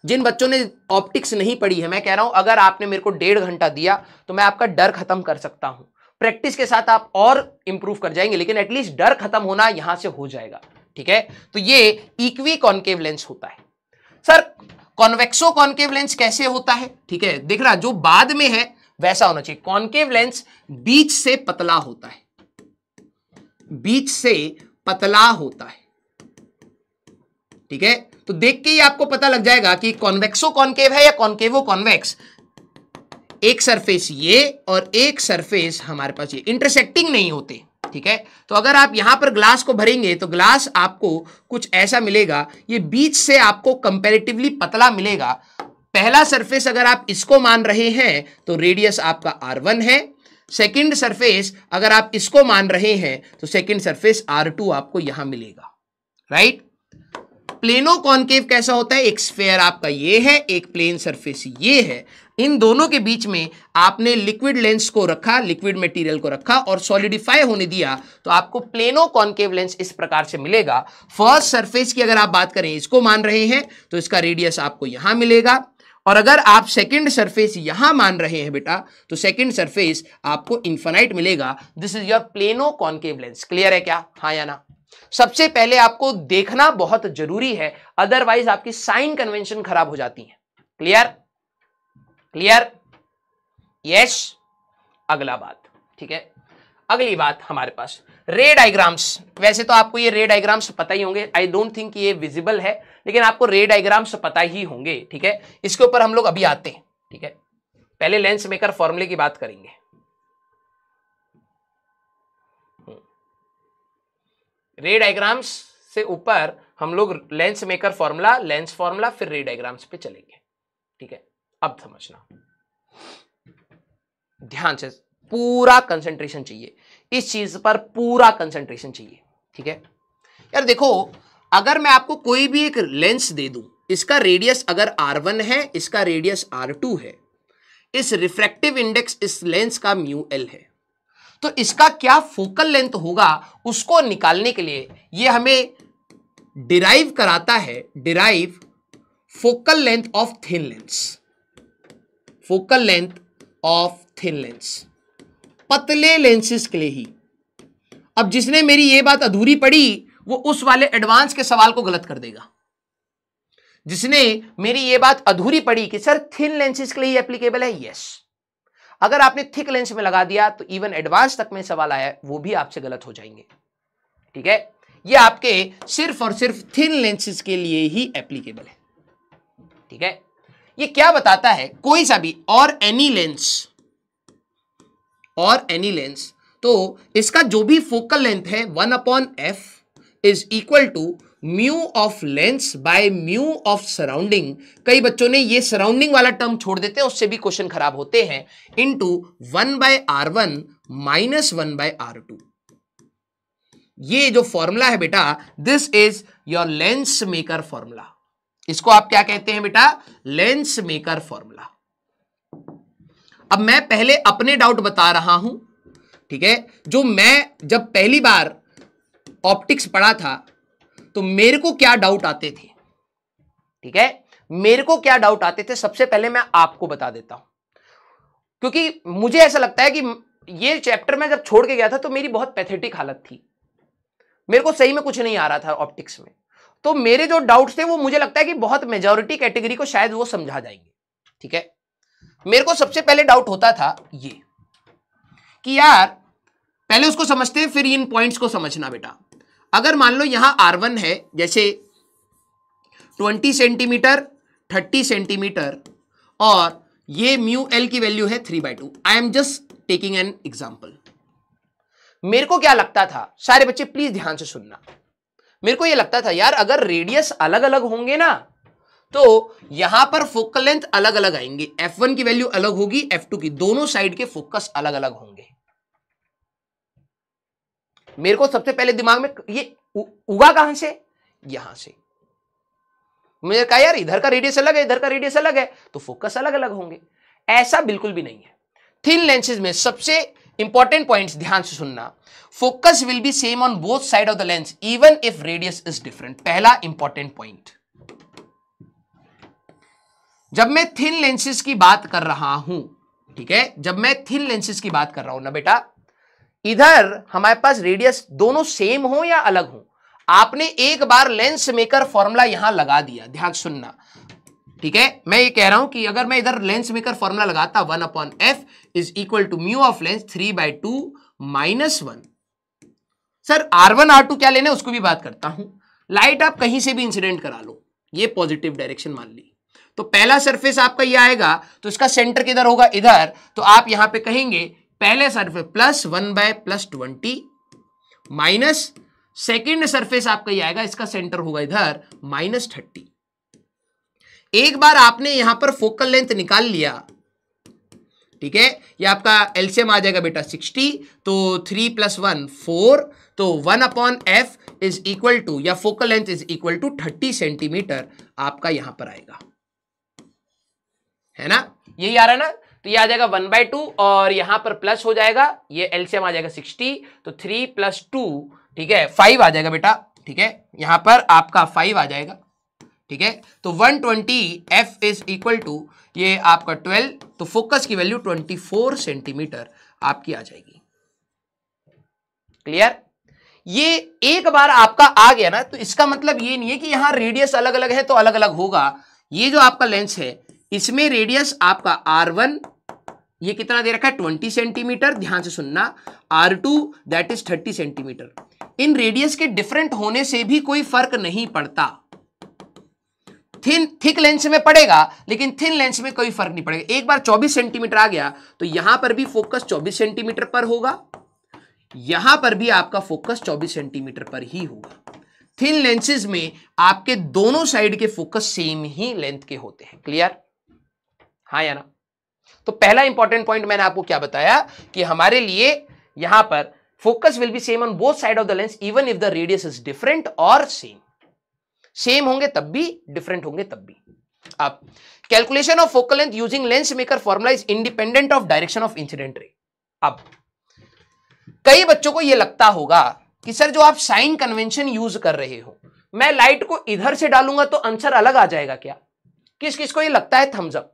जिन बच्चों ने ऑप्टिक्स नहीं पढ़ी है मैं कह रहा हूं अगर आपने मेरे को डेढ़ घंटा दिया तो मैं आपका डर खत्म कर सकता हूं प्रैक्टिस के साथ आप और इंप्रूव कर जाएंगे लेकिन एटलीस्ट डर खत्म होना यहां से हो जाएगा ठीक है तो ये इक्वी कॉन्केव लेंस होता है सर कॉन्वेक्सो कॉन्केव लेंस कैसे होता है ठीक है देख रहा जो बाद में है वैसा होना चाहिए कॉन्केव लेंस बीच से पतला होता है बीच से पतला होता है ठीक है तो देख के ही आपको पता लग जाएगा कि कॉन्वेक्सो कॉन्केव है या कॉन्केवो कॉन्वेक्स एक सरफेस ये और एक सरफेस हमारे पास ये इंटरसेक्टिंग नहीं होते ठीक है तो अगर आप यहां पर ग्लास को भरेंगे तो ग्लास आपको कुछ ऐसा मिलेगा ये बीच से आपको कंपेरेटिवली पतला मिलेगा पहला सरफेस अगर आप इसको मान रहे हैं तो रेडियस आपका आर वन है सेकेंड सरफेस अगर आप इसको मान रहे हैं तो सेकेंड सरफेस आर टू आपको यहां मिलेगा राइट प्लेनो कॉन्केव कैसा होता है एक स्फेयर आपका ये है एक प्लेन सरफेस ये है इन दोनों के बीच में आपने लिक्विड लेंस को रखा लिक्विड मटेरियल को रखा और सॉलिडिफाई होने दिया तो आपको प्लेनो कॉन्केव लेंस इस प्रकार से मिलेगा फर्स्ट सरफेस की अगर आप बात करें इसको मान रहे हैं तो इसका रेडियस आपको यहां मिलेगा और अगर आप सेकंड सरफेस यहां मान रहे हैं बेटा तो सेकंड सरफेस आपको इन्फेनाइट मिलेगा this is your plano concave lens clear है क्या हाँ या ना सबसे पहले आपको देखना बहुत जरूरी है अदरवाइज आपकी साइन कन्वेंशन खराब हो जाती है क्लियर क्लियर यस अगला बात ठीक है अगली बात हमारे पास रे डायग्राम्स वैसे तो आपको ये रे डायग्राम्स पता ही होंगे आई डोंट थिंक ये विजिबल है लेकिन आपको रे डायग्राम्स पता ही होंगे ठीक है इसके ऊपर हम लोग अभी आते हैं ठीक है पहले लेंस मेकर फॉर्मूले की बात करेंगे रे डायग्राम्स से ऊपर हम लोग lens maker formula lens formula फिर रे डायग्राम्स पे चलेंगे ठीक है अब समझना ध्यान से पूरा कंसंट्रेशन चाहिए इस चीज पर पूरा कंसंट्रेशन चाहिए ठीक है यार देखो अगर मैं आपको कोई भी एक लेंस दे दूं इसका रेडियस अगर R1 है इसका रेडियस R2 है इस रिफ्रैक्टिव इंडेक्स इस लेंस का म्यू एल है तो इसका क्या फोकल लेंथ होगा उसको निकालने के लिए ये हमें डिराइव कराता है derive focal length of thin lens focal length of thin lens पतले लेंसेज के लिए ही अब जिसने मेरी ये बात अधूरी पड़ी वो उस वाले एडवांस के सवाल को गलत कर देगा जिसने मेरी ये बात अधूरी पड़ी कि सर थिन लेंसेज के लिए एप्लीकेबल है यस अगर आपने थिक लेंस में लगा दिया तो इवन एडवांस तक में सवाल आया वो भी आपसे गलत हो जाएंगे ठीक है ये आपके सिर्फ और सिर्फ थिन लेंसेज के लिए ही एप्लीकेबल है ठीक है ये क्या बताता है कोई सा भी और एनी लेंस और एनी लेंस तो इसका जो भी फोकल लेंथ है one upon F is equal to mu of lens by mu of surrounding कई बच्चों ने ये सराउंडिंग वाला टर्म छोड़ देते हैं उससे भी क्वेश्चन खराब होते हैं into one by R one minus one by R two ये जो फॉर्मूला है बेटा this is your lens maker formula इसको आप क्या कहते हैं बेटा लेंस मेकर फॉर्मूला अब मैं पहले अपने डाउट बता रहा हूं ठीक है जो मैं जब पहली बार ऑप्टिक्स पढ़ा था तो मेरे को क्या डाउट आते थे ठीक है मेरे को क्या डाउट आते थे सबसे पहले मैं आपको बता देता हूं क्योंकि मुझे ऐसा लगता है कि ये चैप्टर मैं जब छोड़ के गया था तो मेरी बहुत पैथेटिक हालत थी मेरे को सही में कुछ नहीं आ रहा था ऑप्टिक्स में तो मेरे जो डाउट थे वो मुझे लगता है कि बहुत मेजोरिटी कैटेगरी को शायद वो समझा जाएंगे ठीक है मेरे को सबसे पहले डाउट होता था ये कि यार पहले उसको समझते हैं फिर इन पॉइंट्स को समझना बेटा अगर मान लो यहां आर वन है जैसे ट्वेंटी सेंटीमीटर थर्टी सेंटीमीटर और ये म्यू एल की वैल्यू है three by two I am just taking an example मेरे को क्या लगता था सारे बच्चे प्लीज ध्यान से सुनना मेरे को ये लगता था यार अगर रेडियस अलग अलग होंगे ना तो यहां पर फोकल लेंथ अलग अलग आएंगे F1 की वैल्यू अलग होगी F2 की दोनों साइड के फोकस अलग अलग होंगे मेरे को सबसे पहले दिमाग में ये उगा कहां से यहां से मुझे कहा यार इधर का रेडियस अलग है इधर का रेडियस अलग है तो फोकस अलग अलग होंगे ऐसा बिल्कुल भी नहीं है थिन लेंसेज में सबसे इंपॉर्टेंट पॉइंट्स ध्यान से सुनना focus will be same on both side of the lens even if radius is different पहला इंपॉर्टेंट पॉइंट जब मैं थिन लेंसेज की बात कर रहा हूं ठीक है जब मैं थिन लेंसेज की बात कर रहा हूं ना बेटा इधर हमारे पास रेडियस दोनों सेम हो या अलग हो आपने एक बार लेंस मेकर फॉर्मूला यहां लगा दिया ध्यान सुनना ठीक है मैं ये कह रहा हूं कि अगर मैं इधर लेंस मेकर फॉर्मूला लगाता one upon F is equal to mu of lens three by two minus one sir R one R two क्या लेना उसको भी बात करता हूं लाइट आप कहीं से भी इंसिडेंट करा लो ये पॉजिटिव डायरेक्शन मान ली तो पहला सरफेस आपका ये आएगा तो इसका सेंटर किधर होगा इधर तो आप यहां पे कहेंगे पहले surface plus one by plus twenty minus second surface आपका ये आएगा इसका सेंटर होगा इधर माइनस थर्टी एक बार आपने यहां पर फोकल लेंथ निकाल लिया ठीक है ये आपका एल्शियम आ जाएगा बेटा 60 तो 3 प्लस वन फोर तो 1 upon F is equal to या focal length is equal to 30 centimetre आपका यहां पर आएगा है ना यही आ रहा है ना तो ये आ जाएगा 1 बाय टू और यहां पर प्लस हो जाएगा ये एल्शियम आ जाएगा 60 तो 3 प्लस टू ठीक है 5 आ जाएगा बेटा ठीक है यहां पर आपका 5 आ जाएगा ठीक है तो 120 twenty F is equal to ये आपका 12 तो फोकस की वैल्यू 24 सेंटीमीटर आपकी आ जाएगी क्लियर ये एक बार आपका आ गया ना तो इसका मतलब ये नहीं है कि यहां रेडियस अलग अलग है तो अलग अलग होगा ये जो आपका लेंस है इसमें रेडियस आपका आर वन ये कितना दे रखा है 20 सेंटीमीटर ध्यान से सुनना R two that is thirty centimetre इन रेडियस के डिफरेंट होने से भी कोई फर्क नहीं पड़ता थिन थिक लेंस में पड़ेगा लेकिन थिन लेंस में कोई फर्क नहीं पड़ेगा एक बार 24 सेंटीमीटर आ गया तो यहां पर भी फोकस 24 सेंटीमीटर पर होगा यहां पर भी आपका फोकस 24 सेंटीमीटर पर ही होगा थिन लेंसेज में आपके दोनों साइड के फोकस सेम ही लेंथ के होते हैं क्लियर हा या ना तो पहला इंपॉर्टेंट पॉइंट मैंने आपको क्या बताया कि हमारे लिए यहां पर focus will be same on both side of the lens even if the radius is different और सेम सेम होंगे तब भी डिफरेंट होंगे तब भी आप calculation of focal length using lens maker formula is independent of direction of incident ray अब कई बच्चों को यह लगता होगा कि सर जो आप साइन कन्वेंशन यूज कर रहे हो मैं लाइट को इधर से डालूंगा तो आंसर अलग आ जाएगा क्या किस किस को ये लगता है थम्सअप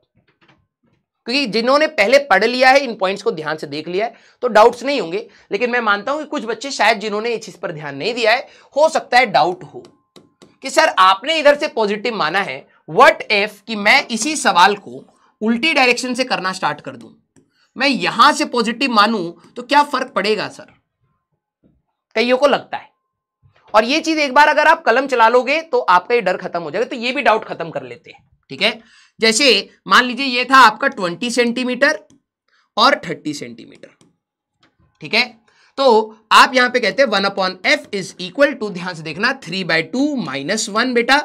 क्योंकि जिन्होंने पहले पढ़ लिया है इन पॉइंट्स को ध्यान से देख लिया है तो डाउट्स नहीं होंगे लेकिन मैं मानता हूं कि कुछ बच्चे शायद जिन्होंने इस चीज पर ध्यान नहीं दिया है हो सकता है डाउट हो कि सर आपने इधर से पॉजिटिव माना है वट इफ कि मैं इसी सवाल को उल्टी डायरेक्शन से करना स्टार्ट कर दूं मैं यहां से पॉजिटिव मानूं तो क्या फर्क पड़ेगा सर कईयों को लगता है और ये चीज एक बार अगर आप कलम चला लोगे तो आपका ये डर खत्म हो जाएगा तो ये भी डाउट खत्म कर लेते हैं ठीक है जैसे मान लीजिए ये था आपका ट्वेंटी सेंटीमीटर और थर्टी सेंटीमीटर ठीक है तो आप यहां पे कहते हैं one upon F is equal to ध्यान से देखना three by two minus one बेटा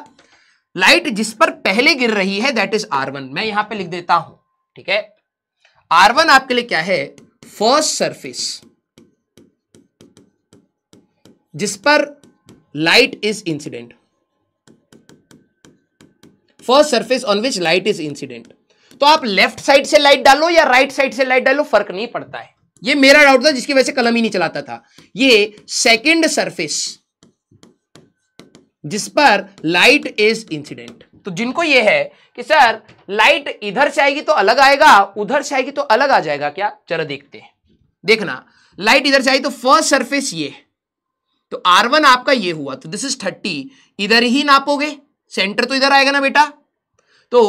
लाइट जिस पर पहले गिर रही है दैट इज आर वन मैं यहां पे लिख देता हूं ठीक है आर वन आपके लिए क्या है फर्स्ट सरफेस जिस पर light is incident first surface on which light is incident तो आप लेफ्ट साइड से लाइट डालो या राइट right साइड से लाइट डालो फर्क नहीं पड़ता है ये मेरा डाउट था जिसकी वजह से कलम ही नहीं चलाता था ये सेकेंड सरफेस जिस पर लाइट इज इंसिडेंट तो जिनको ये है कि सर लाइट इधर से आएगी तो अलग आएगा उधर से आएगी तो अलग आ जाएगा क्या चलो देखते हैं देखना लाइट इधर से आई तो फर्स्ट सरफेस ये तो आर वन आपका ये हुआ तो दिस इज थर्टी इधर ही नापोगे सेंटर तो इधर आएगा ना बेटा तो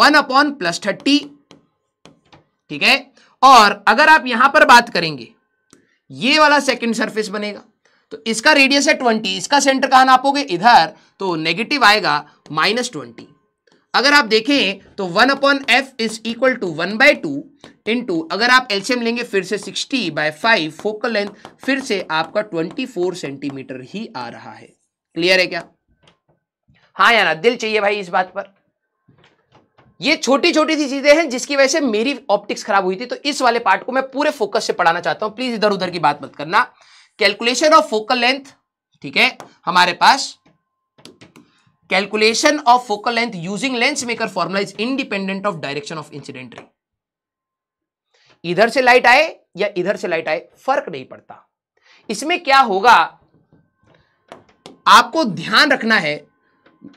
वन अपॉन प्लस थर्टी ठीक है और अगर आप यहां पर बात करेंगे ये वाला सेकंड सरफेस बनेगा तो इसका रेडियस है ट्वेंटी इसका सेंटर कहा नापोगे इधर तो नेगेटिव आएगा माइनस ट्वेंटी अगर आप देखें तो one upon F is equal to one by two into अगर आप एल्शियम लेंगे फिर से sixty by five focal length फिर से आपका ट्वेंटी फोर सेंटीमीटर ही आ रहा है क्लियर है क्या हाँ यार दिल चाहिए भाई इस बात पर ये छोटी छोटी सी चीजें हैं जिसकी वजह से मेरी ऑप्टिक्स खराब हुई थी तो इस वाले पार्ट को मैं पूरे फोकस से पढ़ाना चाहता हूं प्लीज इधर उधर की बात मत करना कैलकुलेशन ऑफ फोकल लेंथ ठीक है हमारे पास calculation of focal length using lens maker formula is independent of direction of incident ray इधर से लाइट आए या इधर से लाइट आए फर्क नहीं पड़ता इसमें क्या होगा आपको ध्यान रखना है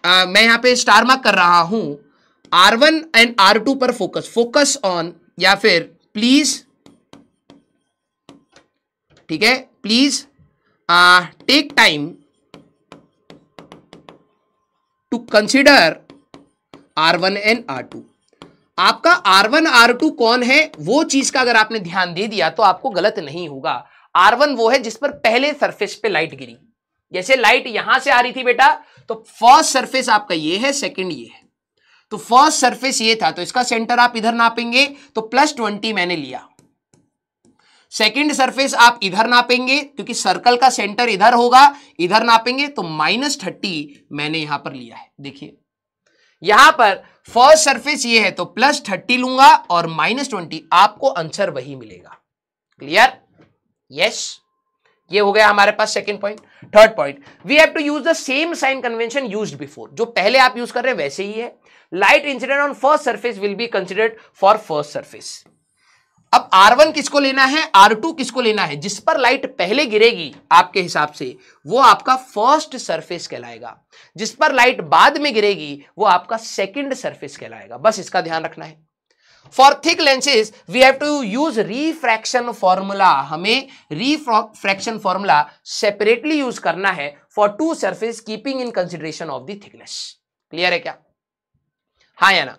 आ, मैं यहां पे स्टार मार्क कर रहा हूं R one and R two पर फोकस फोकस ऑन या फिर प्लीज ठीक है please take time to consider R one and R two आपका आर वन आर टू कौन है वो चीज का अगर आपने ध्यान दे दिया तो आपको गलत नहीं होगा आर वन वो है जिस पर पहले सरफेस पे लाइट गिरी जैसे लाइट यहां से आ रही थी बेटा तो फर्स्ट सरफेस आपका ये है सेकंड ये है तो फर्स्ट सरफेस ये था तो इसका सेंटर आप इधर नापेंगे तो प्लस ट्वेंटी मैंने लिया सेकेंड सरफेस आप इधर नापेंगे क्योंकि सर्कल का सेंटर इधर होगा इधर नापेंगे तो माइनस थर्टी मैंने यहां पर लिया है देखिए यहां पर फर्स्ट सरफेस ये है तो प्लस थर्टी लूंगा और माइनस ट्वेंटी आपको आंसर वही मिलेगा क्लियर यस ये हो गया हमारे पास second point third point we have to use the same sign convention used before जो पहले आप यूज कर रहे हैं वैसे ही है light incident on first surface will be considered for first surface अब R1 किसको लेना है R2 किसको लेना है जिस पर लाइट पहले गिरेगी आपके हिसाब से वो आपका फर्स्ट सरफेस कहलाएगा जिस पर लाइट बाद में गिरेगी वो आपका सेकंड सरफेस कहलाएगा बस इसका ध्यान रखना है for thick lenses we have to use refraction formula हमें रिफ्रैक्शन फॉर्मूला सेपरेटली यूज करना है for two surface keeping in consideration of thickness clear है क्या हाँ या ना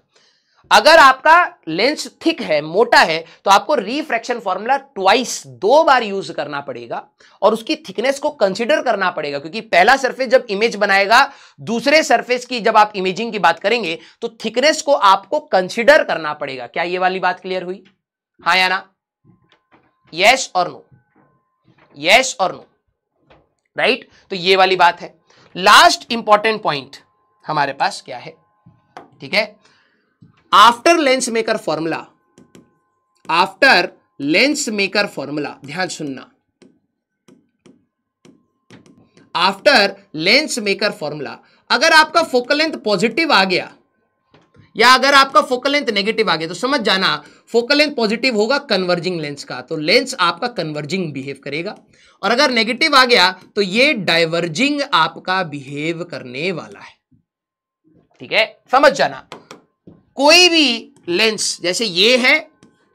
अगर आपका लेंस थिक है मोटा है तो आपको रिफ्रैक्शन फॉर्मूला ट्वाइस दो बार यूज करना पड़ेगा और उसकी थिकनेस को कंसिडर करना पड़ेगा क्योंकि पहला सरफेस जब इमेज बनाएगा दूसरे सरफेस की जब आप इमेजिंग की बात करेंगे तो थिकनेस को आपको कंसिडर करना पड़ेगा क्या ये वाली बात क्लियर हुई हाँ या ना यस और नो यस और नो राइट तो ये वाली बात है लास्ट इंपॉर्टेंट पॉइंट हमारे पास क्या है ठीक है after lens maker formula after lens maker formula ध्यान सुनना आफ्टर लेंस मेकर फॉर्मूला अगर आपका फोकल लेंथ पॉजिटिव आ गया या अगर आपका फोकल लेंथ नेगेटिव आ गया तो समझ जाना फोकल लेंथ पॉजिटिव होगा कन्वर्जिंग लेंस का तो लेंस आपका कन्वर्जिंग बिहेव करेगा और अगर नेगेटिव आ गया तो ये डाइवर्जिंग आपका बिहेव करने वाला है ठीक है समझ जाना कोई भी लेंस जैसे ये है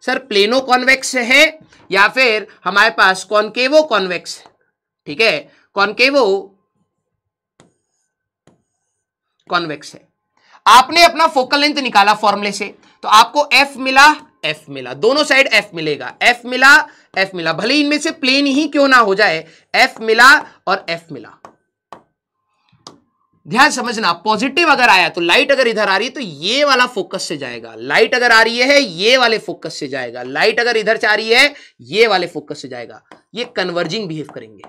सर प्लेनो कॉन्वेक्स है या फिर हमारे पास कॉन्केवो कॉन्वेक्स है ठीक है कॉन्केवो कॉन्वेक्स है आपने अपना फोकल लेंथ निकाला फॉर्मूले से तो आपको एफ मिला एफ मिला दोनों साइड एफ मिलेगा एफ मिला एफ मिला भले इनमें से प्लेन ही क्यों ना हो जाए एफ मिला और एफ मिला ध्यान समझना पॉजिटिव अगर आया तो लाइट अगर इधर आ रही है तो ये वाला फोकस से जाएगा लाइट अगर आ रही है ये वाले फोकस से जाएगा लाइट अगर इधर से आ रही है ये वाले फोकस से जाएगा ये कन्वर्जिंग बिहेव करेंगे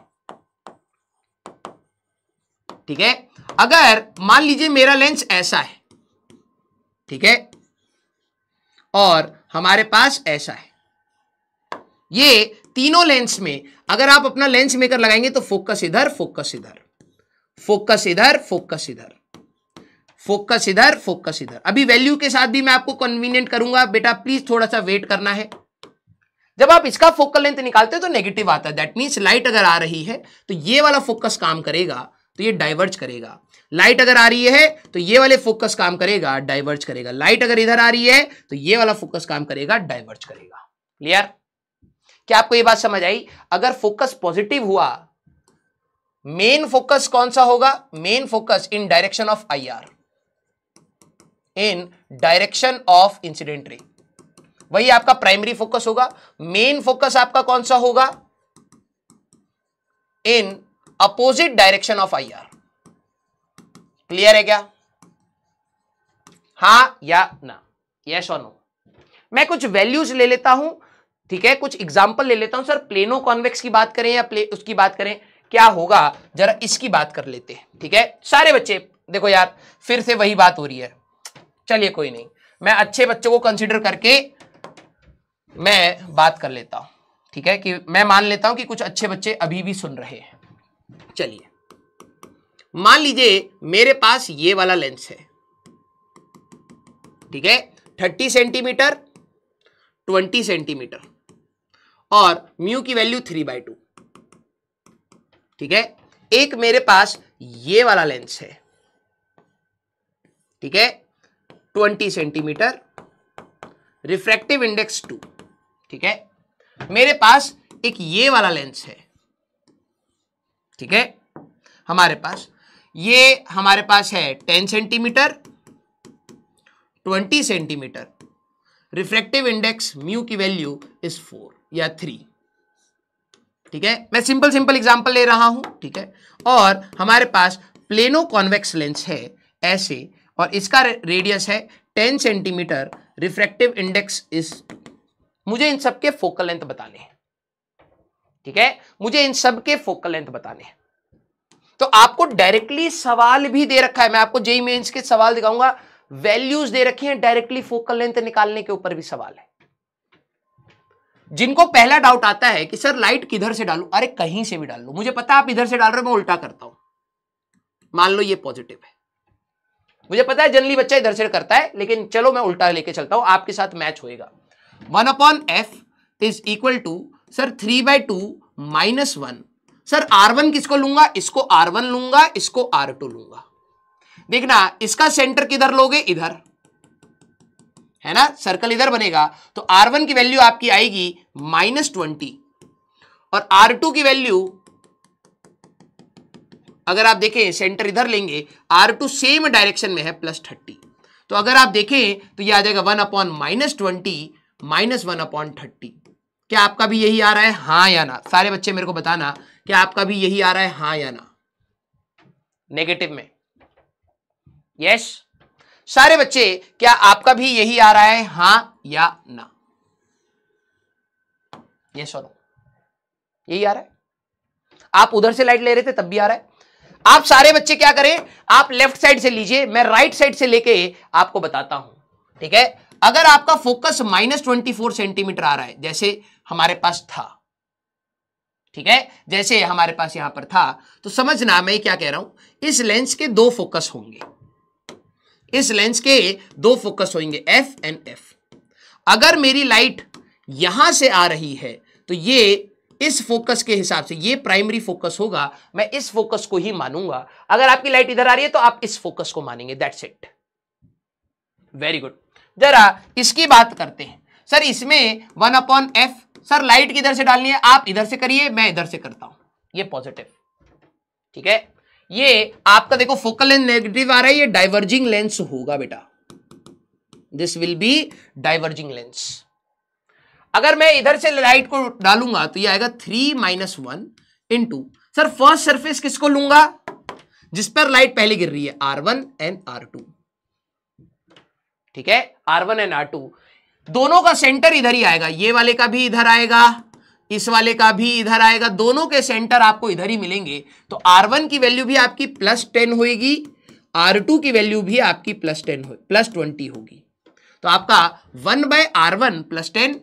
ठीक है अगर मान लीजिए मेरा लेंस ऐसा है ठीक है और हमारे पास ऐसा है ये तीनों लेंस में अगर आप अपना लेंस मेकर लगाएंगे तो फोकस इधर फोकस इधर फोकस इधर फोकस इधर फोकस इधर फोकस इधर अभी वैल्यू के साथ भी मैं आपको कन्वीनियंट करूंगा बेटा प्लीज थोड़ा सा वेट करना है जब आप इसका फोकल लेंथ निकालते हैं तो नेगेटिव आता है दैट मीन्स लाइट अगर आ रही है तो ये वाला फोकस काम करेगा तो ये डाइवर्ज करेगा लाइट अगर आ रही है तो ये वाले फोकस काम करेगा डाइवर्ज करेगा लाइट अगर इधर आ रही है तो ये वाला फोकस काम करेगा डाइवर्ज करेगा क्लियर क्या आपको ये बात समझ आई अगर फोकस पॉजिटिव हुआ मेन फोकस कौन सा होगा main focus in direction of IR in direction of incident ray वही आपका प्राइमरी फोकस होगा मेन फोकस आपका कौन सा होगा in opposite direction of IR clear है क्या हाँ या ना यस और नो मैं कुछ वैल्यूज ले लेता हूं ठीक है कुछ एग्जाम्पल ले लेता हूं सर प्लेनो कॉन्वेक्स की बात करें या प्ले उसकी बात करें क्या होगा जरा इसकी बात कर लेते हैं ठीक है सारे बच्चे देखो यार फिर से वही बात हो रही है चलिए कोई नहीं मैं अच्छे बच्चों को कंसिडर करके मैं बात कर लेता हूं ठीक है कि मैं मान लेता हूं कि कुछ अच्छे बच्चे अभी भी सुन रहे हैं चलिए मान लीजिए मेरे पास ये वाला लेंस है ठीक है थर्टी सेंटीमीटर ट्वेंटी सेंटीमीटर और म्यू की वैल्यू थ्री बाई टू ठीक है एक मेरे पास ये वाला लेंस है ठीक है twenty centimetre refractive index two ठीक है मेरे पास एक ये वाला लेंस है ठीक है हमारे पास ये हमारे पास है ten centimetre twenty centimetre refractive index mu की वैल्यू इज फोर या थ्री ठीक है मैं सिंपल सिंपल एग्जाम्पल ले रहा हूं ठीक है और हमारे पास प्लेनो कॉन्वेक्स लेंस है ऐसे और इसका रेडियस है टेन सेंटीमीटर रिफ्रैक्टिव इंडेक्स इस मुझे इन सबके फोकल लेंथ बताने हैं ठीक है मुझे इन सबके फोकल लेंथ बताने हैं तो आपको डायरेक्टली सवाल भी दे रखा है मैं आपको जेई मेन्स के सवाल दिखाऊंगा वैल्यूज दे रखे हैं डायरेक्टली फोकल लेंथ निकालने के ऊपर भी सवाल है जिनको पहला डाउट आता है कि सर लाइट किधर से डालू अरे कहीं से भी डाल लो मुझे पता आप इधर से डाल रहे हो मैं उल्टा करता हूं मान लो ये पॉजिटिव है मुझे पता है जनरली बच्चा इधर से करता है लेकिन चलो मैं उल्टा लेके चलता हूं आपके साथ मैच होएगा one upon F is equal to sir three by two minus one sir R one किसको लूंगा इसको आर वन लूंगा इसको आर टू लूंगा देखना इसका सेंटर किधर लोगे इधर है ना सर्कल इधर बनेगा तो R1 की वैल्यू आपकी आएगी माइनस ट्वेंटी और R2 की वैल्यू अगर आप देखें सेंटर इधर लेंगे R2 सेम डायरेक्शन में है प्लस थर्टी तो अगर आप देखें तो ये आ जाएगा one upon minus twenty minus one upon thirty क्या आपका भी यही आ रहा है हाँ या ना सारे बच्चे मेरे को बताना क्या आपका भी यही आ रहा है हाँ या ना नेगेटिव में यस yes? सारे बच्चे क्या आपका भी यही आ रहा है हा या ना ये और यही आ रहा है आप उधर से लाइट ले रहे थे तब भी आ रहा है आप सारे बच्चे क्या करें आप लेफ्ट साइड से लीजिए मैं राइट साइड से लेके आपको बताता हूं ठीक है अगर आपका focus minus twenty four centimetre आ रहा है जैसे हमारे पास था ठीक है जैसे हमारे पास यहां पर था तो समझना मैं क्या कह रहा हूं इस लेंस के दो फोकस होंगे इस लेंस के दो फोकस होंगे एफ एंड एफ अगर मेरी लाइट यहां से आ रही है तो ये इस फोकस के हिसाब से ये प्राइमरी फोकस होगा मैं इस फोकस को ही मानूंगा अगर आपकी लाइट इधर आ रही है तो आप इस फोकस को मानेंगे दैट्स इट वेरी गुड जरा इसकी बात करते हैं सर इसमें one upon F sir light किधर से डालनी है आप इधर से करिए मैं इधर से करता हूं ये पॉजिटिव ठीक है ये आपका देखो फोकल लेंथ नेगेटिव आ रहा है ये डाइवर्जिंग लेंस होगा बेटा this will be diverging lens अगर मैं इधर से लाइट को डालूंगा तो ये आएगा three minus one two sir first surface किसको लूंगा जिस पर लाइट पहले गिर रही है R one and R two ठीक है R one and R two दोनों का सेंटर इधर ही आएगा ये वाले का भी इधर आएगा इस वाले का भी इधर आएगा दोनों के सेंटर आपको इधर ही मिलेंगे तो आर वन की वैल्यू भी आपकी प्लस टेन होगी आर टू की वैल्यू भी आपकी प्लस टेन हो प्लस ट्वेंटी होगी तो आपका one by R one plus ten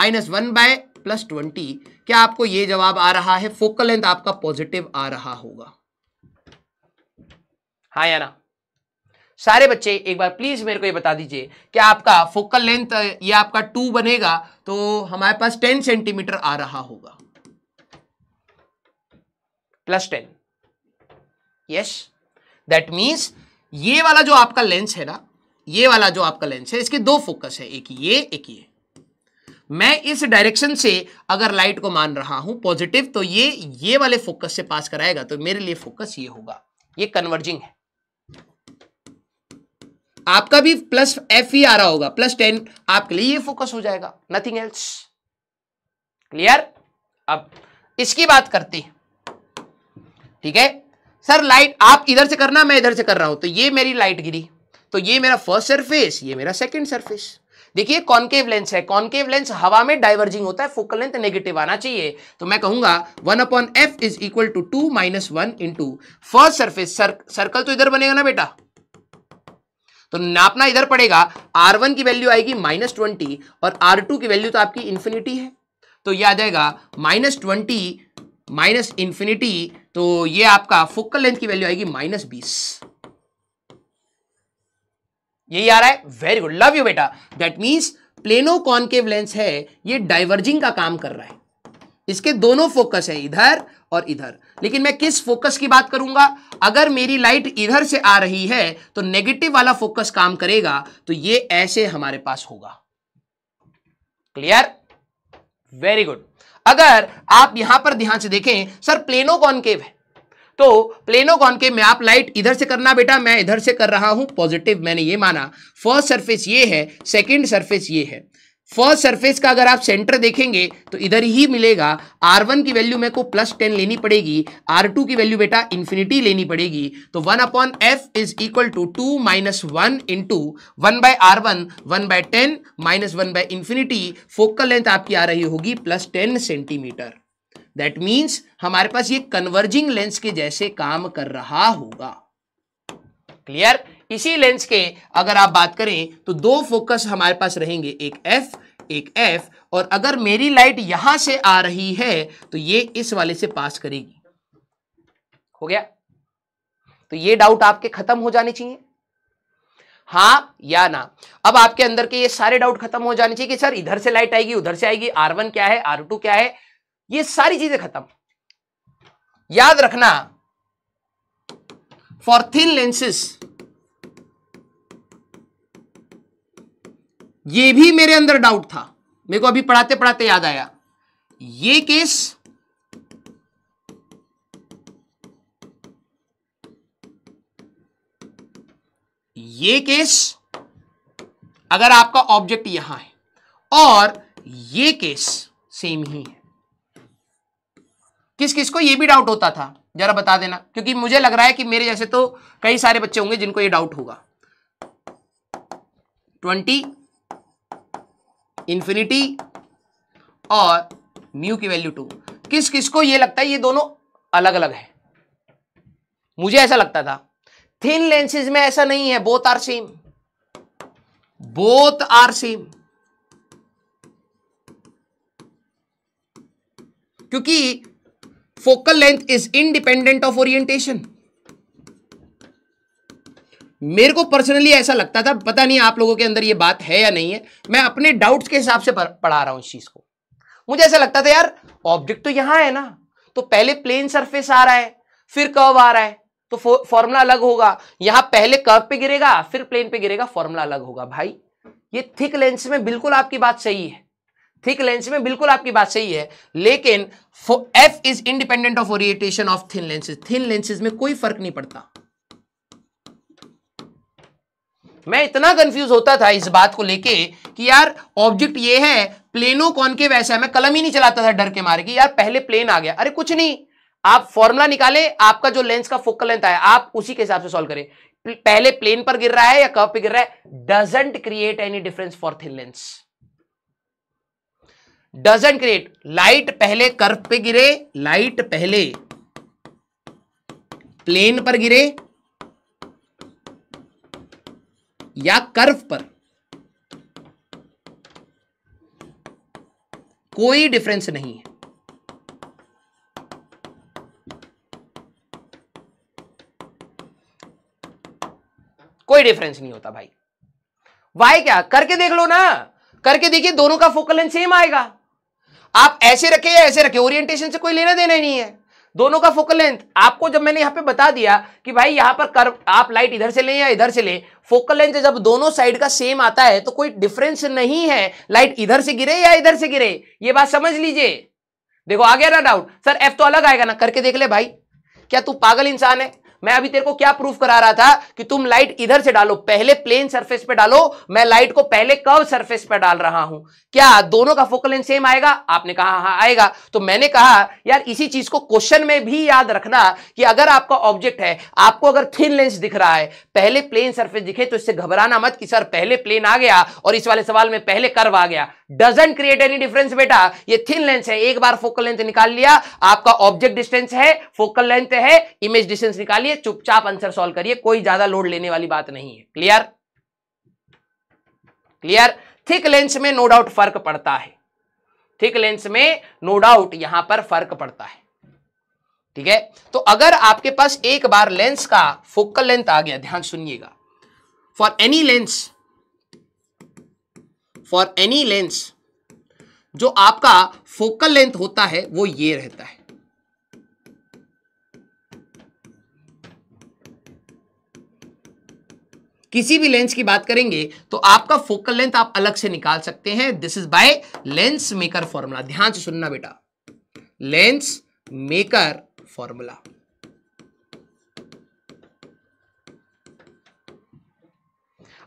minus one by plus twenty क्या आपको ये जवाब आ रहा है फोकल लेंथ आपका पॉजिटिव आ रहा होगा हाँ या ना सारे बच्चे एक बार प्लीज़ मेरे को ये बता दीजिए कि आपका फोकल लेंथ ये आपका टू बनेगा तो हमारे पास टेन सेंटीमीटर आ रहा होगा plus ten yes that means ये वाला जो आपका लेंस है ना ये वाला जो आपका लेंस है इसके दो फोकस है एक ये एक ये मैं इस डायरेक्शन से अगर लाइट को मान रहा हूं पॉजिटिव तो ये ये वाले फोकस से पास कराएगा तो मेरे लिए फोकस ये होगा ये कन्वर्जिंग है आपका भी प्लस एफ ही आ रहा होगा प्लस टेन आपके लिए ये फोकस हो जाएगा नथिंग एल्स क्लियर अब इसकी बात करते हैं ठीक है सर लाइट आप इधर से करना मैं इधर से कर रहा हूं तो ये मेरी लाइट गिरी तो ये मेरा फर्स्ट सरफेस ये मेरा सेकंड सरफेस देखिए कॉनकेव लेंस है कॉनकेव लेंस हवा में डाइवर्जिंग होता है फोकल लेंथ नेगेटिव आना चाहिए तो मैं कहूंगा one upon F is equal to two minus one into first surface circle तो इधर बनेगा ना बेटा तो नापना इधर पड़ेगा आर वन की वैल्यू आएगी माइनस ट्वेंटी और आर टू की वैल्यू तो आपकी इन्फिनिटी है तो ये आ जाएगा माइनस ट्वेंटी माइनस इन्फिनिटी तो ये आपका फोकल लेंथ की वैल्यू आएगी माइनस बीस यही आ रहा है वेरी गुड लव यू बेटा that means plano concave lens है ये डाइवर्जिंग का काम कर रहा है इसके दोनों फोकस है इधर और इधर लेकिन मैं किस फोकस की बात करूंगा अगर मेरी लाइट इधर से आ रही है तो नेगेटिव वाला फोकस काम करेगा तो ये ऐसे हमारे पास होगा क्लियर वेरी गुड अगर आप यहां पर ध्यान से देखें सर प्लेनो कॉनकेव है तो प्लेनो कॉनकेव में आप लाइट इधर से करना बेटा मैं इधर से कर रहा हूं पॉजिटिव मैंने ये माना फर्स्ट सरफेस ये है सेकेंड सरफेस ये है फर्स्ट सरफेस का अगर आप सेंटर देखेंगे तो इधर ही मिलेगा R1 की वैल्यू मेरे को प्लस टेन लेनी पड़ेगी R2 की वैल्यू बेटा इन्फिनिटी लेनी पड़ेगी तो one upon F is equal to two minus one into one by R one one by ten minus one by infinity focal length आपकी आ रही होगी plus ten centimetre that means हमारे पास ये कन्वर्जिंग लेंस के जैसे काम कर रहा होगा क्लियर इसी लेंस के अगर आप बात करें तो दो फोकस हमारे पास रहेंगे एक एफ एक एफ और अगर मेरी लाइट यहां से आ रही है तो ये इस वाले से पास करेगी हो गया तो ये डाउट आपके खत्म हो जाने चाहिए हाँ या ना अब आपके अंदर के ये सारे डाउट खत्म हो जाने चाहिए कि सर इधर से लाइट आएगी उधर से आएगी आर वन क्या है आर टू क्या है ये सारी चीजें खत्म याद रखना फॉर थिन लेंसेस ये भी मेरे अंदर डाउट था मेरे को अभी पढ़ाते पढ़ाते याद आया ये केस ये केस अगर आपका ऑब्जेक्ट यहां है और ये केस सेम ही है किस किस को ये भी डाउट होता था जरा बता देना क्योंकि मुझे लग रहा है कि मेरे जैसे तो कई सारे बच्चे होंगे जिनको ये डाउट होगा ट्वेंटी इन्फिनिटी और म्यू की वैल्यू टू किस किस को ये लगता है ये दोनों अलग अलग है मुझे ऐसा लगता था थिन लेंसेज में ऐसा नहीं है both are same both are same क्योंकि focal length is independent of orientation मेरे को पर्सनली ऐसा लगता था पता नहीं आप लोगों के अंदर ये बात है या नहीं है मैं अपने डाउट्स के हिसाब से पढ़ा रहा हूं इस चीज़ को मुझे ऐसा लगता था यार ऑब्जेक्ट तो यहां है ना तो पहले प्लेन सरफेस आ रहा है फिर कर्व आ रहा है तो फॉर्मूला अलग होगा यहां पहले कर्व पे गिरेगा फिर प्लेन पे गिरेगा फॉर्मूला अलग होगा भाई ये थिक लेंस में बिल्कुल आपकी बात सही है थिक लेंस में बिल्कुल आपकी बात सही है लेकिन F is independent of orientation of thin lenses thin lenses में कोई फर्क नहीं पड़ता मैं इतना कंफ्यूज होता था इस बात को लेके कि यार ऑब्जेक्ट ये है प्लेनो कौन के वैसा है मैं कलम ही नहीं चलाता था डर के मारे कि यार पहले प्लेन आ गया अरे कुछ नहीं आप फॉर्मूला निकाले आपका जो लेंस का फोकल लेंथ आया आप उसी के हिसाब से सॉल्व करें पहले प्लेन पर गिर रहा है या कब पर गिर रहा है doesn't create any difference for thin lens doesn't create light पहले कर्व पे गिरे लाइट पहले प्लेन पर गिरे या कर्व पर कोई डिफरेंस नहीं है कोई डिफरेंस नहीं होता भाई वाई क्या करके देख लो ना करके देखिए दोनों का फोकल लेंथ सेम आएगा आप ऐसे रखे या ऐसे रखे ओरिएंटेशन से कोई लेना देना ही नहीं है दोनों का फोकल लेंथ आपको जब मैंने यहां पे बता दिया कि भाई यहां पर कर्व आप लाइट इधर से लें या इधर से लें फोकल लेंथ जब दोनों साइड का सेम आता है तो कोई डिफरेंस नहीं है लाइट इधर से गिरे या इधर से गिरे ये बात समझ लीजिए देखो आ गया ना डाउट सर एफ तो अलग आएगा ना करके देख ले भाई क्या तू पागल इंसान है मैं अभी तेरे को क्या प्रूफ करा रहा था कि तुम लाइट इधर से डालो पहले प्लेन सरफेस पे डालो मैं लाइट को पहले कर्व सरफेस पे डाल रहा हूं क्या दोनों का फोकल लेंथ सेम आएगा आपने कहा हाँ आएगा तो मैंने कहा यार इसी चीज को क्वेश्चन में भी याद रखना कि अगर आपका ऑब्जेक्ट है आपको अगर थिन लेंस दिख रहा है पहले प्लेन सरफेस दिखे तो इससे घबराना मत कि सर पहले प्लेन आ गया और इस वाले सवाल में पहले कर्व आ गया डजेंट क्रिएट एनी डिफरेंस बेटा ये थिन लेंस है एक बार फोकल लेंथ निकाल लिया आपका ऑब्जेक्ट डिस्टेंस है फोकल लेंथ है इमेज डिस्टेंस निकालिए करिए चुपचाप आंसर सॉल्व करिए कोई ज्यादा लोड लेने वाली बात नहीं है क्लियर क्लियर थिक लेंस में नो डाउट फर्क पड़ता है थिक लेंस में नो डाउट यहां पर फर्क पड़ता है ठीक है तो अगर आपके पास एक बार लेंस का फोकल लेंथ आ गया ध्यान सुनिएगा for any lens for any lens जो आपका फोकल लेंथ होता है वो ये रहता है किसी भी लेंस की बात करेंगे तो आपका फोकल लेंथ आप अलग से निकाल सकते हैं this is by lens maker formula ध्यान से सुनना बेटा लेंस मेकर फॉर्मूला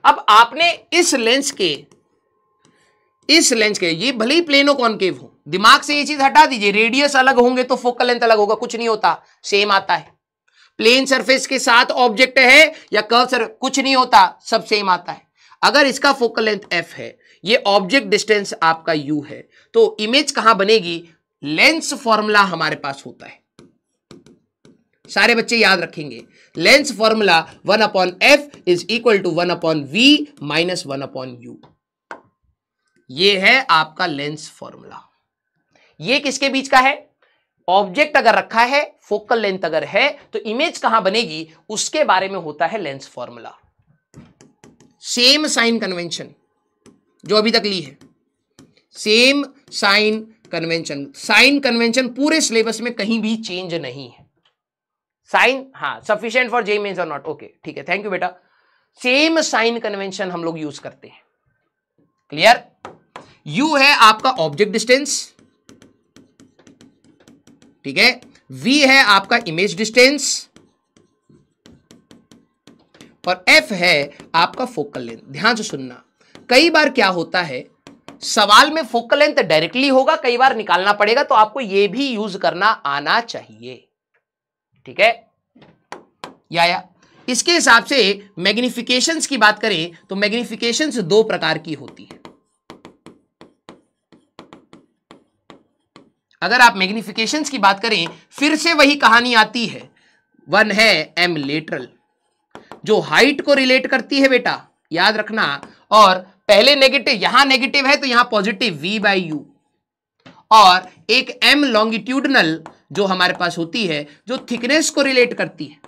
अब आपने इस लेंस के इस लेंस के ये भले ही प्लेनो कॉन्केव हो दिमाग से ये चीज हटा दीजिए रेडियस अलग होंगे तो फोकल लेंथ अलग होगा कुछ नहीं होता सेम आता है प्लेन सरफेस के साथ ऑब्जेक्ट है या कर्व सर कुछ नहीं होता सब सेम आता है अगर इसका फोकल लेंथ एफ है ये ऑब्जेक्ट डिस्टेंस आपका यू है तो इमेज कहां बनेगी लेंस फॉर्मूला हमारे पास होता है सारे बच्चे याद रखेंगे lens formula one upon F is equal to one upon v minus one upon u ये है आपका लेंस फॉर्मूला ये किसके बीच का है ऑब्जेक्ट अगर रखा है फोकल लेंथ अगर है तो इमेज कहां बनेगी उसके बारे में होता है lens formula same sign convention जो अभी तक ली है same sign convention sign convention पूरे सिलेबस में कहीं भी चेंज नहीं है साइन हाँ सफिशियंट फॉर जे इज और नॉट ओके ठीक है थैंक यू बेटा सेम साइन कन्वेंशन हम लोग यूज करते हैं क्लियर यू है आपका ऑब्जेक्ट डिस्टेंस ठीक है v है आपका इमेज डिस्टेंस और f है आपका फोकल लेंथ ध्यान से सुनना कई बार क्या होता है सवाल में फोकल लेंथ डायरेक्टली होगा कई बार निकालना पड़ेगा तो आपको यह भी यूज करना आना चाहिए ठीक है या, या इसके हिसाब से मैग्निफिकेशंस की बात करें तो मैग्निफिकेशंस दो प्रकार की होती है अगर आप मैग्निफिकेशन की बात करें फिर से वही कहानी आती है वन है एम लेटरल जो हाइट को रिलेट करती है बेटा याद रखना और पहले नेगेटिव यहां नेगेटिव है तो यहां पॉजिटिव वी बाई यू और एक एम लॉन्गिट्यूडनल जो हमारे पास होती है जो थिकनेस को रिलेट करती है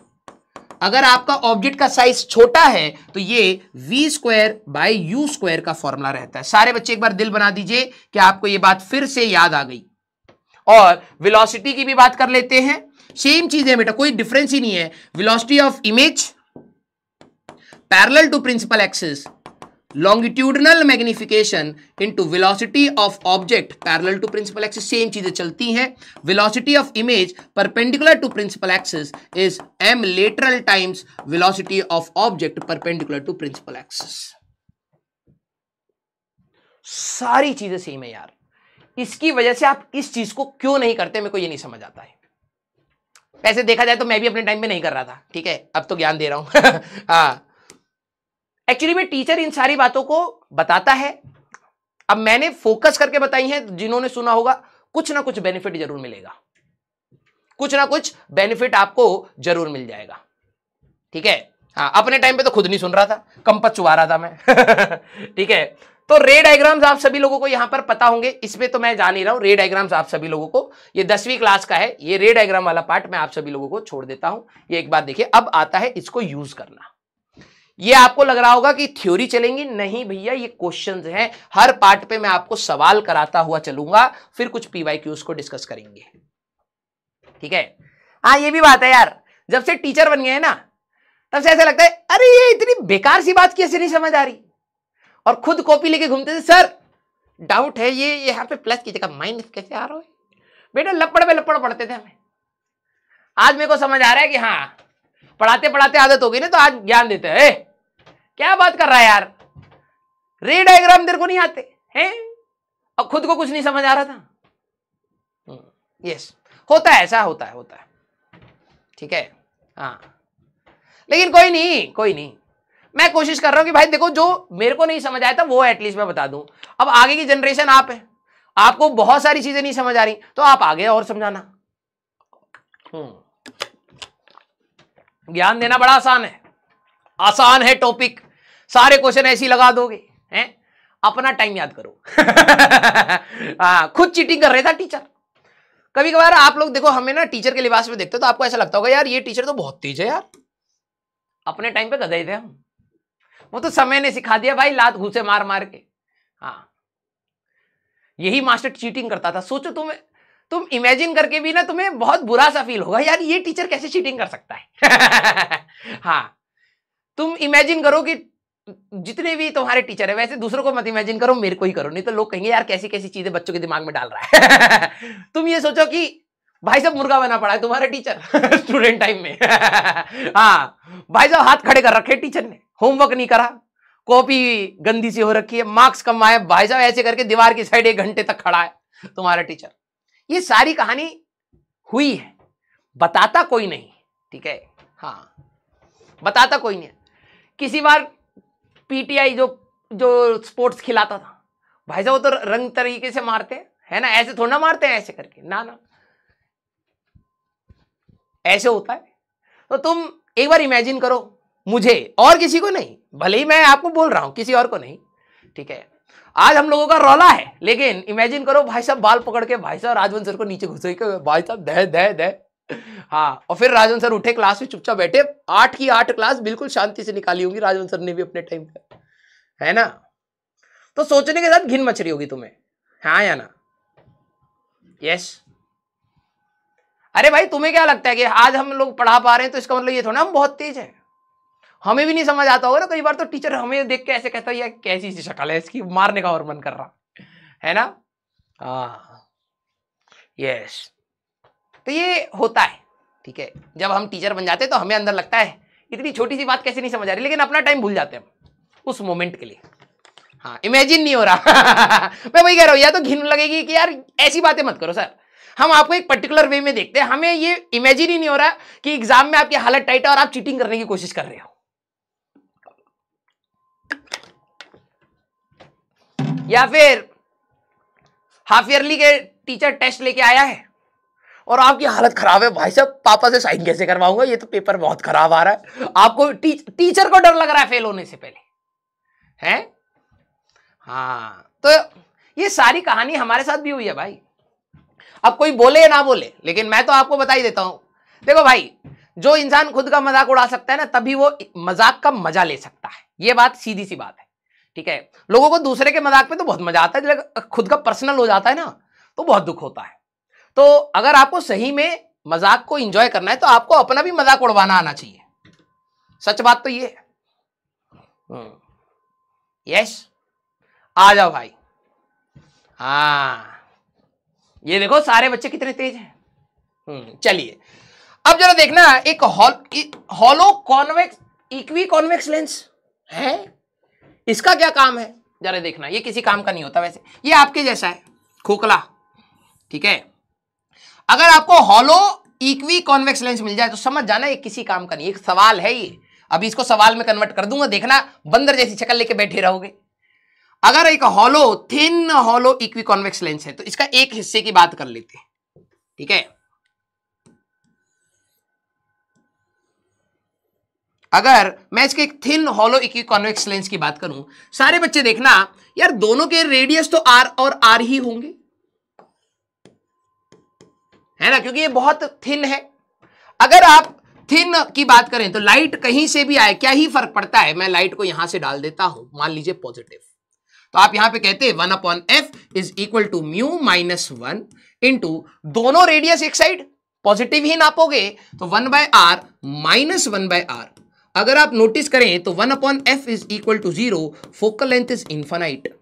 अगर आपका ऑब्जेक्ट का साइज छोटा है तो ये v square by u square का फॉर्मूला रहता है सारे बच्चे एक बार दिल बना दीजिए कि आपको ये बात फिर से याद आ गई और विलॉसिटी की भी बात कर लेते हैं सेम चीज है बेटा कोई डिफरेंस ही नहीं है velocity of image parallel to principal axis longitudinal magnification into velocity of object parallel to principal axis same चीजें चलती हैं velocity of image perpendicular to principal axis is m lateral times velocity of object perpendicular to principal axis सारी चीजें सेम है यार इसकी वजह से आप इस चीज को क्यों नहीं करते मेरे को ये नहीं समझ आता है वैसे देखा जाए तो मैं भी अपने टाइम में नहीं कर रहा था ठीक है अब तो ज्ञान दे रहा हूं हाँ एक्चुअली में टीचर इन सारी बातों को बताता है अब मैंने फोकस करके बताई है जिन्होंने सुना होगा कुछ ना कुछ बेनिफिट जरूर मिलेगा कुछ ना कुछ बेनिफिट आपको जरूर मिल जाएगा ठीक है हाँ अपने टाइम पे तो खुद नहीं सुन रहा था कंपत चुबा रहा था मैं ठीक है तो रे डायग्राम्स आप सभी लोगों को यहां पर पता होंगे इसमें तो मैं जान ही रहा हूं रे डायग्राम्स आप सभी लोगों को ये दसवीं क्लास का है ये रे डायग्राम वाला पार्ट मैं आप सभी लोगों को छोड़ देता हूं ये एक बात देखिए अब आता है इसको यूज करना ये आपको लग रहा होगा कि थ्योरी चलेंगी नहीं भैया ये क्वेश्चंस हैं हर पार्ट पे मैं आपको सवाल कराता हुआ चलूंगा फिर कुछ क्यूज को डिस्कस करेंगे ठीक है हाँ ये भी बात है यार जब से टीचर बन गए हैं ना तब से ऐसा लगता है अरे ये इतनी बेकार सी बात कैसे नहीं समझ आ रही और खुद कॉपी लेके घूमते थे सर डाउट है ये यहाँ पे प्लस की जगह माइनस कैसे आ रहा है बेटा लपड़ पे लपड़ पढ़ते थे हमें आज मेरे को समझ आ रहा है कि हाँ पढ़ाते पढ़ाते आदत होगी ना तो आज ज्ञान देते हैं क्या बात कर रहा है यार रे डायग्राम देर को नहीं आते हैं और खुद को कुछ नहीं समझ आ रहा था यस हम्म, होता है ऐसा होता है होता है ठीक है हाँ लेकिन कोई नहीं कोई नहीं मैं कोशिश कर रहा हूं कि भाई देखो जो मेरे को नहीं समझ आया था वो एटलीस्ट मैं बता दूं अब आगे की जनरेशन आप है आपको बहुत सारी चीजें नहीं समझ आ रही तो आप आगे और समझाना हम्म। ज्ञान देना बड़ा आसान है आसान है टॉपिक सारे क्वेश्चन ऐसे ही लगा दोगे हैं अपना टाइम याद करो हाँ खुद चीटिंग कर रहे था टीचर कभी कभार आप लोग देखो हमें ना टीचर के लिबास में देखते हो तो आपको ऐसा लगता होगा यार ये टीचर तो बहुत तेज है यार अपने टाइम पे गदे थे हम वो तो समय ने सिखा दिया भाई लात घूसे मार मार के हाँ यही मास्टर चीटिंग करता था सोचो तुम्हें तुम इमेजिन करके भी ना तुम्हें बहुत बुरा सा फील होगा यार ये टीचर कैसे चीटिंग कर सकता है हाँ तुम इमेजिन करो कि जितने भी तुम्हारे टीचर है वैसे दूसरों को मत इमेजिन करो मेरे को ही करो नहीं तो लोग कहेंगे यार कैसी कैसी चीजें बच्चों के दिमाग में डाल रहा है तुम ये सोचो कि भाई साहब मुर्गा बना पड़ा है तुम्हारा टीचर स्टूडेंट टाइम में हाँ भाई साहब हाथ खड़े कर रखे टीचर ने होमवर्क नहीं करा कॉपी गंदी सी हो रखी है मार्क्स कम आए भाई साहब ऐसे करके दीवार की साइड एक घंटे तक खड़ा है तुम्हारा टीचर ये सारी कहानी हुई है बताता कोई नहीं ठीक है हाँ बताता कोई नहीं किसी बार पीटीआई जो जो स्पोर्ट्स खिलाता था भाई साहब वो तो रंग तरीके से मारते है ना ऐसे थोड़ा मारते हैं ऐसे करके ना ना ऐसे होता है तो तुम एक बार इमेजिन करो मुझे और किसी को नहीं भले ही मैं आपको बोल रहा हूं किसी और को नहीं ठीक है आज हम लोगों का रौला है लेकिन इमेजिन करो भाई साहब बाल पकड़ के भाई साहब राजवंश सर को नीचे घुसे भाई साहब दह दह दह हाँ और फिर राजवंश सर उठे क्लास में चुपचाप बैठे आठ की आठ क्लास बिल्कुल शांति से निकाली होगी राजवंश सर ने भी अपने टाइम पर है ना तो सोचने के साथ घिन मच रही होगी तुम्हें हाँ या ना यस अरे भाई तुम्हें क्या लगता है कि आज हम लोग पढ़ा पा रहे हैं तो इसका मतलब ये थोड़ा हम बहुत तेज हैं हमें भी नहीं समझ आता होगा ना कई बार तो टीचर हमें देख के ऐसे कहता है यार कैसी सी शक्ल है इसकी मारने का और मन कर रहा है ना हाँ यस तो ये होता है ठीक है जब हम टीचर बन जाते हैं तो हमें अंदर लगता है इतनी छोटी सी बात कैसे नहीं समझ आ रही लेकिन अपना टाइम भूल जाते हैं हम उस मोमेंट के लिए हाँ इमेजिन नहीं हो रहा मैं वही कह रहा हूँ या तो घिन लगेगी कि यार ऐसी बातें मत करो सर हम आपको एक पर्टिकुलर वे में देखते हैं हमें ये इमेजिन ही नहीं हो रहा कि एग्जाम में आपकी हालत टाइट है और आप चीटिंग करने की कोशिश कर रहे हो या फिर हाफ ईयरली के टीचर टेस्ट लेके आया है और आपकी हालत खराब है भाई साहब पापा से साइन कैसे करवाऊंगा ये तो पेपर बहुत खराब आ रहा है आपको टीच, टीचर को डर लग रहा है फेल होने से पहले हैं हाँ तो ये सारी कहानी हमारे साथ भी हुई है भाई अब कोई बोले या ना बोले लेकिन मैं तो आपको बता ही देता हूं देखो भाई जो इंसान खुद का मजाक उड़ा सकता है ना तभी वो मजाक का मजा ले सकता है ये बात सीधी सी बात है ठीक है लोगों को दूसरे के मजाक पे तो बहुत मजा आता है जब खुद का पर्सनल हो जाता है ना तो बहुत दुख होता है तो अगर आपको सही में मजाक को इंजॉय करना है तो आपको अपना भी मजाक उड़वाना आना चाहिए सच बात तो ये है यस हम्म। आ जाओ भाई हा ये देखो सारे बच्चे कितने तेज हैं हम्म, चलिए अब जरा देखना एक hollow convex equi convex lens है इसका क्या काम है जरा देखना ये किसी काम का नहीं होता वैसे ये आपके जैसा है खोखला ठीक है अगर आपको हॉलो इक्वी कॉन्वेक्स लेंस मिल जाए तो समझ जाना ये किसी काम का नहीं एक सवाल है ये अभी इसको सवाल में कन्वर्ट कर दूंगा देखना बंदर जैसी शक्ल लेके बैठे रहोगे अगर एक hollow thin hollow equi convex lens है तो इसका एक हिस्से की बात कर लेते हैं ठीक है अगर मैं इसके एक thin hollow equi convex lens की बात करूं सारे बच्चे देखना यार दोनों के रेडियस तो आर और आर ही होंगे है ना क्योंकि ये बहुत थिन है अगर आप थिन की बात करें तो लाइट कहीं से भी आए क्या ही फर्क पड़ता है मैं लाइट को यहां से डाल देता हूं मान लीजिए पॉजिटिव तो आप यहां पे कहते हैं one upon F is equal to mu minus one into दोनों रेडियस एक साइड पॉजिटिव ही नापोगे तो one by r minus one by r अगर आप नोटिस करें तो one upon F is equal to zero focal length is infinite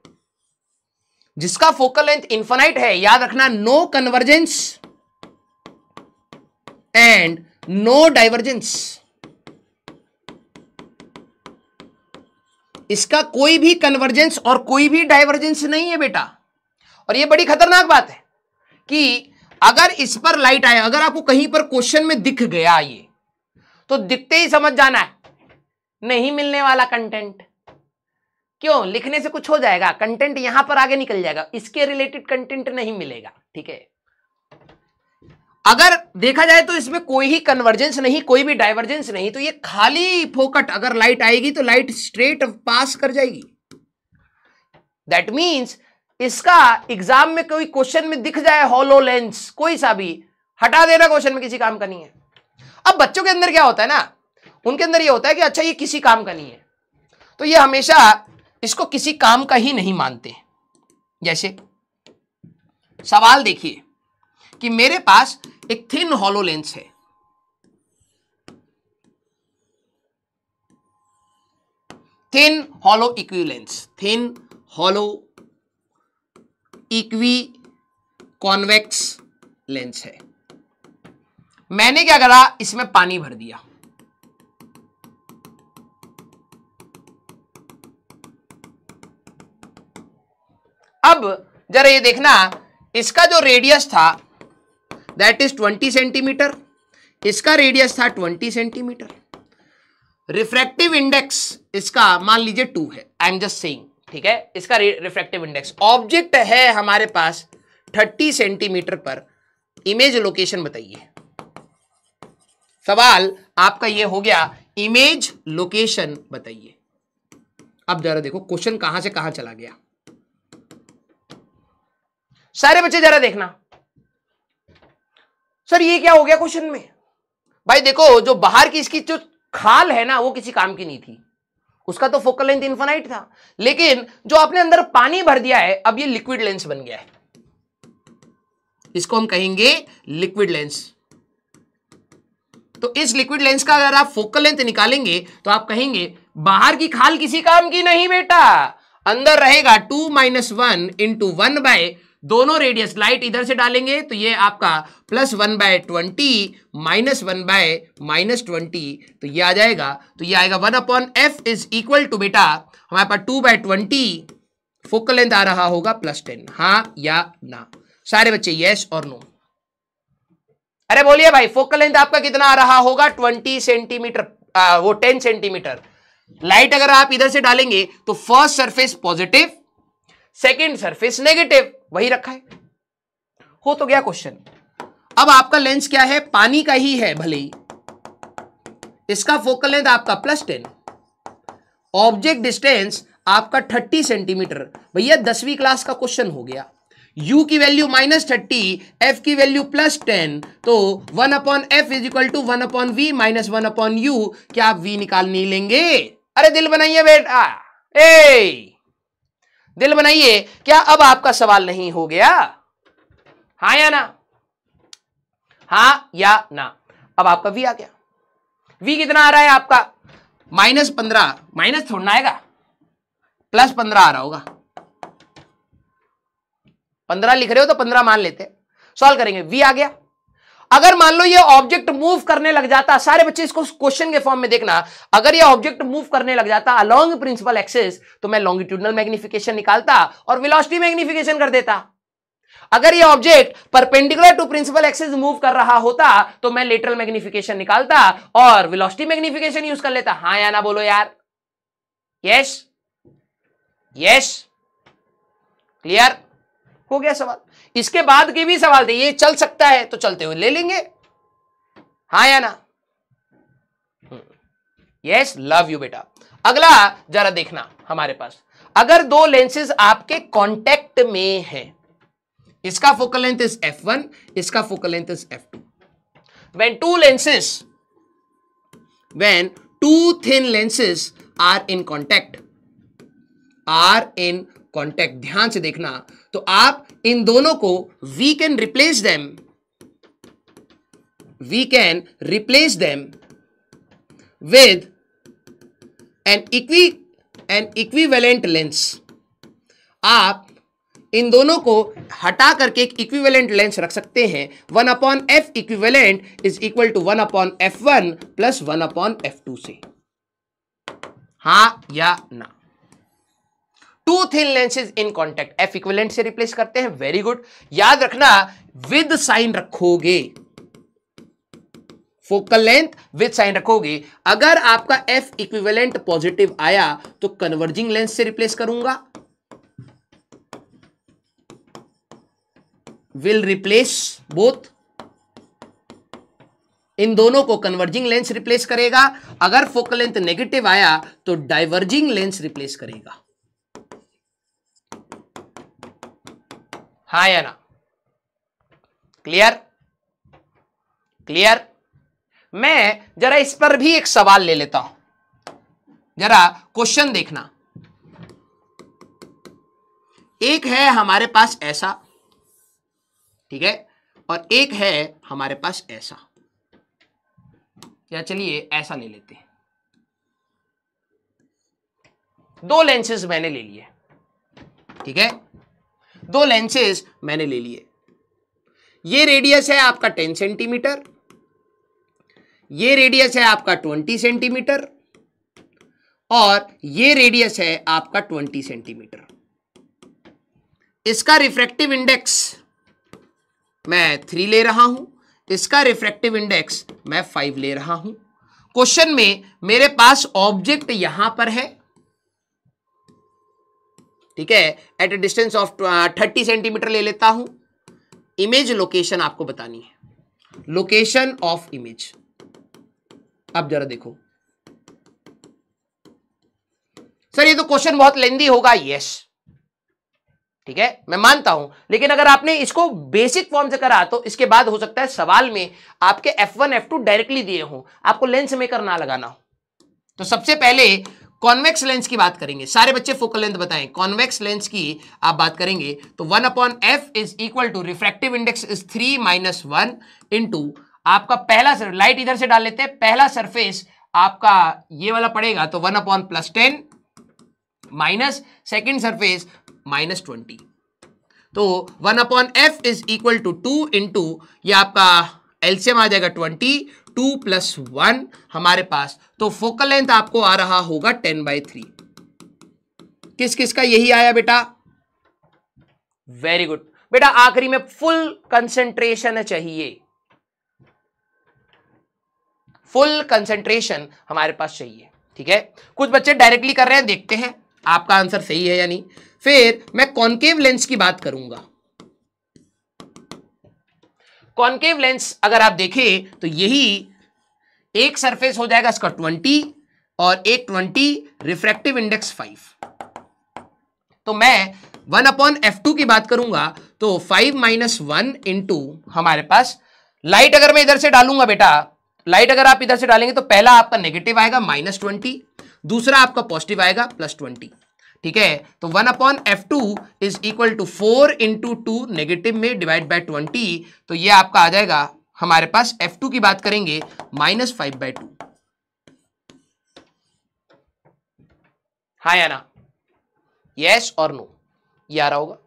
जिसका फोकल लेंथ इंफाइट है याद रखना no convergence and no divergence इसका कोई भी कन्वर्जेंस और कोई भी डाइवर्जेंस नहीं है बेटा और ये बड़ी खतरनाक बात है कि अगर इस पर लाइट आए अगर आपको कहीं पर क्वेश्चन में दिख गया ये तो दिखते ही समझ जाना है नहीं मिलने वाला कंटेंट क्यों लिखने से कुछ हो जाएगा कंटेंट यहां पर आगे निकल जाएगा इसके रिलेटेड कंटेंट नहीं मिलेगा ठीक है अगर देखा जाए तो इसमें कोई ही कन्वर्जेंस नहीं कोई भी डाइवर्जेंस नहीं तो ये खाली फोकट अगर लाइट आएगी तो लाइट स्ट्रेट पास कर जाएगी दैट मीन्स इसका एग्जाम में कोई क्वेश्चन में दिख जाए हॉलो लेंस कोई सा भी हटा देना क्वेश्चन में किसी काम का नहीं है अब बच्चों के अंदर क्या होता है ना उनके अंदर ये होता है कि अच्छा ये किसी काम का नहीं है तो ये हमेशा इसको किसी काम का ही नहीं मानते जैसे सवाल देखिए कि मेरे पास एक थिन हॉलो लेंस है thin hollow equi lens thin hollow equi convex lens है मैंने क्या करा इसमें पानी भर दिया अब जरा ये देखना इसका जो रेडियस था दैट इज 20 सेंटीमीटर इसका रेडियस था 20 सेंटीमीटर रिफ्रैक्टिव इंडेक्स इसका मान लीजिए टू है आई एम जस्ट सेइंग ठीक है इसका रिफ्रैक्टिव इंडेक्स ऑब्जेक्ट है हमारे पास 30 सेंटीमीटर पर इमेज लोकेशन बताइए सवाल आपका ये हो गया इमेज लोकेशन बताइए अब जरा देखो क्वेश्चन कहां से कहां चला गया सारे बच्चे जरा देखना सर ये क्या हो गया क्वेश्चन में भाई देखो जो बाहर की इसकी जो खाल है ना वो किसी काम की नहीं थी उसका तो फोकल लेंथ इन्फानाइट था लेकिन जो आपने अंदर पानी भर दिया है अब ये लिक्विड लेंस बन गया है इसको हम कहेंगे लिक्विड लेंस तो इस लिक्विड लेंस का अगर आप फोकल लेंथ निकालेंगे तो आप कहेंगे बाहर की खाल किसी काम की नहीं बेटा अंदर रहेगा two minus one into one by दोनों रेडियस लाइट इधर से डालेंगे तो ये आपका plus one by twenty minus one by minus twenty तो ये आ जाएगा तो ये आएगा one upon F is equal to बेटा हमारे पास two by twenty focal length आ रहा होगा प्लस टेन हाँ या ना सारे बच्चे यस और नो अरे बोलिए भाई फोकल लेंथ आपका कितना आ रहा होगा ट्वेंटी सेंटीमीटर वो टेन सेंटीमीटर लाइट अगर आप इधर से डालेंगे तो first surface positive second surface negative वही रखा है हो तो गया क्वेश्चन अब आपका लेंस क्या है पानी का ही है भले ही इसका फोकल लेंथ आपका प्लस टेन ऑब्जेक्ट डिस्टेंस आपका थर्टी सेंटीमीटर भैया दसवीं क्लास का क्वेश्चन हो गया u की वैल्यू माइनस थर्टी एफ की वैल्यू प्लस टेन तो one upon F is equal to one upon v minus one upon u क्या आप वी निकाल नहीं लेंगे अरे दिल बनाइए बेटा ए दिल बनाइए क्या अब आपका सवाल नहीं हो गया हा या ना हा या ना अब आपका वी आ गया वी कितना आ रहा है आपका माइनस पंद्रह माइनस थोड़ना आएगा प्लस पंद्रह आ रहा होगा पंद्रह लिख रहे हो तो पंद्रह मान लेते सॉल्व करेंगे वी आ गया अगर मान लो ये ऑब्जेक्ट मूव करने लग जाता सारे बच्चे इसको क्वेश्चन के फॉर्म में देखना अगर ये ऑब्जेक्ट मूव करने लग जाता अलॉन्ग प्रिंसिपल एक्सेस तो मैं लॉन्गिट्यूडनल मैग्निफिकेशन निकालता और विलोस्टी मैग्निफिकेशन कर देता अगर ये object perpendicular to principal axis move कर रहा होता तो मैं लेटरल मैग्निफिकेशन निकालता और विलोस्टी मैग्निफिकेशन यूज कर लेता हाँ या ना बोलो यार यस यस क्लियर हो गया सवाल इसके बाद के भी सवाल थे ये चल सकता है तो चलते हुए ले लेंगे हाँ या ना यस लव यू बेटा अगला जरा देखना हमारे पास अगर दो लेंसेज आपके कॉन्टेक्ट में है इसका focal length is f one इसका focal length is f two when two lenses when two thin lenses are in contact are in contact ध्यान से देखना तो आप इन दोनों को we can replace them we can replace them with an equi an equivalent lens आप इन दोनों को हटा करके एक इक्विवेलेंट लेंस रख सकते हैं one upon F equivalent is equal to one upon F one plus one upon f two से हा या ना two thin lenses in contact f equivalent से रिप्लेस करते हैं वेरी गुड याद रखना विद साइन रखोगे फोकल लेंथ विद साइन रखोगे अगर आपका एफ इक्विवेलेंट पॉजिटिव आया तो कन्वर्जिंग लेंस से रिप्लेस करूंगा विल रिप्लेस बोथ इन दोनों को कन्वर्जिंग लेंस रिप्लेस करेगा अगर फोकल लेंथ नेगेटिव आया तो डाइवर्जिंग लेंस रिप्लेस करेगा ना क्लियर क्लियर मैं जरा इस पर भी एक सवाल ले लेता हूं जरा क्वेश्चन देखना एक है हमारे पास ऐसा ठीक है और एक है हमारे पास ऐसा या चलिए ऐसा ले लेते हैं दो लेंसेज मैंने ले लिए ठीक है दो लेंसेज मैंने ले लिए ये रेडियस है आपका टेन सेंटीमीटर ये रेडियस है आपका ट्वेंटी सेंटीमीटर और ये रेडियस है आपका ट्वेंटी सेंटीमीटर इसका रिफ्रेक्टिव इंडेक्स मैं थ्री ले रहा हूं इसका रिफ्रेक्टिव इंडेक्स मैं फाइव ले रहा हूं क्वेश्चन में मेरे पास ऑब्जेक्ट यहां पर है ठीक है at a distance of thirty centimetre ले लेता हूं इमेज लोकेशन आपको बतानी है लोकेशन ऑफ इमेज अब जरा देखो सर ये तो क्वेश्चन बहुत लेंदी होगा यस ठीक है मैं मानता हूं लेकिन अगर आपने इसको बेसिक फॉर्म से करा तो इसके बाद हो सकता है सवाल में आपके F1 F2 डायरेक्टली दिए हों आपको लेंस में करना लगाना हो तो सबसे पहले कॉन्वेक्स लेंस की बात करेंगे सारे बच्चे फोकल लेंथ बताएं कॉन्वेक्स लेंस की आप बात करेंगे तो one upon F is equal to refractive index is three minus one into आपका पहला सर लाइट इधर से डाल लेते हैं पहला सरफेस आपका ये वाला पड़ेगा तो one upon plus ten minus second surface minus twenty तो one upon F is equal to two into यह आपका एल्सियम आ जाएगा ट्वेंटी टू प्लस वन हमारे पास तो फोकल लेंथ आपको आ रहा होगा टेन बाई थ्री किस किस का यही आया बेटा वेरी गुड बेटा आखिरी में फुल कंसेंट्रेशन चाहिए फुल कंसेंट्रेशन हमारे पास चाहिए ठीक है कुछ बच्चे डायरेक्टली कर रहे हैं देखते हैं आपका आंसर सही है या नहीं फिर मैं कॉन्केव लेंस की बात करूंगा कॉन्केव लेंस अगर आप देखें तो यही एक सरफेस हो जाएगा इसका ट्वेंटी और एक ट्वेंटी रिफ्रैक्टिव इंडेक्स फाइव तो मैं वन अपॉन एफ टू की बात करूंगा तो फाइव माइनस वन इंटू हमारे पास लाइट अगर मैं इधर से डालूंगा बेटा लाइट अगर आप इधर से डालेंगे तो पहला आपका नेगेटिव आएगा माइनस ट्वेंटी दूसरा आपका पॉजिटिव आएगा प्लस ट्वेंटी ठीक है तो one upon f two is equal to four into two negative में डिवाइड बाय ट्वेंटी तो ये आपका आ जाएगा हमारे पास एफ टू की बात करेंगे माइनस फाइव बाय टू हाँ या ना यस और नो ये आ रहा होगा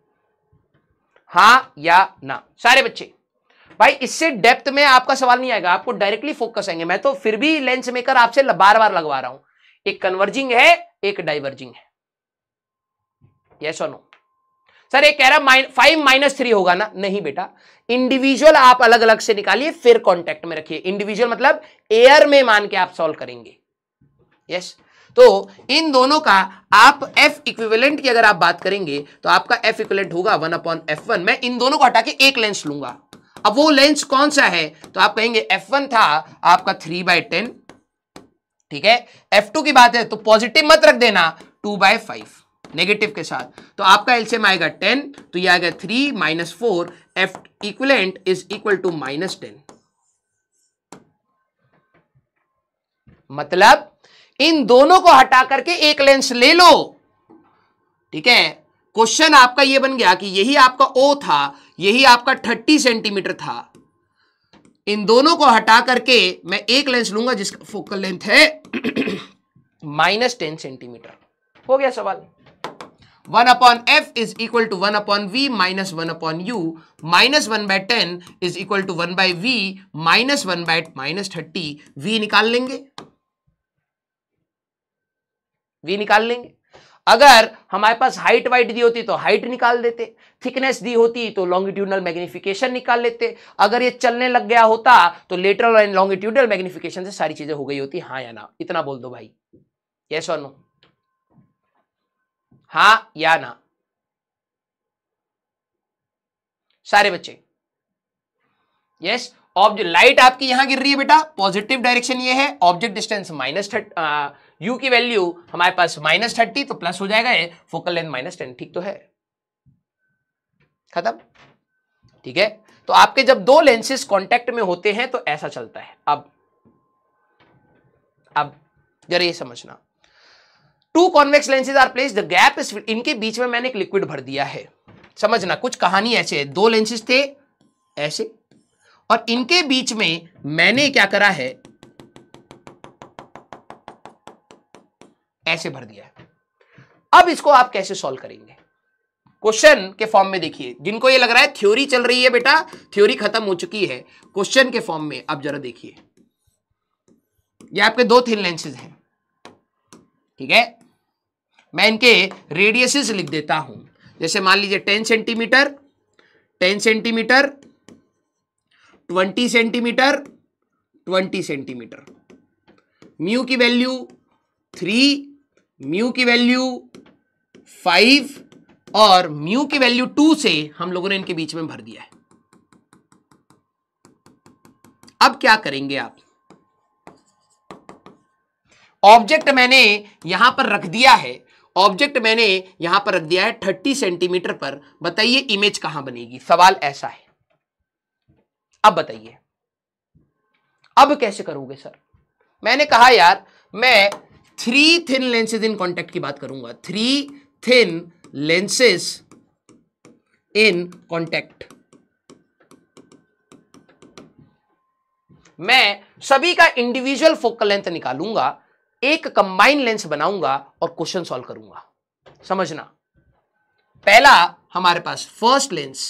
हाँ या ना सारे बच्चे भाई इससे डेप्थ में आपका सवाल नहीं आएगा आपको डायरेक्टली फोकस आएंगे मैं तो फिर भी लेंस मेकर आपसे बार बार लगवा रहा हूं एक कन्वर्जिंग है एक डाइवर्जिंग है यस और नो सर ये कह रहा फाइव माइनस थ्री होगा ना नहीं बेटा इंडिविजुअल आप अलग अलग से निकालिए फिर कॉन्टेक्ट में रखिए इंडिविजुअल मतलब एयर में मान के आप सॉल्व करेंगे यस तो इन दोनों का आप एफ इक्विवेलेंट की अगर आप बात करेंगे तो आपका एफ इक्विवेलेंट होगा वन अपॉन एफ वन मैं इन दोनों को हटा के एक लेंस लूंगा अब वो लेंस कौन सा है तो आप कहेंगे एफ वन था आपका थ्री बाय टेन ठीक है एफ टू की बात है तो पॉजिटिव मत रख देना टू बाय फाइव नेगेटिव के साथ तो आपका एल्सियम आएगा टेन तो ये आएगा three minus four f equivalent is equal to minus ten मतलब इन दोनों को हटा करके एक लेंस ले लो ठीक है क्वेश्चन आपका ये बन गया कि यही आपका ओ था यही आपका थर्टी सेंटीमीटर था इन दोनों को हटा करके मैं एक लेंस लूंगा जिसका फोकल लेंथ है माइनस टेन सेंटीमीटर हो गया सवाल one upon F is equal to one upon v minus one upon u minus one by ten is equal to one by we minus one by minus thirty v निकाल लेंगे वी निकाल लेंगे अगर हमारे पास हाइट वाइट दी होती तो हाइट निकाल देते थिकनेस दी होती तो लॉन्गिट्यूडनल मैग्निफिकेशन निकाल लेते अगर ये चलने लग गया होता तो लेटरल एंड लॉन्गिट्यूडनल मैग्निफिकेशन से सारी चीजें हो गई होती हाँ या ना इतना बोल दो भाई यस और नो हा या ना सारे बच्चे यस और लाइट आपकी यहां गिर रही है बेटा पॉजिटिव डायरेक्शन ये है ऑब्जेक्ट डिस्टेंस माइनस यू की वैल्यू हमारे पास माइनस थर्टी तो प्लस हो जाएगा ये फोकल लेंथ माइनस टेन ठीक तो है खत्म ठीक है तो आपके जब दो लेंसेज कांटेक्ट में होते हैं तो ऐसा चलता है अब अब जरा ये समझना two convex lenses are place the gap इनके बीच में मैंने एक लिक्विड भर दिया है समझना कुछ कहानी ऐसे है दो लेंसेज थे ऐसे और इनके बीच में मैंने क्या करा है ऐसे भर दिया है अब इसको आप कैसे सॉल्व करेंगे क्वेश्चन के फॉर्म में देखिए जिनको ये लग रहा है थ्योरी चल रही है बेटा थ्योरी खत्म हो चुकी है क्वेश्चन के फॉर्म में आप जरा देखिए ये आपके दो थिन लेंसेज हैं ठीक है मैं इनके रेडियसेस लिख देता हूं जैसे मान लीजिए ten centimetre ten centimetre twenty centimetre twenty centimetre mu की वैल्यू थ्री म्यू की वैल्यू फाइव और म्यू की वैल्यू टू से हम लोगों ने इनके बीच में भर दिया है अब क्या करेंगे आप ऑब्जेक्ट मैंने यहां पर रख दिया है ऑब्जेक्ट मैंने यहां पर रख दिया है थर्टी सेंटीमीटर पर बताइए इमेज कहां बनेगी सवाल ऐसा है अब बताइए अब कैसे करोगे सर मैंने कहा यार मैं three thin lenses in contact की बात करूंगा three thin lenses in contact मैं सभी का इंडिविजुअल फोकल लेंथ निकालूंगा एक कंबाइन लेंस बनाऊंगा और क्वेश्चन सॉल्व करूंगा समझना पहला हमारे पास फर्स्ट लेंस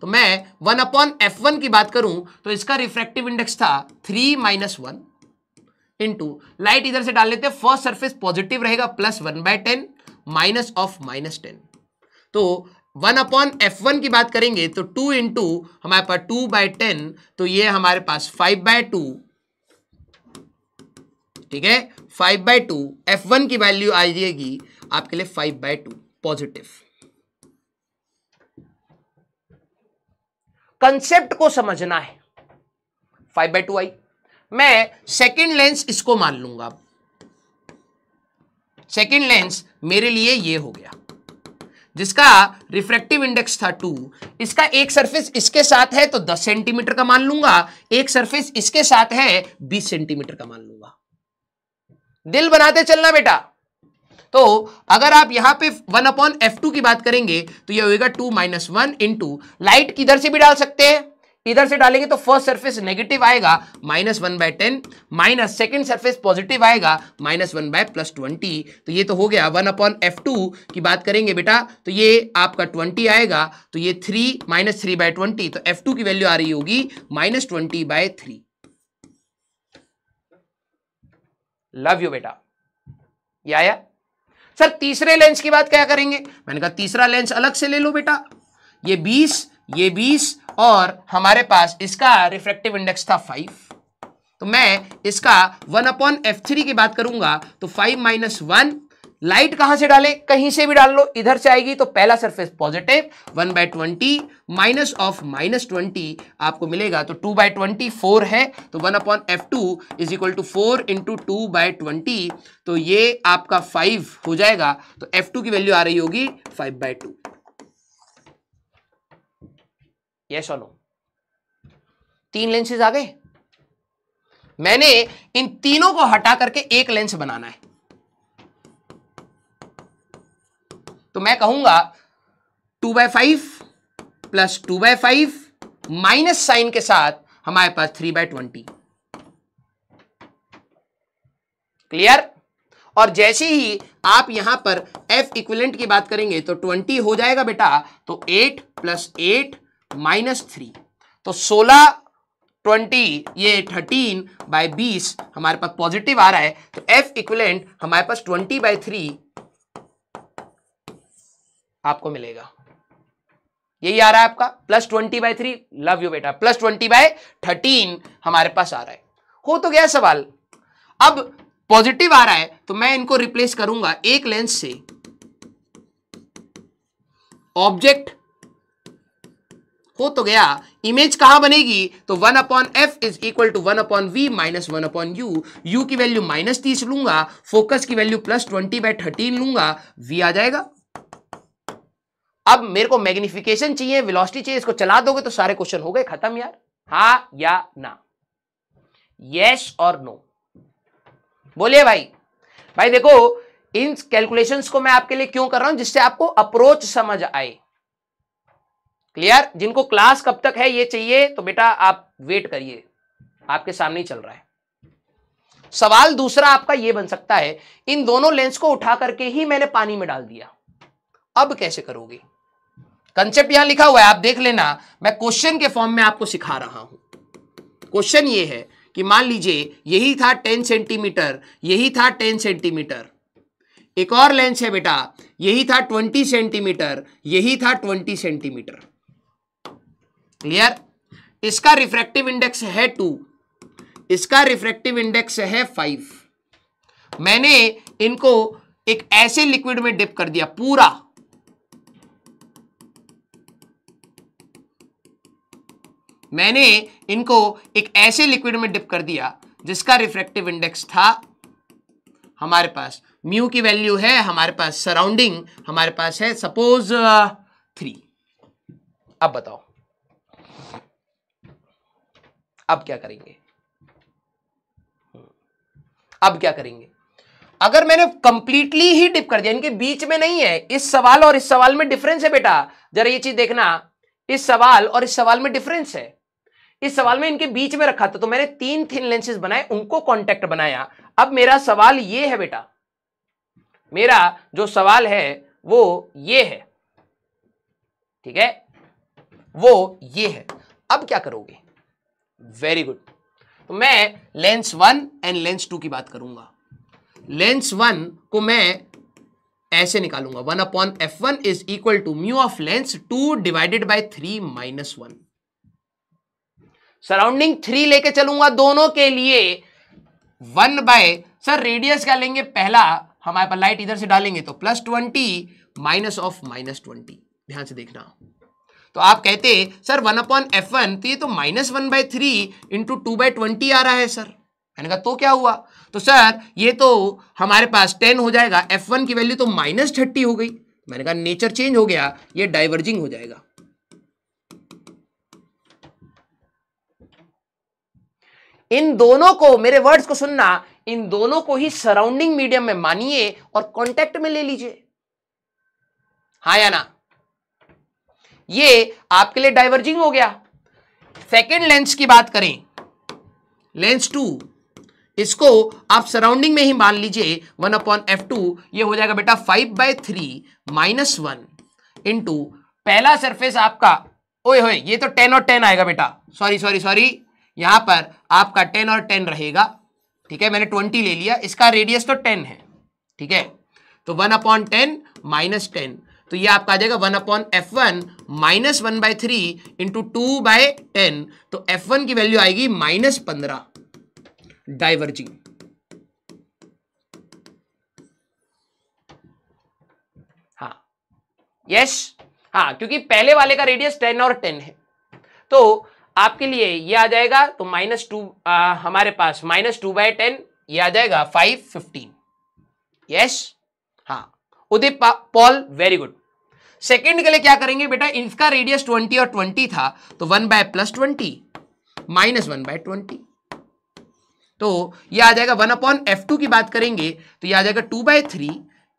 तो मैं वन अपॉन एफ वन की बात करूं तो इसका रिफ्रैक्टिव इंडेक्स था three minus one into light इधर से डाल लेते हैं फर्स्ट सरफेस पॉजिटिव रहेगा plus one by ten minus of minus ten तो वन अपॉन एफ वन की बात करेंगे तो टू इंटू हमारे पास टू बाय टेन तो ये हमारे पास फाइव बाय टू ठीक है five by two f one की वैल्यू आ जाएगी आपके लिए five by two positive concept को समझना है फाइव बाई टू आई मैं सेकेंड लेंस इसको मान लूंगा सेकेंड लेंस मेरे लिए ये हो गया जिसका रिफ्रेक्टिव इंडेक्स था टू इसका एक सरफेस इसके साथ है तो दस सेंटीमीटर का मान लूंगा एक सरफेस इसके साथ है बीस सेंटीमीटर का मान लूंगा दिल बनाते चलना बेटा तो अगर आप यहां पे वन अपॉन एफ टू की बात करेंगे तो ये होगा two minus one into light इधर से भी डाल सकते हैं इधर से डालेंगे तो फर्स्ट सरफेस नेगेटिव आएगा minus one by ten minus second surface positive आएगा minus one by plus twenty तो ये तो हो गया वन अपॉन एफ टू की बात करेंगे बेटा तो ये आपका ट्वेंटी आएगा तो ये three minus three by twenty तो एफ टू की वैल्यू आ रही होगी minus twenty by three love you बेटा या, या? सर तीसरे लेंस की बात क्या करेंगे मैंने कहा तीसरा लेंस अलग से ले लो बेटा ये बीस ये बीस और हमारे पास इसका रिफ्लेक्टिव इंडेक्स था फाइव तो मैं इसका वन अपॉन एफ थ्री की बात करूंगा तो फाइव माइनस वन लाइट कहां से डालें कहीं से भी डाल लो इधर से आएगी तो पहला surface positive one by twenty minus of minus twenty आपको मिलेगा तो टू बाय ट्वेंटी फोर है तो one upon f two is equal to four into two by twenty तो ये आपका फाइव हो जाएगा तो एफ टू की वैल्यू आ रही होगी फाइव बाय टू ये सोनो तीन लेंसेज आ गए मैंने इन तीनों को हटा करके एक लेंस बनाना है तो मैं कहूंगा two by five plus two by five minus sign के साथ हमारे पास थ्री बाय ट्वेंटी क्लियर और जैसे ही आप यहां पर एफ इक्विलेंट की बात करेंगे तो ट्वेंटी हो जाएगा बेटा तो eight plus eight minus three तो सोलह ट्वेंटी ये थर्टीन बाय बीस हमारे पास पॉजिटिव आ रहा है तो एफ इक्विलेंट हमारे पास ट्वेंटी बाय थ्री आपको मिलेगा यही आ रहा है आपका plus twenty by three love you बेटा प्लस ट्वेंटी बाय थर्टीन हमारे पास आ रहा है हो तो गया सवाल अब पॉजिटिव आ रहा है तो मैं इनको रिप्लेस करूंगा एक लेंस से ऑब्जेक्ट हो तो गया इमेज कहां बनेगी तो one upon F is equal to one upon v minus one upon u u की वैल्यू माइनस तीस लूंगा फोकस की value plus twenty by thirteen लूंगा वी आ जाएगा अब मेरे को मैग्निफिकेशन चाहिए वेलोसिटी चाहिए इसको चला दोगे तो सारे क्वेश्चन हो गए खत्म यार हा या ना यस और नो बोलिए भाई भाई देखो इन कैलकुलेशंस को मैं आपके लिए क्यों कर रहा हूं जिससे आपको अप्रोच समझ आए क्लियर जिनको क्लास कब तक है ये चाहिए तो बेटा आप वेट करिए आपके सामने ही चल रहा है सवाल दूसरा आपका यह बन सकता है इन दोनों लेंस को उठा करके ही मैंने पानी में डाल दिया अब कैसे करोगे कंसेप्ट यहां लिखा हुआ है आप देख लेना मैं क्वेश्चन के फॉर्म में आपको सिखा रहा हूं क्वेश्चन ये है कि मान लीजिए यही था टेन सेंटीमीटर यही था टेन सेंटीमीटर एक और लेंस है बेटा यही था ट्वेंटी सेंटीमीटर यही था ट्वेंटी सेंटीमीटर क्लियर इसका रिफ्रैक्टिव इंडेक्स है टू इसका रिफ्रैक्टिव इंडेक्स है फाइव मैंने इनको एक ऐसे लिक्विड में डिप कर दिया पूरा मैंने इनको एक ऐसे लिक्विड में डिप कर दिया जिसका रिफ्रेक्टिव इंडेक्स था हमारे पास म्यू की वैल्यू है हमारे पास सराउंडिंग हमारे पास है सपोज थ्री uh, अब बताओ अब क्या करेंगे अब क्या करेंगे अगर मैंने कंप्लीटली ही डिप कर दिया इनके बीच में नहीं है इस सवाल और इस सवाल में डिफरेंस है बेटा जरा ये चीज देखना इस सवाल और इस सवाल में डिफरेंस है इस सवाल में इनके बीच में रखा था तो मैंने तीन थिन लेंसेज बनाए उनको कॉन्टेक्ट बनाया अब मेरा सवाल ये है बेटा मेरा जो सवाल है वो ये है ठीक है वो ये है अब क्या करोगे वेरी गुड तो मैं lens one and lens two की बात करूंगा लेंस वन को मैं ऐसे निकालूंगा one upon F one is equal to mu of lens two divided by three minus one surrounding three लेके चलूंगा दोनों के लिए वन बाय सर रेडियस क्या लेंगे पहला हमारे पास लाइट इधर से डालेंगे तो plus twenty minus of minus twenty ध्यान से देखना तो आप कहते sir one upon F one तो ये तो minus one by three into two by twenty आ रहा है सर मैंने कहा तो क्या हुआ तो सर ये तो हमारे पास टेन हो जाएगा एफ वन की वैल्यू तो माइनस थर्टी हो गई मैंने कहा नेचर चेंज हो गया ये डाइवर्जिंग हो जाएगा इन दोनों को मेरे वर्ड्स को सुनना इन दोनों को ही सराउंडिंग मीडियम में मानिए और कॉन्टेक्ट में ले लीजिए हाँ या ना ये आपके लिए डाइवर्जिंग हो गया सेकेंड लेंस की बात करें लेंस टू इसको आप सराउंडिंग में ही मान लीजिए वन अपॉन एफ टू ये हो जाएगा बेटा five by three minus one into पहला सरफेस आपका ओए होए ये तो टेन और टेन आएगा बेटा सॉरी सॉरी सॉरी यहां पर आपका टेन और टेन रहेगा ठीक है मैंने ट्वेंटी ले लिया इसका रेडियस तो टेन है ठीक है तो one upon ten minus ten तो ये आपका आ जाएगा one upon F one minus one by three into two by ten तो एफ वन की वैल्यू आएगी माइनस पंद्रह डाइवर्जिंग हाँ यस हाँ क्योंकि पहले वाले का रेडियस टेन और टेन है तो आपके लिए ये आ जाएगा तो माइनस टू हमारे पास माइनस टू बाई टेन ये आ जाएगा फाइव फिफ्टीन यस हाँ Uday Paul very good second के लिए क्या करेंगे बेटा इनका रेडियस ट्वेंटी और ट्वेंटी था तो one by plus twenty minus one by twenty तो ये आ जाएगा वन अपॉन एफ टू की बात करेंगे तो ये आ जाएगा two by three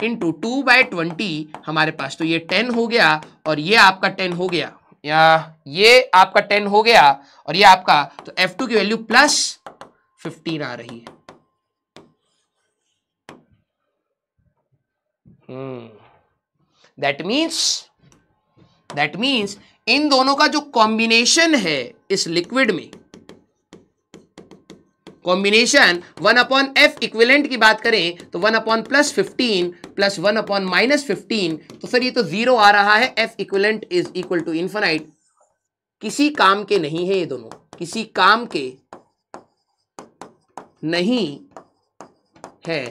into two by twenty हमारे पास तो ये टेन हो गया और ये आपका टेन हो गया ये आपका टेन हो गया और ये आपका तो एफ टू की वैल्यू प्लस फिफ्टीन आ रही है दैट मीन्स दैट मीन्स इन दोनों का जो कॉम्बिनेशन है इस लिक्विड में combination one upon F equivalent की बात करें तो one upon plus fifteen plus one upon minus fifteen तो सर ये तो जीरो आ रहा है F equivalent is equal to infinite किसी काम के नहीं है ये दोनों किसी काम के नहीं है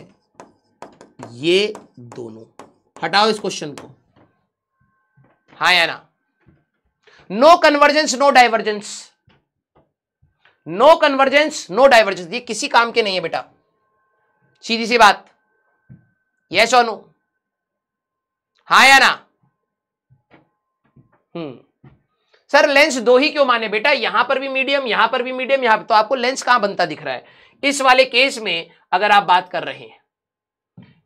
ये दोनों हटाओ इस क्वेश्चन को हाँ या ना no convergence no divergence no convergence no divergence ये किसी काम के नहीं है बेटा सीधी सी बात ये सोनू हा या ना हम्म सर लेंस दो ही क्यों माने बेटा यहां पर भी मीडियम यहां पर भी मीडियम यहां पर तो आपको लेंस कहां बनता दिख रहा है इस वाले केस में अगर आप बात कर रहे हैं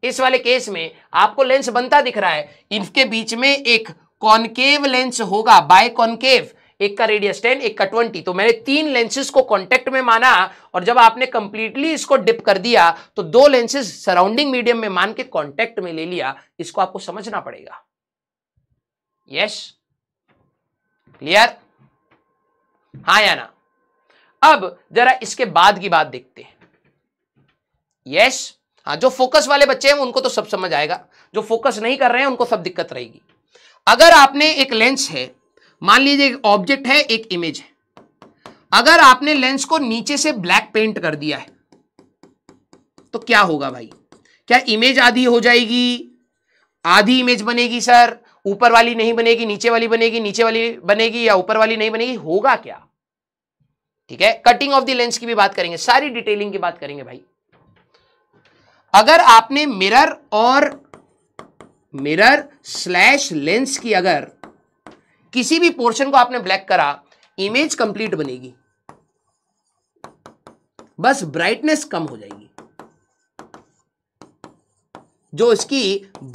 इस वाले केस में आपको लेंस बनता दिख रहा है इनके बीच में एक कॉनकेव लेंस होगा बाय कॉन्केव एक का रेडियस टेन एक का ट्वेंटी तो मैंने तीन लेंसेज को कॉन्टेक्ट में माना और जब आपने कंप्लीटली इसको डिप कर दिया तो दो लेंसेज सराउंडिंग मीडियम में मान के कॉन्टेक्ट में ले लिया इसको आपको समझना पड़ेगा यस क्लियर हाँ या ना अब जरा इसके बाद की बात देखते हैं यस हाँ जो फोकस वाले बच्चे हैं उनको तो सब समझ आएगा जो फोकस नहीं कर रहे हैं उनको सब दिक्कत रहेगी अगर आपने एक लेंस है मान लीजिए एक ऑब्जेक्ट है एक इमेज है अगर आपने लेंस को नीचे से ब्लैक पेंट कर दिया है तो क्या होगा भाई क्या इमेज आधी हो जाएगी आधी इमेज बनेगी सर ऊपर वाली नहीं बनेगी नीचे वाली बनेगी नीचे वाली बनेगी या ऊपर वाली नहीं बनेगी होगा क्या ठीक है कटिंग ऑफ द लेंस की भी बात करेंगे सारी डिटेलिंग की बात करेंगे भाई अगर आपने मिरर और मिरर स्लैश लेंस की अगर किसी भी पोर्शन को आपने ब्लैक करा इमेज कंप्लीट बनेगी बस ब्राइटनेस कम हो जाएगी जो इसकी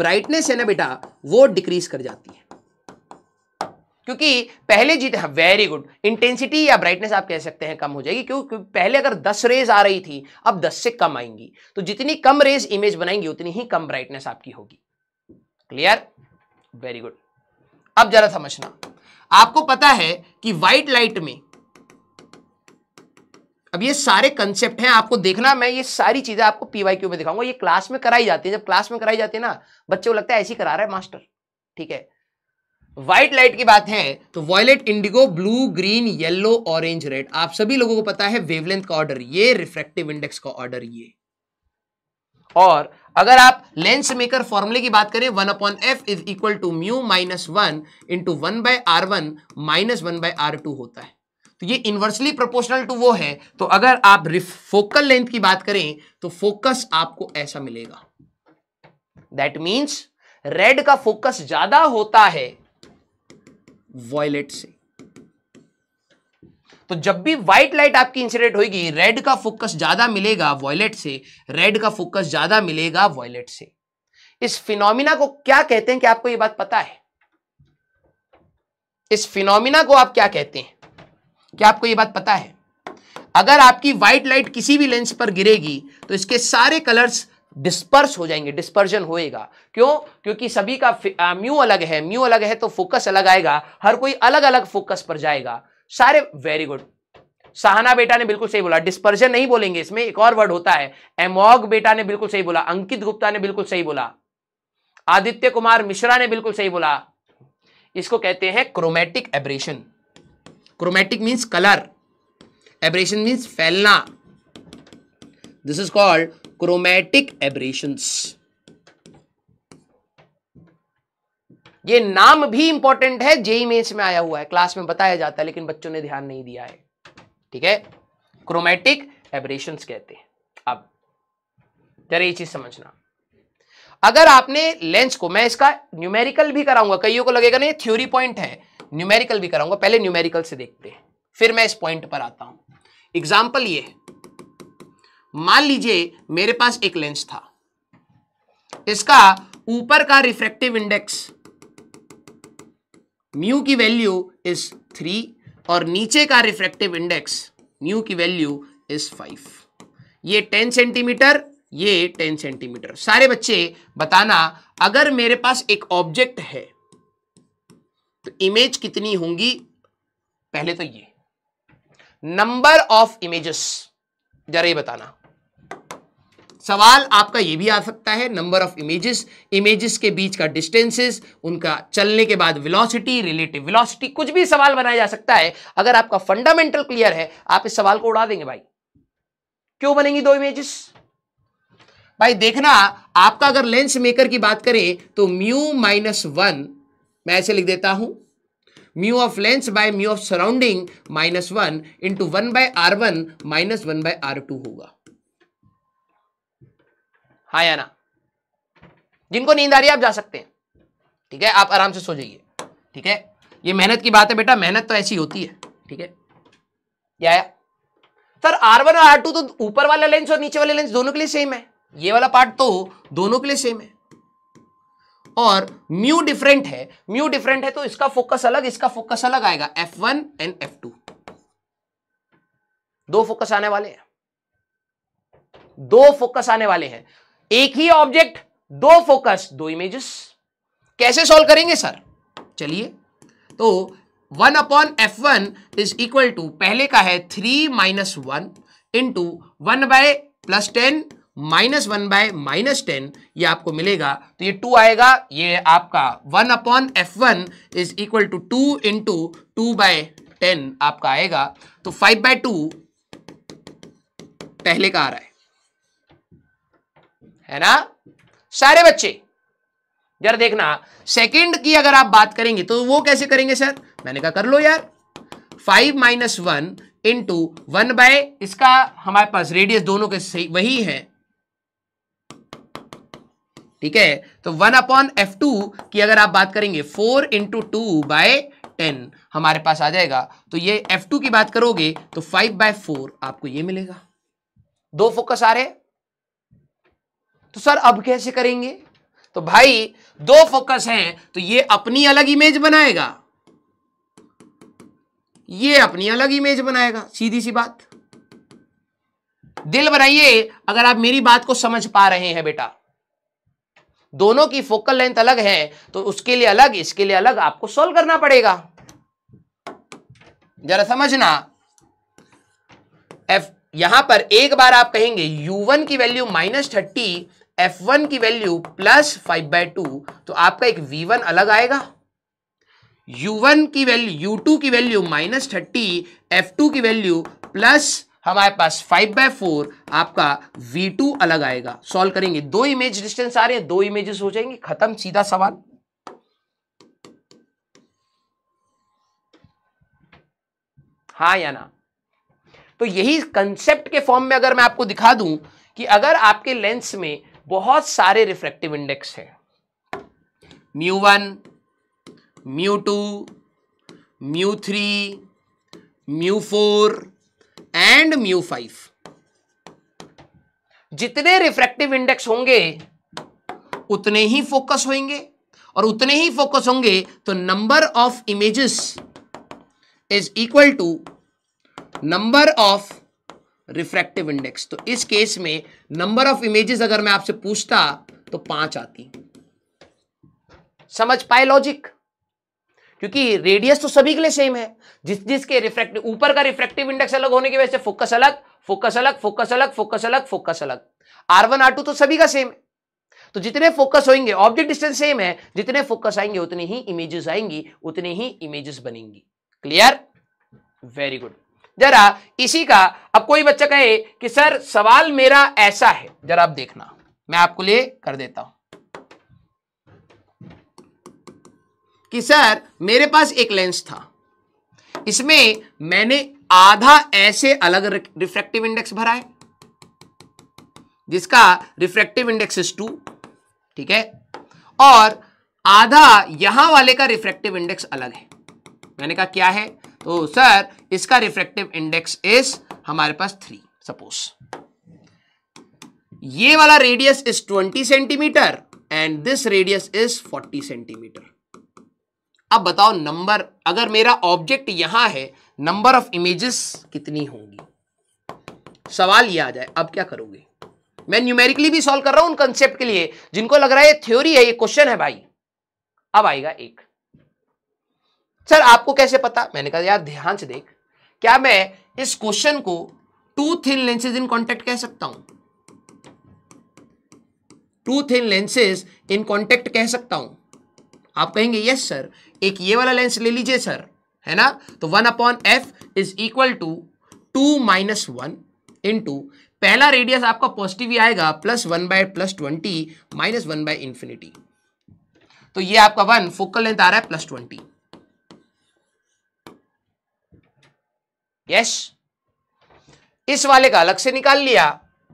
ब्राइटनेस है ना बेटा वो डिक्रीज कर जाती है क्योंकि पहले जीते हाँ, वेरी गुड इंटेंसिटी या ब्राइटनेस आप कह सकते हैं कम हो जाएगी क्यों क्योंकि पहले अगर 10 रेज आ रही थी अब 10 से कम आएंगी तो जितनी कम रेज इमेज बनाएंगी उतनी ही कम ब्राइटनेस आपकी होगी क्लियर वेरी गुड अब जरा समझना आपको पता है कि व्हाइट लाइट में अब ये सारे कंसेप्ट हैं आपको देखना मैं ये सारी चीजें आपको पीवाई क्यू में दिखाऊंगा ये क्लास में कराई जाती है जब क्लास में कराई जाती है ना बच्चे को लगता है ऐसी करा रहा है मास्टर ठीक है व्हाइट लाइट की बात है तो violet indigo blue green yellow orange red आप सभी लोगों को पता है वेवलेंथ का ऑर्डर ये रिफ्रेक्टिव इंडेक्स का ऑर्डर ये और अगर आप लेंस मेकर फॉर्मूले की बात करें one upon F is equal to mu minus one into one by R one minus one by R two होता है तो ये इन्वर्सली प्रोपोर्शनल टू वो है तो अगर आप फोकल लेंथ की बात करें तो फोकस आपको ऐसा मिलेगा दैट मीन्स रेड का फोकस ज्यादा होता है वॉयलेट से तो जब भी व्हाइट लाइट आपकी इंसिडेंट होगी रेड का फोकस ज़्यादा मिलेगा वॉयलेट से रेड का फोकस ज़्यादा मिलेगा वॉयलेट से इस फिनोमिना को क्या कहते हैं कि आपको यह बात पता है इस फिनोमिना को आप क्या कहते हैं क्या आपको यह बात पता है अगर आपकी व्हाइट लाइट किसी भी लेंस पर गिरेगी तो इसके सारे कलर्स डिस्पर्स हो जाएंगे डिस्पर्जन होएगा क्यों क्योंकि सभी का म्यू अलग है म्यू अलग है तो फोकस अलग आएगा हर कोई अलग अलग फोकस पर जाएगा सारे वेरी गुड साहना बेटा ने बिल्कुल सही बोला डिस्पर्जन नहीं बोलेंगे इसमें एक और वर्ड होता है एमोग बेटा ने बिल्कुल सही बोला अंकित गुप्ता ने बिल्कुल सही बोला आदित्य कुमार मिश्रा ने बिल्कुल सही बोला इसको कहते हैं chromatic aberration chromatic means colour aberration means फैलना this is called chromatic aberrations ये नाम भी इंपॉर्टेंट है जेई मेन्स e e में आया हुआ है क्लास में बताया जाता है लेकिन बच्चों ने ध्यान नहीं दिया है ठीक है क्रोमेटिक एबरेशन कहते हैं अब जरा ये चीज समझना अगर आपने लेंस को मैं इसका न्यूमेरिकल भी कराऊंगा कईयों को लगेगा नहीं थ्योरी पॉइंट है न्यूमेरिकल भी कराऊंगा पहले न्यूमेरिकल से देखते हैं फिर मैं इस पॉइंट पर आता हूं एग्जाम्पल ये मान लीजिए मेरे पास एक लेंस था इसका ऊपर का रिफ्रेक्टिव इंडेक्स म्यू की वैल्यू इज थ्री और नीचे का रिफ्रेक्टिव इंडेक्स म्यू की वैल्यू इज फाइव ये टेन सेंटीमीटर ये टेन सेंटीमीटर सारे बच्चे बताना अगर मेरे पास एक ऑब्जेक्ट है तो इमेज कितनी होंगी पहले तो ये नंबर ऑफ इमेजेस जरा ये बताना सवाल आपका ये भी आ सकता है नंबर ऑफ इमेजेस इमेजेस के बीच का डिस्टेंसेस उनका चलने के बाद वेलोसिटी रिलेटिव वेलोसिटी कुछ भी सवाल बनाया जा सकता है अगर आपका फंडामेंटल क्लियर है आप इस सवाल को उड़ा देंगे भाई क्यों बनेंगी दो इमेजेस भाई देखना आपका अगर लेंस मेकर की बात करें तो म्यू माइनस वन मैं ऐसे लिख देता हूं mu of lens by mu of surrounding minus one into one by R one minus one by R two होगा हाँ या ना जिनको नींद आ रही है आप जा सकते हैं ठीक है आप आराम से सो जाइए ठीक है ये मेहनत की बात है बेटा मेहनत तो ऐसी होती है ठीक है या, आया सर आर वन और आर टू तो ऊपर वाला लेंस और नीचे वाले लेंस दोनों के लिए सेम है ये वाला पार्ट तो दोनों के लिए सेम है और म्यू डिफरेंट है म्यू डिफरेंट है तो इसका फोकस अलग इसका फोकस अलग आएगा F one and F two दो फोकस आने वाले हैं दो फोकस आने वाले हैं एक ही ऑब्जेक्ट दो फोकस दो इमेजेस कैसे सॉल्व करेंगे सर चलिए तो one upon F one is equal to पहले का है three minus one into one by plus ten minus one by minus ten ये आपको मिलेगा तो ये टू आएगा ये आपका one upon F one is equal to two into two by ten आपका आएगा तो फाइव बाय टू पहले का आ रहा है है ना सारे बच्चे जरा देखना सेकेंड की अगर आप बात करेंगे तो वो कैसे करेंगे सर मैंने कहा कर लो यार five minus one into one by इसका हमारे पास रेडियस दोनों के सही वही है ठीक है तो वन अपॉन एफ टू की अगर आप बात करेंगे four into two by ten हमारे पास आ जाएगा तो ये एफ टू की बात करोगे तो फाइव बाय फोर आपको ये मिलेगा दो फोकस आ रहे तो सर अब कैसे करेंगे तो भाई दो फोकस हैं तो ये अपनी अलग इमेज बनाएगा ये अपनी अलग इमेज बनाएगा सीधी सी बात दिल बनाइए अगर आप मेरी बात को समझ पा रहे हैं बेटा दोनों की फोकल लेंथ अलग है तो उसके लिए अलग इसके लिए अलग आपको सोल्व करना पड़ेगा जरा समझना एफ यहां पर एक बार आप कहेंगे यू वन की value minus thirty F one की value plus five by two तो आपका एक वी वन अलग आएगा U1 की वैल्यू U2 की वैल्यू माइनस थर्टी टू की वैल्यू प्लस हमारे पास फाइव बाय फोर आपका V2 अलग आएगा सॉल्व करेंगे दो इमेज डिस्टेंस आ रहे हैं दो इमेजेस हो जाएंगे खत्म सीधा सवाल हाँ या ना तो यही कंसेप्ट के फॉर्म में अगर मैं आपको दिखा दूं कि अगर आपके लेंस में बहुत सारे रिफ्रैक्टिव इंडेक्स है mu one mu two mu three mu four and mu five जितने रिफ्रैक्टिव इंडेक्स होंगे उतने ही फोकस होंगे और उतने ही फोकस होंगे तो number of images is equal to number of refractive index तो इस केस में नंबर ऑफ इमेजेस अगर मैं आपसे पूछता तो पांच आती समझ पाए लॉजिक क्योंकि रेडियस तो सभी के लिए सेम है जिस जिसके रिफ्रैक्टिव ऊपर का रिफ्रैक्टिव इंडेक्स अलग होने की वजह से फोकस अलग फोकस अलग फोकस अलग फोकस अलग फोकस अलग आर वन आर टू तो सभी का सेम है तो जितने फोकस होंगे ऑब्जेक्ट डिस्टेंस सेम है जितने फोकस आएंगे उतनी ही इमेजेस आएंगी उतनी ही इमेजेस बनेंगी क्लियर वेरी गुड जरा इसी का अब कोई बच्चा कहे कि सर सवाल मेरा ऐसा है जरा आप देखना मैं आपको ले कर देता हूं कि सर मेरे पास एक लेंस था इसमें मैंने आधा ऐसे अलग रिफ्रेक्टिव इंडेक्स भरा है जिसका रिफ्रेक्टिव इंडेक्स इज टू ठीक है और आधा यहां वाले का रिफ्रेक्टिव इंडेक्स अलग है मैंने कहा क्या है तो सर इसका रिफ्रेक्टिव इंडेक्स इज हमारे पास थ्री सपोज ये वाला radius is twenty centimetre and this radius is forty centimetre अब बताओ नंबर अगर मेरा ऑब्जेक्ट यहां है नंबर ऑफ इमेजेस कितनी होंगी सवाल ये आ जाए अब क्या करोगे मैं न्यूमेरिकली भी सॉल्व कर रहा हूं उन कंसेप्ट के लिए जिनको लग रहा है ये थ्योरी है ये क्वेश्चन है भाई अब आएगा एक सर आपको कैसे पता मैंने कहा यार ध्यान से देख क्या मैं इस क्वेश्चन को two thin lenses in contact कह सकता हूं two thin lenses in contact कह सकता हूं आप कहेंगे यस सर एक ये वाला लेंस ले लीजिए सर है ना तो one upon F is equal to two minus one two पहला रेडियस आपका पॉजिटिव ही आएगा plus one by plus twenty minus one by infinity तो ये आपका वन फोकल लेंथ आ रहा है प्लस ट्वेंटी यस इस वाले का अलग से निकाल लिया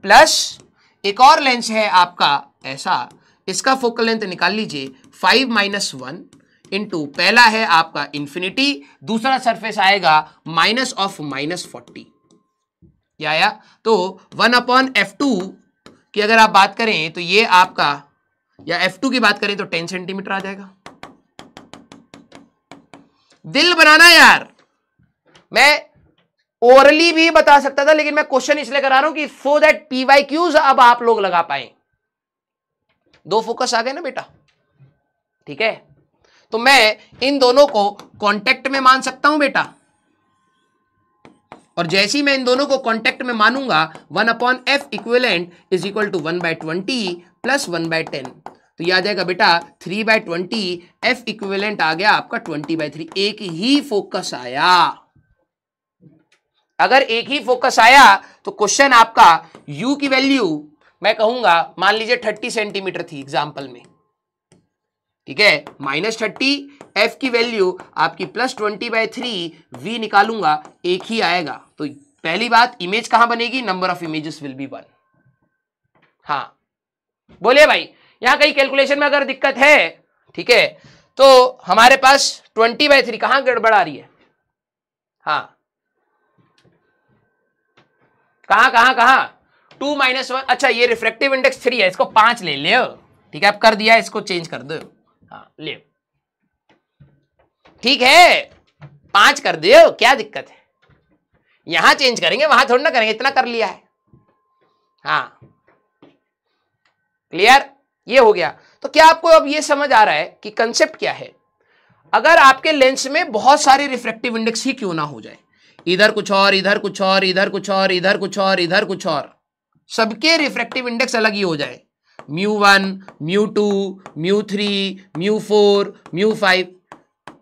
प्लस एक और लेंस है आपका ऐसा इसका फोकल लेंथ निकाल लीजिए फाइव माइनस वन इंटू पहला है आपका इंफिनिटी दूसरा सरफेस आएगा माइनस ऑफ माइनस फोर्टी या आया तो वन अपॉन एफ टू की अगर आप बात करें तो ये आपका या एफ टू की बात करें तो टेन सेंटीमीटर आ जाएगा दिल बनाना यार मैं ओरली भी बता सकता था लेकिन मैं क्वेश्चन इसलिए करा रहा हूं कि सो दैट पीवाई क्यूज अब आप लोग लगा पाए दो फोकस आ गए ना बेटा ठीक है तो मैं इन दोनों को कॉन्टेक्ट में मान सकता हूं बेटा और जैसे ही मैं इन दोनों को कॉन्टेक्ट में मानूंगा one upon F equivalent is equal to one by twenty plus one by ten तो याद आएगा बेटा three by twenty F equivalent आ गया आपका ट्वेंटी बाय थ्री एक ही फोकस आया अगर एक ही फोकस आया तो क्वेश्चन आपका यू की वैल्यू मैं कहूंगा मान लीजिए थर्टी सेंटीमीटर थी एग्जाम्पल में ठीक है माइनस थर्टी एफ की वैल्यू आपकी plus twenty by three V निकालूंगा एक ही आएगा तो पहली बात इमेज कहां बनेगी number of images will be one हाँ बोलिए भाई यहां कहीं कैलकुलेशन में अगर दिक्कत है ठीक है तो हमारे पास ट्वेंटी बाई थ्री कहां गड़बड़ आ रही है हाँ कहा कहां कहां टू माइनस वन अच्छा ये रिफ्रेक्टिव इंडेक्स थ्री है इसको पांच ले ले ठीक है आप कर दिया इसको चेंज कर दो हाँ ले ठीक है पांच कर दो क्या दिक्कत है यहां चेंज करेंगे वहां थोड़ी ना करेंगे इतना कर लिया है हाँ क्लियर ये हो गया तो क्या आपको अब ये समझ आ रहा है कि कंसेप्ट क्या है अगर आपके लेंस में बहुत सारे रिफ्रेक्टिव इंडेक्स ही क्यों ना हो जाए इधर कुछ और इधर कुछ और इधर कुछ और इधर कुछ और इधर कुछ और सबके रिफ्रेक्टिव इंडेक्स अलग ही हो जाए mu one mu two mu three mu four mu five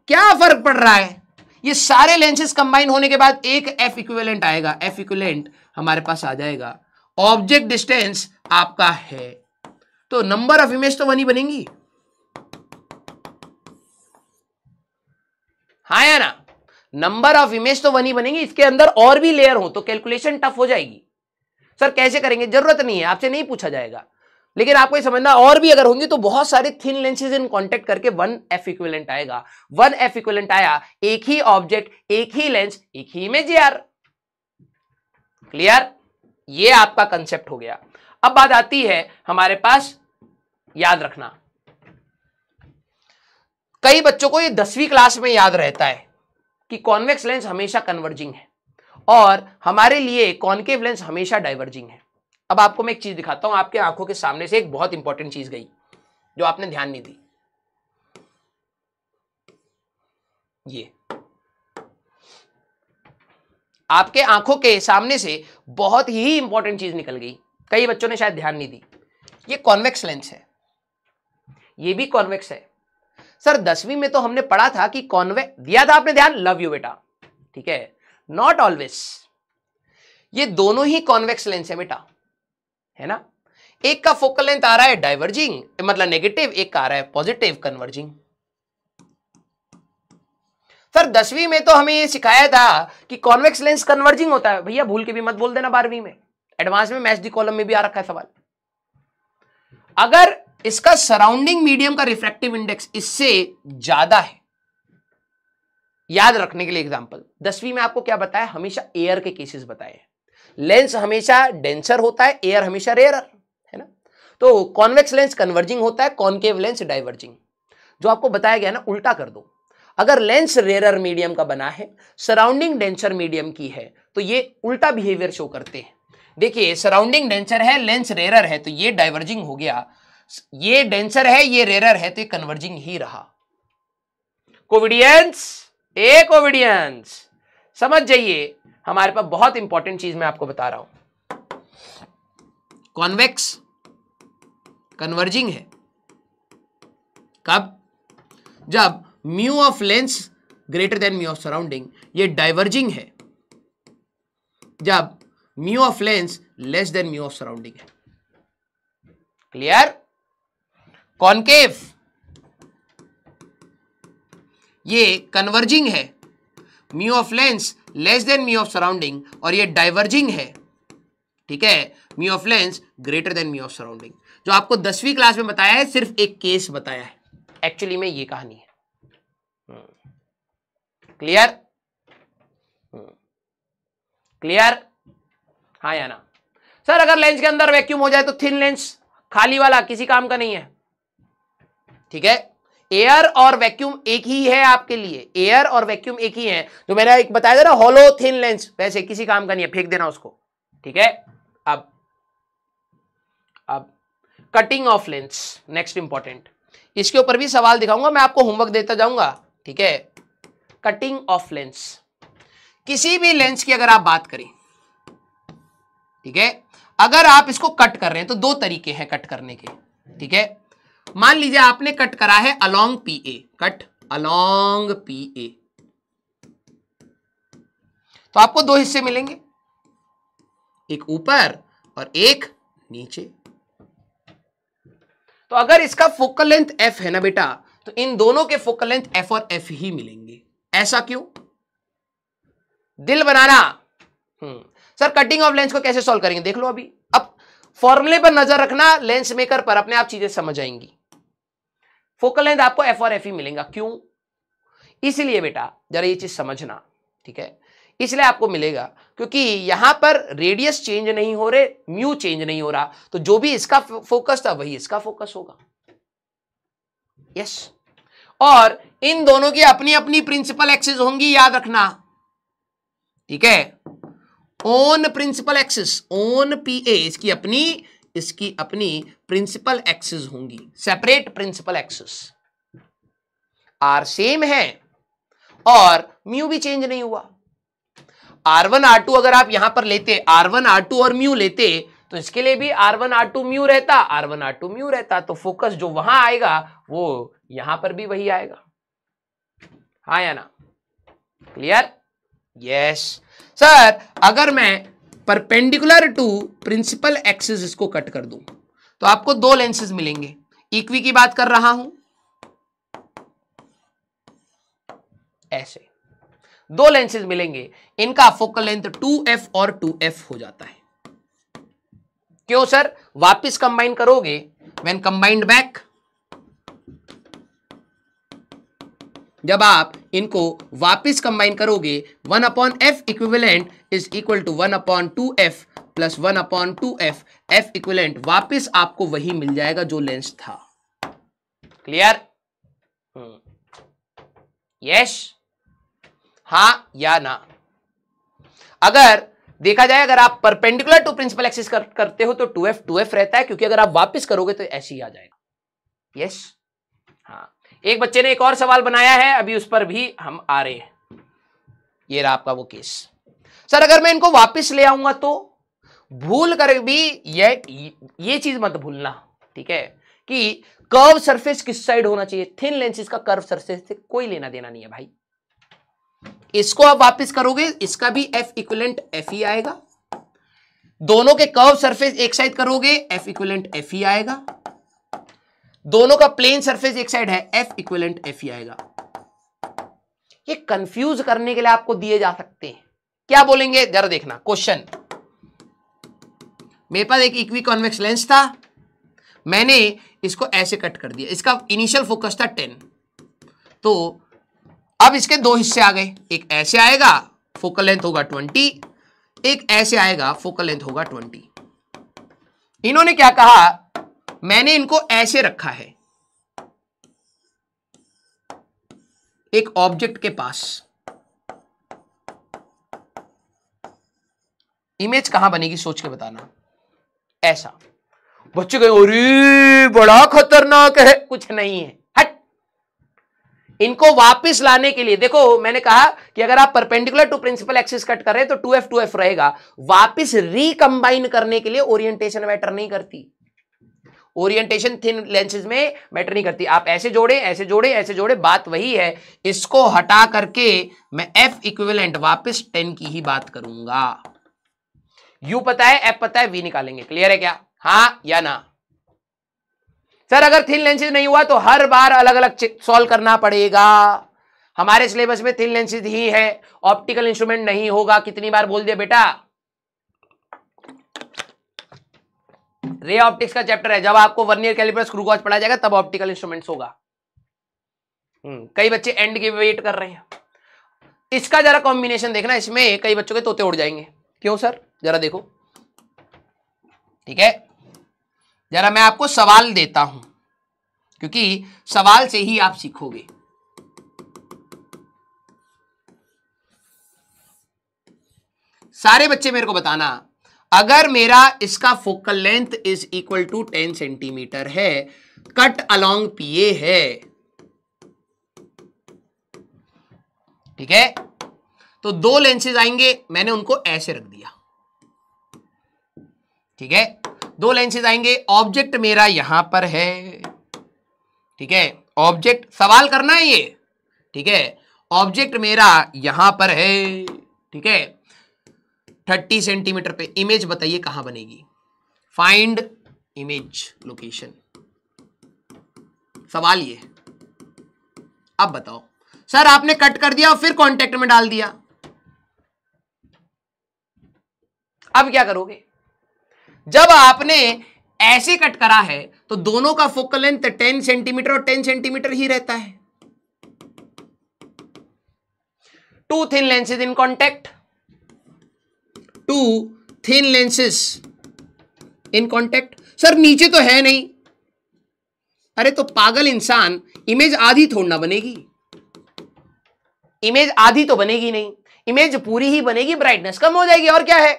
क्या फर्क पड़ रहा है ये सारे लेंसेज कंबाइन होने के बाद एक एफ इक्विवेलेंट आएगा एफ इक्विवेलेंट हमारे पास आ जाएगा ऑब्जेक्ट डिस्टेंस आपका है तो नंबर ऑफ इमेज तो वही बनेंगी हाँ या ना नंबर ऑफ इमेज तो वन ही बनेंगे इसके अंदर और भी लेयर हो तो कैलकुलेशन टफ हो जाएगी सर कैसे करेंगे जरूरत नहीं है आपसे नहीं पूछा जाएगा लेकिन आपको ये समझना और भी अगर होंगे तो बहुत सारे थिन लेंसेज इन कॉन्टेक्ट करके वन एफ इक्विलेंट आएगा वन एफ इक्विलेंट आया एक ही ऑब्जेक्ट एक ही लेंस एक ही इमेज यार क्लियर ये आपका कंसेप्ट हो गया अब बात आती है हमारे पास याद रखना कई बच्चों को ये दसवीं क्लास में याद रहता है कि कॉन्वेक्स लेंस हमेशा कन्वर्जिंग है और हमारे लिए कॉन्केव लेंस हमेशा डाइवर्जिंग है अब आपको मैं एक चीज दिखाता हूं आपके आंखों के सामने से एक बहुत इंपॉर्टेंट चीज गई जो आपने ध्यान नहीं दी ये आपके आंखों के सामने से बहुत ही इंपॉर्टेंट चीज निकल गई कई बच्चों ने शायद ध्यान नहीं दी ये कॉन्वेक्स लेंस है ये भी कॉन्वेक्स है सर दसवीं में तो हमने पढ़ा था कि कॉन्वे दिया था आपने ध्यान लव यू बेटा ठीक है नॉट ऑलवेज ये दोनों ही कॉन्वेक्स लेंस है बेटा है ना एक का फोकल लेंथ आ रहा है डाइवर्जिंग मतलब नेगेटिव एक का आ रहा है पॉजिटिव कन्वर्जिंग सर दसवीं में तो हमें ये सिखाया था कि कॉन्वेक्स लेंस कन्वर्जिंग होता है भैया भूल के भी मत बोल देना बारहवीं में एडवांस में मैच दी कॉलम में भी आ रखा है सवाल अगर इसका सराउंडिंग मीडियम का रिफ्रैक्टिव इंडेक्स इससे ज्यादा है याद रखने के लिए एग्जांपल दसवीं में आपको क्या बताया हमेशा एयर के केसेस बताए लेंस हमेशा डेंसर होता है एयर हमेशा रेयर है ना तो कॉन्वेक्स लेंस कन्वर्जिंग होता है कॉन्केव लेंस डाइवर्जिंग जो आपको बताया गया ना उल्टा कर दो अगर लेंस रेयर मीडियम का बना है सराउंडिंग डेंसर मीडियम की है तो ये उल्टा बिहेवियर शो करते हैं देखिए सराउंडिंग डेंसर है लेंस रेयर है तो ये डाइवर्जिंग हो गया ये डेंसर है ये रेरर है तो कन्वर्जिंग ही रहा कोविडियंस ए कोविडियंस समझ जाइए हमारे पास बहुत इंपॉर्टेंट चीज मैं आपको बता रहा हूं कॉन्वेक्स कन्वर्जिंग है कब जब mu of lens greater than mu of surrounding ये डाइवर्जिंग है जब mu of lens less than mu of surrounding है क्लियर कॉनकेव ये कन्वर्जिंग है mu of lens less than mu of surrounding और ये डाइवर्जिंग है ठीक है mu of lens greater than mu of surrounding जो आपको दसवीं क्लास में बताया है सिर्फ एक केस बताया है एक्चुअली में ये कहानी है क्लियर हम्म। क्लियर हम्म। हाँ या ना सर अगर लेंस के अंदर वैक्यूम हो जाए तो थिन लेंस खाली वाला किसी काम का नहीं है ठीक है एयर और वैक्यूम एक ही है आपके लिए एयर और वैक्यूम एक ही है जो तो मैंने एक बताया था ना हॉलो थिन लेंस वैसे किसी काम का नहीं है फेंक देना उसको ठीक है अब अब cutting of lens next important इसके ऊपर भी सवाल दिखाऊंगा मैं आपको होमवर्क देता जाऊंगा ठीक है कटिंग ऑफ लेंस किसी भी लेंस की अगर आप बात करें ठीक है अगर आप इसको कट कर रहे हैं तो दो तरीके हैं कट करने के ठीक है मान लीजिए आपने कट करा है along P A cut along P A तो आपको दो हिस्से मिलेंगे एक ऊपर और एक नीचे तो अगर इसका फोकल लेंथ एफ है ना बेटा तो इन दोनों के फोकल लेंथ एफ और एफ ही मिलेंगे ऐसा क्यों दिल बनाना हम्म। सर कटिंग ऑफ लेंस को कैसे सॉल्व करेंगे देख लो अभी अब फॉर्मूले पर नजर रखना लेंस मेकर पर अपने आप चीजें समझ आएंगी फोकल लेंथ आपको एफ और एफ ही मिलेगा क्यों इसलिए बेटा जरा ये चीज समझना ठीक है इसलिए आपको मिलेगा क्योंकि यहां पर रेडियस चेंज नहीं हो रहे म्यू चेंज नहीं हो रहा तो जो भी इसका फोकस था वही इसका फोकस होगा यस और इन दोनों की अपनी अपनी प्रिंसिपल एक्सिस होंगी याद रखना ठीक है own principal axis own P A इसकी अपनी इसकी अपनी प्रिंसिपल एक्सिस होंगी separate principal axis are same है और म्यू भी चेंज नहीं हुआ आर वन आर टू अगर आप यहां पर लेते आर वन आर टू और म्यू लेते तो इसके लिए भी R one R two mu रहता R one R two mu रहता तो फोकस जो वहां आएगा वो यहां पर भी वही आएगा हा या ना क्लियर यस सर अगर मैं परपेंडिकुलर टू प्रिंसिपल एक्सिस इसको कट कर दू तो आपको दो लेंसेज मिलेंगे इक्वी की बात कर रहा हूं ऐसे दो लेंसेज मिलेंगे इनका फोकल लेंथ 2f और 2f हो जाता है क्यों सर वापस कंबाइन करोगे व्हेन कंबाइंड बैक जब आप इनको वापस कंबाइन करोगे one upon F equivalent is equal to one upon two F plus one upon two F F equivalent वापस आपको वही मिल जाएगा जो लेंस था क्लियर यस hmm. हाँ या ना अगर देखा जाए अगर आप परपेंडिकुलर टू प्रिंसिपल एक्सिस कर, करते हो तो टू एफ टू एफ रहता है क्योंकि अगर आप वापस करोगे तो ऐसे ही आ जाएगा यस yes? हाँ एक बच्चे ने एक और सवाल बनाया है अभी उस पर भी हम आ रहे हैं ये रहा आपका वो केस सर अगर मैं इनको वापस ले आऊंगा तो भूल कर भी ये ये चीज मत भूलना ठीक है कि कर्व सरफेस किस साइड होना चाहिए थिन लेंसेज का कर्व सरफेस से कोई लेना देना नहीं है भाई इसको आप वापस करोगे इसका भी एफ इक्वलेंट एफ ही आएगा दोनों के कर्व सरफेस एक साइड करोगे एफ इक्वलेंट एफ ही आएगा दोनों का प्लेन सरफेस एक साइड है एफ इक्वेलेंट एफ ही आएगा ये कंफ्यूज करने के लिए आपको दिए जा सकते हैं क्या बोलेंगे जरा देखना क्वेश्चन मेरे पास एक इक्वी कॉन्वेक्स लेंस था मैंने इसको ऐसे कट कर दिया इसका इनिशियल फोकस था टेन तो अब इसके दो हिस्से आ गए एक ऐसे आएगा फोकल लेंथ होगा ट्वेंटी एक ऐसे आएगा फोकल लेंथ होगा ट्वेंटी इन्होंने क्या कहा मैंने इनको ऐसे रखा है एक ऑब्जेक्ट के पास इमेज कहां बनेगी सोच के बताना ऐसा बच्चे कहे अरे बड़ा खतरनाक है कुछ नहीं है हट इनको वापस लाने के लिए देखो मैंने कहा कि अगर आप perpendicular to principal axis cut कर रहे हैं तो टू एफ टू एफ रहेगा वापस रिकंबाइन करने के लिए ओरिएंटेशन मैटर नहीं करती ओरिएंटेशन थिन लेंसेज में मैटर नहीं करती आप ऐसे जोड़े ऐसे जोड़े ऐसे जोड़े बात वही है इसको हटा करके मैं एफ इक्विवेलेंट वापस टेन की ही बात करूंगा यू पता है एफ पता है वी निकालेंगे क्लियर है क्या हाँ या ना सर अगर थिन लेंसेज नहीं हुआ तो हर बार अलग अलग सॉल्व करना पड़ेगा हमारे सिलेबस में थिन लेंसेज ही है ऑप्टिकल इंस्ट्रूमेंट नहीं होगा कितनी बार बोल दिया बेटा रे ऑप्टिक्स का चैप्टर है जब आपको vernier caliper screw gauge पढ़ा जाएगा तब ऑप्टिकल इंस्ट्रूमेंट होगा हम्म, कई बच्चे एंड की वेट कर रहे हैं इसका जरा कॉम्बिनेशन देखना इसमें कई बच्चों के तोते उड़ जाएंगे क्यों सर जरा देखो ठीक है जरा मैं आपको सवाल देता हूं क्योंकि सवाल से ही आप सीखोगे सारे बच्चे मेरे को बताना अगर मेरा इसका focal length is equal to ten centimetre है कट अलोंग पीए है ठीक है तो दो लेंसेज आएंगे मैंने उनको ऐसे रख दिया ठीक है दो लेंसेज आएंगे ऑब्जेक्ट मेरा यहां पर है ठीक है ऑब्जेक्ट सवाल करना है ये ठीक है ऑब्जेक्ट मेरा यहां पर है ठीक है 30 सेंटीमीटर पे इमेज बताइए कहां बनेगी फाइंड इमेज लोकेशन सवाल ये अब बताओ सर आपने कट कर दिया और फिर कांटेक्ट में डाल दिया अब क्या करोगे जब आपने ऐसे कट करा है तो दोनों का फोकल लेंथ 10 सेंटीमीटर और 10 सेंटीमीटर ही रहता है two thin lenses in contact two thin lenses in contact sir नीचे तो है नहीं अरे तो पागल इंसान इमेज आधी थोड़ना बनेगी इमेज आधी तो बनेगी नहीं इमेज पूरी ही बनेगी ब्राइटनेस कम हो जाएगी और क्या है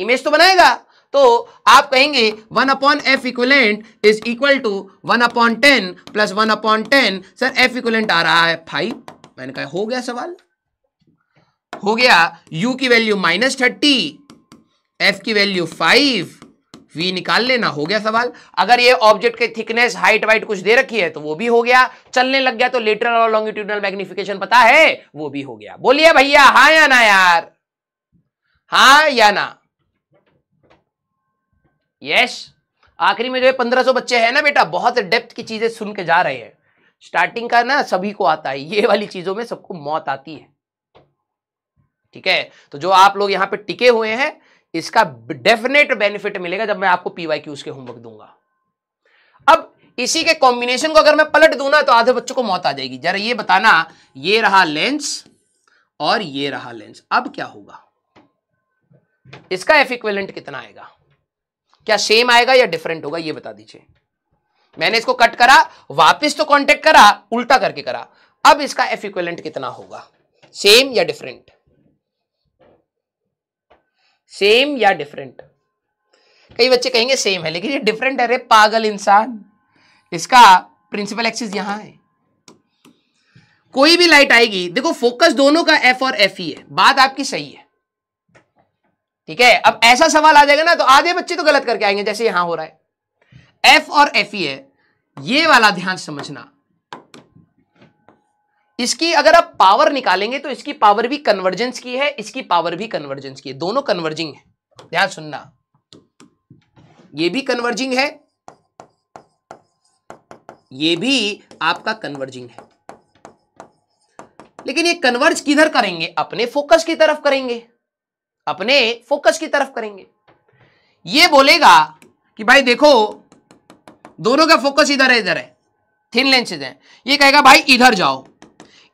इमेज तो बनाएगा तो आप कहेंगे one upon f equivalent is equal to one upon ten plus one upon ten sir f equivalent आ रहा है फाइव मैंने कहा हो गया सवाल हो गया u की वैल्यू माइनस थर्टी एफ की वैल्यू फाइव वी निकाल लेना हो गया सवाल अगर ये ऑब्जेक्ट के थिकनेस हाइट वाइट कुछ दे रखी है तो वो भी हो गया चलने लग गया तो लेटरल और लॉन्गिट्यूडनल मैग्निफिकेशन पता है वो भी हो गया बोलिए भैया हा या ना यार हा या ना यस आखिरी में जो है पंद्रह सौ बच्चे हैं ना बेटा बहुत डेप्थ की चीजें सुन के जा रहे हैं स्टार्टिंग का ना सभी को आता है ये वाली चीजों में सबको मौत आती है ठीक है तो जो आप लोग यहां पे टिके हुए हैं इसका डेफिनेट बेनिफिट मिलेगा जब मैं आपको पीवाई क्यूज के होमवर्क दूंगा अब इसी के कॉम्बिनेशन को अगर मैं पलट दू ना तो आधे बच्चों को मौत आ जाएगी जरा ये बताना ये रहा लेंस और ये रहा लेंस अब क्या होगा इसका एफ इक्वेलेंट कितना आएगा क्या सेम आएगा या डिफरेंट होगा ये बता दीजिए मैंने इसको कट करा वापस तो कांटेक्ट करा उल्टा करके करा अब इसका एफ इक्वेलेंट कितना होगा सेम या डिफरेंट सेम या डिफरेंट कई बच्चे कहेंगे सेम है लेकिन ये डिफरेंट है रे पागल इंसान इसका प्रिंसिपल एक्सिस यहां है कोई भी लाइट आएगी देखो फोकस दोनों का एफ और एफ ही है बात आपकी सही है ठीक है अब ऐसा सवाल आ जाएगा ना तो आधे बच्चे तो गलत करके आएंगे जैसे यहां हो रहा है एफ और एफ ही है ये वाला ध्यान समझना इसकी अगर आप पावर निकालेंगे तो इसकी पावर भी कन्वर्जेंस की है इसकी पावर भी कन्वर्जेंस की है दोनों कन्वर्जिंग है ध्यान सुनना ये भी कन्वर्जिंग है ये भी आपका कन्वर्जिंग है लेकिन ये कन्वर्ज किधर करेंगे अपने फोकस की तरफ करेंगे अपने फोकस की तरफ करेंगे ये बोलेगा कि भाई देखो दोनों का फोकस इधर है इधर है थिन लेंसेज है ये कहेगा भाई इधर जाओ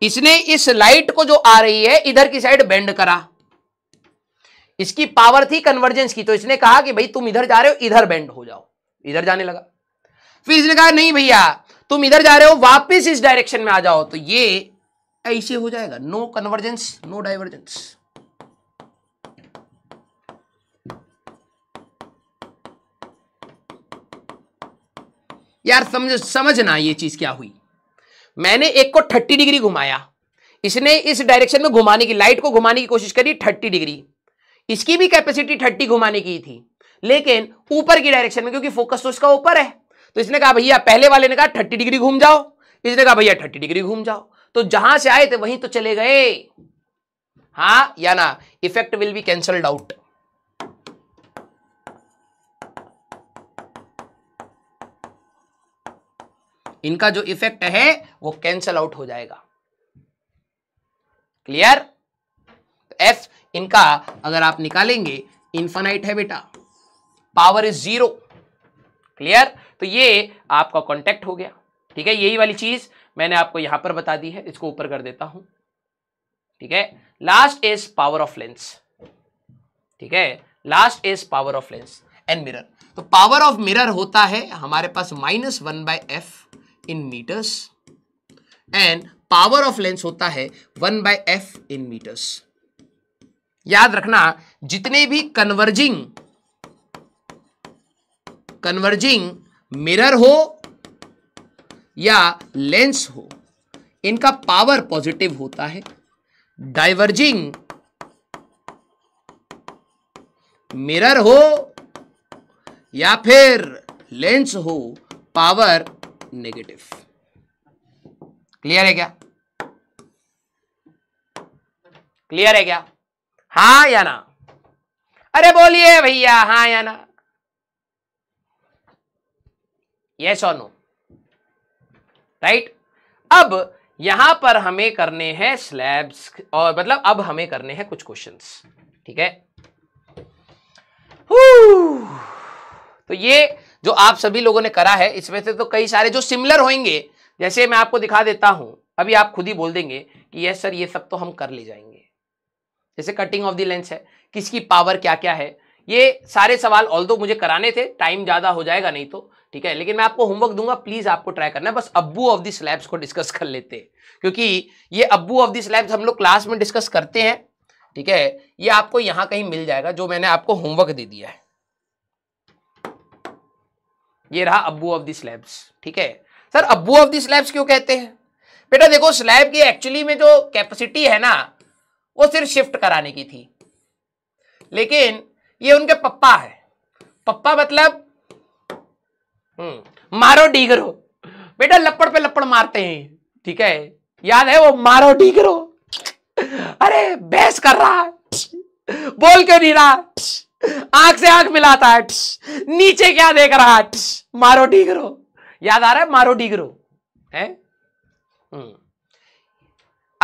इसने इस लाइट को जो आ रही है इधर की साइड बेंड करा इसकी पावर थी कन्वर्जेंस की तो इसने कहा कि भाई तुम इधर जा रहे हो इधर बेंड हो जाओ इधर जाने लगा फिर इसने कहा नहीं भैया तुम इधर जा रहे हो वापस इस डायरेक्शन में आ जाओ तो ये ऐसे हो जाएगा नो कन्वर्जेंस नो डाइवर्जेंस यार समझ समझना ये चीज क्या हुई मैंने एक को थर्टी डिग्री घुमाया इसने इस डायरेक्शन में घुमाने की लाइट को घुमाने की कोशिश करी थर्टी डिग्री इसकी भी कैपेसिटी थर्टी घुमाने की थी लेकिन ऊपर की डायरेक्शन में क्योंकि फोकस तो इसका ऊपर है तो इसने कहा भैया पहले वाले ने कहा थर्टी डिग्री घूम जाओ इसने कहा भैया थर्टी डिग्री घूम जाओ तो जहां से आए थे वहीं तो चले गए हाँ या ना effect will be cancelled out इनका जो इफेक्ट है वो कैंसल आउट हो जाएगा क्लियर एफ इनका अगर आप निकालेंगे इंफानाइट है बेटा पावर इज जीरो क्लियर तो ये आपका कॉन्टेक्ट हो गया ठीक है यही वाली चीज मैंने आपको यहां पर बता दी है इसको ऊपर कर देता हूं ठीक है last is power of lens ठीक है last is power of lens and mirror तो पावर ऑफ मिरर होता है हमारे पास minus one by f in metres and power of lens होता है one by f in metres याद रखना जितने भी कन्वर्जिंग कन्वर्जिंग मिरर हो या लेंस हो इनका पावर पॉजिटिव होता है डाइवर्जिंग मिरर हो या फिर लेंस हो पावर नेगेटिव क्लियर है क्या क्लियर है क्या हाँ या ना अरे बोलिए भैया हाँ या ना यस और नो राइट अब यहां पर हमें करने हैं स्लैब्स और मतलब अब हमें करने हैं कुछ क्वेश्चंस ठीक है तो ये जो आप सभी लोगों ने करा है इसमें से तो कई सारे जो सिमिलर होंगे जैसे मैं आपको दिखा देता हूं अभी आप खुद ही बोल देंगे कि यस सर ये सब तो हम कर ले जाएंगे जैसे कटिंग ऑफ द लेंस है किसकी पावर क्या क्या है ये सारे सवाल ऑल मुझे कराने थे टाइम ज़्यादा हो जाएगा नहीं तो ठीक है लेकिन मैं आपको होमवर्क दूंगा प्लीज़ आपको ट्राई करना है बस अब्बू ऑफ दी स्लैब्स को डिस्कस कर लेते क्योंकि ये अबू ऑफ दी स्लैब्स हम लोग क्लास में डिस्कस करते हैं ठीक है ये आपको यहाँ कहीं मिल जाएगा जो मैंने आपको होमवर्क दे दिया है ये रहा अब्बू ऑफ द स्लैब्स ठीक है सर अबू ऑफ द स्लैब्स क्यों कहते हैं बेटा देखो स्लैब की एक्चुअली में जो कैपेसिटी है ना वो सिर्फ शिफ्ट कराने की थी लेकिन ये उनके पप्पा है पप्पा मतलब हम्म, मारो डीगरो बेटा लपड़ पे लपड़ मारते हैं ठीक है याद है वो मारो डीगरो अरे बहस कर रहा बोल क्यों नहीं रहा आंख से आंख मिलाता है नीचे क्या देख रहा है मारो डीगरो याद आ रहा है मारो डीगरो है हम्म।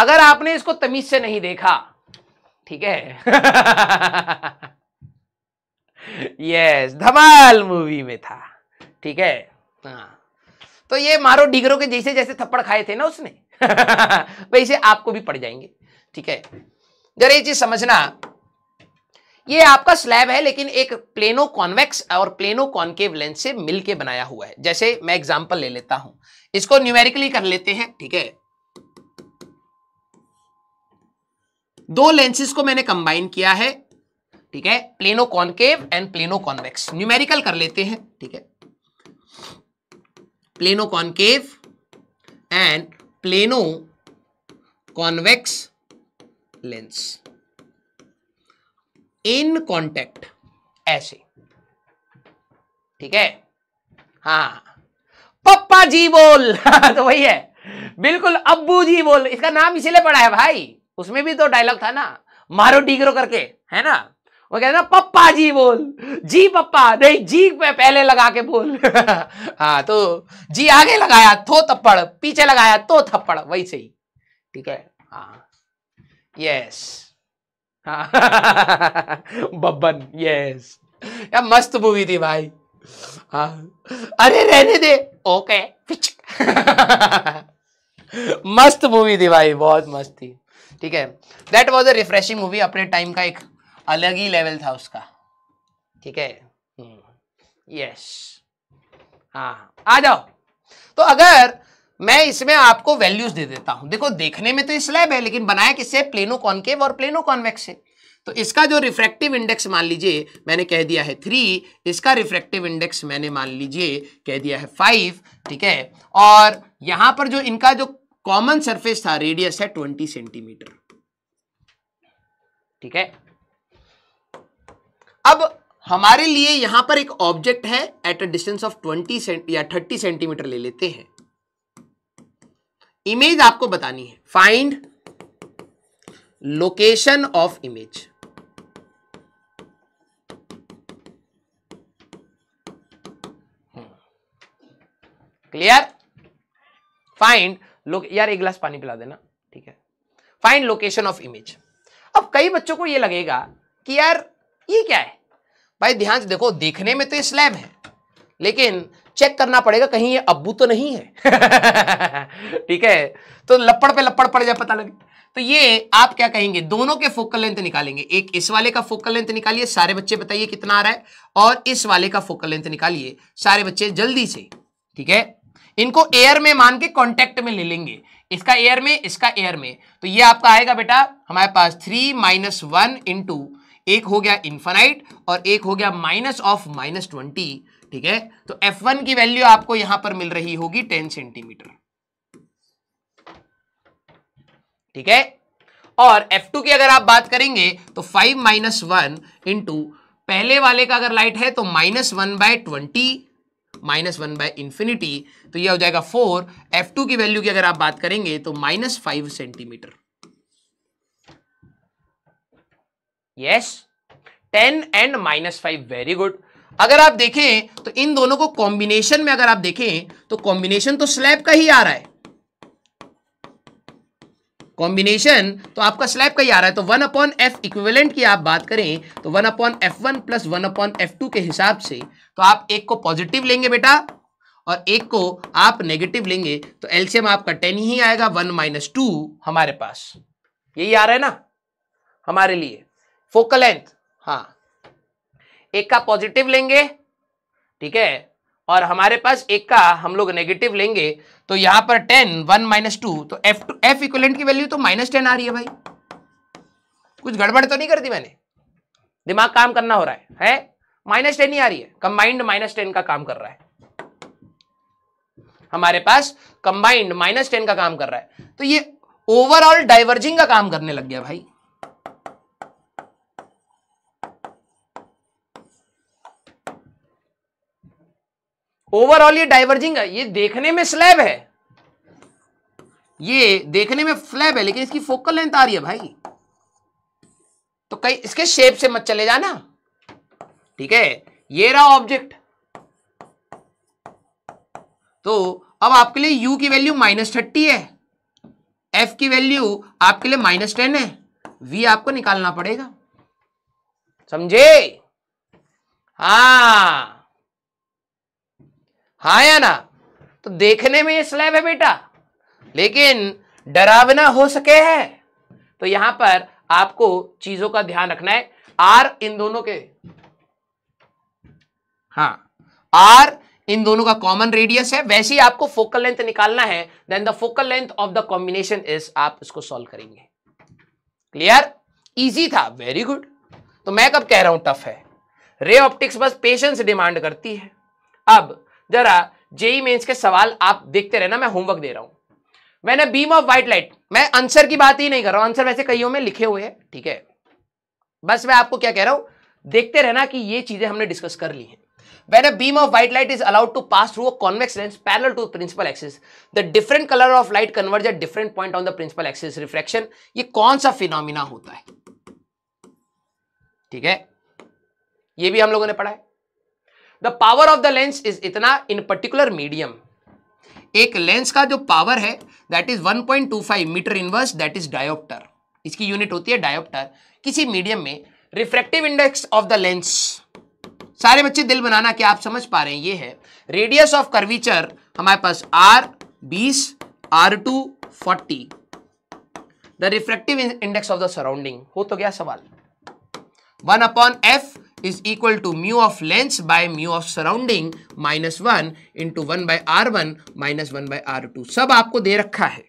अगर आपने इसको तमीज से नहीं देखा ठीक है यस धमाल मूवी में था ठीक है हाँ तो ये मारो डिगरों के जैसे जैसे थप्पड़ खाए थे ना उसने वैसे आपको भी पड़ जाएंगे ठीक है जरा ये चीज समझना ये आपका स्लैब है लेकिन एक प्लेनो कॉन्वेक्स और प्लेनो कॉन्केव लेंस से मिलके बनाया हुआ है जैसे मैं एग्जांपल ले लेता हूं इसको न्यूमेरिकली कर लेते हैं ठीक है दो लेंसेज को मैंने कंबाइन किया है ठीक है plano concave and plano convex numerical कर लेते हैं ठीक है plano concave and plano convex lens in contact ऐसे ठीक है हाँ पप्पा जी बोल तो वही है बिल्कुल अब्बू जी बोल इसका नाम इसीलिए पड़ा है भाई उसमें भी तो डायलॉग था ना मारो डिग्रो करके है ना वो कहते ना पप्पा जी बोल जी पप्पा नहीं जी पहले लगा के बोल हाँ तो जी आगे लगाया थो थप्पड़ पीछे लगाया तो थप्पड़ वही सही ठीक है हाँ यस हाँ। बब्बन यस यार मस्त मूवी थी भाई हाँ अरे रहने दे ओके मस्त मूवी थी भाई बहुत मस्त थी ठीक है that was a refreshing movie अपने टाइम का एक अलग ही लेवल था उसका ठीक है यस हम्म। हाँ आ जाओ तो अगर मैं इसमें आपको वैल्यूज दे देता हूं देखो देखने में तो ये स्लैब है लेकिन बनाया किससे प्लेनो कॉन्केव और प्लेनो कॉन्वेक्स है तो इसका जो रिफ्रैक्टिव इंडेक्स मान लीजिए मैंने कह दिया है थ्री इसका रिफ्रैक्टिव इंडेक्स मैंने मान लीजिए कह दिया है फाइव ठीक है और यहां पर जो इनका जो कॉमन सरफेस था रेडियस है ट्वेंटी सेंटीमीटर ठीक है अब हमारे लिए यहां पर एक ऑब्जेक्ट है at a distance of twenty या थर्टी सेंटीमीटर ले लेते हैं इमेज आपको बतानी है find location of image clear find लोक यार एक गिलास पानी पिला देना ठीक है फाइंड लोकेशन ऑफ इमेज अब कई बच्चों को ये लगेगा कि यार ये क्या है भाई ध्यान से देखो देखने में तो ये स्लैब है लेकिन चेक करना पड़ेगा कहीं ये अब्बू तो नहीं है ठीक है तो लपड़ पे लपड़ पड़ जाए पता लगे तो ये आप क्या कहेंगे दोनों के फोकल लेंथ निकालेंगे एक इस वाले का फोकल लेंथ निकालिए सारे बच्चे बताइए कितना आ रहा है और इस वाले का फोकल लेंथ निकालिए सारे बच्चे जल्दी से ठीक है इनको एयर में मान के कॉन्टेक्ट में ले लेंगे इसका एयर में इसका एयर में तो ये आपका आएगा बेटा हमारे पास थ्री माइनस वन इंटू एक हो गया इन्फाइट और एक हो गया माइनस ऑफ माइनस ट्वेंटी ठीक है तो F1 की वैल्यू आपको यहां पर मिल रही होगी 10 सेंटीमीटर ठीक है और F2 की अगर आप बात करेंगे तो 5 माइनस वन इंटू पहले वाले का अगर लाइट है तो minus one by twenty minus one by infinity तो ये हो जाएगा फोर एफ टू की वैल्यू की अगर आप बात करेंगे तो minus five centimetre yes ten and minus five very good अगर आप देखें तो इन दोनों को कॉम्बिनेशन में अगर आप देखें तो कॉम्बिनेशन तो स्लैब का ही आ रहा है कॉम्बिनेशन तो आपका स्लैब का ही आ रहा है तो वन अपॉन एफ इक्विवेलेंट की आप बात करें तो one upon F one plus one upon f two के हिसाब से तो आप एक को पॉजिटिव लेंगे बेटा और एक को आप नेगेटिव लेंगे तो एलसीएम आपका टेन ही आएगा वन माइनस टू हमारे पास यही आ रहा है ना हमारे लिए फोकल लेंथ हाँ एक का पॉजिटिव लेंगे ठीक है और हमारे पास एक का हम लोग नेगेटिव लेंगे तो यहां पर टेन वन माइनस टू तो एफ टू एफ इक्वलेंट की वैल्यू तो माइनस टेन आ रही है भाई कुछ गड़बड़ तो नहीं कर दी मैंने दिमाग काम करना हो रहा है है माइनस टेन ही आ रही है कंबाइंड माइनस टेन का काम कर रहा है हमारे पास कंबाइंड माइनस टेन का काम कर रहा है तो ये ओवरऑल डाइवर्जिंग का काम करने लग गया भाई ओवरऑल ये डाइवर्जिंग है ये देखने में स्लैब है ये देखने में फ्लैब है लेकिन इसकी फोकल लेंथ आ रही है भाई तो कई इसके शेप से मत चले जाना ठीक है ये रहा ऑब्जेक्ट तो अब आपके लिए u की वैल्यू माइनस थर्टी है f की वैल्यू आपके लिए माइनस टेन है v आपको निकालना पड़ेगा समझे हाँ हाँ या ना तो देखने में ये स्लैब है बेटा लेकिन डरावना हो सके है तो यहां पर आपको चीजों का ध्यान रखना है आर इन दोनों के हा आर इन दोनों का कॉमन रेडियस है वैसे ही आपको फोकल लेंथ निकालना है then the focal length of the combination is आप इसको सॉल्व करेंगे क्लियर इजी था वेरी गुड तो मैं कब कह रहा हूं टफ है रे ऑप्टिक्स बस पेशेंस डिमांड करती है अब जरा जेई मेंस के सवाल आप देखते रहना मैं होमवर्क दे रहा हूं मैंने बीम ऑफ व्हाइट लाइट मैं आंसर की बात ही नहीं कर रहा हूं आंसर वैसे कईयों में लिखे हुए हैं ठीक है बस मैं आपको क्या कह रहा हूं देखते रहना कि ये चीजें हमने डिस्कस कर ली हैं when a beam of white light is allowed to pass through a convex lens parallel to the principal axis the different color of light converge at different point on the principal axis refraction ये कौन सा फिनोमिना होता है ठीक है ये भी हम लोगों ने पढ़ा है the power of the lens is इतना इन पर्टिकुलर मीडियम एक लेंस का जो पावर है that is 1.25 metre inverse that is dioptre इसकी यूनिट होती है डायोप्टर किसी मीडियम में refractive index of the lens सारे बच्चे दिल बनाना क्या आप समझ पा रहे हैं ये है रेडियस ऑफ कर्वीचर हमारे पास आर बीस R two forty the refractive index of the surrounding हो तो गया सवाल one upon f is equal to mu of lens by mu of surrounding minus one into one by R one minus one by R two सब आपको दे रखा है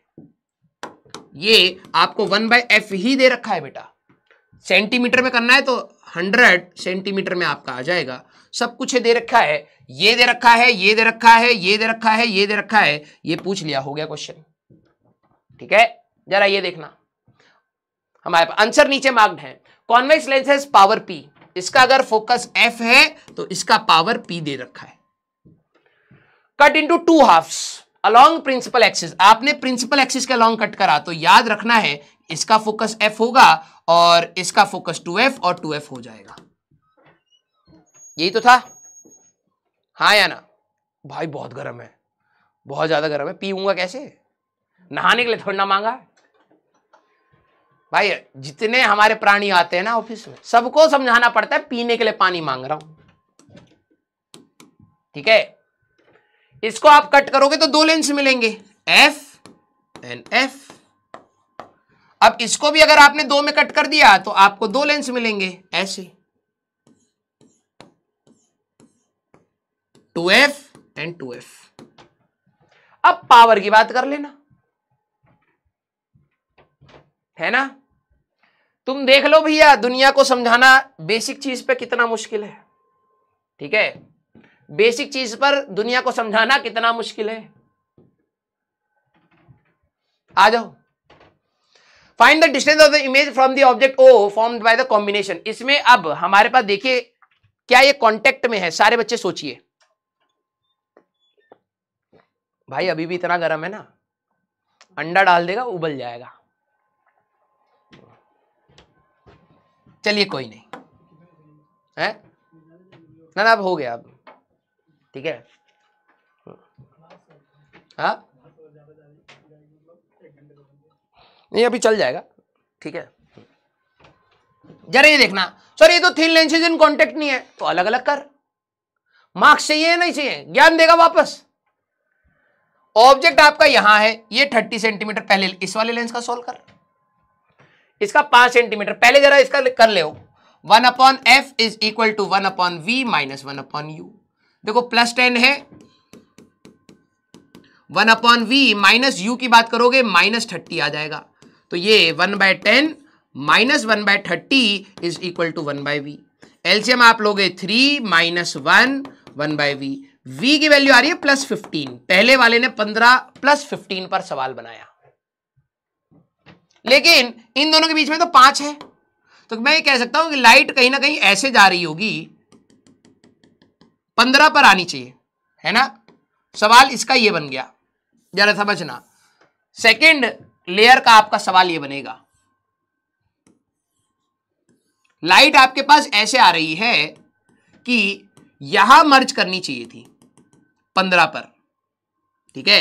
ये आपको वन बाई एफ ही दे रखा है बेटा सेंटीमीटर में करना है तो हंड्रेड सेंटीमीटर में आपका आ जाएगा सब कुछ दे रखा है ये दे रखा है ये दे रखा है ये दे रखा है ये दे रखा है ये पूछ लिया हो गया क्वेश्चन ठीक है जरा ये देखना हमारे पास आंसर नीचे मार्क्ड है कॉन्वेक्स लेंसेज पावर पी इसका अगर फोकस एफ है तो इसका पावर पी दे रखा है cut into two half along principal axis आपने प्रिंसिपल एक्सिस के अलॉन्ग कट करा तो याद रखना है इसका फोकस एफ होगा और इसका फोकस टू एफ और टू एफ हो जाएगा यही तो था हाँ या ना भाई बहुत गर्म है बहुत ज्यादा गर्म है पीऊंगा कैसे नहाने के लिए थोड़ा ना मांगा भाई जितने हमारे प्राणी आते हैं ना ऑफिस में सबको समझाना पड़ता है पीने के लिए पानी मांग रहा हूं ठीक है इसको आप कट करोगे तो दो लेंस मिलेंगे एफ एंड एफ अब इसको भी अगर आपने दो में कट कर दिया तो आपको दो लेंस मिलेंगे ऐसे two f and two f अब पावर की बात कर लेना है ना तुम देख लो भैया दुनिया को समझाना बेसिक चीज पे कितना मुश्किल है ठीक है बेसिक चीज पर दुनिया को समझाना कितना मुश्किल है आ जाओ find the distance of the image from the object O form by the combination इसमें अब हमारे पास देखिए क्या ये कॉन्टेक्ट में है सारे बच्चे सोचिए भाई अभी भी इतना गर्म है ना अंडा डाल देगा उबल जाएगा चलिए कोई नहीं है ना अब हो गया अब ठीक है हाँ नहीं अभी चल जाएगा ठीक है जरा ये देखना सर ये तो थीन लेंसेज इन कांटेक्ट नहीं है तो अलग अलग कर मार्क्स चाहिए नहीं चाहिए ज्ञान देगा वापस ऑब्जेक्ट आपका यहां है ये 30 सेंटीमीटर पहले इस वाले लेंस का सॉल्व कर इसका पांच सेंटीमीटर पहले जरा इसका कर ले one upon F is equal to one upon v minus one upon u देखो प्लस टेन है one upon v minus u की बात करोगे माइनस थर्टी आ जाएगा तो ये one by ten minus one by thirty is equal to one by v एल्सियम आप लोगे three minus one one by we v की वैल्यू आ रही है प्लस फिफ्टीन पहले वाले ने पंद्रह प्लस फिफ्टीन पर सवाल बनाया लेकिन इन दोनों के बीच में तो पांच है तो मैं ये कह सकता हूं कि लाइट कहीं ना कहीं ऐसे जा रही होगी पंद्रह पर आनी चाहिए है ना सवाल इसका ये बन गया जरा समझना सेकंड लेयर का आपका सवाल ये बनेगा लाइट आपके पास ऐसे आ रही है कि यहां मर्ज करनी चाहिए थी पंद्रह पर ठीक है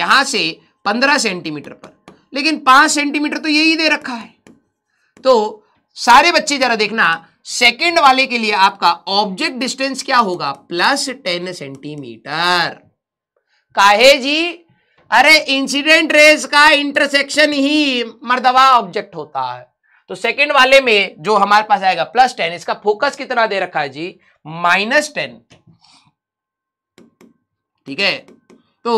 यहां से पंद्रह सेंटीमीटर पर लेकिन पांच सेंटीमीटर तो यही दे रखा है तो सारे बच्चे जरा देखना सेकेंड वाले के लिए आपका ऑब्जेक्ट डिस्टेंस क्या होगा प्लस टेन सेंटीमीटर काहे जी अरे इंसिडेंट रेज का इंटरसेक्शन ही मर्दवा ऑब्जेक्ट होता है तो सेकेंड वाले में जो हमारे पास आएगा प्लस टेन इसका फोकस कितना दे रखा है जी माइनस टेन ठीक है तो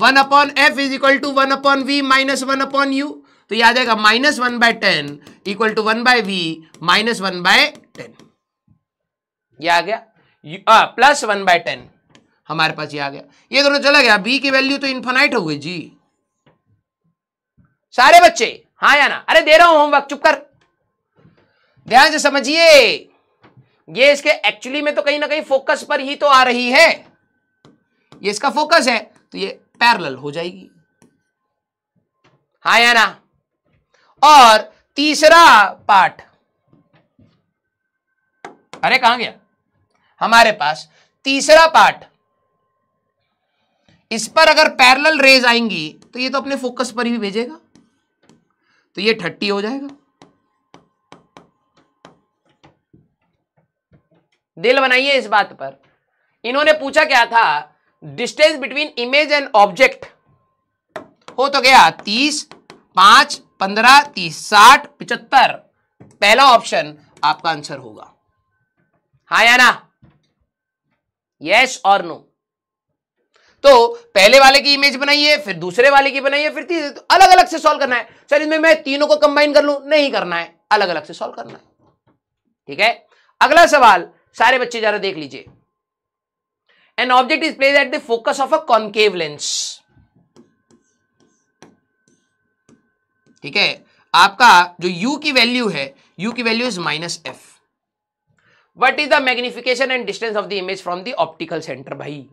one upon F is equal to one upon v minus one upon you तो ये आ जाएगा minus one by ten equal to one by we minus one by ten आ गया प्लस वन बाय टेन हमारे पास ये आ गया ये दोनों चला गया बी की वैल्यू तो इन्फानाइट हो गई जी सारे बच्चे हाँ या ना अरे दे रहा हूं होमवर्क चुप कर ध्यान से समझिए ये इसके एक्चुअली में तो कहीं ना कहीं फोकस पर ही तो आ रही है ये इसका फोकस है तो ये पैरल हो जाएगी हा या ना और तीसरा पार्ट अरे कहा गया हमारे पास तीसरा पार्ट इस पर अगर पैरल रेज आएंगी तो ये तो अपने फोकस पर ही भेजेगा तो ये थर्टी हो जाएगा दिल बनाइए इस बात पर इन्होंने पूछा क्या था distance between image and object हो तो गया तीस पांच पंद्रह तीस साठ पिचहत्तर पहला ऑप्शन आपका आंसर होगा हाँ या ना यस और नो तो पहले वाले की इमेज बनाइए फिर दूसरे वाले की बनाइए फिर तीसरे तो अलग अलग से सॉल्व करना है सर इसमें मैं तीनों को कंबाइन कर लू नहीं करना है अलग अलग से सॉल्व करना है ठीक है अगला सवाल सारे बच्चे जरा देख लीजिए an object is place at the focus of a concave lens ठीक है आपका जो u की वैल्यू है u की value is minus f what is the magnification and distance of the image from the optical centre भाई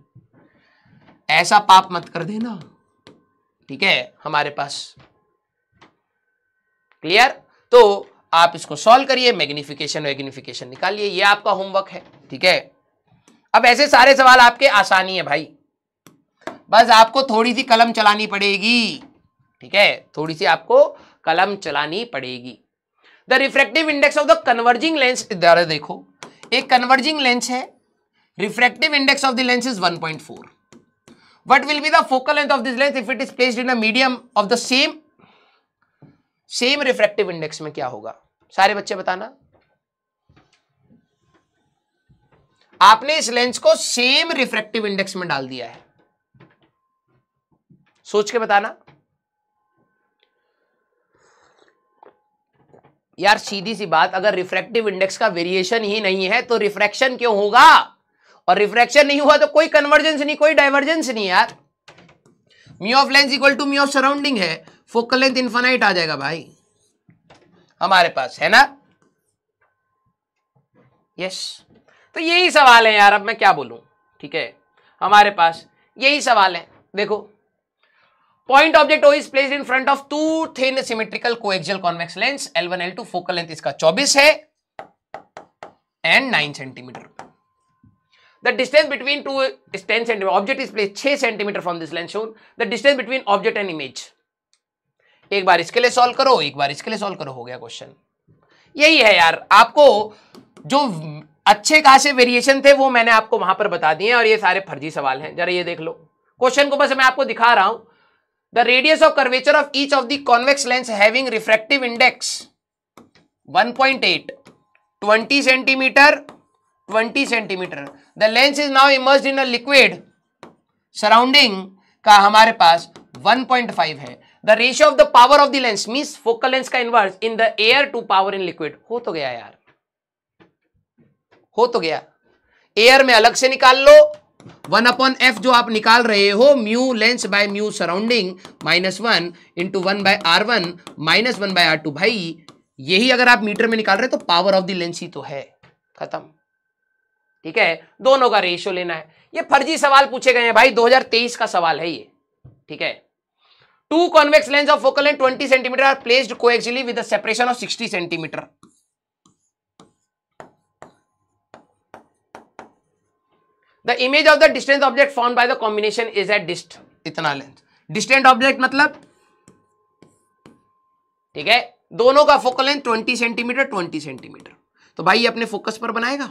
ऐसा पाप मत कर देना ठीक है हमारे पास क्लियर तो आप इसको सॉल्व करिए मैग्निफिकेशन मैग्निफिकेशन निकालिए ये आपका होमवर्क है ठीक है अब ऐसे सारे सवाल आपके आसानी है भाई बस आपको थोड़ी सी कलम चलानी पड़ेगी ठीक है थोड़ी सी आपको कलम चलानी पड़ेगी the refractive index of the converging lens देखो एक कन्वर्जिंग लेंस है refractive index of the lens is one point four what will be the focal length of this lens if it is placed in medium of the same same refractive index में क्या होगा सारे बच्चे बताना आपने इस लेंस को सेम रिफ्रेक्टिव इंडेक्स में डाल दिया है सोच के बताना यार सीधी सी बात अगर रिफ्रेक्टिव इंडेक्स का वेरिएशन ही नहीं है तो रिफ्रैक्शन क्यों होगा और रिफ्रैक्शन नहीं हुआ तो कोई कन्वर्जेंस नहीं कोई डाइवर्जेंस नहीं यार mu of lens equal to mu of surrounding है फोकल लेंथ इन्फानाइट आ जाएगा भाई हमारे पास है ना यस yes. तो यही सवाल है यार अब मैं क्या बोलूं ठीक है हमारे पास यही सवाल है देखो point object O is place in front of two thin symmetrical coaxial convex lens L1 L2 focal length इसका 24 है and 9 centimetre the distance between two is 10 cm object is placed 6 cm from this lens shown the distance between object and image एक बार इसके लिए सॉल्व करो एक बार इसके लिए सॉल्व करो हो गया क्वेश्चन यही है यार आपको जो अच्छे खासे वेरिएशन थे वो मैंने आपको वहां पर बता दिए और ये सारे फर्जी सवाल हैं जरा ये देख लो क्वेश्चन को बस मैं आपको दिखा रहा हूं the radius of curvature of each of the convex lens having refractive index 1.8 20 centimetre 20 centimetre the lens is now emerge in a liquid surrounding का हमारे पास 1.5 है the ratio of the power of the lens mean focal lens का inverse in the air to power in liquid हो तो गया यार हो तो गया एयर में अलग से निकाल लो वन अपॉन एफ जो आप निकाल रहे हो mu lens by mu surrounding minus one into one by R one minus one by R two भाई यही अगर आप मीटर में निकाल रहे हो तो पावर ऑफ द लेंस ही तो है खत्म ठीक है दोनों का रेशियो लेना है ये फर्जी सवाल पूछे गए हैं भाई 2023 का सवाल है ये ठीक है two convex lens of focal length 20 centimetre are placed coaxially with separation of 60 centimetre the image of the distance object form by the combination is at डिस्ट इतना लेंथ डिस्टेंट ऑब्जेक्ट मतलब ठीक है दोनों का फोकल लेंथ 20 सेंटीमीटर 20 सेंटीमीटर तो भाई अपने फोकस पर बनाएगा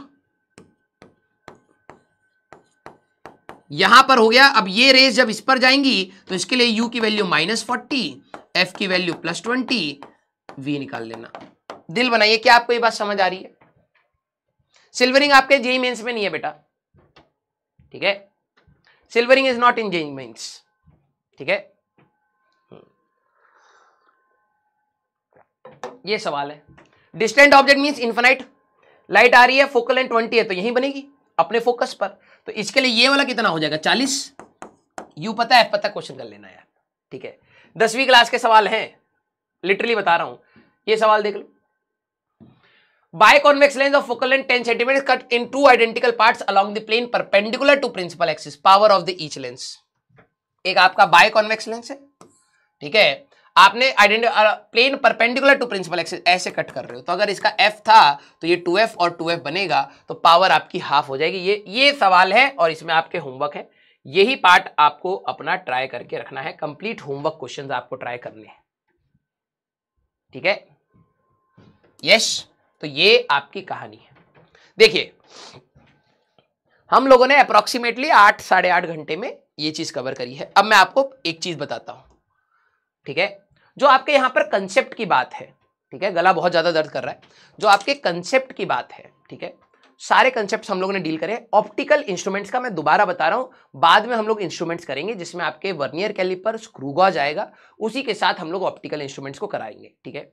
यहां पर हो गया अब ये रेस जब इस पर जाएंगी तो इसके लिए u की वैल्यू माइनस फोर्टी एफ की वैल्यू प्लस ट्वेंटी वी निकाल लेना दिल बनाइए क्या आपको ये बात समझ आ रही है सिल्वरिंग आपके जेई मेंस में नहीं है बेटा ठीक है सिल्वरिंग इज नॉट इन जेन ठीक है ये सवाल है distant object means infinite light आ रही है फोकल लेंथ ट्वेंटी है तो यही बनेगी अपने फोकस पर तो इसके लिए ये वाला कितना हो जाएगा चालीस यू पता है पता क्वेश्चन कर लेना यार ठीक है दसवीं क्लास के सवाल हैं लिटरली बता रहा हूं ये सवाल देख लो Biconvex lens of focal length 10 centimetre cut in two identical parts along the plane perpendicular to principal axis power of the each lens एक आपका बायकॉन्वेक्स लेंस है ठीक है आपने plane perpendicular to principal axis ऐसे कट कर रहे हो तो अगर इसका एफ था तो ये टू एफ और टू एफ बनेगा तो पावर आपकी हाफ हो जाएगी ये ये सवाल है और इसमें आपके होमवर्क है यही पार्ट आपको अपना ट्राई करके रखना है कंप्लीट होमवर्क क्वेश्चंस आपको ट्राई करने हैं ठीक है यस yes? तो ये आपकी कहानी है देखिए हम लोगों ने अप्रोक्सीमेटली आठ साढ़े आठ घंटे में ये चीज कवर करी है अब मैं आपको एक चीज बताता हूं ठीक है जो आपके यहां पर कंसेप्ट की बात है ठीक है गला बहुत ज़्यादा दर्द कर रहा है जो आपके कंसेप्ट की बात है ठीक है सारे कंसेप्ट हम लोगों ने डील करे ऑप्टिकल इंस्ट्रूमेंट्स का मैं दोबारा बता रहा हूं बाद में हम लोग इंस्ट्रूमेंट्स करेंगे जिसमें आपके वर्नियर कैलिपर स्क्रूगॉज आएगा उसी के साथ हम लोग ऑप्टिकल इंस्ट्रूमेंट्स को कराएंगे ठीक है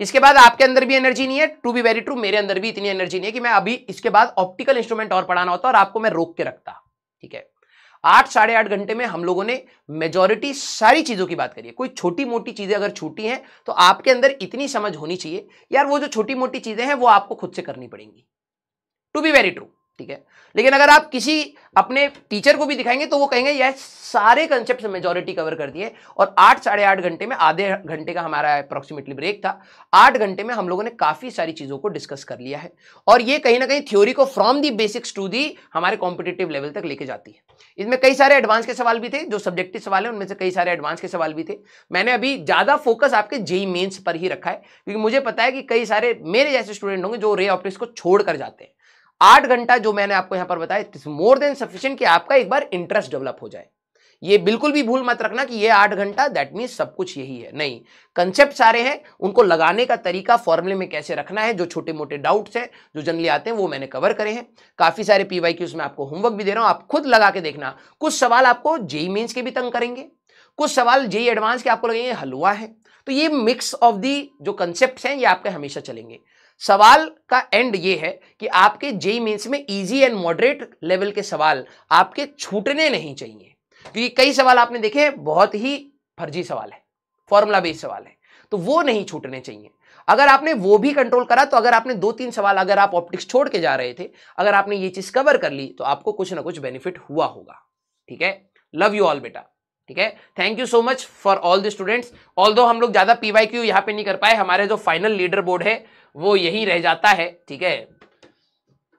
इसके बाद आपके अंदर भी एनर्जी नहीं है टू बी वेरी ट्रू मेरे अंदर भी इतनी एनर्जी नहीं है कि मैं अभी इसके बाद ऑप्टिकल इंस्ट्रूमेंट और पढ़ाना होता और आपको मैं रोक के रखता ठीक है आठ साढ़े आठ घंटे में हम लोगों ने मेजोरिटी सारी चीज़ों की बात करी है कोई छोटी मोटी चीज़ें अगर छूटी हैं तो आपके अंदर इतनी समझ होनी चाहिए यार वो जो छोटी मोटी चीज़ें हैं वो आपको खुद से करनी पड़ेंगी टू बी वेरी ट्रू ठीक है लेकिन अगर आप किसी अपने टीचर को भी दिखाएंगे तो वो कहेंगे यह सारे कंसेप्ट मेजोरिटी कवर कर दिए और आठ साढ़े आठ घंटे में आधे घंटे का हमारा अप्रोक्सीमेटली ब्रेक था आठ घंटे में हम लोगों ने काफ़ी सारी चीज़ों को डिस्कस कर लिया है और ये कहीं ना कहीं थ्योरी को from the basics to the हमारे कॉम्पिटेटिव लेवल तक लेके जाती है इसमें कई सारे एडवांस के सवाल भी थे जो सब्जेक्टिव सवाल है उनमें से कई सारे एडवांस के सवाल भी थे मैंने अभी ज़्यादा फोकस आपके जेई मेन्स e e पर ही रखा है क्योंकि मुझे पता है कि कई सारे मेरे जैसे स्टूडेंट होंगे जो रे ऑप्टिक्स को छोड़ कर जाते हैं आठ घंटा जो मैंने आपको यहां पर बताया it is more than sufficient कि आपका एक बार इंटरेस्ट डेवलप हो जाए ये बिल्कुल भी भूल मत रखना कि ये आठ घंटा दैट मीन सब कुछ यही है नहीं कंसेप्ट सारे हैं उनको लगाने का तरीका फॉर्मूले में कैसे रखना है जो छोटे मोटे डाउट्स हैं जो जनरली आते हैं वो मैंने कवर करे हैं काफी सारे पीवाई क्यूज में आपको होमवर्क भी दे रहा हूं आप खुद लगा के देखना कुछ सवाल आपको जेई मेन्स e e के भी तंग करेंगे कुछ सवाल जेई एडवांस e के आपको लगेंगे हलवा है तो ये मिक्स ऑफ दी जो कंसेप्ट हैं ये आपके हमेशा चलेंगे सवाल का एंड ये है कि आपके जेई मीन्स में इजी एंड मॉडरेट लेवल के सवाल आपके छूटने नहीं चाहिए क्योंकि कई सवाल आपने देखे बहुत ही फर्जी सवाल है फॉर्मूला बेस्ड सवाल है तो वो नहीं छूटने चाहिए अगर आपने वो भी कंट्रोल करा तो अगर आपने दो तीन सवाल अगर आप ऑप्टिक्स छोड़ के जा रहे थे अगर आपने ये चीज कवर कर ली तो आपको कुछ ना कुछ बेनिफिट हुआ होगा ठीक है लव यू ऑल बेटा ठीक है thank you so much for all the students all हम लोग ज्यादा पीवाई क्यू यहाँ पे नहीं कर पाए हमारे जो फाइनल लीडर बोर्ड है वो यही रह जाता है ठीक है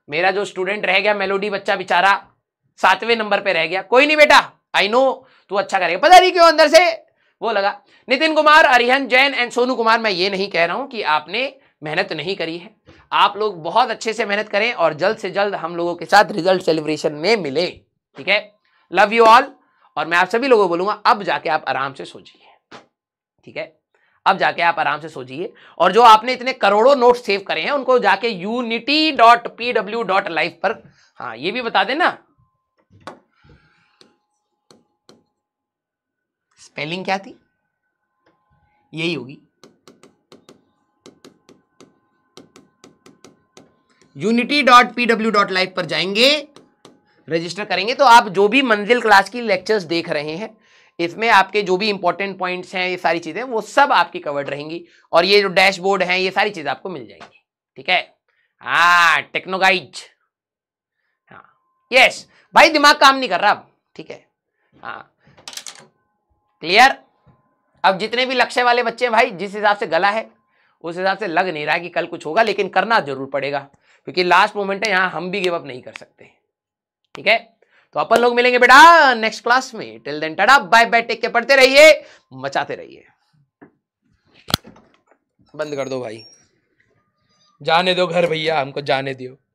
मेरा जो स्टूडेंट रह गया मेलोडी बच्चा बेचारा सातवें नंबर पे रह गया कोई नहीं बेटा आई नो तू अच्छा करेगा पता नहीं क्यों अंदर से वो लगा नितिन कुमार अरिहन जैन एंड सोनू कुमार मैं ये नहीं कह रहा हूं कि आपने मेहनत नहीं करी है आप लोग बहुत अच्छे से मेहनत करें और जल्द से जल्द हम लोगों के साथ रिजल्ट सेलिब्रेशन में मिले ठीक है लव यू ऑल और मैं आप सभी लोगों को बोलूंगा अब जाके आप आराम से सोचिए ठीक है अब जाके आप आराम से सोचिए और जो आपने इतने करोड़ों नोट सेव करे हैं उनको जाके unity dot PW dot life पर हाँ ये भी बता देना स्पेलिंग क्या थी यही होगी unity dot PW dot life पर जाएंगे रजिस्टर करेंगे तो आप जो भी मंजिल क्लास की लेक्चर्स देख रहे हैं इसमें आपके जो भी इंपॉर्टेंट पॉइंट्स हैं ये सारी चीज़ें वो सब आपकी कवर्ड रहेंगी और ये जो डैशबोर्ड है ये सारी चीज़ें आपको मिल जाएंगी ठीक है हाँ टेक्नोगाइज हाँ यस भाई दिमाग काम नहीं कर रहा अब ठीक है हाँ क्लियर अब जितने भी लक्ष्य वाले बच्चे हैं भाई जिस हिसाब से गला है उस हिसाब से लग नहीं रहा कि कल कुछ होगा लेकिन करना जरूर पड़ेगा क्योंकि लास्ट मोमेंट है यहाँ हम भी गिव अप नहीं कर सकते ठीक है तो अपन लोग मिलेंगे बेटा नेक्स्ट क्लास में till then tata bye bye take care पढ़ते रहिए मचाते रहिए बंद कर दो भाई जाने दो घर भैया हमको जाने दियो